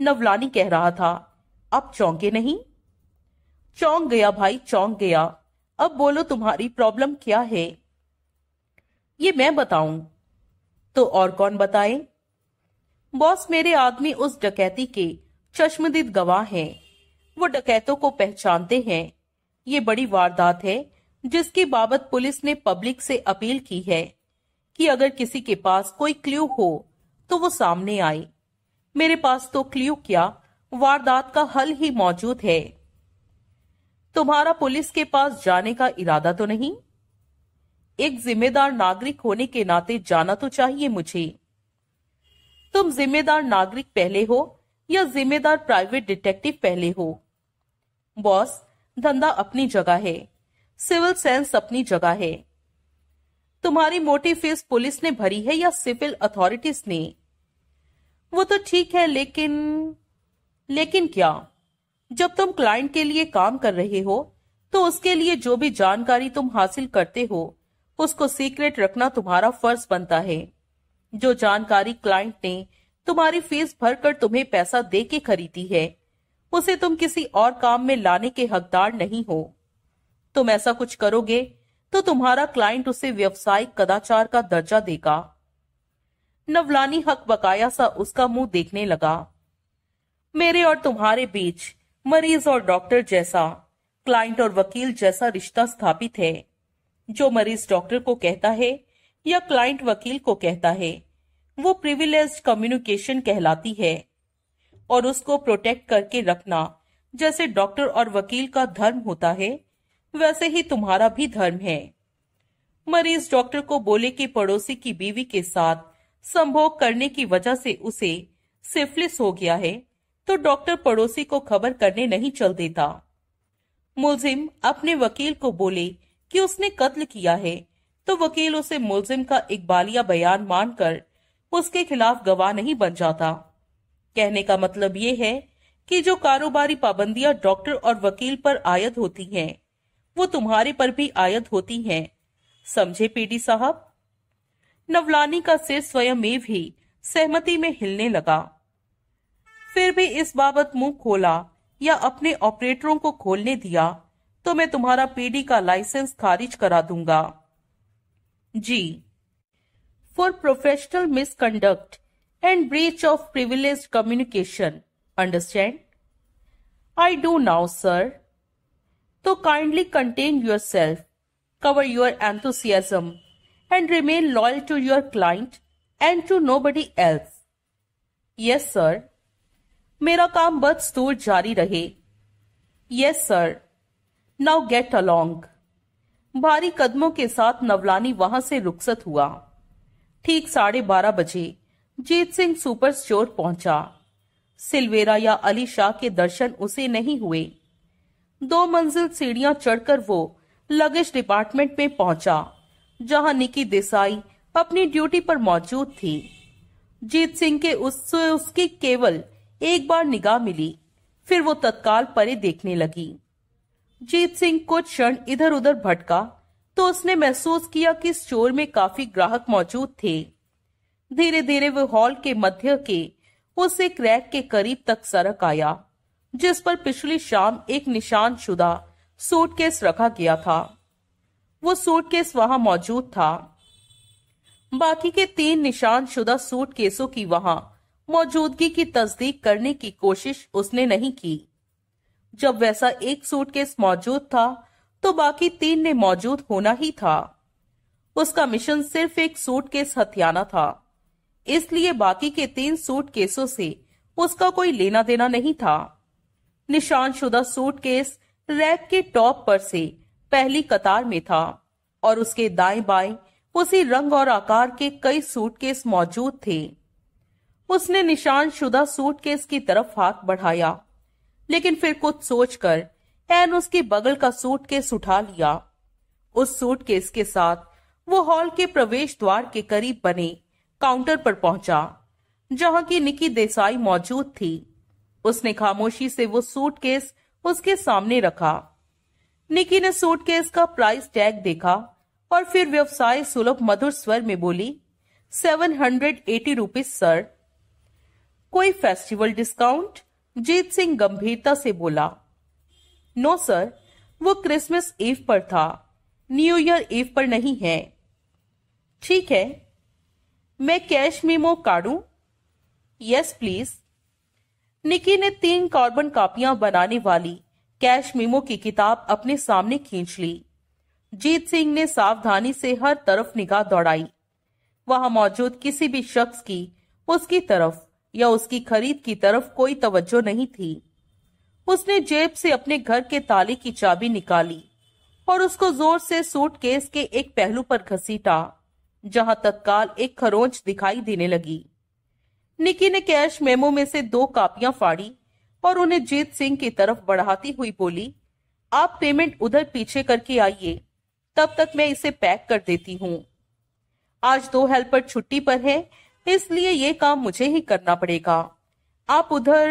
नवलानी कह रहा था अब चौंके नहीं चौंक गया भाई चौंक गया अब बोलो तुम्हारी प्रॉब्लम क्या है ये मैं बताऊं तो और कौन बताए बॉस मेरे आदमी उस डकैती के चश्मदीद गवाह हैं वो डकैतों को पहचानते हैं ये बड़ी वारदात है जिसकी बाबत पुलिस ने पब्लिक से अपील की है कि अगर किसी के पास कोई क्ल्यू हो तो वो सामने आए मेरे पास तो क्ल्यू क्या वारदात का हल ही मौजूद है तुम्हारा पुलिस के पास जाने का इरादा तो नहीं एक जिम्मेदार नागरिक होने के नाते जाना तो चाहिए मुझे तुम जिम्मेदार नागरिक पहले हो या जिम्मेदार प्राइवेट डिटेक्टिव पहले हो बॉस धंधा अपनी जगह है सिविल सेंस अपनी जगह है तुम्हारी मोटी फीस पुलिस ने भरी है या सिविल अथॉरिटीज ने वो तो ठीक है लेकिन लेकिन क्या जब तुम क्लाइंट के लिए काम कर रहे हो तो उसके लिए जो भी जानकारी तुम हासिल करते हो उसको सीक्रेट रखना तुम्हारा फर्ज बनता है जो जानकारी क्लाइंट ने तुम्हारी फीस भरकर तुम्हें पैसा दे के खरीदी है उसे तुम किसी और काम में लाने के हकदार नहीं हो तुम ऐसा कुछ करोगे तो तुम्हारा क्लाइंट उसे व्यवसायिक कदाचार का दर्जा देगा नवलानी हक बकाया सा उसका मुंह देखने लगा मेरे और तुम्हारे बीच मरीज और डॉक्टर जैसा क्लाइंट और वकील जैसा रिश्ता स्थापित है जो मरीज डॉक्टर को कहता है या क्लाइंट वकील को कहता है वो प्रिविलेज कम्युनिकेशन कहलाती है और उसको प्रोटेक्ट करके रखना जैसे डॉक्टर और वकील का धर्म होता है वैसे ही तुम्हारा भी धर्म है मरीज डॉक्टर को बोले कि पड़ोसी की बीवी के साथ संभोग करने की वजह से उसे सिफलिस हो गया है तो डॉक्टर पड़ोसी को खबर करने नहीं चल देता मुलजिम अपने वकील को बोले कि उसने कत्ल किया है तो वकील उसे मुलजिम का इकबालिया बयान मानकर उसके खिलाफ गवाह नहीं बन जाता कहने का मतलब ये है कि जो कारोबारी पाबंदियां डॉक्टर और वकील पर आयत होती हैं वो तुम्हारे पर भी आयत होती हैं समझे पीडी साहब नवलानी का सिर स्वयं भी सहमति में हिलने लगा फिर भी इस बाबत मुंह खोला या अपने ऑपरेटरों को खोलने दिया तो मैं तुम्हारा पीडी का लाइसेंस खारिज करा दूंगा जी for professional misconduct and breach of privilege communication understand I do now sir तो kindly contain your self cover एंथुसियाजम and remain loyal to your client and to nobody else. Yes, sir. मेरा काम बस दूर जारी रहे yes sir now get along भारी कदमों के साथ नवलानी वहां से रुखसत हुआ ठीक साढ़े बारह बजे जीत सिंह सुपर स्टोर पहुंचा सिल्वेरा या अली शाह के दर्शन उसे नहीं हुए दो मंजिल सीढ़ियां चढ़कर वो लगेज डिपार्टमेंट में पहुंचा जहां निकी देसाई अपनी ड्यूटी पर मौजूद थी जीत सिंह के उससे उसकी केवल एक बार निगाह मिली फिर वो तत्काल परे देखने लगी जीत सिंह कुछ क्षण इधर उधर भटका तो उसने महसूस किया कि स्टोर में काफी ग्राहक मौजूद थे धीरे धीरे वह हॉल के मध्य के उस एक रैक के करीब तक सरक आया जिस पर पिछली शाम एक निशान शुदा सूटकेस रखा गया था वो सूट केस वहां मौजूद था बाकी के तीन निशान शुदा सूट केसों की वहां मौजूदगी की तस्दीक करने की कोशिश उसने नहीं की जब वैसा एक सूट केस मौजूद था तो बाकी तीन ने मौजूद होना ही था उसका मिशन सिर्फ एक सूट केस हथियाना था इसलिए बाकी के तीन सूट केसों से उसका कोई लेना देना नहीं था निशान शुदा सूट केस रैक के टॉप पर से पहली कतार में था और उसके दाएं बाएं उसी रंग और आकार के कई सूटकेस मौजूद थे उसने निशान शुदा सूटकेस की तरफ हाथ बढ़ाया लेकिन फिर कुछ सोचकर एन उसके बगल का सूटकेस उठा लिया उस सूटकेस के साथ वो हॉल के प्रवेश द्वार के करीब बने काउंटर पर पहुंचा जहां की निकी देसाई मौजूद थी उसने खामोशी से वो सूटकेस उसके सामने रखा निकी ने सूटकेस का प्राइस टैग देखा और फिर व्यवसाय सुलभ मधुर स्वर में बोली seven hundred eighty rupees sir कोई फेस्टिवल डिस्काउंट जीत सिंह गंभीरता से बोला नो सर वो क्रिसमस ईव पर था न्यू ईयर ईव पर नहीं है ठीक है मैं कैश मेमो काटू यस प्लीज निकी ने तीन कार्बन कापियां बनाने वाली कैश मेमो की किताब अपने सामने खींच ली जीत सिंह ने सावधानी से हर तरफ निगाह दौड़ाई वहां मौजूद किसी भी शख्स की उसकी तरफ या उसकी खरीद की तरफ कोई तवज्जो नहीं थी उसने जेब से अपने घर के ताले की चाबी निकाली और उसको जोर से सूटकेस के एक पहलू पर घसीटा जहां तत्काल एक खरोंच दिखाई देने लगी निकी ने कैश मेमो में से दो कापियां फाड़ी और उन्हें जीत सिंह की तरफ बढ़ाती हुई बोली आप पेमेंट उधर पीछे करके आइए तब तक मैं इसे पैक कर देती हूँ आज दो हेल्पर छुट्टी पर है इसलिए ये काम मुझे ही करना पड़ेगा आप उधर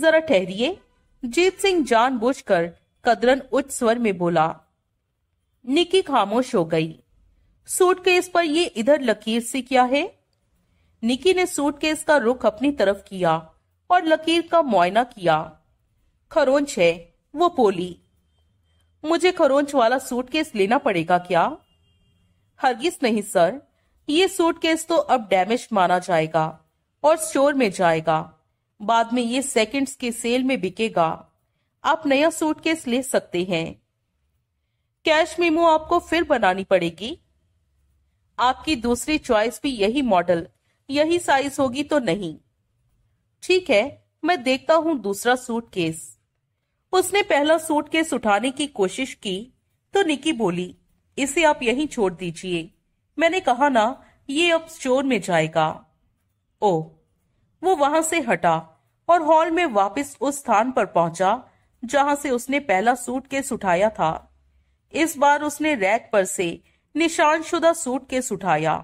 जरा ठहरिए जीत सिंह जानबूझकर कदरन उच्च स्वर में बोला निकी खामोश हो गई सूटकेस पर ये इधर लकीर सी क्या है निकी ने सूटकेस का रुख अपनी तरफ किया और लकीर का मुआयना किया खरोंच है वो बोली मुझे खरोंच वाला केस लेना पड़ेगा क्या हरगिज नहीं सर ये केस तो अब डैमेज माना जाएगा और स्टोर में जाएगा बाद में ये सेकंड्स के सेल में बिकेगा आप नया केस ले सकते हैं कैश मेमो आपको फिर बनानी पड़ेगी आपकी दूसरी चॉइस भी यही मॉडल यही साइज होगी तो नहीं ठीक है मैं देखता हूँ दूसरा सूट केस उसने पहला सूट केस उठाने की कोशिश की तो निकी बोली इसे आप यहीं छोड़ दीजिए मैंने कहा ना ये अब स्टोर में जाएगा ओ वो वहां से हटा और हॉल में वापस उस स्थान पर पहुंचा जहां से उसने पहला सूट केस उठाया था इस बार उसने रैक पर से निशानशुदा केस उठाया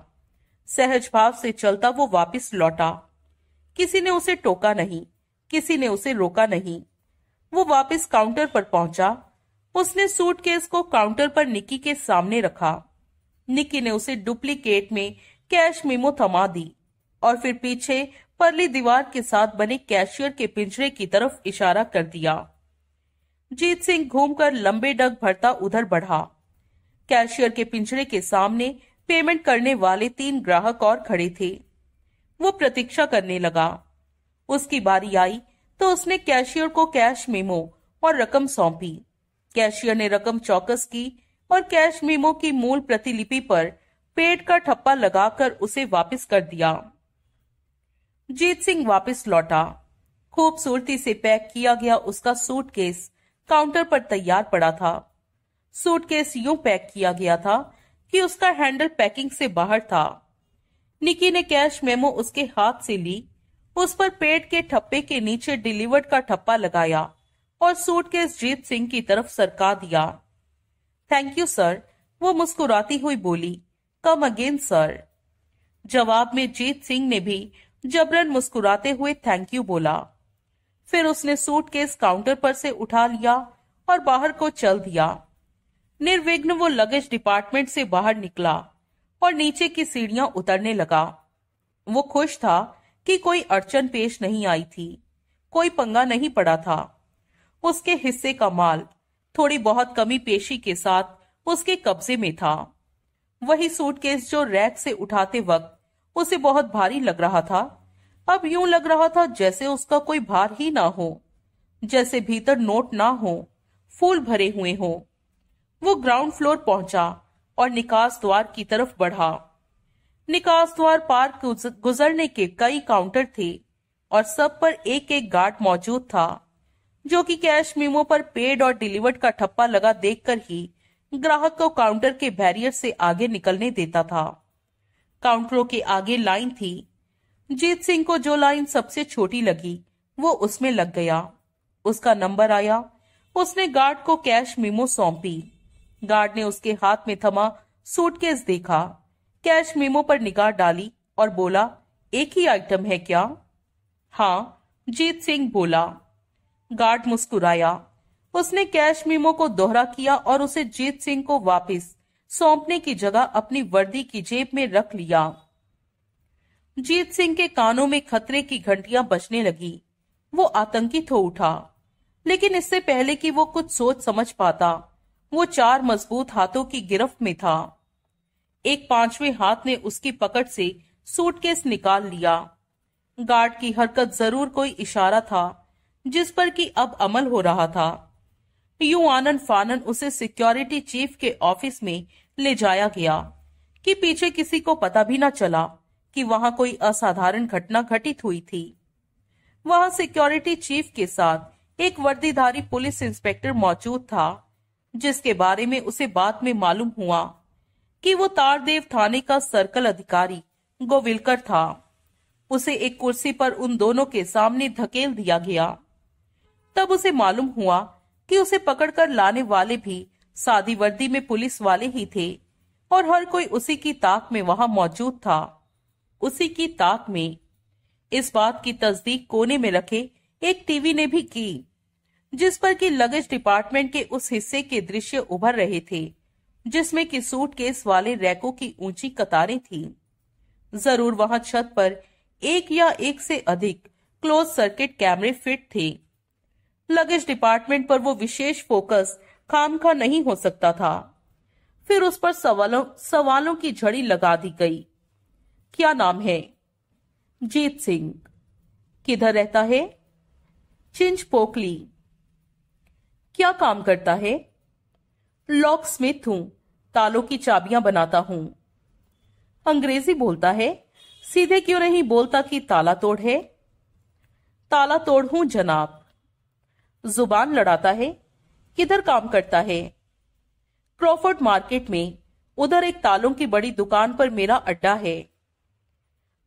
सहज भाव से चलता वो वापस लौटा किसी ने उसे टोका नहीं किसी ने उसे रोका नहीं वो वापस काउंटर पर पहुंचा उसने सूटकेस को काउंटर पर निकी के सामने रखा निकी ने उसे डुप्लीकेट में कैश मेमो थमा दी और फिर पीछे परली दीवार के साथ बने कैशियर के पिंजरे की तरफ इशारा कर दिया जीत सिंह घूमकर लंबे डग भरता उधर बढ़ा कैशियर के पिंजरे के सामने पेमेंट करने वाले तीन ग्राहक और खड़े थे वो प्रतीक्षा करने लगा उसकी बारी आई तो उसने कैशियर को कैश मेमो और रकम सौंपी कैशियर ने रकम चौकस की और कैश मेमो की मूल प्रतिलिपि पर पेट का ठप्पा लगाकर उसे वापस कर दिया जीत सिंह वापस लौटा खूबसूरती से पैक किया गया उसका सूटकेस काउंटर पर तैयार पड़ा था सूटकेस यूं पैक किया गया था कि उसका हैंडल पैकिंग से बाहर था निकी ने कैश मेमो उसके हाथ से ली उस पर पेट के ठप्पे के नीचे डिलीवर्ड का ठप्पा लगाया और सूट के जीत सिंह की तरफ सरका दिया थैंक यू सर वो मुस्कुराती हुई बोली कम अगेन सर जवाब में जीत सिंह ने भी जबरन मुस्कुराते हुए थैंक यू बोला फिर उसने सूट केस काउंटर पर से उठा लिया और बाहर को चल दिया निर्विघ्न वो लगेज डिपार्टमेंट से बाहर निकला और नीचे की सीढ़ियां उतरने लगा वो खुश था कि कोई अड़चन पेश नहीं आई थी कोई पंगा नहीं पड़ा था उसके हिस्से का माल थोड़ी बहुत कमी पेशी के साथ उसके कब्जे में था वही सूटकेस जो रैक से उठाते वक्त उसे बहुत भारी लग रहा था अब यूं लग रहा था जैसे उसका कोई भार ही ना हो जैसे भीतर नोट ना हो फूल भरे हुए हो वो ग्राउंड फ्लोर पहुंचा और निकास द्वार की तरफ बढ़ा निकास द्वार पार गुजरने के कई काउंटर थे और सब पर एक एक गार्ड मौजूद था जो कि कैश मीमो पर पेड और डिलीवर्ड का ठप्पा लगा देखकर ही ग्राहक को काउंटर के बैरियर से आगे निकलने देता था काउंटरों के आगे लाइन थी जीत सिंह को जो लाइन सबसे छोटी लगी वो उसमें लग गया उसका नंबर आया उसने गार्ड को कैश मीमो सौंपी गार्ड ने उसके हाथ में थमा सूटकेस देखा कैश मेमो पर निगाह डाली और बोला एक ही आइटम है क्या हाँ जीत सिंह बोला गार्ड मुस्कुराया उसने कैश मेमो को दोहरा किया और उसे जीत सिंह को वापस सौंपने की जगह अपनी वर्दी की जेब में रख लिया जीत सिंह के कानों में खतरे की घंटियां बजने लगी वो आतंकित हो उठा लेकिन इससे पहले कि वो कुछ सोच समझ पाता वो चार मजबूत हाथों की गिरफ्त में था एक पांचवे हाथ ने उसकी पकड़ से सूटकेस निकाल लिया गार्ड की हरकत जरूर कोई इशारा था जिस पर कि अब अमल हो रहा था यूं आनंद फानन उसे सिक्योरिटी चीफ के ऑफिस में ले जाया गया कि पीछे किसी को पता भी न चला कि वहां कोई असाधारण घटना घटित हुई थी वहां सिक्योरिटी चीफ के साथ एक वर्दीधारी पुलिस इंस्पेक्टर मौजूद था जिसके बारे में उसे बाद में मालूम हुआ कि वो तारदेव थाने का सर्कल अधिकारी गोविलकर था उसे एक कुर्सी पर उन दोनों के सामने धकेल दिया गया तब उसे मालूम हुआ कि उसे पकड़कर लाने वाले भी सादी वर्दी में पुलिस वाले ही थे और हर कोई उसी की ताक में वहां मौजूद था उसी की ताक में इस बात की तस्दीक कोने में रखे एक टीवी ने भी की जिस पर कि लगेज डिपार्टमेंट के उस हिस्से के दृश्य उभर रहे थे जिसमें कि सूटकेस वाले रैकों की ऊंची कतारें थीं। जरूर वहां छत पर एक या एक से अधिक क्लोज सर्किट कैमरे फिट थे लगेज डिपार्टमेंट पर वो विशेष फोकस काम का नहीं हो सकता था फिर उस पर सवालों सवालों की झड़ी लगा दी गई क्या नाम है जीत सिंह किधर रहता है चिंच पोकली क्या काम करता है लॉक स्मिथ हूं तालों की चाबियां बनाता हूं अंग्रेजी बोलता है सीधे क्यों नहीं बोलता कि ताला तोड़ है ताला तोड़ हूं जनाब जुबान लड़ाता है किधर काम करता है क्रॉफर्ड मार्केट में उधर एक तालों की बड़ी दुकान पर मेरा अड्डा है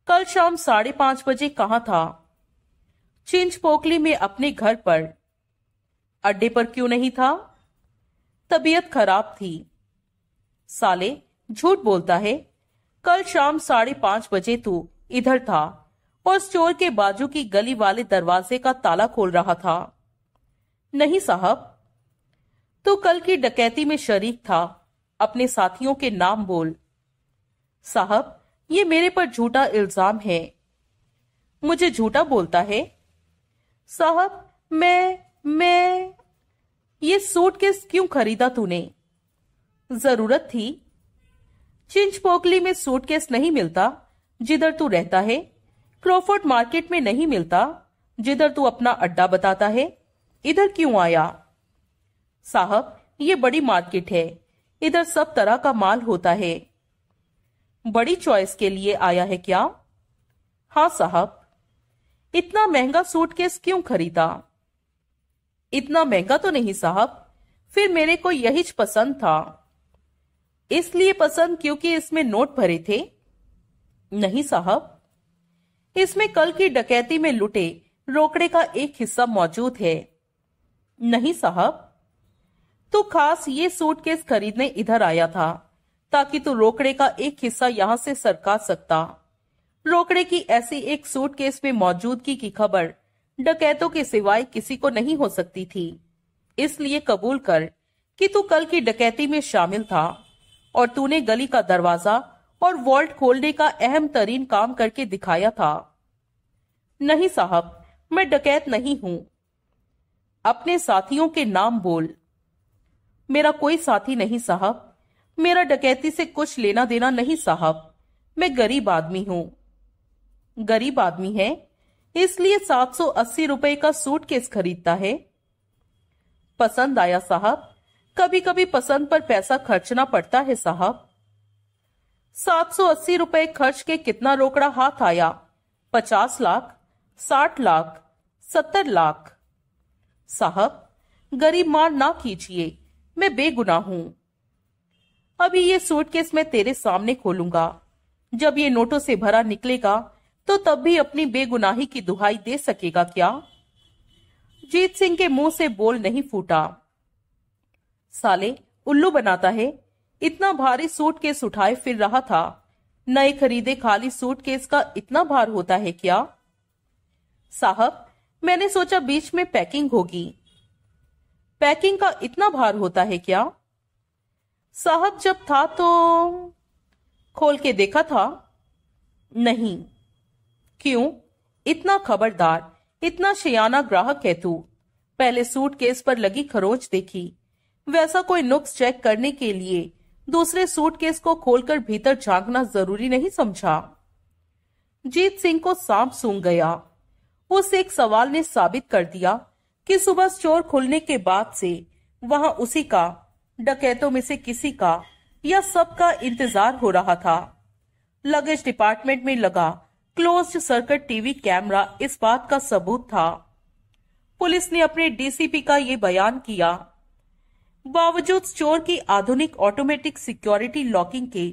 कल शाम साढ़े पांच बजे कहा था चिंच पोकली में अपने घर पर अड्डे पर क्यों नहीं था तबीयत खराब थी साले झूठ बोलता है कल शाम साढ़े पांच बजे तू इधर था और स्टोर के बाजू की गली वाले दरवाजे का ताला खोल रहा था नहीं साहब तू कल की डकैती में शरीक था अपने साथियों के नाम बोल साहब ये मेरे पर झूठा इल्जाम है मुझे झूठा बोलता है साहब मैं मैं ये सूटकेस क्यों खरीदा तूने जरूरत थी चिंच पोकली में केस नहीं मिलता जिधर तू रहता है क्रॉफर्ड मार्केट में नहीं मिलता जिधर तू अपना अड्डा बताता है इधर क्यों आया साहब ये बड़ी मार्केट है इधर सब तरह का माल होता है बड़ी चॉइस के लिए आया है क्या हाँ साहब इतना महंगा सूटकेस क्यों खरीदा इतना महंगा तो नहीं साहब फिर मेरे को यही पसंद था इसलिए पसंद क्योंकि इसमें नोट भरे थे नहीं साहब इसमें कल की डकैती में लुटे रोकड़े का एक हिस्सा मौजूद है नहीं साहब तू तो खास ये सूटकेस खरीदने इधर आया था ताकि तू तो रोकड़े का एक हिस्सा यहाँ से सरका सकता रोकड़े की ऐसी एक सूटकेस में मौजूदगी की खबर डकैतों के सिवाय किसी को नहीं हो सकती थी इसलिए कबूल कर कि तू कल की डकैती में शामिल था और तूने गली का दरवाजा और वॉल्ट खोलने का अहम तरीन काम करके दिखाया था नहीं साहब मैं डकैत नहीं हूं अपने साथियों के नाम बोल मेरा कोई साथी नहीं साहब मेरा डकैती से कुछ लेना देना नहीं साहब मैं गरीब आदमी हूं गरीब आदमी है इसलिए सात सौ अस्सी रुपए का सूटकेस खरीदता है पसंद आया साहब कभी कभी पसंद पर पैसा खर्चना पड़ता है साहब सात सौ अस्सी रुपए खर्च के कितना रोकड़ा हाथ आया पचास लाख साठ लाख सत्तर लाख साहब गरीब मार ना कीजिए मैं बेगुनाह हूं अभी ये सूटकेस मैं तेरे सामने खोलूंगा जब ये नोटों से भरा निकलेगा तो तब भी अपनी बेगुनाही की दुहाई दे सकेगा क्या जीत सिंह के मुंह से बोल नहीं फूटा साले उल्लू बनाता है इतना भारी केस उठाए फिर रहा था नए खरीदे खाली सूट केस का इतना भार होता है क्या साहब मैंने सोचा बीच में पैकिंग होगी पैकिंग का इतना भार होता है क्या साहब जब था तो खोल के देखा था नहीं क्यों इतना खबरदार इतना शयाना ग्राहक है तू पहले सूट केस पर लगी खरोच देखी वैसा कोई नुक्स चेक करने के लिए दूसरे सूट केस को खोलकर भीतर झांकना जरूरी नहीं समझा जीत सिंह को सांप सूंघ गया उस एक सवाल ने साबित कर दिया कि सुबह स्टोर खुलने के बाद से वहां उसी का डकैतों में से किसी का या सबका इंतजार हो रहा था लगेज डिपार्टमेंट में लगा क्लोज सर्किट टीवी कैमरा इस बात का सबूत था पुलिस ने अपने डीसीपी का ये बयान किया बावजूद चोर की आधुनिक ऑटोमेटिक सिक्योरिटी लॉकिंग के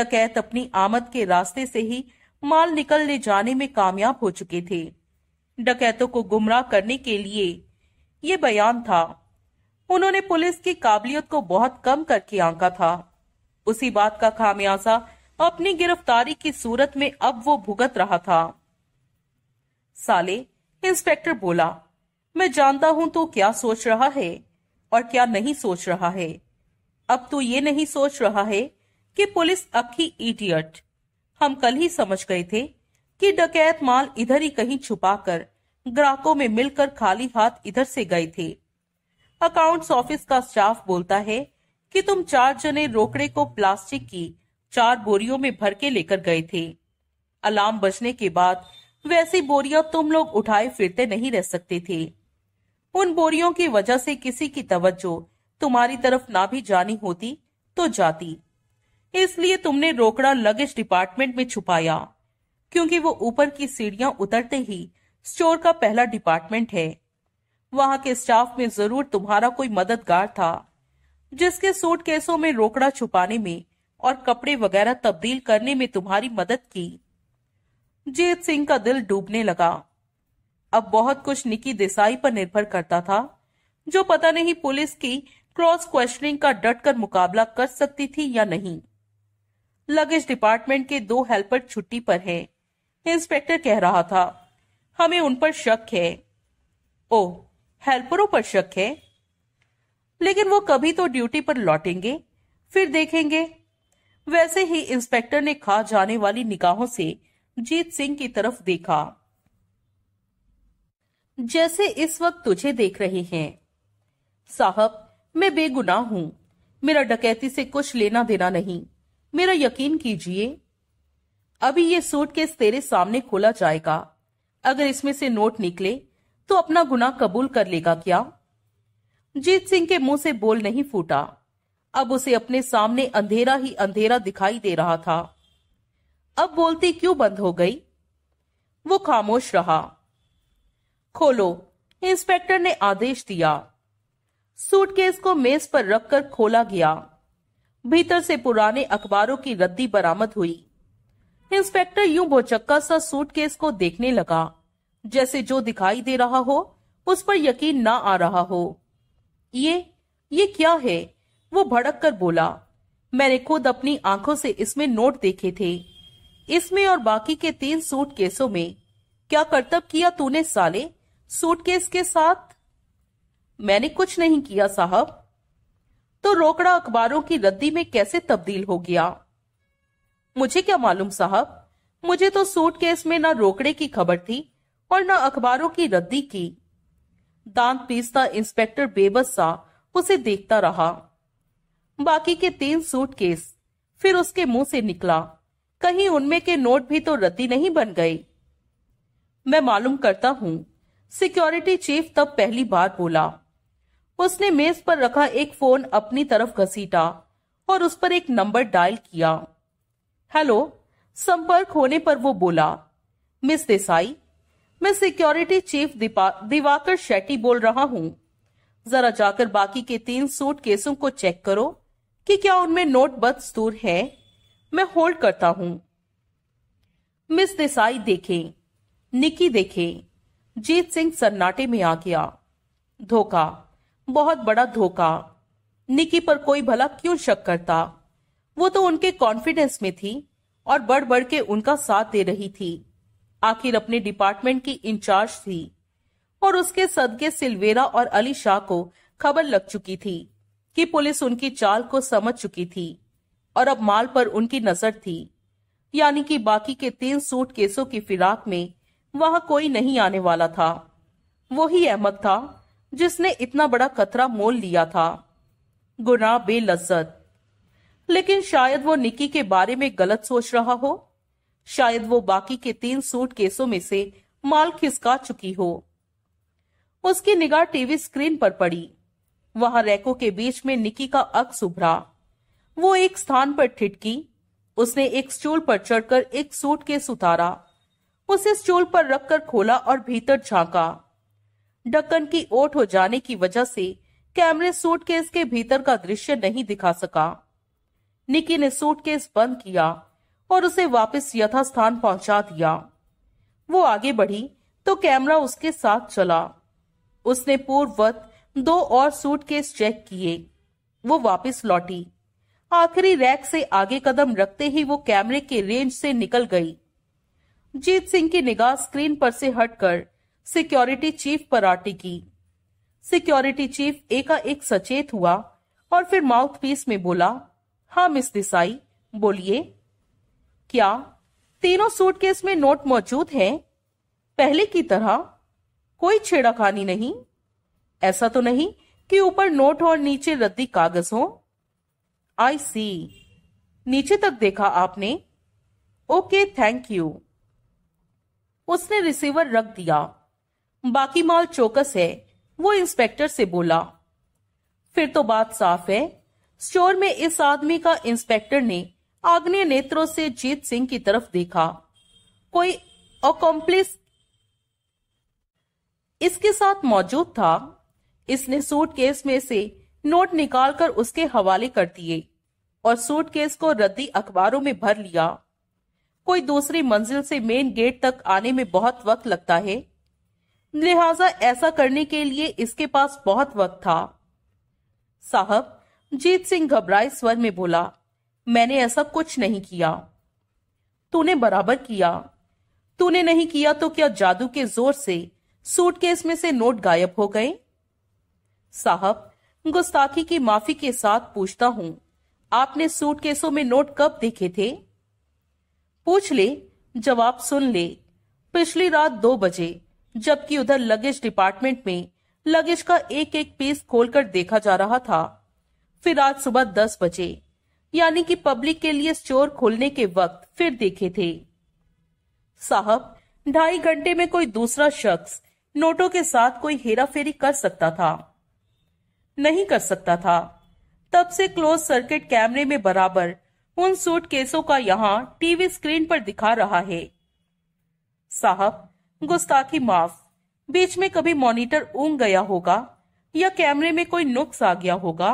डकैत अपनी आमद के रास्ते से ही माल निकलने जाने में कामयाब हो चुके थे डकैतों को गुमराह करने के लिए ये बयान था उन्होंने पुलिस की काबिलियत को बहुत कम करके आंका था उसी बात का खामियाजा अपनी गिरफ्तारी की सूरत में अब वो भुगत रहा था साले इंस्पेक्टर बोला मैं जानता हूं तो क्या सोच रहा है और क्या नहीं सोच रहा है अब तो ये नहीं सोच रहा है कि पुलिस अखी इडियट हम कल ही समझ गए थे कि डकैत माल इधर ही कहीं छुपाकर ग्राहकों में मिलकर खाली हाथ इधर से गए थे अकाउंट्स ऑफिस का स्टाफ बोलता है कि तुम चार जने रोकड़े को प्लास्टिक की चार बोरियों में भर के लेकर गए थे अलार्म बजने के बाद वैसी बोरियां तुम लोग उठाए फिरते नहीं रह सकते थे उन बोरियों की वजह से किसी की तवज्जो तुम्हारी तरफ ना भी जानी होती तो जाती इसलिए तुमने रोकड़ा लगेज डिपार्टमेंट में छुपाया क्योंकि वो ऊपर की सीढ़ियां उतरते ही स्टोर का पहला डिपार्टमेंट है वहां के स्टाफ में जरूर तुम्हारा कोई मददगार था जिसके सूट केसों में रोकड़ा छुपाने में और कपड़े वगैरह तब्दील करने में तुम्हारी मदद की जीत सिंह का दिल डूबने लगा अब बहुत कुछ निकी देसाई पर निर्भर करता था जो पता नहीं पुलिस की क्रॉस क्वेश्चनिंग का डट कर मुकाबला कर सकती थी या नहीं लगेज डिपार्टमेंट के दो हेल्पर छुट्टी पर हैं। इंस्पेक्टर कह रहा था हमें उन पर शक है ओ हेल्परों पर शक है लेकिन वो कभी तो ड्यूटी पर लौटेंगे फिर देखेंगे वैसे ही इंस्पेक्टर ने खा जाने वाली निगाहों से जीत सिंह की तरफ देखा जैसे इस वक्त तुझे देख रहे हैं साहब मैं बेगुनाह हूं मेरा डकैती से कुछ लेना देना नहीं मेरा यकीन कीजिए अभी ये सूट केस तेरे सामने खोला जाएगा अगर इसमें से नोट निकले तो अपना गुनाह कबूल कर लेगा क्या जीत सिंह के मुंह से बोल नहीं फूटा अब उसे अपने सामने अंधेरा ही अंधेरा दिखाई दे रहा था अब बोलती क्यों बंद हो गई वो खामोश रहा खोलो इंस्पेक्टर ने आदेश दिया सूटकेस को मेज पर रखकर खोला गया भीतर से पुराने अखबारों की रद्दी बरामद हुई इंस्पेक्टर यूं बोचक्का सा सूटकेस को देखने लगा जैसे जो दिखाई दे रहा हो उस पर यकीन ना आ रहा हो ये ये क्या है वो भड़क कर बोला मैंने खुद अपनी आंखों से इसमें नोट देखे थे इसमें और बाकी के तीन सूट केसों में क्या करतब किया तूने साले सूटकेस के साथ मैंने कुछ नहीं किया साहब तो रोकड़ा अखबारों की रद्दी में कैसे तब्दील हो गया मुझे क्या मालूम साहब मुझे तो सूटकेस में ना रोकड़े की खबर थी और ना अखबारों की रद्दी की दांत पीसता इंस्पेक्टर बेबस सा उसे देखता रहा बाकी के तीन सूटकेस फिर उसके मुंह से निकला कहीं उनमें के नोट भी तो रती नहीं बन गए मैं मालूम करता हूं सिक्योरिटी चीफ तब पहली बार बोला उसने मेज पर रखा एक फोन अपनी तरफ घसीटा और उस पर एक नंबर डायल किया हेलो संपर्क होने पर वो बोला मिस देसाई मैं सिक्योरिटी चीफ दिवाकर शेट्टी बोल रहा हूँ जरा जाकर बाकी के तीन सूट केसों को चेक करो कि क्या उनमें नोट बदस्तूर है मैं होल्ड करता हूं मिस देसाई देखे निकी देखे जीत सिंह सन्नाटे में आ गया धोखा बहुत बड़ा धोखा निकी पर कोई भला क्यों शक करता वो तो उनके कॉन्फिडेंस में थी और बढ़ बढ़ के उनका साथ दे रही थी आखिर अपने डिपार्टमेंट की इंचार्ज थी और उसके सदके सिल्वेरा और अली शाह को खबर लग चुकी थी कि पुलिस उनकी चाल को समझ चुकी थी और अब माल पर उनकी नजर थी यानी कि बाकी के तीन सूट केसों की फिराक में वहां कोई नहीं आने वाला था वही अहमद था जिसने इतना बड़ा कतरा मोल लिया था गुना बेलज्जत लेकिन शायद वो निकी के बारे में गलत सोच रहा हो शायद वो बाकी के तीन सूट केसों में से माल खिसका चुकी हो उसकी निगाह टीवी स्क्रीन पर पड़ी वहां रैको के बीच में निकी का अक्स उभरा वो एक स्थान पर ठिटकी उसने एक स्टूल पर चढ़कर एक के उतारा उसे स्टूल पर रखकर खोला और भीतर झांका डक्कन की ओट हो जाने की वजह से कैमरे सूटकेस के भीतर का दृश्य नहीं दिखा सका निकी ने सूटकेस बंद किया और उसे वापस यथास्थान पहुंचा दिया वो आगे बढ़ी तो कैमरा उसके साथ चला उसने पूर्ववत दो और सूटकेस चेक किए वो वापस लौटी आखिरी रैक से आगे कदम रखते ही वो कैमरे के रेंज से निकल गई जीत सिंह की निगाह स्क्रीन पर से हटकर सिक्योरिटी चीफ पर आटी की सिक्योरिटी चीफ एकाएक सचेत हुआ और फिर माउथपीस में बोला हाँ मिस देसाई बोलिए क्या तीनों सूटकेस में नोट मौजूद हैं? पहले की तरह कोई छेड़ाखानी नहीं ऐसा तो नहीं कि ऊपर नोट और नीचे रद्दी कागज हो आई सी नीचे तक देखा आपने ओके थैंक यू उसने रिसीवर रख दिया बाकी माल चौकस है वो इंस्पेक्टर से बोला फिर तो बात साफ है स्टोर में इस आदमी का इंस्पेक्टर ने आग्नेय नेत्रों से जीत सिंह की तरफ देखा कोई अकॉम्प्लिस इसके साथ मौजूद था इसने सूटकेस में से नोट निकालकर उसके हवाले कर दिए और सूटकेस को रद्दी अखबारों में भर लिया कोई दूसरी मंजिल से मेन गेट तक आने में बहुत वक्त लगता है लिहाजा ऐसा करने के लिए इसके पास बहुत वक्त था साहब जीत सिंह घबराए स्वर में बोला मैंने ऐसा कुछ नहीं किया तूने बराबर किया तूने नहीं किया तो क्या जादू के जोर से सूटकेस में से नोट गायब हो गए साहब गुस्ताखी की माफी के साथ पूछता हूँ आपने सूटकेसों में नोट कब देखे थे पूछ ले जवाब सुन ले पिछली रात दो बजे जबकि उधर लगेज डिपार्टमेंट में लगेज का एक एक पीस खोलकर देखा जा रहा था फिर आज सुबह दस बजे यानी कि पब्लिक के लिए स्टोर खोलने के वक्त फिर देखे थे साहब ढाई घंटे में कोई दूसरा शख्स नोटों के साथ कोई हेरा फेरी कर सकता था नहीं कर सकता था तब से क्लोज सर्किट कैमरे में बराबर उन सूट केसों का यहाँ टीवी स्क्रीन पर दिखा रहा है साहब गुस्ताखी माफ बीच में कभी मॉनिटर ऊंग गया होगा या कैमरे में कोई नुक्स आ गया होगा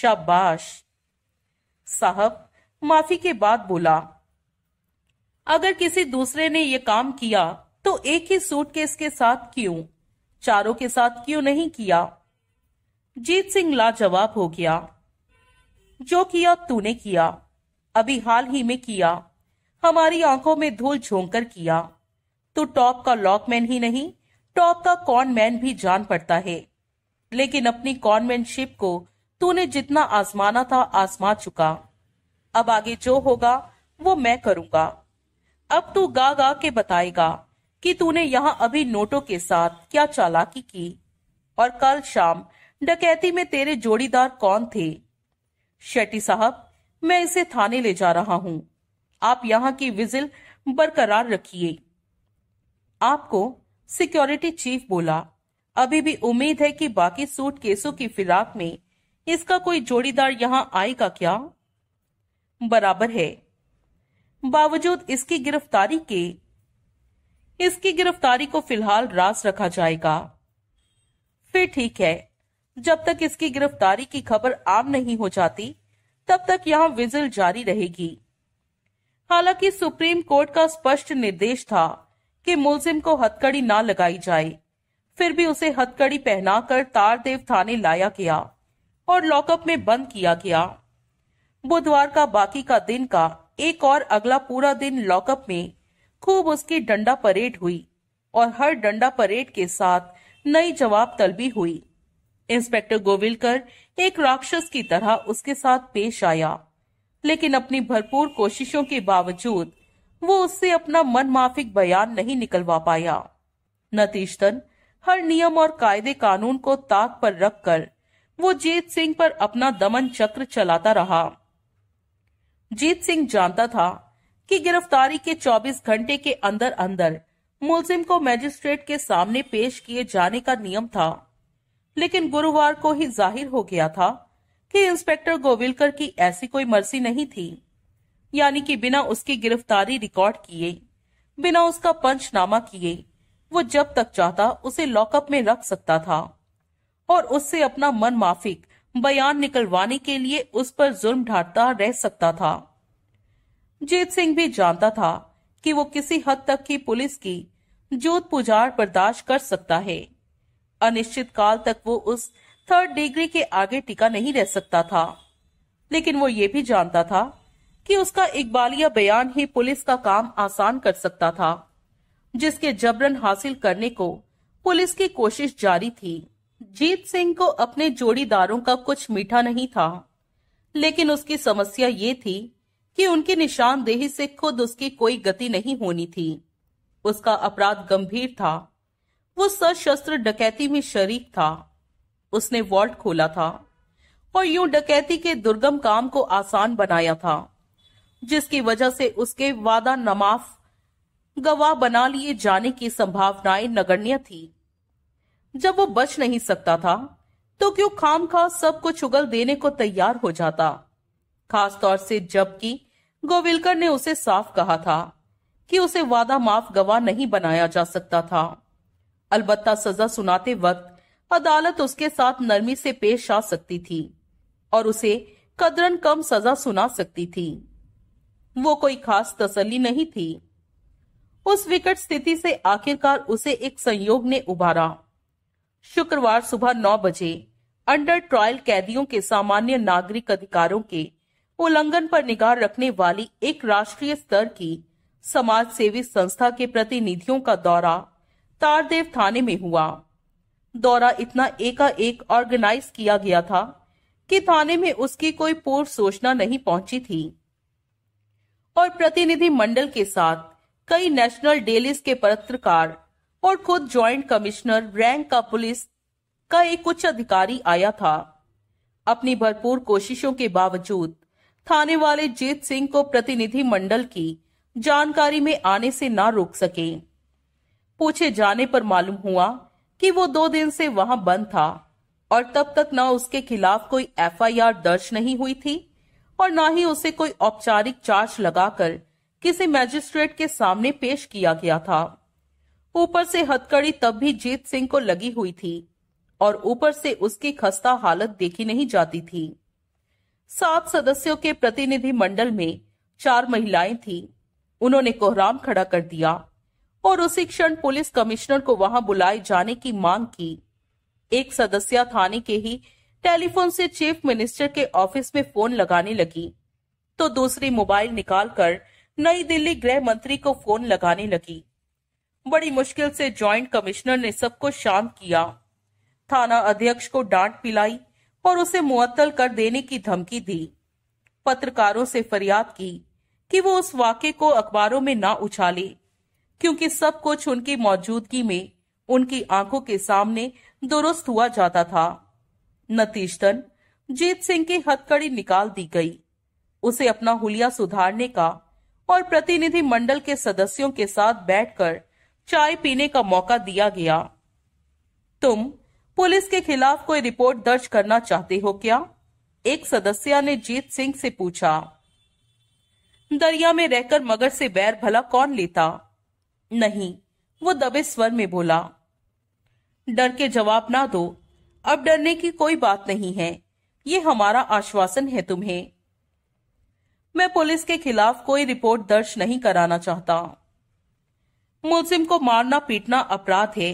शाबाश साहब माफी के बाद बोला अगर किसी दूसरे ने यह काम किया तो एक ही सूटकेस के साथ क्यों चारों के साथ क्यों नहीं किया जीत सिंह लाजवाब हो गया जो किया तूने किया अभी हाल ही में किया हमारी आंखों में धूल झोंक कर किया तू टॉप का लॉकमैन ही नहीं टॉप का कॉनमैन भी जान पड़ता है लेकिन अपनी कॉनमैनशिप को तूने जितना आजमाना था आजमा चुका अब आगे जो होगा वो मैं करूंगा अब तू गा गा के बताएगा कि तूने यहाँ अभी नोटों के साथ क्या चालाकी की और कल शाम डकैती में तेरे जोड़ीदार कौन थे शेट्टी साहब मैं इसे थाने ले जा रहा हूं आप यहाँ की विजिल बरकरार रखिए आपको सिक्योरिटी चीफ बोला अभी भी उम्मीद है कि बाकी सूट केसों की फिराक में इसका कोई जोड़ीदार यहाँ आएगा क्या बराबर है बावजूद इसकी गिरफ्तारी के इसकी गिरफ्तारी को फिलहाल रास रखा जाएगा फिर ठीक है जब तक इसकी गिरफ्तारी की खबर आम नहीं हो जाती तब तक यहाँ विजिल जारी रहेगी हालांकि सुप्रीम कोर्ट का स्पष्ट निर्देश था कि मुलजिम को हथकड़ी ना लगाई जाए फिर भी उसे हथकड़ी पहनाकर तारदेव थाने लाया गया और लॉकअप में बंद किया गया बुधवार का बाकी का दिन का एक और अगला पूरा दिन लॉकअप में खूब उसकी डंडा परेड हुई और हर डंडा परेड के साथ नई जवाब तलबी हुई इंस्पेक्टर गोविलकर एक राक्षस की तरह उसके साथ पेश आया लेकिन अपनी भरपूर कोशिशों के बावजूद वो उससे अपना मन माफिक बयान नहीं निकलवा पाया नतीजतन हर नियम और कायदे कानून को ताक पर रखकर वो जीत सिंह पर अपना दमन चक्र चलाता रहा जीत सिंह जानता था कि गिरफ्तारी के 24 घंटे के अंदर अंदर मुलजिम को मजिस्ट्रेट के सामने पेश किए जाने का नियम था लेकिन गुरुवार को ही जाहिर हो गया था कि इंस्पेक्टर गोविलकर की ऐसी कोई मर्सी नहीं थी यानी कि बिना उसकी गिरफ्तारी रिकॉर्ड किए बिना उसका पंचनामा किए वो जब तक चाहता उसे लॉकअप में रख सकता था और उससे अपना मन माफिक बयान निकलवाने के लिए उस पर जुर्म ढाटता रह सकता था जीत सिंह भी जानता था कि वो किसी हद तक की पुलिस की जोत पुजार बर्दाश्त कर सकता है अनिश्चित काल तक वो उस थर्ड डिग्री के आगे टिका नहीं रह सकता था लेकिन वो ये भी जानता था कि उसका इकबालिया बयान ही पुलिस का काम आसान कर सकता था जिसके जबरन हासिल करने को पुलिस की कोशिश जारी थी जीत सिंह को अपने जोड़ीदारों का कुछ मीठा नहीं था लेकिन उसकी समस्या ये थी कि उनकी निशानदेही से खुद उसकी कोई गति नहीं होनी थी उसका अपराध गंभीर था वो सशस्त्र डकैती में शरीक था उसने वॉल्ट खोला था और यूं डकैती के दुर्गम काम को आसान बनाया था जिसकी वजह से उसके वादा नमाफ गवाह बना लिए जाने की संभावनाएं नगण्य थी जब वो बच नहीं सकता था तो क्यों खाम खा सब कुछ उगल देने को तैयार हो जाता खास तौर से जबकि गोविलकर ने उसे साफ कहा था कि उसे वादा माफ गवाह नहीं बनाया जा सकता था अलबत्ता सजा सुनाते वक्त अदालत उसके साथ नरमी से पेश आ सकती थी और उसे कदरन कम सजा सुना सकती थी वो कोई खास तसली नहीं थी उस विकट स्थिति से आखिरकार उसे एक संयोग ने उभारा शुक्रवार सुबह नौ बजे अंडर ट्रायल कैदियों के सामान्य नागरिक अधिकारों के उल्लंघन पर निगाह रखने वाली एक राष्ट्रीय स्तर की समाज सेवी संस्था के प्रतिनिधियों का दौरा तारदेव थाने में हुआ दौरा इतना एकाएक ऑर्गेनाइज किया गया था कि थाने में उसकी कोई पूर्व सूचना नहीं पहुंची थी और प्रतिनिधि मंडल के साथ कई नेशनल डेलीज के पत्रकार और खुद ज्वाइंट कमिश्नर रैंक का पुलिस का एक उच्च अधिकारी आया था अपनी भरपूर कोशिशों के बावजूद थाने वाले जीत सिंह को प्रतिनिधि मंडल की जानकारी में आने से ना रोक सके पूछे जाने पर मालूम हुआ कि वो दो दिन से वहां बंद था और तब तक ना उसके खिलाफ कोई एफआईआर दर्ज नहीं हुई थी और ना ही उसे कोई औपचारिक चार्ज लगाकर किसी मैजिस्ट्रेट के सामने पेश किया गया था ऊपर से हथकड़ी तब भी जीत सिंह को लगी हुई थी और ऊपर से उसकी खस्ता हालत देखी नहीं जाती थी सात सदस्यों के प्रतिनिधि मंडल में चार महिलाएं थी उन्होंने कोहराम खड़ा कर दिया और उसी क्षण पुलिस कमिश्नर को वहां बुलाए जाने की मांग की एक सदस्य थाने के ही टेलीफोन से चीफ मिनिस्टर के ऑफिस में फोन लगाने लगी तो दूसरी मोबाइल निकालकर नई दिल्ली गृह मंत्री को फोन लगाने लगी बड़ी मुश्किल से जॉइंट कमिश्नर ने सबको शांत किया थाना अध्यक्ष को डांट पिलाई और उसे मुअत्तल कर देने की धमकी दी पत्रकारों से फरियाद की कि वो उस वाक्य को अखबारों में ना उछाले क्योंकि सब कुछ उनकी मौजूदगी में उनकी आंखों के सामने दुरुस्त हुआ जाता था नतीजतन जीत सिंह की हथकड़ी निकाल दी गई उसे अपना हुलिया सुधारने का और प्रतिनिधि मंडल के सदस्यों के साथ बैठकर चाय पीने का मौका दिया गया तुम पुलिस के खिलाफ कोई रिपोर्ट दर्ज करना चाहते हो क्या एक सदस्य ने जीत सिंह से पूछा दरिया में रहकर मगर से बैर भला कौन लेता नहीं वो दबे स्वर में बोला डर के जवाब ना दो अब डरने की कोई बात नहीं है ये हमारा आश्वासन है तुम्हें मैं पुलिस के खिलाफ कोई रिपोर्ट दर्ज नहीं कराना चाहता मुलजिम को मारना पीटना अपराध है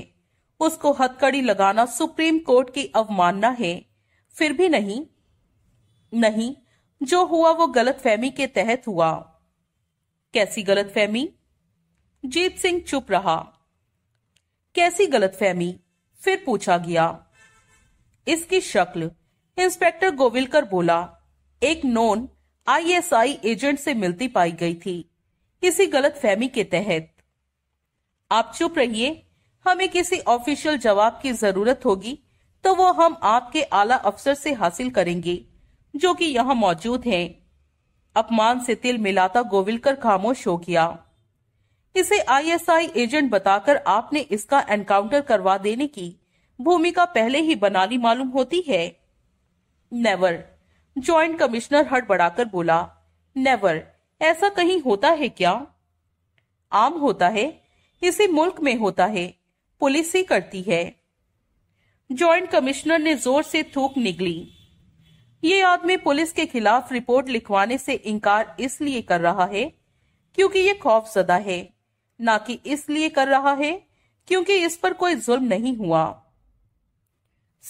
उसको हथकड़ी लगाना सुप्रीम कोर्ट की अवमानना है फिर भी नहीं नहीं जो हुआ वो गलतफहमी के तहत हुआ कैसी गलतफहमी जीत सिंह चुप रहा कैसी गलतफहमी फिर पूछा गया इसकी शक्ल इंस्पेक्टर गोविलकर बोला एक नॉन आईएसआई एजेंट से मिलती पाई गई थी किसी गलतफहमी के तहत आप चुप रहिए हमें किसी ऑफिशियल जवाब की जरूरत होगी तो वो हम आपके आला अफसर से हासिल करेंगे जो कि यहाँ मौजूद हैं। अपमान से तिल मिलाता गोविलकर खामोश हो गया इसे आईएसआई एजेंट बताकर आपने इसका एनकाउंटर करवा देने की भूमिका पहले ही बनानी मालूम होती है नेवर ज्वाइंट कमिश्नर हड़बड़ाकर बोला नेवर ऐसा कहीं होता है क्या आम होता है इसी मुल्क में होता है पुलिस ही करती है ज्वाइंट कमिश्नर ने जोर से थूक निकली ये आदमी पुलिस के खिलाफ रिपोर्ट लिखवाने से इनकार इसलिए कर रहा है क्योंकि ये खौफजदा है ना कि इसलिए कर रहा है क्योंकि इस पर कोई जुल्म नहीं हुआ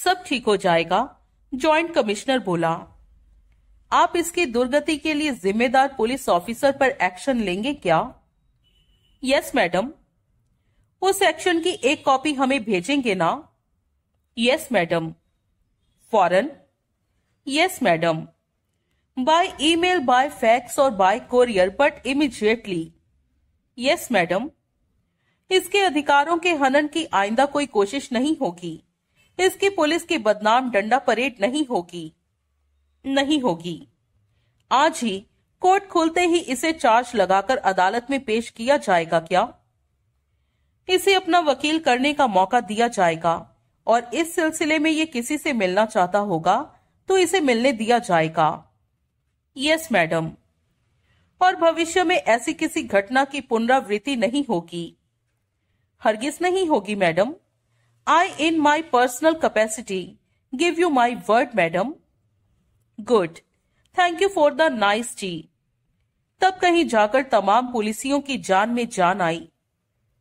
सब ठीक हो जाएगा जॉइंट कमिश्नर बोला आप इसकी दुर्गति के लिए जिम्मेदार पुलिस ऑफिसर पर एक्शन लेंगे क्या यस मैडम उस एक्शन की एक कॉपी हमें भेजेंगे ना यस मैडम फॉरन yes madam by email by fax और by courier but immediately yes madam इसके अधिकारों के हनन की आइंदा कोई कोशिश नहीं होगी इसकी पुलिस की बदनाम डंडा परेड नहीं होगी नहीं होगी आज ही कोर्ट खुलते ही इसे चार्ज लगाकर अदालत में पेश किया जाएगा क्या इसे अपना वकील करने का मौका दिया जाएगा और इस सिलसिले में ये किसी से मिलना चाहता होगा तो इसे मिलने दिया जाएगा यस मैडम और भविष्य में ऐसी किसी घटना की पुनरावृत्ति नहीं होगी हरगिज नहीं होगी madam I in my personal capacity give you my word madam good thank you for the nice tea तब कहीं जाकर तमाम पुलिसियों की जान में जान आई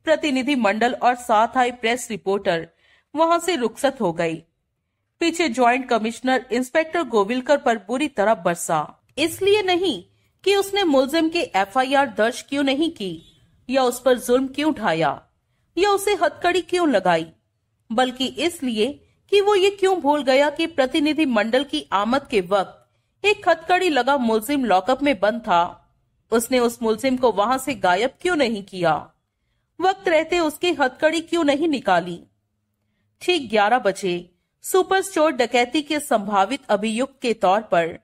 प्रतिनिधि मंडल और साथ आए प्रेस रिपोर्टर वहां से रुखसत हो गई पीछे ज्वाइंट कमिश्नर इंस्पेक्टर गोविलकर पर बुरी तरह बरसा इसलिए नहीं कि उसने मुलजिम के एफआईआर दर्ज क्यों नहीं की या उस पर जुल्म क्यों उठाया या उसे हथकड़ी क्यों लगाई बल्कि इसलिए कि वो ये क्यों भूल गया कि प्रतिनिधि मंडल की आमद के वक्त एक हथकड़ी लगा मुलजिम लॉकअप में बंद था उसने उस मुलजिम को वहां से गायब क्यों नहीं किया वक्त रहते उसकी हथकड़ी क्यों नहीं निकाली ठीक ग्यारह बजे सुपर स्टोर डकैती के संभावित अभियुक्त के तौर पर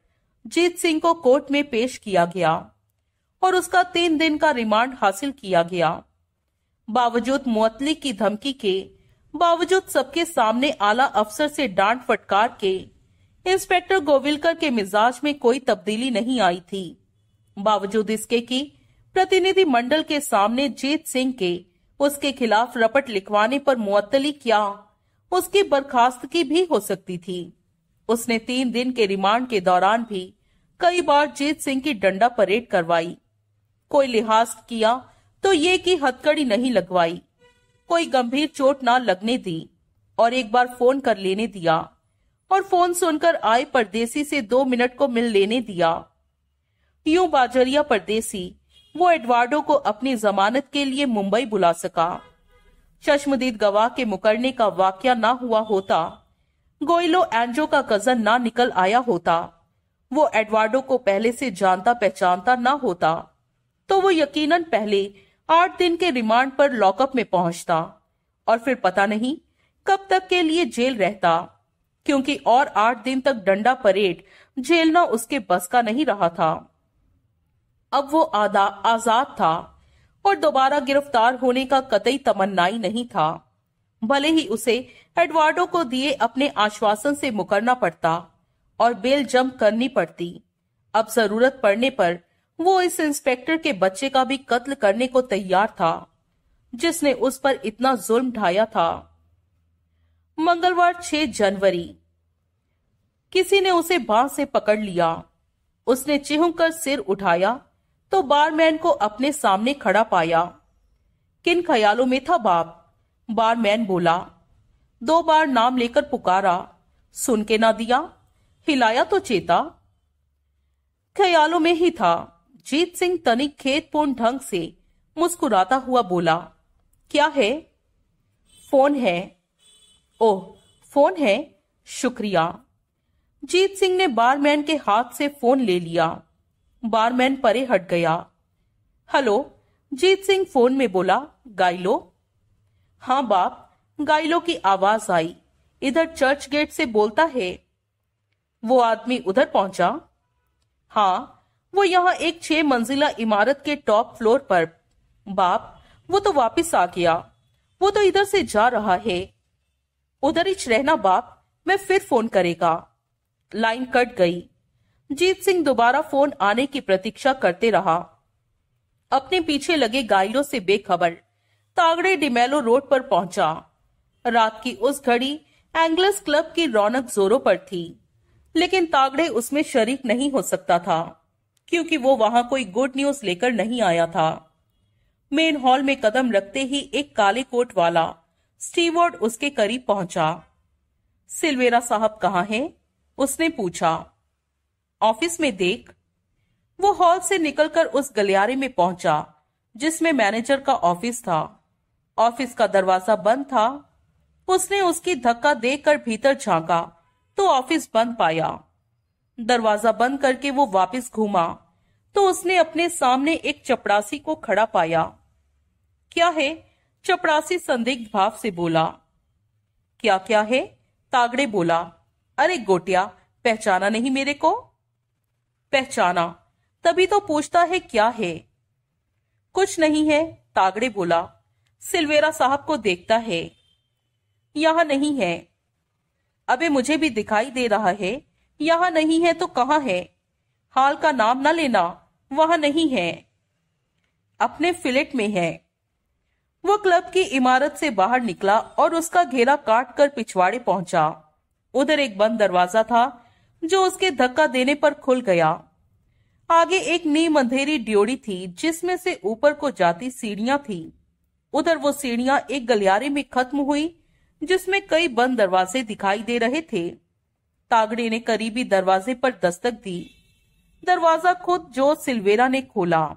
जीत सिंह को कोर्ट में पेश किया गया और उसका तीन दिन का रिमांड हासिल किया गया बावजूद मुअतली की धमकी के बावजूद सबके सामने आला अफसर से डांट फटकार के इंस्पेक्टर गोविलकर के मिजाज में कोई तब्दीली नहीं आई थी बावजूद इसके कि प्रतिनिधि मंडल के सामने जीत सिंह के उसके खिलाफ रपट लिखवाने पर मुअतली क्या उसकी बर्खास्तगी भी हो सकती थी उसने तीन दिन के रिमांड के दौरान भी कई बार जीत सिंह की डंडा परेड करवाई कोई लिहाज किया तो ये कि हथकड़ी नहीं लगवाई कोई गंभीर चोट ना लगने दी और एक बार फोन कर लेने दिया और फोन सुनकर आए परदेसी से दो मिनट को मिल लेने दिया यूं बाजरिया परदेसी वो एडवार्डो को अपनी जमानत के लिए मुंबई बुला सका चश्मदीद गवाह के मुकरने का वाक्य ना हुआ होता गोइलो एंजो का कजन ना निकल आया होता वो एडवार्डो को पहले से जानता पहचानता ना होता तो वो यकीनन पहले आठ दिन के रिमांड पर लॉकअप में पहुंचता और फिर पता नहीं कब तक के लिए जेल रहता क्योंकि और आठ दिन तक डंडा परेड झेलना उसके बस का नहीं रहा था अब वो आधा आजाद था और दोबारा गिरफ्तार होने का कतई तमन्नाई नहीं था भले ही उसे एडवार्डो को दिए अपने आश्वासन से मुकरना पड़ता और बेल जंप करनी पड़ती अब जरूरत पड़ने पर वो इस इंस्पेक्टर के बच्चे का भी कत्ल करने को तैयार था जिसने उस पर इतना जुल्म ढाया था मंगलवार 6 जनवरी किसी ने उसे बाढ़ से पकड़ लिया उसने चिहुम कर सिर उठाया तो बारमैन को अपने सामने खड़ा पाया किन ख्यालों में था बाप बारमैन बोला दो बार नाम लेकर पुकारा सुन के ना दिया हिलाया तो चेता ख्यालों में ही था जीत सिंह तनिक खेतपूर्ण ढंग से मुस्कुराता हुआ बोला क्या है फोन है ओह फोन है शुक्रिया जीत सिंह ने बारमैन के हाथ से फोन ले लिया बारमैन परे हट गया हेलो जीत सिंह फोन में बोला गाइलो हाँ बाप गाइलो की आवाज आई इधर चर्च गेट से बोलता है वो आदमी उधर पहुंचा हाँ वो यहाँ एक छह मंजिला इमारत के टॉप फ्लोर पर बाप वो तो वापस आ गया वो तो इधर से जा रहा है उधर ही रहना बाप मैं फिर फोन करेगा लाइन कट गई जीत सिंह दोबारा फोन आने की प्रतीक्षा करते रहा अपने पीछे लगे गाइडों से बेखबर तागड़े डिमेलो रोड पर पहुंचा रात की उस घड़ी एंग्लस क्लब की रौनक जोरों पर थी लेकिन तागड़े उसमें शरीक नहीं हो सकता था क्योंकि वो वहां कोई गुड न्यूज लेकर नहीं आया था मेन हॉल में कदम रखते ही एक काले कोट वाला स्टीवर्ड उसके करीब पहुंचा सिल्वेरा साहब कहा है उसने पूछा ऑफिस में देख वो हॉल से निकलकर उस गलियारे में पहुंचा जिसमें मैनेजर का ऑफिस था ऑफिस का दरवाजा बंद था उसने उसकी धक्का देकर भीतर झांका तो ऑफिस बंद पाया दरवाजा बंद करके वो वापस घूमा तो उसने अपने सामने एक चपड़ासी को खड़ा पाया क्या है चपड़ासी संदिग्ध भाव से बोला क्या क्या है तागड़े बोला अरे गोटिया पहचाना नहीं मेरे को पहचाना तभी तो पूछता है क्या है कुछ नहीं है तागड़े बोला सिलवेरा साहब को देखता है यहां नहीं है अबे मुझे भी दिखाई दे रहा है यहाँ नहीं है तो कहाँ है हाल का नाम ना लेना वहां नहीं है अपने फिलेट में है वो क्लब की इमारत से बाहर निकला और उसका घेरा काट कर पिछवाड़े पहुंचा उधर एक बंद दरवाजा था जो उसके धक्का देने पर खुल गया आगे एक नीम अंधेरी ड्योड़ी थी जिसमें से ऊपर को जाती सीढ़ियां थी उधर वो सीढ़ियां एक गलियारे में खत्म हुई जिसमें कई बंद दरवाजे दिखाई दे रहे थे तागड़े ने करीबी दरवाजे पर दस्तक दी दरवाजा खुद जो सिल्वेरा ने खोला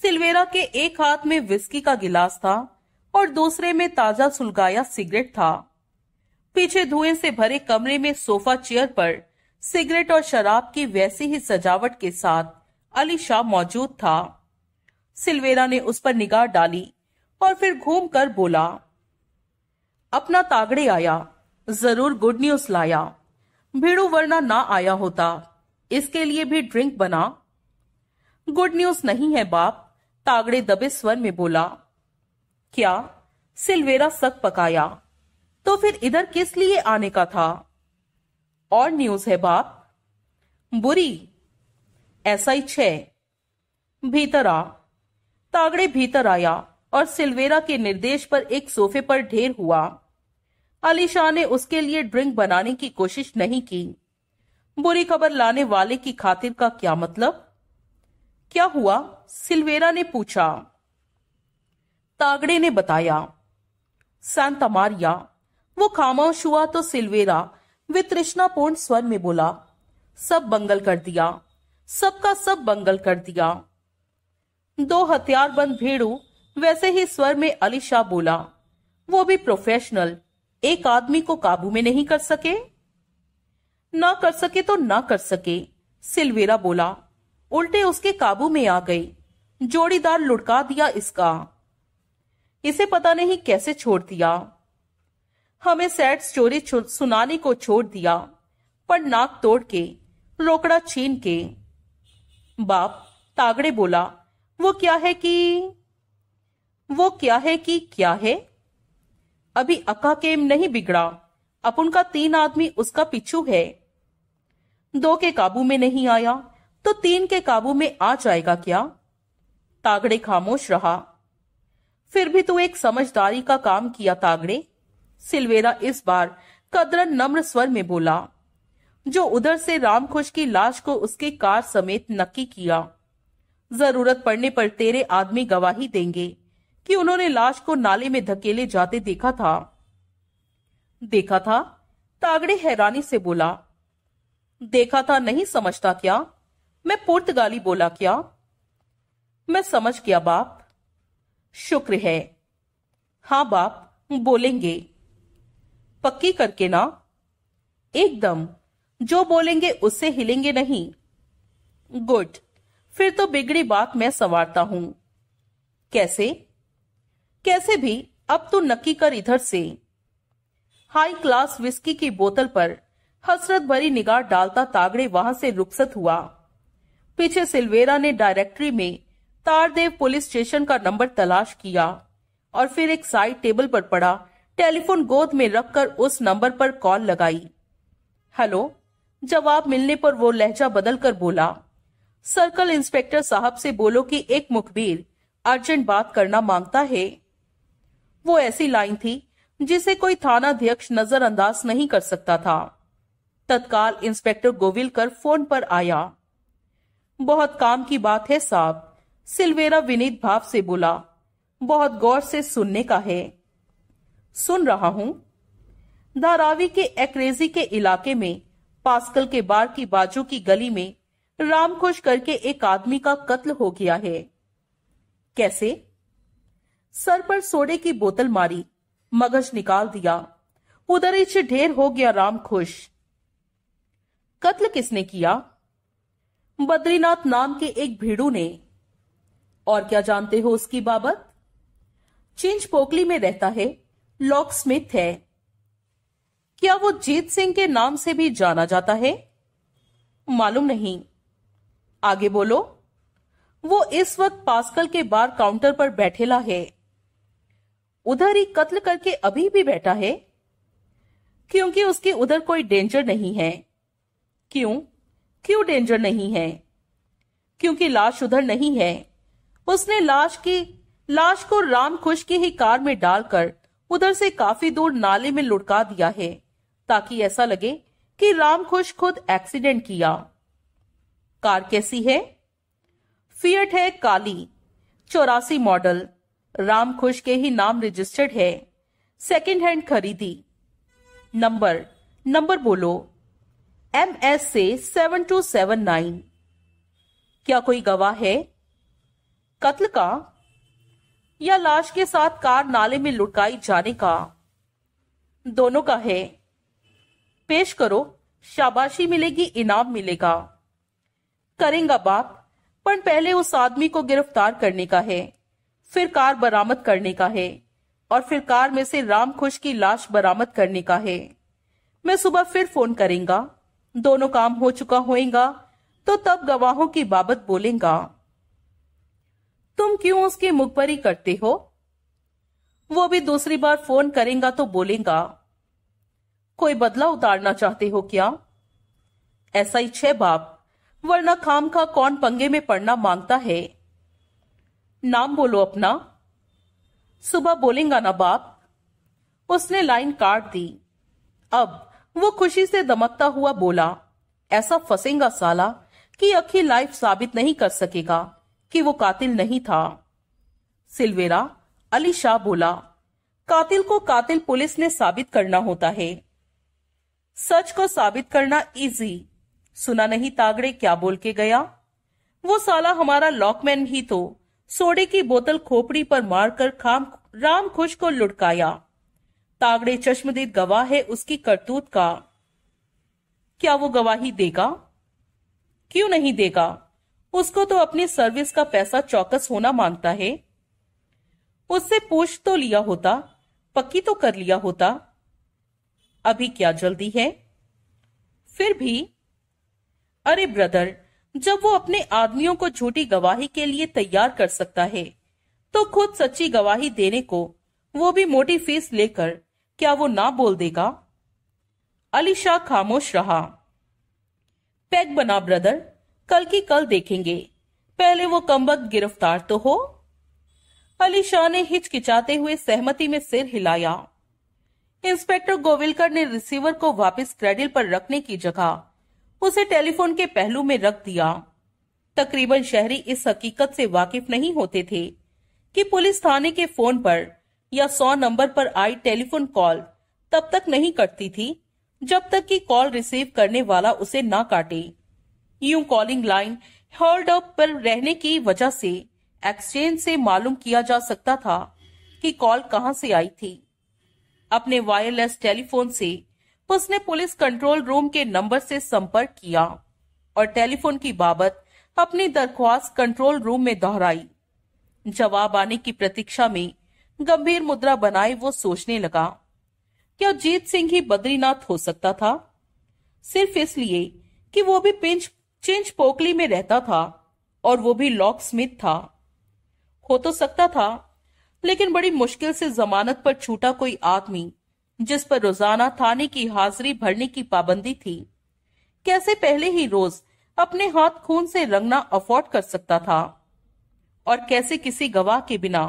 सिल्वेरा के एक हाथ में विस्की का गिलास था और दूसरे में ताजा सुलगाया सिगरेट था पीछे धुएं से भरे कमरे में सोफा चेयर पर सिगरेट और शराब की वैसी ही सजावट के साथ अली शाह मौजूद था सिल्वेरा ने उस पर निगाह डाली और फिर घूमकर बोला अपना तागड़े आया जरूर गुड न्यूज लाया भिड़ू वरना ना आया होता इसके लिए भी ड्रिंक बना गुड न्यूज नहीं है बाप तागड़े दबे स्वर में बोला क्या सिलवेरा सक पकाया तो फिर इधर किस लिए आने का था और न्यूज है बाप बुरी ऐसा ही छे भीतर आ तागड़े भीतर आया और सिल्वेरा के निर्देश पर एक सोफे पर ढेर हुआ अली शाह ने उसके लिए ड्रिंक बनाने की कोशिश नहीं की बुरी खबर लाने वाले की खातिर का क्या मतलब क्या हुआ सिल्वेरा ने पूछा तागड़े ने बताया सांता मारिया वो खामोश हुआ तो सिल्वेरा वितृष्णापूर्ण स्वर में बोला सब बंगल कर दिया सबका सब बंगल कर दिया दो हथियारबंद भेड़ू वैसे ही स्वर में अली शाह बोला वो भी प्रोफेशनल एक आदमी को काबू में नहीं कर सके ना कर सके तो ना कर सके सिल्वेरा बोला उल्टे उसके काबू में आ गई जोड़ीदार लुड़का दिया इसका इसे पता नहीं कैसे छोड़ दिया हमें सैड स्टोरी सुनाने को छोड़ दिया पर नाक तोड़ के रोकड़ा छीन के बाप तागड़े बोला वो क्या है कि वो क्या है कि क्या है अभी अका केम नहीं बिगड़ा अपुन का तीन आदमी उसका पिछू है दो के काबू में नहीं आया तो तीन के काबू में आ जाएगा क्या तागड़े खामोश रहा फिर भी तू एक समझदारी का काम किया तागड़े सिलवेरा इस बार कदरन नम्र स्वर में बोला जो उधर से रामखुश की लाश को उसके कार समेत नक्की किया जरूरत पड़ने पर तेरे आदमी गवाही देंगे कि उन्होंने लाश को नाले में धकेले जाते देखा था देखा था तागड़े हैरानी से बोला देखा था नहीं समझता क्या मैं पुर्तगाली बोला क्या मैं समझ गया बाप शुक्र है हाँ बाप बोलेंगे पक्की करके ना एकदम जो बोलेंगे उससे हिलेंगे नहीं गुड फिर तो बिगड़ी बात मैं संवारता हूं कैसे कैसे भी अब तो नक्की कर इधर से हाई क्लास विस्की की बोतल पर हसरत भरी निगाह डालता तागड़े वहां से रुखसत हुआ पीछे सिल्वेरा ने डायरेक्टरी में तारदेव पुलिस स्टेशन का नंबर तलाश किया और फिर एक साइड टेबल पर पड़ा टेलीफोन गोद में रखकर उस नंबर पर कॉल लगाई हेलो जवाब मिलने पर वो लहजा बदलकर बोला सर्कल इंस्पेक्टर साहब से बोलो कि एक मुखबिर अर्जेंट बात करना मांगता है वो ऐसी लाइन थी जिसे कोई अध्यक्ष नजरअंदाज नहीं कर सकता था तत्काल इंस्पेक्टर गोविलकर फोन पर आया बहुत काम की बात है साहब सिलवेरा विनीत भाव से बोला बहुत गौर से सुनने का है सुन रहा हूं धारावी के एक्रेजी के इलाके में पास्कल के बार की बाजू की गली में रामखुश करके एक आदमी का कत्ल हो गया है कैसे सर पर सोडे की बोतल मारी मगज निकाल दिया उधर इसे ढेर हो गया राम खुश कत्ल किसने किया बद्रीनाथ नाम के एक भीड़ू ने और क्या जानते हो उसकी बाबत चिंच पोकली में रहता है लॉक स्मिथ है क्या वो जीत सिंह के नाम से भी जाना जाता है मालूम नहीं आगे बोलो वो इस वक्त पास्कल के बार काउंटर पर बैठेला है उधर ही कत्ल करके अभी भी बैठा है क्योंकि उसके उधर कोई डेंजर नहीं है क्यों क्यों डेंजर नहीं है क्योंकि लाश उधर नहीं है उसने लाश की लाश को राम खुश की ही कार में डालकर उधर से काफी दूर नाले में लुढ़का दिया है ताकि ऐसा लगे कि राम खुश खुद एक्सीडेंट किया कार कैसी है फियट है काली चौरासी मॉडल राम खुश के ही नाम रजिस्टर्ड है सेकेंड हैंड खरीदी नंबर नंबर बोलो एम एस से सेवन टू सेवन नाइन क्या कोई गवाह है कत्ल का या लाश के साथ कार नाले में लुटकाई जाने का दोनों का है पेश करो शाबाशी मिलेगी इनाम मिलेगा करेगा बाप पर पहले उस आदमी को गिरफ्तार करने का है फिर कार बरामद करने का है और फिर कार में से राम खुश की लाश बरामद करने का है मैं सुबह फिर फोन करेंगा दोनों काम हो चुका होएगा तो तब गवाहों की बाबत बोलेगा तुम क्यों उसकी मुखबरी करते हो वो भी दूसरी बार फोन करेगा तो बोलेगा कोई बदला उतारना चाहते हो क्या ऐसा ही छह बाप वरना खाम का कौन पंगे में पड़ना मांगता है नाम बोलो अपना सुबह बोलेगा ना बाप उसने लाइन काट दी अब वो खुशी से दमकता हुआ बोला ऐसा फसेगा साला कि अखी लाइफ साबित नहीं कर सकेगा कि वो कातिल नहीं था सिलवेरा अली शाह बोला कातिल को कातिल पुलिस ने साबित करना होता है सच को साबित करना इजी सुना नहीं तागड़े क्या बोल के गया वो साला हमारा लॉकमैन ही तो सोडे की बोतल खोपड़ी पर मारकर खाम राम खुश को लुटकाया तागड़े चश्मदीद गवाह है उसकी करतूत का क्या वो गवाही देगा क्यों नहीं देगा उसको तो अपनी सर्विस का पैसा चौकस होना मांगता है उससे पूछ तो लिया होता पक्की तो कर लिया होता अभी क्या जल्दी है फिर भी अरे ब्रदर जब वो अपने आदमियों को झूठी गवाही के लिए तैयार कर सकता है तो खुद सच्ची गवाही देने को वो भी मोटी फीस लेकर क्या वो ना बोल देगा अली शाह खामोश रहा पैग बना ब्रदर कल की कल देखेंगे पहले वो कम्बक गिरफ्तार तो हो अली शाह ने हिचकिचाते हुए सहमति में सिर हिलाया इंस्पेक्टर गोविलकर ने रिसीवर को वापस क्रेडिल पर रखने की जगह उसे टेलीफोन के पहलू में रख दिया तकरीबन शहरी इस हकीकत से वाकिफ नहीं होते थे कि पुलिस थाने के फोन पर या सौ नंबर पर आई टेलीफोन कॉल तब तक नहीं कटती थी जब तक कि कॉल रिसीव करने वाला उसे ना काटे यूं कॉलिंग लाइन होल्ड अप पर रहने की वजह से एक्सचेंज से मालूम किया जा सकता था कि कॉल कहां से आई थी अपने वायरलेस टेलीफोन से उसने पुलिस कंट्रोल रूम के नंबर से संपर्क किया और टेलीफोन की बाबत अपनी दरख्वास्त कंट्रोल रूम में दोहराई जवाब आने की प्रतीक्षा में गंभीर मुद्रा बनाए वो सोचने लगा क्या जीत सिंह ही बद्रीनाथ हो सकता था सिर्फ इसलिए कि वो भी पिंच चिंच पोकली में रहता था और वो भी लॉक स्मिथ था हो तो सकता था लेकिन बड़ी मुश्किल से जमानत पर छूटा कोई आदमी जिस पर रोजाना थाने की हाजिरी भरने की पाबंदी थी कैसे पहले ही रोज अपने हाथ खून से रंगना अफोर्ड कर सकता था और कैसे किसी गवाह के बिना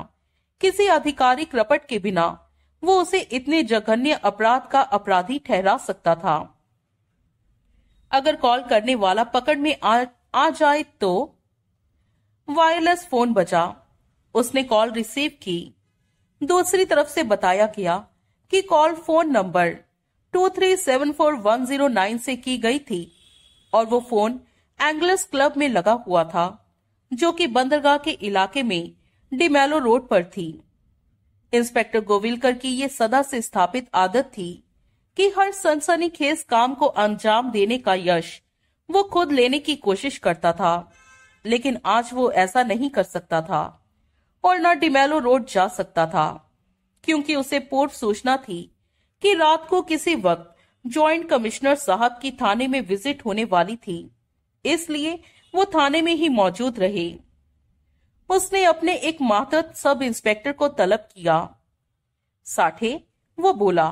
किसी आधिकारिक रपट के बिना वो उसे इतने जघन्य अपराध का अपराधी ठहरा सकता था अगर कॉल करने वाला पकड़ में आ, आ जाए तो वायरलेस फोन बजा उसने कॉल रिसीव की दूसरी तरफ से बताया गया की कॉल फोन नंबर 2374109 से की गई थी और वो फोन एंग्लस क्लब में लगा हुआ था जो कि बंदरगाह के इलाके में डिमेलो रोड पर थी इंस्पेक्टर गोविलकर की ये सदा से स्थापित आदत थी कि हर सनसनीखेज काम को अंजाम देने का यश वो खुद लेने की कोशिश करता था लेकिन आज वो ऐसा नहीं कर सकता था और न डिमेलो रोड जा सकता था क्योंकि उसे पूर्व सूचना थी कि रात को किसी वक्त जॉइंट कमिश्नर साहब की थाने में विजिट होने वाली थी इसलिए वो थाने में ही मौजूद रहे उसने अपने एक मातहत सब इंस्पेक्टर को तलब किया साठे वो बोला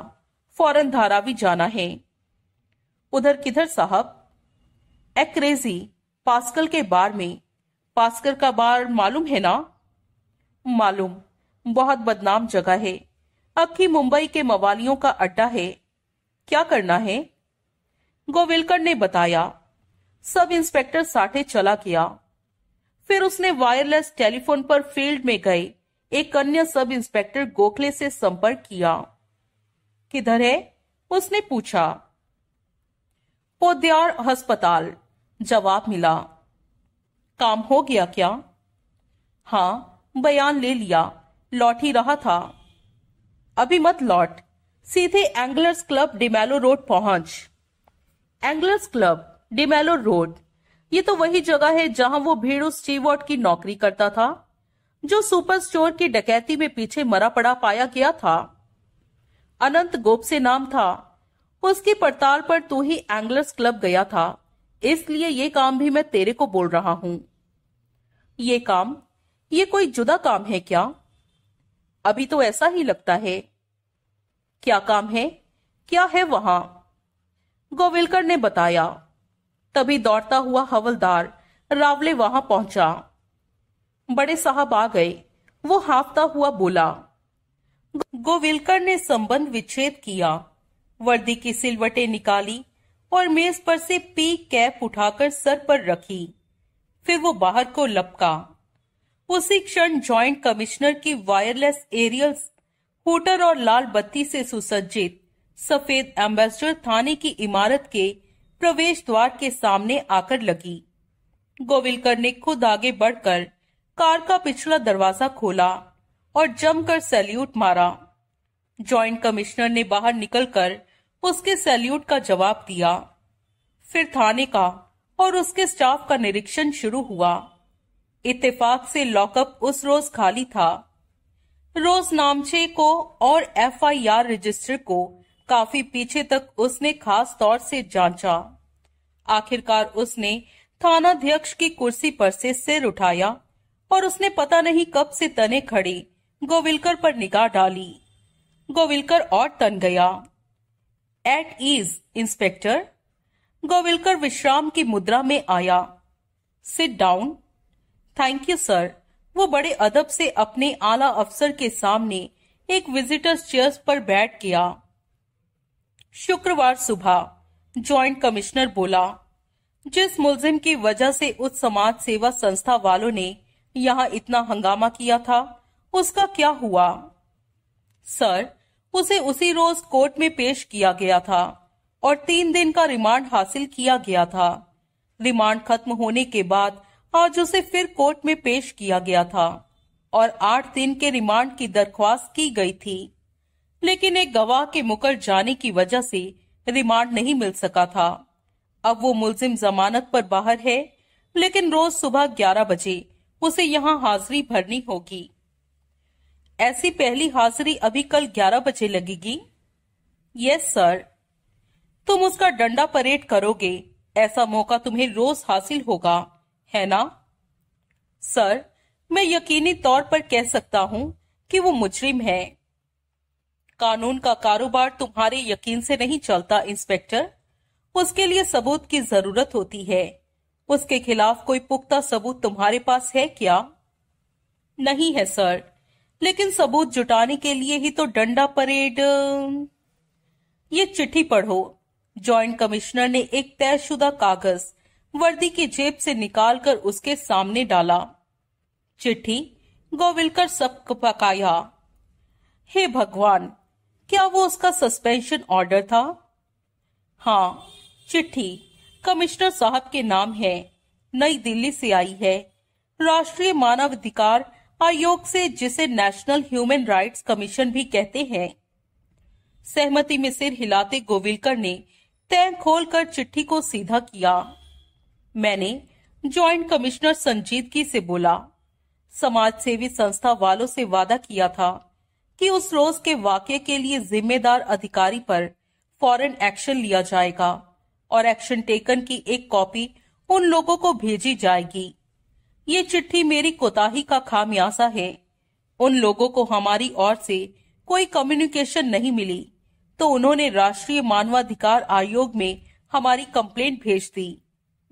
फौरन धारावी जाना है उधर किधर साहब एक्रेजी पास्कल के बार में पास्कर का बार मालूम है ना मालूम बहुत बदनाम जगह है अब की मुंबई के मवालियों का अड्डा है क्या करना है गोविलकर ने बताया सब इंस्पेक्टर साठे चला गया फिर उसने वायरलेस टेलीफोन पर फील्ड में गए एक अन्य सब इंस्पेक्टर गोखले से संपर्क किया किधर है उसने पूछा पोद्यार अस्पताल जवाब मिला काम हो गया क्या हाँ बयान ले लिया लौट ही रहा था अभी मत लौट सीधे एंगलर्स क्लब डिमेलो रोड पहुंच एंगलर्स क्लब डिमेलो रोड ये तो वही जगह है जहां वो भीड़ स्टीवर्ट की नौकरी करता था जो सुपर स्टोर की डकैती में पीछे मरा पड़ा पाया गया था अनंत गोप से नाम था उसकी पड़ताल पर तू ही एंगलर्स क्लब गया था इसलिए ये काम भी मैं तेरे को बोल रहा हूं ये काम ये कोई जुदा काम है क्या अभी तो ऐसा ही लगता है क्या काम है क्या है वहां गोविलकर ने बताया तभी दौड़ता हुआ हवलदार रावले वहां पहुंचा बड़े साहब आ गए वो हाफता हुआ बोला गोविलकर ने संबंध विच्छेद किया वर्दी की सिलवटे निकाली और मेज पर से पी कैप उठाकर सर पर रखी फिर वो बाहर को लपका उसी क्षण जॉइंट कमिश्नर की वायरलेस एरियल होटल और लाल बत्ती से सुसज्जित सफेद एम्बेसडर थाने की इमारत के प्रवेश द्वार के सामने आकर लगी गोविलकर ने खुद आगे बढ़कर कार का पिछला दरवाजा खोला और जमकर सैल्यूट मारा जॉइंट कमिश्नर ने बाहर निकलकर उसके सैल्यूट का जवाब दिया फिर थाने का और उसके स्टाफ का निरीक्षण शुरू हुआ इत्तेफाक से लॉकअप उस रोज खाली था रोज नामचे को और एफआईआर रजिस्टर को काफी पीछे तक उसने खास तौर से जांचा आखिरकार उसने थानाध्यक्ष की कुर्सी पर से सिर उठाया और उसने पता नहीं कब से तने खड़े गोविलकर पर निगाह डाली गोविलकर और तन गया एट ईज इंस्पेक्टर गोविलकर विश्राम की मुद्रा में आया sit down thank you sir वो बड़े अदब से अपने आला अफसर के सामने एक विजिटर्स चेयर्स पर बैठ गया शुक्रवार सुबह जॉइंट कमिश्नर बोला जिस मुलजिम की वजह से उस समाज सेवा संस्था वालों ने यहाँ इतना हंगामा किया था उसका क्या हुआ सर उसे उसी रोज कोर्ट में पेश किया गया था और तीन दिन का रिमांड हासिल किया गया था रिमांड खत्म होने के बाद आज उसे फिर कोर्ट में पेश किया गया था और आठ दिन के रिमांड की दरख्वास्त की गई थी लेकिन एक गवाह के मुकर जाने की वजह से रिमांड नहीं मिल सका था अब वो मुलजिम जमानत पर बाहर है लेकिन रोज सुबह ग्यारह बजे उसे यहाँ हाजिरी भरनी होगी ऐसी पहली हाजिरी अभी कल ग्यारह बजे लगेगी यस सर तुम उसका डंडा परेड करोगे ऐसा मौका तुम्हें रोज हासिल होगा है ना सर मैं यकीनी तौर पर कह सकता हूं कि वो मुजरिम है कानून का कारोबार तुम्हारे यकीन से नहीं चलता इंस्पेक्टर उसके लिए सबूत की जरूरत होती है उसके खिलाफ कोई पुख्ता सबूत तुम्हारे पास है क्या नहीं है सर लेकिन सबूत जुटाने के लिए ही तो डंडा परेड ये चिट्ठी पढ़ो ज्वाइंट कमिश्नर ने एक तयशुदा कागज वर्दी की जेब से निकालकर उसके सामने डाला चिट्ठी गोविलकर सब पकाया हे भगवान क्या वो उसका सस्पेंशन ऑर्डर था हाँ चिट्ठी कमिश्नर साहब के नाम है नई दिल्ली से आई है राष्ट्रीय मानवाधिकार आयोग से जिसे नेशनल ह्यूमन राइट्स कमीशन भी कहते हैं सहमति में सिर हिलाते गोविलकर ने तय खोलकर चिट्ठी को सीधा किया मैंने ज्वाइंट कमिश्नर संजीदगी से बोला समाज सेवी संस्था वालों से वादा किया था कि उस रोज के वाक्य के लिए जिम्मेदार अधिकारी पर फॉरन एक्शन लिया जाएगा और एक्शन टेकन की एक कॉपी उन लोगों को भेजी जाएगी ये चिट्ठी मेरी कोताही का खामियासा है उन लोगों को हमारी ओर से कोई कम्युनिकेशन नहीं मिली तो उन्होंने राष्ट्रीय मानवाधिकार आयोग में हमारी कंप्लेंट भेज दी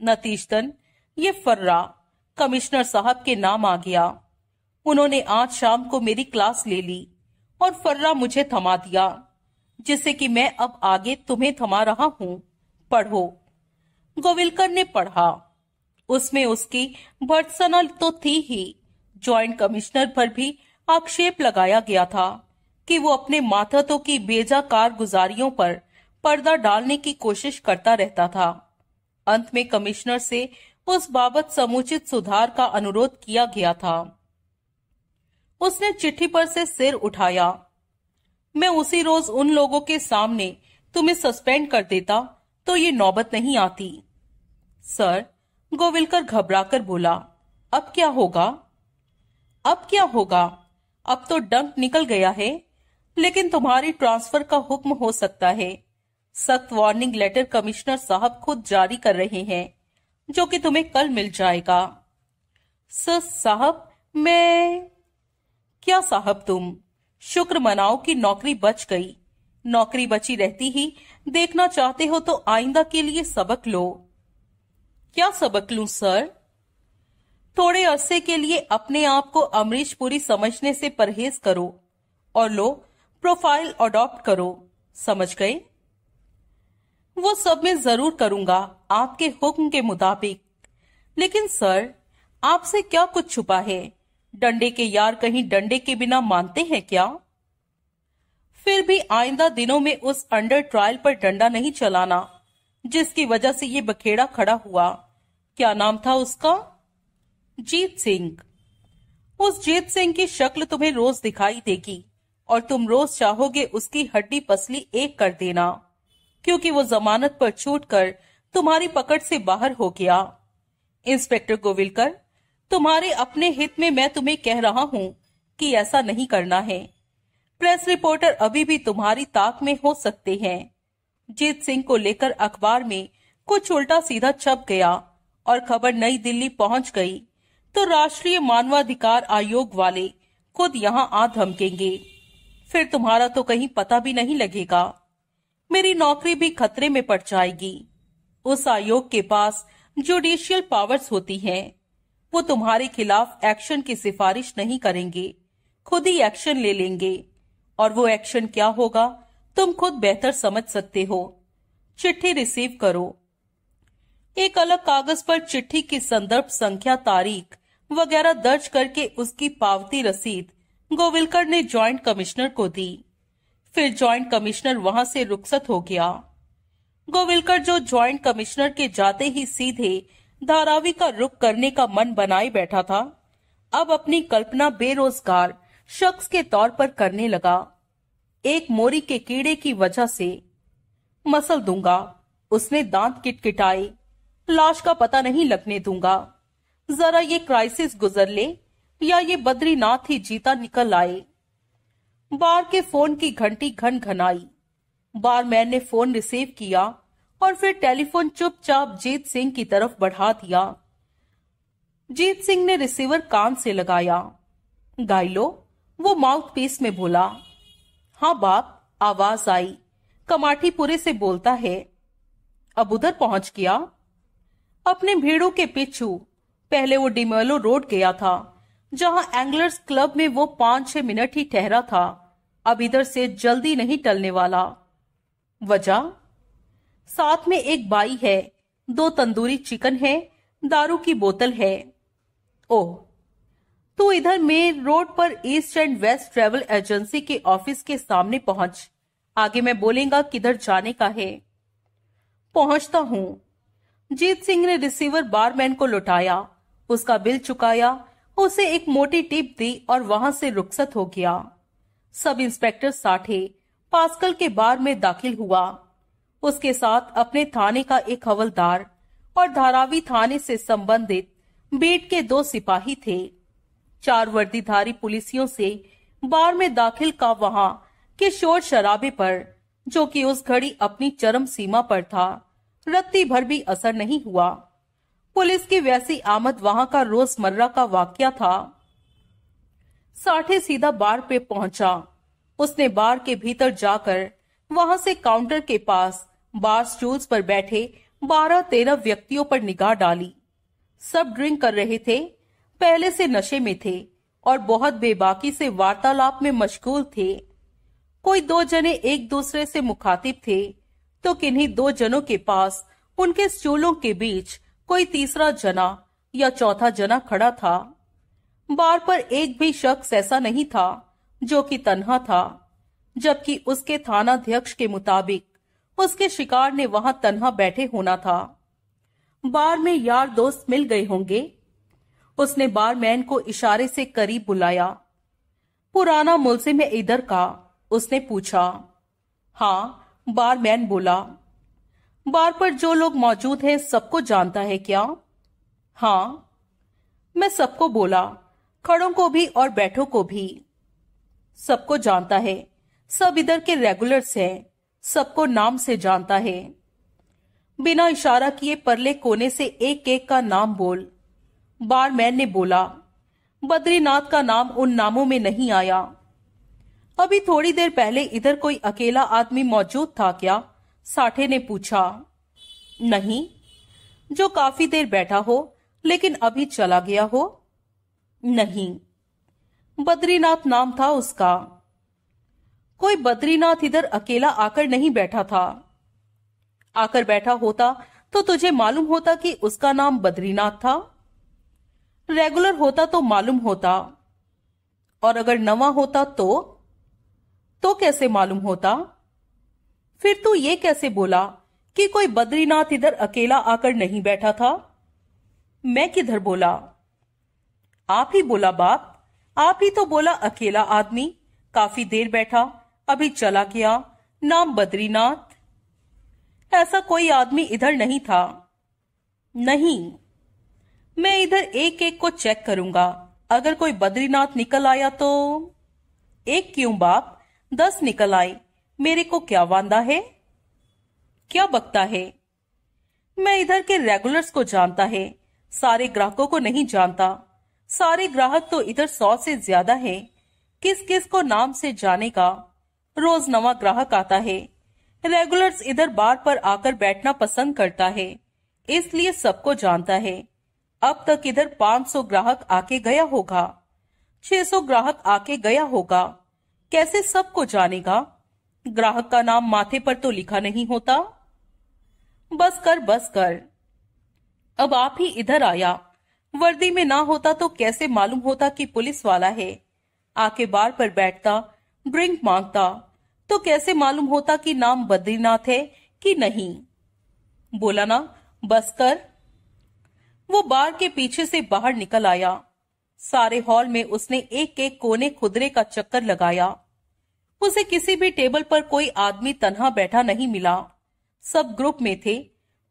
नतीजतन ये फर्रा कमिश्नर साहब के नाम आ गया उन्होंने आज शाम को मेरी क्लास ले ली और फर्रा मुझे थमा दिया जिससे कि मैं अब आगे तुम्हें थमा रहा हूं पढ़ो गोविलकर ने पढ़ा उसमें उसकी भर्सना तो थी ही ज्वाइंट कमिश्नर पर भी आक्षेप लगाया गया था कि वो अपने माथतों की बेजा कार गुजारियों पर पर्दा डालने की कोशिश करता रहता था अंत में कमिश्नर से उस बाबत समुचित सुधार का अनुरोध किया गया था उसने चिट्ठी पर से सिर उठाया मैं उसी रोज उन लोगों के सामने तुम्हें सस्पेंड कर देता तो ये नौबत नहीं आती सर गोविलकर घबराकर बोला अब क्या होगा अब क्या होगा अब तो डंक निकल गया है लेकिन तुम्हारी ट्रांसफर का हुक्म हो सकता है सख्त वार्निंग लेटर कमिश्नर साहब खुद जारी कर रहे हैं जो कि तुम्हें कल मिल जाएगा सर साहब मैं क्या साहब तुम शुक्र मनाओ कि नौकरी बच गई नौकरी बची रहती ही देखना चाहते हो तो आइंदा के लिए सबक लो क्या सबक लू सर थोड़े अरसे के लिए अपने आप को अमरीशपुरी समझने से परहेज करो और लो प्रोफाइल अडॉप्ट करो समझ गए वो सब मैं जरूर करूंगा आपके हुक्म के मुताबिक लेकिन सर आपसे क्या कुछ छुपा है डंडे के यार कहीं डंडे के बिना मानते हैं क्या फिर भी आइंदा दिनों में उस अंडर ट्रायल पर डंडा नहीं चलाना जिसकी वजह से ये बखेड़ा खड़ा हुआ क्या नाम था उसका जीत सिंह उस जीत सिंह की शक्ल तुम्हें रोज दिखाई देगी और तुम रोज चाहोगे उसकी हड्डी पसली एक कर देना क्योंकि वो जमानत पर छूटकर तुम्हारी पकड़ से बाहर हो गया इंस्पेक्टर गोविलकर तुम्हारे अपने हित में मैं तुम्हें कह रहा हूँ कि ऐसा नहीं करना है प्रेस रिपोर्टर अभी भी तुम्हारी ताक में हो सकते हैं जीत सिंह को लेकर अखबार में कुछ उल्टा सीधा छप गया और खबर नई दिल्ली पहुंच गई तो राष्ट्रीय मानवाधिकार आयोग वाले खुद यहाँ आ धमकेंगे फिर तुम्हारा तो कहीं पता भी नहीं लगेगा मेरी नौकरी भी खतरे में पड़ जाएगी उस आयोग के पास जुडिशियल पावर्स होती हैं। वो तुम्हारे खिलाफ एक्शन की सिफारिश नहीं करेंगे खुद ही एक्शन ले लेंगे और वो एक्शन क्या होगा तुम खुद बेहतर समझ सकते हो चिट्ठी रिसीव करो एक अलग कागज पर चिट्ठी की संदर्भ संख्या तारीख वगैरह दर्ज करके उसकी पावती रसीद गोविलकर ने ज्वाइंट कमिश्नर को दी फिर ज्वाइंट कमिश्नर वहां से रुखसत हो गया गोविलकर जो ज्वाइंट कमिश्नर के जाते ही सीधे धारावी का रुख करने का मन बनाए बैठा था अब अपनी कल्पना बेरोजगार शख्स के तौर पर करने लगा एक मोरी के कीड़े की वजह से मसल दूंगा उसने दांत किटकिटाए लाश का पता नहीं लगने दूंगा जरा ये क्राइसिस गुजर ले या ये बद्रीनाथ ही जीता निकल आए बार के फोन की घंटी घन घन बार मैन ने फोन रिसीव किया और फिर टेलीफोन चुपचाप जीत सिंह की तरफ बढ़ा दिया जीत सिंह ने रिसीवर कान से लगाया गाइलो वो माउथपीस में बोला हाँ बाप आवाज आई कमाठीपुरे से बोलता है अब उधर पहुंच गया अपने भेड़ों के पिछू पहले वो डिमेलो रोड गया था जहां एंगलर्स क्लब में वो पांच छह मिनट ही ठहरा था अब इधर से जल्दी नहीं टलने वाला वजह साथ में एक बाई है दो तंदूरी चिकन है दारू की बोतल है ओह तू तो इधर मेन रोड पर east and west travel agency के ऑफिस के सामने पहुंच आगे मैं बोलेगा किधर जाने का है पहुंचता हूं जीत सिंह ने रिसीवर बारमैन को लुटाया उसका बिल चुकाया उसे एक मोटी टिप दी और वहां से रुखसत हो गया सब इंस्पेक्टर साठे पास्कल के बार में दाखिल हुआ उसके साथ अपने थाने का एक हवलदार और धारावी थाने से संबंधित बीट के दो सिपाही थे चार वर्दीधारी पुलिसियों से बार में दाखिल का वहां के शोर शराबे पर जो कि उस घड़ी अपनी चरम सीमा पर था रत्ती भर भी असर नहीं हुआ पुलिस की वैसी आमद वहां का रोजमर्रा का वाक्य था साठे सीधा बार पे पहुंचा उसने बार के भीतर जाकर वहां से काउंटर के पास बार स्टूल पर बैठे बारह तेरह व्यक्तियों पर निगाह डाली सब ड्रिंक कर रहे थे पहले से नशे में थे और बहुत बेबाकी से वार्तालाप में मशगूल थे कोई दो जने एक दूसरे से मुखातिब थे तो किन्हीं दो जनों के पास उनके स्टूलों के बीच कोई तीसरा जना या चौथा जना खड़ा था बार पर एक भी शख्स ऐसा नहीं था जो कि तन्हा था जबकि उसके थानाध्यक्ष के मुताबिक उसके शिकार ने वहां तन्हा बैठे होना था बार में यार दोस्त मिल गए होंगे उसने बारमैन को इशारे से करीब बुलाया पुराना मुलजिम इधर का उसने पूछा हाँ बारमैन बोला बार पर जो लोग मौजूद हैं सबको जानता है क्या हाँ मैं सबको बोला खड़ों को भी और बैठों को भी सबको जानता है सब इधर के रेगुलर्स हैं सबको नाम से जानता है बिना इशारा किए परले कोने से एक एक का नाम बोल बार मैन ने बोला बद्रीनाथ का नाम उन नामों में नहीं आया अभी थोड़ी देर पहले इधर कोई अकेला आदमी मौजूद था क्या साठे ने पूछा नहीं जो काफी देर बैठा हो लेकिन अभी चला गया हो नहीं बद्रीनाथ नाम था उसका कोई बद्रीनाथ इधर अकेला आकर नहीं बैठा था आकर बैठा होता तो तुझे मालूम होता कि उसका नाम बद्रीनाथ था रेगुलर होता तो मालूम होता और अगर नवा होता तो तो कैसे मालूम होता फिर तू ये कैसे बोला कि कोई बद्रीनाथ इधर अकेला आकर नहीं बैठा था मैं किधर बोला आप ही बोला बाप आप ही तो बोला अकेला आदमी काफी देर बैठा अभी चला गया नाम बद्रीनाथ ऐसा कोई आदमी इधर नहीं था नहीं मैं इधर एक एक को चेक करूंगा अगर कोई बद्रीनाथ निकल आया तो एक क्यों बाप दस निकल आए मेरे को क्या वादा है क्या बकता है मैं इधर के रेगुलर्स को जानता है सारे ग्राहकों को नहीं जानता सारे ग्राहक तो इधर सौ से ज्यादा है किस किस को नाम से जाने का रोज नवा ग्राहक आता है रेगुलर्स इधर बार पर आकर बैठना पसंद करता है इसलिए सबको जानता है अब तक इधर 500 ग्राहक आके गया होगा 600 ग्राहक आके गया होगा कैसे सबको जानेगा ग्राहक का नाम माथे पर तो लिखा नहीं होता बस कर बस कर अब आप ही इधर आया वर्दी में ना होता तो कैसे मालूम होता कि पुलिस वाला है आके बार पर बैठता ड्रिंक मांगता तो कैसे मालूम होता कि नाम बद्रीनाथ है कि नहीं बोला ना बस कर वो बार के पीछे से बाहर निकल आया सारे हॉल में उसने एक एक कोने खुदरे का चक्कर लगाया उसे किसी भी टेबल पर कोई आदमी तनहा बैठा नहीं मिला सब ग्रुप में थे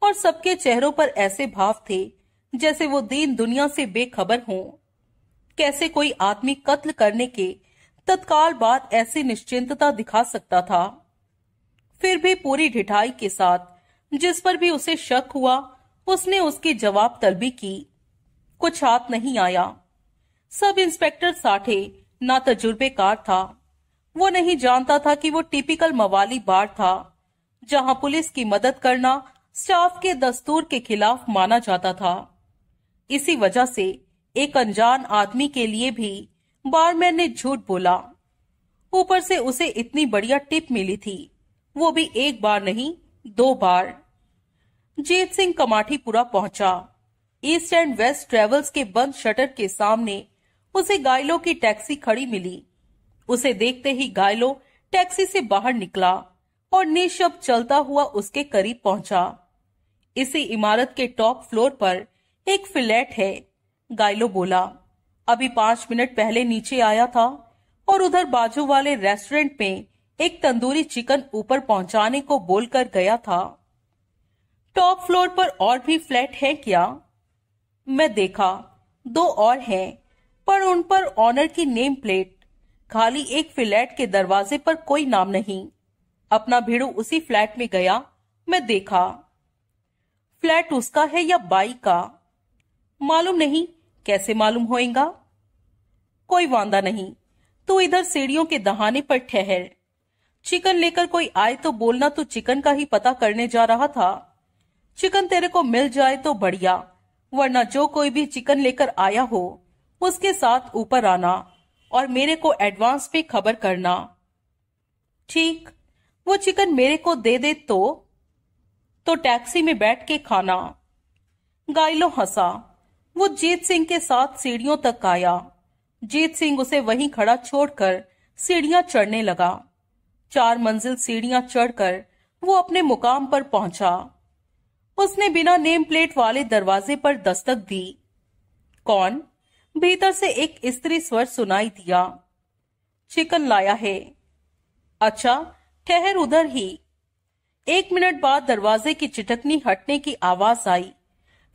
और सबके चेहरों पर ऐसे भाव थे जैसे वो दीन दुनिया से बेखबर हों कैसे कोई आदमी कत्ल करने के तत्काल बाद ऐसी निश्चिंतता दिखा सकता था फिर भी पूरी ढिठाई के साथ जिस पर भी उसे शक हुआ उसने उसकी जवाब तलबी की कुछ हाथ नहीं आया सब इंस्पेक्टर साठे ना तजुर्बेकार था वो नहीं जानता था कि वो टिपिकल मवाली बार था जहां पुलिस की मदद करना स्टाफ के दस्तूर के खिलाफ माना जाता था इसी वजह से एक अनजान आदमी के लिए भी बारमैन ने झूठ बोला ऊपर से उसे इतनी बढ़िया टिप मिली थी वो भी एक बार नहीं दो बार जीत सिंह कमाठीपुरा पहुंचा ईस्ट एंड वेस्ट ट्रेवल्स के बंद शटर के सामने उसे गाइलो की टैक्सी खड़ी मिली उसे देखते ही गायलो टैक्सी से बाहर निकला और निशब चलता हुआ उसके करीब पहुंचा इसी इमारत के टॉप फ्लोर पर एक फ्लैट है गायलो बोला अभी पांच मिनट पहले नीचे आया था और उधर बाजू वाले रेस्टोरेंट में एक तंदूरी चिकन ऊपर पहुंचाने को बोलकर गया था टॉप फ्लोर पर और भी फ्लैट है क्या मैं देखा दो और हैं पर उन पर ऑनर की नेम प्लेट खाली एक फ्लैट के दरवाजे पर कोई नाम नहीं अपना भिड़ू उसी फ्लैट में गया मैं देखा फ्लैट उसका है या बाई का मालूम नहीं कैसे मालूम होएगा कोई वादा नहीं तू इधर सीढ़ियों के दहाने पर ठहर चिकन लेकर कोई आए तो बोलना तो चिकन का ही पता करने जा रहा था चिकन तेरे को मिल जाए तो बढ़िया वरना जो कोई भी चिकन लेकर आया हो उसके साथ ऊपर आना और मेरे को एडवांस पे खबर करना ठीक वो चिकन मेरे को दे दे तो तो टैक्सी में बैठ के खाना गाइलो हंसा वो जीत सिंह के साथ सीढ़ियों तक आया जीत सिंह उसे वहीं खड़ा छोड़कर सीढ़ियां चढ़ने लगा चार मंजिल सीढ़ियां चढ़कर वो अपने मुकाम पर पहुंचा उसने बिना नेम प्लेट वाले दरवाजे पर दस्तक दी कौन भीतर से एक स्त्री स्वर सुनाई दिया चिकन लाया है अच्छा ठहर उधर ही एक मिनट बाद दरवाजे की चिटकनी हटने की आवाज आई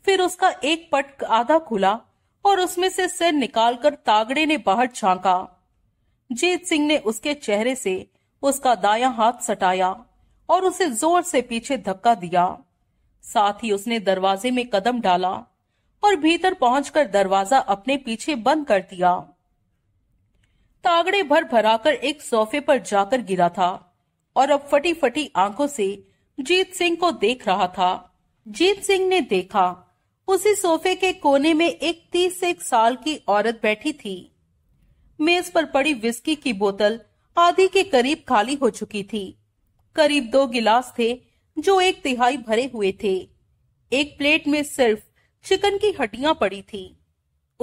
फिर उसका एक पट आधा खुला और उसमें से सिर निकालकर तागड़े ने बाहर झांका जीत सिंह ने उसके चेहरे से उसका दाया हाथ सटाया और उसे जोर से पीछे धक्का दिया साथ ही उसने दरवाजे में कदम डाला और भीतर पहुंचकर दरवाजा अपने पीछे बंद कर दिया तागड़े भर भराकर एक सोफे पर जाकर गिरा था और अब फटी फटी आंखों से जीत सिंह को देख रहा था जीत सिंह ने देखा उसी सोफे के कोने में एक तीस एक साल की औरत बैठी थी मेज पर पड़ी विस्की की बोतल आधी के करीब खाली हो चुकी थी करीब दो गिलास थे जो एक तिहाई भरे हुए थे एक प्लेट में सिर्फ शिकन की हड्डियां पड़ी थी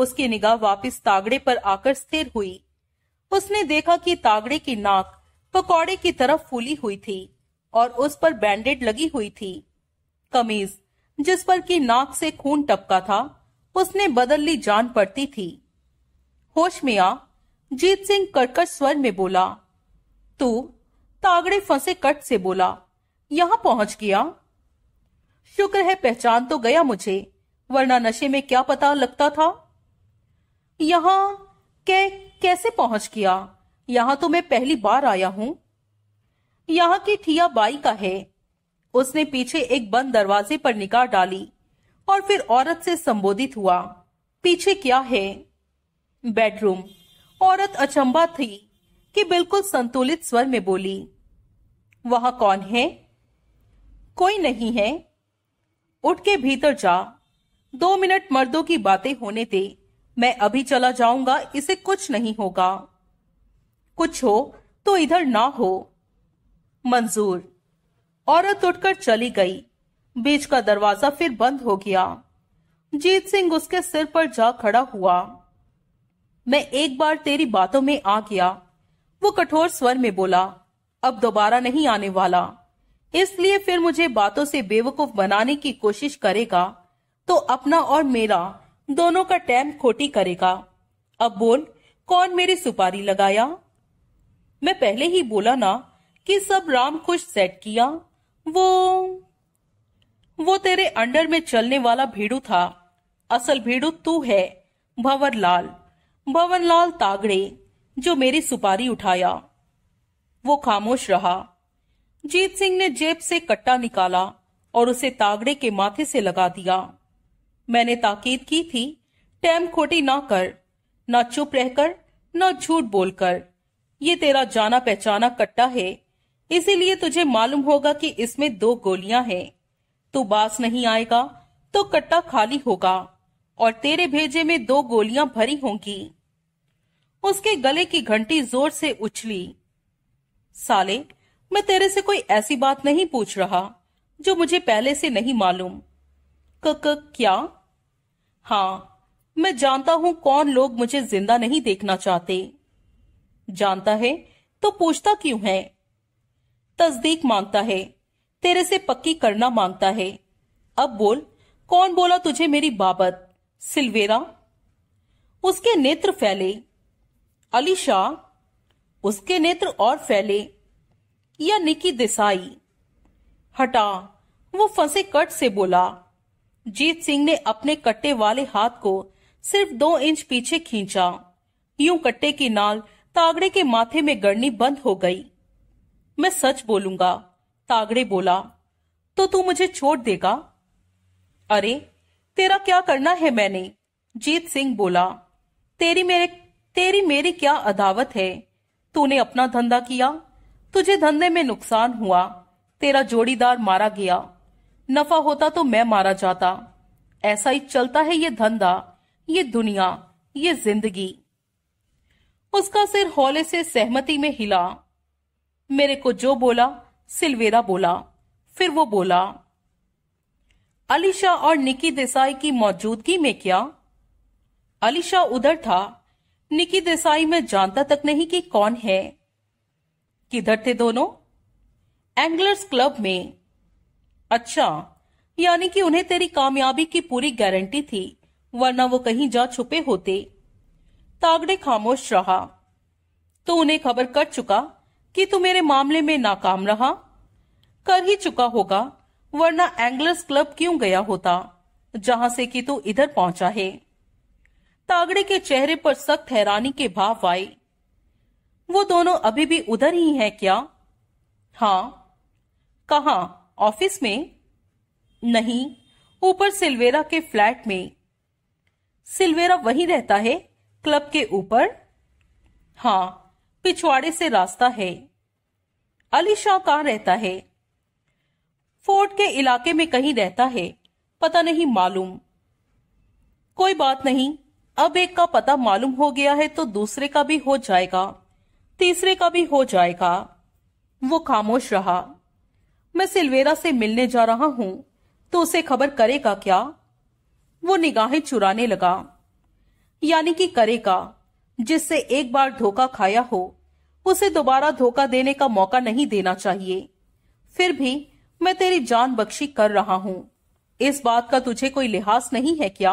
उसकी निगाह वापस तागड़े पर आकर स्थिर हुई उसने देखा कि तागड़े की नाक पकौड़े की तरफ फूली हुई थी और उस पर बैंडेड लगी हुई थी कमीज जिस पर की नाक से खून टपका था उसने बदल ली जान पड़ती थी होश में आ जीत सिंह कड़कट स्वर में बोला तू तागड़े फंसे कट से बोला यहां पहुंच गया शुक्र है पहचान तो गया मुझे वरना नशे में क्या पता लगता था यहां के कैसे पहुंच गया यहां तो मैं पहली बार आया हूं यहां की ठिया बाई का है उसने पीछे एक बंद दरवाजे पर निकाह डाली और फिर औरत से संबोधित हुआ पीछे क्या है बेडरूम औरत अचंबा थी कि बिल्कुल संतुलित स्वर में बोली वहां कौन है कोई नहीं है उठ के भीतर जा दो मिनट मर्दों की बातें होने दे मैं अभी चला जाऊंगा इसे कुछ नहीं होगा कुछ हो तो इधर ना हो मंजूर औरत उठकर चली गई बीच का दरवाजा फिर बंद हो गया जीत सिंह उसके सिर पर जा खड़ा हुआ मैं एक बार तेरी बातों में आ गया वो कठोर स्वर में बोला अब दोबारा नहीं आने वाला इसलिए फिर मुझे बातों से बेवकूफ बनाने की कोशिश करेगा तो अपना और मेरा दोनों का टैम खोटी करेगा अब बोल कौन मेरी सुपारी लगाया मैं पहले ही बोला ना कि सब राम खुश सेट किया वो वो तेरे अंडर में चलने वाला भेड़ू था असल भेड़ू तू है भंवरलाल लाल तागड़े जो मेरी सुपारी उठाया वो खामोश रहा जीत सिंह ने जेब से कट्टा निकाला और उसे तागड़े के माथे से लगा दिया मैंने ताकीद की थी टैम खोटी ना कर ना चुप रहकर ना झूठ बोलकर ये तेरा जाना पहचाना कट्टा है इसीलिए तुझे मालूम होगा कि इसमें दो गोलियां हैं तू बास नहीं आएगा तो कट्टा खाली होगा और तेरे भेजे में दो गोलियां भरी होंगी उसके गले की घंटी जोर से उछली साले मैं तेरे से कोई ऐसी बात नहीं पूछ रहा जो मुझे पहले से नहीं मालूम क क्या हाँ मैं जानता हूं कौन लोग मुझे जिंदा नहीं देखना चाहते जानता है तो पूछता क्यों है तस्दीक मांगता है तेरे से पक्की करना मांगता है अब बोल कौन बोला तुझे मेरी बाबत सिल्वेरा उसके नेत्र फैले अली शाह उसके नेत्र और फैले या निकी देसाई हटा वो फंसे कट से बोला जीत सिंह ने अपने कट्टे वाले हाथ को सिर्फ दो इंच पीछे खींचा यूं कट्टे की नाल तागड़े के माथे में गड़नी बंद हो गई मैं सच बोलूंगा तागड़े बोला तो तू मुझे छोड़ देगा अरे तेरा क्या करना है मैंने जीत सिंह बोला तेरी मेरे तेरी मेरी क्या अदावत है तूने अपना धंधा किया तुझे धंधे में नुकसान हुआ तेरा जोड़ीदार मारा गया नफा होता तो मैं मारा जाता ऐसा ही चलता है ये धंधा ये दुनिया ये जिंदगी उसका सिर हौले से सहमति में हिला मेरे को जो बोला सिलवेरा बोला फिर वो बोला अलीशा और निकी देसाई की मौजूदगी में क्या अलीशा उधर था निकी देसाई में जानता तक नहीं कि कौन है किधर थे दोनों एंगलर्स क्लब में अच्छा यानी कि उन्हें तेरी कामयाबी की पूरी गारंटी थी वरना वो कहीं जा छुपे होते तागड़े खामोश रहा तो उन्हें खबर कर चुका कि तू मेरे मामले में नाकाम रहा कर ही चुका होगा वरना एंगलर्स क्लब क्यों गया होता जहां से कि तू इधर पहुंचा है तागड़े के चेहरे पर सख्त हैरानी के भाव आए वो दोनों अभी भी उधर ही हैं क्या हाँ कहा ऑफिस में नहीं ऊपर सिल्वेरा के फ्लैट में सिल्वेरा वहीं रहता है क्लब के ऊपर हाँ पिछवाड़े से रास्ता है अली शाह कहा रहता है फोर्ट के इलाके में कहीं रहता है पता नहीं मालूम कोई बात नहीं अब एक का पता मालूम हो गया है तो दूसरे का भी हो जाएगा तीसरे का भी हो जाएगा वो खामोश रहा मैं सिल्वेरा से मिलने जा रहा हूं तो उसे खबर करेगा क्या वो निगाहें चुराने लगा यानी कि करेगा जिससे एक बार धोखा खाया हो उसे दोबारा धोखा देने का मौका नहीं देना चाहिए फिर भी मैं तेरी जान बख्शी कर रहा हूं इस बात का तुझे कोई लिहाज नहीं है क्या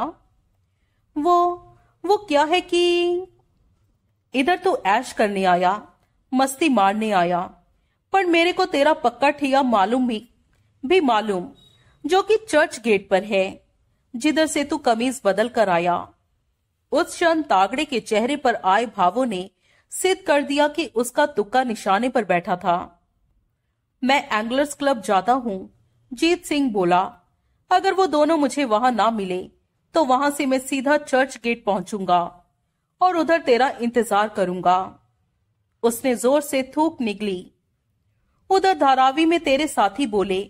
वो वो क्या है कि इधर तो ऐश करने आया मस्ती मारने आया पर मेरे को तेरा पक्का ठिया मालूम भी भी मालूम जो कि चर्च गेट पर है जिधर से तू कमीज बदल कर आया उस क्षण तागड़े के चेहरे पर आए भावों ने सिद्ध कर दिया कि उसका तुक्का निशाने पर बैठा था मैं एंगलर्स क्लब जाता हूं जीत सिंह बोला अगर वो दोनों मुझे वहां ना मिले तो वहां से मैं सीधा चर्च गेट पहुंचूंगा और उधर तेरा इंतजार करूंगा उसने जोर से थूक निकली उधर धारावी में तेरे साथी बोले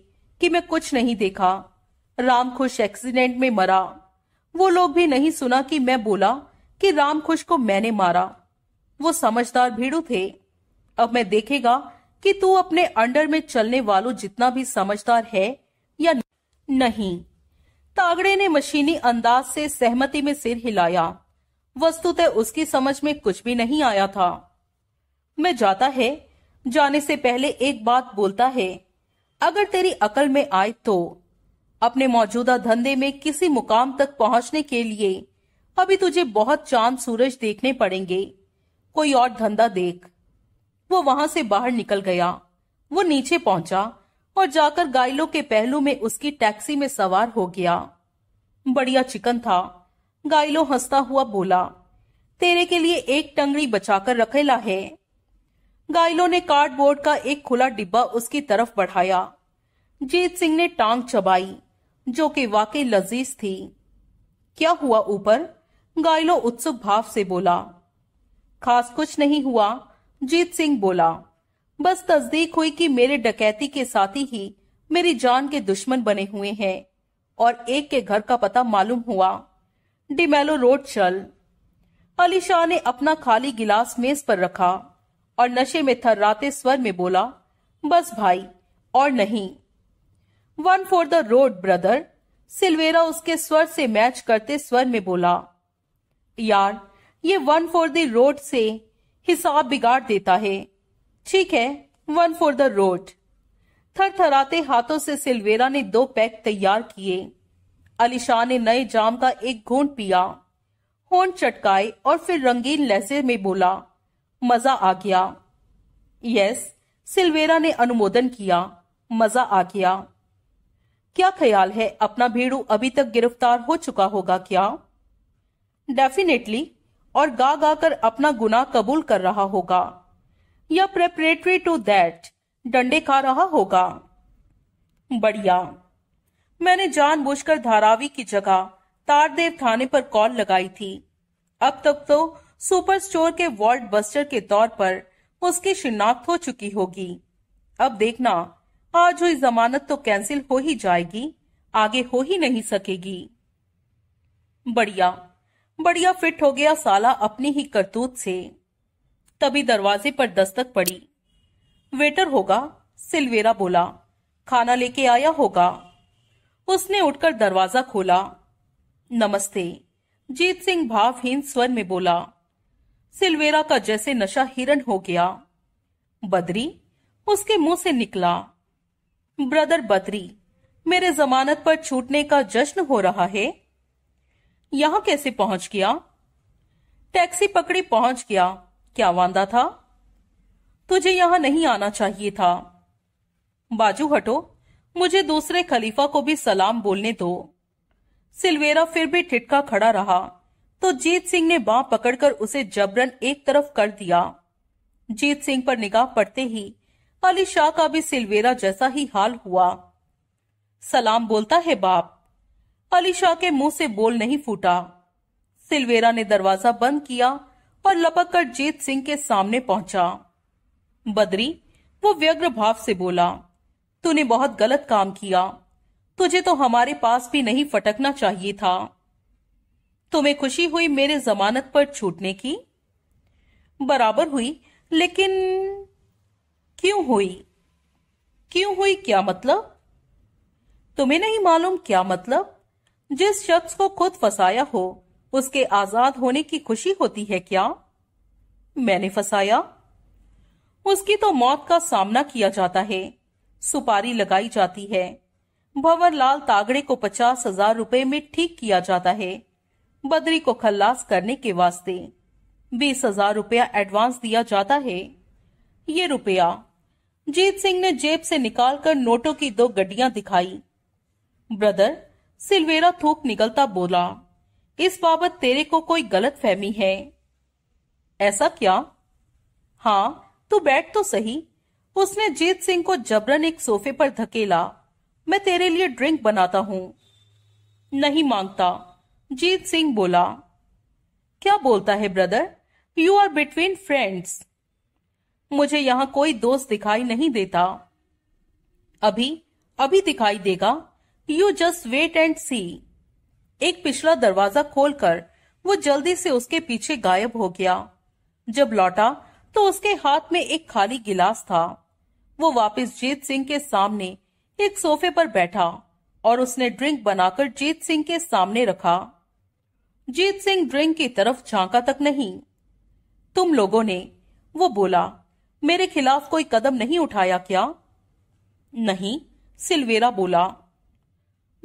कि मैं कुछ नहीं देखा राम खुश एक्सीडेंट में मरा वो लोग भी नहीं सुना कि मैं बोला कि राम खुश को मैंने मारा वो समझदार भीड़ू थे अब मैं देखेगा कि तू अपने अंडर में चलने वालों जितना भी समझदार है या नहीं तागड़े ने मशीनी अंदाज से सहमति में सिर हिलाया वस्तुतः उसकी समझ में कुछ भी नहीं आया था मैं जाता है जाने से पहले एक बात बोलता है अगर तेरी अकल में आए तो अपने मौजूदा धंधे में किसी मुकाम तक पहुंचने के लिए अभी तुझे बहुत चांद सूरज देखने पड़ेंगे कोई और धंधा देख वो वहां से बाहर निकल गया वो नीचे पहुंचा और जाकर गायलों के पहलू में उसकी टैक्सी में सवार हो गया बढ़िया चिकन था गायलो हंसता हुआ बोला तेरे के लिए एक टंगड़ी बचाकर रखेला है गाइलों ने कार्डबोर्ड का एक खुला डिब्बा उसकी तरफ बढ़ाया जीत सिंह ने टांग चबाई जो कि वाकई लजीज थी क्या हुआ ऊपर गाइलो उत्सुक भाव से बोला खास कुछ नहीं हुआ जीत सिंह बोला बस तस्दीक हुई कि मेरे डकैती के साथी ही मेरी जान के दुश्मन बने हुए हैं और एक के घर का पता मालूम हुआ डिमेलो रोड चल अली शाह ने अपना खाली गिलास मेज पर रखा और नशे में थर्राते स्वर में बोला बस भाई और नहीं one for the road brother Silveira उसके स्वर से मैच करते स्वर में बोला यार ये वन फॉर द रोड से हिसाब बिगाड़ देता है ठीक है वन फॉर द रोड थरथराते हाथों से सिल्वेरा ने दो पैक तैयार किए अलीशान ने नए जाम का एक घूंट पिया होंठ चटकाए और फिर रंगीन लहजे में बोला मजा आ गया यस सिल्वेरा ने अनुमोदन किया मजा आ गया क्या ख्याल है अपना भेड़ू अभी तक गिरफ्तार हो चुका होगा क्या डेफिनेटली और गा गा कर अपना गुनाह कबूल कर रहा होगा या प्रेपरेटरी टू दैट डंडे खा रहा होगा बढ़िया मैंने जानबूझकर धारावी की जगह तारदेव थाने पर कॉल लगाई थी अब तक तो सुपर स्टोर के वॉल्ट बस्टर के तौर पर उसकी शिनाख्त हो चुकी होगी अब देखना आज हुई जमानत तो कैंसिल हो ही जाएगी आगे हो ही नहीं सकेगी बढ़िया बढ़िया फिट हो गया साला अपनी ही करतूत से तभी दरवाजे पर दस्तक पड़ी वेटर होगा सिल्वेरा बोला खाना लेके आया होगा उसने उठकर दरवाजा खोला नमस्ते जीत सिंह भावहीन स्वर में बोला सिलवेरा का जैसे नशा हिरण हो गया बदरी उसके मुंह से निकला ब्रदर बदरी मेरे जमानत पर छूटने का जश्न हो रहा है यहां कैसे पहुंच गया टैक्सी पकड़ी पहुंच गया क्या वादा था तुझे यहां नहीं आना चाहिए था बाजू हटो मुझे दूसरे खलीफा को भी सलाम बोलने दो सिलवेरा फिर भी ठिटका खड़ा रहा तो जीत सिंह ने बां पकड़कर उसे जबरन एक तरफ कर दिया जीत सिंह पर निगाह पड़ते ही अली शाह का भी सिलवेरा जैसा ही हाल हुआ सलाम बोलता है बाप अली शाह के मुंह से बोल नहीं फूटा सिलवेरा ने दरवाजा बंद किया और लपक कर जीत सिंह के सामने पहुंचा बदरी वो व्यग्र भाव से बोला तूने बहुत गलत काम किया तुझे तो हमारे पास भी नहीं फटकना चाहिए था तुम्हें तो खुशी हुई मेरे जमानत पर छूटने की बराबर हुई लेकिन क्यों हुई क्यों हुई क्या मतलब तुम्हें नहीं मालूम क्या मतलब जिस शख्स को खुद फसाया हो उसके आजाद होने की खुशी होती है क्या मैंने फसाया उसकी तो मौत का सामना किया जाता है सुपारी लगाई जाती है लाल तागड़े को पचास हजार रुपए में ठीक किया जाता है बद्री को खल्लास करने के वास्ते बीस हजार रुपया एडवांस दिया जाता है ये रुपया जीत सिंह ने जेब से निकालकर नोटों की दो गड्डियां दिखाई ब्रदर सिल्वेरा थूक निकलता बोला इस बाबत तेरे को कोई गलत फहमी है ऐसा क्या हाँ तू बैठ तो सही उसने जीत सिंह को जबरन एक सोफे पर धकेला मैं तेरे लिए ड्रिंक बनाता हूं नहीं मांगता जीत सिंह बोला क्या बोलता है brother you are between friends मुझे यहां कोई दोस्त दिखाई नहीं देता अभी अभी दिखाई देगा you just wait and see एक पिछला दरवाजा खोलकर वो जल्दी से उसके पीछे गायब हो गया जब लौटा तो उसके हाथ में एक खाली गिलास था वो वापस जीत सिंह के सामने एक सोफे पर बैठा और उसने ड्रिंक बनाकर जीत सिंह के सामने रखा जीत सिंह ड्रिंक की तरफ झांका तक नहीं तुम लोगों ने वो बोला मेरे खिलाफ कोई कदम नहीं उठाया क्या नहीं सिलवेरा बोला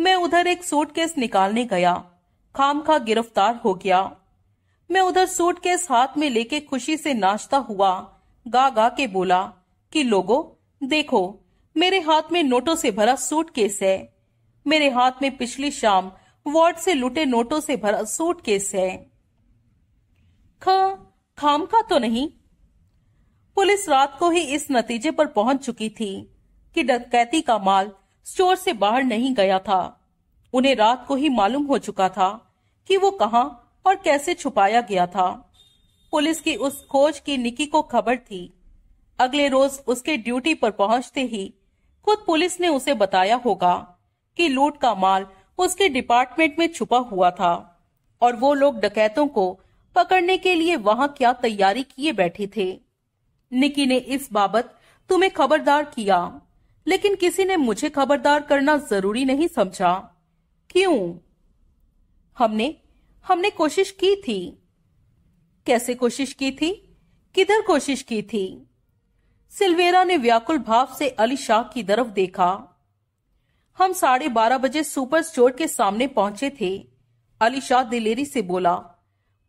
मैं उधर एक सूटकेस निकालने गया खाम खा गिरफ्तार हो गया मैं उधर सूटकेस हाथ में लेके खुशी से नाचता हुआ गा गा के बोला कि लोगो देखो मेरे हाथ में नोटों से भरा सूटकेस है मेरे हाथ में पिछली शाम वार्ड से लुटे नोटों से भरा सूटकेस है ख खाम का तो नहीं पुलिस रात को ही इस नतीजे पर पहुंच चुकी थी कि डकैती का माल स्टोर से बाहर नहीं गया था उन्हें रात को ही मालूम हो चुका था कि वो कहा और कैसे छुपाया गया था पुलिस की उस खोज की निकी को खबर थी अगले रोज उसके ड्यूटी पर पहुंचते ही खुद पुलिस ने उसे बताया होगा कि लूट का माल उसके डिपार्टमेंट में छुपा हुआ था और वो लोग डकैतों को पकड़ने के लिए वहां क्या तैयारी किए बैठे थे निकी ने इस बाबत तुम्हें खबरदार किया लेकिन किसी ने मुझे खबरदार करना जरूरी नहीं समझा क्यों हमने हमने कोशिश की थी कैसे कोशिश की थी किधर कोशिश की थी सिल्वेरा ने व्याकुल भाव से अली शाह की तरफ देखा हम साढ़े बारह बजे सुपर स्टोर के सामने पहुंचे थे अली शाह दिलेरी से बोला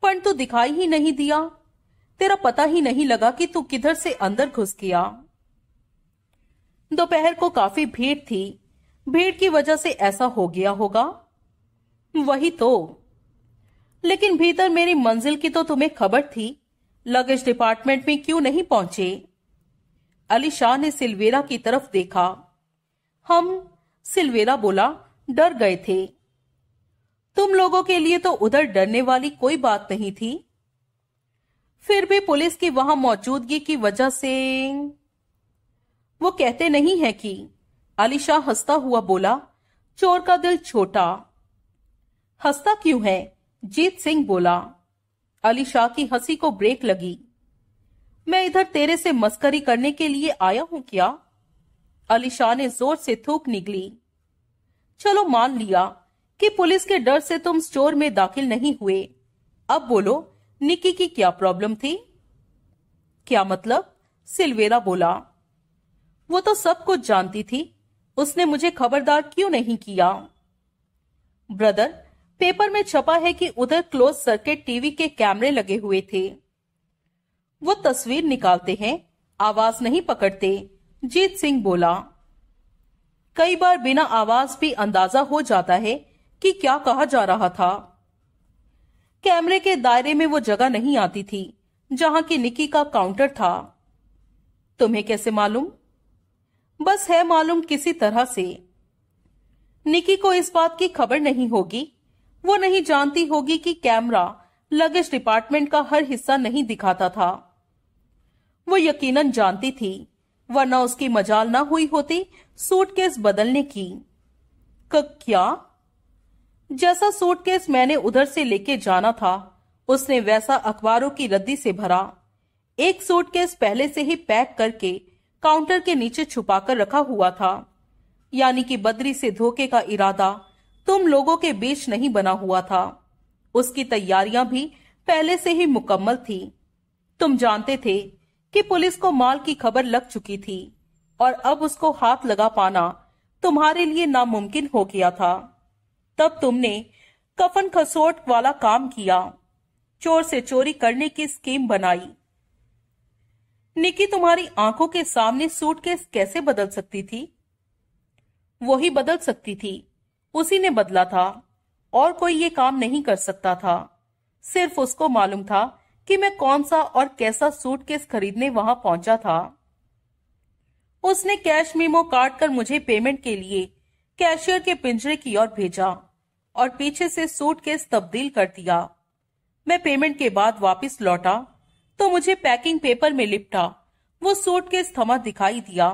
पर तो दिखाई ही नहीं दिया तेरा पता ही नहीं लगा कि तू किधर से अंदर घुस गया दोपहर को काफी भीड़ थी भीड़ की वजह से ऐसा हो गया होगा वही तो लेकिन भीतर मेरी मंजिल की तो तुम्हें खबर थी लगेज डिपार्टमेंट में क्यों नहीं पहुंचे अली शाह ने सिलवेरा की तरफ देखा हम सिल्वेरा बोला डर गए थे तुम लोगों के लिए तो उधर डरने वाली कोई बात नहीं थी फिर भी पुलिस की वहां मौजूदगी की वजह से वो कहते नहीं है कि अलीशाह हंसता हुआ बोला चोर का दिल छोटा हंसता क्यों है जीत सिंह बोला अली शाह की हंसी को ब्रेक लगी मैं इधर तेरे से मस्करी करने के लिए आया हूं क्या अलीशा ने जोर से थूक निकली चलो मान लिया कि पुलिस के डर से तुम स्टोर में दाखिल नहीं हुए अब बोलो निकी की क्या प्रॉब्लम थी क्या मतलब सिल्वेरा बोला वो तो सब कुछ जानती थी उसने मुझे खबरदार क्यों नहीं किया ब्रदर पेपर में छपा है कि उधर क्लोज सर्किट टीवी के कैमरे लगे हुए थे वो तस्वीर निकालते हैं आवाज नहीं पकड़ते जीत सिंह बोला कई बार बिना आवाज भी अंदाजा हो जाता है कि क्या कहा जा रहा था कैमरे के दायरे में वो जगह नहीं आती थी जहां की निकी का काउंटर था तुम्हें कैसे मालूम बस है मालूम किसी तरह से निकी को इस बात की खबर नहीं होगी वो नहीं जानती होगी कि कैमरा लगेज डिपार्टमेंट का हर हिस्सा नहीं दिखाता था वो यकीनन जानती थी वरना उसकी मजाल ना हुई होती सूटकेस बदलने की क्या जैसा सूटकेस मैंने उधर से लेके जाना था उसने वैसा अखबारों की रद्दी से भरा एक सूटकेस पहले से ही पैक करके काउंटर के नीचे छुपाकर रखा हुआ था यानी कि बदरी से धोखे का इरादा तुम लोगों के बीच नहीं बना हुआ था उसकी तैयारियां भी पहले से ही मुकम्मल थी तुम जानते थे कि पुलिस को माल की खबर लग चुकी थी और अब उसको हाथ लगा पाना तुम्हारे लिए नामुमकिन हो गया था तब तुमने कफन खसोट वाला काम किया चोर से चोरी करने की स्कीम बनाई निकी तुम्हारी आंखों के सामने सूटकेस कैसे बदल सकती थी वही बदल सकती थी उसी ने बदला था और कोई ये काम नहीं कर सकता था सिर्फ उसको मालूम था कि मैं कौन सा और कैसा सूटकेस खरीदने वहां पहुंचा था उसने कैश मीमो काट कर मुझे पेमेंट के लिए कैशियर के पिंजरे की ओर भेजा और पीछे से केस तब्दील कर दिया मैं पेमेंट के बाद वापस लौटा तो मुझे पैकिंग पेपर में लिपटा वो सूटकेस थमा दिखाई दिया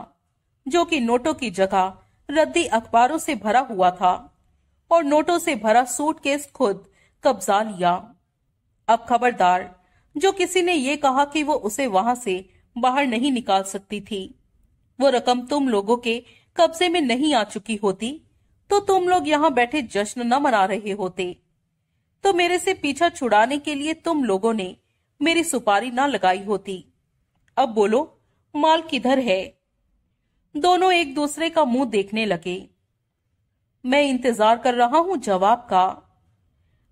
जो कि नोटों की जगह रद्दी अखबारों से भरा हुआ था और नोटों से भरा सूटकेस खुद कब्जा लिया अब खबरदार जो किसी ने ये कहा कि वो उसे वहां से बाहर नहीं निकाल सकती थी वो रकम तुम लोगों के कब्जे में नहीं आ चुकी होती तो तुम लोग यहाँ बैठे जश्न न मना रहे होते तो मेरे से पीछा छुड़ाने के लिए तुम लोगों ने मेरी सुपारी ना लगाई होती अब बोलो माल किधर है दोनों एक दूसरे का मुंह देखने लगे मैं इंतजार कर रहा हूं जवाब का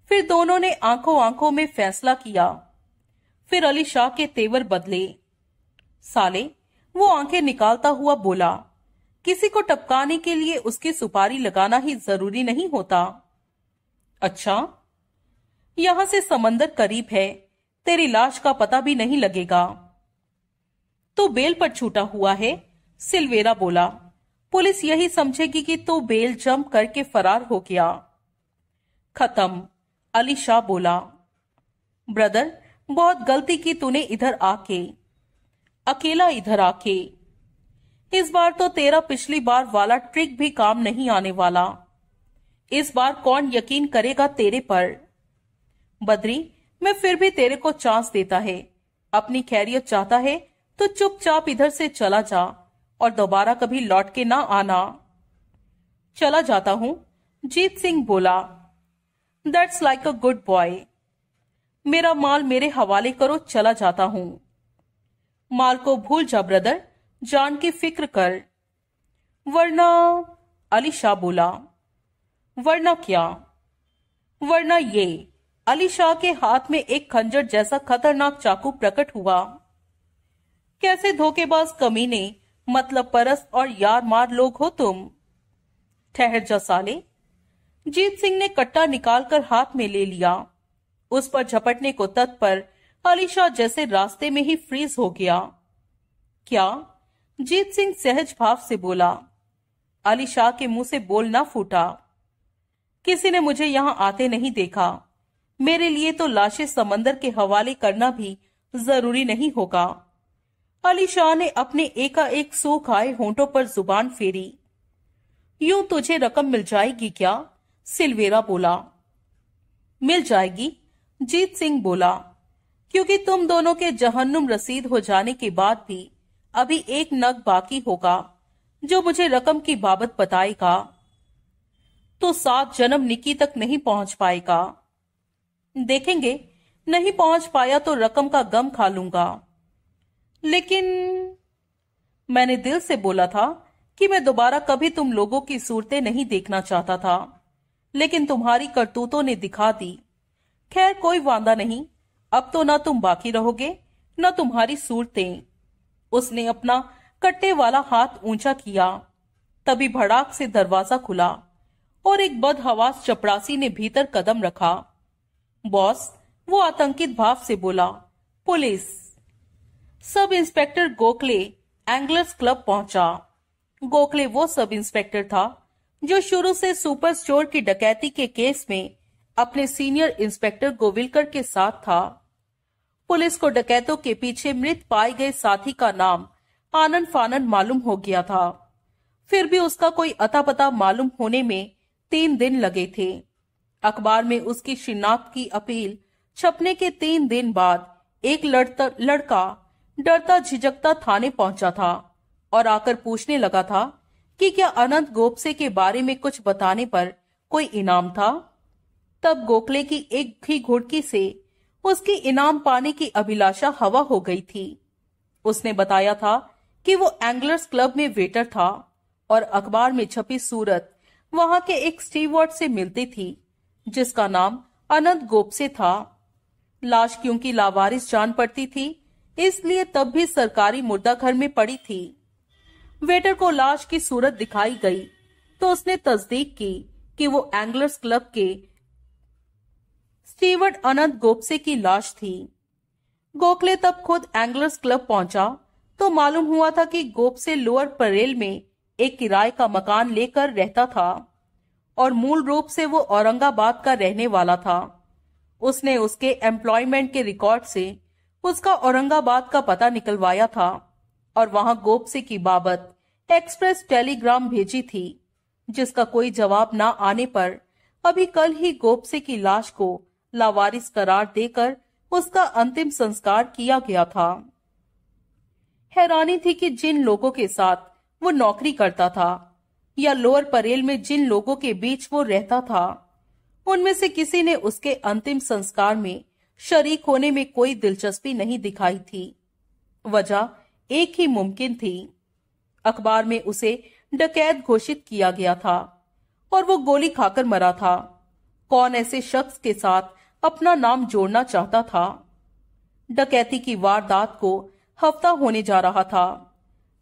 फिर दोनों ने आंखों आंखों में फैसला किया फिर अली शाह के तेवर बदले साले वो आंखें निकालता हुआ बोला किसी को टपकाने के लिए उसकी सुपारी लगाना ही जरूरी नहीं होता अच्छा यहां से समंदर करीब है तेरी लाश का पता भी नहीं लगेगा तो बेल पर छूटा हुआ है सिल्वेरा बोला पुलिस यही समझेगी कि तो बेल जंप करके फरार हो गया खत्म अली शाह बोला ब्रदर बहुत गलती की तूने इधर आके अकेला इधर आके इस बार तो तेरा पिछली बार वाला ट्रिक भी काम नहीं आने वाला इस बार कौन यकीन करेगा तेरे पर बद्री मैं फिर भी तेरे को चांस देता है अपनी खैरियत चाहता है तो चुपचाप इधर से चला जा और दोबारा कभी लौट के ना आना चला जाता हूं जीत सिंह बोला that's like a good boy मेरा माल मेरे हवाले करो चला जाता हूं माल को भूल जा ब्रदर जान की फिक्र कर वरना अली शाह बोला वरना क्या वरना ये अली शाह के हाथ में एक खंजर जैसा खतरनाक चाकू प्रकट हुआ कैसे धोखेबाज कमीने मतलब परस और यार मार लोग हो तुम ठहर जा साले जीत सिंह ने कट्टा निकालकर हाथ में ले लिया उस पर झपटने को तत्पर अली शाह जैसे रास्ते में ही फ्रीज हो गया क्या जीत सिंह सहज भाव से बोला अली शाह के मुंह से बोल ना फूटा किसी ने मुझे यहाँ आते नहीं देखा मेरे लिए तो लाशें समंदर के हवाले करना भी जरूरी नहीं होगा अली शाह ने अपने एकाएक सूख आए होंठों पर जुबान फेरी यूं तुझे रकम मिल जाएगी क्या सिलवेरा बोला मिल जाएगी जीत सिंह बोला क्योंकि तुम दोनों के जहन्नुम रसीद हो जाने के बाद भी अभी एक नग बाकी होगा जो मुझे रकम की बाबत बताएगा तो सात जन्म निकी तक नहीं पहुंच पाएगा देखेंगे नहीं पहुंच पाया तो रकम का गम खा लूंगा लेकिन मैंने दिल से बोला था कि मैं दोबारा कभी तुम लोगों की सूरतें नहीं देखना चाहता था लेकिन तुम्हारी करतूतों ने दिखा दी खैर कोई वादा नहीं अब तो ना तुम बाकी रहोगे न तुम्हारी सूरतें उसने अपना कट्टे वाला हाथ ऊंचा किया तभी भड़ाक से दरवाजा खुला और एक बदहवास चपरासी ने भीतर कदम रखा बॉस वो आतंकित भाव से बोला police sub inspector Gokhale anglers club पहुंचा गोखले वो सब इंस्पेक्टर था जो शुरू से सुपर स्टोर की डकैती के केस में अपने सीनियर इंस्पेक्टर गोविलकर के साथ था पुलिस को डकैतों के पीछे मृत पाए गए साथी का नाम आनंद फानंद मालूम हो गया था फिर भी उसका कोई अता पता मालूम होने में तीन दिन लगे थे अखबार में उसकी शिनाख्त की अपील छपने के तीन दिन बाद एक लड़ता लड़का डरता झिझकता थाने पहुंचा था और आकर पूछने लगा था कि क्या अनंत गोपसे के बारे में कुछ बताने पर कोई इनाम था तब गोखले की एक भी घुटकी से उसकी इनाम पाने की अभिलाषा हवा हो गई थी उसने बताया था कि वो एंग्लर्स क्लब में वेटर था और अखबार में छपी सूरत वहां के एक स्टीवर्ड से मिलती थी जिसका नाम अनंत गोपसे था लाश क्योंकि लावारिस जान पड़ती थी इसलिए तब भी सरकारी मुर्दा घर में पड़ी थी वेटर को लाश की सूरत दिखाई गई तो उसने तस्दीक की कि वो एंग्लर्स क्लब के स्टीवर्ड अनंत गोपसे की लाश थी गोखले तब खुद एंगलर्स क्लब पहुंचा तो मालूम हुआ था कि गोपसे लोअर परेल में एक किराए का मकान लेकर रहता था और मूल रूप से वो औरंगाबाद का रहने वाला था उसने उसके एम्प्लॉयमेंट के रिकॉर्ड से उसका औरंगाबाद का पता निकलवाया था और वहां गोपसे की बाबत एक्सप्रेस टेलीग्राम भेजी थी जिसका कोई जवाब ना आने पर अभी कल ही गोपसे की लाश को लावारिस करार देकर उसका अंतिम संस्कार किया गया था हैरानी थी कि जिन लोगों के साथ वो नौकरी करता था या लोअर परेल में जिन लोगों के बीच वो रहता था उनमें से किसी ने उसके अंतिम संस्कार में शरीक होने में कोई दिलचस्पी नहीं दिखाई थी वजह एक ही मुमकिन थी अखबार में उसे डकैत घोषित किया गया था और वो गोली खाकर मरा था कौन ऐसे शख्स के साथ अपना नाम जोड़ना चाहता था डकैती की वारदात को हफ्ता होने जा रहा था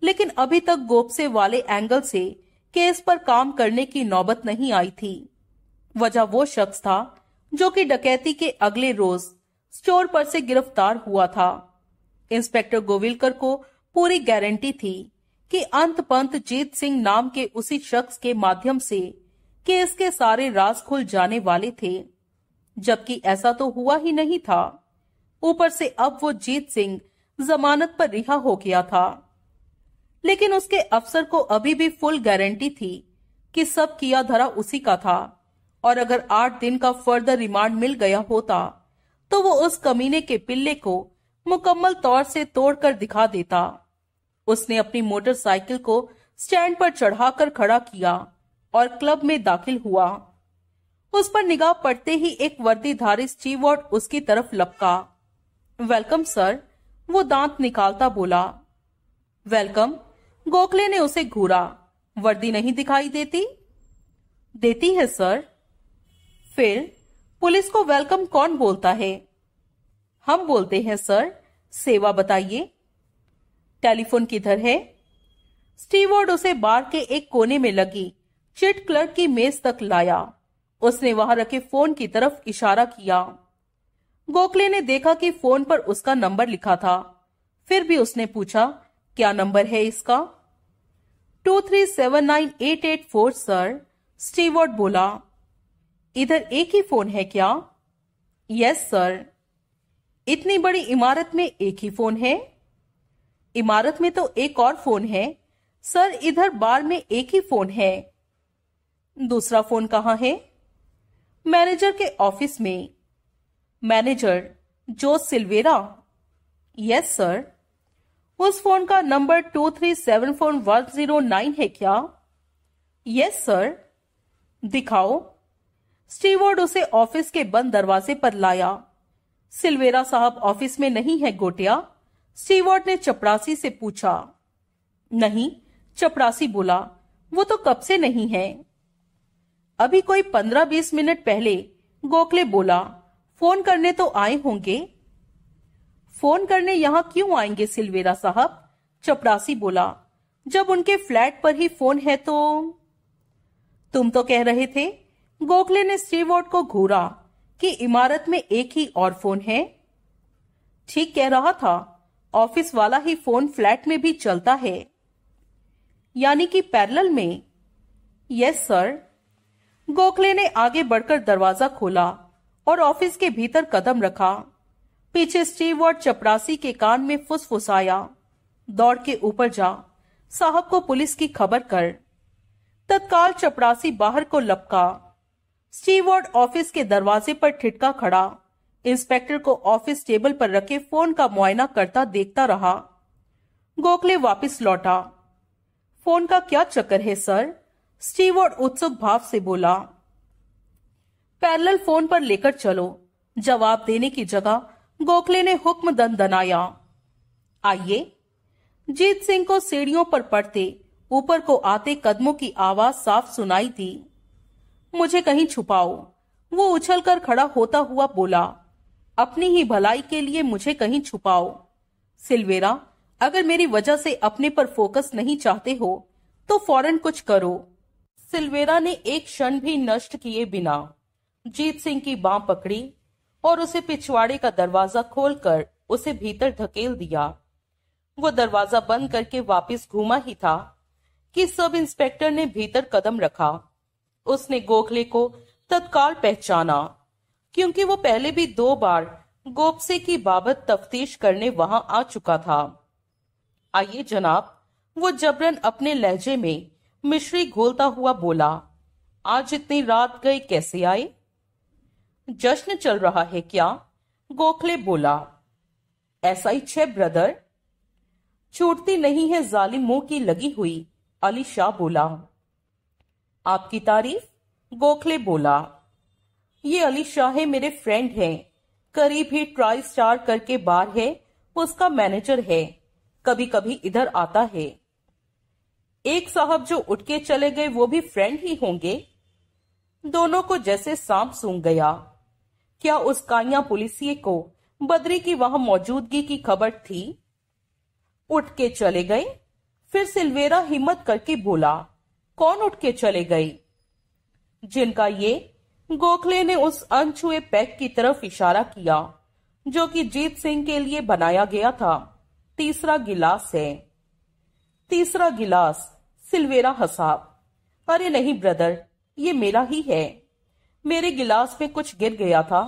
लेकिन अभी तक गोपसे वाले एंगल से केस पर काम करने की नौबत नहीं आई थी वजह वो शख्स था जो कि डकैती के अगले रोज स्टोर पर से गिरफ्तार हुआ था इंस्पेक्टर गोविलकर को पूरी गारंटी थी कि अंत पंत जीत सिंह नाम के उसी शख्स के माध्यम से केस के सारे राज खुल जाने वाले थे जबकि ऐसा तो हुआ ही नहीं था ऊपर से अब वो जीत सिंह जमानत पर रिहा हो गया था लेकिन उसके अफसर को अभी भी फुल गारंटी थी कि सब किया धरा उसी का था और अगर आठ दिन का फर्दर रिमांड मिल गया होता तो वो उस कमीने के पिल्ले को मुकम्मल तौर से तोड़कर दिखा देता उसने अपनी मोटरसाइकिल को स्टैंड पर चढ़ाकर खड़ा किया और क्लब में दाखिल हुआ उस पर निगाह पड़ते ही एक वर्दी धारी स्टीवर्ड उसकी तरफ लपका वेलकम सर वो दांत निकालता बोला वेलकम गोखले ने उसे घूरा वर्दी नहीं दिखाई देती देती है सर फिर पुलिस को वेलकम कौन बोलता है हम बोलते हैं सर सेवा बताइए टेलीफोन किधर है स्टीवर्ड उसे बार के एक कोने में लगी चिट क्लर्क की मेज तक लाया उसने वहां रखे फोन की तरफ इशारा किया गोखले ने देखा कि फोन पर उसका नंबर लिखा था फिर भी उसने पूछा क्या नंबर है इसका two three seven nine eight eight four sir Stewart बोला इधर एक ही फोन है क्या यस सर इतनी बड़ी इमारत में एक ही फोन है इमारत में तो एक और फोन है सर इधर बार में एक ही फोन है दूसरा फोन कहाँ है मैनेजर के ऑफिस में मैनेजर जो सिल्वेरा यस सर उस फोन का number two three seven four one zero nine है क्या यस सर दिखाओ स्टीवर्ड उसे ऑफिस के बंद दरवाजे पर लाया सिल्वेरा साहब ऑफिस में नहीं है गोटिया स्टीवर्ड ने चपरासी से पूछा नहीं चपरासी बोला वो तो कब से नहीं है अभी कोई पंद्रह बीस मिनट पहले गोखले बोला फोन करने तो आए होंगे फोन करने यहाँ क्यों आएंगे सिलवेरा साहब चपरासी बोला जब उनके फ्लैट पर ही फोन है तो तुम तो कह रहे थे गोखले ने स्टीवोर्ड को घूरा कि इमारत में एक ही और फोन है ठीक कह रहा था ऑफिस वाला ही फोन फ्लैट में भी चलता है यानी कि पैरल में यस सर गोखले ने आगे बढ़कर दरवाजा खोला और ऑफिस के भीतर कदम रखा पीछे स्टीव और चपरासी के कान में फुसफुसाया दौड़ के ऊपर जा साहब को पुलिस की खबर कर तत्काल चपरासी बाहर को लपका स्टीवार्ड ऑफिस के दरवाजे पर ठिटका खड़ा इंस्पेक्टर को ऑफिस टेबल पर रखे फोन का मुआयना करता देखता रहा गोखले वापस लौटा फोन का क्या चक्कर है सर स्टीवर्ड उत्सुक भाव से बोला पैरेलल फोन पर लेकर चलो जवाब देने की जगह गोखले ने हुक्म दन दनाया आइए जीत सिंह को सीढ़ियों पर पड़ते ऊपर को आते कदमों की आवाज साफ सुनाई थी मुझे कहीं छुपाओ वो उछलकर खड़ा होता हुआ बोला अपनी ही भलाई के लिए मुझे कहीं छुपाओ सिल्वेरा अगर मेरी वजह से अपने पर फोकस नहीं चाहते हो तो फौरन कुछ करो सिल्वेरा ने एक क्षण भी नष्ट किए बिना जीत सिंह की बाह पकड़ी और उसे पिछवाड़े का दरवाजा खोलकर उसे भीतर धकेल दिया वो दरवाजा बंद करके वापस घूमा ही था कि सब इंस्पेक्टर ने भीतर कदम रखा उसने गोखले को तत्काल पहचाना क्योंकि वो पहले भी दो बार गोपसे की बाबत तफ्तीश करने वहां आ चुका था आइए जनाब वो जबरन अपने लहजे में मिश्री घोलता हुआ बोला आज इतनी रात गए कैसे आए जश्न चल रहा है क्या गोखले बोला ऐसा ही छे ब्रदर छूटती नहीं है जाली मुंह की लगी हुई अली शाह बोला आपकी तारीफ गोखले बोला ये अली शाह है मेरे फ्रेंड हैं करीब ही ट्राई स्टार करके बार है उसका मैनेजर है कभी कभी इधर आता है एक साहब जो उठ के चले गए वो भी फ्रेंड ही होंगे दोनों को जैसे सांप सूंघ गया क्या उस कानिया पुलिस को बद्री की वहां मौजूदगी की खबर थी उठ के चले गए फिर सिल्वेरा हिम्मत करके बोला कौन उठ के चले गई जिनका ये गोखले ने उस अनछुए पैक की तरफ इशारा किया जो कि जीत सिंह के लिए बनाया गया था तीसरा गिलास है तीसरा गिलास सिलवेरा हसाब अरे नहीं ब्रदर ये मेरा ही है मेरे गिलास में कुछ गिर गया था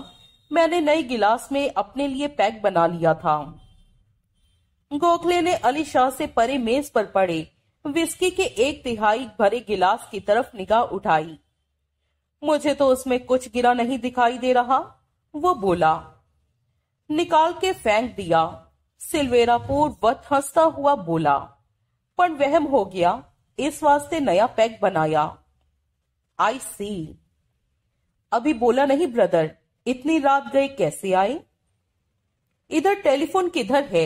मैंने नए गिलास में अपने लिए पैक बना लिया था गोखले ने अली शाह से परे मेज पर पड़े विस्की के एक तिहाई भरे गिलास की तरफ निगाह उठाई मुझे तो उसमें कुछ गिरा नहीं दिखाई दे रहा वो बोला निकाल के फेंक दिया सिल्वेरा वत हंसता हुआ बोला पर वहम हो गया इस वास्ते नया पैक बनाया आई सी अभी बोला नहीं ब्रदर इतनी रात गए कैसे आए इधर टेलीफोन किधर है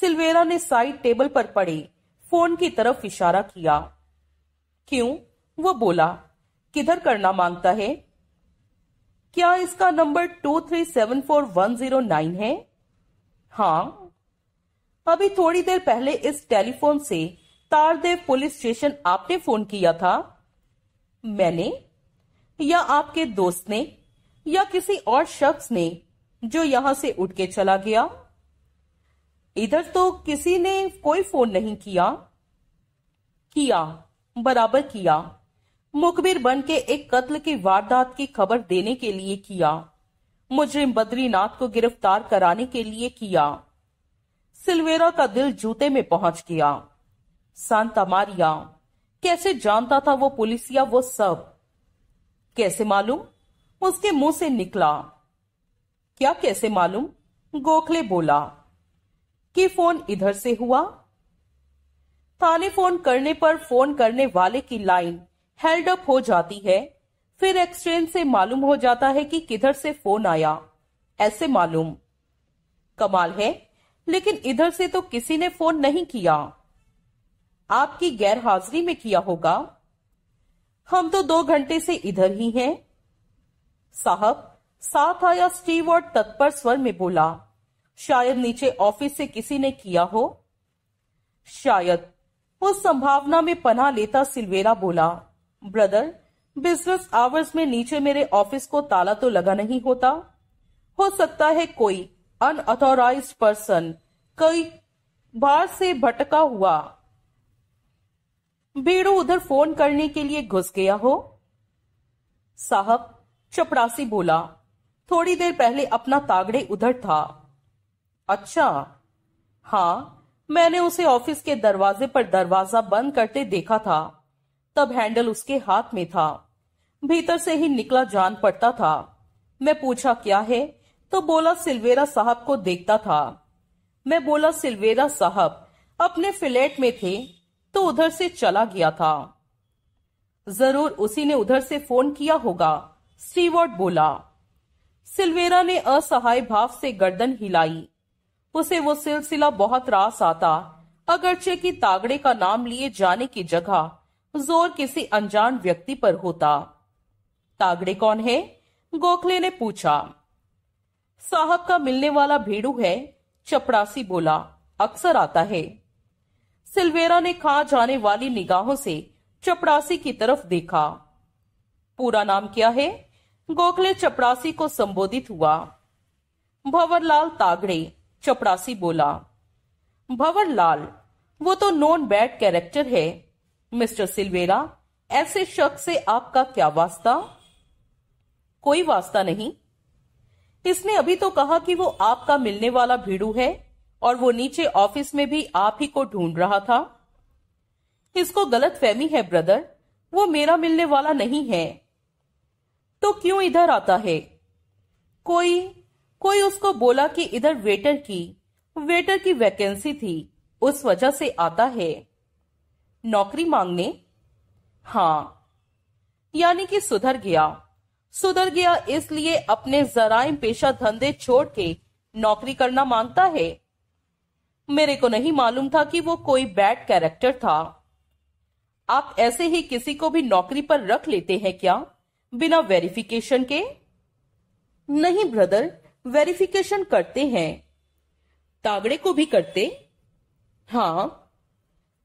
सिल्वेरा ने साइड टेबल पर पड़े फोन की तरफ इशारा किया क्यों वो बोला किधर करना मांगता है क्या इसका number two three seven four one zero nine है हाँ अभी थोड़ी देर पहले इस टेलीफोन से तारदेव पुलिस स्टेशन आपने फोन किया था मैंने या आपके दोस्त ने या किसी और शख्स ने जो यहां से उठ के चला गया इधर तो किसी ने कोई फोन नहीं किया किया बराबर किया मुखबिर बन के एक कत्ल की वारदात की खबर देने के लिए किया मुजरिम बद्रीनाथ को गिरफ्तार कराने के लिए किया सिल्वेरा का दिल जूते में पहुंच गया सांता मारिया कैसे जानता था वो पुलिस या वो सब कैसे मालूम उसके मुंह से निकला क्या कैसे मालूम गोखले बोला कि फोन इधर से हुआ थाने फोन करने पर फोन करने वाले की लाइन हेल्ड अप हो जाती है फिर एक्सचेंज से मालूम हो जाता है कि किधर से फोन आया ऐसे मालूम कमाल है लेकिन इधर से तो किसी ने फोन नहीं किया आपकी गैर हाजिरी में किया होगा हम तो दो घंटे से इधर ही हैं। साहब साथ आया और तत्पर स्वर में बोला शायद नीचे ऑफिस से किसी ने किया हो शायद उस संभावना में पना लेता सिलवेरा बोला ब्रदर बिजनेस आवर्स में नीचे मेरे ऑफिस को ताला तो लगा नहीं होता हो सकता है कोई अनऑथोराइज पर्सन कई बार से भटका हुआ बीड़ू उधर फोन करने के लिए घुस गया हो साहब चपरासी बोला थोड़ी देर पहले अपना तागड़े उधर था अच्छा हाँ मैंने उसे ऑफिस के दरवाजे पर दरवाजा बंद करते देखा था तब हैंडल उसके हाथ में था भीतर से ही निकला जान पड़ता था मैं पूछा क्या है तो बोला सिल्वेरा साहब को देखता था मैं बोला सिल्वेरा साहब अपने फ्लैट में थे तो उधर से चला गया था जरूर उसी ने उधर से फोन किया होगा स्टीवर्ट बोला सिल्वेरा ने असहाय भाव से गर्दन हिलाई उसे वो सिलसिला बहुत रास आता अगरचे की तागड़े का नाम लिए जाने की जगह जोर किसी अनजान व्यक्ति पर होता तागड़े कौन है गोखले ने पूछा साहब का मिलने वाला भेड़ू है चपड़ासी बोला अक्सर आता है सिल्वेरा ने खा जाने वाली निगाहों से चपड़ासी की तरफ देखा पूरा नाम क्या है गोखले चपड़ासी को संबोधित हुआ भंवरलाल तागड़े चपड़ासी बोला भंवरलाल वो तो नॉन बैड कैरेक्टर है मिस्टर सिल्वेरा ऐसे शख्स से आपका क्या वास्ता कोई वास्ता नहीं इसने अभी तो कहा कि वो आपका मिलने वाला भिड़ू है और वो नीचे ऑफिस में भी आप ही को ढूंढ रहा था इसको गलत फहमी है ब्रदर वो मेरा मिलने वाला नहीं है तो क्यों इधर आता है कोई कोई उसको बोला कि इधर वेटर की वेटर की वैकेंसी थी उस वजह से आता है नौकरी मांगने हाँ यानी कि सुधर गया सुधर गया इसलिए अपने जराय पेशा धंधे छोड़ के नौकरी करना मांगता है मेरे को नहीं मालूम था कि वो कोई बैड कैरेक्टर था आप ऐसे ही किसी को भी नौकरी पर रख लेते हैं क्या बिना वेरिफिकेशन के नहीं ब्रदर वेरिफिकेशन करते हैं तागड़े को भी करते हाँ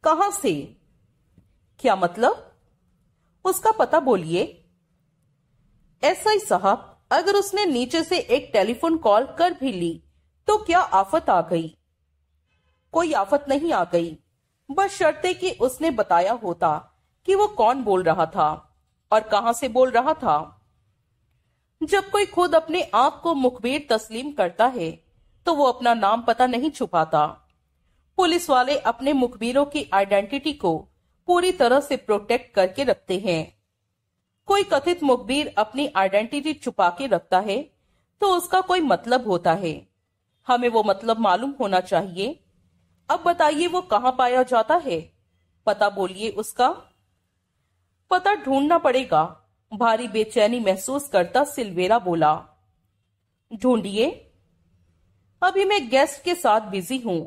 कहा से क्या मतलब उसका पता बोलिए एसआई साहब अगर उसने नीचे से एक टेलीफोन कॉल कर भी ली तो क्या आफत आ गई कोई आफत नहीं आ गई बस शर्ते कि उसने बताया होता कि वो कौन बोल रहा था और कहां से बोल रहा था जब कोई खुद अपने आप को मुखबिर तस्लीम करता है तो वो अपना नाम पता नहीं छुपाता पुलिस वाले अपने मुखबिरों की आइडेंटिटी को पूरी तरह से प्रोटेक्ट करके रखते हैं कोई कथित मुखबिर अपनी आइडेंटिटी छुपा के रखता है तो उसका कोई मतलब होता है हमें वो मतलब मालूम होना चाहिए अब बताइए वो कहा पाया जाता है पता बोलिए उसका पता ढूंढना पड़ेगा भारी बेचैनी महसूस करता सिल्वेरा बोला ढूंढिए अभी मैं गेस्ट के साथ बिजी हूं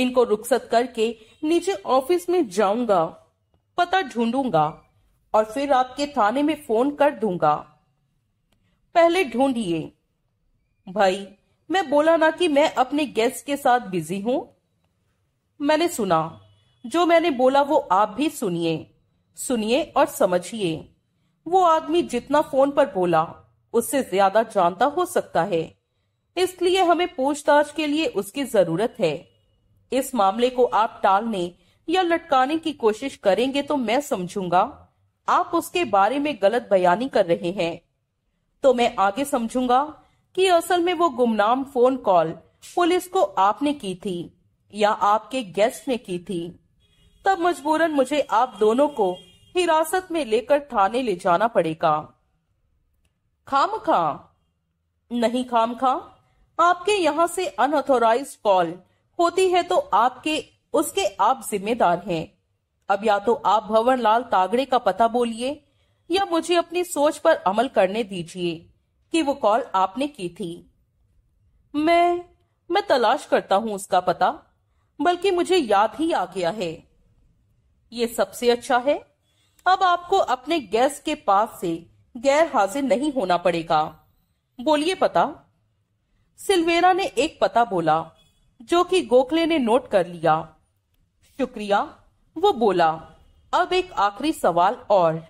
इनको रुखसत करके नीचे ऑफिस में जाऊंगा पता ढूंढूंगा और फिर आपके थाने में फोन कर दूंगा पहले ढूंढिए भाई मैं बोला ना कि मैं अपने गेस्ट के साथ बिजी हूं मैंने सुना जो मैंने बोला वो आप भी सुनिए सुनिए और समझिए वो आदमी जितना फोन पर बोला उससे ज्यादा जानता हो सकता है इसलिए हमें पूछताछ के लिए उसकी जरूरत है इस मामले को आप टालने या लटकाने की कोशिश करेंगे तो मैं समझूंगा आप उसके बारे में गलत बयानी कर रहे हैं तो मैं आगे समझूंगा कि असल में वो गुमनाम फोन कॉल पुलिस को आपने की थी या आपके गेस्ट ने की थी तब मजबूरन मुझे आप दोनों को हिरासत में लेकर थाने ले जाना पड़ेगा खाम खा नहीं खाम खा आपके यहाँ से अनऑथोराइज कॉल होती है तो आपके उसके आप जिम्मेदार हैं अब या तो आप भवन लाल तागड़े का पता बोलिए या मुझे अपनी सोच पर अमल करने दीजिए कि वो कॉल आपने की थी मैं मैं तलाश करता हूं उसका पता बल्कि मुझे याद ही आ गया है ये सबसे अच्छा है अब आपको अपने गैस के पास से गैर हाजिर नहीं होना पड़ेगा बोलिए पता सिल्वेरा ने एक पता बोला जो कि गोखले ने नोट कर लिया शुक्रिया वो बोला अब एक आखिरी सवाल और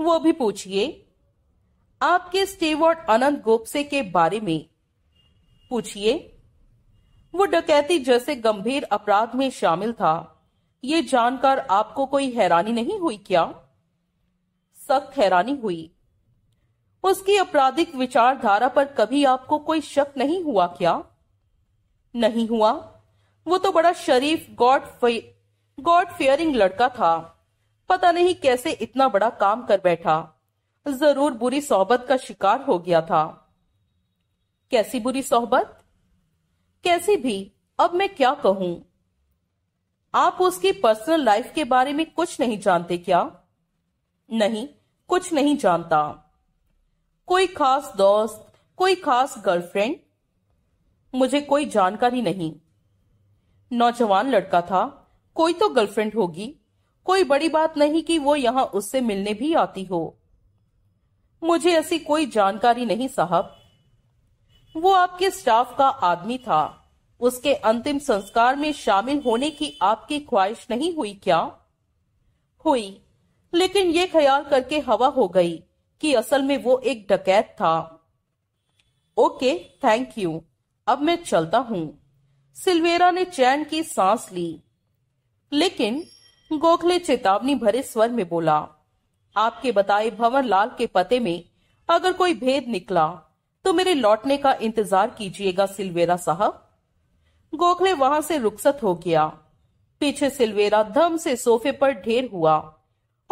वो भी पूछिए आपके स्टेवर्ड अनंत गोपसे के बारे में पूछिए वो डकैती जैसे गंभीर अपराध में शामिल था ये जानकर आपको कोई हैरानी नहीं हुई क्या सख्त हैरानी हुई उसकी आपराधिक विचारधारा पर कभी आपको कोई शक नहीं हुआ क्या नहीं हुआ वो तो बड़ा शरीफ गॉड गॉड फियरिंग लड़का था पता नहीं कैसे इतना बड़ा काम कर बैठा जरूर बुरी सोहबत का शिकार हो गया था कैसी बुरी सोहबत कैसी भी अब मैं क्या कहूं आप उसकी पर्सनल लाइफ के बारे में कुछ नहीं जानते क्या नहीं कुछ नहीं जानता कोई खास दोस्त कोई खास गर्लफ्रेंड मुझे कोई जानकारी नहीं नौजवान लड़का था कोई तो गर्लफ्रेंड होगी कोई बड़ी बात नहीं कि वो यहाँ उससे मिलने भी आती हो मुझे ऐसी कोई जानकारी नहीं साहब वो आपके स्टाफ का आदमी था उसके अंतिम संस्कार में शामिल होने की आपकी ख्वाहिश नहीं हुई क्या हुई लेकिन ये ख्याल करके हवा हो गई कि असल में वो एक डकैत था ओके थैंक यू अब मैं चलता हूँ सिल्वेरा ने चैन की सांस ली लेकिन गोखले चेतावनी भरे स्वर में बोला आपके बताए लाल के पते में अगर कोई भेद निकला तो मेरे लौटने का इंतजार कीजिएगा सिलवेरा साहब गोखले वहां से रुखसत हो गया पीछे सिलवेरा धम से सोफे पर ढेर हुआ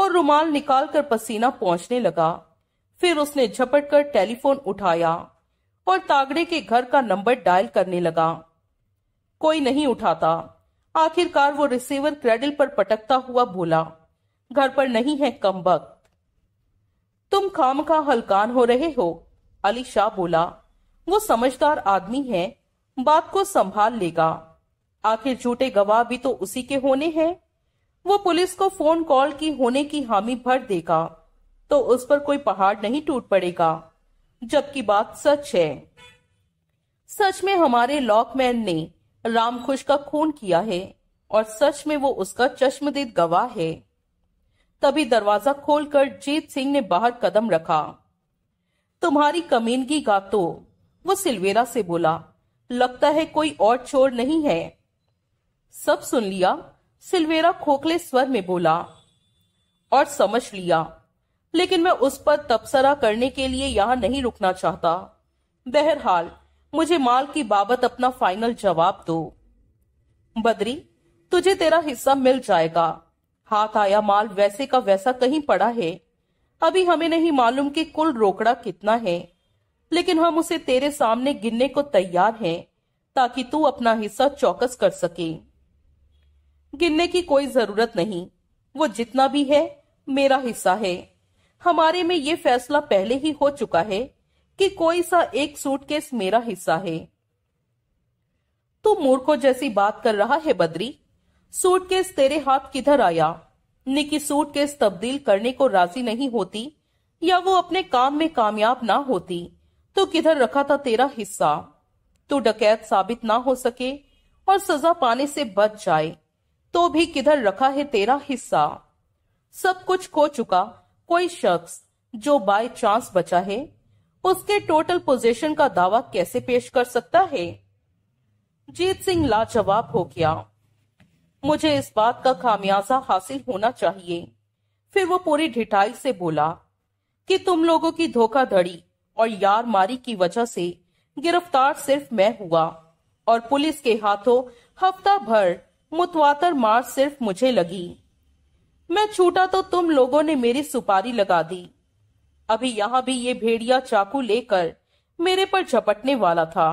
और रुमाल निकालकर पसीना पहुंचने लगा फिर उसने झपट कर टेलीफोन उठाया और तागड़े के घर का नंबर डायल करने लगा कोई नहीं उठाता आखिरकार वो रिसीवर क्रेडिल पर पटकता हुआ बोला घर पर नहीं है कम वक्त तुम खाम का हलकान हो रहे हो अली शाह बोला वो समझदार आदमी है बात को संभाल लेगा आखिर झूठे गवाह भी तो उसी के होने हैं वो पुलिस को फोन कॉल की होने की हामी भर देगा तो उस पर कोई पहाड़ नहीं टूट पड़ेगा जबकि बात सच है सच में हमारे लॉकमैन ने रामखुश का खून किया है और सच में वो उसका चश्मदीद गवाह है तभी दरवाजा खोलकर जीत सिंह ने बाहर कदम रखा तुम्हारी कमीनगी गा तो वो सिलवेरा से बोला लगता है कोई और चोर नहीं है सब सुन लिया सिलवेरा खोखले स्वर में बोला और समझ लिया लेकिन मैं उस पर तबसरा करने के लिए यहां नहीं रुकना चाहता बहरहाल मुझे माल की बाबत अपना फाइनल जवाब दो बदरी तुझे तेरा हिस्सा मिल जाएगा हाथ आया माल वैसे का वैसा कहीं पड़ा है अभी हमें नहीं मालूम कि कुल रोकड़ा कितना है लेकिन हम उसे तेरे सामने गिनने को तैयार हैं ताकि तू अपना हिस्सा चौकस कर सके गिनने की कोई जरूरत नहीं वो जितना भी है मेरा हिस्सा है हमारे में ये फैसला पहले ही हो चुका है कि कोई सा एक सूटकेस मेरा हिस्सा है तू मूर्खों जैसी बात कर रहा है बद्री सूटकेस तेरे हाथ किधर आया निकी सूटकेस तब्दील करने को राजी नहीं होती या वो अपने काम में कामयाब ना होती तो किधर रखा था तेरा हिस्सा तू डकैत साबित ना हो सके और सजा पाने से बच जाए तो भी किधर रखा है तेरा हिस्सा सब कुछ खो चुका कोई शख्स जो बाय चांस बचा है उसके टोटल पोजीशन का दावा कैसे पेश कर सकता है जीत सिंह लाजवाब हो गया मुझे इस बात का खामियाजा हासिल होना चाहिए फिर वो पूरी ढिठाई से बोला कि तुम लोगों की धोखाधड़ी और यार मारी की वजह से गिरफ्तार सिर्फ मैं हुआ और पुलिस के हाथों हफ्ता भर मुतवातर मार सिर्फ मुझे लगी मैं छूटा तो तुम लोगों ने मेरी सुपारी लगा दी अभी यहाँ भी ये भेड़िया चाकू लेकर मेरे पर झपटने वाला था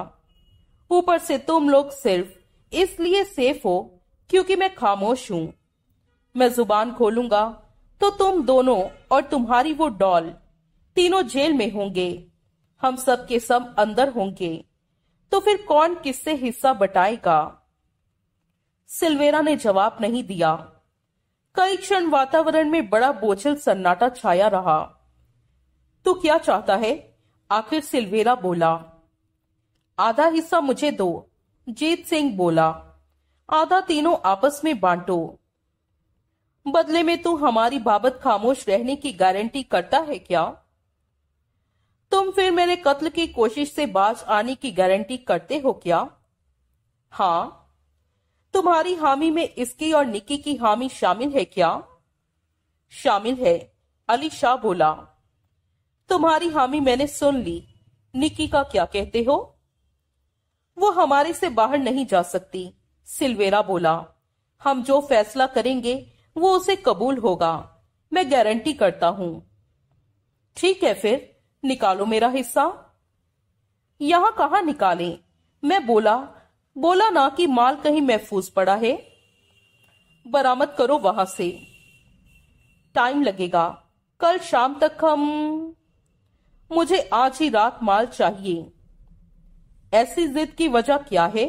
ऊपर से तुम लोग सिर्फ इसलिए सेफ हो क्योंकि मैं खामोश हूँ मैं जुबान खोलूंगा तो तुम दोनों और तुम्हारी वो डॉल तीनों जेल में होंगे हम सब के सब अंदर होंगे तो फिर कौन किससे हिस्सा बटाएगा सिल्वेरा ने जवाब नहीं दिया कई क्षण वातावरण में बड़ा बोझल सन्नाटा छाया रहा तू क्या चाहता है आखिर सिल्वेरा बोला आधा हिस्सा मुझे दो जीत सिंह बोला आधा तीनों आपस में बांटो बदले में तू हमारी बाबत खामोश रहने की गारंटी करता है क्या तुम फिर मेरे कत्ल की कोशिश से बाज आने की गारंटी करते हो क्या हाँ तुम्हारी हामी में इसकी और निकी की हामी शामिल है क्या शामिल है अली शाह बोला तुम्हारी हामी मैंने सुन ली निकी का क्या कहते हो वो हमारे से बाहर नहीं जा सकती सिल्वेरा बोला हम जो फैसला करेंगे वो उसे कबूल होगा मैं गारंटी करता हूं ठीक है फिर निकालो मेरा हिस्सा यहां कहा निकाले मैं बोला बोला ना कि माल कहीं महफूज पड़ा है बरामद करो वहां से टाइम लगेगा कल शाम तक हम मुझे आज ही रात माल चाहिए ऐसी जिद की वजह क्या है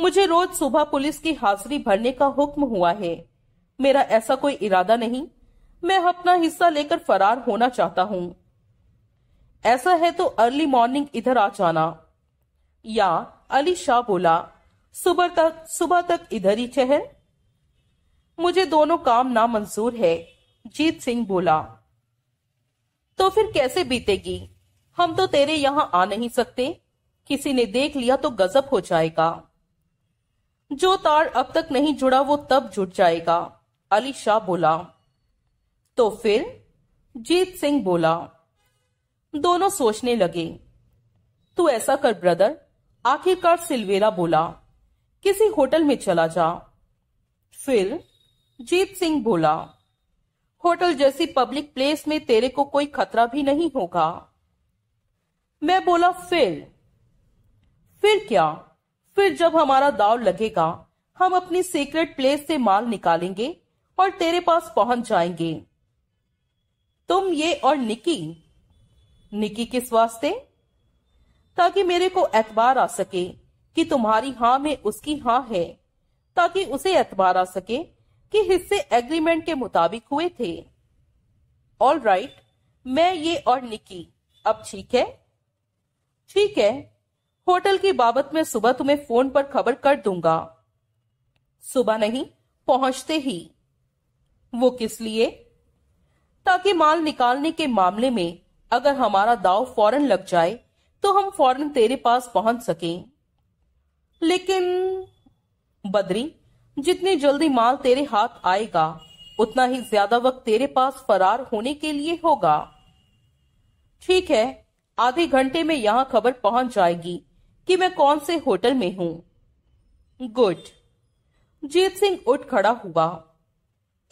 मुझे रोज सुबह पुलिस की हाजिरी भरने का हुक्म हुआ है मेरा ऐसा कोई इरादा नहीं मैं अपना हिस्सा लेकर फरार होना चाहता हूं ऐसा है तो अर्ली मॉर्निंग इधर आ जाना या अली शाह बोला सुबह तक सुबह तक इधर ही चहर मुझे दोनों काम ना मंजूर है जीत सिंह बोला तो फिर कैसे बीतेगी हम तो तेरे यहाँ आ नहीं सकते किसी ने देख लिया तो गजब हो जाएगा जो तार अब तक नहीं जुड़ा वो तब जुट जाएगा अली शाह बोला तो फिर जीत सिंह बोला दोनों सोचने लगे तू ऐसा कर ब्रदर आखिरकार सिल्वेरा बोला किसी होटल में चला जा फिर जीत सिंह बोला होटल जैसी पब्लिक प्लेस में तेरे को कोई खतरा भी नहीं होगा मैं बोला फिर फिर क्या फिर जब हमारा दाव लगेगा हम अपनी सीक्रेट प्लेस से माल निकालेंगे और तेरे पास पहुंच जाएंगे तुम ये और निकी निकी किस वास्ते ताकि मेरे को एतबार आ सके कि तुम्हारी हाँ में उसकी हाँ है ताकि उसे एतबार आ सके के हिस्से एग्रीमेंट के मुताबिक हुए थे ऑल राइट right, मैं ये और निकी अब ठीक है ठीक है होटल की बाबत में सुबह तुम्हें फोन पर खबर कर दूंगा सुबह नहीं पहुंचते ही वो किस लिए ताकि माल निकालने के मामले में अगर हमारा दाव फौरन लग जाए तो हम फौरन तेरे पास पहुंच सकें लेकिन बद्री जितने जल्दी माल तेरे हाथ आएगा उतना ही ज्यादा वक्त तेरे पास फरार होने के लिए होगा ठीक है आधे घंटे में यहाँ खबर पहुंच जाएगी कि मैं कौन से होटल में हूँ गुड जीत सिंह उठ खड़ा हुआ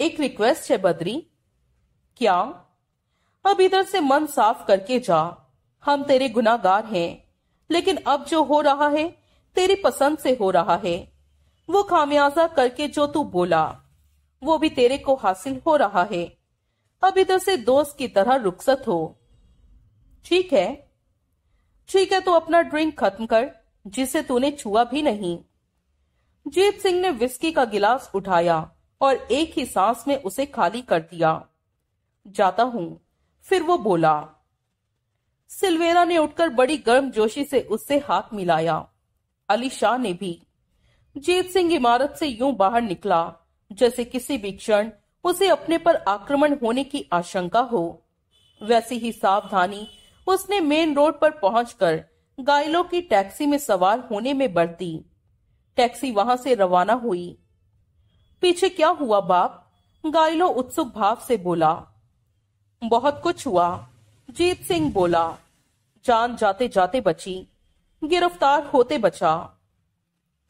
एक रिक्वेस्ट है बद्री क्या अब इधर से मन साफ करके जा हम तेरे गुनागार हैं लेकिन अब जो हो रहा है तेरी पसंद से हो रहा है वो खामियाजा करके जो तू बोला वो भी तेरे को हासिल हो रहा है अब इधर से दोस्त की तरह रुखसत हो ठीक है ठीक है तो अपना ड्रिंक खत्म कर जिसे तूने छुआ भी नहीं जीत सिंह ने विस्की का गिलास उठाया और एक ही सांस में उसे खाली कर दिया जाता हूं फिर वो बोला सिलवेरा ने उठकर बड़ी गर्म जोशी से उससे हाथ मिलाया अली शाह ने भी जीत सिंह इमारत से यूं बाहर निकला जैसे किसी भी क्षण उसे अपने पर आक्रमण होने की आशंका हो वैसी ही सावधानी उसने मेन रोड पर पहुंचकर गायलों की टैक्सी में सवार होने में बरती टैक्सी वहां से रवाना हुई पीछे क्या हुआ बाप गायलो उत्सुक भाव से बोला बहुत कुछ हुआ जीत सिंह बोला जान जाते जाते बची गिरफ्तार होते बचा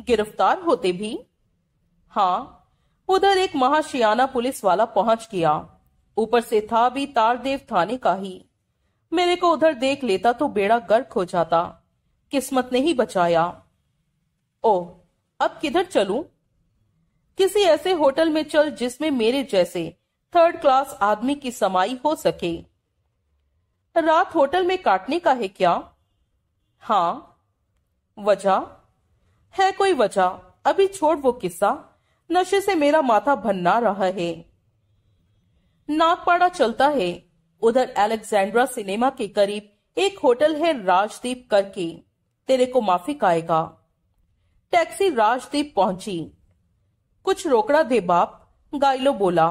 गिरफ्तार होते भी हाँ उधर एक महाशियाना पुलिस वाला पहुंच गया ऊपर से था भी तारदेव थाने का ही मेरे को उधर देख लेता तो बेड़ा गर्क हो जाता किस्मत ने ही बचाया ओ अब किधर चलू किसी ऐसे होटल में चल जिसमें मेरे जैसे थर्ड क्लास आदमी की समाई हो सके रात होटल में काटने का है क्या हाँ वजह है कोई वजह अभी छोड़ वो किस्सा नशे से मेरा माथा भन्ना रहा है नागपाड़ा चलता है उधर एलेक्सेंड्रा सिनेमा के करीब एक होटल है राजदीप करके तेरे को माफी आएगा टैक्सी राजदीप पहुंची कुछ रोकड़ा दे बाप गाइलो बोला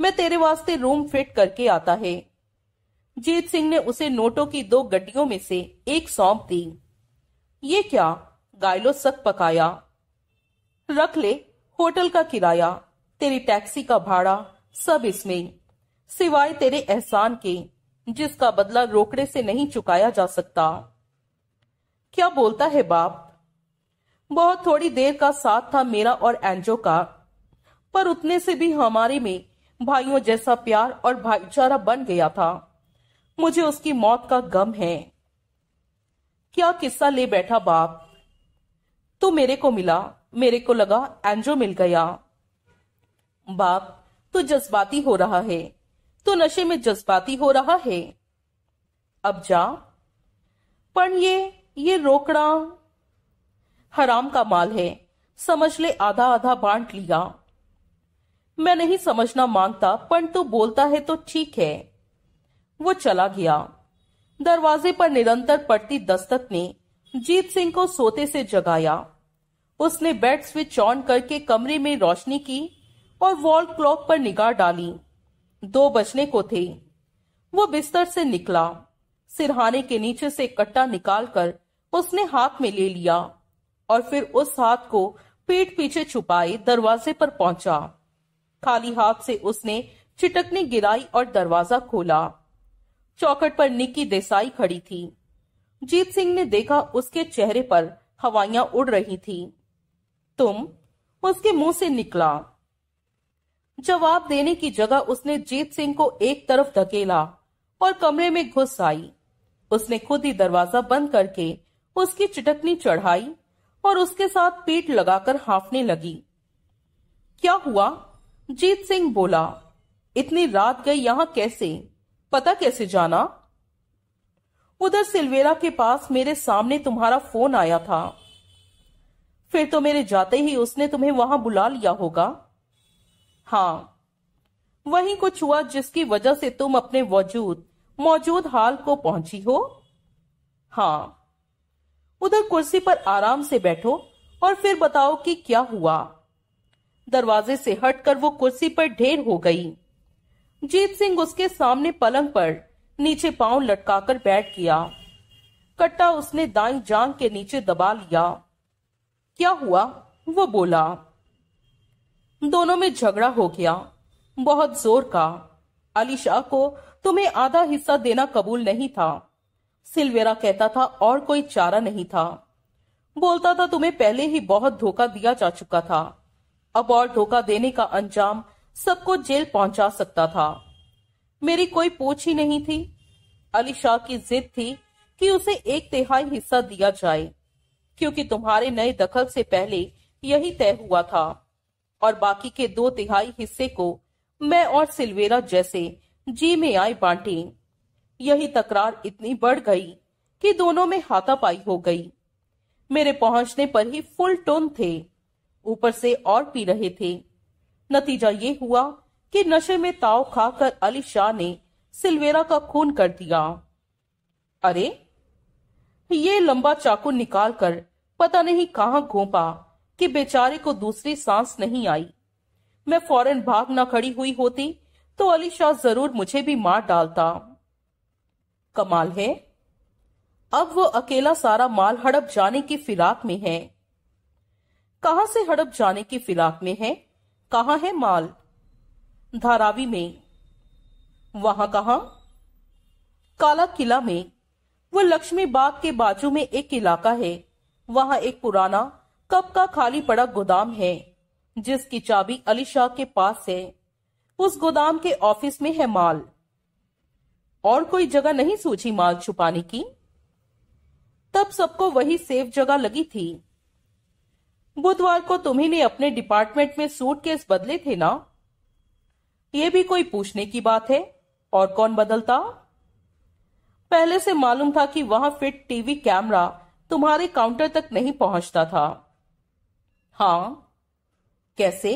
मैं तेरे वास्ते रूम फिट करके आता है जीत सिंह ने उसे नोटों की दो गड्डियों में से एक सौंप दी ये क्या गायलोसक पकाया रख ले होटल का किराया तेरी टैक्सी का भाड़ा सब इसमें सिवाय तेरे एहसान के जिसका बदला रोकड़े से नहीं चुकाया जा सकता क्या बोलता है बाप बहुत थोड़ी देर का साथ था मेरा और एंजो का पर उतने से भी हमारे में भाइयों जैसा प्यार और भाईचारा बन गया था मुझे उसकी मौत का गम है क्या किस्सा ले बैठा बाप तो मेरे को मिला मेरे को लगा एंजो मिल गया बाप तू तो जज्बाती हो रहा है तू तो नशे में जज्बाती हो रहा है अब जा पर ये ये रोकड़ा हराम का माल है समझ ले आधा आधा बांट लिया मैं नहीं समझना मांगता पर तू तो बोलता है तो ठीक है वो चला गया दरवाजे पर निरंतर पड़ती दस्तक ने जीत सिंह को सोते से जगाया उसने बेड स्विच ऑन करके कमरे में रोशनी की और वॉल क्लॉक पर निगाह डाली दो बजने को थे वो बिस्तर से निकला सिरहाने के नीचे से कट्टा निकालकर उसने हाथ में ले लिया और फिर उस हाथ को पीठ पीछे छुपाए दरवाजे पर पहुंचा खाली हाथ से उसने चिटकनी गिराई और दरवाजा खोला चौकट पर निकी देसाई खड़ी थी जीत सिंह ने देखा उसके चेहरे पर हवाइया उड़ रही थी तुम उसके मुंह से निकला जवाब देने की जगह उसने जीत सिंह को एक तरफ धकेला और कमरे में घुस आई उसने खुद ही दरवाजा बंद करके उसकी चिटकनी चढ़ाई और उसके साथ पीठ लगाकर हाफने लगी क्या हुआ जीत सिंह बोला इतनी रात गई यहाँ कैसे पता कैसे जाना उधर सिलवेरा के पास मेरे सामने तुम्हारा फोन आया था फिर तो मेरे जाते ही उसने तुम्हें वहां बुला लिया होगा हाँ वही कुछ हुआ जिसकी वजह से तुम अपने वजूद मौजूद हाल को पहुंची हो हाँ उधर कुर्सी पर आराम से बैठो और फिर बताओ कि क्या हुआ दरवाजे से हटकर वो कुर्सी पर ढेर हो गई जीत सिंह उसके सामने पलंग पर नीचे पांव लटकाकर बैठ गया कट्टा उसने दाई जांग के नीचे दबा लिया क्या हुआ वो बोला दोनों में झगड़ा हो गया बहुत जोर का अली शाह को तुम्हें आधा हिस्सा देना कबूल नहीं था सिल्वेरा कहता था और कोई चारा नहीं था बोलता था तुम्हें पहले ही बहुत धोखा दिया जा चुका था अब और धोखा देने का अंजाम सबको जेल पहुंचा सकता था मेरी कोई पूछ ही नहीं थी अली शाह की जिद थी कि उसे एक तिहाई हिस्सा दिया जाए क्योंकि तुम्हारे नए दखल से पहले यही तय हुआ था और बाकी के दो तिहाई हिस्से को मैं और सिल्वेरा जैसे जी में आए बांटे यही तकरार इतनी बढ़ गई कि दोनों में हाथापाई हो गई मेरे पहुंचने पर ही फुल टोन थे ऊपर से और पी रहे थे नतीजा ये हुआ कि नशे में ताव खाकर अली शाह ने सिलवेरा का खून कर दिया अरे ये लंबा चाकू निकालकर पता नहीं कहां घोपा कि बेचारे को दूसरी सांस नहीं आई मैं फौरन भाग ना खड़ी हुई होती तो अली शाह जरूर मुझे भी मार डालता कमाल है अब वो अकेला सारा माल हड़प जाने की फिराक में है कहा से हड़प जाने की फिराक में है कहा है माल धारावी में वहां कहा काला किला में वो लक्ष्मी बाग के बाजू में एक इलाका है वहां एक पुराना कप का खाली पड़ा गोदाम है जिसकी चाबी अली शाह के पास है उस गोदाम के ऑफिस में है माल और कोई जगह नहीं सोची माल छुपाने की तब सबको वही सेफ जगह लगी थी बुधवार को तुम्ही ने अपने डिपार्टमेंट में सूट केस बदले थे ना ये भी कोई पूछने की बात है और कौन बदलता पहले से मालूम था कि वहां फिट टीवी कैमरा तुम्हारे काउंटर तक नहीं पहुंचता था हां कैसे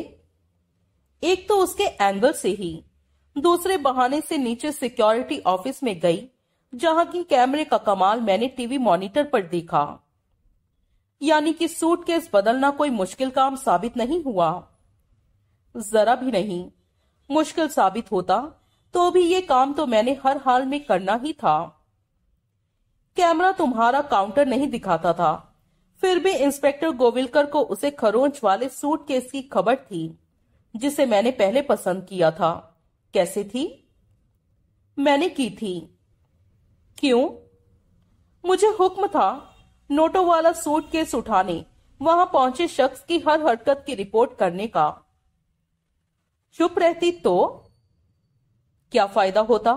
एक तो उसके एंगल से ही दूसरे बहाने से नीचे सिक्योरिटी ऑफिस में गई जहां की कैमरे का कमाल मैंने टीवी मॉनिटर पर देखा यानी कि सूटकेस बदलना कोई मुश्किल काम साबित नहीं हुआ जरा भी नहीं मुश्किल साबित होता तो भी ये काम तो मैंने हर हाल में करना ही था कैमरा तुम्हारा काउंटर नहीं दिखाता था फिर भी इंस्पेक्टर गोविलकर को उसे खरोंच वाले केस की खबर थी जिसे मैंने पहले पसंद किया था कैसे थी मैंने की थी क्यों मुझे हुक्म था नोटो वाला सूट केस उठाने वहां पहुंचे शख्स की हर हरकत की रिपोर्ट करने का चुप रहती तो क्या फायदा होता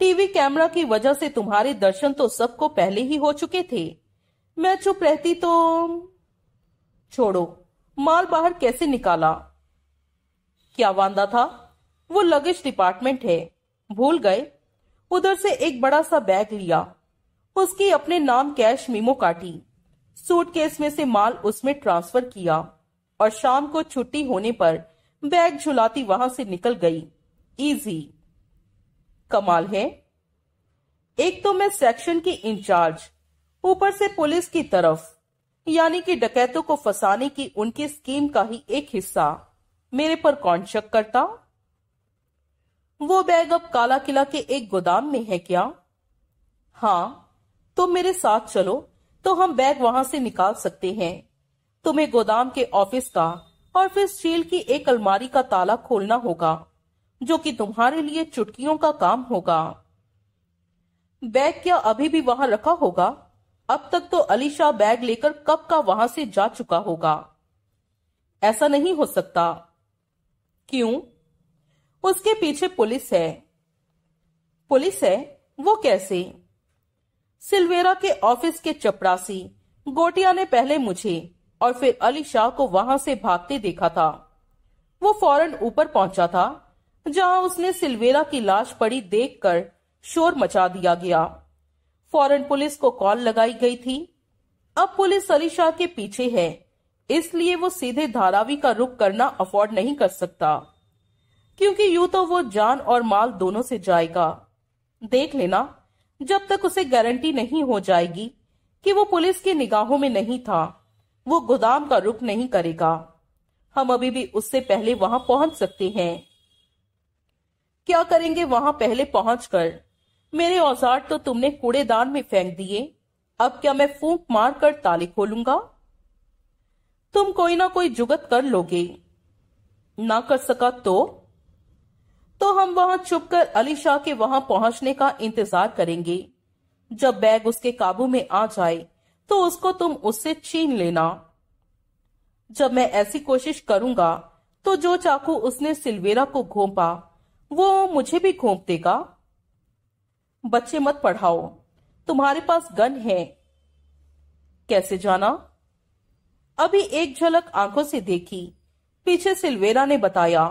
टीवी कैमरा की वजह से तुम्हारे दर्शन तो सबको पहले ही हो चुके थे मैं चुप रहती तो छोड़ो माल बाहर कैसे निकाला क्या वादा था वो लगेज डिपार्टमेंट है भूल गए उधर से एक बड़ा सा बैग लिया उसकी अपने नाम कैश मीमो काटी सूटकेस में से माल उसमें ट्रांसफर किया और शाम को छुट्टी होने पर बैग झुलाती वहां से निकल गई इजी कमाल है एक तो मैं सेक्शन की इंचार्ज ऊपर से पुलिस की तरफ यानी कि डकैतों को फंसाने की उनकी स्कीम का ही एक हिस्सा मेरे पर कौन शक करता वो बैग अब काला किला के एक गोदाम में है क्या हाँ तुम तो मेरे साथ चलो तो हम बैग वहां से निकाल सकते हैं तुम्हें गोदाम के ऑफिस का और फिर स्टील की एक अलमारी का ताला खोलना होगा जो कि तुम्हारे लिए चुटकियों का काम होगा बैग क्या अभी भी वहां रखा होगा अब तक तो अली शाह बैग लेकर कब का वहां से जा चुका होगा ऐसा नहीं हो सकता क्यों उसके पीछे पुलिस है पुलिस है वो कैसे सिल्वेरा के ऑफिस के चपरासी गोटिया ने पहले मुझे और फिर अली शाह को वहां से भागते देखा था वो फौरन ऊपर पहुंचा था जहां उसने सिलवेरा की लाश पड़ी देखकर शोर मचा दिया गया फौरन पुलिस को कॉल लगाई गई थी अब पुलिस अली शाह के पीछे है इसलिए वो सीधे धारावी का रुख करना अफोर्ड नहीं कर सकता क्योंकि यू तो वो जान और माल दोनों से जाएगा देख लेना जब तक उसे गारंटी नहीं हो जाएगी कि वो पुलिस की निगाहों में नहीं था वो गोदाम का रुख नहीं करेगा हम अभी भी उससे पहले वहां पहुंच सकते हैं क्या करेंगे वहां पहले पहुंचकर मेरे औजार तो तुमने कूड़ेदान में फेंक दिए अब क्या मैं फूंक मार कर ताले खोलूंगा तुम कोई ना कोई जुगत कर लोगे ना कर सका तो तो हम वहां छुपकर अली शाह के वहां पहुंचने का इंतजार करेंगे जब बैग उसके काबू में आ जाए तो उसको तुम उससे छीन लेना जब मैं ऐसी कोशिश करूंगा तो जो चाकू उसने सिल्वेरा को घोंपा वो मुझे भी घोंप देगा बच्चे मत पढ़ाओ तुम्हारे पास गन है कैसे जाना अभी एक झलक आंखों से देखी पीछे सिल्वेरा ने बताया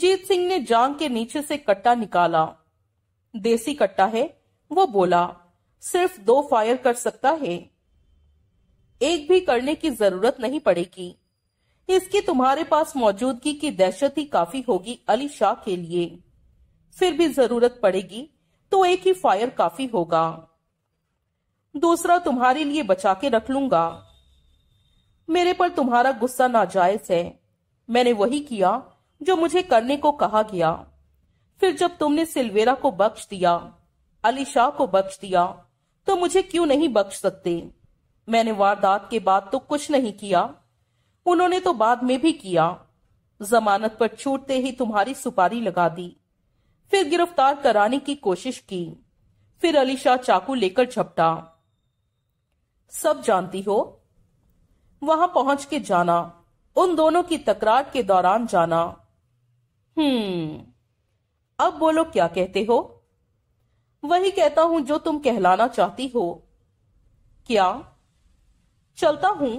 जीत सिंह ने जांग के नीचे से कट्टा निकाला देसी कट्टा है वो बोला सिर्फ दो फायर कर सकता है एक भी करने की जरूरत नहीं पड़ेगी इसकी तुम्हारे पास मौजूदगी की दहशत ही काफी होगी अली शाह के लिए फिर भी जरूरत पड़ेगी तो एक ही फायर काफी होगा दूसरा तुम्हारे लिए बचा के रख लूंगा मेरे पर तुम्हारा गुस्सा नाजायज है मैंने वही किया जो मुझे करने को कहा गया फिर जब तुमने सिल्वेरा को बख्श दिया अली शाह को बख्श दिया तो मुझे क्यों नहीं बख्श सकते मैंने वारदात के बाद तो कुछ नहीं किया उन्होंने तो बाद में भी किया जमानत पर छूटते ही तुम्हारी सुपारी लगा दी फिर गिरफ्तार कराने की कोशिश की फिर अलीशा चाकू लेकर झपटा सब जानती हो वहां पहुंच के जाना उन दोनों की तकरार के दौरान जाना हम्म अब बोलो क्या कहते हो वही कहता हूं जो तुम कहलाना चाहती हो क्या चलता हूं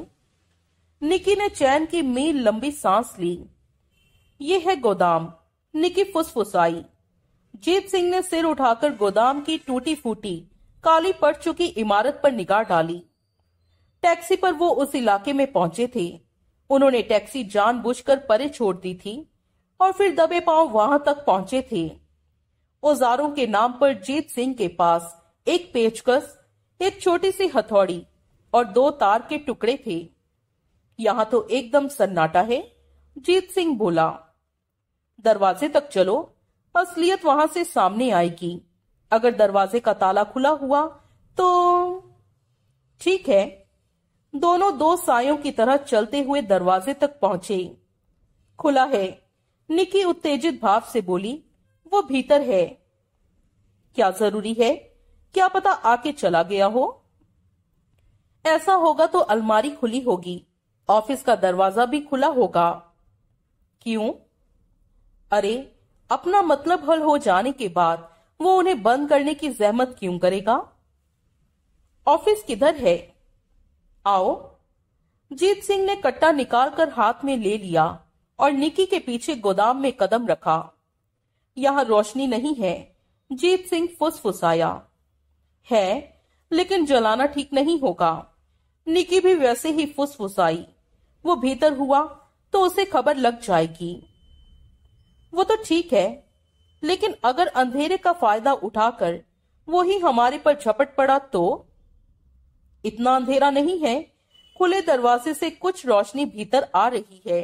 निकी ने चैन की मील लंबी सांस ली ये है गोदाम निकी फुसफुसाई जीत सिंह ने सिर उठाकर गोदाम की टूटी फूटी काली पड़ चुकी इमारत पर निगाह डाली टैक्सी पर वो उस इलाके में पहुंचे थे उन्होंने टैक्सी जानबूझकर परे छोड़ दी थी और फिर दबे पांव वहां तक पहुंचे थे औजारों के नाम पर जीत सिंह के पास एक पेचकस एक छोटी सी हथौड़ी और दो तार के टुकड़े थे यहां तो एकदम सन्नाटा है जीत सिंह बोला दरवाजे तक चलो असलियत वहां से सामने आएगी अगर दरवाजे का ताला खुला हुआ तो ठीक है दोनों दो सायों की तरह चलते हुए दरवाजे तक पहुंचे खुला है निकी उत्तेजित भाव से बोली वो भीतर है क्या जरूरी है क्या पता आके चला गया हो ऐसा होगा तो अलमारी खुली होगी ऑफिस का दरवाजा भी खुला होगा क्यों अरे अपना मतलब हल हो जाने के बाद वो उन्हें बंद करने की जहमत क्यों करेगा ऑफिस किधर है आओ जीत सिंह ने कट्टा निकालकर हाथ में ले लिया और निकी के पीछे गोदाम में कदम रखा यहाँ रोशनी नहीं है जीत सिंह फुसफुसाया है लेकिन जलाना ठीक नहीं होगा निकी भी वैसे ही फुसफुसाई वो भीतर हुआ तो उसे खबर लग जाएगी वो तो ठीक है लेकिन अगर अंधेरे का फायदा उठाकर वो ही हमारे पर झपट पड़ा तो इतना अंधेरा नहीं है खुले दरवाजे से कुछ रोशनी भीतर आ रही है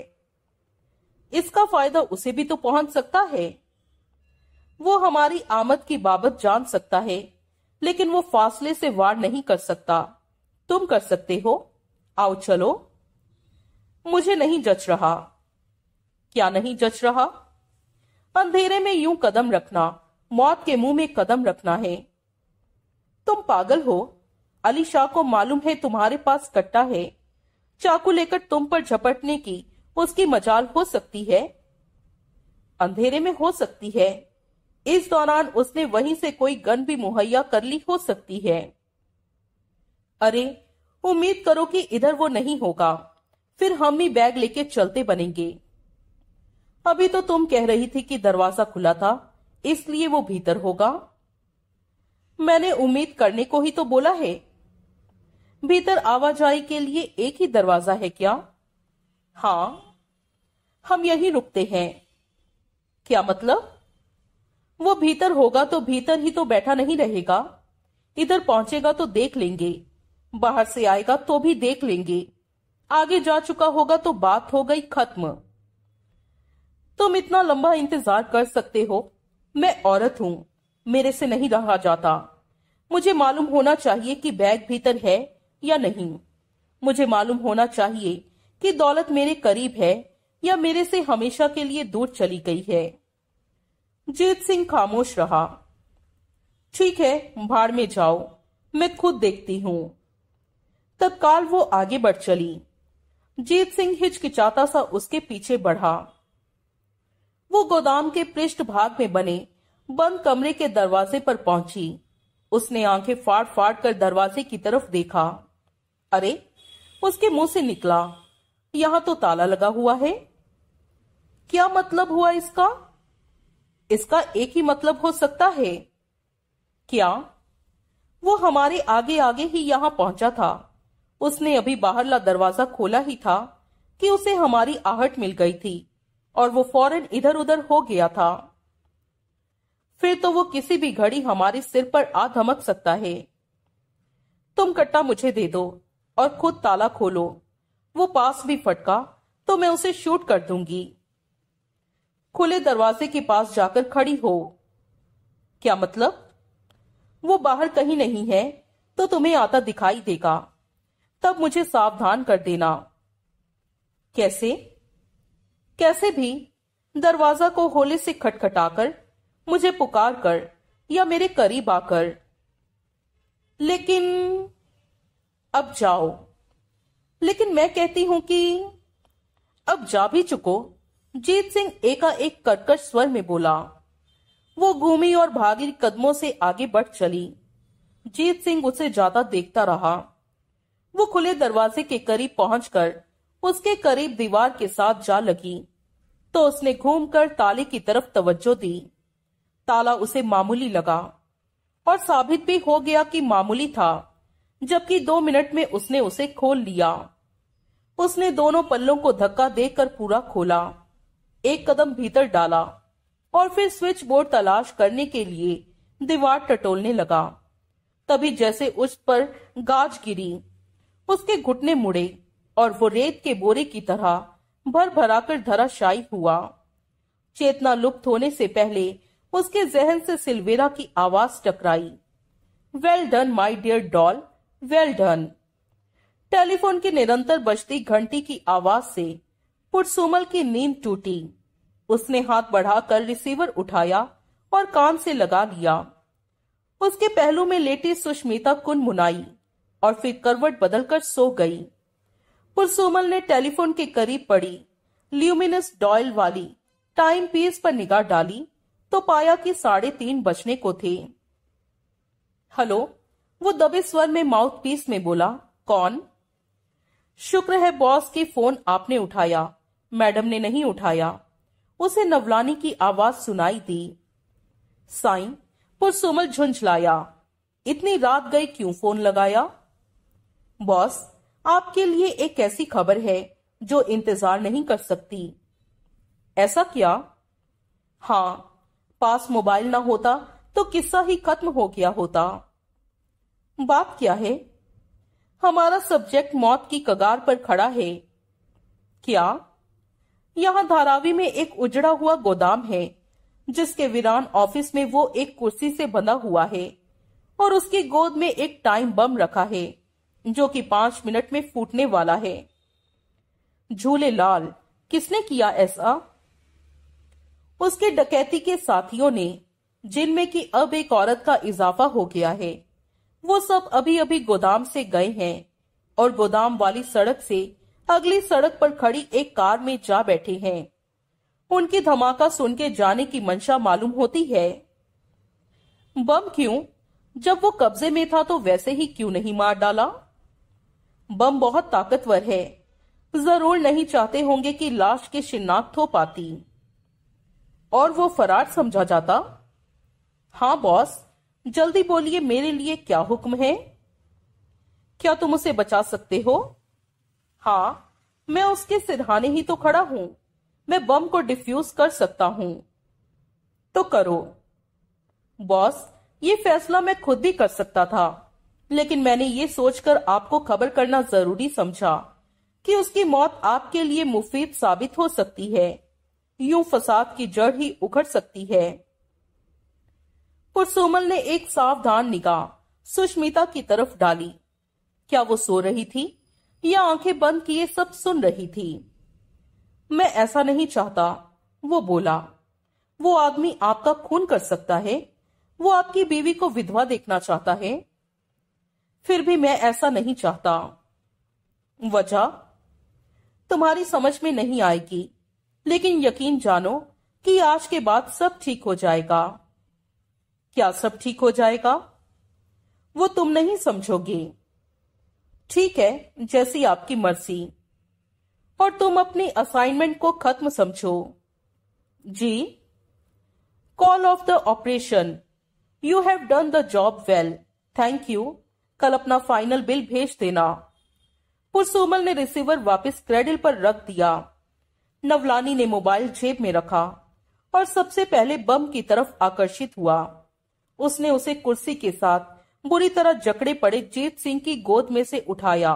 इसका फायदा उसे भी तो पहुंच सकता है वो हमारी आमद की बाबत जान सकता है लेकिन वो फासले से वार नहीं कर सकता तुम कर सकते हो आओ चलो मुझे नहीं जच रहा क्या नहीं जच रहा अंधेरे में यूं कदम रखना मौत के मुंह में कदम रखना है तुम पागल हो अली शाह को मालूम है तुम्हारे पास कट्टा है चाकू लेकर तुम पर झपटने की उसकी मजाल हो सकती है अंधेरे में हो सकती है इस दौरान उसने वहीं से कोई गन भी मुहैया कर ली हो सकती है अरे उम्मीद करो कि इधर वो नहीं होगा फिर हम ही बैग लेके चलते बनेंगे अभी तो तुम कह रही थी कि दरवाजा खुला था इसलिए वो भीतर होगा मैंने उम्मीद करने को ही तो बोला है भीतर आवाजाही के लिए एक ही दरवाजा है क्या हाँ हम यही रुकते हैं क्या मतलब वो भीतर होगा तो भीतर ही तो बैठा नहीं रहेगा इधर पहुंचेगा तो देख लेंगे बाहर से आएगा तो भी देख लेंगे आगे जा चुका होगा तो बात हो गई खत्म तुम इतना लंबा इंतजार कर सकते हो मैं औरत हूं मेरे से नहीं रहा जाता मुझे मालूम होना चाहिए कि बैग भीतर है या नहीं मुझे मालूम होना चाहिए कि दौलत मेरे करीब है या मेरे से हमेशा के लिए दूर चली गई है जीत सिंह खामोश रहा ठीक है भाड़ में जाओ मैं खुद देखती हूं तत्काल वो आगे बढ़ चली जीत सिंह हिचकिचाता सा उसके पीछे बढ़ा वो गोदाम के पृष्ठ भाग में बने बंद कमरे के दरवाजे पर पहुंची उसने आंखें फाड़ फाड़ कर दरवाजे की तरफ देखा अरे उसके मुंह से निकला यहां तो ताला लगा हुआ है क्या मतलब हुआ इसका इसका एक ही मतलब हो सकता है क्या वो हमारे आगे आगे ही यहाँ पहुंचा था उसने अभी बाहर ला दरवाजा खोला ही था कि उसे हमारी आहट मिल गई थी और वो फौरन इधर उधर हो गया था फिर तो वो किसी भी घड़ी हमारे सिर पर आ धमक सकता है तुम कट्टा मुझे दे दो और खुद ताला खोलो वो पास भी फटका तो मैं उसे शूट कर दूंगी खुले दरवाजे के पास जाकर खड़ी हो क्या मतलब वो बाहर कहीं नहीं है तो तुम्हें आता दिखाई देगा तब मुझे सावधान कर देना कैसे कैसे भी दरवाजा को होले से खटखटाकर मुझे पुकार कर या मेरे करीब आकर लेकिन अब जाओ लेकिन मैं कहती हूं कि अब जा भी चुको जीत सिंह एकाएक कर्कश स्वर में बोला वो घूमी और भागी कदमों से आगे बढ़ चली जीत सिंह उसे ज्यादा देखता रहा वो खुले दरवाजे के करीब पहुंचकर उसके करीब दीवार के साथ जा लगी तो उसने घूमकर ताले की तरफ तवज्जो दी ताला उसे मामूली लगा और साबित भी हो गया कि मामूली था जबकि दो मिनट में उसने उसे खोल लिया उसने दोनों पल्लों को धक्का देकर पूरा खोला एक कदम भीतर डाला और फिर स्विच बोर्ड तलाश करने के लिए दीवार टटोलने लगा तभी जैसे उस पर गाज गिरी उसके घुटने मुड़े और वो रेत के बोरे की तरह भर भराकर धराशायी हुआ चेतना लुप्त होने से पहले उसके जहन से सिल्वेरा की आवाज टकराई well done my dear doll well done telephone की निरंतर बजती घंटी की आवाज से पुरसुमल की नींद टूटी उसने हाथ बढ़ाकर रिसीवर उठाया और कान से लगा दिया उसके पहलू में लेटी सुष्मिता कुन मुनाई और फिर करवट बदलकर सो गई पुरसुमल ने टेलीफोन के करीब पड़ी ल्यूमिनस डॉयल वाली टाइम पीस पर निगाह डाली तो पाया कि साढ़े तीन बजने को थे हेलो वो दबे स्वर में माउथ पीस में बोला कौन शुक्र है बॉस की फोन आपने उठाया मैडम ने नहीं उठाया उसे नवलानी की आवाज सुनाई दी साई पुरसुमल झुंझलाया इतनी रात गए क्यों फोन लगाया बॉस आपके लिए एक ऐसी खबर है जो इंतजार नहीं कर सकती ऐसा क्या हाँ पास मोबाइल ना होता तो किस्सा ही खत्म हो गया होता बात क्या है हमारा सब्जेक्ट मौत की कगार पर खड़ा है क्या यहाँ धारावी में एक उजड़ा हुआ गोदाम है जिसके वीरान ऑफिस में वो एक कुर्सी से बंधा हुआ है और उसकी गोद में एक टाइम बम रखा है जो कि पांच मिनट में फूटने वाला है झूले लाल किसने किया ऐसा उसके डकैती के साथियों ने जिनमें कि अब एक औरत का इजाफा हो गया है वो सब अभी अभी गोदाम से गए हैं और गोदाम वाली सड़क से अगली सड़क पर खड़ी एक कार में जा बैठे हैं उनकी धमाका सुन के जाने की मंशा मालूम होती है बम क्यों जब वो कब्जे में था तो वैसे ही क्यों नहीं मार डाला बम बहुत ताकतवर है जरूर नहीं चाहते होंगे कि लाश के शिनाख्त हो पाती और वो फरार समझा जाता हाँ बॉस जल्दी बोलिए मेरे लिए क्या हुक्म है क्या तुम उसे बचा सकते हो हाँ मैं उसके सिरहाने ही तो खड़ा हूं मैं बम को डिफ्यूज कर सकता हूं तो करो बॉस ये फैसला मैं खुद भी कर सकता था लेकिन मैंने ये सोचकर आपको खबर करना जरूरी समझा कि उसकी मौत आपके लिए मुफीद साबित हो सकती है यूं फसाद की जड़ ही उखड़ सकती है पुरसोमल ने एक सावधान निगाह सुष्मिता की तरफ डाली क्या वो सो रही थी या आंखें बंद किए सब सुन रही थी मैं ऐसा नहीं चाहता वो बोला वो आदमी आपका खून कर सकता है वो आपकी बीवी को विधवा देखना चाहता है फिर भी मैं ऐसा नहीं चाहता वजह तुम्हारी समझ में नहीं आएगी लेकिन यकीन जानो कि आज के बाद सब ठीक हो जाएगा क्या सब ठीक हो जाएगा वो तुम नहीं समझोगे ठीक है जैसी आपकी मर्जी और तुम अपनी असाइनमेंट को खत्म समझो जी call off the operation you have done the job well thank you कल अपना फाइनल बिल भेज देना पुरसोमल ने रिसीवर वापस क्रेडिल पर रख दिया नवलानी ने मोबाइल जेब में रखा और सबसे पहले बम की तरफ आकर्षित हुआ उसने उसे कुर्सी के साथ बुरी तरह जकड़े पड़े जीत सिंह की गोद में से उठाया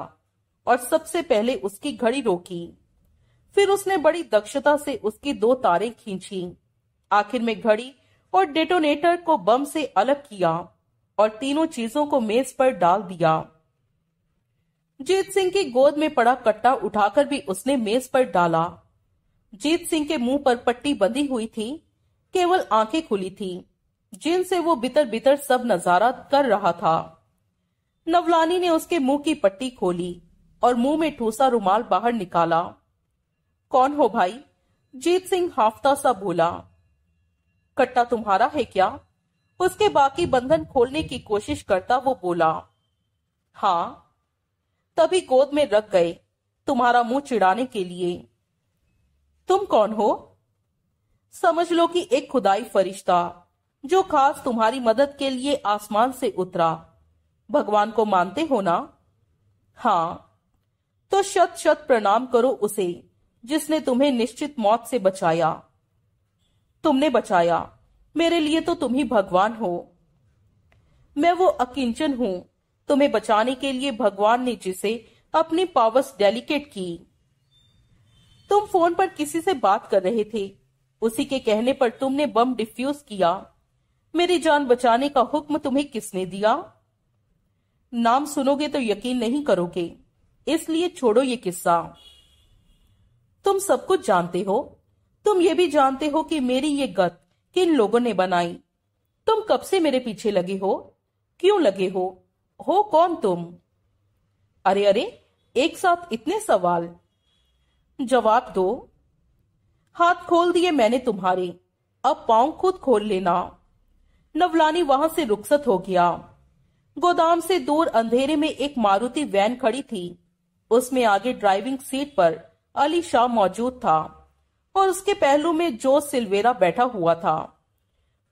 और सबसे पहले उसकी घड़ी रोकी फिर उसने बड़ी दक्षता से उसकी दो तारे खींची आखिर में घड़ी और डेटोनेटर को बम से अलग किया और तीनों चीजों को मेज पर डाल दिया जीत सिंह की गोद में पड़ा कट्टा उठाकर भी उसने मेज पर डाला जीत सिंह के मुंह पर पट्टी बंधी हुई थी केवल आंखें खुली थी जिनसे वो बितर बितर सब नजारा कर रहा था नवलानी ने उसके मुंह की पट्टी खोली और मुंह में ठूसा रुमाल बाहर निकाला कौन हो भाई जीत सिंह हाफता सा बोला कट्टा तुम्हारा है क्या उसके बाकी बंधन खोलने की कोशिश करता वो बोला हाँ तभी गोद में रख गए तुम्हारा मुंह चिढ़ाने के लिए तुम कौन हो समझ लो कि एक खुदाई फरिश्ता जो खास तुम्हारी मदद के लिए आसमान से उतरा भगवान को मानते हो ना हाँ तो शत शत प्रणाम करो उसे जिसने तुम्हें निश्चित मौत से बचाया तुमने बचाया मेरे लिए तो तुम ही भगवान हो मैं वो अकिंचन हूं तुम्हें बचाने के लिए भगवान ने जिसे अपनी पावर्स डेलीकेट की तुम फोन पर किसी से बात कर रहे थे उसी के कहने पर तुमने बम डिफ्यूज किया मेरी जान बचाने का हुक्म तुम्हें किसने दिया नाम सुनोगे तो यकीन नहीं करोगे इसलिए छोड़ो ये किस्सा तुम सब कुछ जानते हो तुम ये भी जानते हो कि मेरी ये गत किन लोगों ने बनाई तुम कब से मेरे पीछे लगे हो क्यों लगे हो हो कौन तुम अरे अरे एक साथ इतने सवाल जवाब दो हाथ खोल दिए मैंने तुम्हारे अब पांव खुद खोल लेना नवलानी वहां से रुखसत हो गया गोदाम से दूर अंधेरे में एक मारुति वैन खड़ी थी उसमें आगे ड्राइविंग सीट पर अली शाह मौजूद था और उसके पहलू में जो सिल्वेरा बैठा हुआ था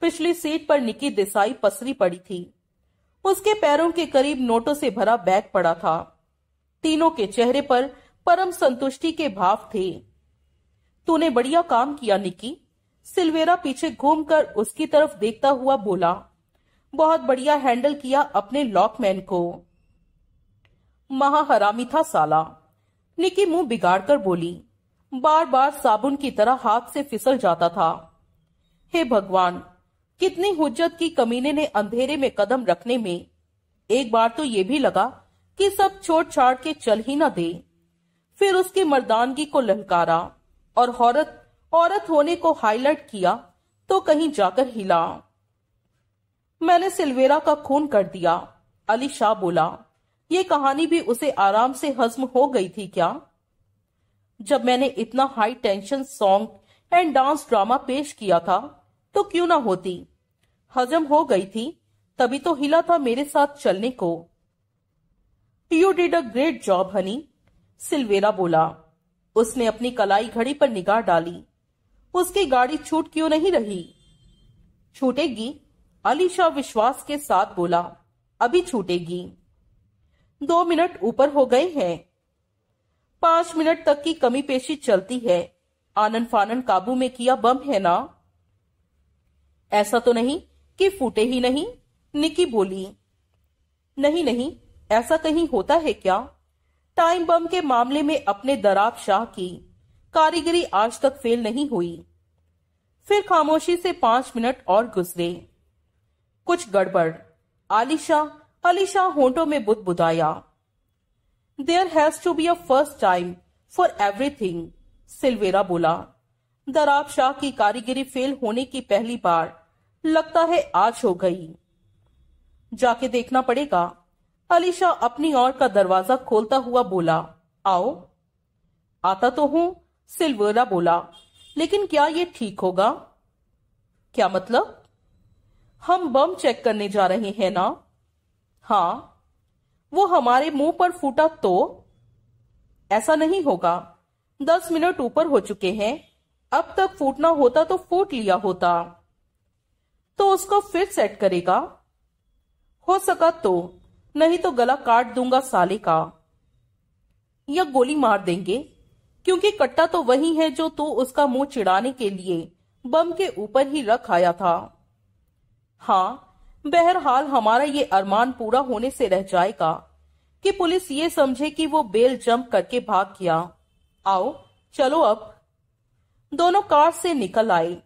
पिछली सीट पर निकी देसाई पसरी पड़ी थी उसके पैरों के करीब नोटों से भरा बैग पड़ा था तीनों के चेहरे पर परम संतुष्टि के भाव थे तूने बढ़िया काम किया निकी सिल्वेरा पीछे घूमकर उसकी तरफ देखता हुआ बोला बहुत बढ़िया हैंडल किया अपने लॉकमैन को महाहरामी था साला निकी मुंह बिगाड़कर बोली बार बार साबुन की तरह हाथ से फिसल जाता था हे भगवान कितनी हुज्जत की कमीने ने अंधेरे में कदम रखने में एक बार तो ये भी लगा कि सब छोड़ छाड़ के चल ही ना दे फिर उसकी मर्दानगी को ललकारा और हौरत औरत होने को हाईलाइट किया तो कहीं जाकर हिला मैंने सिल्वेरा का खून कर दिया अली शाह बोला ये कहानी भी उसे आराम से हजम हो गई थी क्या जब मैंने इतना high tension song and dance drama पेश किया था तो क्यों ना होती हजम हो गई थी तभी तो हिला था मेरे साथ चलने को you did a great job honey Silveira बोला उसने अपनी कलाई घड़ी पर निगाह डाली उसकी गाड़ी छूट क्यों नहीं रही छूटेगी अली शाह विश्वास के साथ बोला अभी छूटेगी दो मिनट ऊपर हो गए हैं पांच मिनट तक की कमी पेशी चलती है आनन फानन काबू में किया बम है ना ऐसा तो नहीं कि फूटे ही नहीं निकी बोली नहीं नहीं ऐसा कहीं होता है क्या टाइम बम के मामले में अपने दराब शाह की कारीगरी आज तक फेल नहीं हुई फिर खामोशी से पांच मिनट और गुजरे कुछ गड़बड़ आलिशा अलीशा होटो में बुदाया there has to be a first time for everything Silveira बोला दराब शाह की कारीगरी फेल होने की पहली बार लगता है आज हो गई जाके देखना पड़ेगा अलीशा अपनी ओर का दरवाजा खोलता हुआ बोला आओ आता तो हूं सिल्वेरा बोला लेकिन क्या ये ठीक होगा क्या मतलब हम बम चेक करने जा रहे हैं ना हाँ वो हमारे मुंह पर फूटा तो ऐसा नहीं होगा दस मिनट ऊपर हो चुके हैं अब तक फूटना होता तो फूट लिया होता तो उसको फिर सेट करेगा हो सका तो नहीं तो गला काट दूंगा साले का या गोली मार देंगे क्योंकि कट्टा तो वही है जो तू उसका मुंह चिड़ाने के लिए बम के ऊपर ही रख आया था हाँ बहरहाल हमारा ये अरमान पूरा होने से रह जाएगा कि पुलिस ये समझे कि वो बेल जंप करके भाग गया आओ चलो अब दोनों कार से निकल आए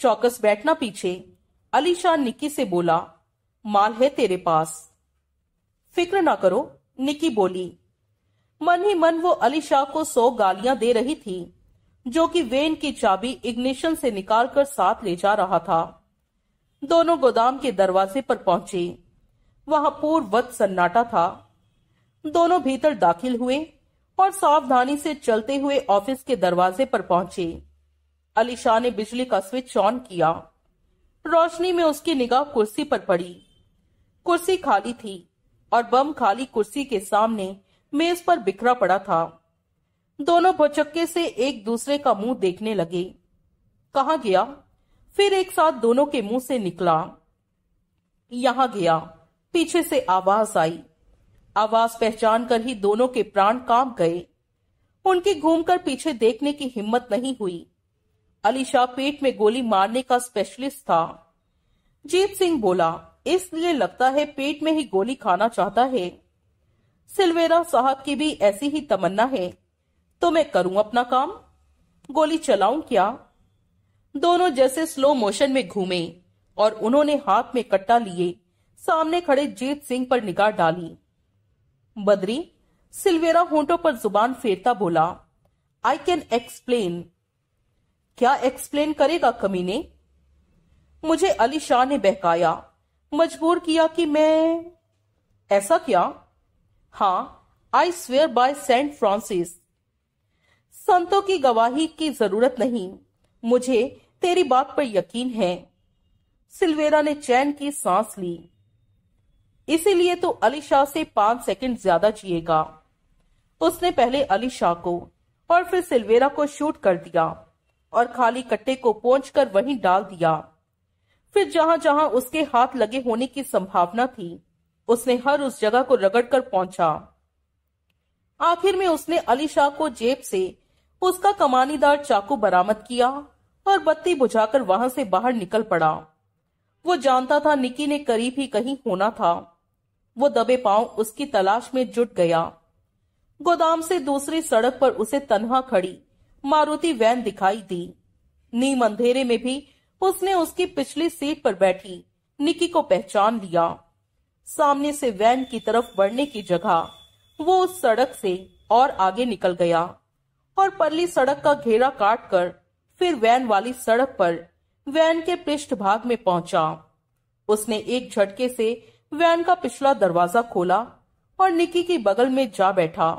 चौकस बैठना पीछे अलीशान निक्की से बोला माल है तेरे पास फिक्र ना करो निक्की बोली मन ही मन वो अली शाह को सौ गालियां दे रही थी जो कि वेन की चाबी इग्निशन से निकालकर साथ ले जा रहा था दोनों गोदाम के दरवाजे पर पहुंचे वहां पूर्ववत सन्नाटा था दोनों भीतर दाखिल हुए और सावधानी से चलते हुए ऑफिस के दरवाजे पर पहुंचे अली शाह ने बिजली का स्विच ऑन किया रोशनी में उसकी निगाह कुर्सी पर पड़ी कुर्सी खाली थी और बम खाली कुर्सी के सामने मेज पर बिखरा पड़ा था दोनों भौचक्के से एक दूसरे का मुंह देखने लगे कहा गया फिर एक साथ दोनों के मुंह से निकला यहां गया पीछे से आवाज आई आवाज पहचान कर ही दोनों के प्राण कांप गए उनके घूमकर पीछे देखने की हिम्मत नहीं हुई अली शाह पेट में गोली मारने का स्पेशलिस्ट था जीत सिंह बोला इसलिए लगता है पेट में ही गोली खाना चाहता है सिलवेरा साहब की भी ऐसी ही तमन्ना है तो मैं करूं अपना काम गोली चलाऊं क्या दोनों जैसे स्लो मोशन में घूमे और उन्होंने हाथ में कट्टा लिए सामने खड़े जीत सिंह पर निगाह डाली बद्री सिल्वेरा होंठों पर जुबान फेरता बोला आई कैन एक्सप्लेन क्या एक्सप्लेन करेगा कमीने मुझे अली शाह ने बहकाया मजबूर किया कि मैं ऐसा क्या हाँ I swear by Saint Francis संतों की गवाही की जरूरत नहीं मुझे तेरी बात पर यकीन है सिल्वेरा ने चैन की सांस ली इसीलिए तो अली शाह से पांच सेकंड ज्यादा जिएगा उसने पहले अली शाह को और फिर सिल्वेरा को शूट कर दिया और खाली कट्टे को पहुंच कर वहीं डाल दिया फिर जहां जहां उसके हाथ लगे होने की संभावना थी उसने हर उस जगह को रगड़कर पहुंचा आखिर में उसने अली शाह को जेब से उसका कमानीदार चाकू बरामद किया और बत्ती बुझाकर वहां से बाहर निकल पड़ा वो जानता था निकी ने करीब ही कहीं होना था वो दबे पांव उसकी तलाश में जुट गया गोदाम से दूसरी सड़क पर उसे तन्हा खड़ी मारुति वैन दिखाई दी नीम अंधेरे में भी उसने उसकी पिछली सीट पर बैठी निकी को पहचान लिया सामने से वैन की तरफ बढ़ने की जगह वो उस सड़क से और आगे निकल गया और परली सड़क का घेरा काट कर फिर वैन वाली सड़क पर वैन के पृष्ठ भाग में पहुंचा उसने एक झटके से वैन का पिछला दरवाजा खोला और निकी की बगल में जा बैठा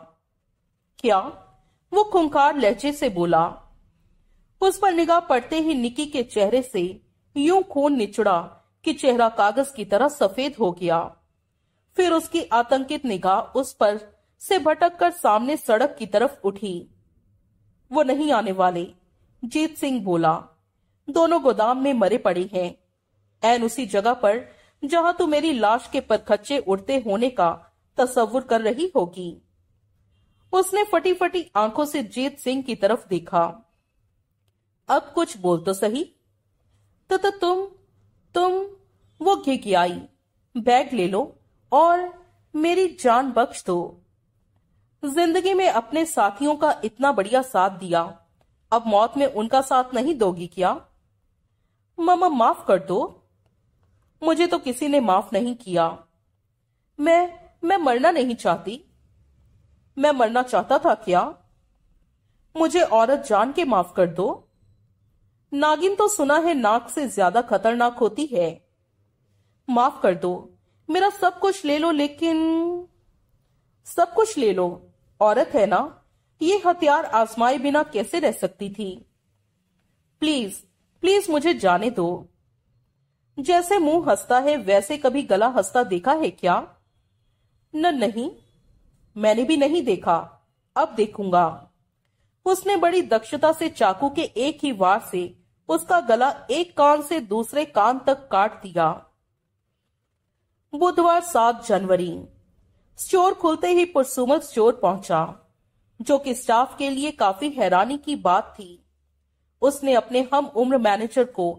क्या वो खुंखार लहजे से बोला उस पर निगाह पड़ते ही निकी के चेहरे से यूं खून निचड़ा कि चेहरा कागज की तरह सफेद हो गया फिर उसकी आतंकित निगाह उस पर से भटक कर सामने सड़क की तरफ उठी वो नहीं आने वाले जीत सिंह बोला दोनों गोदाम में मरे पड़े हैं एन उसी जगह पर जहां तू मेरी लाश के खच्चे उड़ते होने का तस्वुर कर रही होगी उसने फटी फटी आंखों से जीत सिंह की तरफ देखा अब कुछ बोल तो सही तो, तो तुम तुम वो आई बैग ले लो और मेरी जान बख्श दो जिंदगी में अपने साथियों का इतना बढ़िया साथ दिया अब मौत में उनका साथ नहीं दोगी क्या मामा माफ कर दो मुझे तो किसी ने माफ नहीं किया मैं मैं मरना नहीं चाहती मैं मरना चाहता था क्या मुझे औरत जान के माफ कर दो नागिन तो सुना है नाक से ज्यादा खतरनाक होती है माफ कर दो मेरा सब कुछ ले लो लेकिन सब कुछ ले लो औरत है ना ये हथियार आजमाए बिना कैसे रह सकती थी प्लीज प्लीज मुझे जाने दो जैसे मुंह हंसता है वैसे कभी गला हंसता देखा है क्या न नहीं मैंने भी नहीं देखा अब देखूंगा उसने बड़ी दक्षता से चाकू के एक ही वार से उसका गला एक कान से दूसरे कान तक काट दिया बुधवार सात जनवरी स्टोर खुलते ही पुरसुमल स्टोर पहुंचा जो कि स्टाफ के लिए काफी हैरानी की बात थी उसने अपने हम उम्र मैनेजर को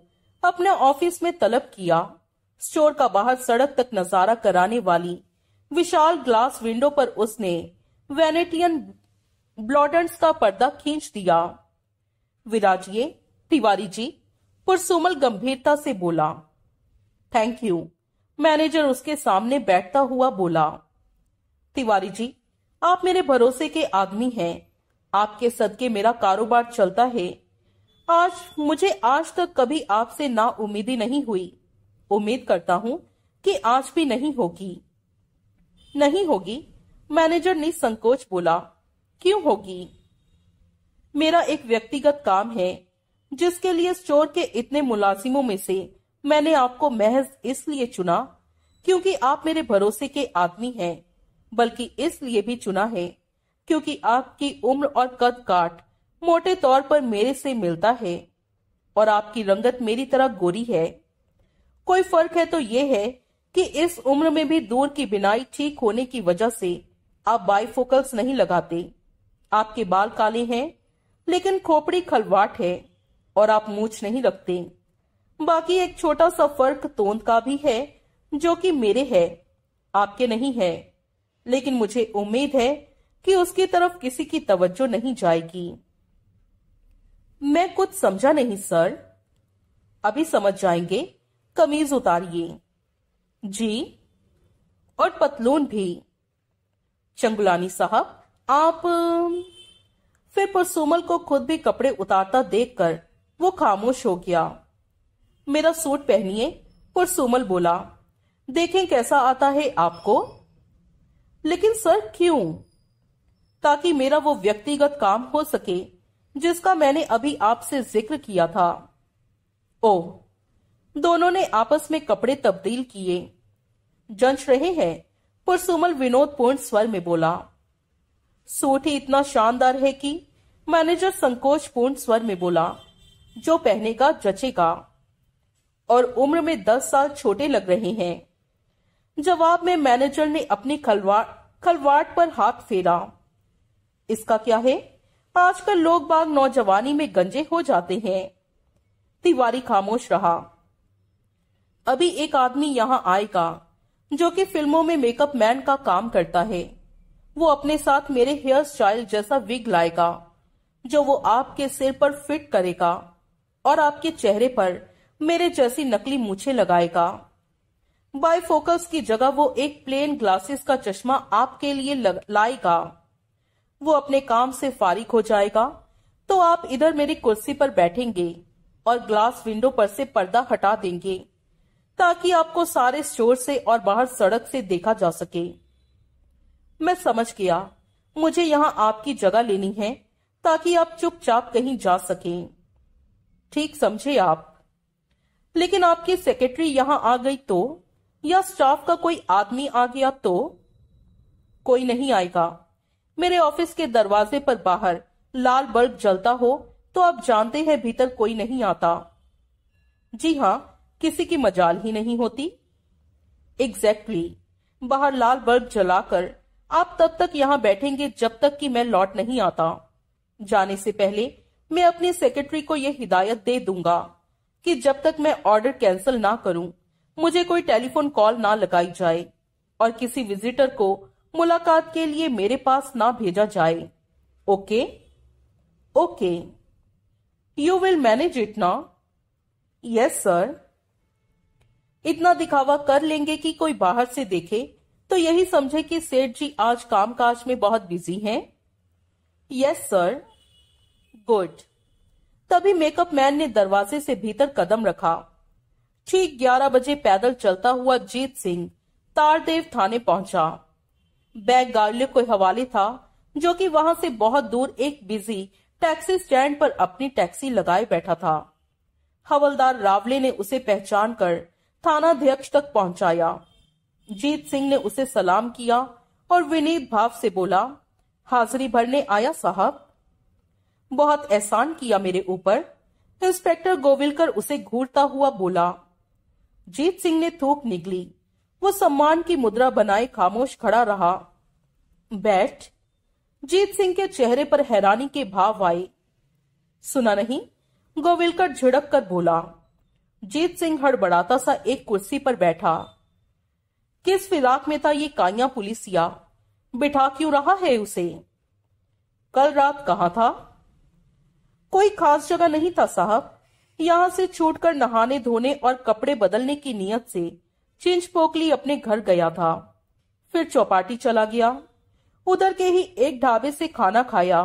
अपने ऑफिस में तलब किया स्टोर का बाहर सड़क तक नजारा कराने वाली विशाल ग्लास विंडो पर उसने वेनेटियन ब्लॉड का पर्दा खींच दिया विराजिए तिवारी जी पुरसुमल गंभीरता से बोला थैंक यू मैनेजर उसके सामने बैठता हुआ बोला तिवारी जी आप मेरे भरोसे के आदमी हैं आपके सदके मेरा कारोबार चलता है आज मुझे आज तक कभी आपसे ना उम्मीदी नहीं हुई उम्मीद करता हूँ कि आज भी नहीं होगी नहीं होगी मैनेजर ने संकोच बोला क्यों होगी मेरा एक व्यक्तिगत काम है जिसके लिए स्टोर के इतने मुलाजिमों में से मैंने आपको महज इसलिए चुना क्योंकि आप मेरे भरोसे के आदमी हैं बल्कि इसलिए भी चुना है क्योंकि आपकी उम्र और कद काट मोटे तौर पर मेरे से मिलता है और आपकी रंगत मेरी तरह गोरी है कोई फर्क है तो ये है कि इस उम्र में भी दूर की बिनाई ठीक होने की वजह से आप बाईफोकल्स नहीं लगाते आपके बाल काले हैं लेकिन खोपड़ी खलवाट है और आप मूछ नहीं रखते बाकी एक छोटा सा फर्क तोंद का भी है जो कि मेरे है आपके नहीं है लेकिन मुझे उम्मीद है कि उसकी तरफ किसी की तवज्जो नहीं जाएगी मैं कुछ समझा नहीं सर अभी समझ जाएंगे कमीज उतारिए जी और पतलून भी चंगुलानी साहब आप फिर परसुमल को खुद भी कपड़े उतारता देखकर वो खामोश हो गया मेरा सूट पहनिए पुरसुमल बोला देखें कैसा आता है आपको लेकिन सर क्यों ताकि मेरा वो व्यक्तिगत काम हो सके जिसका मैंने अभी आपसे जिक्र किया था ओ दोनों ने आपस में कपड़े तब्दील किए जंच रहे हैं पुरसुमल विनोदपूर्ण स्वर में बोला सूट ही इतना शानदार है कि मैनेजर संकोचपूर्ण स्वर में बोला जो पहने का जचेगा और उम्र में दस साल छोटे लग रहे हैं जवाब में मैनेजर ने अपनी खलवाड़ खलवाट पर हाथ फेरा इसका क्या है आजकल लोग बाग नौजवानी में गंजे हो जाते हैं तिवारी खामोश रहा अभी एक आदमी यहाँ आएगा जो कि फिल्मों में मेकअप मैन का काम करता है वो अपने साथ मेरे हेयर स्टाइल जैसा विग लाएगा जो वो आपके सिर पर फिट करेगा और आपके चेहरे पर मेरे जैसी नकली मूछे लगाएगा बाइफोकल्स की जगह वो एक प्लेन ग्लासेस का चश्मा आपके लिए लाएगा वो अपने काम से फारिक हो जाएगा तो आप इधर मेरी कुर्सी पर बैठेंगे और ग्लास विंडो पर से पर्दा हटा देंगे ताकि आपको सारे स्टोर से और बाहर सड़क से देखा जा सके मैं समझ गया मुझे यहाँ आपकी जगह लेनी है ताकि आप चुपचाप कहीं जा सकें ठीक समझे आप लेकिन आपकी सेक्रेटरी यहां आ गई तो या स्टाफ का कोई आदमी आ गया तो कोई नहीं आएगा मेरे ऑफिस के दरवाजे पर बाहर लाल बल्ब जलता हो तो आप जानते हैं भीतर कोई नहीं आता जी हाँ किसी की मजाल ही नहीं होती एग्जैक्टली exactly. बाहर लाल बल्ब जलाकर आप तब तक यहाँ बैठेंगे जब तक कि मैं लौट नहीं आता जाने से पहले मैं अपनी सेक्रेटरी को यह हिदायत दे दूंगा कि जब तक मैं ऑर्डर कैंसिल ना करूं मुझे कोई टेलीफोन कॉल ना लगाई जाए और किसी विजिटर को मुलाकात के लिए मेरे पास ना भेजा जाए okay okay you will manage it ना यस सर इतना दिखावा कर लेंगे कि कोई बाहर से देखे तो यही समझे कि सेठ जी आज कामकाज में बहुत बिजी हैं यस सर गुड तभी मेकअप मैन ने दरवाजे से भीतर कदम रखा ठीक 11 बजे पैदल चलता हुआ जीत सिंह तारदेव थाने पहुंचा बैग गार्लिक को हवाले था जो कि वहां से बहुत दूर एक बिजी टैक्सी स्टैंड पर अपनी टैक्सी लगाए बैठा था हवलदार रावले ने उसे पहचान कर थानाध्यक्ष तक पहुंचाया जीत सिंह ने उसे सलाम किया और विनीत भाव से बोला हाजरी भरने आया साहब बहुत एहसान किया मेरे ऊपर इंस्पेक्टर गोविलकर उसे घूरता हुआ बोला जीत सिंह ने थूक निकली वो सम्मान की मुद्रा बनाए खामोश खड़ा रहा बैठ जीत सिंह के चेहरे पर हैरानी के भाव आए सुना नहीं गोविलकर झिड़क कर बोला जीत सिंह हड़बड़ाता सा एक कुर्सी पर बैठा किस फिराक में था ये काया पुलिसिया बिठा क्यों रहा है उसे कल रात कहा था कोई खास जगह नहीं था साहब यहाँ से छूटकर नहाने धोने और कपड़े बदलने की नीयत से चिंच पोकली अपने घर गया था फिर चौपाटी चला गया उधर के ही एक ढाबे से खाना खाया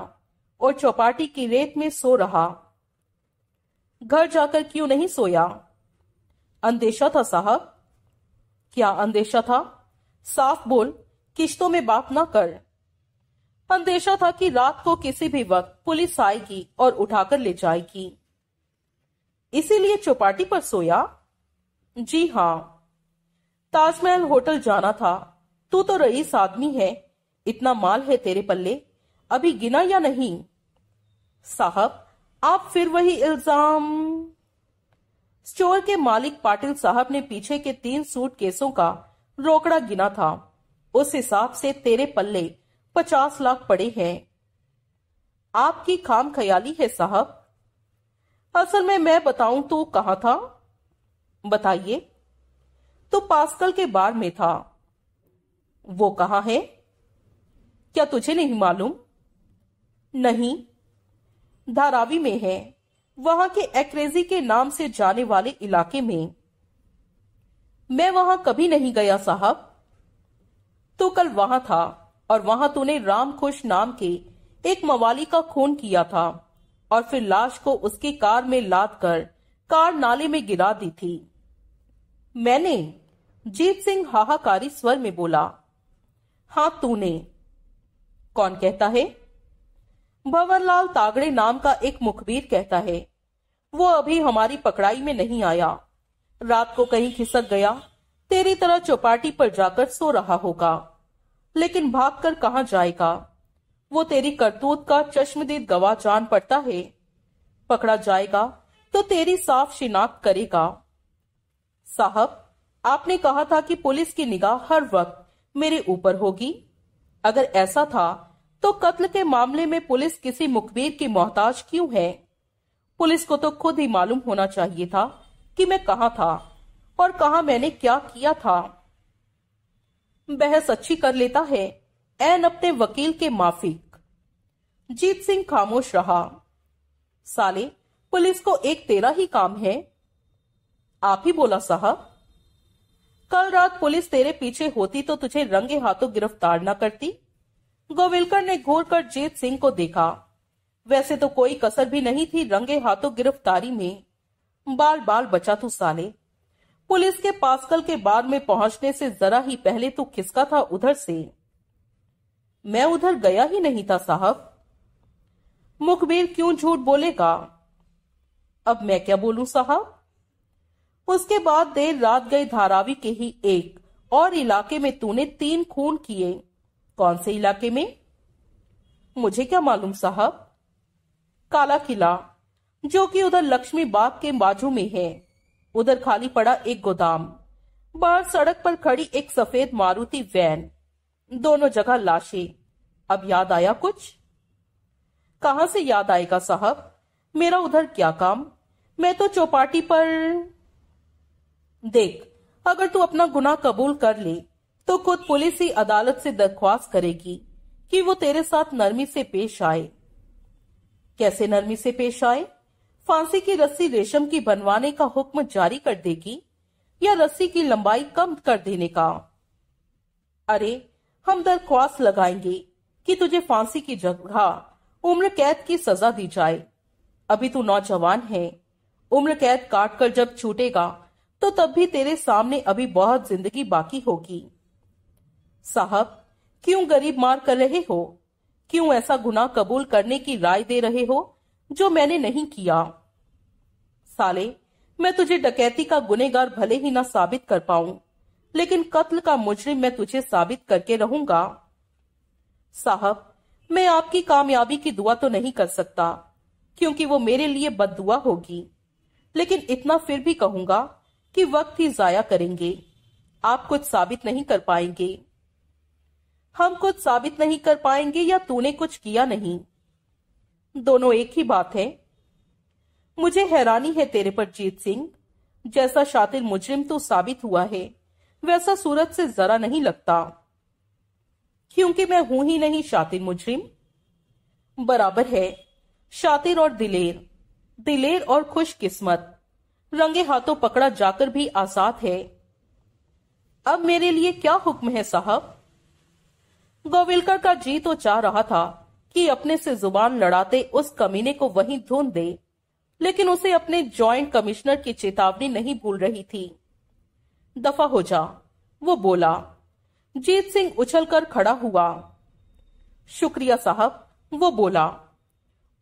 और चौपाटी की रेत में सो रहा घर जाकर क्यों नहीं सोया अंदेशा था साहब क्या अंदेशा था साफ बोल किश्तों में बात ना कर अंदेशा था कि रात को किसी भी वक्त पुलिस आएगी और उठाकर ले जाएगी इसीलिए चौपाटी पर सोया जी हाँ ताजमहल होटल जाना था तू तो रईस आदमी है इतना माल है तेरे पल्ले अभी गिना या नहीं साहब आप फिर वही इल्जाम स्टोर के मालिक पाटिल साहब ने पीछे के तीन सूट केसों का रोकड़ा गिना था उस हिसाब से तेरे पल्ले पचास लाख पड़े हैं आपकी खाम ख्याली है साहब असल में मैं बताऊं तो कहा था बताइए तो पास्कल के बार में था वो कहा है क्या तुझे नहीं मालूम नहीं धारावी में है वहां के एक्रेजी के नाम से जाने वाले इलाके में मैं वहां कभी नहीं गया साहब तो कल वहां था और वहां तूने रामखुश नाम के एक मवाली का खून किया था और फिर लाश को उसकी कार में लाद कर कार नाले में गिरा दी थी मैंने जीत सिंह हाहाकारी स्वर में बोला हाँ तूने कौन कहता है भंवरलाल तागड़े नाम का एक मुखबीर कहता है वो अभी हमारी पकड़ाई में नहीं आया रात को कहीं खिसक गया तेरी तरह चौपाटी पर जाकर सो रहा होगा लेकिन भाग कर कहा जाएगा वो तेरी करतूत का चश्मदीद गवाह जान पड़ता है पकड़ा जाएगा तो तेरी साफ शिनाख्त करेगा साहब आपने कहा था कि पुलिस की निगाह हर वक्त मेरे ऊपर होगी अगर ऐसा था तो कत्ल के मामले में पुलिस किसी मुखबिर की मोहताज क्यों है पुलिस को तो खुद ही मालूम होना चाहिए था कि मैं कहा था और कहा मैंने क्या किया था बहस अच्छी कर लेता है एन अपने वकील के माफिक जीत सिंह खामोश रहा साले पुलिस को एक तेरा ही काम है आप ही बोला साहब कल रात पुलिस तेरे पीछे होती तो तुझे रंगे हाथों गिरफ्तार न करती गोविलकर ने घूर कर जीत सिंह को देखा वैसे तो कोई कसर भी नहीं थी रंगे हाथों गिरफ्तारी में बाल बाल बचा तू साले पुलिस के पास्कल के बार में पहुंचने से जरा ही पहले तो खिसका था उधर से मैं उधर गया ही नहीं था साहब मुखबिर क्यों झूठ बोलेगा अब मैं क्या बोलूं साहब उसके बाद देर रात गए धारावी के ही एक और इलाके में तूने तीन खून किए कौन से इलाके में मुझे क्या मालूम साहब काला किला जो कि उधर लक्ष्मी बाग के बाजू में है उधर खाली पड़ा एक गोदाम बाहर सड़क पर खड़ी एक सफेद मारुति वैन दोनों जगह लाशें अब याद आया कुछ कहा से याद आएगा साहब मेरा उधर क्या काम मैं तो चौपाटी पर देख अगर तू अपना गुनाह कबूल कर ले तो खुद पुलिस ही अदालत से दरख्वास्त करेगी कि वो तेरे साथ नरमी से पेश आए कैसे नरमी से पेश आए फांसी की रस्सी रेशम की बनवाने का हुक्म जारी कर देगी या रस्सी की लंबाई कम कर देने का अरे हम दरख्वास्त लगाएंगे कि तुझे फांसी की जगह उम्र कैद की सजा दी जाए अभी तू नौजवान है उम्र कैद काट कर जब छूटेगा तो तब भी तेरे सामने अभी बहुत जिंदगी बाकी होगी साहब क्यों गरीब मार कर रहे हो क्यों ऐसा गुनाह कबूल करने की राय दे रहे हो जो मैंने नहीं किया साले मैं तुझे डकैती का गुनेगार भले ही ना साबित कर पाऊं लेकिन कत्ल का मुजरिम मैं तुझे साबित करके रहूंगा साहब मैं आपकी कामयाबी की दुआ तो नहीं कर सकता क्योंकि वो मेरे लिए बद होगी लेकिन इतना फिर भी कहूंगा कि वक्त ही जाया करेंगे आप कुछ साबित नहीं कर पाएंगे हम कुछ साबित नहीं कर पाएंगे या तूने कुछ किया नहीं दोनों एक ही बात है मुझे हैरानी है तेरे पर जीत सिंह जैसा शातिर मुजरिम तो साबित हुआ है वैसा सूरत से जरा नहीं लगता क्योंकि मैं हूं ही नहीं शातिर मुजरिम बराबर है शातिर और दिलेर दिलेर और खुशकिस्मत रंगे हाथों पकड़ा जाकर भी आसाद है अब मेरे लिए क्या हुक्म है साहब गोविलकर का जी तो चाह रहा था कि अपने से जुबान लड़ाते उस कमीने को वहीं धूं दे लेकिन उसे अपने जॉइंट कमिश्नर की चेतावनी नहीं भूल रही थी दफा हो जा वो बोला जीत सिंह उछलकर खड़ा हुआ शुक्रिया साहब वो बोला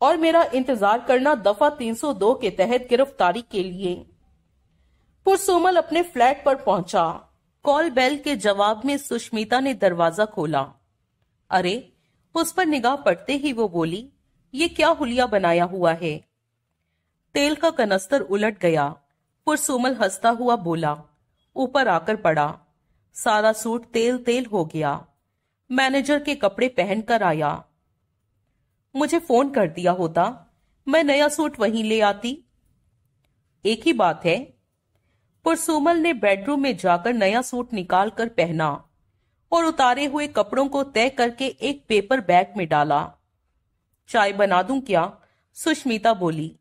और मेरा इंतजार करना दफा 302 के तहत गिरफ्तारी के लिए पुरसोमल अपने फ्लैट पर पहुंचा कॉल बेल के जवाब में सुष्मिता ने दरवाजा खोला अरे उस पर निगाह पड़ते ही वो बोली ये क्या हुलिया बनाया हुआ है तेल का कनस्तर उलट गया पुरसुमल हंसता हुआ बोला ऊपर आकर पड़ा सारा सूट तेल तेल हो गया मैनेजर के कपड़े पहन कर आया मुझे फोन कर दिया होता मैं नया सूट वहीं ले आती एक ही बात है पुरसुमल ने बेडरूम में जाकर नया सूट निकाल कर पहना और उतारे हुए कपड़ों को तय करके एक पेपर बैग में डाला चाय बना दूं क्या सुष्मिता बोली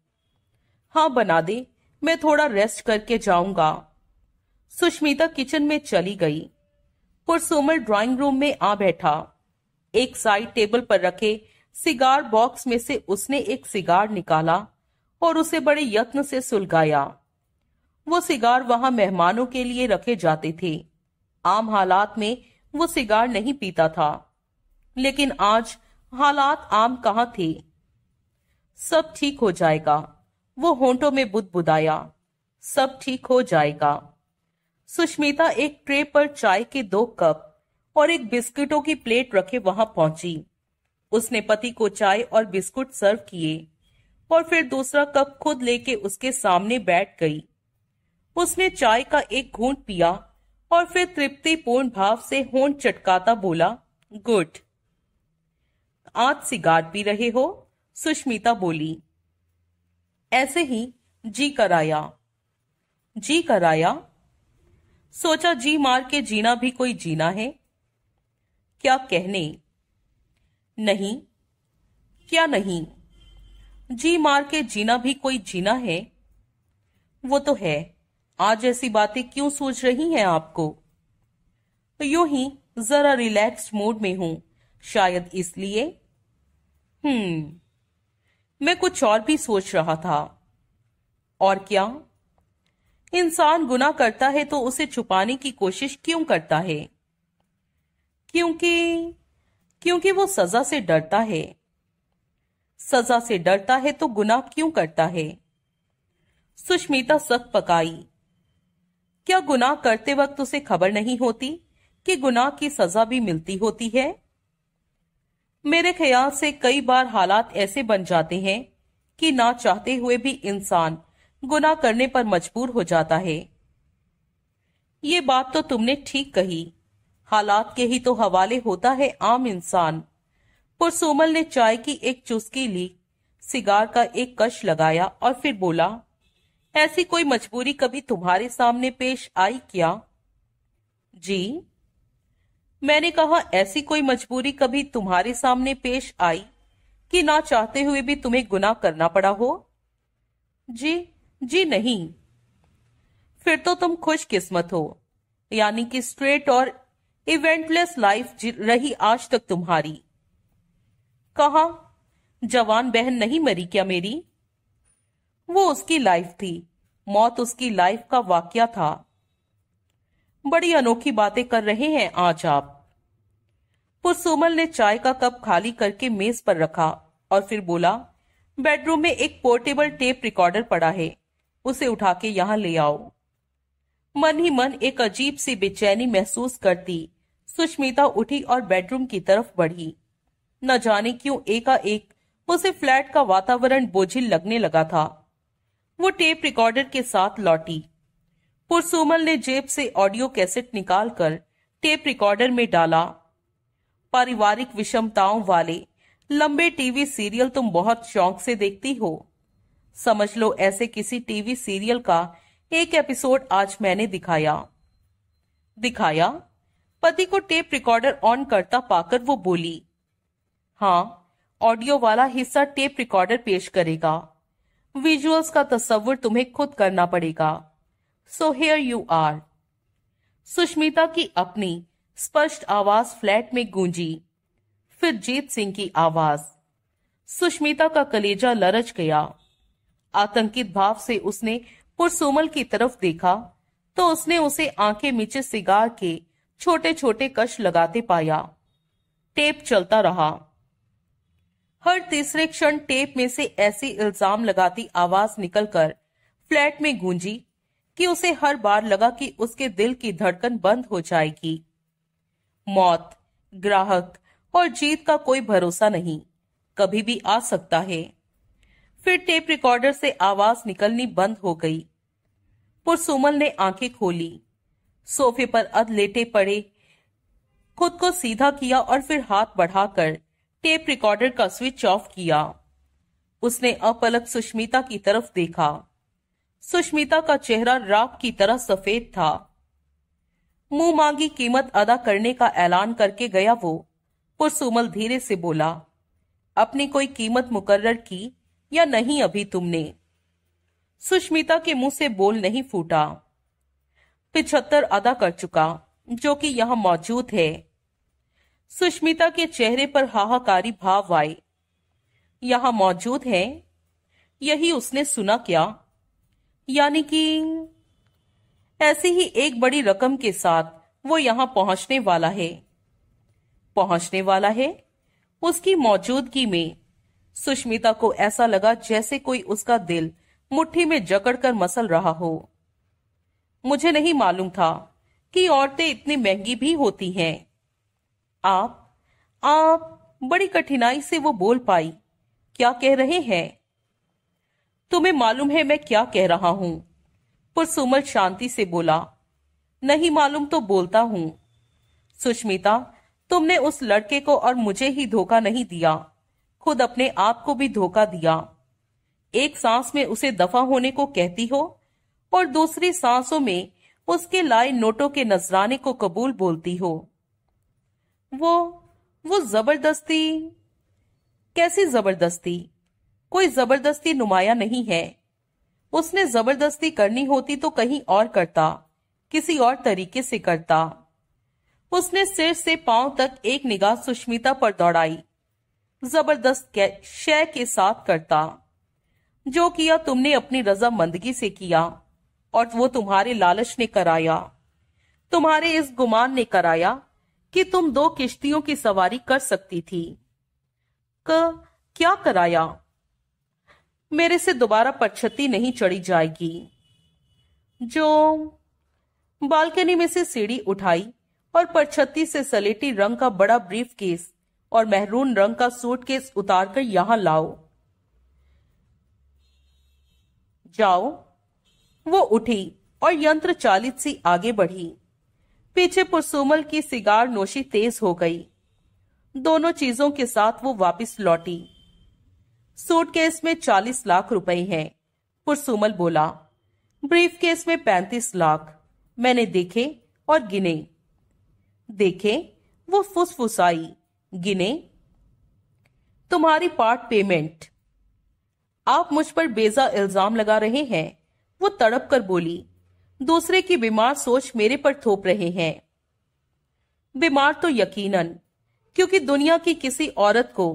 हाँ बना दे मैं थोड़ा रेस्ट करके जाऊंगा सुष्मिता किचन में चली गई पुरसोमल ड्राइंग रूम में आ बैठा एक साइड टेबल पर रखे सिगार बॉक्स में से उसने एक सिगार निकाला और उसे बड़े यत्न से सुलगाया वो सिगार वहां मेहमानों के लिए रखे जाते थे आम हालात में वो सिगार नहीं पीता था लेकिन आज हालात आम कहा थे सब ठीक हो जाएगा वो होंठों में बुदबुदाया सब ठीक हो जाएगा सुष्मिता एक ट्रे पर चाय के दो कप और एक बिस्किटों की प्लेट रखे वहां पहुंची उसने पति को चाय और बिस्कुट सर्व किए और फिर दूसरा कप खुद लेके उसके सामने बैठ गई उसने चाय का एक घूंट पिया और फिर तृप्ति पूर्ण भाव से होंठ चटकाता बोला गुड आज सिगार पी रहे हो सुष्मिता बोली ऐसे ही जी कराया जी कराया सोचा जी मार के जीना भी कोई जीना है क्या कहने नहीं क्या नहीं जी मार के जीना भी कोई जीना है वो तो है आज ऐसी बातें क्यों सोच रही हैं आपको यू ही जरा रिलैक्स मूड में हूं शायद इसलिए हम्म मैं कुछ और भी सोच रहा था और क्या इंसान गुना करता है तो उसे छुपाने की कोशिश क्यों करता है क्योंकि क्योंकि वो सजा से डरता है सजा से डरता है तो गुनाह क्यों करता है सुष्मिता सख पकाई क्या गुनाह करते वक्त उसे खबर नहीं होती कि गुनाह की सजा भी मिलती होती है मेरे ख्याल से कई बार हालात ऐसे बन जाते हैं कि ना चाहते हुए भी इंसान गुना करने पर मजबूर हो जाता है ये बात तो तुमने ठीक कही हालात के ही तो हवाले होता है आम इंसान पुरसोमल ने चाय की एक चुस्की ली सिगार का एक कश लगाया और फिर बोला ऐसी कोई मजबूरी कभी तुम्हारे सामने पेश आई क्या जी मैंने कहा ऐसी कोई मजबूरी कभी तुम्हारे सामने पेश आई कि ना चाहते हुए भी तुम्हें गुनाह करना पड़ा हो जी जी नहीं फिर तो तुम खुशकिस्मत हो यानी कि स्ट्रेट और इवेंटलेस लाइफ रही आज तक तुम्हारी कहा जवान बहन नहीं मरी क्या मेरी वो उसकी लाइफ थी मौत उसकी लाइफ का वाक्य था बड़ी अनोखी बातें कर रहे हैं आज आप पुरसोमल ने चाय का कप खाली करके मेज पर रखा और फिर बोला बेडरूम में एक पोर्टेबल टेप रिकॉर्डर पड़ा है उसे उठा के यहाँ ले आओ मन ही मन एक अजीब सी बेचैनी महसूस करती सुष्मिता उठी और बेडरूम की तरफ बढ़ी न जाने क्यों एकाएक उसे फ्लैट का वातावरण बोझिल लगने लगा था वो टेप रिकॉर्डर के साथ लौटी पुरसुमल ने जेब से ऑडियो कैसेट निकालकर टेप रिकॉर्डर में डाला पारिवारिक विषमताओं वाले लंबे टीवी सीरियल तुम बहुत शौक से देखती हो समझ लो ऐसे किसी टीवी सीरियल का एक एपिसोड आज मैंने दिखाया दिखाया पति को टेप रिकॉर्डर ऑन करता पाकर वो बोली हाँ ऑडियो वाला हिस्सा टेप रिकॉर्डर पेश करेगा विजुअल्स का तस्वुर तुम्हें खुद करना पड़ेगा so here you are Sushmita की अपनी स्पष्ट आवाज फ्लैट में गूंजी फिर जीत सिंह की आवाज सुष्मिता का कलेजा लरज गया आतंकित भाव से उसने पुरसुमल की तरफ देखा तो उसने उसे आंखें नीचे सिगार के छोटे छोटे कश लगाते पाया टेप चलता रहा हर तीसरे क्षण टेप में से ऐसी इल्जाम लगाती आवाज निकलकर फ्लैट में गूंजी कि उसे हर बार लगा कि उसके दिल की धड़कन बंद हो जाएगी मौत ग्राहक और जीत का कोई भरोसा नहीं कभी भी आ सकता है फिर टेप रिकॉर्डर से आवाज निकलनी बंद हो गई पुरसुमल ने आंखें खोली सोफे पर अध लेटे पड़े खुद को सीधा किया और फिर हाथ बढ़ाकर टेप रिकॉर्डर का स्विच ऑफ किया उसने अपलक सुष्मिता की तरफ देखा सुष्मिता का चेहरा राख की तरह सफेद था मुंह मांगी कीमत अदा करने का ऐलान करके गया वो पुरसुमल धीरे से बोला अपनी कोई कीमत मुकर्र की या नहीं अभी तुमने सुष्मिता के मुंह से बोल नहीं फूटा पिछहत्तर अदा कर चुका जो कि यहां मौजूद है सुष्मिता के चेहरे पर हाहाकारी भाव आए यहां मौजूद है यही उसने सुना क्या यानी कि ऐसी ही एक बड़ी रकम के साथ वो यहाँ पहुंचने वाला है पहुंचने वाला है उसकी मौजूदगी में सुष्मिता को ऐसा लगा जैसे कोई उसका दिल मुट्ठी में जकड़कर मसल रहा हो मुझे नहीं मालूम था कि औरतें इतनी महंगी भी होती हैं आप आप बड़ी कठिनाई से वो बोल पाई क्या कह रहे हैं तुम्हें मालूम है मैं क्या कह रहा हूं सुमल शांति से बोला नहीं मालूम तो बोलता हूं सुष्मिता तुमने उस लड़के को और मुझे ही धोखा नहीं दिया खुद अपने आप को भी धोखा दिया एक सांस में उसे दफा होने को कहती हो और दूसरी सांसों में उसके लाए नोटों के नजराने को कबूल बोलती हो वो वो जबरदस्ती कैसी जबरदस्ती कोई जबरदस्ती नुमाया नहीं है उसने जबरदस्ती करनी होती तो कहीं और करता किसी और तरीके से करता उसने सिर से पांव तक एक निगाह सुष्मिता पर दौड़ाई जबरदस्त शय के साथ करता जो किया तुमने अपनी रजामंदगी से किया और वो तुम्हारे लालच ने कराया तुम्हारे इस गुमान ने कराया कि तुम दो किश्तियों की सवारी कर सकती थी क, क्या कराया मेरे से दोबारा पटछती नहीं चढ़ी जाएगी जो बालकनी में से सीढ़ी उठाई और परछत्ती से सलेटी रंग का बड़ा ब्रीफ केस और मेहरून रंग का सूट केस उतार कर यहां लाओ जाओ वो उठी और यंत्र चालित सी आगे बढ़ी पीछे पुरसुमल की सिगार नोशी तेज हो गई दोनों चीजों के साथ वो वापस लौटी सूटकेस में चालीस लाख रुपए हैं पुरसुमल बोला ब्रीफ केस में पैंतीस लाख मैंने देखे और गिने देखे वो फुसफुसाई गिने तुम्हारी पार्ट पेमेंट आप मुझ पर बेजा इल्जाम लगा रहे हैं वो तड़प कर बोली दूसरे की बीमार सोच मेरे पर थोप रहे हैं बीमार तो यकीनन क्योंकि दुनिया की किसी औरत को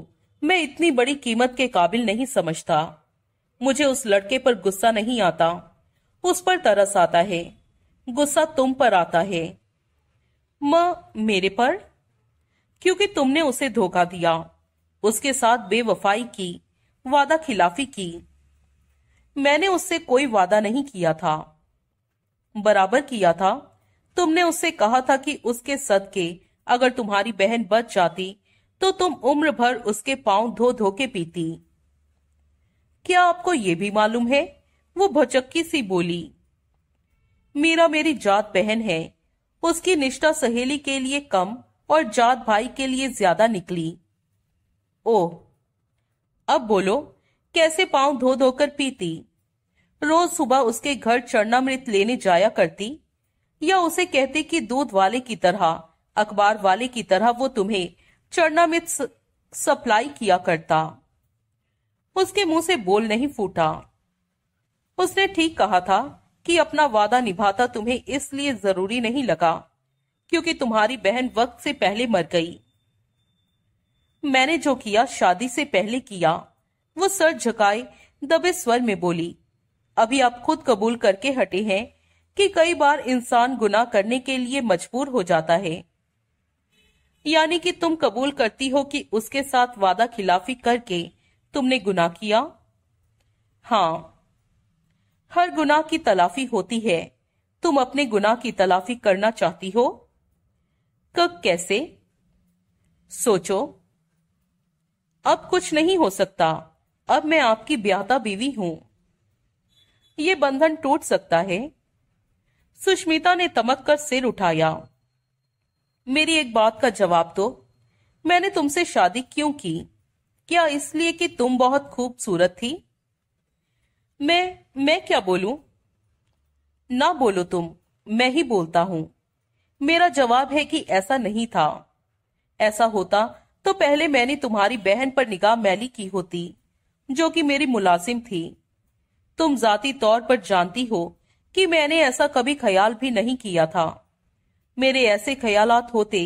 मैं इतनी बड़ी कीमत के काबिल नहीं समझता मुझे उस लड़के पर गुस्सा नहीं आता उस पर तरस आता है गुस्सा तुम पर आता है म मेरे पर क्योंकि तुमने उसे धोखा दिया उसके साथ बेवफाई की वादा खिलाफी की मैंने उससे कोई वादा नहीं किया था बराबर किया था तुमने उससे कहा था कि उसके सद के अगर तुम्हारी बहन बच जाती तो तुम उम्र भर उसके पांव धो धो के पीती क्या आपको ये भी मालूम है वो भचक्की सी बोली मीरा मेरी जात बहन है उसकी निष्ठा सहेली के लिए कम और जात भाई के लिए ज्यादा निकली ओह अब बोलो कैसे पांव धो धोकर पीती रोज सुबह उसके घर चरणामृत लेने जाया करती या उसे कहते कि दूध वाले की तरह अखबार वाले की तरह वो तुम्हें चरणामित सप्लाई किया करता उसके मुंह से बोल नहीं फूटा उसने ठीक कहा था कि अपना वादा निभाता तुम्हें इसलिए जरूरी नहीं लगा क्योंकि तुम्हारी बहन वक्त से पहले मर गई मैंने जो किया शादी से पहले किया वो सर झकाए दबे स्वर में बोली अभी आप खुद कबूल करके हटे हैं कि कई बार इंसान गुनाह करने के लिए मजबूर हो जाता है यानी कि तुम कबूल करती हो कि उसके साथ वादा खिलाफी करके तुमने गुनाह किया हाँ हर गुनाह की तलाफी होती है तुम अपने गुनाह की तलाफी करना चाहती हो कब कैसे सोचो अब कुछ नहीं हो सकता अब मैं आपकी ब्याता बीवी हूं ये बंधन टूट सकता है सुष्मिता ने तमक कर सिर उठाया मेरी एक बात का जवाब दो मैंने तुमसे शादी क्यों की क्या इसलिए कि तुम बहुत खूबसूरत थी मैं मैं क्या बोलू ना बोलो तुम मैं ही बोलता हूं मेरा जवाब है कि ऐसा नहीं था ऐसा होता तो पहले मैंने तुम्हारी बहन पर निगाह मैली की होती जो कि मेरी मुलाजिम थी तुम जाती तौर पर जानती हो कि मैंने ऐसा कभी ख्याल भी नहीं किया था मेरे ऐसे ख्यालात होते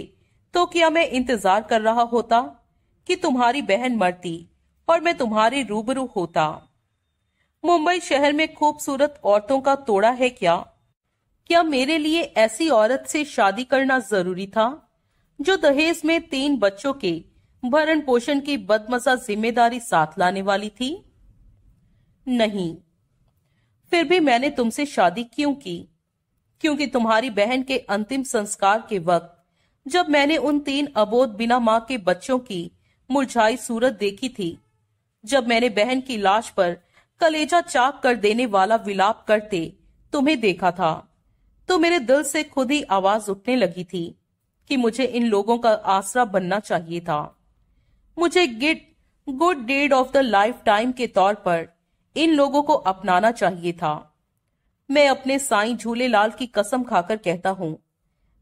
तो क्या मैं इंतजार कर रहा होता कि तुम्हारी बहन मरती और मैं तुम्हारे रूबरू होता मुंबई शहर में खूबसूरत औरतों का तोड़ा है क्या क्या मेरे लिए ऐसी औरत से शादी करना जरूरी था जो दहेज में तीन बच्चों के भरण पोषण की बदमजा जिम्मेदारी साथ लाने वाली थी नहीं फिर भी मैंने तुमसे शादी क्यों की क्योंकि तुम्हारी बहन के अंतिम संस्कार के वक्त जब मैंने उन तीन अबोध बिना माँ के बच्चों की मुरझाई सूरत देखी थी जब मैंने बहन की लाश पर कलेजा चाक कर देने वाला विलाप करते तुम्हें देखा था तो मेरे दिल से खुद ही आवाज उठने लगी थी कि मुझे इन लोगों का आसरा बनना चाहिए था मुझे get good dead of the lifetime के तौर पर इन लोगों को अपनाना चाहिए था मैं अपने साईं लाल की कसम खाकर कहता हूँ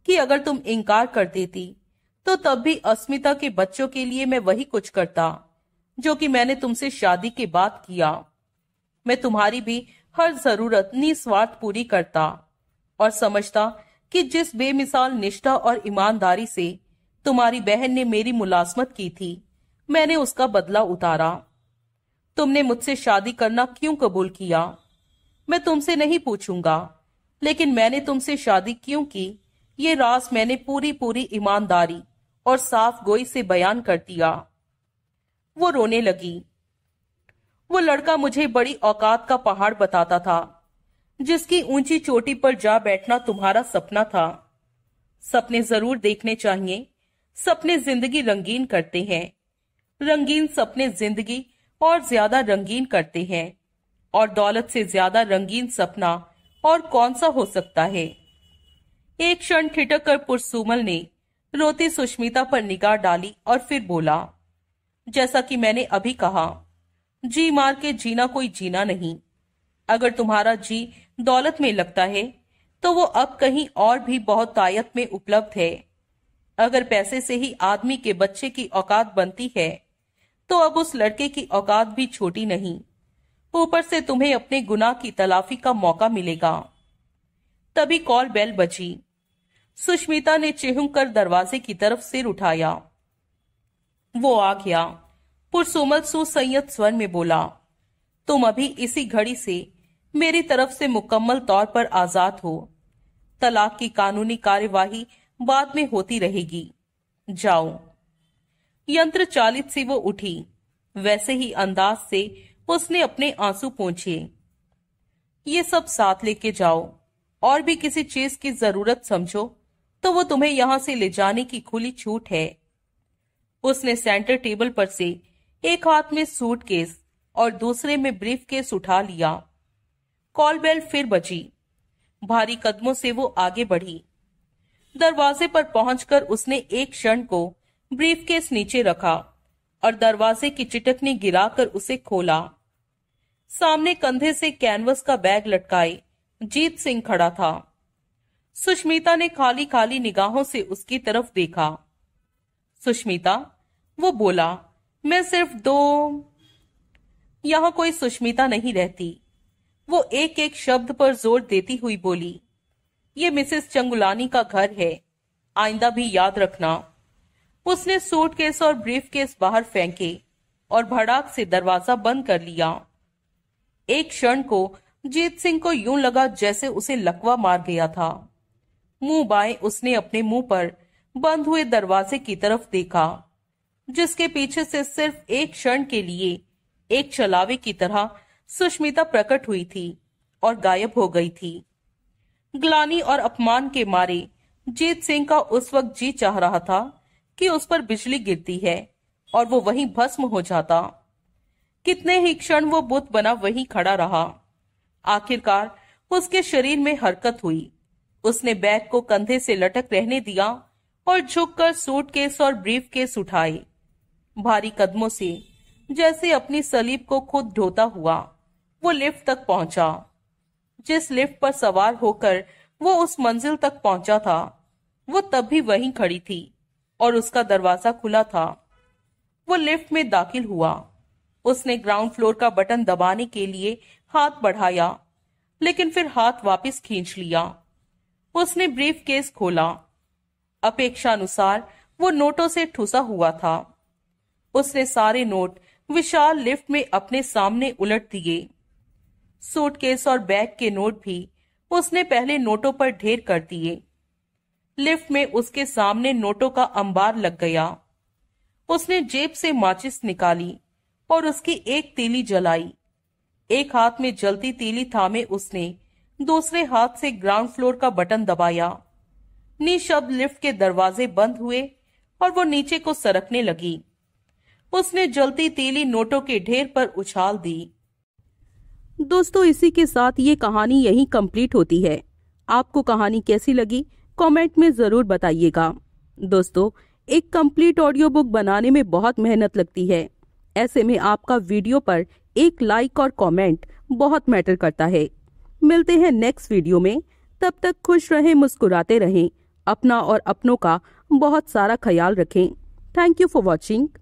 कि अगर तुम इनकार कर देती तो तब भी अस्मिता के बच्चों के लिए मैं वही कुछ करता जो कि मैंने तुमसे शादी के बाद किया मैं तुम्हारी भी हर जरूरत निस्वार्थ पूरी करता और समझता कि जिस बेमिसाल निष्ठा और ईमानदारी से तुम्हारी बहन ने मेरी मुलाजमत की थी मैंने उसका बदला उतारा तुमने मुझसे शादी करना क्यों कबूल किया मैं तुमसे नहीं पूछूंगा लेकिन मैंने तुमसे शादी क्यों की ये राज मैंने पूरी पूरी ईमानदारी और साफ गोई से बयान कर दिया वो रोने लगी वो लड़का मुझे बड़ी औकात का पहाड़ बताता था जिसकी ऊंची चोटी पर जा बैठना तुम्हारा सपना था सपने जरूर देखने चाहिए सपने जिंदगी रंगीन करते हैं रंगीन सपने जिंदगी और ज्यादा रंगीन करते हैं और दौलत से ज्यादा रंगीन सपना और कौन सा हो सकता है एक क्षण ठिटक कर पुरसुमल ने रोती सुष्मिता पर निगाह डाली और फिर बोला जैसा कि मैंने अभी कहा जी मार के जीना कोई जीना नहीं अगर तुम्हारा जी दौलत में लगता है तो वो अब कहीं और भी बहुत तायत में उपलब्ध है अगर पैसे से ही आदमी के बच्चे की औकात बनती है तो अब उस लड़के की औकात भी छोटी नहीं ऊपर से तुम्हें अपने गुनाह की तलाफी का मौका मिलेगा तभी कॉल बेल बजी सुष्मिता ने चेहूंग कर दरवाजे की तरफ सिर उठाया वो आ गया पुरसुमल सुसैयद स्वर में बोला तुम अभी इसी घड़ी से मेरी तरफ से मुकम्मल तौर पर आजाद हो तलाक की कानूनी कार्यवाही बाद में होती रहेगी जाओ यंत्र चालित से वो उठी वैसे ही अंदाज से उसने अपने आंसू पहुंचे ये सब साथ लेके जाओ और भी किसी चीज की जरूरत समझो तो वो तुम्हें यहां से ले जाने की खुली छूट है उसने सेंटर टेबल पर से एक हाथ में सूटकेस और दूसरे में ब्रीफ केस उठा लिया कॉल बेल फिर बजी भारी कदमों से वो आगे बढ़ी दरवाजे पर पहुंचकर उसने एक क्षण को ब्रीफ केस नीचे रखा और दरवाजे की चिटकनी गिराकर उसे खोला सामने कंधे से कैनवस का बैग लटकाए जीत सिंह खड़ा था सुष्मिता ने खाली खाली निगाहों से उसकी तरफ देखा सुष्मिता वो बोला मैं सिर्फ दो यहां कोई सुष्मिता नहीं रहती वो एक एक शब्द पर जोर देती हुई बोली ये मिसेस चंगुलानी का घर है आइंदा भी याद रखना उसने सूटकेस और ब्रीफकेस बाहर फेंके और भड़ाक से दरवाजा बंद कर लिया एक क्षण को जीत सिंह को यूं लगा जैसे उसे लकवा मार गया था मुंह बाएं उसने अपने मुंह पर बंद हुए दरवाजे की तरफ देखा जिसके पीछे से सिर्फ एक क्षण के लिए एक चलावे की तरह सुष्मिता प्रकट हुई थी और गायब हो गई थी ग्लानी और अपमान के मारे जीत सिंह का उस वक्त जी चाह रहा था कि उस पर बिजली गिरती है और वो वहीं भस्म हो जाता कितने ही क्षण वो बुत बना वहीं खड़ा रहा आखिरकार उसके शरीर में हरकत हुई उसने बैग को कंधे से लटक रहने दिया और झुककर सूटकेस और ब्रीफकेस उठाए भारी कदमों से जैसे अपनी सलीब को खुद ढोता हुआ वो लिफ्ट तक पहुंचा जिस लिफ्ट पर सवार होकर वो उस मंजिल तक पहुंचा था वो तब भी वहीं खड़ी थी और उसका दरवाजा खुला था वो लिफ्ट में दाखिल हुआ उसने ग्राउंड फ्लोर का बटन दबाने के लिए हाथ बढ़ाया लेकिन फिर हाथ वापस खींच लिया उसने ब्रीफ केस खोला अपेक्षा अनुसार वो नोटों से ठुसा हुआ था उसने सारे नोट विशाल लिफ्ट में अपने सामने उलट दिए सूटकेस और बैग के नोट भी उसने पहले नोटों पर ढेर कर दिए लिफ्ट में उसके सामने नोटों का अंबार लग गया उसने जेब से माचिस निकाली और उसकी एक तीली जलाई एक हाथ में जलती तीली थामे उसने दूसरे हाथ से ग्राउंड फ्लोर का बटन दबाया निशब्द लिफ्ट के दरवाजे बंद हुए और वो नीचे को सरकने लगी उसने जलती तेली नोटों के ढेर पर उछाल दी दोस्तों इसी के साथ ये कहानी यहीं कंप्लीट होती है आपको कहानी कैसी लगी कमेंट में जरूर बताइएगा दोस्तों एक कंप्लीट ऑडियो बुक बनाने में बहुत मेहनत लगती है ऐसे में आपका वीडियो पर एक लाइक और कमेंट बहुत मैटर करता है मिलते हैं नेक्स्ट वीडियो में तब तक खुश रहें मुस्कुराते रहें अपना और अपनों का बहुत सारा ख्याल रखें थैंक यू फॉर वॉचिंग